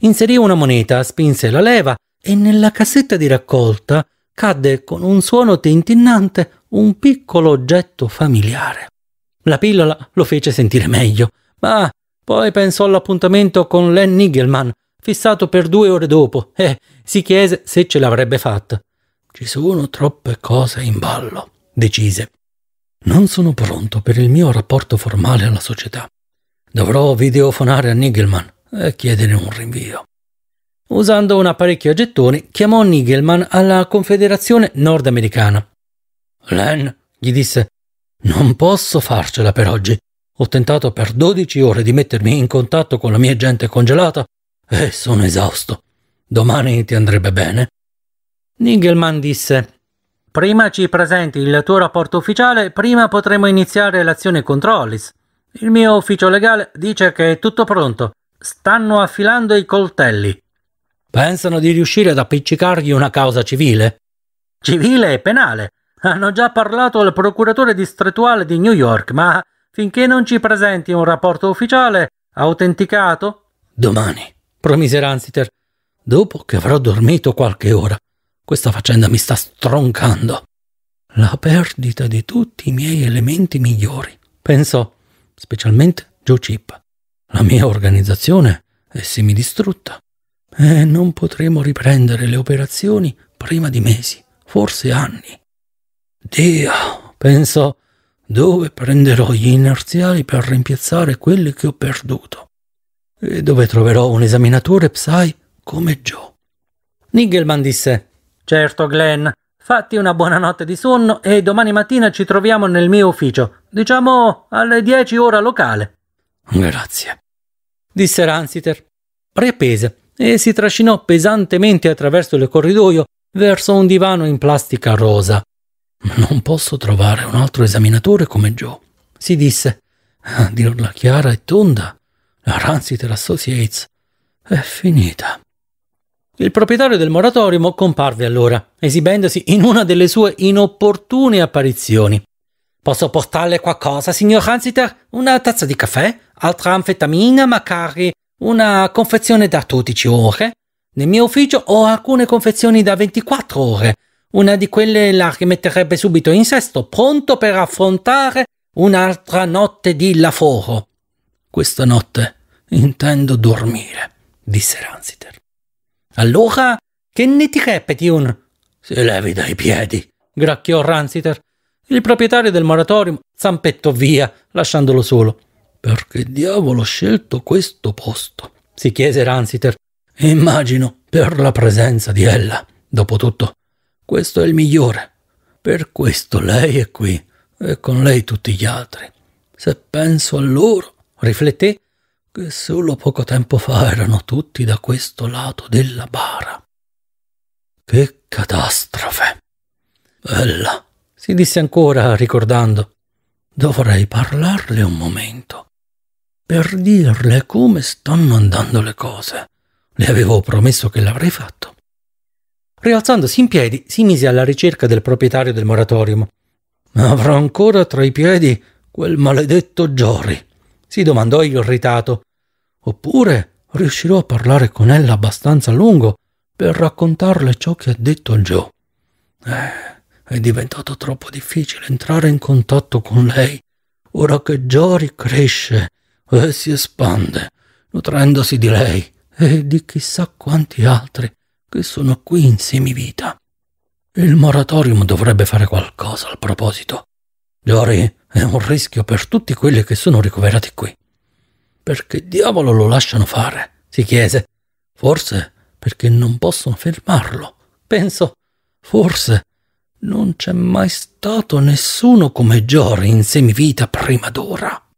Inserì una moneta, spinse la leva e nella cassetta di raccolta cadde con un suono tintinnante un piccolo oggetto familiare. La pillola lo fece sentire meglio, ma poi pensò all'appuntamento con Len Nigelman, fissato per due ore dopo, e si chiese se ce l'avrebbe fatta. Ci sono troppe cose in ballo, decise. Non sono pronto per il mio rapporto formale alla società. Dovrò videofonare a Nigelman e chiedere un rinvio. Usando un apparecchio a gettoni, chiamò Nigelman alla Confederazione nordamericana. Len gli disse: Non posso farcela per oggi. Ho tentato per 12 ore di mettermi in contatto con la mia gente congelata e sono esausto. Domani ti andrebbe bene? Ningelman disse: Prima ci presenti il tuo rapporto ufficiale, prima potremo iniziare l'azione controllis. Il mio ufficio legale dice che è tutto pronto. Stanno affilando i coltelli. Pensano di riuscire ad appiccicargli una causa civile? Civile e penale. Hanno già parlato al procuratore distrettuale di New York, ma finché non ci presenti un rapporto ufficiale autenticato? Domani, promise Ransiter, dopo che avrò dormito qualche ora. Questa faccenda mi sta stroncando. La perdita di tutti i miei elementi migliori, pensò, specialmente Joe Chip. La mia organizzazione è semidistrutta e non potremo riprendere le operazioni prima di mesi, forse anni. Dio, pensò, dove prenderò gli inerziali per rimpiazzare quelli che ho perduto e dove troverò un esaminatore psi come Joe. Nigelman disse: Certo, Glenn, fatti una buona notte di sonno e domani mattina ci troviamo nel mio ufficio, diciamo alle 10 ora locale. Grazie, disse Ransiter. Riappese e si trascinò pesantemente attraverso il corridoio verso un divano in plastica rosa non posso trovare un altro esaminatore come Joe, si disse. A ah, dirla chiara e tonda, la Ransiter Associates è finita. Il proprietario del moratorium comparve allora, esibendosi in una delle sue inopportune apparizioni. Posso portarle qualcosa, signor Hansiter? Una tazza di caffè? Altra anfetamina, magari? Una confezione da 12 ore? Nel mio ufficio ho alcune confezioni da 24 ore una di quelle la rimetterebbe subito in sesto, pronto per affrontare un'altra notte di lavoro. Questa notte intendo dormire, disse Ransiter. Allora, che ne ti repeti un... Si levi dai piedi, gracchiò Ransiter. Il proprietario del moratorium zampettò via, lasciandolo solo. Perché diavolo ho scelto questo posto? si chiese Ransiter. Immagino per la presenza di ella. Dopotutto, questo è il migliore. Per questo lei è qui e con lei tutti gli altri. Se penso a loro, rifletté, che solo poco tempo fa erano tutti da questo lato della bara. Che catastrofe! Bella, si disse ancora ricordando. Dovrei parlarle un momento. Per dirle come stanno andando le cose. Le avevo promesso che l'avrei fatto. Rialzandosi in piedi, si mise alla ricerca del proprietario del moratorium. Avrò ancora tra i piedi quel maledetto Jory, si domandò irritato. Oppure riuscirò a parlare con ella abbastanza a lungo per raccontarle ciò che ha detto Joe. Eh, è diventato troppo difficile entrare in contatto con lei ora che Jory cresce e eh, si espande, nutrendosi di lei e di chissà quanti altri che sono qui in semivita. Il moratorium dovrebbe fare qualcosa al proposito. Jory è un rischio per tutti quelli che sono ricoverati qui. Perché diavolo lo lasciano fare? si chiese. Forse perché non possono fermarlo. Penso, forse non c'è mai stato nessuno come Jory in semivita prima d'ora.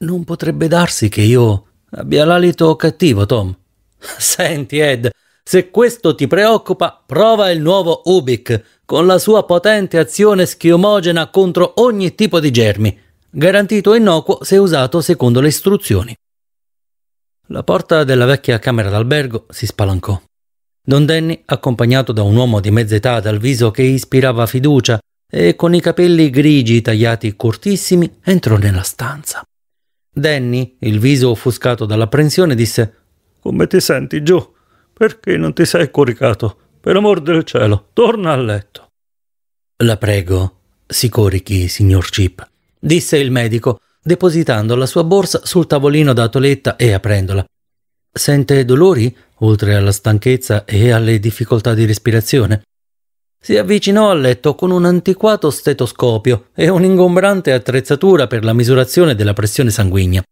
Non potrebbe darsi che io abbia l'alito cattivo, Tom, Senti Ed, se questo ti preoccupa, prova il nuovo Ubik con la sua potente azione schiumogena contro ogni tipo di germi, garantito innocuo se usato secondo le istruzioni. La porta della vecchia camera d'albergo si spalancò. Don Danny, accompagnato da un uomo di mezza età dal viso che ispirava fiducia e con i capelli grigi tagliati cortissimi, entrò nella stanza. Danny, il viso offuscato dall'apprensione, disse come ti senti giù? Perché non ti sei coricato? Per amor del cielo, torna a letto. La prego, si corichi, signor Cip, disse il medico, depositando la sua borsa sul tavolino da toletta e aprendola. Sente dolori, oltre alla stanchezza e alle difficoltà di respirazione? Si avvicinò al letto con un antiquato stetoscopio e un'ingombrante attrezzatura per la misurazione della pressione sanguigna.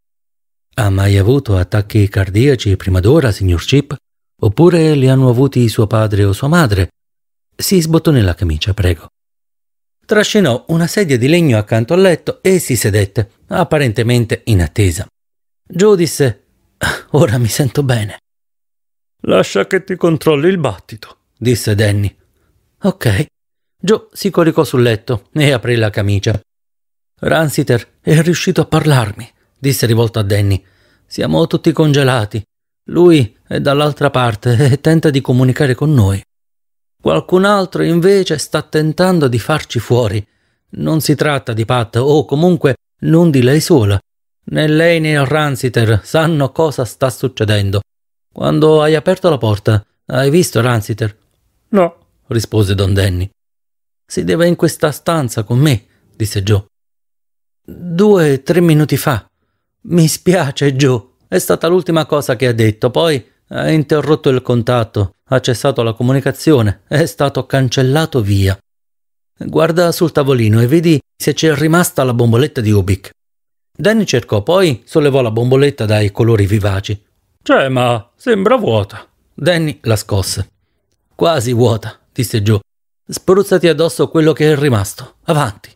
Ha mai avuto attacchi cardiaci prima d'ora, signor Chip? Oppure li hanno avuti suo padre o sua madre? Si sbottò nella camicia, prego. Trascinò una sedia di legno accanto al letto e si sedette, apparentemente in attesa. Joe disse: ah, Ora mi sento bene. Lascia che ti controlli il battito, disse Danny. Ok. Joe si coricò sul letto e aprì la camicia. Ransiter è riuscito a parlarmi, disse rivolto a Danny. Siamo tutti congelati. Lui è dall'altra parte e tenta di comunicare con noi. Qualcun altro invece sta tentando di farci fuori. Non si tratta di Pat o comunque non di lei sola. Né lei né il Ransiter sanno cosa sta succedendo. Quando hai aperto la porta, hai visto Ransiter? No, rispose Don Danny. Si deve in questa stanza con me, disse Joe. Due, tre minuti fa. Mi spiace, Joe. È stata l'ultima cosa che ha detto, poi ha interrotto il contatto, ha cessato la comunicazione, è stato cancellato via. Guarda sul tavolino e vedi se c'è rimasta la bomboletta di Ubik. Danny cercò, poi sollevò la bomboletta dai colori vivaci. C'è, cioè, ma sembra vuota. Danny la scosse. Quasi vuota, disse Joe. Spruzzati addosso quello che è rimasto. Avanti.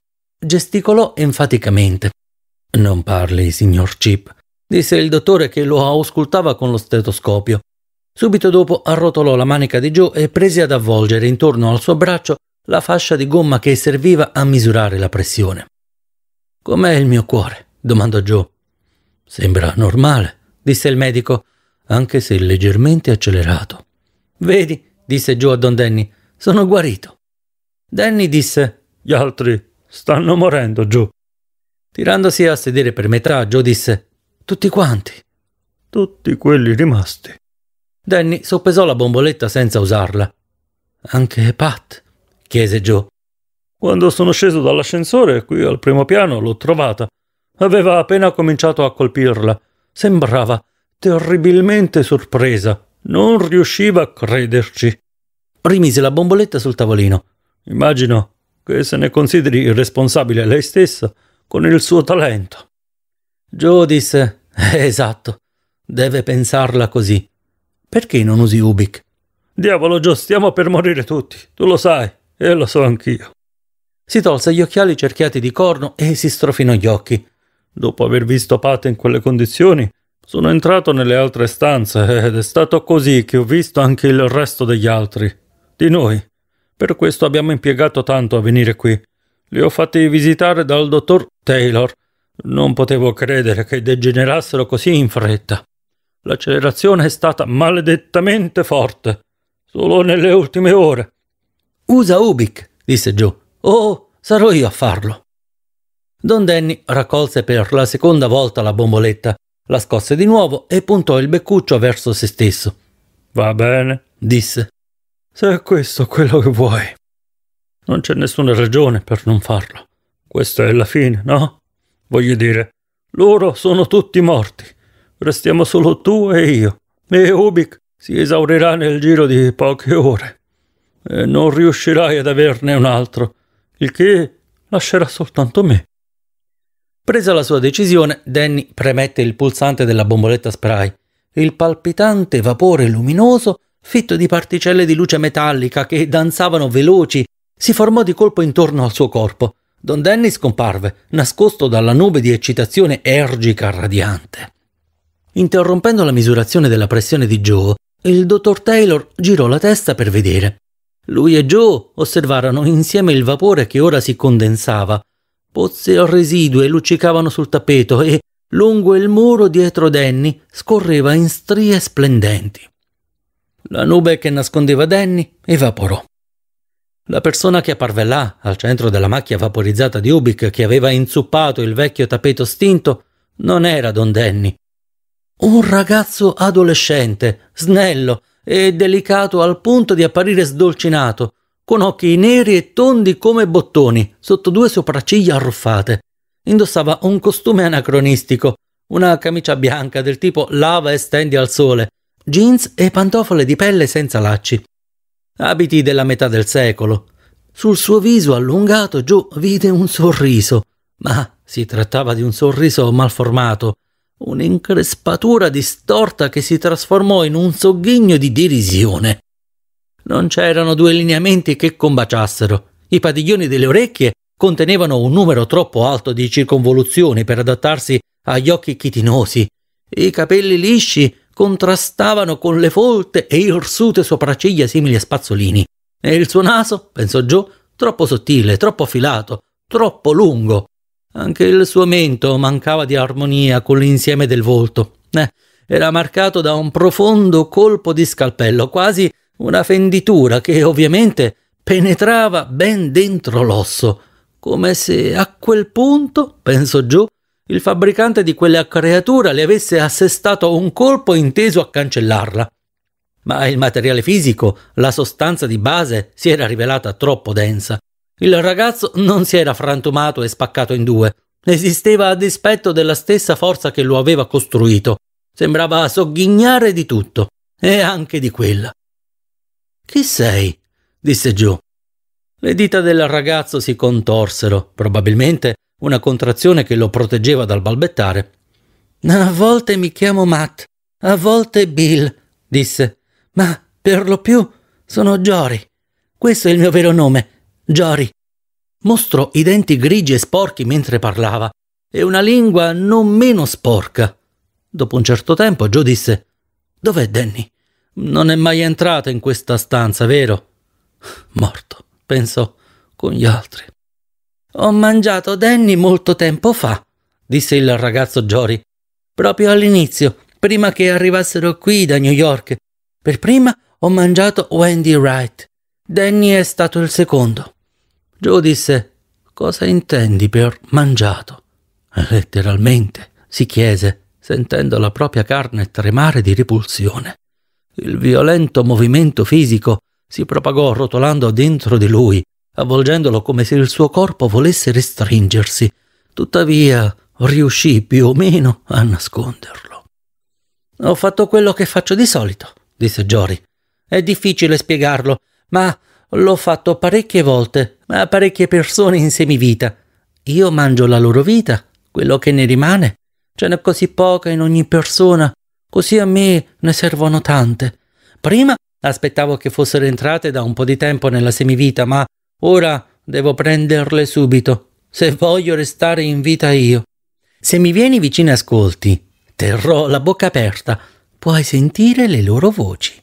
Gesticolò enfaticamente. Non parli, signor Chip, disse il dottore che lo auscultava con lo stetoscopio. Subito dopo arrotolò la manica di Joe e prese ad avvolgere intorno al suo braccio la fascia di gomma che serviva a misurare la pressione. Com'è il mio cuore? domandò Joe. Sembra normale, disse il medico, anche se leggermente accelerato. Vedi, disse Joe a Don Danny, sono guarito. Danny disse: Gli altri stanno morendo, Joe. Tirandosi a sedere per metà, Joe disse: Tutti quanti. Tutti quelli rimasti. Danny soppesò la bomboletta senza usarla. Anche Pat? chiese Joe. Quando sono sceso dall'ascensore, qui al primo piano, l'ho trovata. Aveva appena cominciato a colpirla. Sembrava terribilmente sorpresa. Non riusciva a crederci. Rimise la bomboletta sul tavolino. Immagino che se ne consideri responsabile lei stessa con il suo talento. Joe disse, eh, esatto, deve pensarla così. Perché non usi Ubik? Diavolo Joe, stiamo per morire tutti, tu lo sai, e lo so anch'io. Si tolse gli occhiali cerchiati di corno e si strofinò gli occhi. Dopo aver visto Pate in quelle condizioni, sono entrato nelle altre stanze ed è stato così che ho visto anche il resto degli altri, di noi. Per questo abbiamo impiegato tanto a venire qui. Li ho fatti visitare dal dottor Taylor. Non potevo credere che degenerassero così in fretta. L'accelerazione è stata maledettamente forte. Solo nelle ultime ore. Usa Ubik, disse Joe. Oh, sarò io a farlo. Don Danny raccolse per la seconda volta la bomboletta, la scosse di nuovo e puntò il beccuccio verso se stesso. Va bene, disse. Se è questo quello che vuoi. Non c'è nessuna ragione per non farlo. Questa è la fine, no? Voglio dire, loro sono tutti morti. Restiamo solo tu e io. E Ubik si esaurirà nel giro di poche ore. E non riuscirai ad averne un altro, il che lascerà soltanto me. Presa la sua decisione, Danny premette il pulsante della bomboletta spray. Il palpitante vapore luminoso, fitto di particelle di luce metallica che danzavano veloci si formò di colpo intorno al suo corpo. Don Denny scomparve, nascosto dalla nube di eccitazione ergica radiante. Interrompendo la misurazione della pressione di Joe, il dottor Taylor girò la testa per vedere. Lui e Joe osservarono insieme il vapore che ora si condensava. Pozze residue luccicavano sul tappeto e, lungo il muro dietro Danny, scorreva in strie splendenti. La nube che nascondeva Danny evaporò. La persona che apparve là, al centro della macchia vaporizzata di Ubik che aveva inzuppato il vecchio tappeto stinto, non era Don Danny. Un ragazzo adolescente, snello e delicato al punto di apparire sdolcinato, con occhi neri e tondi come bottoni, sotto due sopracciglia arruffate. Indossava un costume anacronistico, una camicia bianca del tipo lava e stendi al sole, jeans e pantofole di pelle senza lacci abiti della metà del secolo. Sul suo viso allungato giù vide un sorriso, ma si trattava di un sorriso malformato, un'increspatura distorta che si trasformò in un sogghigno di derisione. Non c'erano due lineamenti che combaciassero. I padiglioni delle orecchie contenevano un numero troppo alto di circonvoluzioni per adattarsi agli occhi chitinosi. I capelli lisci contrastavano con le folte e irsute sopracciglia simili a spazzolini. E il suo naso, pensò giù, troppo sottile, troppo affilato, troppo lungo. Anche il suo mento mancava di armonia con l'insieme del volto. Eh, era marcato da un profondo colpo di scalpello, quasi una fenditura che ovviamente penetrava ben dentro l'osso, come se a quel punto, pensò Joe, il fabbricante di quella creatura le avesse assestato un colpo inteso a cancellarla. Ma il materiale fisico, la sostanza di base, si era rivelata troppo densa. Il ragazzo non si era frantumato e spaccato in due. Esisteva a dispetto della stessa forza che lo aveva costruito. Sembrava sogghignare di tutto, e anche di quella. Chi sei? disse Joe. Le dita del ragazzo si contorsero, probabilmente una contrazione che lo proteggeva dal balbettare. A volte mi chiamo Matt, a volte Bill, disse, ma per lo più sono Jory. Questo è il mio vero nome, Jory. Mostrò i denti grigi e sporchi mentre parlava e una lingua non meno sporca. Dopo un certo tempo Joe disse: Dov'è Danny? Non è mai entrato in questa stanza, vero? Morto, pensò, con gli altri. Ho mangiato Danny molto tempo fa, disse il ragazzo Jory. Proprio all'inizio, prima che arrivassero qui da New York. Per prima ho mangiato Wendy Wright. Danny è stato il secondo. Joe disse: Cosa intendi per mangiato? Letteralmente, si chiese, sentendo la propria carne tremare di repulsione. Il violento movimento fisico si propagò rotolando dentro di lui avvolgendolo come se il suo corpo volesse restringersi. Tuttavia riuscì più o meno a nasconderlo. Ho fatto quello che faccio di solito, disse Jory. È difficile spiegarlo, ma l'ho fatto parecchie volte a parecchie persone in semivita. Io mangio la loro vita, quello che ne rimane. Ce n'è così poca in ogni persona, così a me ne servono tante. Prima aspettavo che fossero entrate da un po' di tempo nella semivita, ma Ora devo prenderle subito, se voglio restare in vita io. Se mi vieni vicino e ascolti, terrò la bocca aperta, puoi sentire le loro voci.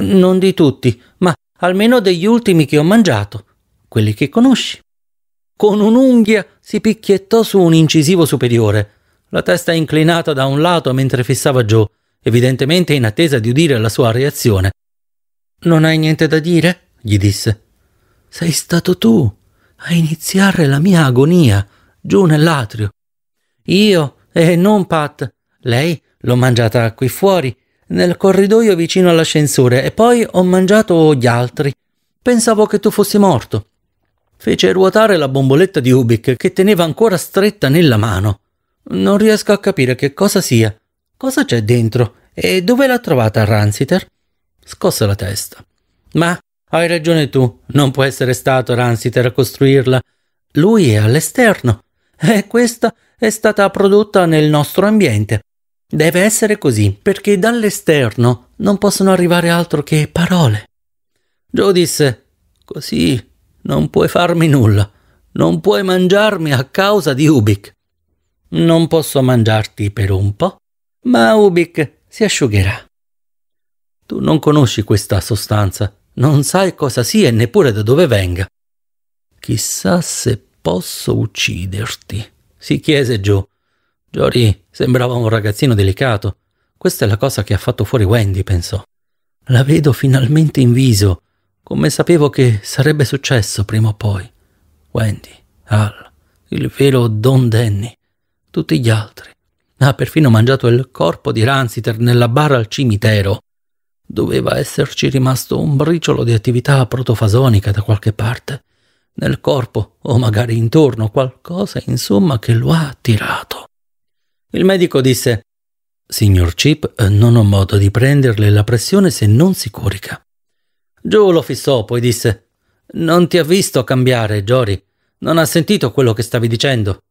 Non di tutti, ma almeno degli ultimi che ho mangiato, quelli che conosci. Con un'unghia si picchiettò su un incisivo superiore, la testa inclinata da un lato mentre fissava Joe, evidentemente in attesa di udire la sua reazione. Non hai niente da dire? gli disse sei stato tu a iniziare la mia agonia giù nell'atrio. Io e eh, non Pat. Lei l'ho mangiata qui fuori, nel corridoio vicino all'ascensore, e poi ho mangiato gli altri. Pensavo che tu fossi morto. Fece ruotare la bomboletta di Ubik che teneva ancora stretta nella mano. Non riesco a capire che cosa sia. Cosa c'è dentro? E dove l'ha trovata Ransiter? Scosse la testa. Ma hai ragione tu, non può essere stato Ransiter a costruirla. Lui è all'esterno e questa è stata prodotta nel nostro ambiente. Deve essere così, perché dall'esterno non possono arrivare altro che parole. Joe disse: Così non puoi farmi nulla. Non puoi mangiarmi a causa di Ubik. Non posso mangiarti per un po', ma Ubik si asciugherà. Tu non conosci questa sostanza, non sai cosa sia e neppure da dove venga. Chissà se posso ucciderti, si chiese Joe. Jory sembrava un ragazzino delicato. Questa è la cosa che ha fatto fuori Wendy, pensò. La vedo finalmente in viso, come sapevo che sarebbe successo prima o poi. Wendy, Al, il vero Don Danny, tutti gli altri. Ha perfino mangiato il corpo di Ransiter nella bara al cimitero doveva esserci rimasto un briciolo di attività protofasonica da qualche parte, nel corpo o magari intorno, qualcosa insomma che lo ha attirato. Il medico disse Signor Chip, non ho modo di prenderle la pressione se non si corica. Joe lo fissò, poi disse Non ti ha visto cambiare, Jory. Non ha sentito quello che stavi dicendo.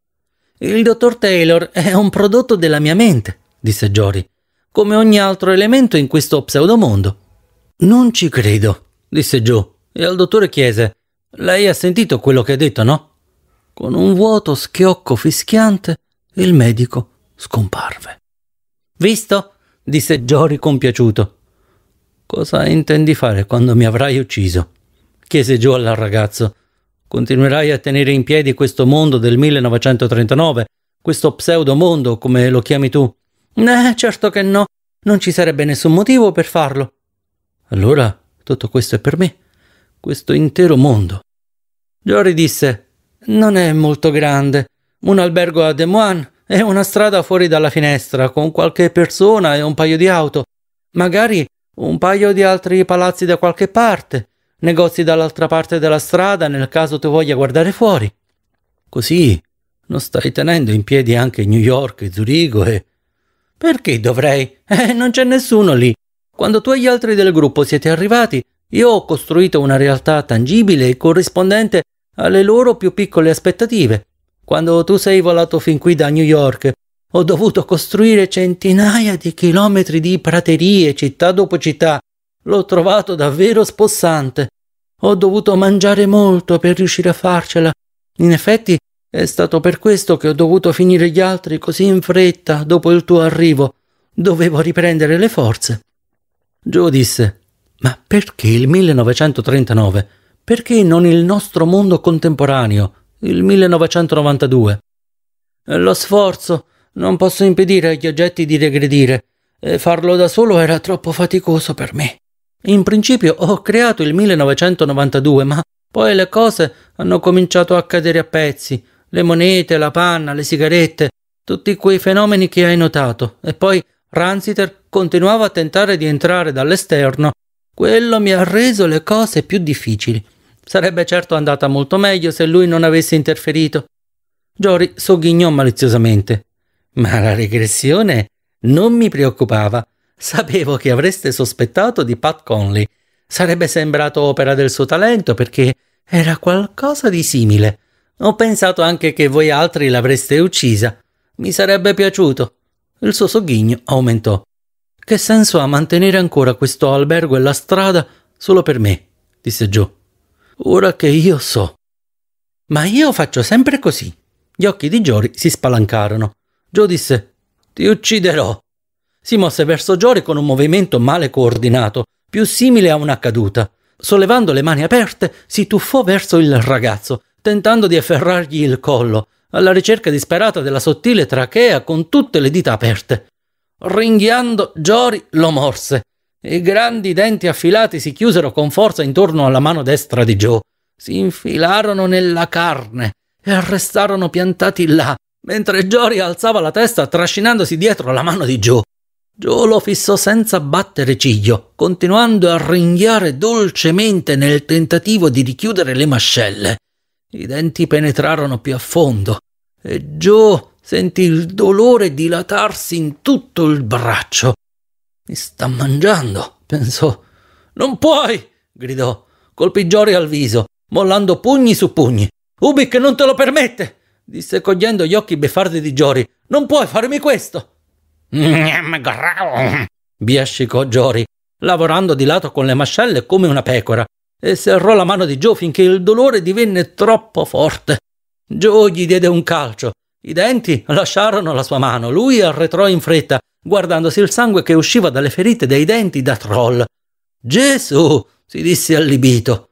Il dottor Taylor è un prodotto della mia mente, disse Jory come ogni altro elemento in questo pseudomondo. Non ci credo, disse Joe, e al dottore chiese: Lei ha sentito quello che ha detto, no? Con un vuoto schiocco fischiante, il medico scomparve. Visto? disse Joe ricompiaciuto. Cosa intendi fare quando mi avrai ucciso? chiese Joe al ragazzo. Continuerai a tenere in piedi questo mondo del 1939, questo pseudomondo, come lo chiami tu. Eh, certo che no, non ci sarebbe nessun motivo per farlo. Allora, tutto questo è per me, questo intero mondo. Jory disse, non è molto grande, un albergo a Des Moines e una strada fuori dalla finestra con qualche persona e un paio di auto, magari un paio di altri palazzi da qualche parte, negozi dall'altra parte della strada nel caso tu voglia guardare fuori. Così non stai tenendo in piedi anche New York e Zurigo e perché dovrei? Eh, non c'è nessuno lì. Quando tu e gli altri del gruppo siete arrivati, io ho costruito una realtà tangibile e corrispondente alle loro più piccole aspettative. Quando tu sei volato fin qui da New York, ho dovuto costruire centinaia di chilometri di praterie, città dopo città. L'ho trovato davvero spossante. Ho dovuto mangiare molto per riuscire a farcela. In effetti, è stato per questo che ho dovuto finire gli altri così in fretta dopo il tuo arrivo. Dovevo riprendere le forze. Joe disse, ma perché il 1939? Perché non il nostro mondo contemporaneo, il 1992? Lo sforzo. Non posso impedire agli oggetti di regredire. E farlo da solo era troppo faticoso per me. In principio ho creato il 1992, ma poi le cose hanno cominciato a cadere a pezzi le monete, la panna, le sigarette, tutti quei fenomeni che hai notato. E poi Ransiter continuava a tentare di entrare dall'esterno. Quello mi ha reso le cose più difficili. Sarebbe certo andata molto meglio se lui non avesse interferito. Jory sogghignò maliziosamente. Ma la regressione non mi preoccupava. Sapevo che avreste sospettato di Pat Conley. Sarebbe sembrato opera del suo talento perché era qualcosa di simile. Ho pensato anche che voi altri l'avreste uccisa. Mi sarebbe piaciuto. Il suo sogghigno aumentò. Che senso ha mantenere ancora questo albergo e la strada solo per me? disse Joe. Ora che io so. Ma io faccio sempre così. Gli occhi di Jory si spalancarono. Joe disse: Ti ucciderò. Si mosse verso Jory con un movimento male coordinato, più simile a una caduta. Sollevando le mani aperte, si tuffò verso il ragazzo, tentando di afferrargli il collo, alla ricerca disperata della sottile trachea con tutte le dita aperte. Ringhiando, Giori lo morse. I grandi denti affilati si chiusero con forza intorno alla mano destra di Joe, si infilarono nella carne e restarono piantati là, mentre Jory alzava la testa trascinandosi dietro la mano di Joe. Joe lo fissò senza battere ciglio, continuando a ringhiare dolcemente nel tentativo di richiudere le mascelle. I denti penetrarono più a fondo e Joe sentì il dolore dilatarsi in tutto il braccio. Mi sta mangiando, pensò. Non puoi! gridò. Colpì Jory al viso, mollando pugni su pugni. Ubik non te lo permette! disse cogliendo gli occhi beffardi di Jory. Non puoi farmi questo! biascicò Jory, lavorando di lato con le mascelle come una pecora, e serrò la mano di Joe finché il dolore divenne troppo forte. Joe gli diede un calcio. I denti lasciarono la sua mano. Lui arretrò in fretta, guardandosi il sangue che usciva dalle ferite dei denti da troll. Gesù! si disse allibito.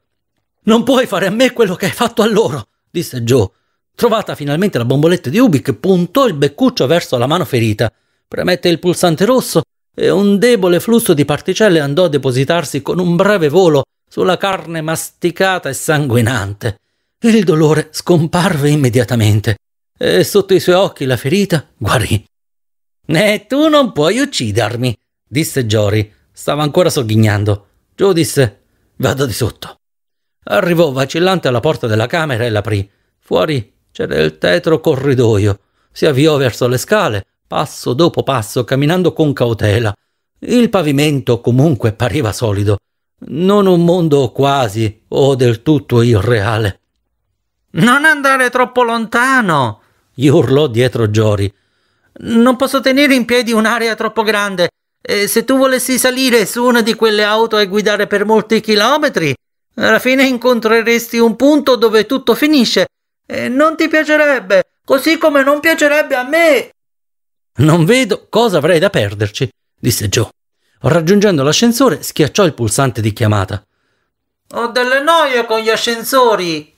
Non puoi fare a me quello che hai fatto a loro, disse Joe. Trovata finalmente la bomboletta di Ubik, puntò il beccuccio verso la mano ferita, premette il pulsante rosso e un debole flusso di particelle andò a depositarsi con un breve volo sulla carne masticata e sanguinante. Il dolore scomparve immediatamente e sotto i suoi occhi la ferita guarì. E tu non puoi uccidermi, disse Jory. Stava ancora sogghignando. Joe disse: Vado di sotto. Arrivò vacillante alla porta della camera e l'aprì. Fuori c'era il tetro corridoio. Si avviò verso le scale, passo dopo passo, camminando con cautela. Il pavimento comunque pareva solido non un mondo quasi o del tutto irreale. Non andare troppo lontano, gli urlò dietro Giori. Non posso tenere in piedi un'area troppo grande. E se tu volessi salire su una di quelle auto e guidare per molti chilometri, alla fine incontreresti un punto dove tutto finisce. E non ti piacerebbe, così come non piacerebbe a me. Non vedo cosa avrei da perderci, disse Joe. Raggiungendo l'ascensore, schiacciò il pulsante di chiamata. Ho delle noie con gli ascensori!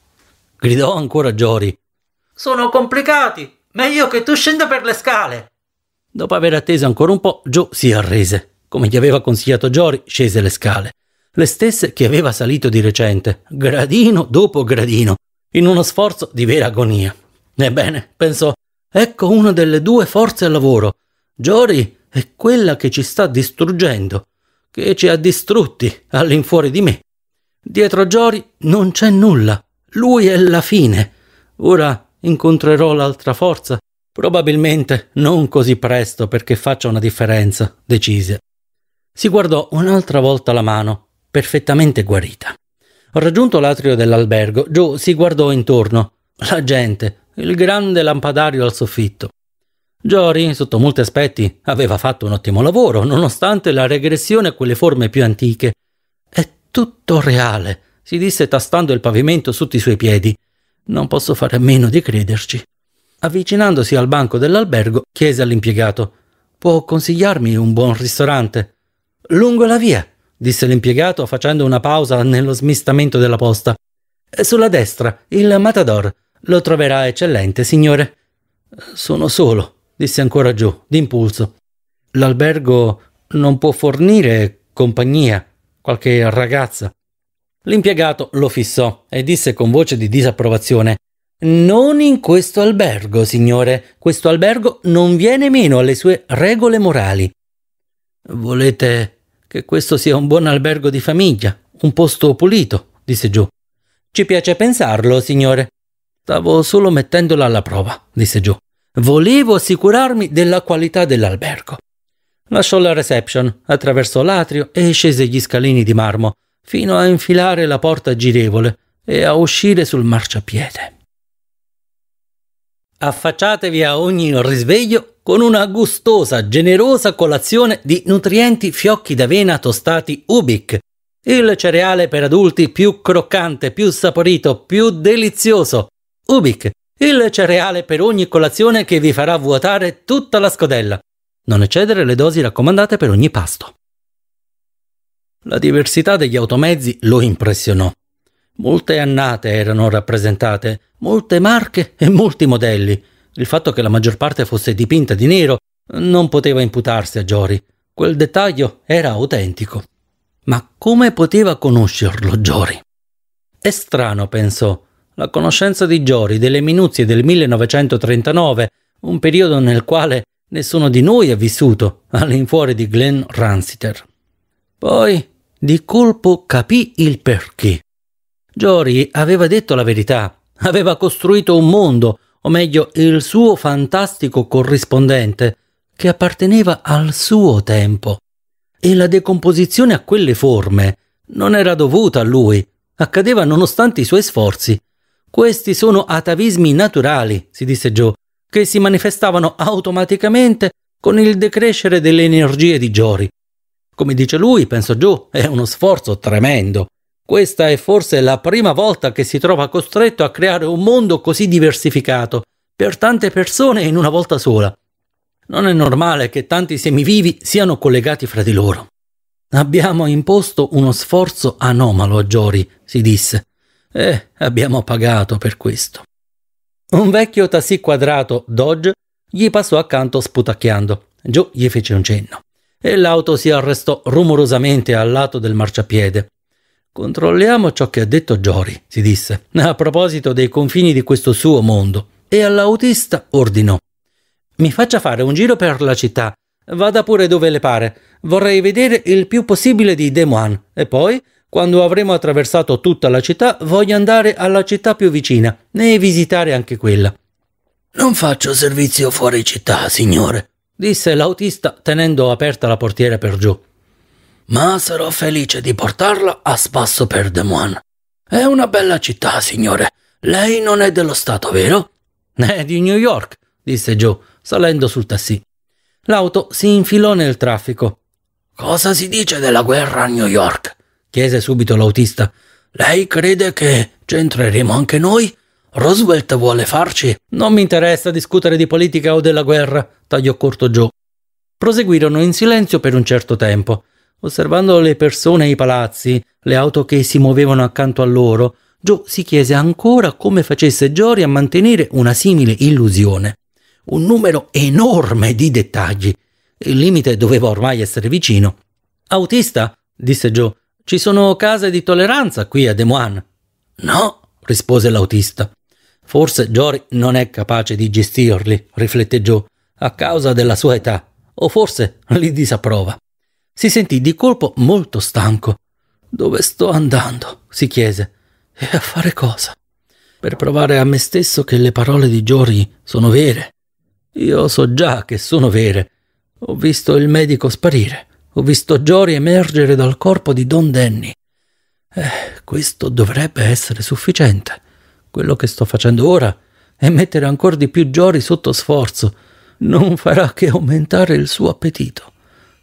gridò ancora Jory. Sono complicati! Meglio che tu scenda per le scale! Dopo aver atteso ancora un po', Joe si arrese. Come gli aveva consigliato Jory, scese le scale. Le stesse che aveva salito di recente, gradino dopo gradino, in uno sforzo di vera agonia. Ebbene, pensò, ecco una delle due forze al lavoro. Jory è quella che ci sta distruggendo, che ci ha distrutti all'infuori di me. Dietro Giori non c'è nulla, lui è la fine. Ora incontrerò l'altra forza, probabilmente non così presto perché faccia una differenza, decise. Si guardò un'altra volta la mano, perfettamente guarita. Raggiunto l'atrio dell'albergo, Joe si guardò intorno, la gente, il grande lampadario al soffitto. Jory, sotto molti aspetti, aveva fatto un ottimo lavoro, nonostante la regressione a quelle forme più antiche. È tutto reale, si disse tastando il pavimento sotto i suoi piedi. Non posso fare a meno di crederci. Avvicinandosi al banco dell'albergo, chiese all'impiegato: Può consigliarmi un buon ristorante? Lungo la via, disse l'impiegato facendo una pausa nello smistamento della posta. Sulla destra, il Matador. Lo troverà eccellente, signore. Sono solo, disse ancora giù, d'impulso. L'albergo non può fornire compagnia, qualche ragazza. L'impiegato lo fissò e disse con voce di disapprovazione Non in questo albergo, signore. Questo albergo non viene meno alle sue regole morali. Volete che questo sia un buon albergo di famiglia, un posto pulito, disse Giù. Ci piace pensarlo, signore. Stavo solo mettendola alla prova, disse Giù. Volevo assicurarmi della qualità dell'albergo. Lasciò la reception, attraversò l'atrio e scese gli scalini di marmo, fino a infilare la porta girevole e a uscire sul marciapiede. Affacciatevi a ogni risveglio con una gustosa, generosa colazione di nutrienti fiocchi d'avena tostati Ubik, il cereale per adulti più croccante, più saporito, più delizioso. Ubik, il cereale per ogni colazione che vi farà vuotare tutta la scodella. Non eccedere le dosi raccomandate per ogni pasto. La diversità degli automezzi lo impressionò. Molte annate erano rappresentate, molte marche e molti modelli. Il fatto che la maggior parte fosse dipinta di nero non poteva imputarsi a Jory. Quel dettaglio era autentico. Ma come poteva conoscerlo Jory? È strano, pensò la conoscenza di Giori delle minuzie del 1939, un periodo nel quale nessuno di noi ha vissuto, all'infuori di Glenn Ransiter. Poi, di colpo, capì il perché. Giori aveva detto la verità, aveva costruito un mondo, o meglio il suo fantastico corrispondente, che apparteneva al suo tempo. E la decomposizione a quelle forme non era dovuta a lui, accadeva nonostante i suoi sforzi, questi sono atavismi naturali, si disse Joe, che si manifestavano automaticamente con il decrescere delle energie di Jory. Come dice lui, penso Joe, è uno sforzo tremendo. Questa è forse la prima volta che si trova costretto a creare un mondo così diversificato, per tante persone in una volta sola. Non è normale che tanti semivivi siano collegati fra di loro. Abbiamo imposto uno sforzo anomalo a Jory, si disse. Eh, abbiamo pagato per questo. Un vecchio tassi quadrato Dodge gli passò accanto sputacchiando. Giù gli fece un cenno e l'auto si arrestò rumorosamente al lato del marciapiede. Controlliamo ciò che ha detto Jory, si disse, a proposito dei confini di questo suo mondo, e all'autista ordinò. Mi faccia fare un giro per la città, vada pure dove le pare, vorrei vedere il più possibile di Demoan. e poi quando avremo attraversato tutta la città, voglio andare alla città più vicina né visitare anche quella. Non faccio servizio fuori città, signore, disse l'autista tenendo aperta la portiera per giù. Ma sarò felice di portarla a spasso per Des Moines. È una bella città, signore. Lei non è dello Stato, vero? È di New York, disse Joe, salendo sul tassì. L'auto si infilò nel traffico. Cosa si dice della guerra a New York? chiese subito l'autista. Lei crede che c'entreremo anche noi? Roosevelt vuole farci. Non mi interessa discutere di politica o della guerra, tagliò corto Joe. Proseguirono in silenzio per un certo tempo. Osservando le persone e i palazzi, le auto che si muovevano accanto a loro, Joe si chiese ancora come facesse Jory a mantenere una simile illusione. Un numero enorme di dettagli. Il limite doveva ormai essere vicino. Autista, disse Joe, ci sono case di tolleranza qui a Des Moines? No, rispose l'autista. Forse Jory non è capace di gestirli, riflette Joe, a causa della sua età, o forse li disapprova. Si sentì di colpo molto stanco. Dove sto andando? si chiese. E a fare cosa? Per provare a me stesso che le parole di Jory sono vere. Io so già che sono vere. Ho visto il medico sparire. Ho visto Jory emergere dal corpo di Don Danny. Eh, questo dovrebbe essere sufficiente. Quello che sto facendo ora è mettere ancora di più Jory sotto sforzo. Non farà che aumentare il suo appetito.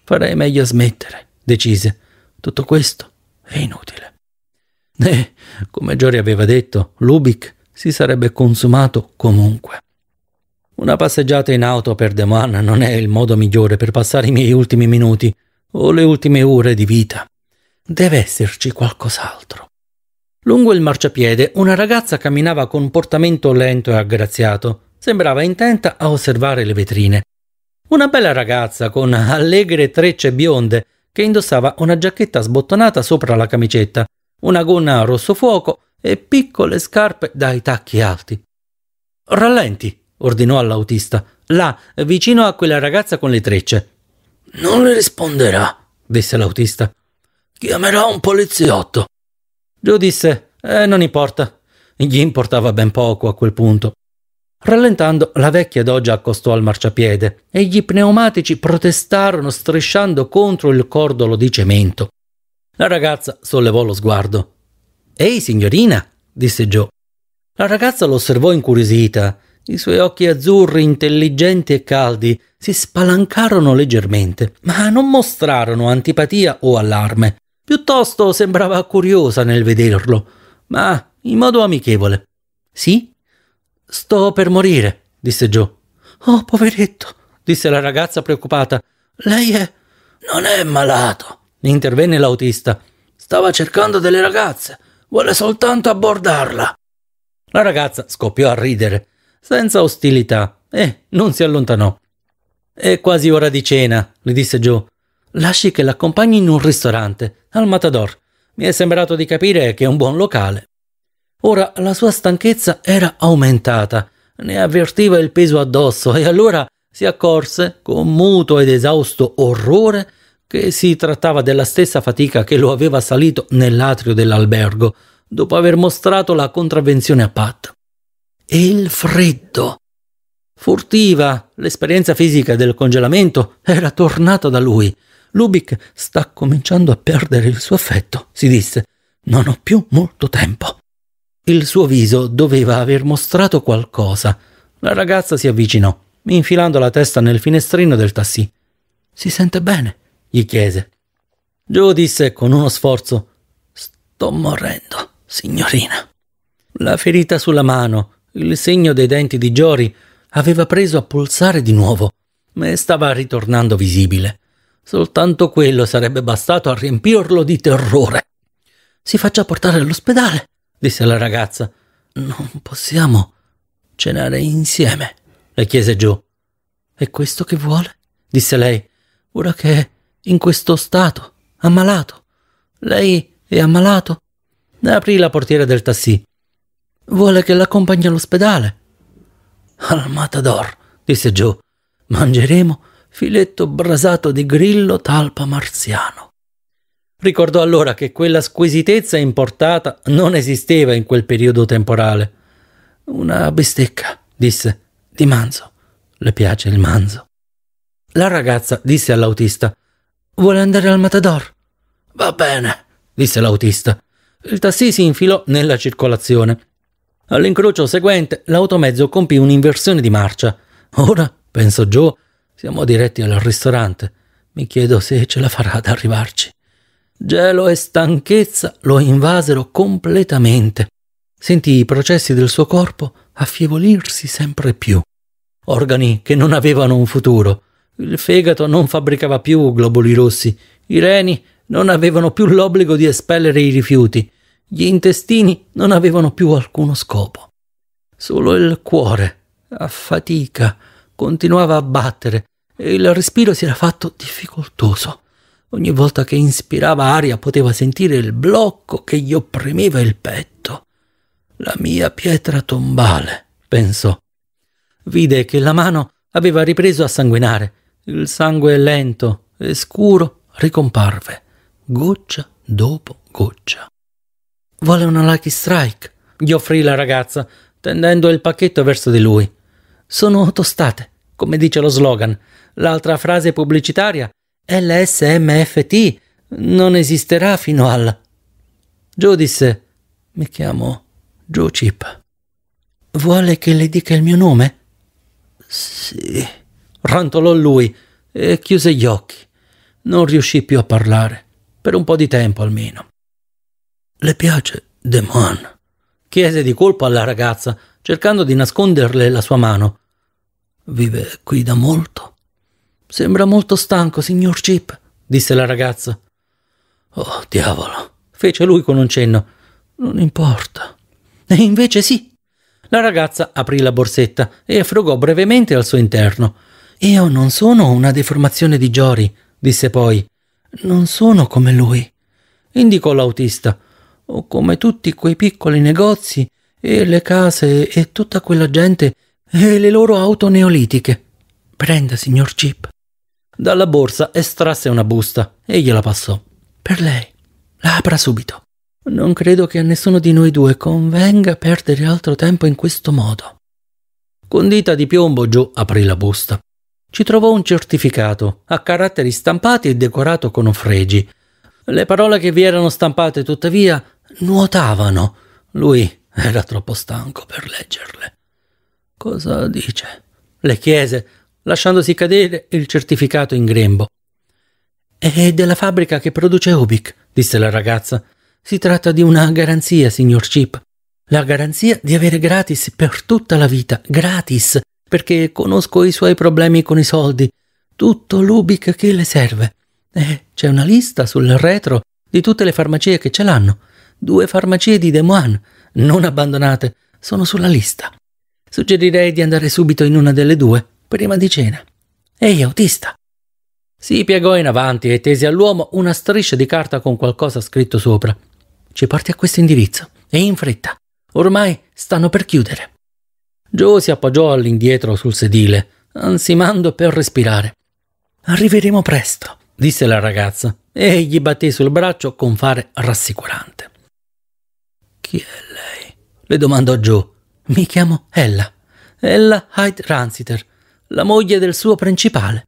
Farei meglio smettere, decise. Tutto questo è inutile. E, eh, come Jory aveva detto, Lubick si sarebbe consumato comunque. Una passeggiata in auto per De non è il modo migliore per passare i miei ultimi minuti o le ultime ore di vita. Deve esserci qualcos'altro. Lungo il marciapiede una ragazza camminava con portamento lento e aggraziato. Sembrava intenta a osservare le vetrine. Una bella ragazza con allegre trecce bionde che indossava una giacchetta sbottonata sopra la camicetta, una gonna rosso fuoco e piccole scarpe dai tacchi alti. Rallenti, ordinò all'autista, là, vicino a quella ragazza con le trecce. Non le risponderà, disse l'autista. Chiamerà un poliziotto. Joe disse, eh, non importa. Gli importava ben poco a quel punto. Rallentando, la vecchia dogia accostò al marciapiede e gli pneumatici protestarono strisciando contro il cordolo di cemento. La ragazza sollevò lo sguardo. Ehi, signorina, disse Joe. La ragazza lo osservò incuriosita i suoi occhi azzurri, intelligenti e caldi, si spalancarono leggermente, ma non mostrarono antipatia o allarme. Piuttosto sembrava curiosa nel vederlo, ma in modo amichevole. Sì? Sto per morire, disse Joe. Oh, poveretto, disse la ragazza preoccupata. Lei è. Non è malato, intervenne l'autista. Stava cercando delle ragazze. Vuole soltanto abbordarla. La ragazza scoppiò a ridere senza ostilità, e eh, non si allontanò. È quasi ora di cena, le disse Joe. Lasci che l'accompagni in un ristorante, al Matador. Mi è sembrato di capire che è un buon locale. Ora la sua stanchezza era aumentata, ne avvertiva il peso addosso e allora si accorse, con muto ed esausto orrore, che si trattava della stessa fatica che lo aveva salito nell'atrio dell'albergo, dopo aver mostrato la contravvenzione a Pat e il freddo. Furtiva, l'esperienza fisica del congelamento era tornata da lui. Lubic sta cominciando a perdere il suo affetto, si disse. Non ho più molto tempo. Il suo viso doveva aver mostrato qualcosa. La ragazza si avvicinò, infilando la testa nel finestrino del tassì. Si sente bene? gli chiese. Joe disse con uno sforzo: Sto morendo, signorina. La ferita sulla mano il segno dei denti di Jory aveva preso a pulsare di nuovo, ma stava ritornando visibile. Soltanto quello sarebbe bastato a riempirlo di terrore. Si faccia portare all'ospedale, disse la ragazza. Non possiamo cenare insieme, le chiese giù. È questo che vuole? disse lei. Ora che è in questo stato, ammalato. Lei è ammalato? Aprì la portiera del tassì. Vuole che l'accompagni all'ospedale. Al matador, disse Joe, mangeremo filetto brasato di grillo talpa marziano. Ricordò allora che quella squisitezza importata non esisteva in quel periodo temporale. Una bistecca, disse, di manzo. Le piace il manzo. La ragazza disse all'autista, vuole andare al matador? Va bene, disse l'autista. Il tassì si infilò nella circolazione. All'incrocio seguente l'automezzo compì un'inversione di marcia. Ora, pensò Joe, siamo diretti al ristorante. Mi chiedo se ce la farà ad arrivarci. Gelo e stanchezza lo invasero completamente. Sentì i processi del suo corpo affievolirsi sempre più. Organi che non avevano un futuro. Il fegato non fabbricava più globuli rossi. I reni non avevano più l'obbligo di espellere i rifiuti. Gli intestini non avevano più alcuno scopo. Solo il cuore, a fatica, continuava a battere e il respiro si era fatto difficoltoso. Ogni volta che inspirava aria poteva sentire il blocco che gli opprimeva il petto. La mia pietra tombale, pensò. Vide che la mano aveva ripreso a sanguinare. Il sangue lento e scuro ricomparve, goccia dopo goccia. Vuole una Lucky Strike, gli offrì la ragazza, tendendo il pacchetto verso di lui. Sono tostate, come dice lo slogan. L'altra frase pubblicitaria, LSMFT, non esisterà fino al... Joe disse, mi chiamo Joe Chip. Vuole che le dica il mio nome? Sì, rantolò lui e chiuse gli occhi. Non riuscì più a parlare, per un po' di tempo almeno. Le piace The Man? chiese di colpo alla ragazza, cercando di nasconderle la sua mano. Vive qui da molto? Sembra molto stanco, signor Chip, disse la ragazza. Oh, diavolo, fece lui con un cenno. Non importa. E invece sì. La ragazza aprì la borsetta e frugò brevemente al suo interno. Io non sono una deformazione di Jory, disse poi. Non sono come lui. Indicò l'autista come tutti quei piccoli negozi e le case e tutta quella gente e le loro auto neolitiche. Prenda, signor Chip. Dalla borsa estrasse una busta e gliela passò. Per lei. La apra subito. Non credo che a nessuno di noi due convenga perdere altro tempo in questo modo. Con dita di piombo giù aprì la busta. Ci trovò un certificato, a caratteri stampati e decorato con fregi. Le parole che vi erano stampate, tuttavia, nuotavano. Lui era troppo stanco per leggerle. Cosa dice? Le chiese, lasciandosi cadere il certificato in grembo. È della fabbrica che produce Ubik, disse la ragazza. Si tratta di una garanzia, signor Chip. La garanzia di avere gratis per tutta la vita, gratis, perché conosco i suoi problemi con i soldi. Tutto l'Ubik che le serve. E eh, c'è una lista sul retro di tutte le farmacie che ce l'hanno. Due farmacie di Des non abbandonate, sono sulla lista. Suggerirei di andare subito in una delle due, prima di cena. Ehi, autista! Si piegò in avanti e tese all'uomo una striscia di carta con qualcosa scritto sopra. Ci porti a questo indirizzo, e in fretta. Ormai stanno per chiudere. Joe si appoggiò all'indietro sul sedile, ansimando per respirare. Arriveremo presto, disse la ragazza, e gli batté sul braccio con fare rassicurante. Chi è lei? le domandò Joe. Mi chiamo Ella. Ella Hyde Ransiter, la moglie del suo principale.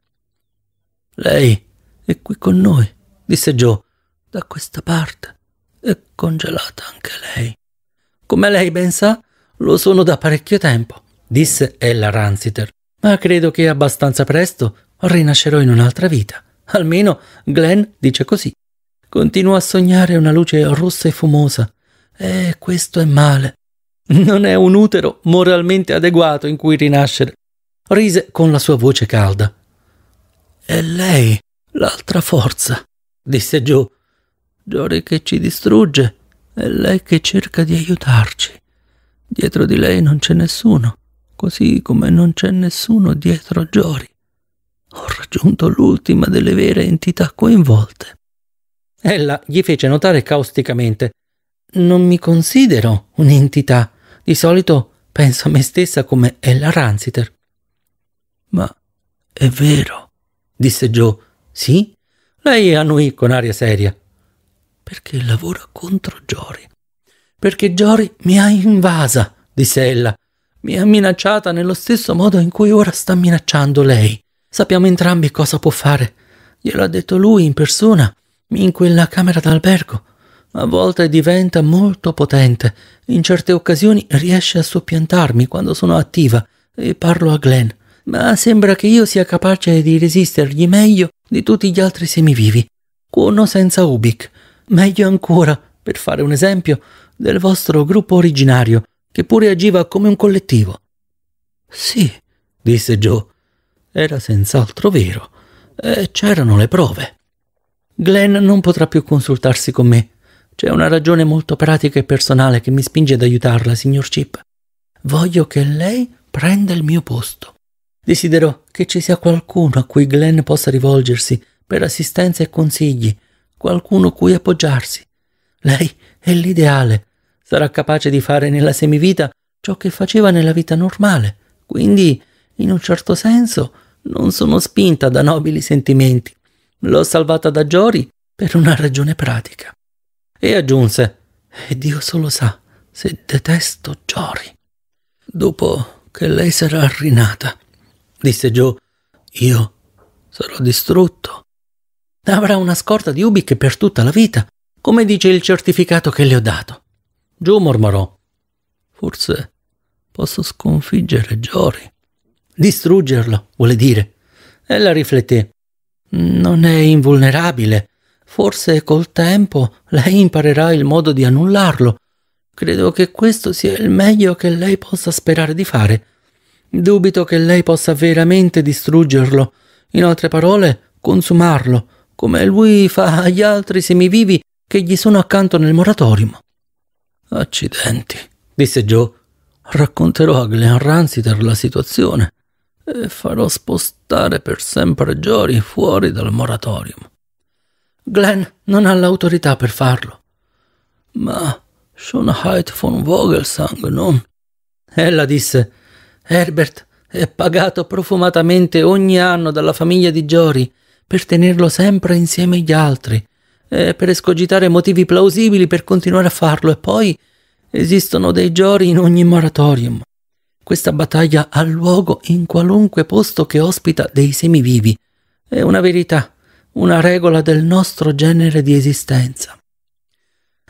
Lei è qui con noi, disse Joe. Da questa parte è congelata anche lei. Come lei ben sa, lo sono da parecchio tempo, disse Ella Ransiter. Ma credo che abbastanza presto rinascerò in un'altra vita. Almeno Glenn dice così. Continuò a sognare una luce rossa e fumosa eh, questo è male. Non è un utero moralmente adeguato in cui rinascere. Rise con la sua voce calda. È lei, l'altra forza, disse Joe. Jory che ci distrugge, è lei che cerca di aiutarci. Dietro di lei non c'è nessuno, così come non c'è nessuno dietro Jory. Ho raggiunto l'ultima delle vere entità coinvolte. Ella gli fece notare causticamente non mi considero un'entità. Di solito penso a me stessa come Ella Ransiter. Ma è vero, disse Joe. Sì? Lei annuì con aria seria. Perché lavora contro Jory. Perché Jory mi ha invasa, disse ella. Mi ha minacciata nello stesso modo in cui ora sta minacciando lei. Sappiamo entrambi cosa può fare. Glielo ha detto lui in persona, in quella camera d'albergo. A volte diventa molto potente. In certe occasioni riesce a soppiantarmi quando sono attiva e parlo a Glenn. Ma sembra che io sia capace di resistergli meglio di tutti gli altri semivivi. Con o senza Ubik. Meglio ancora, per fare un esempio, del vostro gruppo originario, che pure agiva come un collettivo. Sì, disse Joe. Era senz'altro vero. E c'erano le prove. Glenn non potrà più consultarsi con me, c'è una ragione molto pratica e personale che mi spinge ad aiutarla, signor Chip. Voglio che lei prenda il mio posto. Desidero che ci sia qualcuno a cui Glenn possa rivolgersi per assistenza e consigli, qualcuno cui appoggiarsi. Lei è l'ideale. Sarà capace di fare nella semivita ciò che faceva nella vita normale. Quindi, in un certo senso, non sono spinta da nobili sentimenti. L'ho salvata da Jory per una ragione pratica e aggiunse E Dio solo sa se detesto Jory. Dopo che lei sarà rinata, disse Joe, io sarò distrutto. Avrà una scorta di ubiche per tutta la vita, come dice il certificato che le ho dato. Joe mormorò. Forse posso sconfiggere Jory. Distruggerlo, vuole dire. Ella rifletté. Non è invulnerabile, Forse col tempo lei imparerà il modo di annullarlo. Credo che questo sia il meglio che lei possa sperare di fare. Dubito che lei possa veramente distruggerlo, in altre parole, consumarlo, come lui fa agli altri semivivi che gli sono accanto nel moratorium. Accidenti, disse Joe. Racconterò a Glenn Ransiter la situazione e farò spostare per sempre Jory fuori dal moratorium. Glenn non ha l'autorità per farlo. Ma sono von Vogelsang, non? Ella disse: Herbert è pagato profumatamente ogni anno dalla famiglia di Jory per tenerlo sempre insieme agli altri e eh, per escogitare motivi plausibili per continuare a farlo. E poi esistono dei Jory in ogni moratorium. Questa battaglia ha luogo in qualunque posto che ospita dei semivivi. È una verità una regola del nostro genere di esistenza.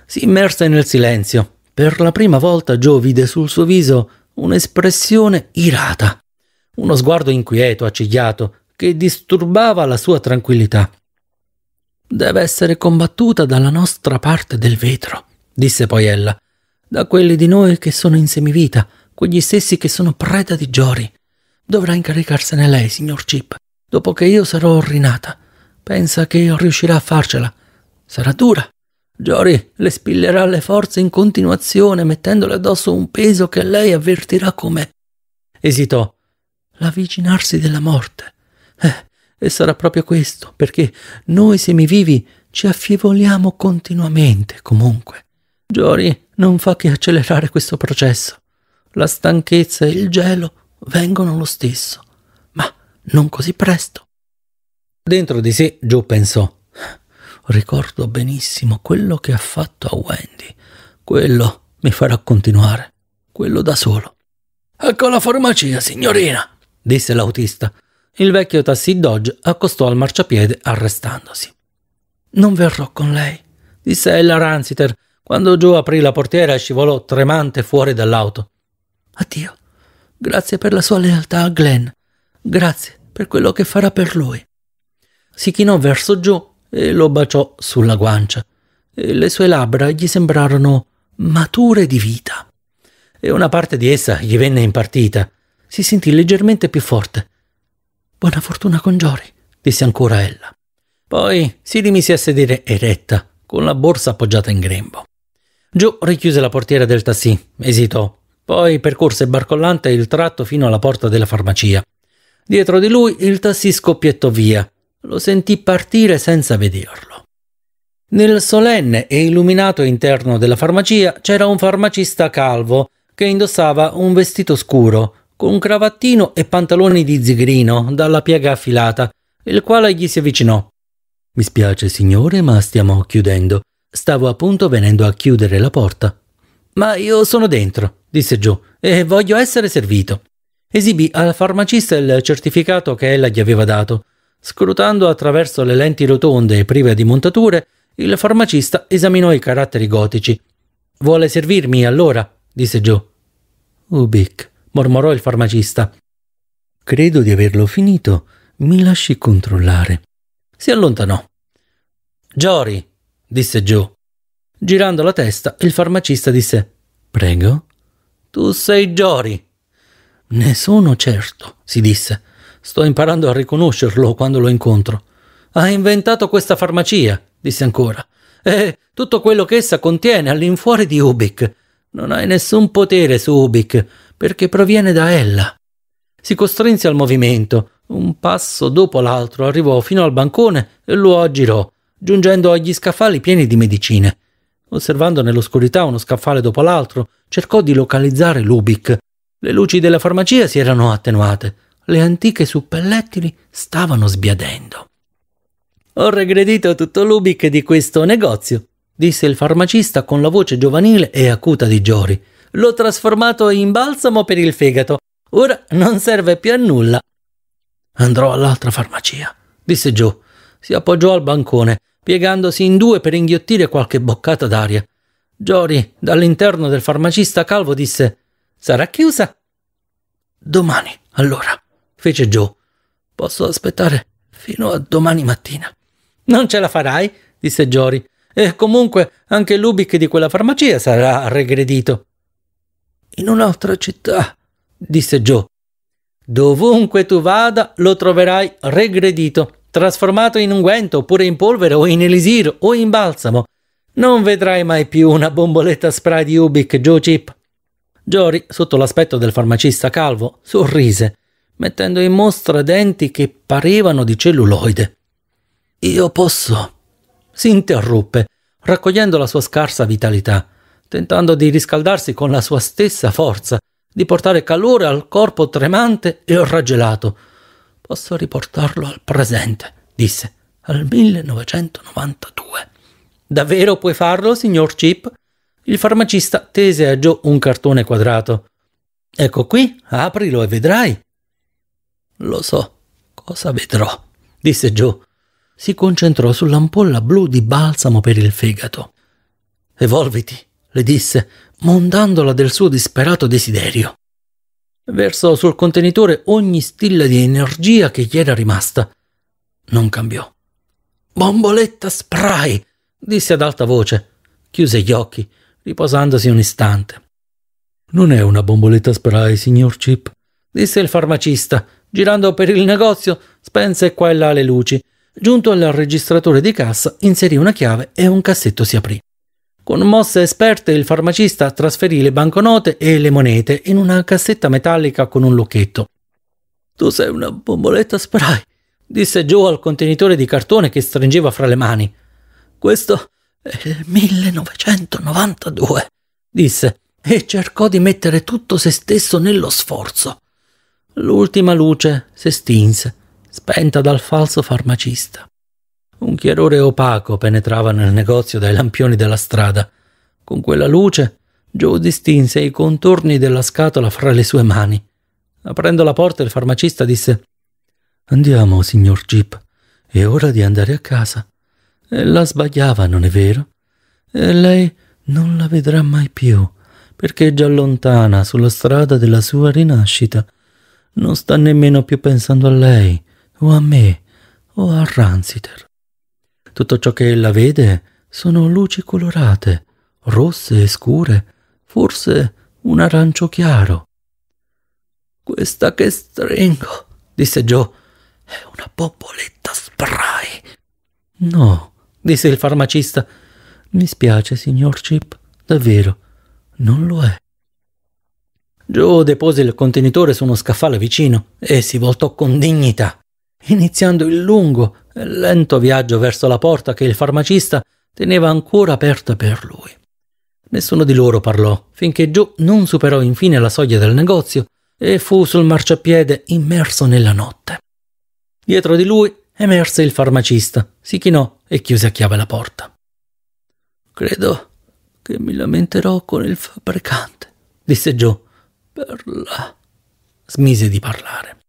Si immerse nel silenzio. Per la prima volta Joe vide sul suo viso un'espressione irata, uno sguardo inquieto, accigliato, che disturbava la sua tranquillità. Deve essere combattuta dalla nostra parte del vetro, disse poi ella, da quelli di noi che sono in semivita, quegli stessi che sono preda di Giori. Dovrà incaricarsene lei, signor Chip, dopo che io sarò ordinata. Pensa che riuscirà a farcela. Sarà dura. Jory le spillerà le forze in continuazione, mettendole addosso un peso che lei avvertirà come... Esitò. L'avvicinarsi della morte. Eh, e sarà proprio questo, perché noi semivivi ci affievoliamo continuamente, comunque. Jory non fa che accelerare questo processo. La stanchezza e il gelo vengono lo stesso, ma non così presto. Dentro di sé Joe pensò, ricordo benissimo quello che ha fatto a Wendy, quello mi farà continuare, quello da solo. Ecco la farmacia, signorina, disse l'autista. Il vecchio tassi Dodge accostò al marciapiede arrestandosi. Non verrò con lei, disse ella Ransiter quando Joe aprì la portiera e scivolò tremante fuori dall'auto. Addio. Grazie per la sua lealtà a Glenn. Grazie per quello che farà per lui. Si chinò verso giù e lo baciò sulla guancia. E le sue labbra gli sembrarono mature di vita. E una parte di essa gli venne impartita. Si sentì leggermente più forte. Buona fortuna con Giori, disse ancora ella. Poi si rimise a sedere eretta, con la borsa appoggiata in grembo. Giù richiuse la portiera del tassì, esitò, poi percorse barcollante il tratto fino alla porta della farmacia. Dietro di lui il tassì scoppiettò via lo sentì partire senza vederlo. Nel solenne e illuminato interno della farmacia c'era un farmacista calvo che indossava un vestito scuro, con un cravattino e pantaloni di zigrino dalla piega affilata, il quale gli si avvicinò. Mi spiace, signore, ma stiamo chiudendo. Stavo appunto venendo a chiudere la porta. Ma io sono dentro, disse Joe, e voglio essere servito. Esibì al farmacista il certificato che ella gli aveva dato, Scrutando attraverso le lenti rotonde e prive di montature, il farmacista esaminò i caratteri gotici. Vuole servirmi allora? disse Joe. Ubic, oh, mormorò il farmacista. Credo di averlo finito. Mi lasci controllare. Si allontanò. Jory, disse Joe. Girando la testa, il farmacista disse: Prego. Tu sei Jory. Ne sono certo, si disse. Sto imparando a riconoscerlo quando lo incontro. Ha inventato questa farmacia, disse ancora. E tutto quello che essa contiene all'infuori di Ubik. Non hai nessun potere su Ubik, perché proviene da ella. Si costrinse al movimento. Un passo dopo l'altro arrivò fino al bancone e lo aggirò, giungendo agli scaffali pieni di medicine. Osservando nell'oscurità uno scaffale dopo l'altro, cercò di localizzare Lubic. Le luci della farmacia si erano attenuate le antiche suppellettili stavano sbiadendo. Ho regredito tutto l'ubic di questo negozio, disse il farmacista con la voce giovanile e acuta di Giori. L'ho trasformato in balsamo per il fegato. Ora non serve più a nulla. Andrò all'altra farmacia, disse Joe. Si appoggiò al bancone, piegandosi in due per inghiottire qualche boccata d'aria. Giori, dall'interno del farmacista calvo, disse Sarà chiusa? Domani, allora fece Joe. Posso aspettare fino a domani mattina. Non ce la farai, disse Jory. E comunque anche l'ubic di quella farmacia sarà regredito. In un'altra città, disse Joe. Dovunque tu vada, lo troverai regredito, trasformato in unguento, oppure in polvere, o in elisir, o in balsamo. Non vedrai mai più una bomboletta spray di ubic, Joe Chip. Jory, sotto l'aspetto del farmacista calvo, sorrise mettendo in mostra denti che parevano di celluloide. Io posso. Si interruppe, raccogliendo la sua scarsa vitalità, tentando di riscaldarsi con la sua stessa forza, di portare calore al corpo tremante e raggelato. Posso riportarlo al presente, disse, al 1992. Davvero puoi farlo, signor Chip? Il farmacista tese a Joe un cartone quadrato. Ecco qui, aprilo e vedrai. Lo so cosa vedrò, disse Joe. Si concentrò sull'ampolla blu di balsamo per il fegato. Evolviti, le disse, mondandola del suo disperato desiderio. Versò sul contenitore ogni stilla di energia che gli era rimasta. Non cambiò. Bomboletta spray! disse ad alta voce. Chiuse gli occhi, riposandosi un istante. Non è una bomboletta spray, signor Chip, disse il farmacista, Girando per il negozio, spense qua e là le luci. Giunto al registratore di cassa, inserì una chiave e un cassetto si aprì. Con mosse esperte il farmacista trasferì le banconote e le monete in una cassetta metallica con un lucchetto. Tu sei una bomboletta spray, disse Joe al contenitore di cartone che stringeva fra le mani. Questo è il 1992, disse, e cercò di mettere tutto se stesso nello sforzo. L'ultima luce si s'estinse, spenta dal falso farmacista. Un chiarore opaco penetrava nel negozio dai lampioni della strada. Con quella luce Joe distinse i contorni della scatola fra le sue mani. Aprendo la porta, il farmacista disse Andiamo, signor Jeep. È ora di andare a casa. La sbagliava, non è vero? E lei non la vedrà mai più, perché è già lontana sulla strada della sua rinascita non sta nemmeno più pensando a lei, o a me, o a Ransiter. Tutto ciò che ella vede sono luci colorate, rosse e scure, forse un arancio chiaro. Questa che stringo, disse Joe, è una bomboletta spray. No, disse il farmacista. Mi spiace, signor Chip, davvero, non lo è. Joe depose il contenitore su uno scaffale vicino e si voltò con dignità, iniziando il lungo e lento viaggio verso la porta che il farmacista teneva ancora aperta per lui. Nessuno di loro parlò, finché Joe non superò infine la soglia del negozio e fu sul marciapiede immerso nella notte. Dietro di lui emerse il farmacista, si chinò e chiuse a chiave la porta. Credo che mi lamenterò con il fabbricante, disse Joe Perla. Smise di parlare.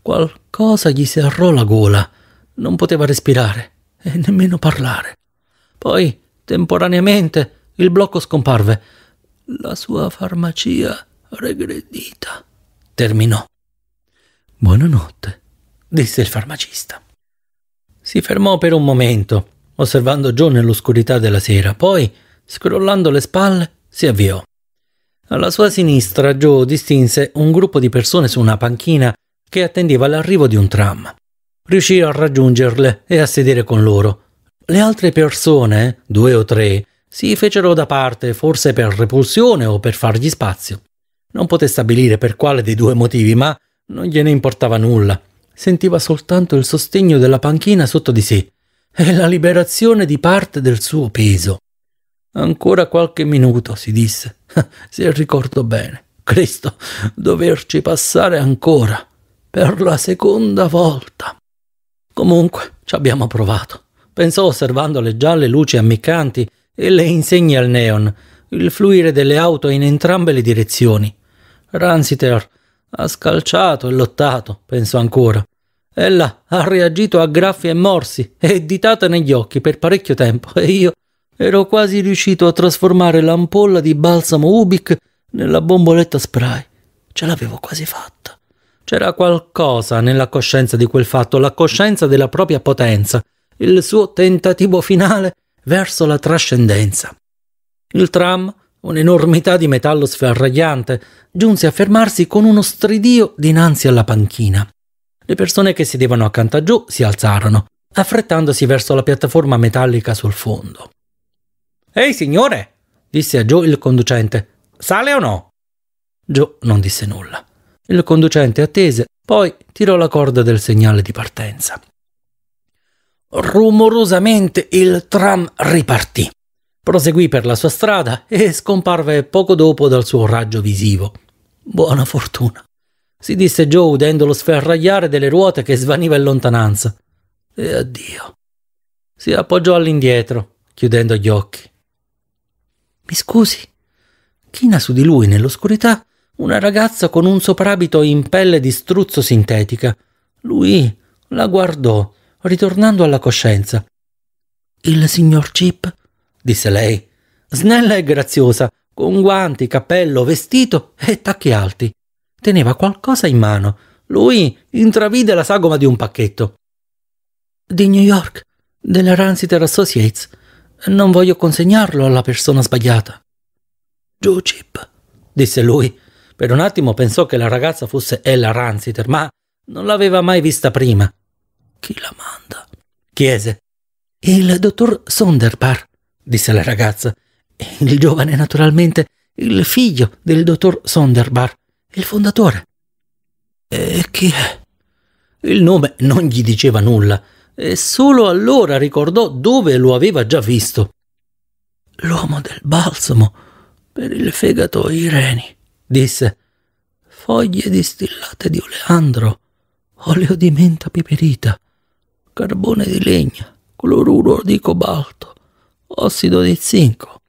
Qualcosa gli serrò la gola. Non poteva respirare e nemmeno parlare. Poi, temporaneamente, il blocco scomparve. La sua farmacia regredita. Terminò. Buonanotte, disse il farmacista. Si fermò per un momento, osservando Joe nell'oscurità della sera, poi, scrollando le spalle, si avviò. Alla sua sinistra Joe distinse un gruppo di persone su una panchina che attendeva l'arrivo di un tram. Riuscì a raggiungerle e a sedere con loro. Le altre persone, due o tre, si fecero da parte, forse per repulsione o per fargli spazio. Non poté stabilire per quale dei due motivi, ma non gliene importava nulla. Sentiva soltanto il sostegno della panchina sotto di sé e la liberazione di parte del suo peso. Ancora qualche minuto, si disse, se ricordo bene, Cristo, doverci passare ancora, per la seconda volta. Comunque, ci abbiamo provato, pensò osservando le gialle luci ammiccanti e le insegne al neon, il fluire delle auto in entrambe le direzioni. Ransiter ha scalciato e lottato, pensò ancora. Ella ha reagito a graffi e morsi e ditate negli occhi per parecchio tempo e io Ero quasi riuscito a trasformare l'ampolla di balsamo Ubik nella bomboletta spray. Ce l'avevo quasi fatta. C'era qualcosa nella coscienza di quel fatto, la coscienza della propria potenza, il suo tentativo finale verso la trascendenza. Il tram, un'enormità di metallo sferragliante, giunse a fermarsi con uno stridio dinanzi alla panchina. Le persone che sedevano accanto a giù si alzarono, affrettandosi verso la piattaforma metallica sul fondo. Ehi signore, disse a Joe il conducente, sale o no? Joe non disse nulla. Il conducente attese, poi tirò la corda del segnale di partenza. Rumorosamente il tram ripartì. Proseguì per la sua strada e scomparve poco dopo dal suo raggio visivo. Buona fortuna, si disse Joe udendo lo sferragliare delle ruote che svaniva in lontananza. E addio. Si appoggiò all'indietro, chiudendo gli occhi. Mi scusi? China su di lui nell'oscurità una ragazza con un soprabito in pelle di struzzo sintetica. Lui la guardò, ritornando alla coscienza. Il signor Chip? disse lei, snella e graziosa, con guanti, cappello, vestito e tacchi alti. Teneva qualcosa in mano. Lui intravide la sagoma di un pacchetto. Di New York, della Ransiter Associates. Non voglio consegnarlo alla persona sbagliata. Giù, Chip, disse lui. Per un attimo pensò che la ragazza fosse Ella Ransiter, ma non l'aveva mai vista prima. Chi la manda? chiese. Il dottor Sonderbar, disse la ragazza. Il giovane, naturalmente, il figlio del dottor Sonderbar, il fondatore. E chi è? Il nome non gli diceva nulla, e solo allora ricordò dove lo aveva già visto. L'uomo del balsamo per il fegato e i reni, disse. Foglie distillate di oleandro, olio di menta piperita, carbone di legna, cloruro di cobalto, ossido di zinco.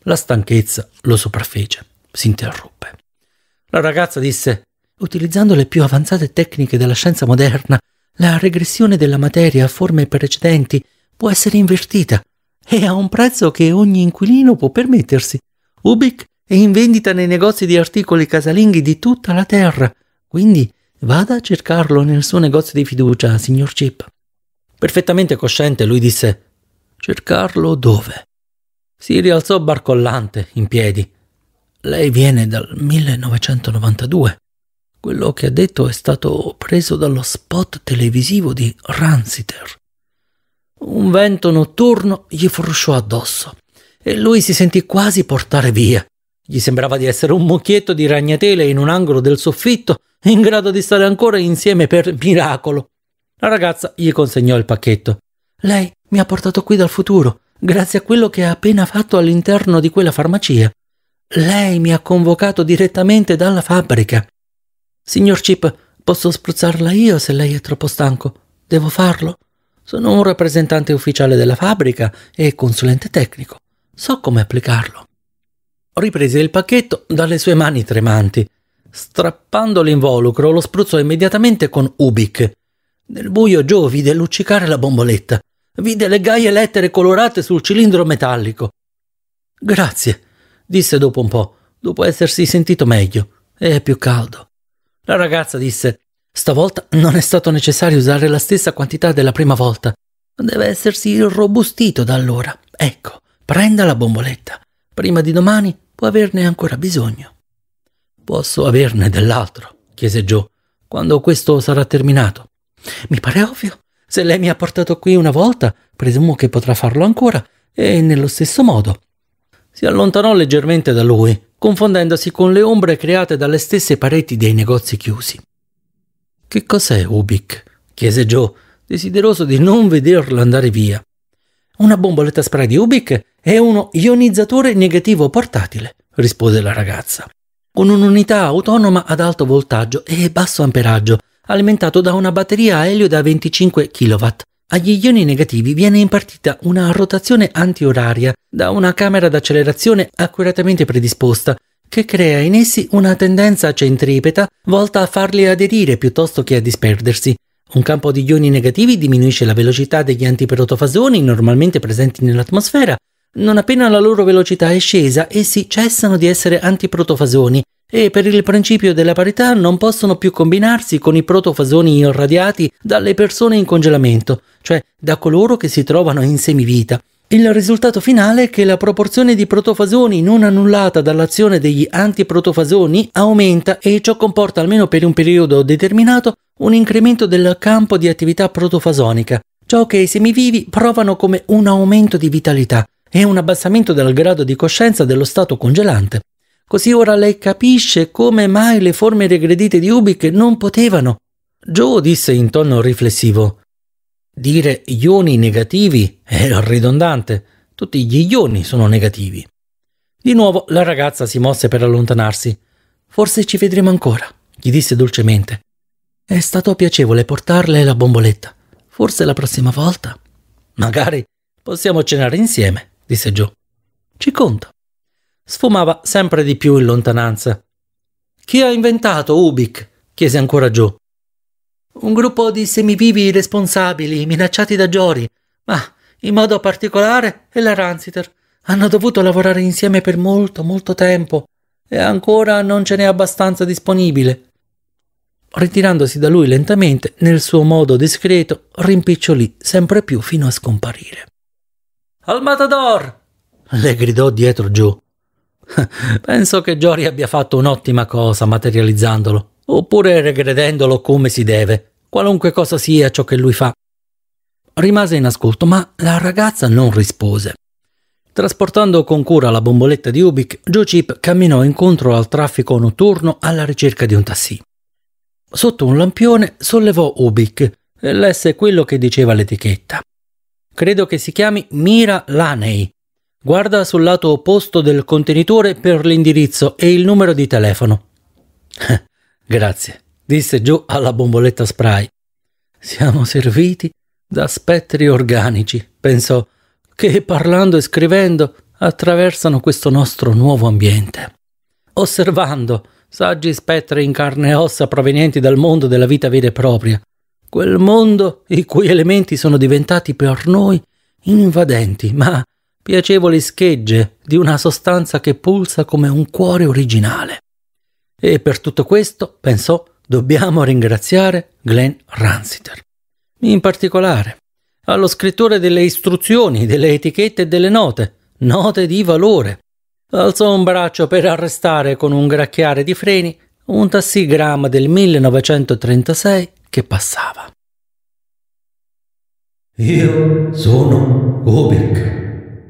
La stanchezza lo sopraffece, si interruppe. La ragazza disse: Utilizzando le più avanzate tecniche della scienza moderna, la regressione della materia a forme precedenti può essere invertita e a un prezzo che ogni inquilino può permettersi. Ubic è in vendita nei negozi di articoli casalinghi di tutta la terra, quindi vada a cercarlo nel suo negozio di fiducia, signor Chip. Perfettamente cosciente, lui disse Cercarlo dove? Si rialzò barcollante, in piedi. Lei viene dal 1992, quello che ha detto è stato preso dallo spot televisivo di Ransiter. Un vento notturno gli frusciò addosso e lui si sentì quasi portare via. Gli sembrava di essere un mucchietto di ragnatele in un angolo del soffitto, in grado di stare ancora insieme per miracolo. La ragazza gli consegnò il pacchetto. Lei mi ha portato qui dal futuro, grazie a quello che ha appena fatto all'interno di quella farmacia. Lei mi ha convocato direttamente dalla fabbrica. Signor Chip, posso spruzzarla io se lei è troppo stanco. Devo farlo? Sono un rappresentante ufficiale della fabbrica e consulente tecnico. So come applicarlo. Riprese il pacchetto dalle sue mani tremanti. Strappando l'involucro, lo spruzzò immediatamente con Ubik. Nel buio Joe vide luccicare la bomboletta. Vide le gaie lettere colorate sul cilindro metallico. Grazie, disse dopo un po', dopo essersi sentito meglio e più caldo. La ragazza disse Stavolta non è stato necessario usare la stessa quantità della prima volta. Deve essersi irrobustito da allora. Ecco, prenda la bomboletta. Prima di domani può averne ancora bisogno. Posso averne dell'altro, chiese Joe, quando questo sarà terminato. Mi pare ovvio. Se lei mi ha portato qui una volta, presumo che potrà farlo ancora, e nello stesso modo. Si allontanò leggermente da lui, confondendosi con le ombre create dalle stesse pareti dei negozi chiusi. Che cos'è Ubik? chiese Joe, desideroso di non vederlo andare via. Una bomboletta spray di Ubik è uno ionizzatore negativo portatile, rispose la ragazza, con un'unità autonoma ad alto voltaggio e basso amperaggio, alimentato da una batteria a elio da 25 kW agli ioni negativi viene impartita una rotazione antioraria da una camera d'accelerazione accuratamente predisposta che crea in essi una tendenza centripeta volta a farli aderire piuttosto che a disperdersi. Un campo di ioni negativi diminuisce la velocità degli antiprotofasoni normalmente presenti nell'atmosfera. Non appena la loro velocità è scesa, essi cessano di essere antiprotofasoni e per il principio della parità non possono più combinarsi con i protofasoni irradiati dalle persone in congelamento, cioè da coloro che si trovano in semivita. Il risultato finale è che la proporzione di protofasoni non annullata dall'azione degli antiprotofasoni aumenta e ciò comporta almeno per un periodo determinato un incremento del campo di attività protofasonica, ciò che i semivivi provano come un aumento di vitalità e un abbassamento del grado di coscienza dello stato congelante. Così ora lei capisce come mai le forme regredite di Ubik non potevano. Joe disse in tono riflessivo. Dire ioni negativi era ridondante. Tutti gli ioni sono negativi. Di nuovo la ragazza si mosse per allontanarsi. Forse ci vedremo ancora, gli disse dolcemente. È stato piacevole portarle la bomboletta. Forse la prossima volta. Magari possiamo cenare insieme, disse Joe. Ci conto sfumava sempre di più in lontananza. Chi ha inventato Ubik? chiese ancora Joe. Un gruppo di semivivi responsabili minacciati da Jory, ma in modo particolare e la Ransiter. Hanno dovuto lavorare insieme per molto, molto tempo e ancora non ce n'è abbastanza disponibile. Ritirandosi da lui lentamente, nel suo modo discreto, rimpicciolì sempre più fino a scomparire. Al matador! le gridò dietro Joe. Penso che Jory abbia fatto un'ottima cosa materializzandolo, oppure regredendolo come si deve, qualunque cosa sia ciò che lui fa. Rimase in ascolto, ma la ragazza non rispose. Trasportando con cura la bomboletta di Ubik, Joe Chip camminò incontro al traffico notturno alla ricerca di un tassì. Sotto un lampione sollevò Ubik e lesse quello che diceva l'etichetta. Credo che si chiami Mira Laney, Guarda sul lato opposto del contenitore per l'indirizzo e il numero di telefono. Grazie, disse giù alla bomboletta spray. Siamo serviti da spettri organici, pensò, che parlando e scrivendo attraversano questo nostro nuovo ambiente. Osservando saggi spettri in carne e ossa provenienti dal mondo della vita vera e propria, quel mondo i cui elementi sono diventati per noi invadenti, ma piacevoli schegge di una sostanza che pulsa come un cuore originale. E per tutto questo, pensò, dobbiamo ringraziare Glenn Ransiter. In particolare, allo scrittore delle istruzioni, delle etichette e delle note, note di valore. Alzò un braccio per arrestare con un gracchiare di freni un tassigramma del 1936 che passava. Io sono Gobek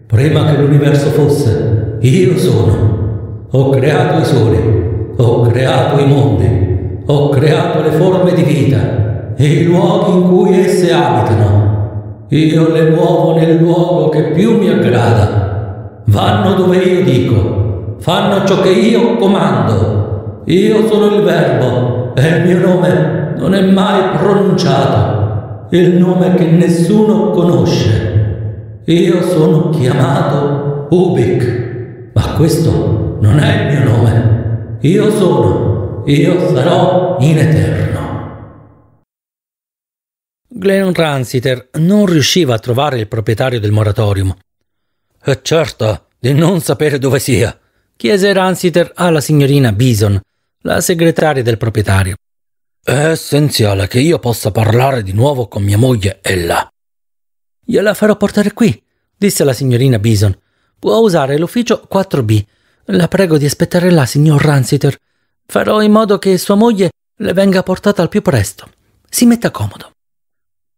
prima che l'universo fosse, io sono. Ho creato i soli, ho creato i mondi, ho creato le forme di vita e i luoghi in cui esse abitano. Io le muovo nel luogo che più mi aggrada. Vanno dove io dico, fanno ciò che io comando. Io sono il verbo e il mio nome non è mai pronunciato, il nome che nessuno conosce io sono chiamato Ubik, ma questo non è il mio nome. Io sono, io sarò in eterno. Glenn Ransiter non riusciva a trovare il proprietario del moratorium. È eh, certo di non sapere dove sia, chiese Ransiter alla signorina Bison, la segretaria del proprietario. È essenziale che io possa parlare di nuovo con mia moglie Ella. Gliela farò portare qui, disse la signorina Bison. Può usare l'ufficio 4B. La prego di aspettare là, signor Ransiter. Farò in modo che sua moglie le venga portata al più presto. Si metta comodo.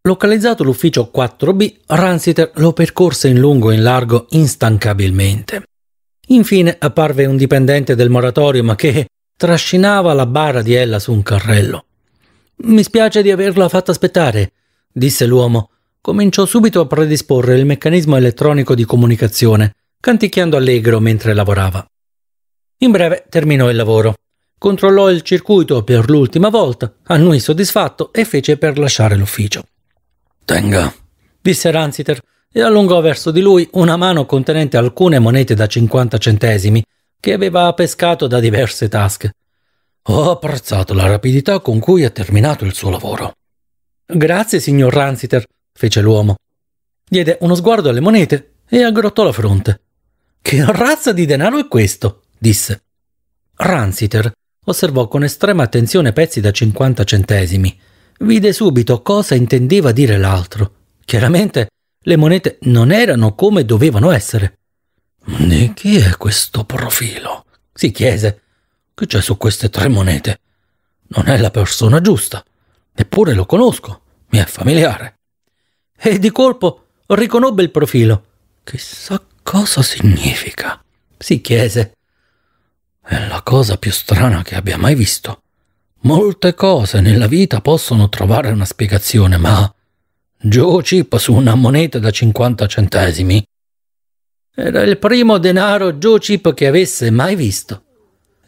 Localizzato l'ufficio 4B, Ransiter lo percorse in lungo e in largo instancabilmente. Infine apparve un dipendente del moratorium che trascinava la bara di Ella su un carrello. Mi spiace di averla fatta aspettare, disse l'uomo, cominciò subito a predisporre il meccanismo elettronico di comunicazione, canticchiando allegro mentre lavorava. In breve terminò il lavoro. Controllò il circuito per l'ultima volta, annui soddisfatto e fece per lasciare l'ufficio. Tenga, disse Ransiter e allungò verso di lui una mano contenente alcune monete da 50 centesimi che aveva pescato da diverse tasche. Ho apprezzato la rapidità con cui ha terminato il suo lavoro. Grazie, signor Ransiter, fece l'uomo. Diede uno sguardo alle monete e aggrottò la fronte. Che razza di denaro è questo? disse. Ransiter osservò con estrema attenzione pezzi da 50 centesimi. Vide subito cosa intendeva dire l'altro. Chiaramente le monete non erano come dovevano essere. Di chi è questo profilo? si chiese. Che c'è su queste tre monete? Non è la persona giusta. Eppure lo conosco, mi è familiare e di colpo riconobbe il profilo. Chissà cosa significa, si chiese. È la cosa più strana che abbia mai visto. Molte cose nella vita possono trovare una spiegazione, ma Joe Chip su una moneta da 50 centesimi era il primo denaro Joe Chip che avesse mai visto.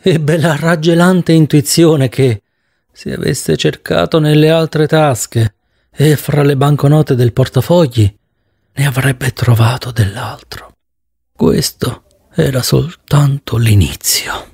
Ebbe la raggelante intuizione che, se avesse cercato nelle altre tasche, e fra le banconote del portafogli ne avrebbe trovato dell'altro. Questo era soltanto l'inizio.